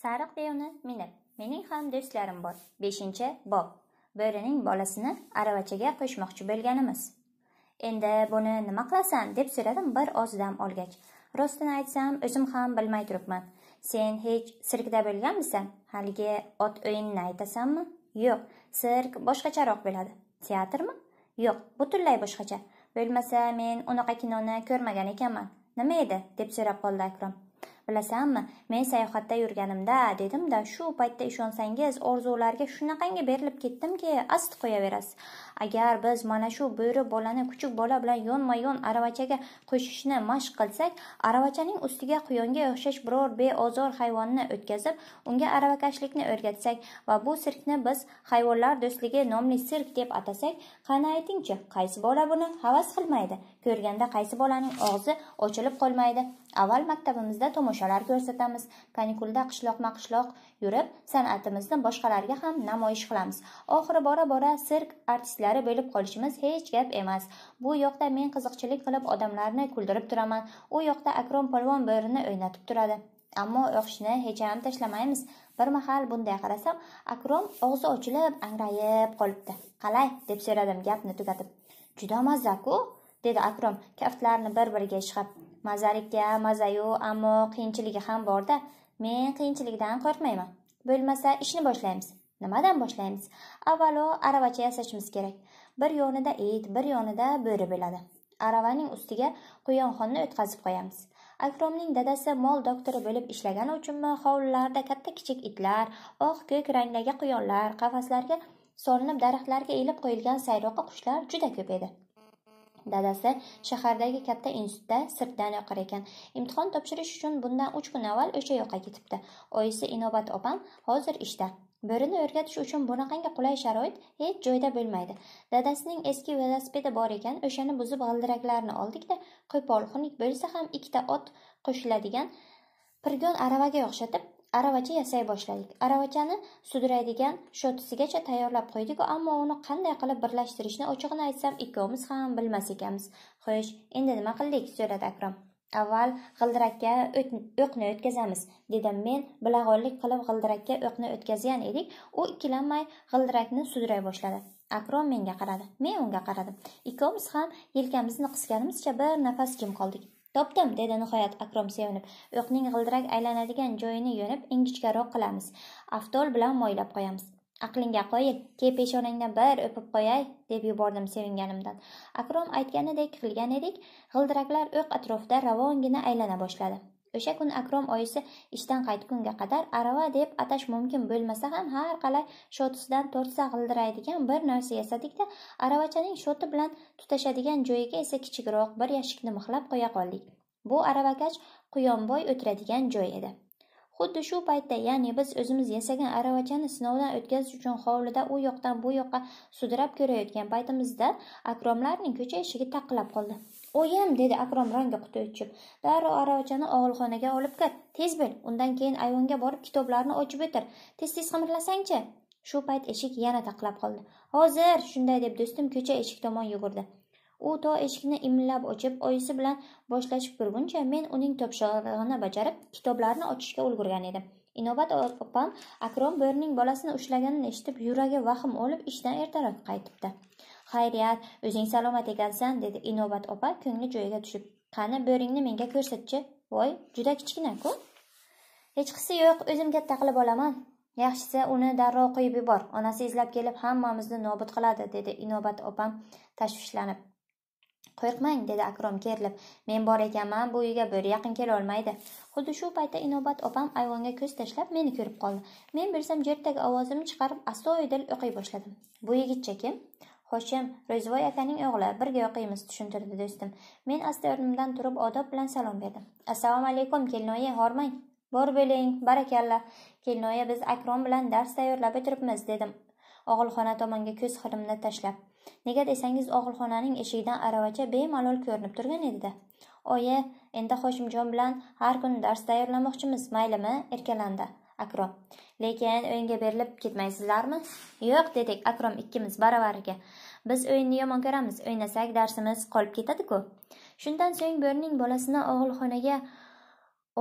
sariq devni minib mening ham do'stlarim bor beshinchi bob bo'rining bolasini aravachaga qo'shmoqchi bo'lganimiz endi buni nima qilasan deb so'radim bir oz dam olgach rostini aytsam o'zim ham bilmay turibman sen hech sirkda bo'lganmisan haligi ot o'yinini aytasanmi yo'q sirk boshqacharoq bo'ladi teatrmi yo'q butunlay boshqacha bo'lmasa men unaqa kinoni ko'rmagan ekanman nima edi deb so'rab qoldi akrom bilasanmi men sayohatda yurganimda dedimda shu paytda ishonsangiz orzularga shunaqangi berilib ketdimki ast qo'yaverasiz agar biz mana shu bo'ri bolani kuchuk bola bilan yonma yon aravachaga qo'shishni mashq qilsak aravachaning ustiga quyonga o'xshash biror beozor hayvonni o'tkazib unga aravakashlikni o'rgatsak va bu sirkni biz hayvonlar do'stligi nomli sirk deb atasak qani aytingchi qaysi bola buni havas qilmaydi ko'rganda qaysi bolaning og'zi ochilib qolmaydi avval maktabimizda tomosha tomoshalar ko'rsatamiz kanikulda qishloqma qishloq yurib san'atimizni boshqalarga ham namoyish qilamiz oxiri bora bora sirk artistlari bo'lib qolishimiz hech gap emas bu yoqda men qiziqchilik qilib odamlarni kuldirib turaman u yoqda akrom polvon bo'rini o'ynatib turadi ammo o'qishni hech ham tashlamaymiz bir mahal bunday qarasam akrom og'zi ochilib angrayib qolibdi qalay deb so'radim gapni tugatib juda mazzaku dedi akrom kaftlarini bir biriga ishqab mazarikka mazayu ammo qiyinchiligi ham borda men qiyinchilikdan qo'rqmayman bo'lmasa ishni boshlaymiz nimadan boshlaymiz avvalo aravacha yasashimiz kerak bir yonida it bir yonida bo'ri bo'ladi aravaning ustiga quyonxonni o'tkazib qo'yamiz akromning dadasi mol doktori bo'lib ishlagani uchunmi hovlilarda katta kichik itlar oq ko'k rangdagi quyonlar qafaslarga solinib daraxtlarga ilib qo'yilgan sayroqi qushlar juda ko'p edi dadasi shahardagi katta institutda sirtdan o'qir ekan imtihon topshirish uchun bundan uch kun avval o'sha yoqqa ketibdi oyisi inobat opam hozir ishda bo'rini o'rgatish uchun bunaqangi qulay sharoit hech joyda bo'lmaydi dadasining eski velosipedi bor ekan o'shani buzib g'ildiraklarini oldikda qo'pol xunuk bo'lsa ham ikkita ot qo'shiladigan pirgon aravaga o'xshatib aravacha yasay boshladik aravachani sudraydigan shotisigacha tayyorlab qo'ydiku ammo uni qanday qilib birlashtirishni ochig'ini aytsam ikkovimiz ham bilmas ekanmiz xo'sh endi nima qildik so'radi akrom avval g'ildirakka o'qni o'tkazamiz dedim men bilag'onlik qilib g'ildirakka o'qni o'tkazgan edik u ikkilanmay g'ildirakni sudray boshladi akrom menga qaradi men unga qaradim ikkovimiz ham yelkamizni qisganimizcha bir nafas jim qoldik topdim dedi nihoyat akrom sevinib o'qning g'ildirak aylanadigan joyini yo'nib ingichkaroq qilamiz avtol bilan moylab qo'yamiz aqlingga qoyil key peshonangdan bir o'pib qo'yay deb yubordim sevinganimdan akrom aytganidek qilgan edik g'ildiraklar o'q atrofida ravongina aylana boshladi o'sha kuni akrom oyisi ishdan qaytgunga qadar arava deb atash mumkin bo'lmasa ham har qalay shotisidan tortsa g'ildiraydigan bir narsa yasadikda aravachaning shoti bilan tutashadigan joyiga esa kichikroq bir yashikni mixlab qo'ya qoldik bu aravakash quyonboy o'tiradigan joy edi xuddi shu paytda ya'ni biz o'zimiz yasagan aravachani sinovdan o'tkazish uchun hovlida u yoqdan bu yoqqa sudrab ko'rayotgan paytimizda akromlarning ko'cha eshigi taqillab qoldi o'yim dedi akrom rangi quti uchib darrov aravachani og'ilxonaga olib kir tez bo'l undan keyin ayvonga borib kitoblarni ochib o'tir tez tez qimirlasangchi shu payt eshik yana taqlab qoldi hozir shunday deb do'stim ko'cha eshik tomon yugurdi u to eshikni imlab ochib oyisi bilan boshlashib turguncha men uning topshirig'ini bajarib kitoblarni ochishga ulgurgan edim inobat opam akrom bo'rining bolasini ushlaganini eshitib yuragi vahm olib ishdan ertaroq qaytibdi xayriyat o'zing salomat ekansan dedi inobat opa ko'ngli joyiga tushib qani bo'ringni menga ko'rsatchi voy juda kichkina ku hech qisi yo'q o'zim katta qilib olaman yaxshisi uni darrov qo'yib yubor onasi izlab kelib hammamizni nobud qiladi dedi inobat opam tashvishlanib qo'rqmang dedi akrom kerilib men bor ekanman bu uyga bo'ri yaqin kelolmaydi xuddi shu paytda inobat opam ayvonga ko'z tashlab meni ko'rib qoldi men bilsam jertak ovozimni chiqarib astoydil o'qiy boshladim bu yigitcha kim hoshim ro'zivoy akaning o'g'li birga o'qiymiz tushuntirdi do'stim men asta o'rnimdan turib odob bilan salom berdim assalomu alaykum kelinoyi hormang bor bo'ling barakalla kelinoyi biz akrom bilan dars tayyorlab o'tiribmiz dedim og'ilxona tomonga ko'z xirimni tashlab nega desangiz og'ilxonaning eshigidan aravacha bemalol ko'rinib turgan edi. Oya, endi hoshimjon bilan har kuni dars tayyorlamoqchimiz maylimi erkalandi akrom lekin o'yinga berilib ketmaysizlarmi yo'q dedik akrom ikkimiz baravariga biz o'yinni yomon ko'ramiz o'ynasak darsimiz qolib ketadi-ku shundan so'ng bo'rining bolasini og'ilxonaga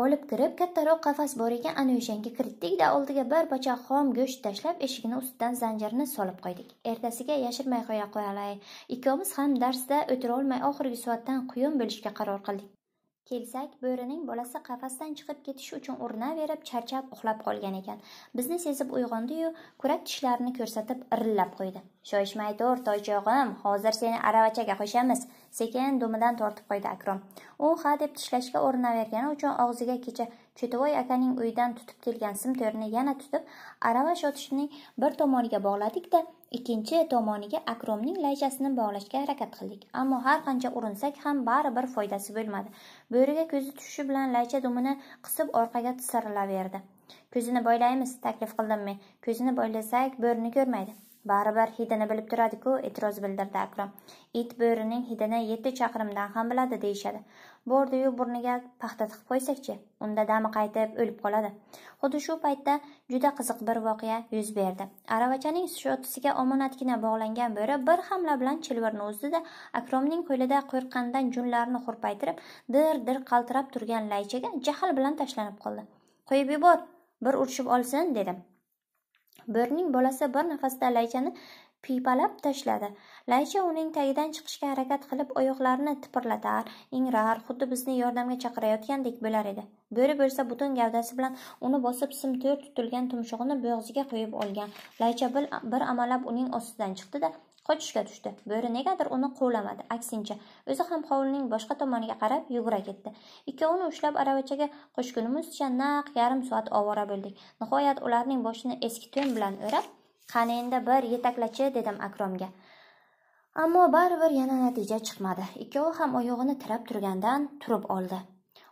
olib kirib kattaroq qafas bor ekan ana o'shanga kiritdikda oldiga bir pocha xom go'sht tashlab eshigini ustidan zanjirni solib qo'ydik ertasiga yashirmay qo'ya qolay ikkovimiz ham darsda o'tirolmay oxirgi soatdan quyon bo'lishga qaror qildik Kelsak, bo'rining bolasi qafasdan chiqib ketish uchun urinaverib, charchab uxlab qolgan ekan. Bizni sezib uyg'ondi-yu, kurak tishlarini ko'rsatib irillab qo'ydi. "Shoshmay tur, toychog'im, hozir seni aravachaga qo'shamiz." Sekin dumidan tortib qo'ydi Akrom. U ha deb tishlashga urinavergani uchun og'ziga kecha cho'tivoy akaning uyidan tutib kelgan sim to'rini yana tutib, arava shotishining bir tomoniga bog'ladikda ikkinchi tomoniga akromning laychasini bog'lashga harakat qildik ammo har qancha urinsak ham baribir foydasi bo'lmadi bo'riga ko'zi tushishi bilan laycha dumini qisib orqaga tisarilaverdi ko'zini boylaymiz taklif qildim men ko'zini boylasak bo'rini ko'rmaydi baribir hidini bilib turadiku e'tiroz bildirdi akrom it bo'rining hidini yetti chaqirimdan ham biladi deyishadi bordiyu burniga paxta tiqib qo'ysakchi unda dami qaytib o'lib qoladi xuddi shu paytda juda qiziq bir voqea yuz berdi aravachaning shotisiga omonatgina bog'langan bo'ri bir hamla bilan chilvirni uzdida akromning qo'lida qo'rqqanidan junlarini hurpaytirib dir dir qaltirab turgan laychaga jahl bilan tashlanib qoldi qo'yib yubor bir urishib olsin dedim Birning bolasi bir nafasda laychani pipalab tashladi laycha uning tagidan chiqishga harakat qilib oyoqlarini tipirlatar ingrar xuddi bizni yordamga chaqirayotgandek bo'lar edi bo'ri bo'lsa butun gavdasi bilan uni bosib simtir tutilgan tumshug'ini bo'g'ziga qo'yib olgan laycha bir, bir amalab uning ostidan chiqdi da qochishga tushdi bo'ri negadir uni quvlamadi aksincha o'zi ham hovlining boshqa tomoniga qarab yugura ketdi ikkovini ushlab aravachaga qo'shgunimizcha naq yarim soat ovora bo'ldik nihoyat ularning boshini eski to'n bilan o'rab qani endi bir yetaklachi dedim akromga ammo baribir yana natija chiqmadi ikkovi ham oyog'ini tirab turgandan turib oldi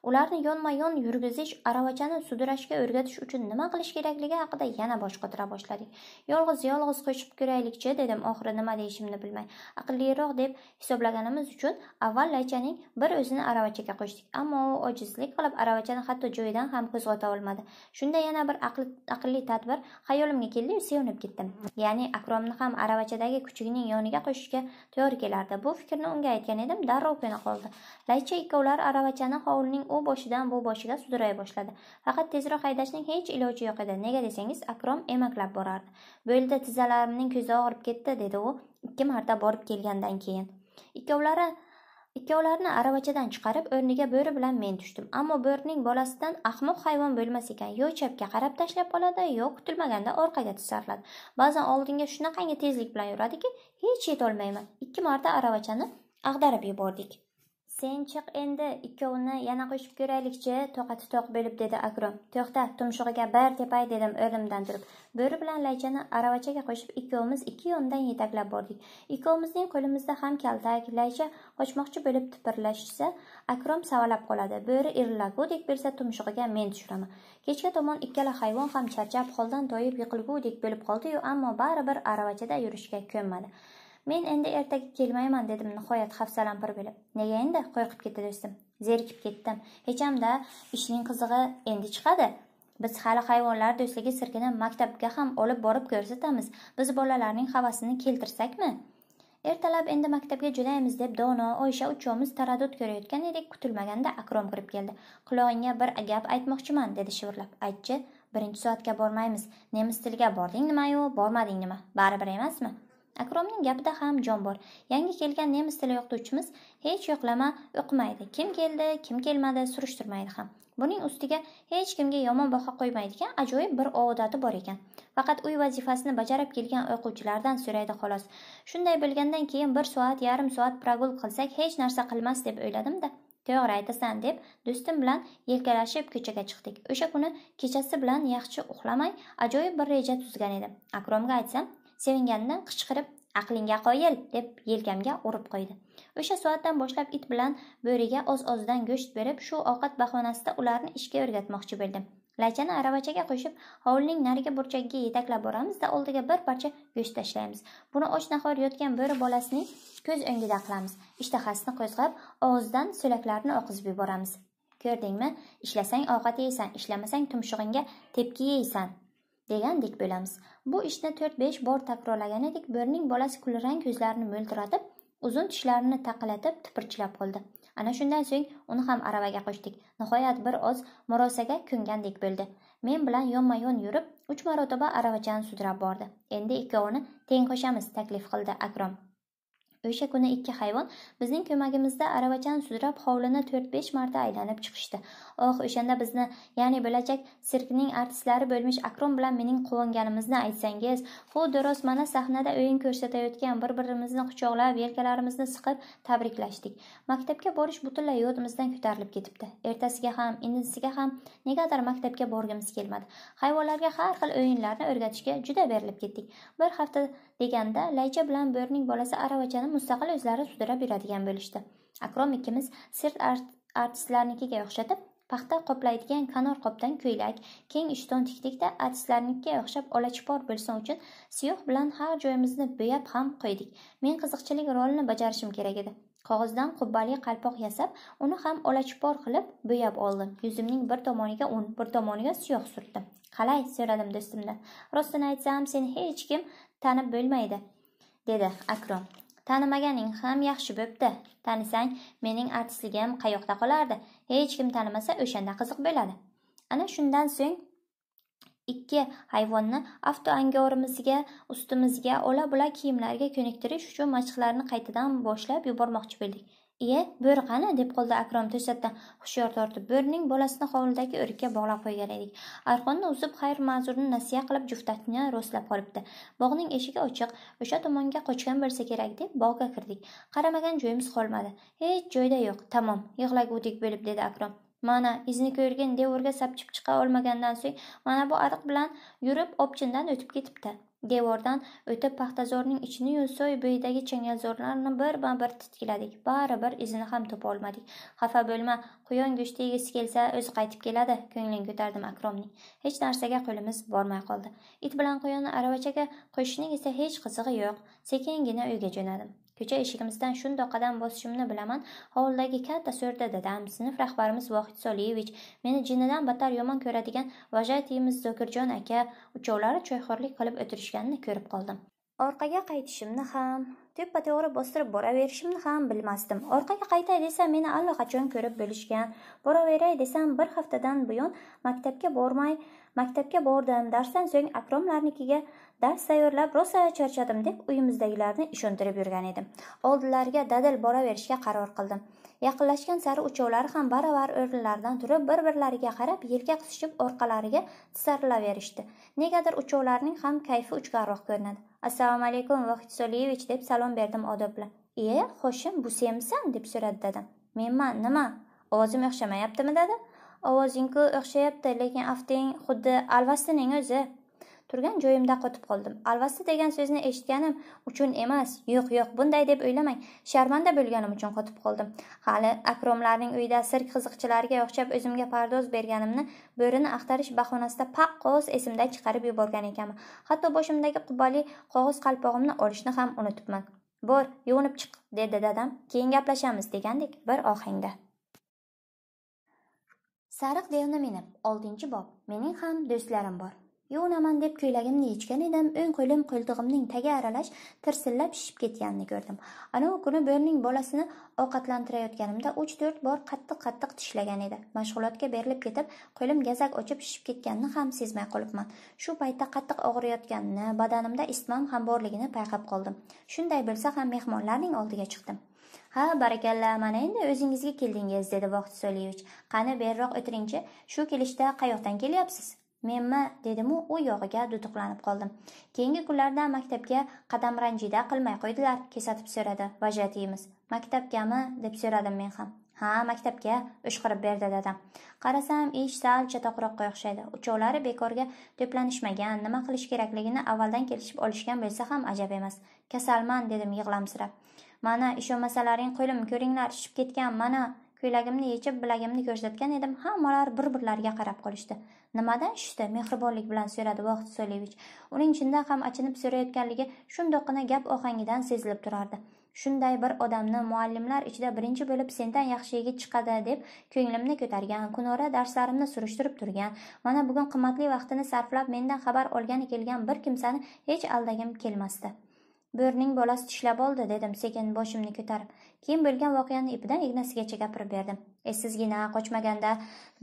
ularni yonma yon yurgizish aravachani sudrashga o'rgatish uchun nima qilish kerakligi haqida yana bosh qotira boshladik yolg'iz yolg'iz qo'shib ko'raylikchi dedim oxiri nima deyishimni bilmay aqlliroq deb hisoblaganimiz uchun avval laychaning bir o'zini aravachaga qo'shdik ammo u ojizlik qilib aravachani hatto joyidan ham qo'zg'ata olmadi shunda yana bir aqlli tadbir xayolimga keldiyu sevinib ketdim ya'ni akromni ham aravachadagi kuchugining yoniga qo'shishga to'g'ri kelardi bu fikrni unga aytgan edim darrov ko'na qoldi laycha ikkovlari aravachani hovlining u boshidan bu boshiga sudray boshladi faqat tezroq haydashning hech iloji yo'q edi nega desangiz akrom emaklab borardi bo'ldi tizzalarimning ko'zi og'rib ketdi dedi u ikki marta borib kelgandan keyin ikkovlari ikkovlarini aravachadan chiqarib o'rniga bo'ri bilan men tushdim ammo bo'rining bolasidan ahmoq hayvon bo'lmas ekan yo chapga qarab tashlab qoladi yo kutilmaganda orqaga tisarladi ba'zan oldinga shunaqangi tezlik bilan yuradiki hech yetolmayman ikki marta aravachani ag'darib yubordik sen chiq endi ikkovini yana qo'shib ko'raylikchi to'qa tutoq bo'lib dedi akrom to'xta tumshug'iga bir tepay dedim o'limdan turib bo'ri bilan laychani aravachaga qo'shib ikkovimiz ikki yondan yetaklab bordik ikkovimizning qo'limizda ham kaltak laycha qochmoqchi bo'lib tipirlashsa akrom savalab qoladi bo'ri irillagudek bo'lsa tumshug'iga men tushiraman kechga tomon ikkala hayvon ham charchab holdan toyib yiqilgudek bo'lib qoldiyu ammo baribir aravachada yurishga ko'nmadi men endi ertaga kelmayman dedim nihoyat hafsalampir bo'lib nega endi qo'yib ketdi do'stim zerikib ketdim hechamda ishning qizig'i endi chiqadi biz hali hayvonlar do'stligi sirkini maktabga ham olib borib ko'rsatamiz biz bolalarning havasini keltirsakmi ertalab endi maktabga jo'naymiz deb dono oysha uchovimiz taraddud ko'rayotgan edik kutilmaganda akrom kirib keldi qulog'ingga bir gap aytmoqchiman dedi shivirlab aytchi birinchi soatga bormaymiz nemis tiliga bording nimayu bormading nima baribir emasmi akromning gapida ham jon bor yangi kelgan nemis tili o'qituvchimiz hech yo'qlama o'qimaydi kim keldi kim kelmadi surishtirmaydi ham buning ustiga hech kimga yomon baho qo'ymaydigan ajoyib bir odati bor ekan faqat uy vazifasini bajarib kelgan o'quvchilardan so'raydi xolos shunday bilgandan keyin bir soat yarim soat progul qilsak hech narsa qilmas deb o'yladimda to'g'ri aytasan deb do'stim bilan yelkalashib ko'chaga chiqdik o'sha kuni kechasi bilan yaxshi uxlamay ajoyib bir reja tuzgan edim akromga aytsam sevinganidan qichqirib aqlingga qoyil deb yelkamga urib qo'ydi o'sha soatdan boshlab it bilan bo'riga oz ozdan go'sht berib shu ovqat bahonasida ularni ishga o'rgatmoqchi bo'ldim lachani aravachaga qo'shib hovlining narigi burchagiga yetaklab boramizda oldiga bir parcha go'sht tashlaymiz buni och nahor yotgan bo'ri bolasining ko'z o'ngida qilamiz ishtahasini qo'zg'ab og'zidan so'laklarni oqizib yuboramiz ko'rdingmi ishlasang ovqat yeysan ishlamasang tumshug'ingga tepki yeysan degandek bo'lamiz bu ishni to'rt besh bor takrorlagan edik bo'rining bolasi kulrang ko'zlarini mo'ltiratib uzun tishlarini taqillatib tipirchilab qoldi ana shundan so'ng uni ham aravaga qo'shdik nihoyat bir oz murosaga ko'ngandek bo'ldi men bilan yonma yon yurib uch marotaba aravachani sudrab bordi endi ikkovini teng qo'shamiz taklif qildi akrom o'sha kuni ikki hayvon bizning ko'magimizda aravachani sudrab hovlini to'rt besh marta aylanib chiqishdi oh o'shanda bizni ya'ni bo'lajak sirkning artistlari bo'lmish akrom bilan mening quvonganimizni aytsangiz xuddi rost mana sahnada o'yin ko'rsatayotgan bir birimizni quchoqlab yelkalarimizni siqib tabriklashdik maktabga borish butunlay yodimizdan ko'tarilib ketibdi ertasiga ham indisiga ham negadir maktabga borgimiz kelmadi hayvonlarga har xil o'yinlarni o'rgatishga juda berilib ketdik bir hafta deganda laycha bilan bo'rining bolasi aravachani mustaqil o'zlari sudrab yuradigan bo'lishdi akrom ikkimiz sirt artistlarnikiga o'xshatib paxta qoplaydigan kanor qopdan ko'ylak keng ishton tikdikda artistlarnikiga o'xshab olachipor bo'lsin uchun siyoh bilan har joyimizni bo'yab ham qo'ydik men qiziqchilik rolini bajarishim kerak edi qog'ozdan qubbali qalpoq yasab uni ham olachipor qilib bo'yab oldim yuzimning bir tomoniga un bir tomoniga siyoh surtdim qalay so'radim do'stimdan rostini aytsam seni hech kim tanib bo'lmaydi dedi akrom tanimaganing ham yaxshi bo'pti tanisang mening artistligim qayoqda qolardi hech kim tanimasa o'shanda qiziq bo'ladi ana shundan so'ng ikki hayvonni avto angorimizga ustimizga ola bula kiyimlarga ko'niktirish uchun mashqlarni qaytadan boshlab yubormoqchi bo'ldik iye bo'ri qani deb qoldi akrom to'satdan hushyor tortib bo'rining bolasini hovlidagi o'rikka bog'lab qo'ygan edik arqonni uzib xayr ma'zurni nasiya qilib juftakni rostlab qolibdi bog'ning eshigi ochiq o'sha tomonga qochgan bo'lsa kerak deb bog'ga kirdik qaramagan joyimiz qolmadi hech joyda yo'q tamom yig'lagudek bo'lib dedi akrom mana izni ko'rgin devorga sapchib chiqa olmagandan so'ng mana bu ariq bilan yurib opchindan o'tib ketibdi Devordan o'tib Paxtazorning ichini yo'lsoy bo'yidagi changalzorlarni birma-bir titkiladik. Baribir izini ham topa olmadik. Xafa bo'lma, quyon go'shti yegisi kelsa o'zi qaytib keladi, ko'nglini ko'tardim Akromning. Hech narsaga qo'limiz bormay qoldi. It bilan quyonni aravachaga qo'shishning esa hech qizig'i yo'q. Sekingina uyga jo'nadim. ko'cha eshigimizdan shundoq qadam bosishimni bilaman hovlidagi katta so'rda dadam sinf rahbarimiz vohid soliyevich meni jinnidan battar yomon ko'radigan vajatiyimiz zokirjon aka uchovlari choyxo'rlik qilib o'tirishganini ko'rib qoldim orqaga qaytishimni ham teppa to'g'ri bostirib boraverishimni ham bilmasdim orqaga qaytay desam meni allaqachon ko'rib bo'lishgan boraveray desam bir haftadan buyon maktabga bormay maktabga bordim darsdan so'ng akromlarnikiga dars tayyorlab rosa charchadim deb uyimizdagilarni ishontirib yurgan edim oldilariga dadil boraverishga qaror qildim yaqinlashgan sari uchovlari ham baravar o'rinlaridan turib bir birlariga qarab yelka qisishib orqalariga tisarilaverishdi negadir uchovlarning ham kayfi uchqarroq ko'rinadi assalomu alaykum vahid soliyevich deb salom berdim odob bilan iye xo'shim bu senmisan deb so'radi dadam menman nima ovozim o'xshamayaptimi dada ovozingku o'xshayapti lekin afting xuddi alvastining o'zi turgan joyimda qotib qoldim alvasti degan so'zni eshitganim uchun emas yo'q yo'q bunday deb o'ylamang sharmanda bo'lganim uchun qotib qoldim hali akromlarning uyida sirk qiziqchilariga o'xshab o'zimga pardoz berganimni bo'rini axtarish bahonasida paqqos esimdan chiqarib yuborgan ekanman hatto boshimdagi qubbali qog'oz qalpog'imni olishni ham unutibman bor yuvinib chiq dedi dadam keyin gaplashamiz degandek bir ohangda sariq devni minib oltinchi bob mening ham do'stlarim bor yuvunaman deb ko'ylagimni yechgan edim o'ng qo'lim qo'ltig'imning tagi aralash tirsillab shishib ketganini ko'rdim anavi kuni bo'rining bolasini ovqatlantirayotganimda uch to'rt bor qattiq qattiq tishlagan edi mashg'ulotga berilib ketib qo'lim gazak ochib shishib ketganini ham sezmay qolibman shu paytda qattiq og'riyotganini badanimda isitmam ham borligini payqab qoldim shunday bo'lsa ham mehmonlarning oldiga chiqdim ha barakalla mana endi o'zingizga keldingiz dedi so'liyevich qani beriroq o'tiringchi shu kelishda qayoqdan kelyapsiz menmi dedimu u yog'iga duduqlanib qoldim keyingi kunlarda maktabga qadam ranjida qilmay qo'ydilar kesatib so'radi vajatiyimiz maktabgami deb so'radim men ham ha maktabga ushqirib berdi dadam qarasam ish sal chatoqroqqa o'xshaydi uchovlari bekorga to'planishmagan nima qilish kerakligini avvaldan kelishib olishgan bo'lsa ham ajab emas kasalman dedim yig'lamsirab mana ishonmasalaring qo'limni ko'ringlar shishib ketgan mana ko'ylagimni yechib bilagimni ko'rsatgan edim hammalar bir birlariga qarab qolishdi nimadan tushdi mehribonlik bilan so'radi vohid so'levich uning chindan ham achinib so'rayotganligi shundoqqina gap ohangidan sezilib turardi shunday bir odamni muallimlar ichida birinchi bo'lib sendan yaxshi yigit chiqadi deb ko'nglimni ko'targan kunora darslarimni surishtirib turgan mana bugun qimmatli vaqtini sarflab mendan xabar olgani kelgan bir kimsani hech aldagim kelmasdi bo'rning bolasi tishlab oldi dedim sekin boshimni ko'tarib keyin bo'lgan voqeani ipidan ignasigacha gapirib berdim e, sizgina qochmaganda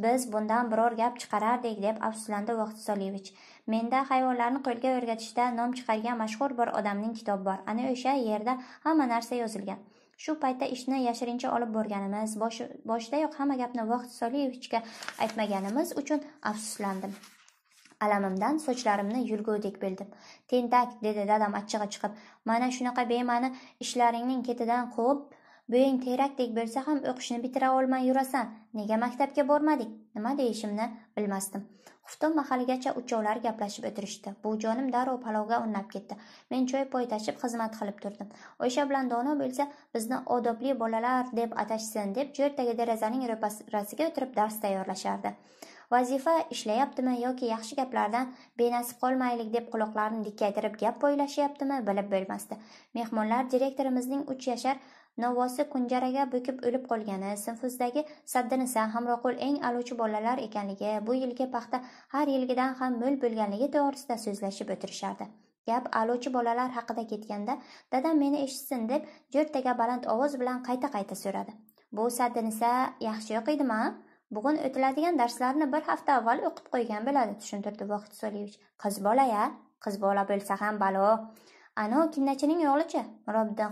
biz bundan biror gap chiqarardik deb afsuslandi vaqtisoliyevich menda hayvonlarni qo'lga o'rgatishda nom chiqargan mashhur bir odamning kitobi bor ana o'sha yerda hamma narsa yozilgan shu paytda ishni yashirincha olib borganimiz boshidayoq hamma gapni vaqtisoliyevichga aytmaganimiz uchun afsuslandim alamimdan sochlarimni yulgudek bildim tentak dedi dadam achchig'i chiqib mana shunaqa bema'ni ishlaringning ketidan quvib bo'ying terakdek bo'lsa ham o'qishni bitira olmay yurasan nega maktabga bormadik nima deyishimni bilmasdim xufton mahaligacha uchovlar gaplashib o'tirishdi bu jonim darrov palovga unnab ketdi men choy poy tashib xizmat qilib turdim o'sha bilan dono bo'lsa bizni odobli bolalar deb atashsin deb jo'r derazaning ro'parasiga o'tirib dars tayyorlashardi vazifa ishlayaptimi yoki yaxshi gaplardan benasib qolmaylik deb quloqlarini dikkaytirib gap poylashyaptimi bilib bo'lmasdi mehmonlar direktorimizning uch yashar novosi kunjaraga bukib o'lib qolgani sinfuzdagi sabdinisa hamroqul eng aluvchi bolalar ekanligi bu yilgi paxta har yilgidan ham mo'l bo'lganligi to'g'risida so'zlashib o'tirishardi gap aluvchi bolalar haqida ketganda dadam meni eshitsin deb jo'rttaga baland ovoz bilan qayta qayta so'radi bu sabdinisa yaxshi o'qiydimi bugun o'tiladigan darslarni bir hafta avval o'qib qo'ygan bo'ladi tushuntirdi vohid soliyevich qiz bola ya qiz bola bo'lsa ham balo anavi kinnachining o'g'lichi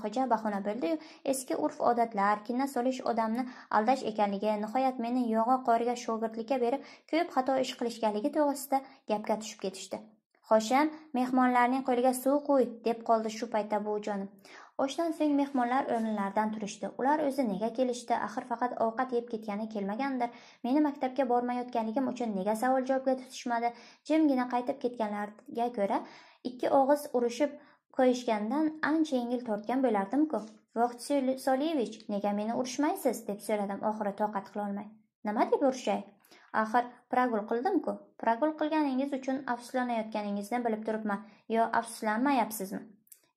xo'ja bahona bo'ldi-yu, eski urf odatlar kinna solish odamni aldash ekanligi nihoyat meni yo'g'a qoriga shogirdlikka berib ko'p xato ish qilishganligi to'g'risida gapga tushib ketishdi Xosham, mehmonlarning qo'liga suv qo'y deb qoldi shu paytda bu jonim. oshdan so'ng mehmonlar o'rinlaridan turishdi ular o'zi nega kelishdi axir faqat ovqat yeb ketgani kelmagandir meni maktabga bormayotganligim uchun nega savol javobga tutishmadi jimgina qaytib ketganlariga ko'ra ikki og'iz urushib qo'yishgandan ancha yengil tortgan bo'lardim-ku. vogt solievich nega meni urishmaysiz deb so'radim oxiri toqat qilolmay nima deb urushay? axir pragul ku pragul qilganingiz uchun afsuslanayotganingizni bilib turibman yo afsuslanmayapsizmi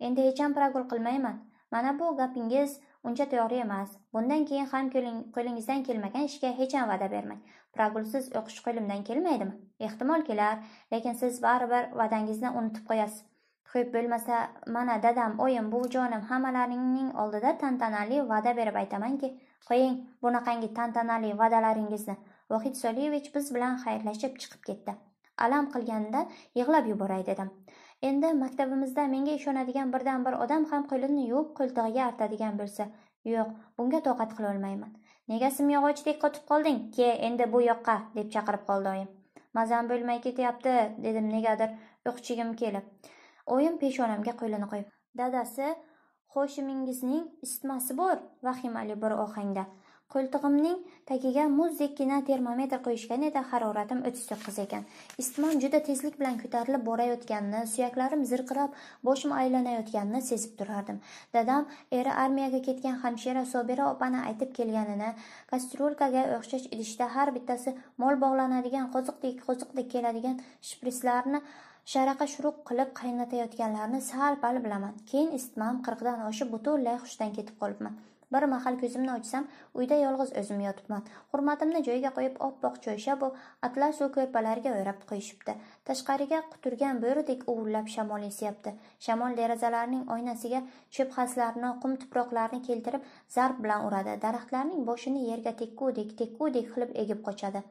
endi hech ham pragul qilmayman mana bu gapingiz uncha to'g'ri emas bundan keyin ham qo'lingizdan kelmagan ishga hech ham va'da bermang pragulsiz o'qish qo'limdan kelmaydimi ehtimol kelar lekin siz baribir va'dangizni unutib qo'yasiz Xo'p, bo'lmasa, mana dadam, oyim, buvijonim hammalaringning oldida tantanali va'da berib aytamanki, qo'ying bunaqangi tantanali va'dalaringizni. Vohid Soliyevich biz bilan xayrlashib chiqib ketdi. Alam qilganida yig'lab yuboray dedim. Endi maktabimizda menga ishonadigan birdan-bir odam ham qo'lini yuvib qo'ltig'iga artadigan bo'lsa, yo'q, bunga toqat qila olmayman. Nega simyog'ochdek qotib qolding? Ke, endi bu yoqqa, deb chaqirib qoldi oyim. Mazam bo'lmay ketyapti, dedim negadir o'qchigim kelib. Oyim peshonamga qo'lini qo'yib, "Dadasi, Hoshimingizning isitmasi bor", vahimali bir ohangda. Qo'ltig'imning tagiga muzdekkina termometr qo'yishgan edi, haroratim to'qqiz ekan. Isitmam juda tezlik bilan ko'tarilib borayotganini, suyaklarim zirqirab, boshim aylanayotganini sezib turardim. Dadam eri armiyaga ketgan hamshira Sobira opani aytib kelganini, kastrulkaga o'xshash idishda har bittasi mol bog'lanadigan qoziqdek qoziqdek keladigan shpritslarni sharaqa shuruq qilib qaynatayotganlarni sal pal bilaman keyin isitmam qirqdan oshib butunlay hushdan ketib qolibman bir mahal ko'zimni ochsam uyda yolg'iz o'zim yotibman hurmatimni joyiga qo'yib oppoq choysha atlas atlasu ko'rpalarga o'rab qo'yishibdi tashqariga quturgan bo'ridek uvullab shamol esyapti shamol derazalarning oynasiga cho'pxaslarni qum tuproqlarni keltirib zarb bilan uradi daraxtlarning boshini yerga tekkudek tekkudek qilib egib qochadi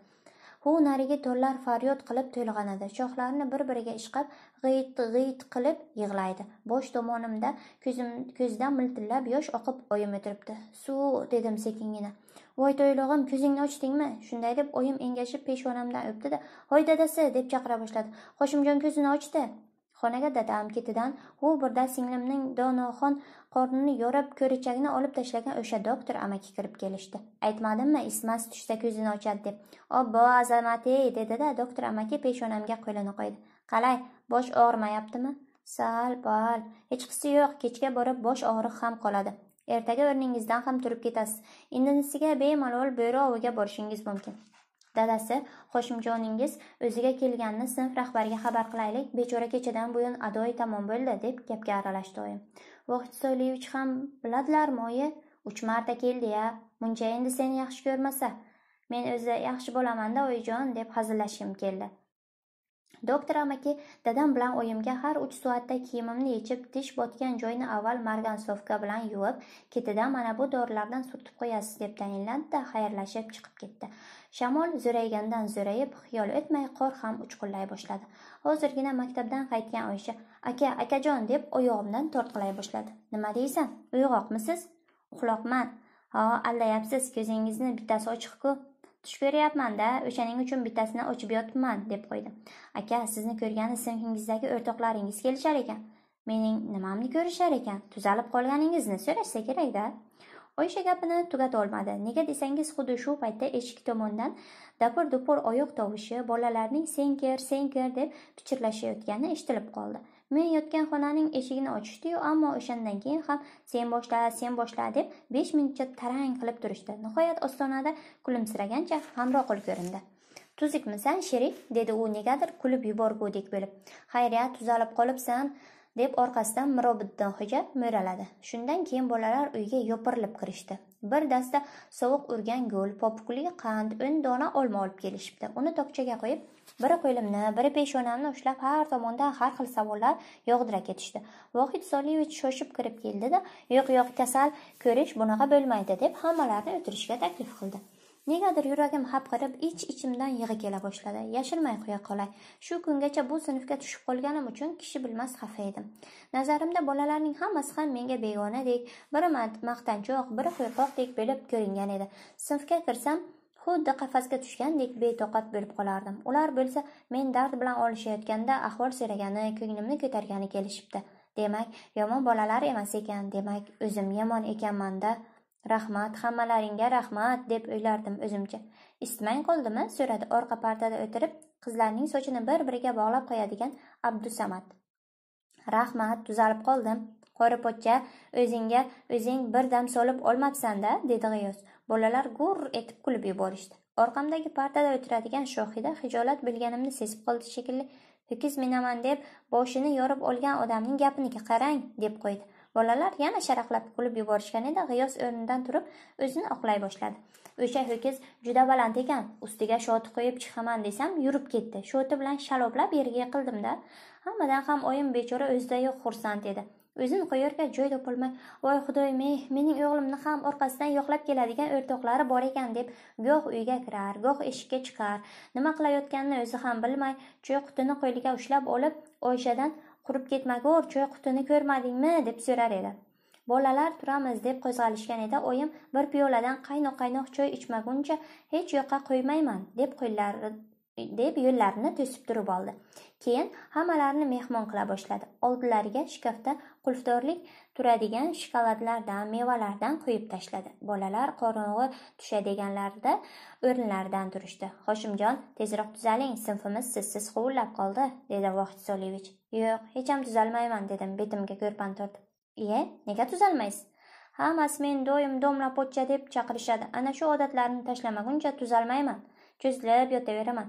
Hu narigi to'rlar faryod qilib to'lg'anadi. Shoxlarini bir-biriga ishqab, g'iyt-g'iyt qilib yig'laydi. Bosh tomonimda ko'zim ko'zdan miltillab yosh oqib oyim o'tiribdi. Suv dedim sekingina. Voy to'ylog'im ko'zingni ochdingmi? Shunday deb oyim engashib peshonamdan o'pdida "Hoy dadasi!" deb chaqira boshladi. "Qoshimjon ko'zini ochdi." Xonaga dadam ketidan u birda singlimning donoxon qornini yorib ko'richakni olib tashlagan o'sha doktor amaki kirib kelishdi aytmadimmi ismas tushsa ko'zini ochadi deb obbo azamatey dedida doktor amaki peshonamga qo'lini qo'ydi qalay bosh og'rimayaptimi sal pal hech qisi yo'q kechga borib bosh og'riq ham qoladi ertaga o'rningizdan ham turib ketasiz indinisiga bemalol bo'ri oviga borishingiz mumkin Dadasi, Qo'shimjoningiz o'ziga kelganini sinf rahbariga xabar qilaylik, bechora kechadan buyon adoyi tamom bo'ldi, deb gapga aralashdi oyim. Vohid Soliyevich ham biladilarmi oyi? Uch marta keldi-ya. Muncha endi seni yaxshi ko'rmasa. Men o'zi yaxshi bo'laman-da, oyijon, deb hazillashim keldi. doktor amaki dadam bilan oyimga har uch soatda kiyimimni yechib tish botgan joyni avval margansovka bilan yuvib ketidan mana bu dorilardan surtib qo'yasiz deb tayinladida xayrlashib chiqib ketdi shamol zo'raygandan zo'rayib xiyol o'tmay qor ham uchqunlay boshladi hozirgina maktabdan qaytgan oysha aka akajon deb oyog'imdan tortqilay boshladi nima deysan uyg'oqmisiz uxloqman ho aldayapsiz ko'zingizni bittasi ochiqku tush ko'ryapmanda o'shaning uchun bittasini ochib yotibman deb qo'ydi aka sizni ko'rgan sinfingizdagi o'rtoqlaringiz kelishar ekan mening nimamni ko'rishar ekan tuzalib qolganingizni so'rashsa kerakda oysha gapini tugatolmadi nega desangiz xuddi shu paytda eshik tomondan dapur dupur oyoq tovushi bolalarning senker senker deb pichirlashayotgani eshitilib qoldi men yotgan xonaning eshigini ochishdi-yu, ammo o'shandan keyin ham sen boshla, sen boshla deb 5 minutcha tarang qilib turishdi. Nihoyat ostonada kulimsiragancha Hamroqul ko'rindi. Tuzukmisan, Sherif? dedi u negadir kulib yuborgudek bo'lib. Xayriya, tuzalib qolibsan, deb orqasidan mirobiddin xo'ja mo'raladi shundan keyin bolalar uyga yopirilib kirishdi bir dasta sovuq urgan go'l popukli qand o'n dona olma olib kelishibdi uni tokchaga qo'yib biri qo'limni biri peshonamni ushlab har tomondan har xil savollar yog'dira ketishdi vohid soliyevich shoshib kirib keldida yo'q yo'q kasal ko'rish bunaqa bo'lmaydi deb hammalarni o'tirishga taklif qildi negadir yuragim hapqirib ich ichimdan yig'i kela boshladi yashirmay qo'ya qolay shu kungacha bu sinfga tushib qolganim uchun kishi bilmas xafa edim nazarimda bolalarning hammasi ham menga begonadek biri maqtanchoq biri qo'rqoqdek bo'lib ko'ringan edi sinfga kirsam xuddi qafasga tushgandek betoqat bo'lib qolardim ular bo'lsa men dard bilan olishayotganda ahvol so'ragani ko'nglimni ko'targani kelishibdi demak yomon bolalar emas ekan demak o'zim yomon ekanmanda rahmat hammalaringga rahmat deb o'ylardim o'zimcha isitmang qoldimi so'radi orqa partada o'tirib qizlarning sochini bir biriga bog'lab qo'yadigan abdusamad rahmat tuzalib qoldim qo'ri pochcha o'zingga o'zing bir dam solib olmabsanda dedi g'iyos Bolalar g'urr etib kulib yuborishdi. Orqamdagi partada o'tiradigan shohida hijolat bilganimni sezib qoldi shekilli. Ho'kiz minaman deb boshini yorib olgan odamning gapiniga qarang deb qo'ydi. Bolalar yana sharaqlab kulib yuborishgan edi. G'iyos o'rnidan turib o'zini oqlay boshladi. O'sha ho'kiz juda baland ekan. Ustiga shoti qo'yib chiqaman desam, yurib ketdi. Shoti bilan shaloblab yerga yiqildimda Hammadan ham oyim bechora o'zida yo'q xursand edi. o'zini qayerga joy topolmay voy xudoyim ey mening o'g'limni ham orqasidan yo'qlab keladigan o'rtoqlari bor ekan deb goh uyga kirar goh eshikka chiqar nima qilayotganini o'zi ham bilmay choy qutini qo'liga ushlab olib oyshadan qurib ketmagur choy qutini ko'rmadingmi deb so'rar edi bolalar turamiz deb qo'zg'alishgan edi oyim bir piyoladan qaynoq qaynoq choy ichmaguncha hech yoqqa qo'ymayman deb qo'llari deb yo'llarini to'sib turib oldi keyin hammalarini mehmon qila boshladi oldilariga shkafda qulfdorlik turadigan shokoladlardan mevalardan quyib tashladi bolalar qorong'i tushadiganlarida o'rinlaridan turishdi hoshimjon tezroq tuzaling sinfimiz sizsiz huvillab qoldi dedi vohid solievich yo'q ham tuzalmayman dedim betimga ko'rpani tortib iye nega tuzalmaysiz hammasi meni doim domla pochcha deb chaqirishadi ana shu odatlarni tashlamaguncha tuzalmayman cho'zilib yotaveraman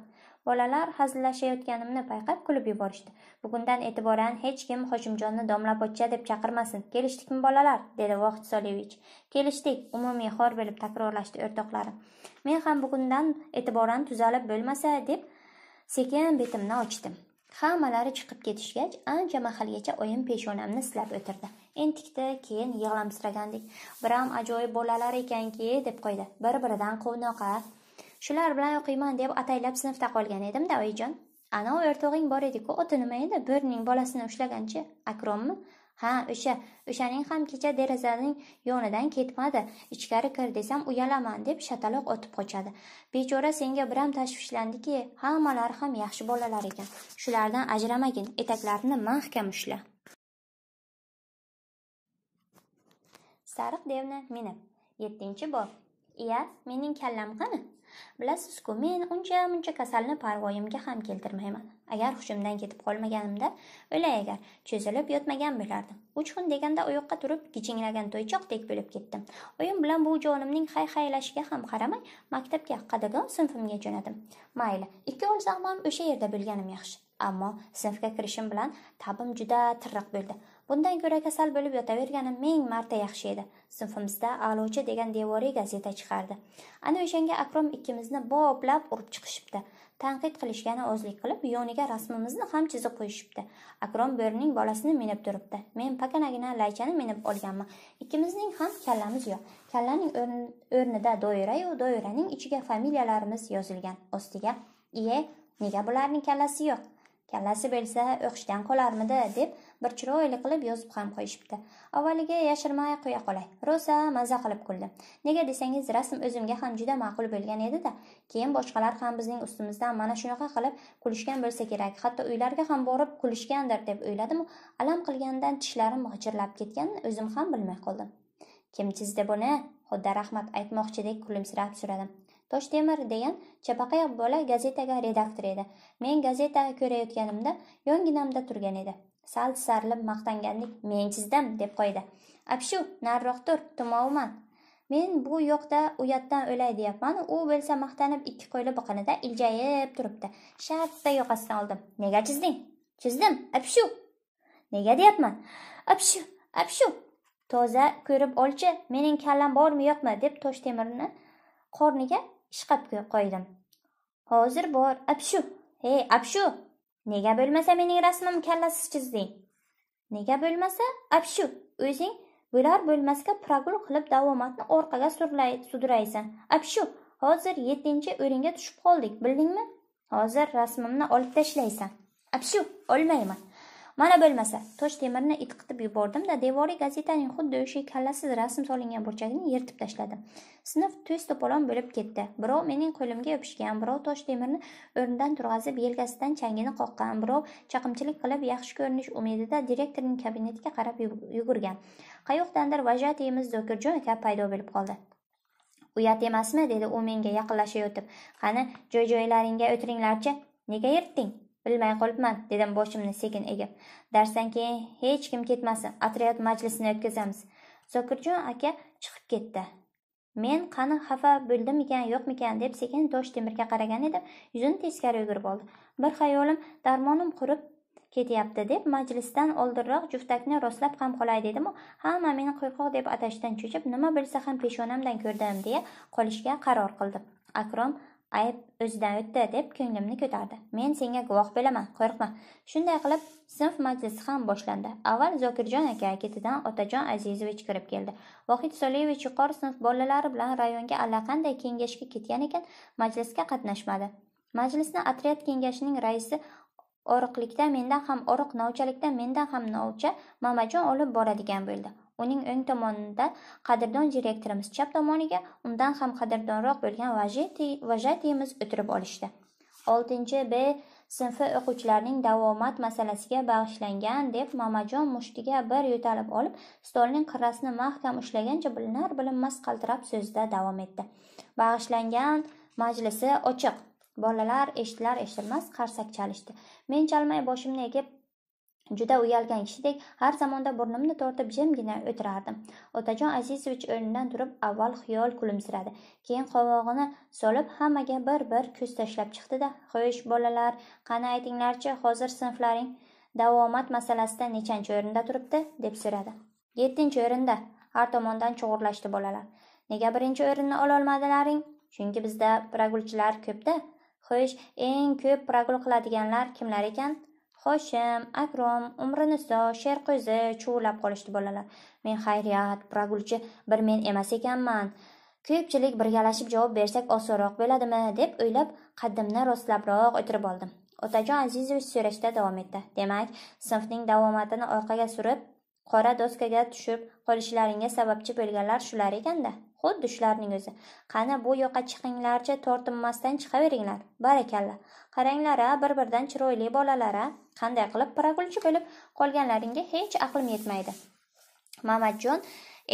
bolalar hazillashayotganimni payqab kulib yuborishdi bugundan e'tiboran hech kim hoshimjonni domlapochcha deb chaqirmasin kelishdikmi bolalar dedi vohid solievich kelishdik umumiy xor bo'lib takrorlashdi o'rtoqlari men ham bugundan e'tiboran tuzalib bo'lmasa deb sekin betimni ochdim hammalari chiqib ketishgach ancha mahalgacha oyim peshonamni silab o'tirdi entikdi keyin yig'lamsiragandek biram ajoyib bolalar ekanki deb qo'ydi bir biridan quvnoqa Shular bilan o'qiyman deb ataylab sinfda qolgan edim-da, oyijon. Ana o'rtog'ing bor edi-ku, oti nima edi? Birning bolasini ushlaganchi, Akrommi? Ha, o'sha, o'shaning ham kecha derazaning yonidan ketmadi. Ichkari kir desam uyalaman deb shataloq otib qochadi. Bechora senga biram tashvishlandiki, hammalari ham yaxshi bolalar ekan. Shulardan ajramagin, etaklarini mahkam ushla. Sariq devni minib. 7-bob. Iya, mening kallam qani? bilasizku men uncha muncha kasalni parvoyimga ham keltirmayman agar hushimdan ketib qolmaganimda o'lay agar cho'zilib yotmagan bo'lardim uch kun deganda oyoqqa turib gijinglagan to'ychoqdek bo'lib ketdim oyim bilan bu jonimning hay haylashiga ham qaramay maktabga qadagon sinfimga jo'nadim mayli ikki o'lsam ham o'sha yerda bo'lganim yaxshi ammo sinfga kirishim bilan tabim juda tirriq bo'ldi bundan ko'ra kasal bo'lib yotaverganim ming marta yaxshi edi sinfimizda a'lochi degan devoriy gazeta chiqardi ana o'shanga akrom ikkimizni boplab urib chiqishibdi tanqid qilishgani o'zlik qilib yoniga rasmimizni ham chizib qo'yishibdi akrom bo'rining bolasini minib turibdi men pakanagina laychani minib olganman ikkimizning ham kallamiz yo'q kallaning o'rnida doirayu doiraning ichiga familiyalarimiz yozilgan ostiga iye nega bularning kallasi yo'q kallasi bo'lsa o'qishdan qolarmidi deb bir chiroyli qilib yozib ham qo'yishibdi avvaliga yashirmay qo'ya qolay rosa maza qilib kuldi nega desangiz rasm o'zimga ham juda ma'qul bo'lgan edi-da. keyin boshqalar ham bizning ustimizdan mana shunaqa qilib kulishgan bo'lsa kerak hatto uylarga ham borib kulishgandir deb o'yladimu alam qilgandan tishlarim g'ijirlab ketganini o'zim ham bilmay qoldim kim chizdi buni xuddi rahmat aytmoqchidek kulimsirab so'radim toshtemir degan chapaqay bola gazetaga redaktor edi men gazeta ko'rayotganimda yonginamda turgan edi sal tisarilib maqtangandek men chizdim deb qo'ydi apshu nariroq tur tumovman men bu yoqda uyatdan o'lay deyapmanu u bo'lsa maqtanib ikki qo'li biqinida iljayib turibdi shartta yoqasidan oldim nega chizding chizdim apshu nega deyapman apshu apshu toza ko'rib olchi mening kallam bormi yo'qmi deb tosh temirni qorniga ishqab qo'ydim hozir bor apshu hey apshu Nega bo'lmasa mening rasmim kallasiz chizding? Nega bo'lmasa, abshu, o'zing bular bo'lmasga progul qilib davomatni orqaga sudraysan. Abshu, hozir 7 o'ringa tushib qoldik, bildingmi? Hozir rasmimni olib tashlaysan. Abshu, olmayman. mana bo'lmasa tosh temirni itqitib yubordim-da, devoriy gazetaning xuddi o'sha kallasiz rasm solingan burchagini yirtib tashladim sinf to's to'polon bo'lib ketdi birov mening qo'limga yopishgan birov tosh temirni o'rindan turg'azib yelkasidan changini qoqqan birov chaqimchilik qilib yaxshi ko'rinish umidida direktorning kabinetiga qarab yugurgan qayoqdandir vajatimiz zokirjon aka paydo bo'lib qoldi uyat emasmi dedi u menga yaqinlashayotib qani joy joylaringga o'tiringlarchi nega yirtding bilmay qolibman dedim boshimni sekin egib darsdan keyin hech kim ketmasin otryad majlisini o'tkazamiz zokirjon aka chiqib ketdi men qani xafa bo'ldimikan yo'qmikan deb sekin tosh temirga qaragan edim yuzini teskari o'girib oldi bir xayolim darmonim qurib ketyapti deb majlisdan oldinroq juftakni rostlab ham qolay dedimu hamma meni qo'rqoq deb atashdan cho'chib nima bilsa ham peshonamdan ko'rdim deya qolishga qaror qildim akrom ayb o'zidan o'tdi deb ko'nglimni ko'tardi men senga guvoh bo'laman qo'rqma shunday qilib sinf majlisi ham boshlandi avval zokirjon aka ketidan otajon azizovich kirib keldi vohid soliyevich yuqori sinf bolalari bilan rayonga allaqanday kengashga ketgan ekan majlisga qatnashmadi majlisni otryad kengashining raisi oriqlikda mendan ham oriq novchalikda mendan ham novcha mamajon olib boradigan bo'ldi Uning o'ng tomonida qadrdon direktorimiz, chap tomoniga undan ham qadrdonroq bo'lgan vajatiyimiz o'tirib olishdi. 6B sinfi o'quvchilarining davomat masalasiga bag'ishlangan deb mamajon mushtiga bir yo'talib olib, stolning qirrasini mahkam ushlagancha bilinar bilinmas qaltirab so'zida davom etdi. Bag'ishlangan majlisi ochiq. Bolalar eshitilar eshitilmas qarsak chalishdi. Men chalmay boshimni egib juda uyalgan kishidek har zamonda burnimni tortib jimgina o'tirardim otajon azizovich o'rnidan turib avval xiyol kulimsiradi keyin qovog'ini solib hammaga bir bir ko'z tashlab chiqdida xo'sh bolalar qani aytinglarchi hozir sinflaring davomat masalasida nechanchi o'rinda turibdi deb so'radi yettinchi o'rinda har tomondan chug'urlashdi bolalar nega birinchi o'rinni ololmadilaring chunki bizda pragulchilar ko'pda xo'sh eng ko'p pragul qiladiganlar kimlar ekan hoshim akrom umriniso sherqo'zi chuvlab qolishdi bolalar men xayriyat pragulchi bir men emas ekanman ko'pchilik birgalashib javob bersak osonroq bo'ladimi deb o'ylab qaddimni rostlabroq o'tirib oldim otajon azizovich so'rashda davom etdi demak sinfning davomatini orqaga surib qora doskaga tushib qolishlaringga sababchi bo'lganlar shular ekanda Xuddi shularning o'zi. Qani bu yoqqa chiqinglarcha, tortinmasdan chiqaveringlar. Barakalla. Qaranglar, a, bir-birdan chiroyli bolalar, a. Qanday qilib paragulchi bo'lib qolganlaringga hech aqlim yetmaydi. Mamatjon,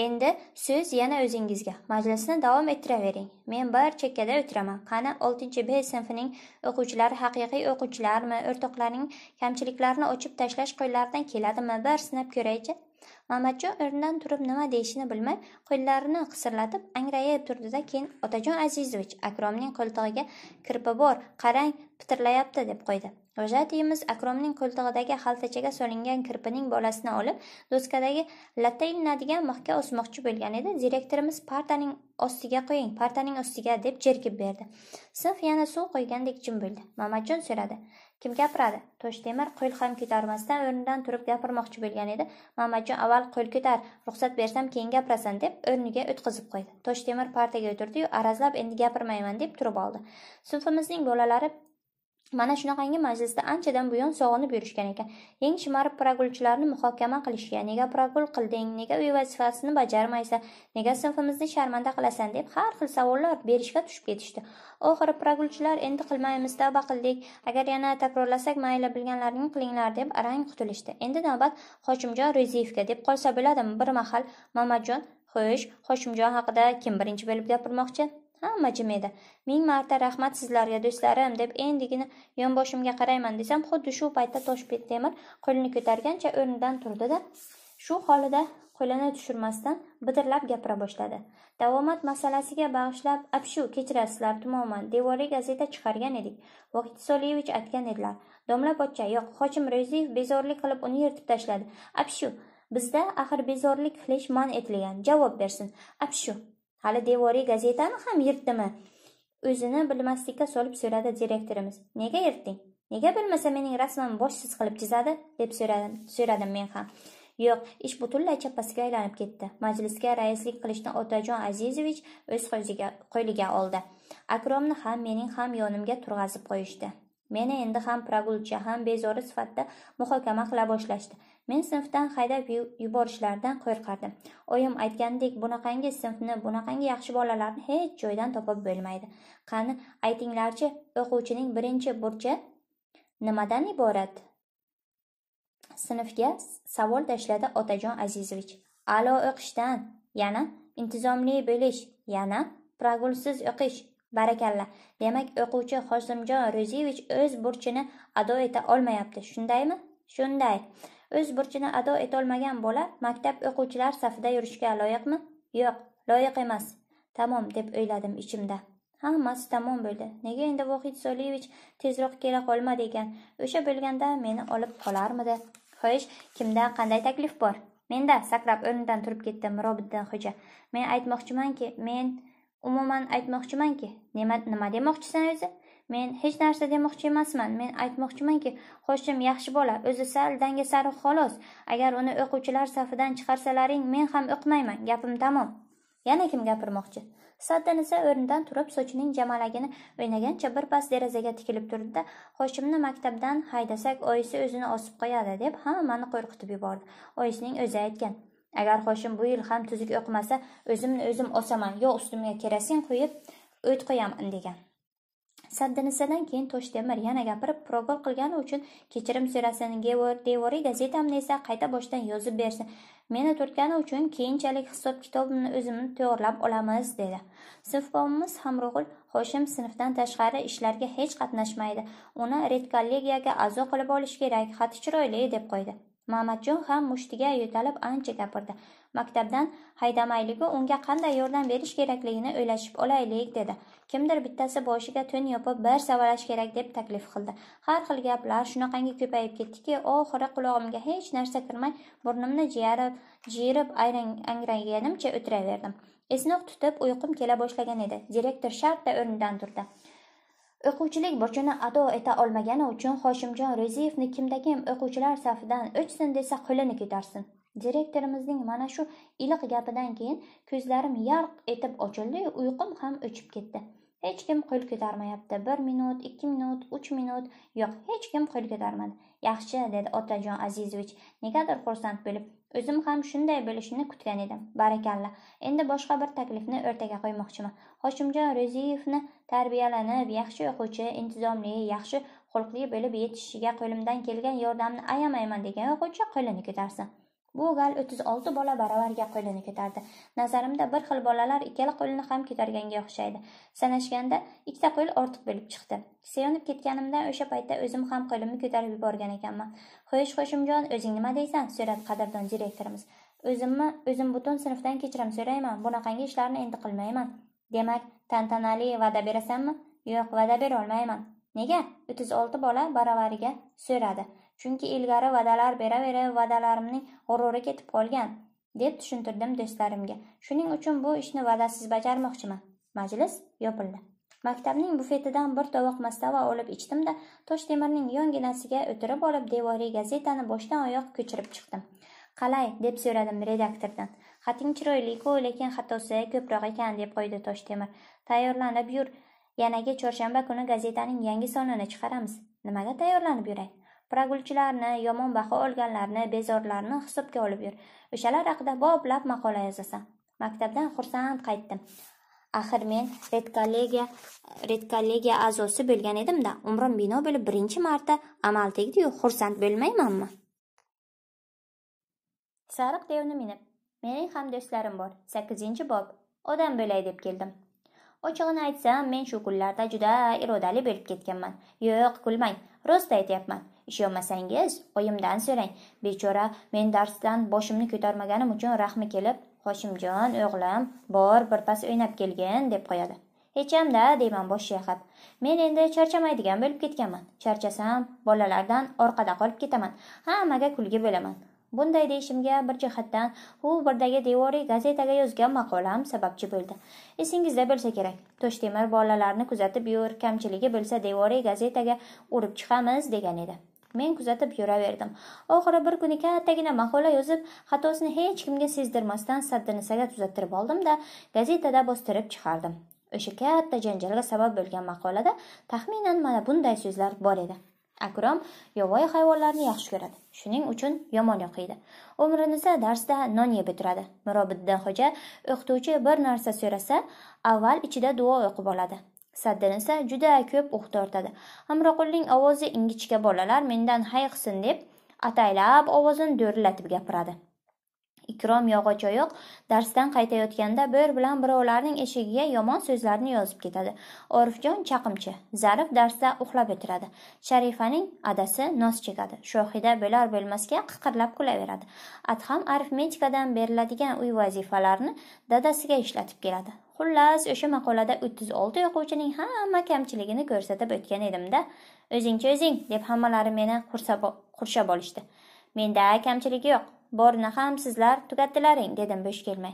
endi so'z yana o'zingizga majlisni davom ettiravering. Men bir chekkada o'tiraman. Qani 6-B sinfining o'quvchilari haqiqiy o'quvchilarmi? O'rtoqlarning kamchiliklarini ochib tashlash qo'llaridan keladimi? Bir sinab ko'raychi. mamatjon o'rnidan turib nima deyishini bilmay qo'llarini qisirlatib angrayib turdida keyin otajon azizovich akromning qo'ltig'iga kirpi bor qarang pitirlayapti deb qo'ydi vajatiyimiz akromning qo'ltig'idagi xaltachaga solingan kirpining bolasini olib do'skadagi latta ilinadigan mixga osmoqchi bo'lgan edi direktorimiz partaning ostiga qo'ying partaning ostiga deb jerkib berdi sinf yana suv qo'ygandek jim bo'ldi mamajon so'radi Kim gapiradi? To'shtemir qo'l ham ko'tarmasdan o'rnidan turib gapirmoqchi bo'lgan edi. mamajon avval qo'l ko'tar, ruxsat bersam keyin gapirasan deb o'rniga o'tqizib qo'ydi. To'shtemir partaga o'tirdi-yu, arazlab endi gapirmayman deb turib oldi. Sinfimizning bolalari mana shunaqangi majlisda anchadan buyon sog'inib yurishgan ekan eng shimarib pragulchilarni muhokama qilishga nega pragul qilding nega uy vazifasini bajarmaysan nega sinfimizni sharmanda qilasan deb har xil savollar berishga tushib ketishdi oxiri pragulchilar endi qilmaymiz tavba qildik agar yana takrorlasak mayli bilganlaringni qilinglar deb arang qutulishdi endi navbat hoshimjon ro'ziyevga deb qolsa bo'ladimi bir mahal mamajon xo'sh hoshimjon haqida kim birinchi bo'lib gapirmoqchi Hamma jim edi. Ming marta rahmat sizlarga do'stlarim deb endigina yonboshimga qarayman desam, xuddi shu paytda Toshbek Temir qo'lini ko'targancha o'rnidan turdi-da, shu holida qo'lini tushirmasdan bidirlab gapira boshladi. Davomat masalasiga bag'ishlab, apshu kechirasizlar, tumonman, devoriy gazeta chiqargan edik. Vaqit Soliyevich aytgan edilar. Domla pochcha, yo'q, Hochim Ro'ziyev bezorlik qilib uni yirtib tashladi. apshu bizda axir bezorlik qilish man etilgan. Javob bersin. apshu hali devoriy gazetani ham yirtdimi o'zini bilmaslikka solib so'radi direktorimiz nega yirtding nega bilmasa mening rasmim boshsiz qilib chizadi deb so'radim so'radim men ham yo'q ish butunlay chappasiga aylanib ketdi majlisga raislik qilishni otajon azizovich o'z qo'liga oldi akromni ham mening ham yonimga turg'azib qo'yishdi meni endi ham progulcha ham bezori sifatida muhokama qila boshlashdi men sinfdan haydab yuborishlardan qo'rqardim oyim aytgandek bunaqangi sinfni bunaqangi yaxshi bolalarni hech joydan topib bo'lmaydi qani aytinglarchi o'quvchining birinchi burchi nimadan iborat sinfga savol tashladi otajon azizovich a'lo o'qishdan yana intizomli bo'lish yana progulsiz o'qish barakalla demak o'quvchi Xosimjon ro'ziyevich o'z burchini ado eta olmayapti shundaymi shunday o'z burchini ado etolmagan bola maktab o'quvchilar safida yurishga loyiqmi yo'q loyiq emas tamom deb o'yladim ichimda hammasi tamom bo'ldi nega endi vohid soliyevich tezroq kela qolmadi ekan o'sha bo'lganda meni olib qolarmidi xo'sh kimda qanday taklif bor menda sakrab o'rnidan turib ketdi mirobiddin xo'ja men aytmoqchimanki men umuman aytmoqchimanki nima demoqchisan o'zi men hech narsa demoqchi emasman men aytmoqchimanki xo'shim yaxshi bola o'zi sal sari xolos agar uni o'quvchilar safidan chiqarsalaring men ham o'qimayman gapim tamom yana kim gapirmoqchi saddan esa o'rnidan turib sochining jamalagini o'ynagancha birpas derazaga tikilib turdi da maktabdan haydasak oyisi o'zini osib qo'yadi deb hammani qo'rqitib yubordi oyisining o'zi aytgan agar xo'shim bu yil ham tuzuk o'qimasa o'zimni o'zim osaman yo ustimga kerosin quyib o't qo'yaman degan saddinisidan keyin toshtemir yana gapirib progol qilgani uchun kechirim so'rasin devoriy gazetamni esa qayta boshdan yozib bersin meni turtgani uchun keyinchalik hisob kitobimni o'zimni to'g'irlab olamiz dedi sinfboshimiz hamrug'ul hoshim sinfdan tashqari ishlarga hech qatnashmaydi uni redkollegiyaga a'zo qilib olish kerak xati chiroyli deb qo'ydi mamatjon ham mushtiga yo'talib ancha gapirdi maktabdan haydamayligi unga qanday yordam berish kerakligini o'ylashib olaylik dedi kimdir bittasi boshiga tun yopib bir savalash kerak deb taklif qildi har xil gaplar shunaqangi ko'payib ketdiki oxiri qulog'imga hech narsa kirmay burnimni jiyarib jiyirib angraganimcha o'tiraverdim esnoq tutib uyqum kela boshlagan edi direktor shartta o'rnidan turdi o'quvchilik burchini ado eta olmagani uchun hoshimjon ro'ziyevni kimda kim o'quvchilar safidan o'chsin desa qo'lini ko'tarsin direktorimizning mana shu iliq gapidan keyin ko'zlarim yarq etib ochildiyu uyqum ham o'chib ketdi hech kim qo'l ko'tarmayapti bir minut ikki minut uch minut yo'q hech kim qo'l ko'tarmadi yaxshi dedi otajon azizovich negadir xursand bo'lib o'zim ham shunday bo'lishini kutgan edim barakalla endi boshqa bir taklifni o'rtaga qo'ymoqchiman hoshimjon ro'ziyevni tarbiyalanib yaxshi o'quvchi intizomli yaxshi xulqli bo'lib yetishishiga qo'limdan kelgan yordamni ayamayman degan o'quvchi qo'lini ko'tarsin bu gal 36 bola baravarga qo'lini ketardi. nazarimda bir xil bolalar ikkala qo'lini ham ketarganga o'xshaydi sanashganda ikkita qo'l ortiq bo'lib chiqdi Seyonib ketganimdan o'sha paytda o'zim ham qo'limni ko'tarib yuborgan ekanman xo'sh xo'shimjon, o'zing nima deysan so'rab qadrdon direktorimiz o'zimmi o'zim butun sinfdan kechiram so'rayman bunaqangi ishlarni endi qilmayman demak tantanali va'da berasanmi yo'q va'da bera olmayman." nega 36 bola baravariga so'radi chunki ilgari va'dalar beraverib va'dalarimning g'ururi ketib qolgan deb tushuntirdim do'stlarimga shuning uchun bu ishni va'dasiz bajarmoqchiman majlis yopildi maktabning bufetidan bir tovoq mastava olib ichdimda tosh temirning yonginasiga o'tirib olib devoriy gazetani boshdan oyoq ko'chirib chiqdim qalay deb so'radim redaktordan xating chiroyliku lekin xatosi ko'proq ekan deb qo'ydi tosh temir tayyorlanib yur yanagi chorshanba kuni gazetaning yangi sonini chiqaramiz nimaga tayyorlanib yuray pragulchilarni yomon baho olganlarni bezorlarni hisobga olib yur o'shalar haqida boplab maqola yozasan maktabdan xursand qaytdim axir men redkollegiya redkollegiya a'zosi bo'lgan edimda umrim bino bo'lib birinchi marta amal tegdiyu xursand bo'lmaymanmi sariq devni minib mening ham do'stlarim bor sakkizinchi bob odam bo'lay deb keldim ochig'ini aytsam men shu kunlarda juda irodali bo'lib ketganman yo'q kulmang rost aytyapman Ishonmasangiz, oyimdan so'rang. Bechora, men darsdan boshimni ko'tarmaganim uchun rahmi kelib, Hoshimjon, o'g'lim, bor birpas o'ynab kelgin deb qo'yadi. hechamda deyman bosh chayqab. Men endi charchamaydigan bo'lib ketganman. Charchasam, bolalardan orqada qolib ketaman. Hammaga kulgi bo'laman. Bunday deyishimga bir jihatdan u birdagi devoriy gazetaga yozgan maqolam sababchi bo'ldi. Esingizda bo'lsa kerak. Toshtemir bolalarni kuzatib yur, kamchiligi bo'lsa devoriy gazetaga urib chiqamiz degan edi. men kuzatib yuraverdim oxiri bir kuni kattagina maqola yozib xatosini hech kimga sezdirmasdan saddini saga tuzattirib oldim da gazetada bostirib chiqardim o'sha katta janjalga sabab bo'lgan maqolada taxminan mana bunday so'zlar bor edi akrom yovvoyi hayvonlarni yaxshi ko'radi shuning uchun yomon o'qiydi umrinisa darsda non yeb o'tiradi mirobiddin xo'ja o'qituvchi bir narsa so'rasa avval ichida duo o'qib oladi saddan esa juda ko'p o'q uh tortadi hamroqulning ovozi ingichka bolalar mendan hayiqsin deb ataylab ovozini do'rillatib gapiradi ikrom yog'ochoyoq darsdan qaytayotganda bir bilan birovlarning eshigiga yomon so'zlarni yozib ketadi orifjon chaqimchi zarif darsda uxlab o'tiradi sharifaning adasi nos chekadi shohida bo'lar bo'lmasga qiqirlab kulaveradi adham arifmetikadan beriladigan uy vazifalarini dadasiga ishlatib keladi Xullas, o'sha maqolada 36 o'quvchining hamma kamchiligini ko'rsatib o'tgan edimda, o'zingcha o'zing deb hammalari meni qurshab olishdi. Menda kamchiligi yo'q. Borini ham sizlar tugatdilaring, dedim bo'sh kelmay.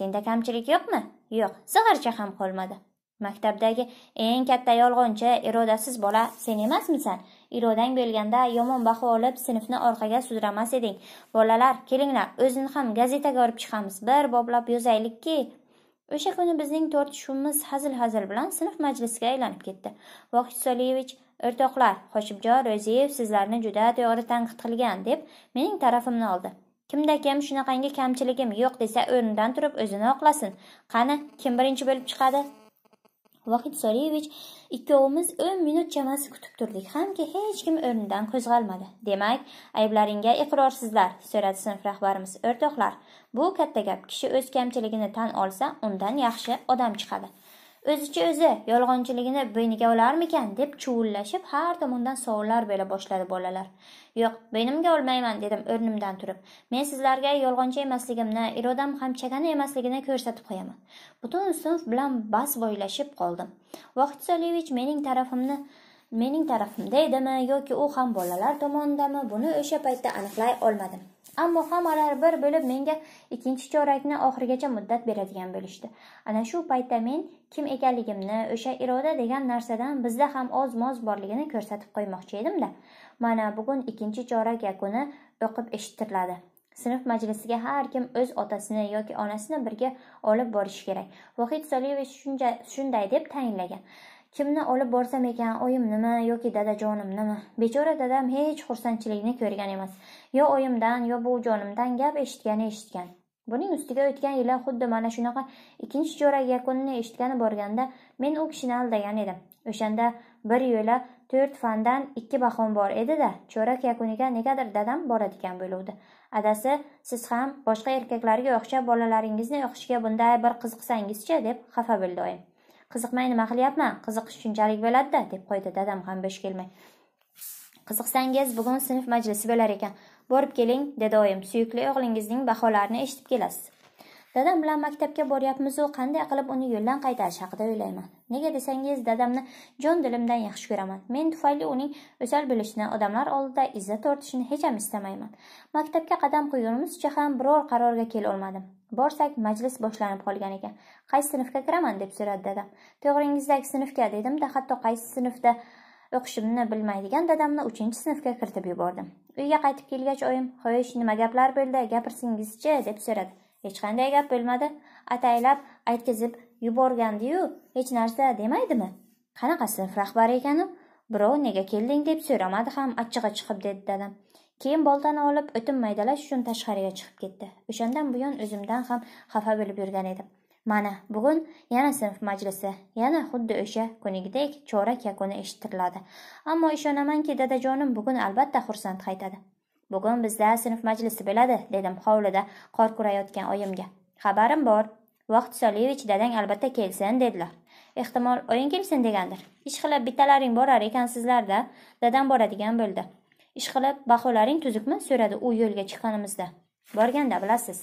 Senda kamchilik yo'qmi? Yo'q, zig'ircha ham qolmadi. Maktabdagi eng katta yolg'onchi, irodasiz bola sen emasmisan? Irodang bo'lganda yomon baho olib, sinfni orqaga sudramas eding. Bolalar, kelinglar, o'zini ham gazetaga olib chiqamiz. Bir boblab yozaylikki, o'sha kuni bizning tortishuvimiz hazil hazil bilan sinf majlisiga aylanib ketdi vohid soliyevich o'rtoqlar hoshibjon ro'ziyev sizlarni juda to'g'ri tanqid qilgan deb mening tarafimni oldi kimda kim shunaqangi kamchiligim yo'q desa o'rnidan turib o'zini oqlasin qani kim birinchi bo'lib chiqadi vohid soliyevich ikkovimiz o'n minut chamasi kutib turdik hamki hech kim o'rnidan qo'zg'almadi demak ayblaringga iqrorsizlar so'radi sinf rahbarimiz o'rtoqlar Bu katta gap. Kishi o'z kamchiligini tan olsa, undan yaxshi odam chiqadi. O'zicha o'zi yolg'onchiligini bo'yniga olarmikan deb chuvullashib har tomondan savollar bera boshladi bolalar. Yo'q, bo'ynimga olmayman dedim o'rnimdan turib. Men sizlarga yolg'onchi emasligimni, irodam ham chagana emasligini ko'rsatib qo'yaman. Butun sinf bilan bas boylashib qoldim. Vaqt Soliyevich mening tarafimni mening tarafimda edimi yoki u ham bolalar tomonidami buni o'sha paytda aniqlay olmadim ammo hammalari bir bo'lib menga ikkinchi chorakni oxirigacha muddat beradigan bo'lishdi ana shu paytda men kim ekanligimni o'sha iroda degan narsadan bizda ham oz moz borligini ko'rsatib qo'ymoqchi edimda mana bugun ikkinchi chorak yakuni o'qib eshittiriladi sinf majlisiga har kim o'z otasini yoki onasini birga olib borishi kerak vohid soliyevich shunday deb tayinlagan kimni olib borsam ekan oyim nima yoki dadajonim nima bechora dadam hech xursandchilikni ko'rgan emas yo oyimdan yo buvijonimdan gap eshitgani eshitgan buning ustiga o'tgan yili xuddi mana shunaqa ikkinchi jo'rak yakunini eshitgani borganda men u kishini aldagan edim o'shanda bir yo'la to'rt fandan ikki bahom bor edida cho'rak yakuniga negadir dadam boradigan bo'luvdi adasi siz ham boshqa erkaklarga o'xshab bolalaringizni o'qishga bunday bir qiziqsangizchi deb xafa bo'ldi oyim qiziqmay nima qilyapman qiziqish shunchalik bo'ladida deb qo'ydi dadam ham bo'sh kelmay qiziqsangiz bugun sinf majlisi bo'lar ekan borib keling dedi oyim suyukli o'g'lingizning baholarini eshitib kelasiz dadam bilan maktabga boryapmizu qanday qilib uni yo'ldan qaytarish haqida o'ylayman nega desangiz dadamni jon dilimdan yaxshi ko'raman men tufayli uning o'sal bo'lishini odamlar oldida izzat tortishini hech ham istamayman maktabga qadam qo'ygunimizcha ham biror qarorga kelolmadim borsak majlis boshlanib qolgan ekan qaysi sinfga kiraman deb so'radi dadam to'g'ringizdagi sinfga dedimda hatto qaysi sinfda o'qishimni bilmaydigan dadamni uchinchi sinfga kiritib yubordim uyga qaytib kelgach oyim xo'sh nima gaplar bo'ldi gapirsingizchi deb so'radi hech qanday gap bo'lmadi ataylab aytkazib yuborgandiyu hech narsa demaydimi qanaqa sinf rahbari ekanu birov nega kelding deb so'ramadi ham achchig'i chiqib dedi dadam keyin boltani olib o'tin maydalash uchun tashqariga chiqib ketdi o'shandan buyon o'zimdan ham xafa bo'lib yurgan edim mana bugun yana sinf majlisi yana xuddi o'sha kunigidek chorak yakuni eshittiriladi ammo ishonamanki dadajonim bugun albatta xursand qaytadi bugun bizda sinf majlisi bo'ladi dedim hovlida qor kurayotgan oyimga xabarim bor vaqt soliyevich dadang albatta kelsin dedilar ehtimol oying kelsin degandir ishqilib bittalaring borar ekansizlarda dadam boradigan bo'ldi ishqilib baholaring tuzukmi so'radi u yo'lga chiqqanimizda borganda bilasiz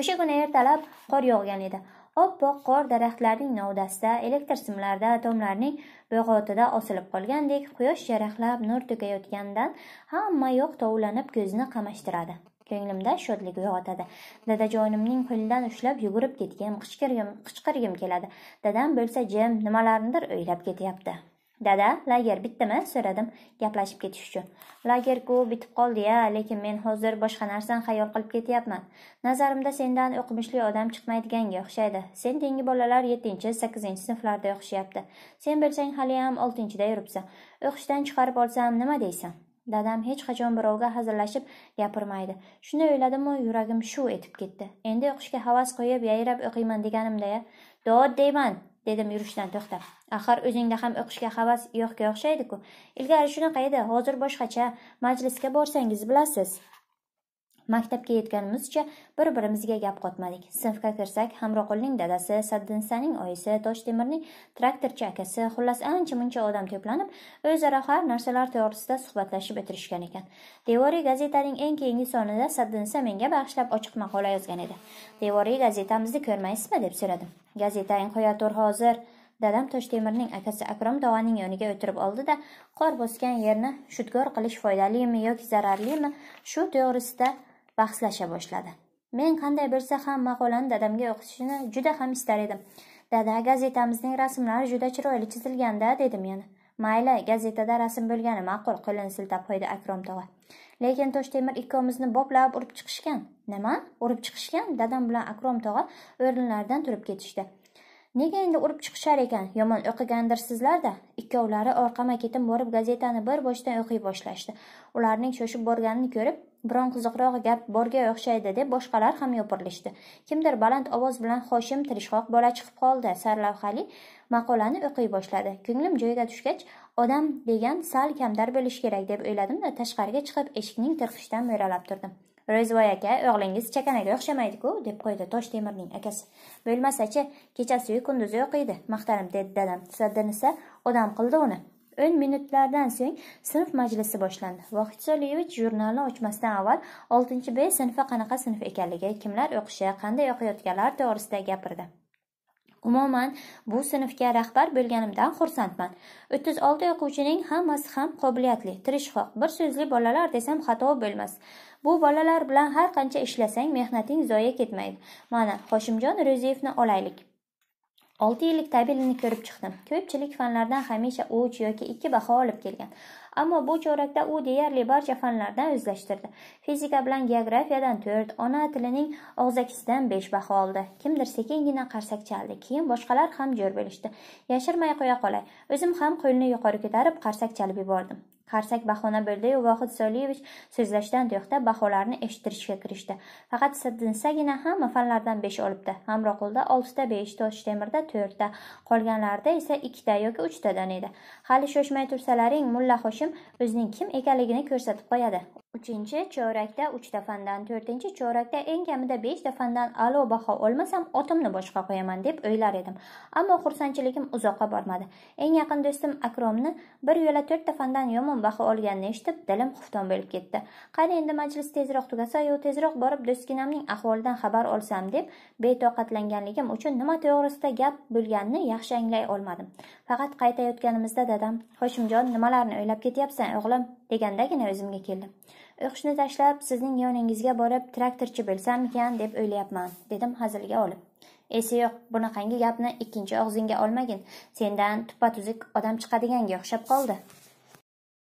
o'sha kuni ertalab qor yog'gan edi oppoq qor daraxtlarning novdasida elektr simlarda tomlarning bo'g'otida osilib qolgandek quyosh jaraqlab nur to'kayotgandan hamma yoq tovlanib ko'zni qamashtiradi ko'nglimda shodlik uyg'otadi dadajonimning qo'lidan ushlab yugurib ketgim qichqirgim keladi dadam bo'lsa jim nimalarnidir o'ylab ketyapti dada lager bittimi so'radim gaplashib ketish uchun lager ku bitib qoldi ya lekin men hozir boshqa narsani xayol qilib ketyapman nazarimda sendan o'qimishli odam chiqmaydiganga o'xshaydi sen tengi bolalar yettinchi sakkizinchi sinflarda o'qishyapti sen bilsang haliyam oltinchida yuribsan o'qishdan chiqarib olsam nima deysan dadam hech qachon birovga hazillashib gapirmaydi shuni o'yladimu yuragim shuv etib ketdi endi o'qishga havas qo'yib yayrab o'qiyman deganimda ya dod deyman dedim yurishdan to'xtab axir o'zingda ham o'qishga havas yo'qga o'xshaydiku ilgari shunaqa edi hozir boshqacha majlisga borsangiz bilasiz maktabga yetganimizcha bir birimizga gap qotmadik sinfga kirsak hamroqulning dadasi saddinsaning oyisi toshtemirning traktorchi akasi xullas ancha muncha odam to'planib o'zaro har narsalar to'g'risida suhbatlashib o'tirishgan ekan devoriy gazetaning eng keyingi sonida saddinsa menga bag'ishlab ochiq maqola yozgan edi devoriy gazetamizni ko'rmaysizmi deb so'radim gazeta qo'ya tur hozir dadam toshtemirning akasi akrom tog'aning yoniga o'tirib oldi da qor bosgan yerni shudgor qilish foydalimi yoki zararlimi shu to'g'risida bahslasha boshladi men qanday bo'lsa ham maqolani dadamga o'qitishini juda ham istar edim dada gazetamizning rasmlari juda chiroyli chizilganda dedim yana mayli gazetada rasm bo'lgani ma'qul qo'lini siltab qo'ydi akrom tog'a lekin tosh temir ikkovimizni boplab urib chiqishgan nima urib chiqishgan dadam bilan akrom tog'a o'rinlaridan turib ketishdi nega endi urib chiqishar ekan yomon o'qigandirsizlarda ikkovlari orqama ketin borib gazetani bir boshdan o'qiy boshlashdi ularning shoshib borganini ko'rib biron qiziqroq gap borga o'xshaydi deb boshqalar ham yopirilishdi kimdir baland ovoz bilan hoshim tirishqoq bola chiqib qoldi sarlavhali maqolani o'qiy boshladi ko'nglim joyiga tushgach odam degan sal kamdar bo'lishi kerak deb o'yladimda tashqariga chiqib eshikning tirqishidan mo'ralab turdim ro'zivoy aka o'g'lingiz chakanaga o'xshamaydiku deb qo'ydi tosh temirning akasi bo'lmasachi kechasiyu kunduzi o'qiydi maqtanib dedi dadam dinisa odam qildi uni O'n minutlardan so'ng sinf majlisi boshlandi. Vohid Soliyevich jurnalni ochmasdan avval 6-B sinfi qanaqa sinf ekanligi, kimlar o'qishi, qanday o'qiyotganlar to'g'risida gapirdi. Umuman, bu sinfga rahbar bo'lganimdan xursandman. 36 o'quvchining hammasi ham qobiliyatli, tirishqoq, bir so'zli bolalar desam xato bo'lmas. Bu bolalar bilan har qancha ishlasang, mehnating zoye ketmaydi. Mana, qoshimjon Ro'ziyevni olaylik. olti yillik tabelini ko'rib chiqdim ko'pchilik fanlardan hamisha uch yoki ikki baho olib kelgan ammo bu chorakda u deyarli barcha fanlardan o'zlashtirdi fizika bilan geografiyadan to'rt ona tilining og'zakisidan besh baho oldi kimdir sekingina qarsak chaldi keyin boshqalar ham jo'r bo'lishdi yashirmay qo'ya qolay o'zim ham qo'lni yuqori ko'tarib qarsak chalib yubordim qarsak bahona bo'ldiyu vohid soliyevich so'zlashdan to'xtab baholarni eshittirishga kirishdi faqat sidinsagina hamma fanlardan besh olibdi hamroqulda oltita besh toshtemirda to'rtta qolganlarida esa ikkita yoki uchtadan edi hali shoshmay tursalaring mulla hoshim o'zining kim ekanligini ko'rsatib qo'yadi Uchinchi chorakda 3 ta fandan, 4-chi chorakda eng kamida ta fandan a'lo baho olmasam otimni boshqa qo'yaman deb o'ylar edim. Ammo xursandchiligim uzoqqa bormadi. Eng yaqin do'stim Akromni bir yo'la ta fandan yomon baho olganini eshitib, dilim xufton bo'lib ketdi. Qani endi majlis tezroq tugasa, yo tezroq borib do'stkinamning ahvolidan xabar olsam deb betoqatlanganligim uchun nima to'g'risida gap bo'lganini yaxshi anglay olmadim. Faqat qaytayotganimizda dadam, "Xo'shimjon, nimalarni o'ylab ketyapsan, o'g'lim?" degandagina o'zimga keldim o'qishni tashlab sizning yoningizga borib traktorchi bo'lsammikan deb o'ylayapman dedim hazilga olib esi yo'q bunaqangi gapni ikkinchi og'zingga olmagin sendan tuppa tuzuk odam chiqadiganga o'xshab qoldi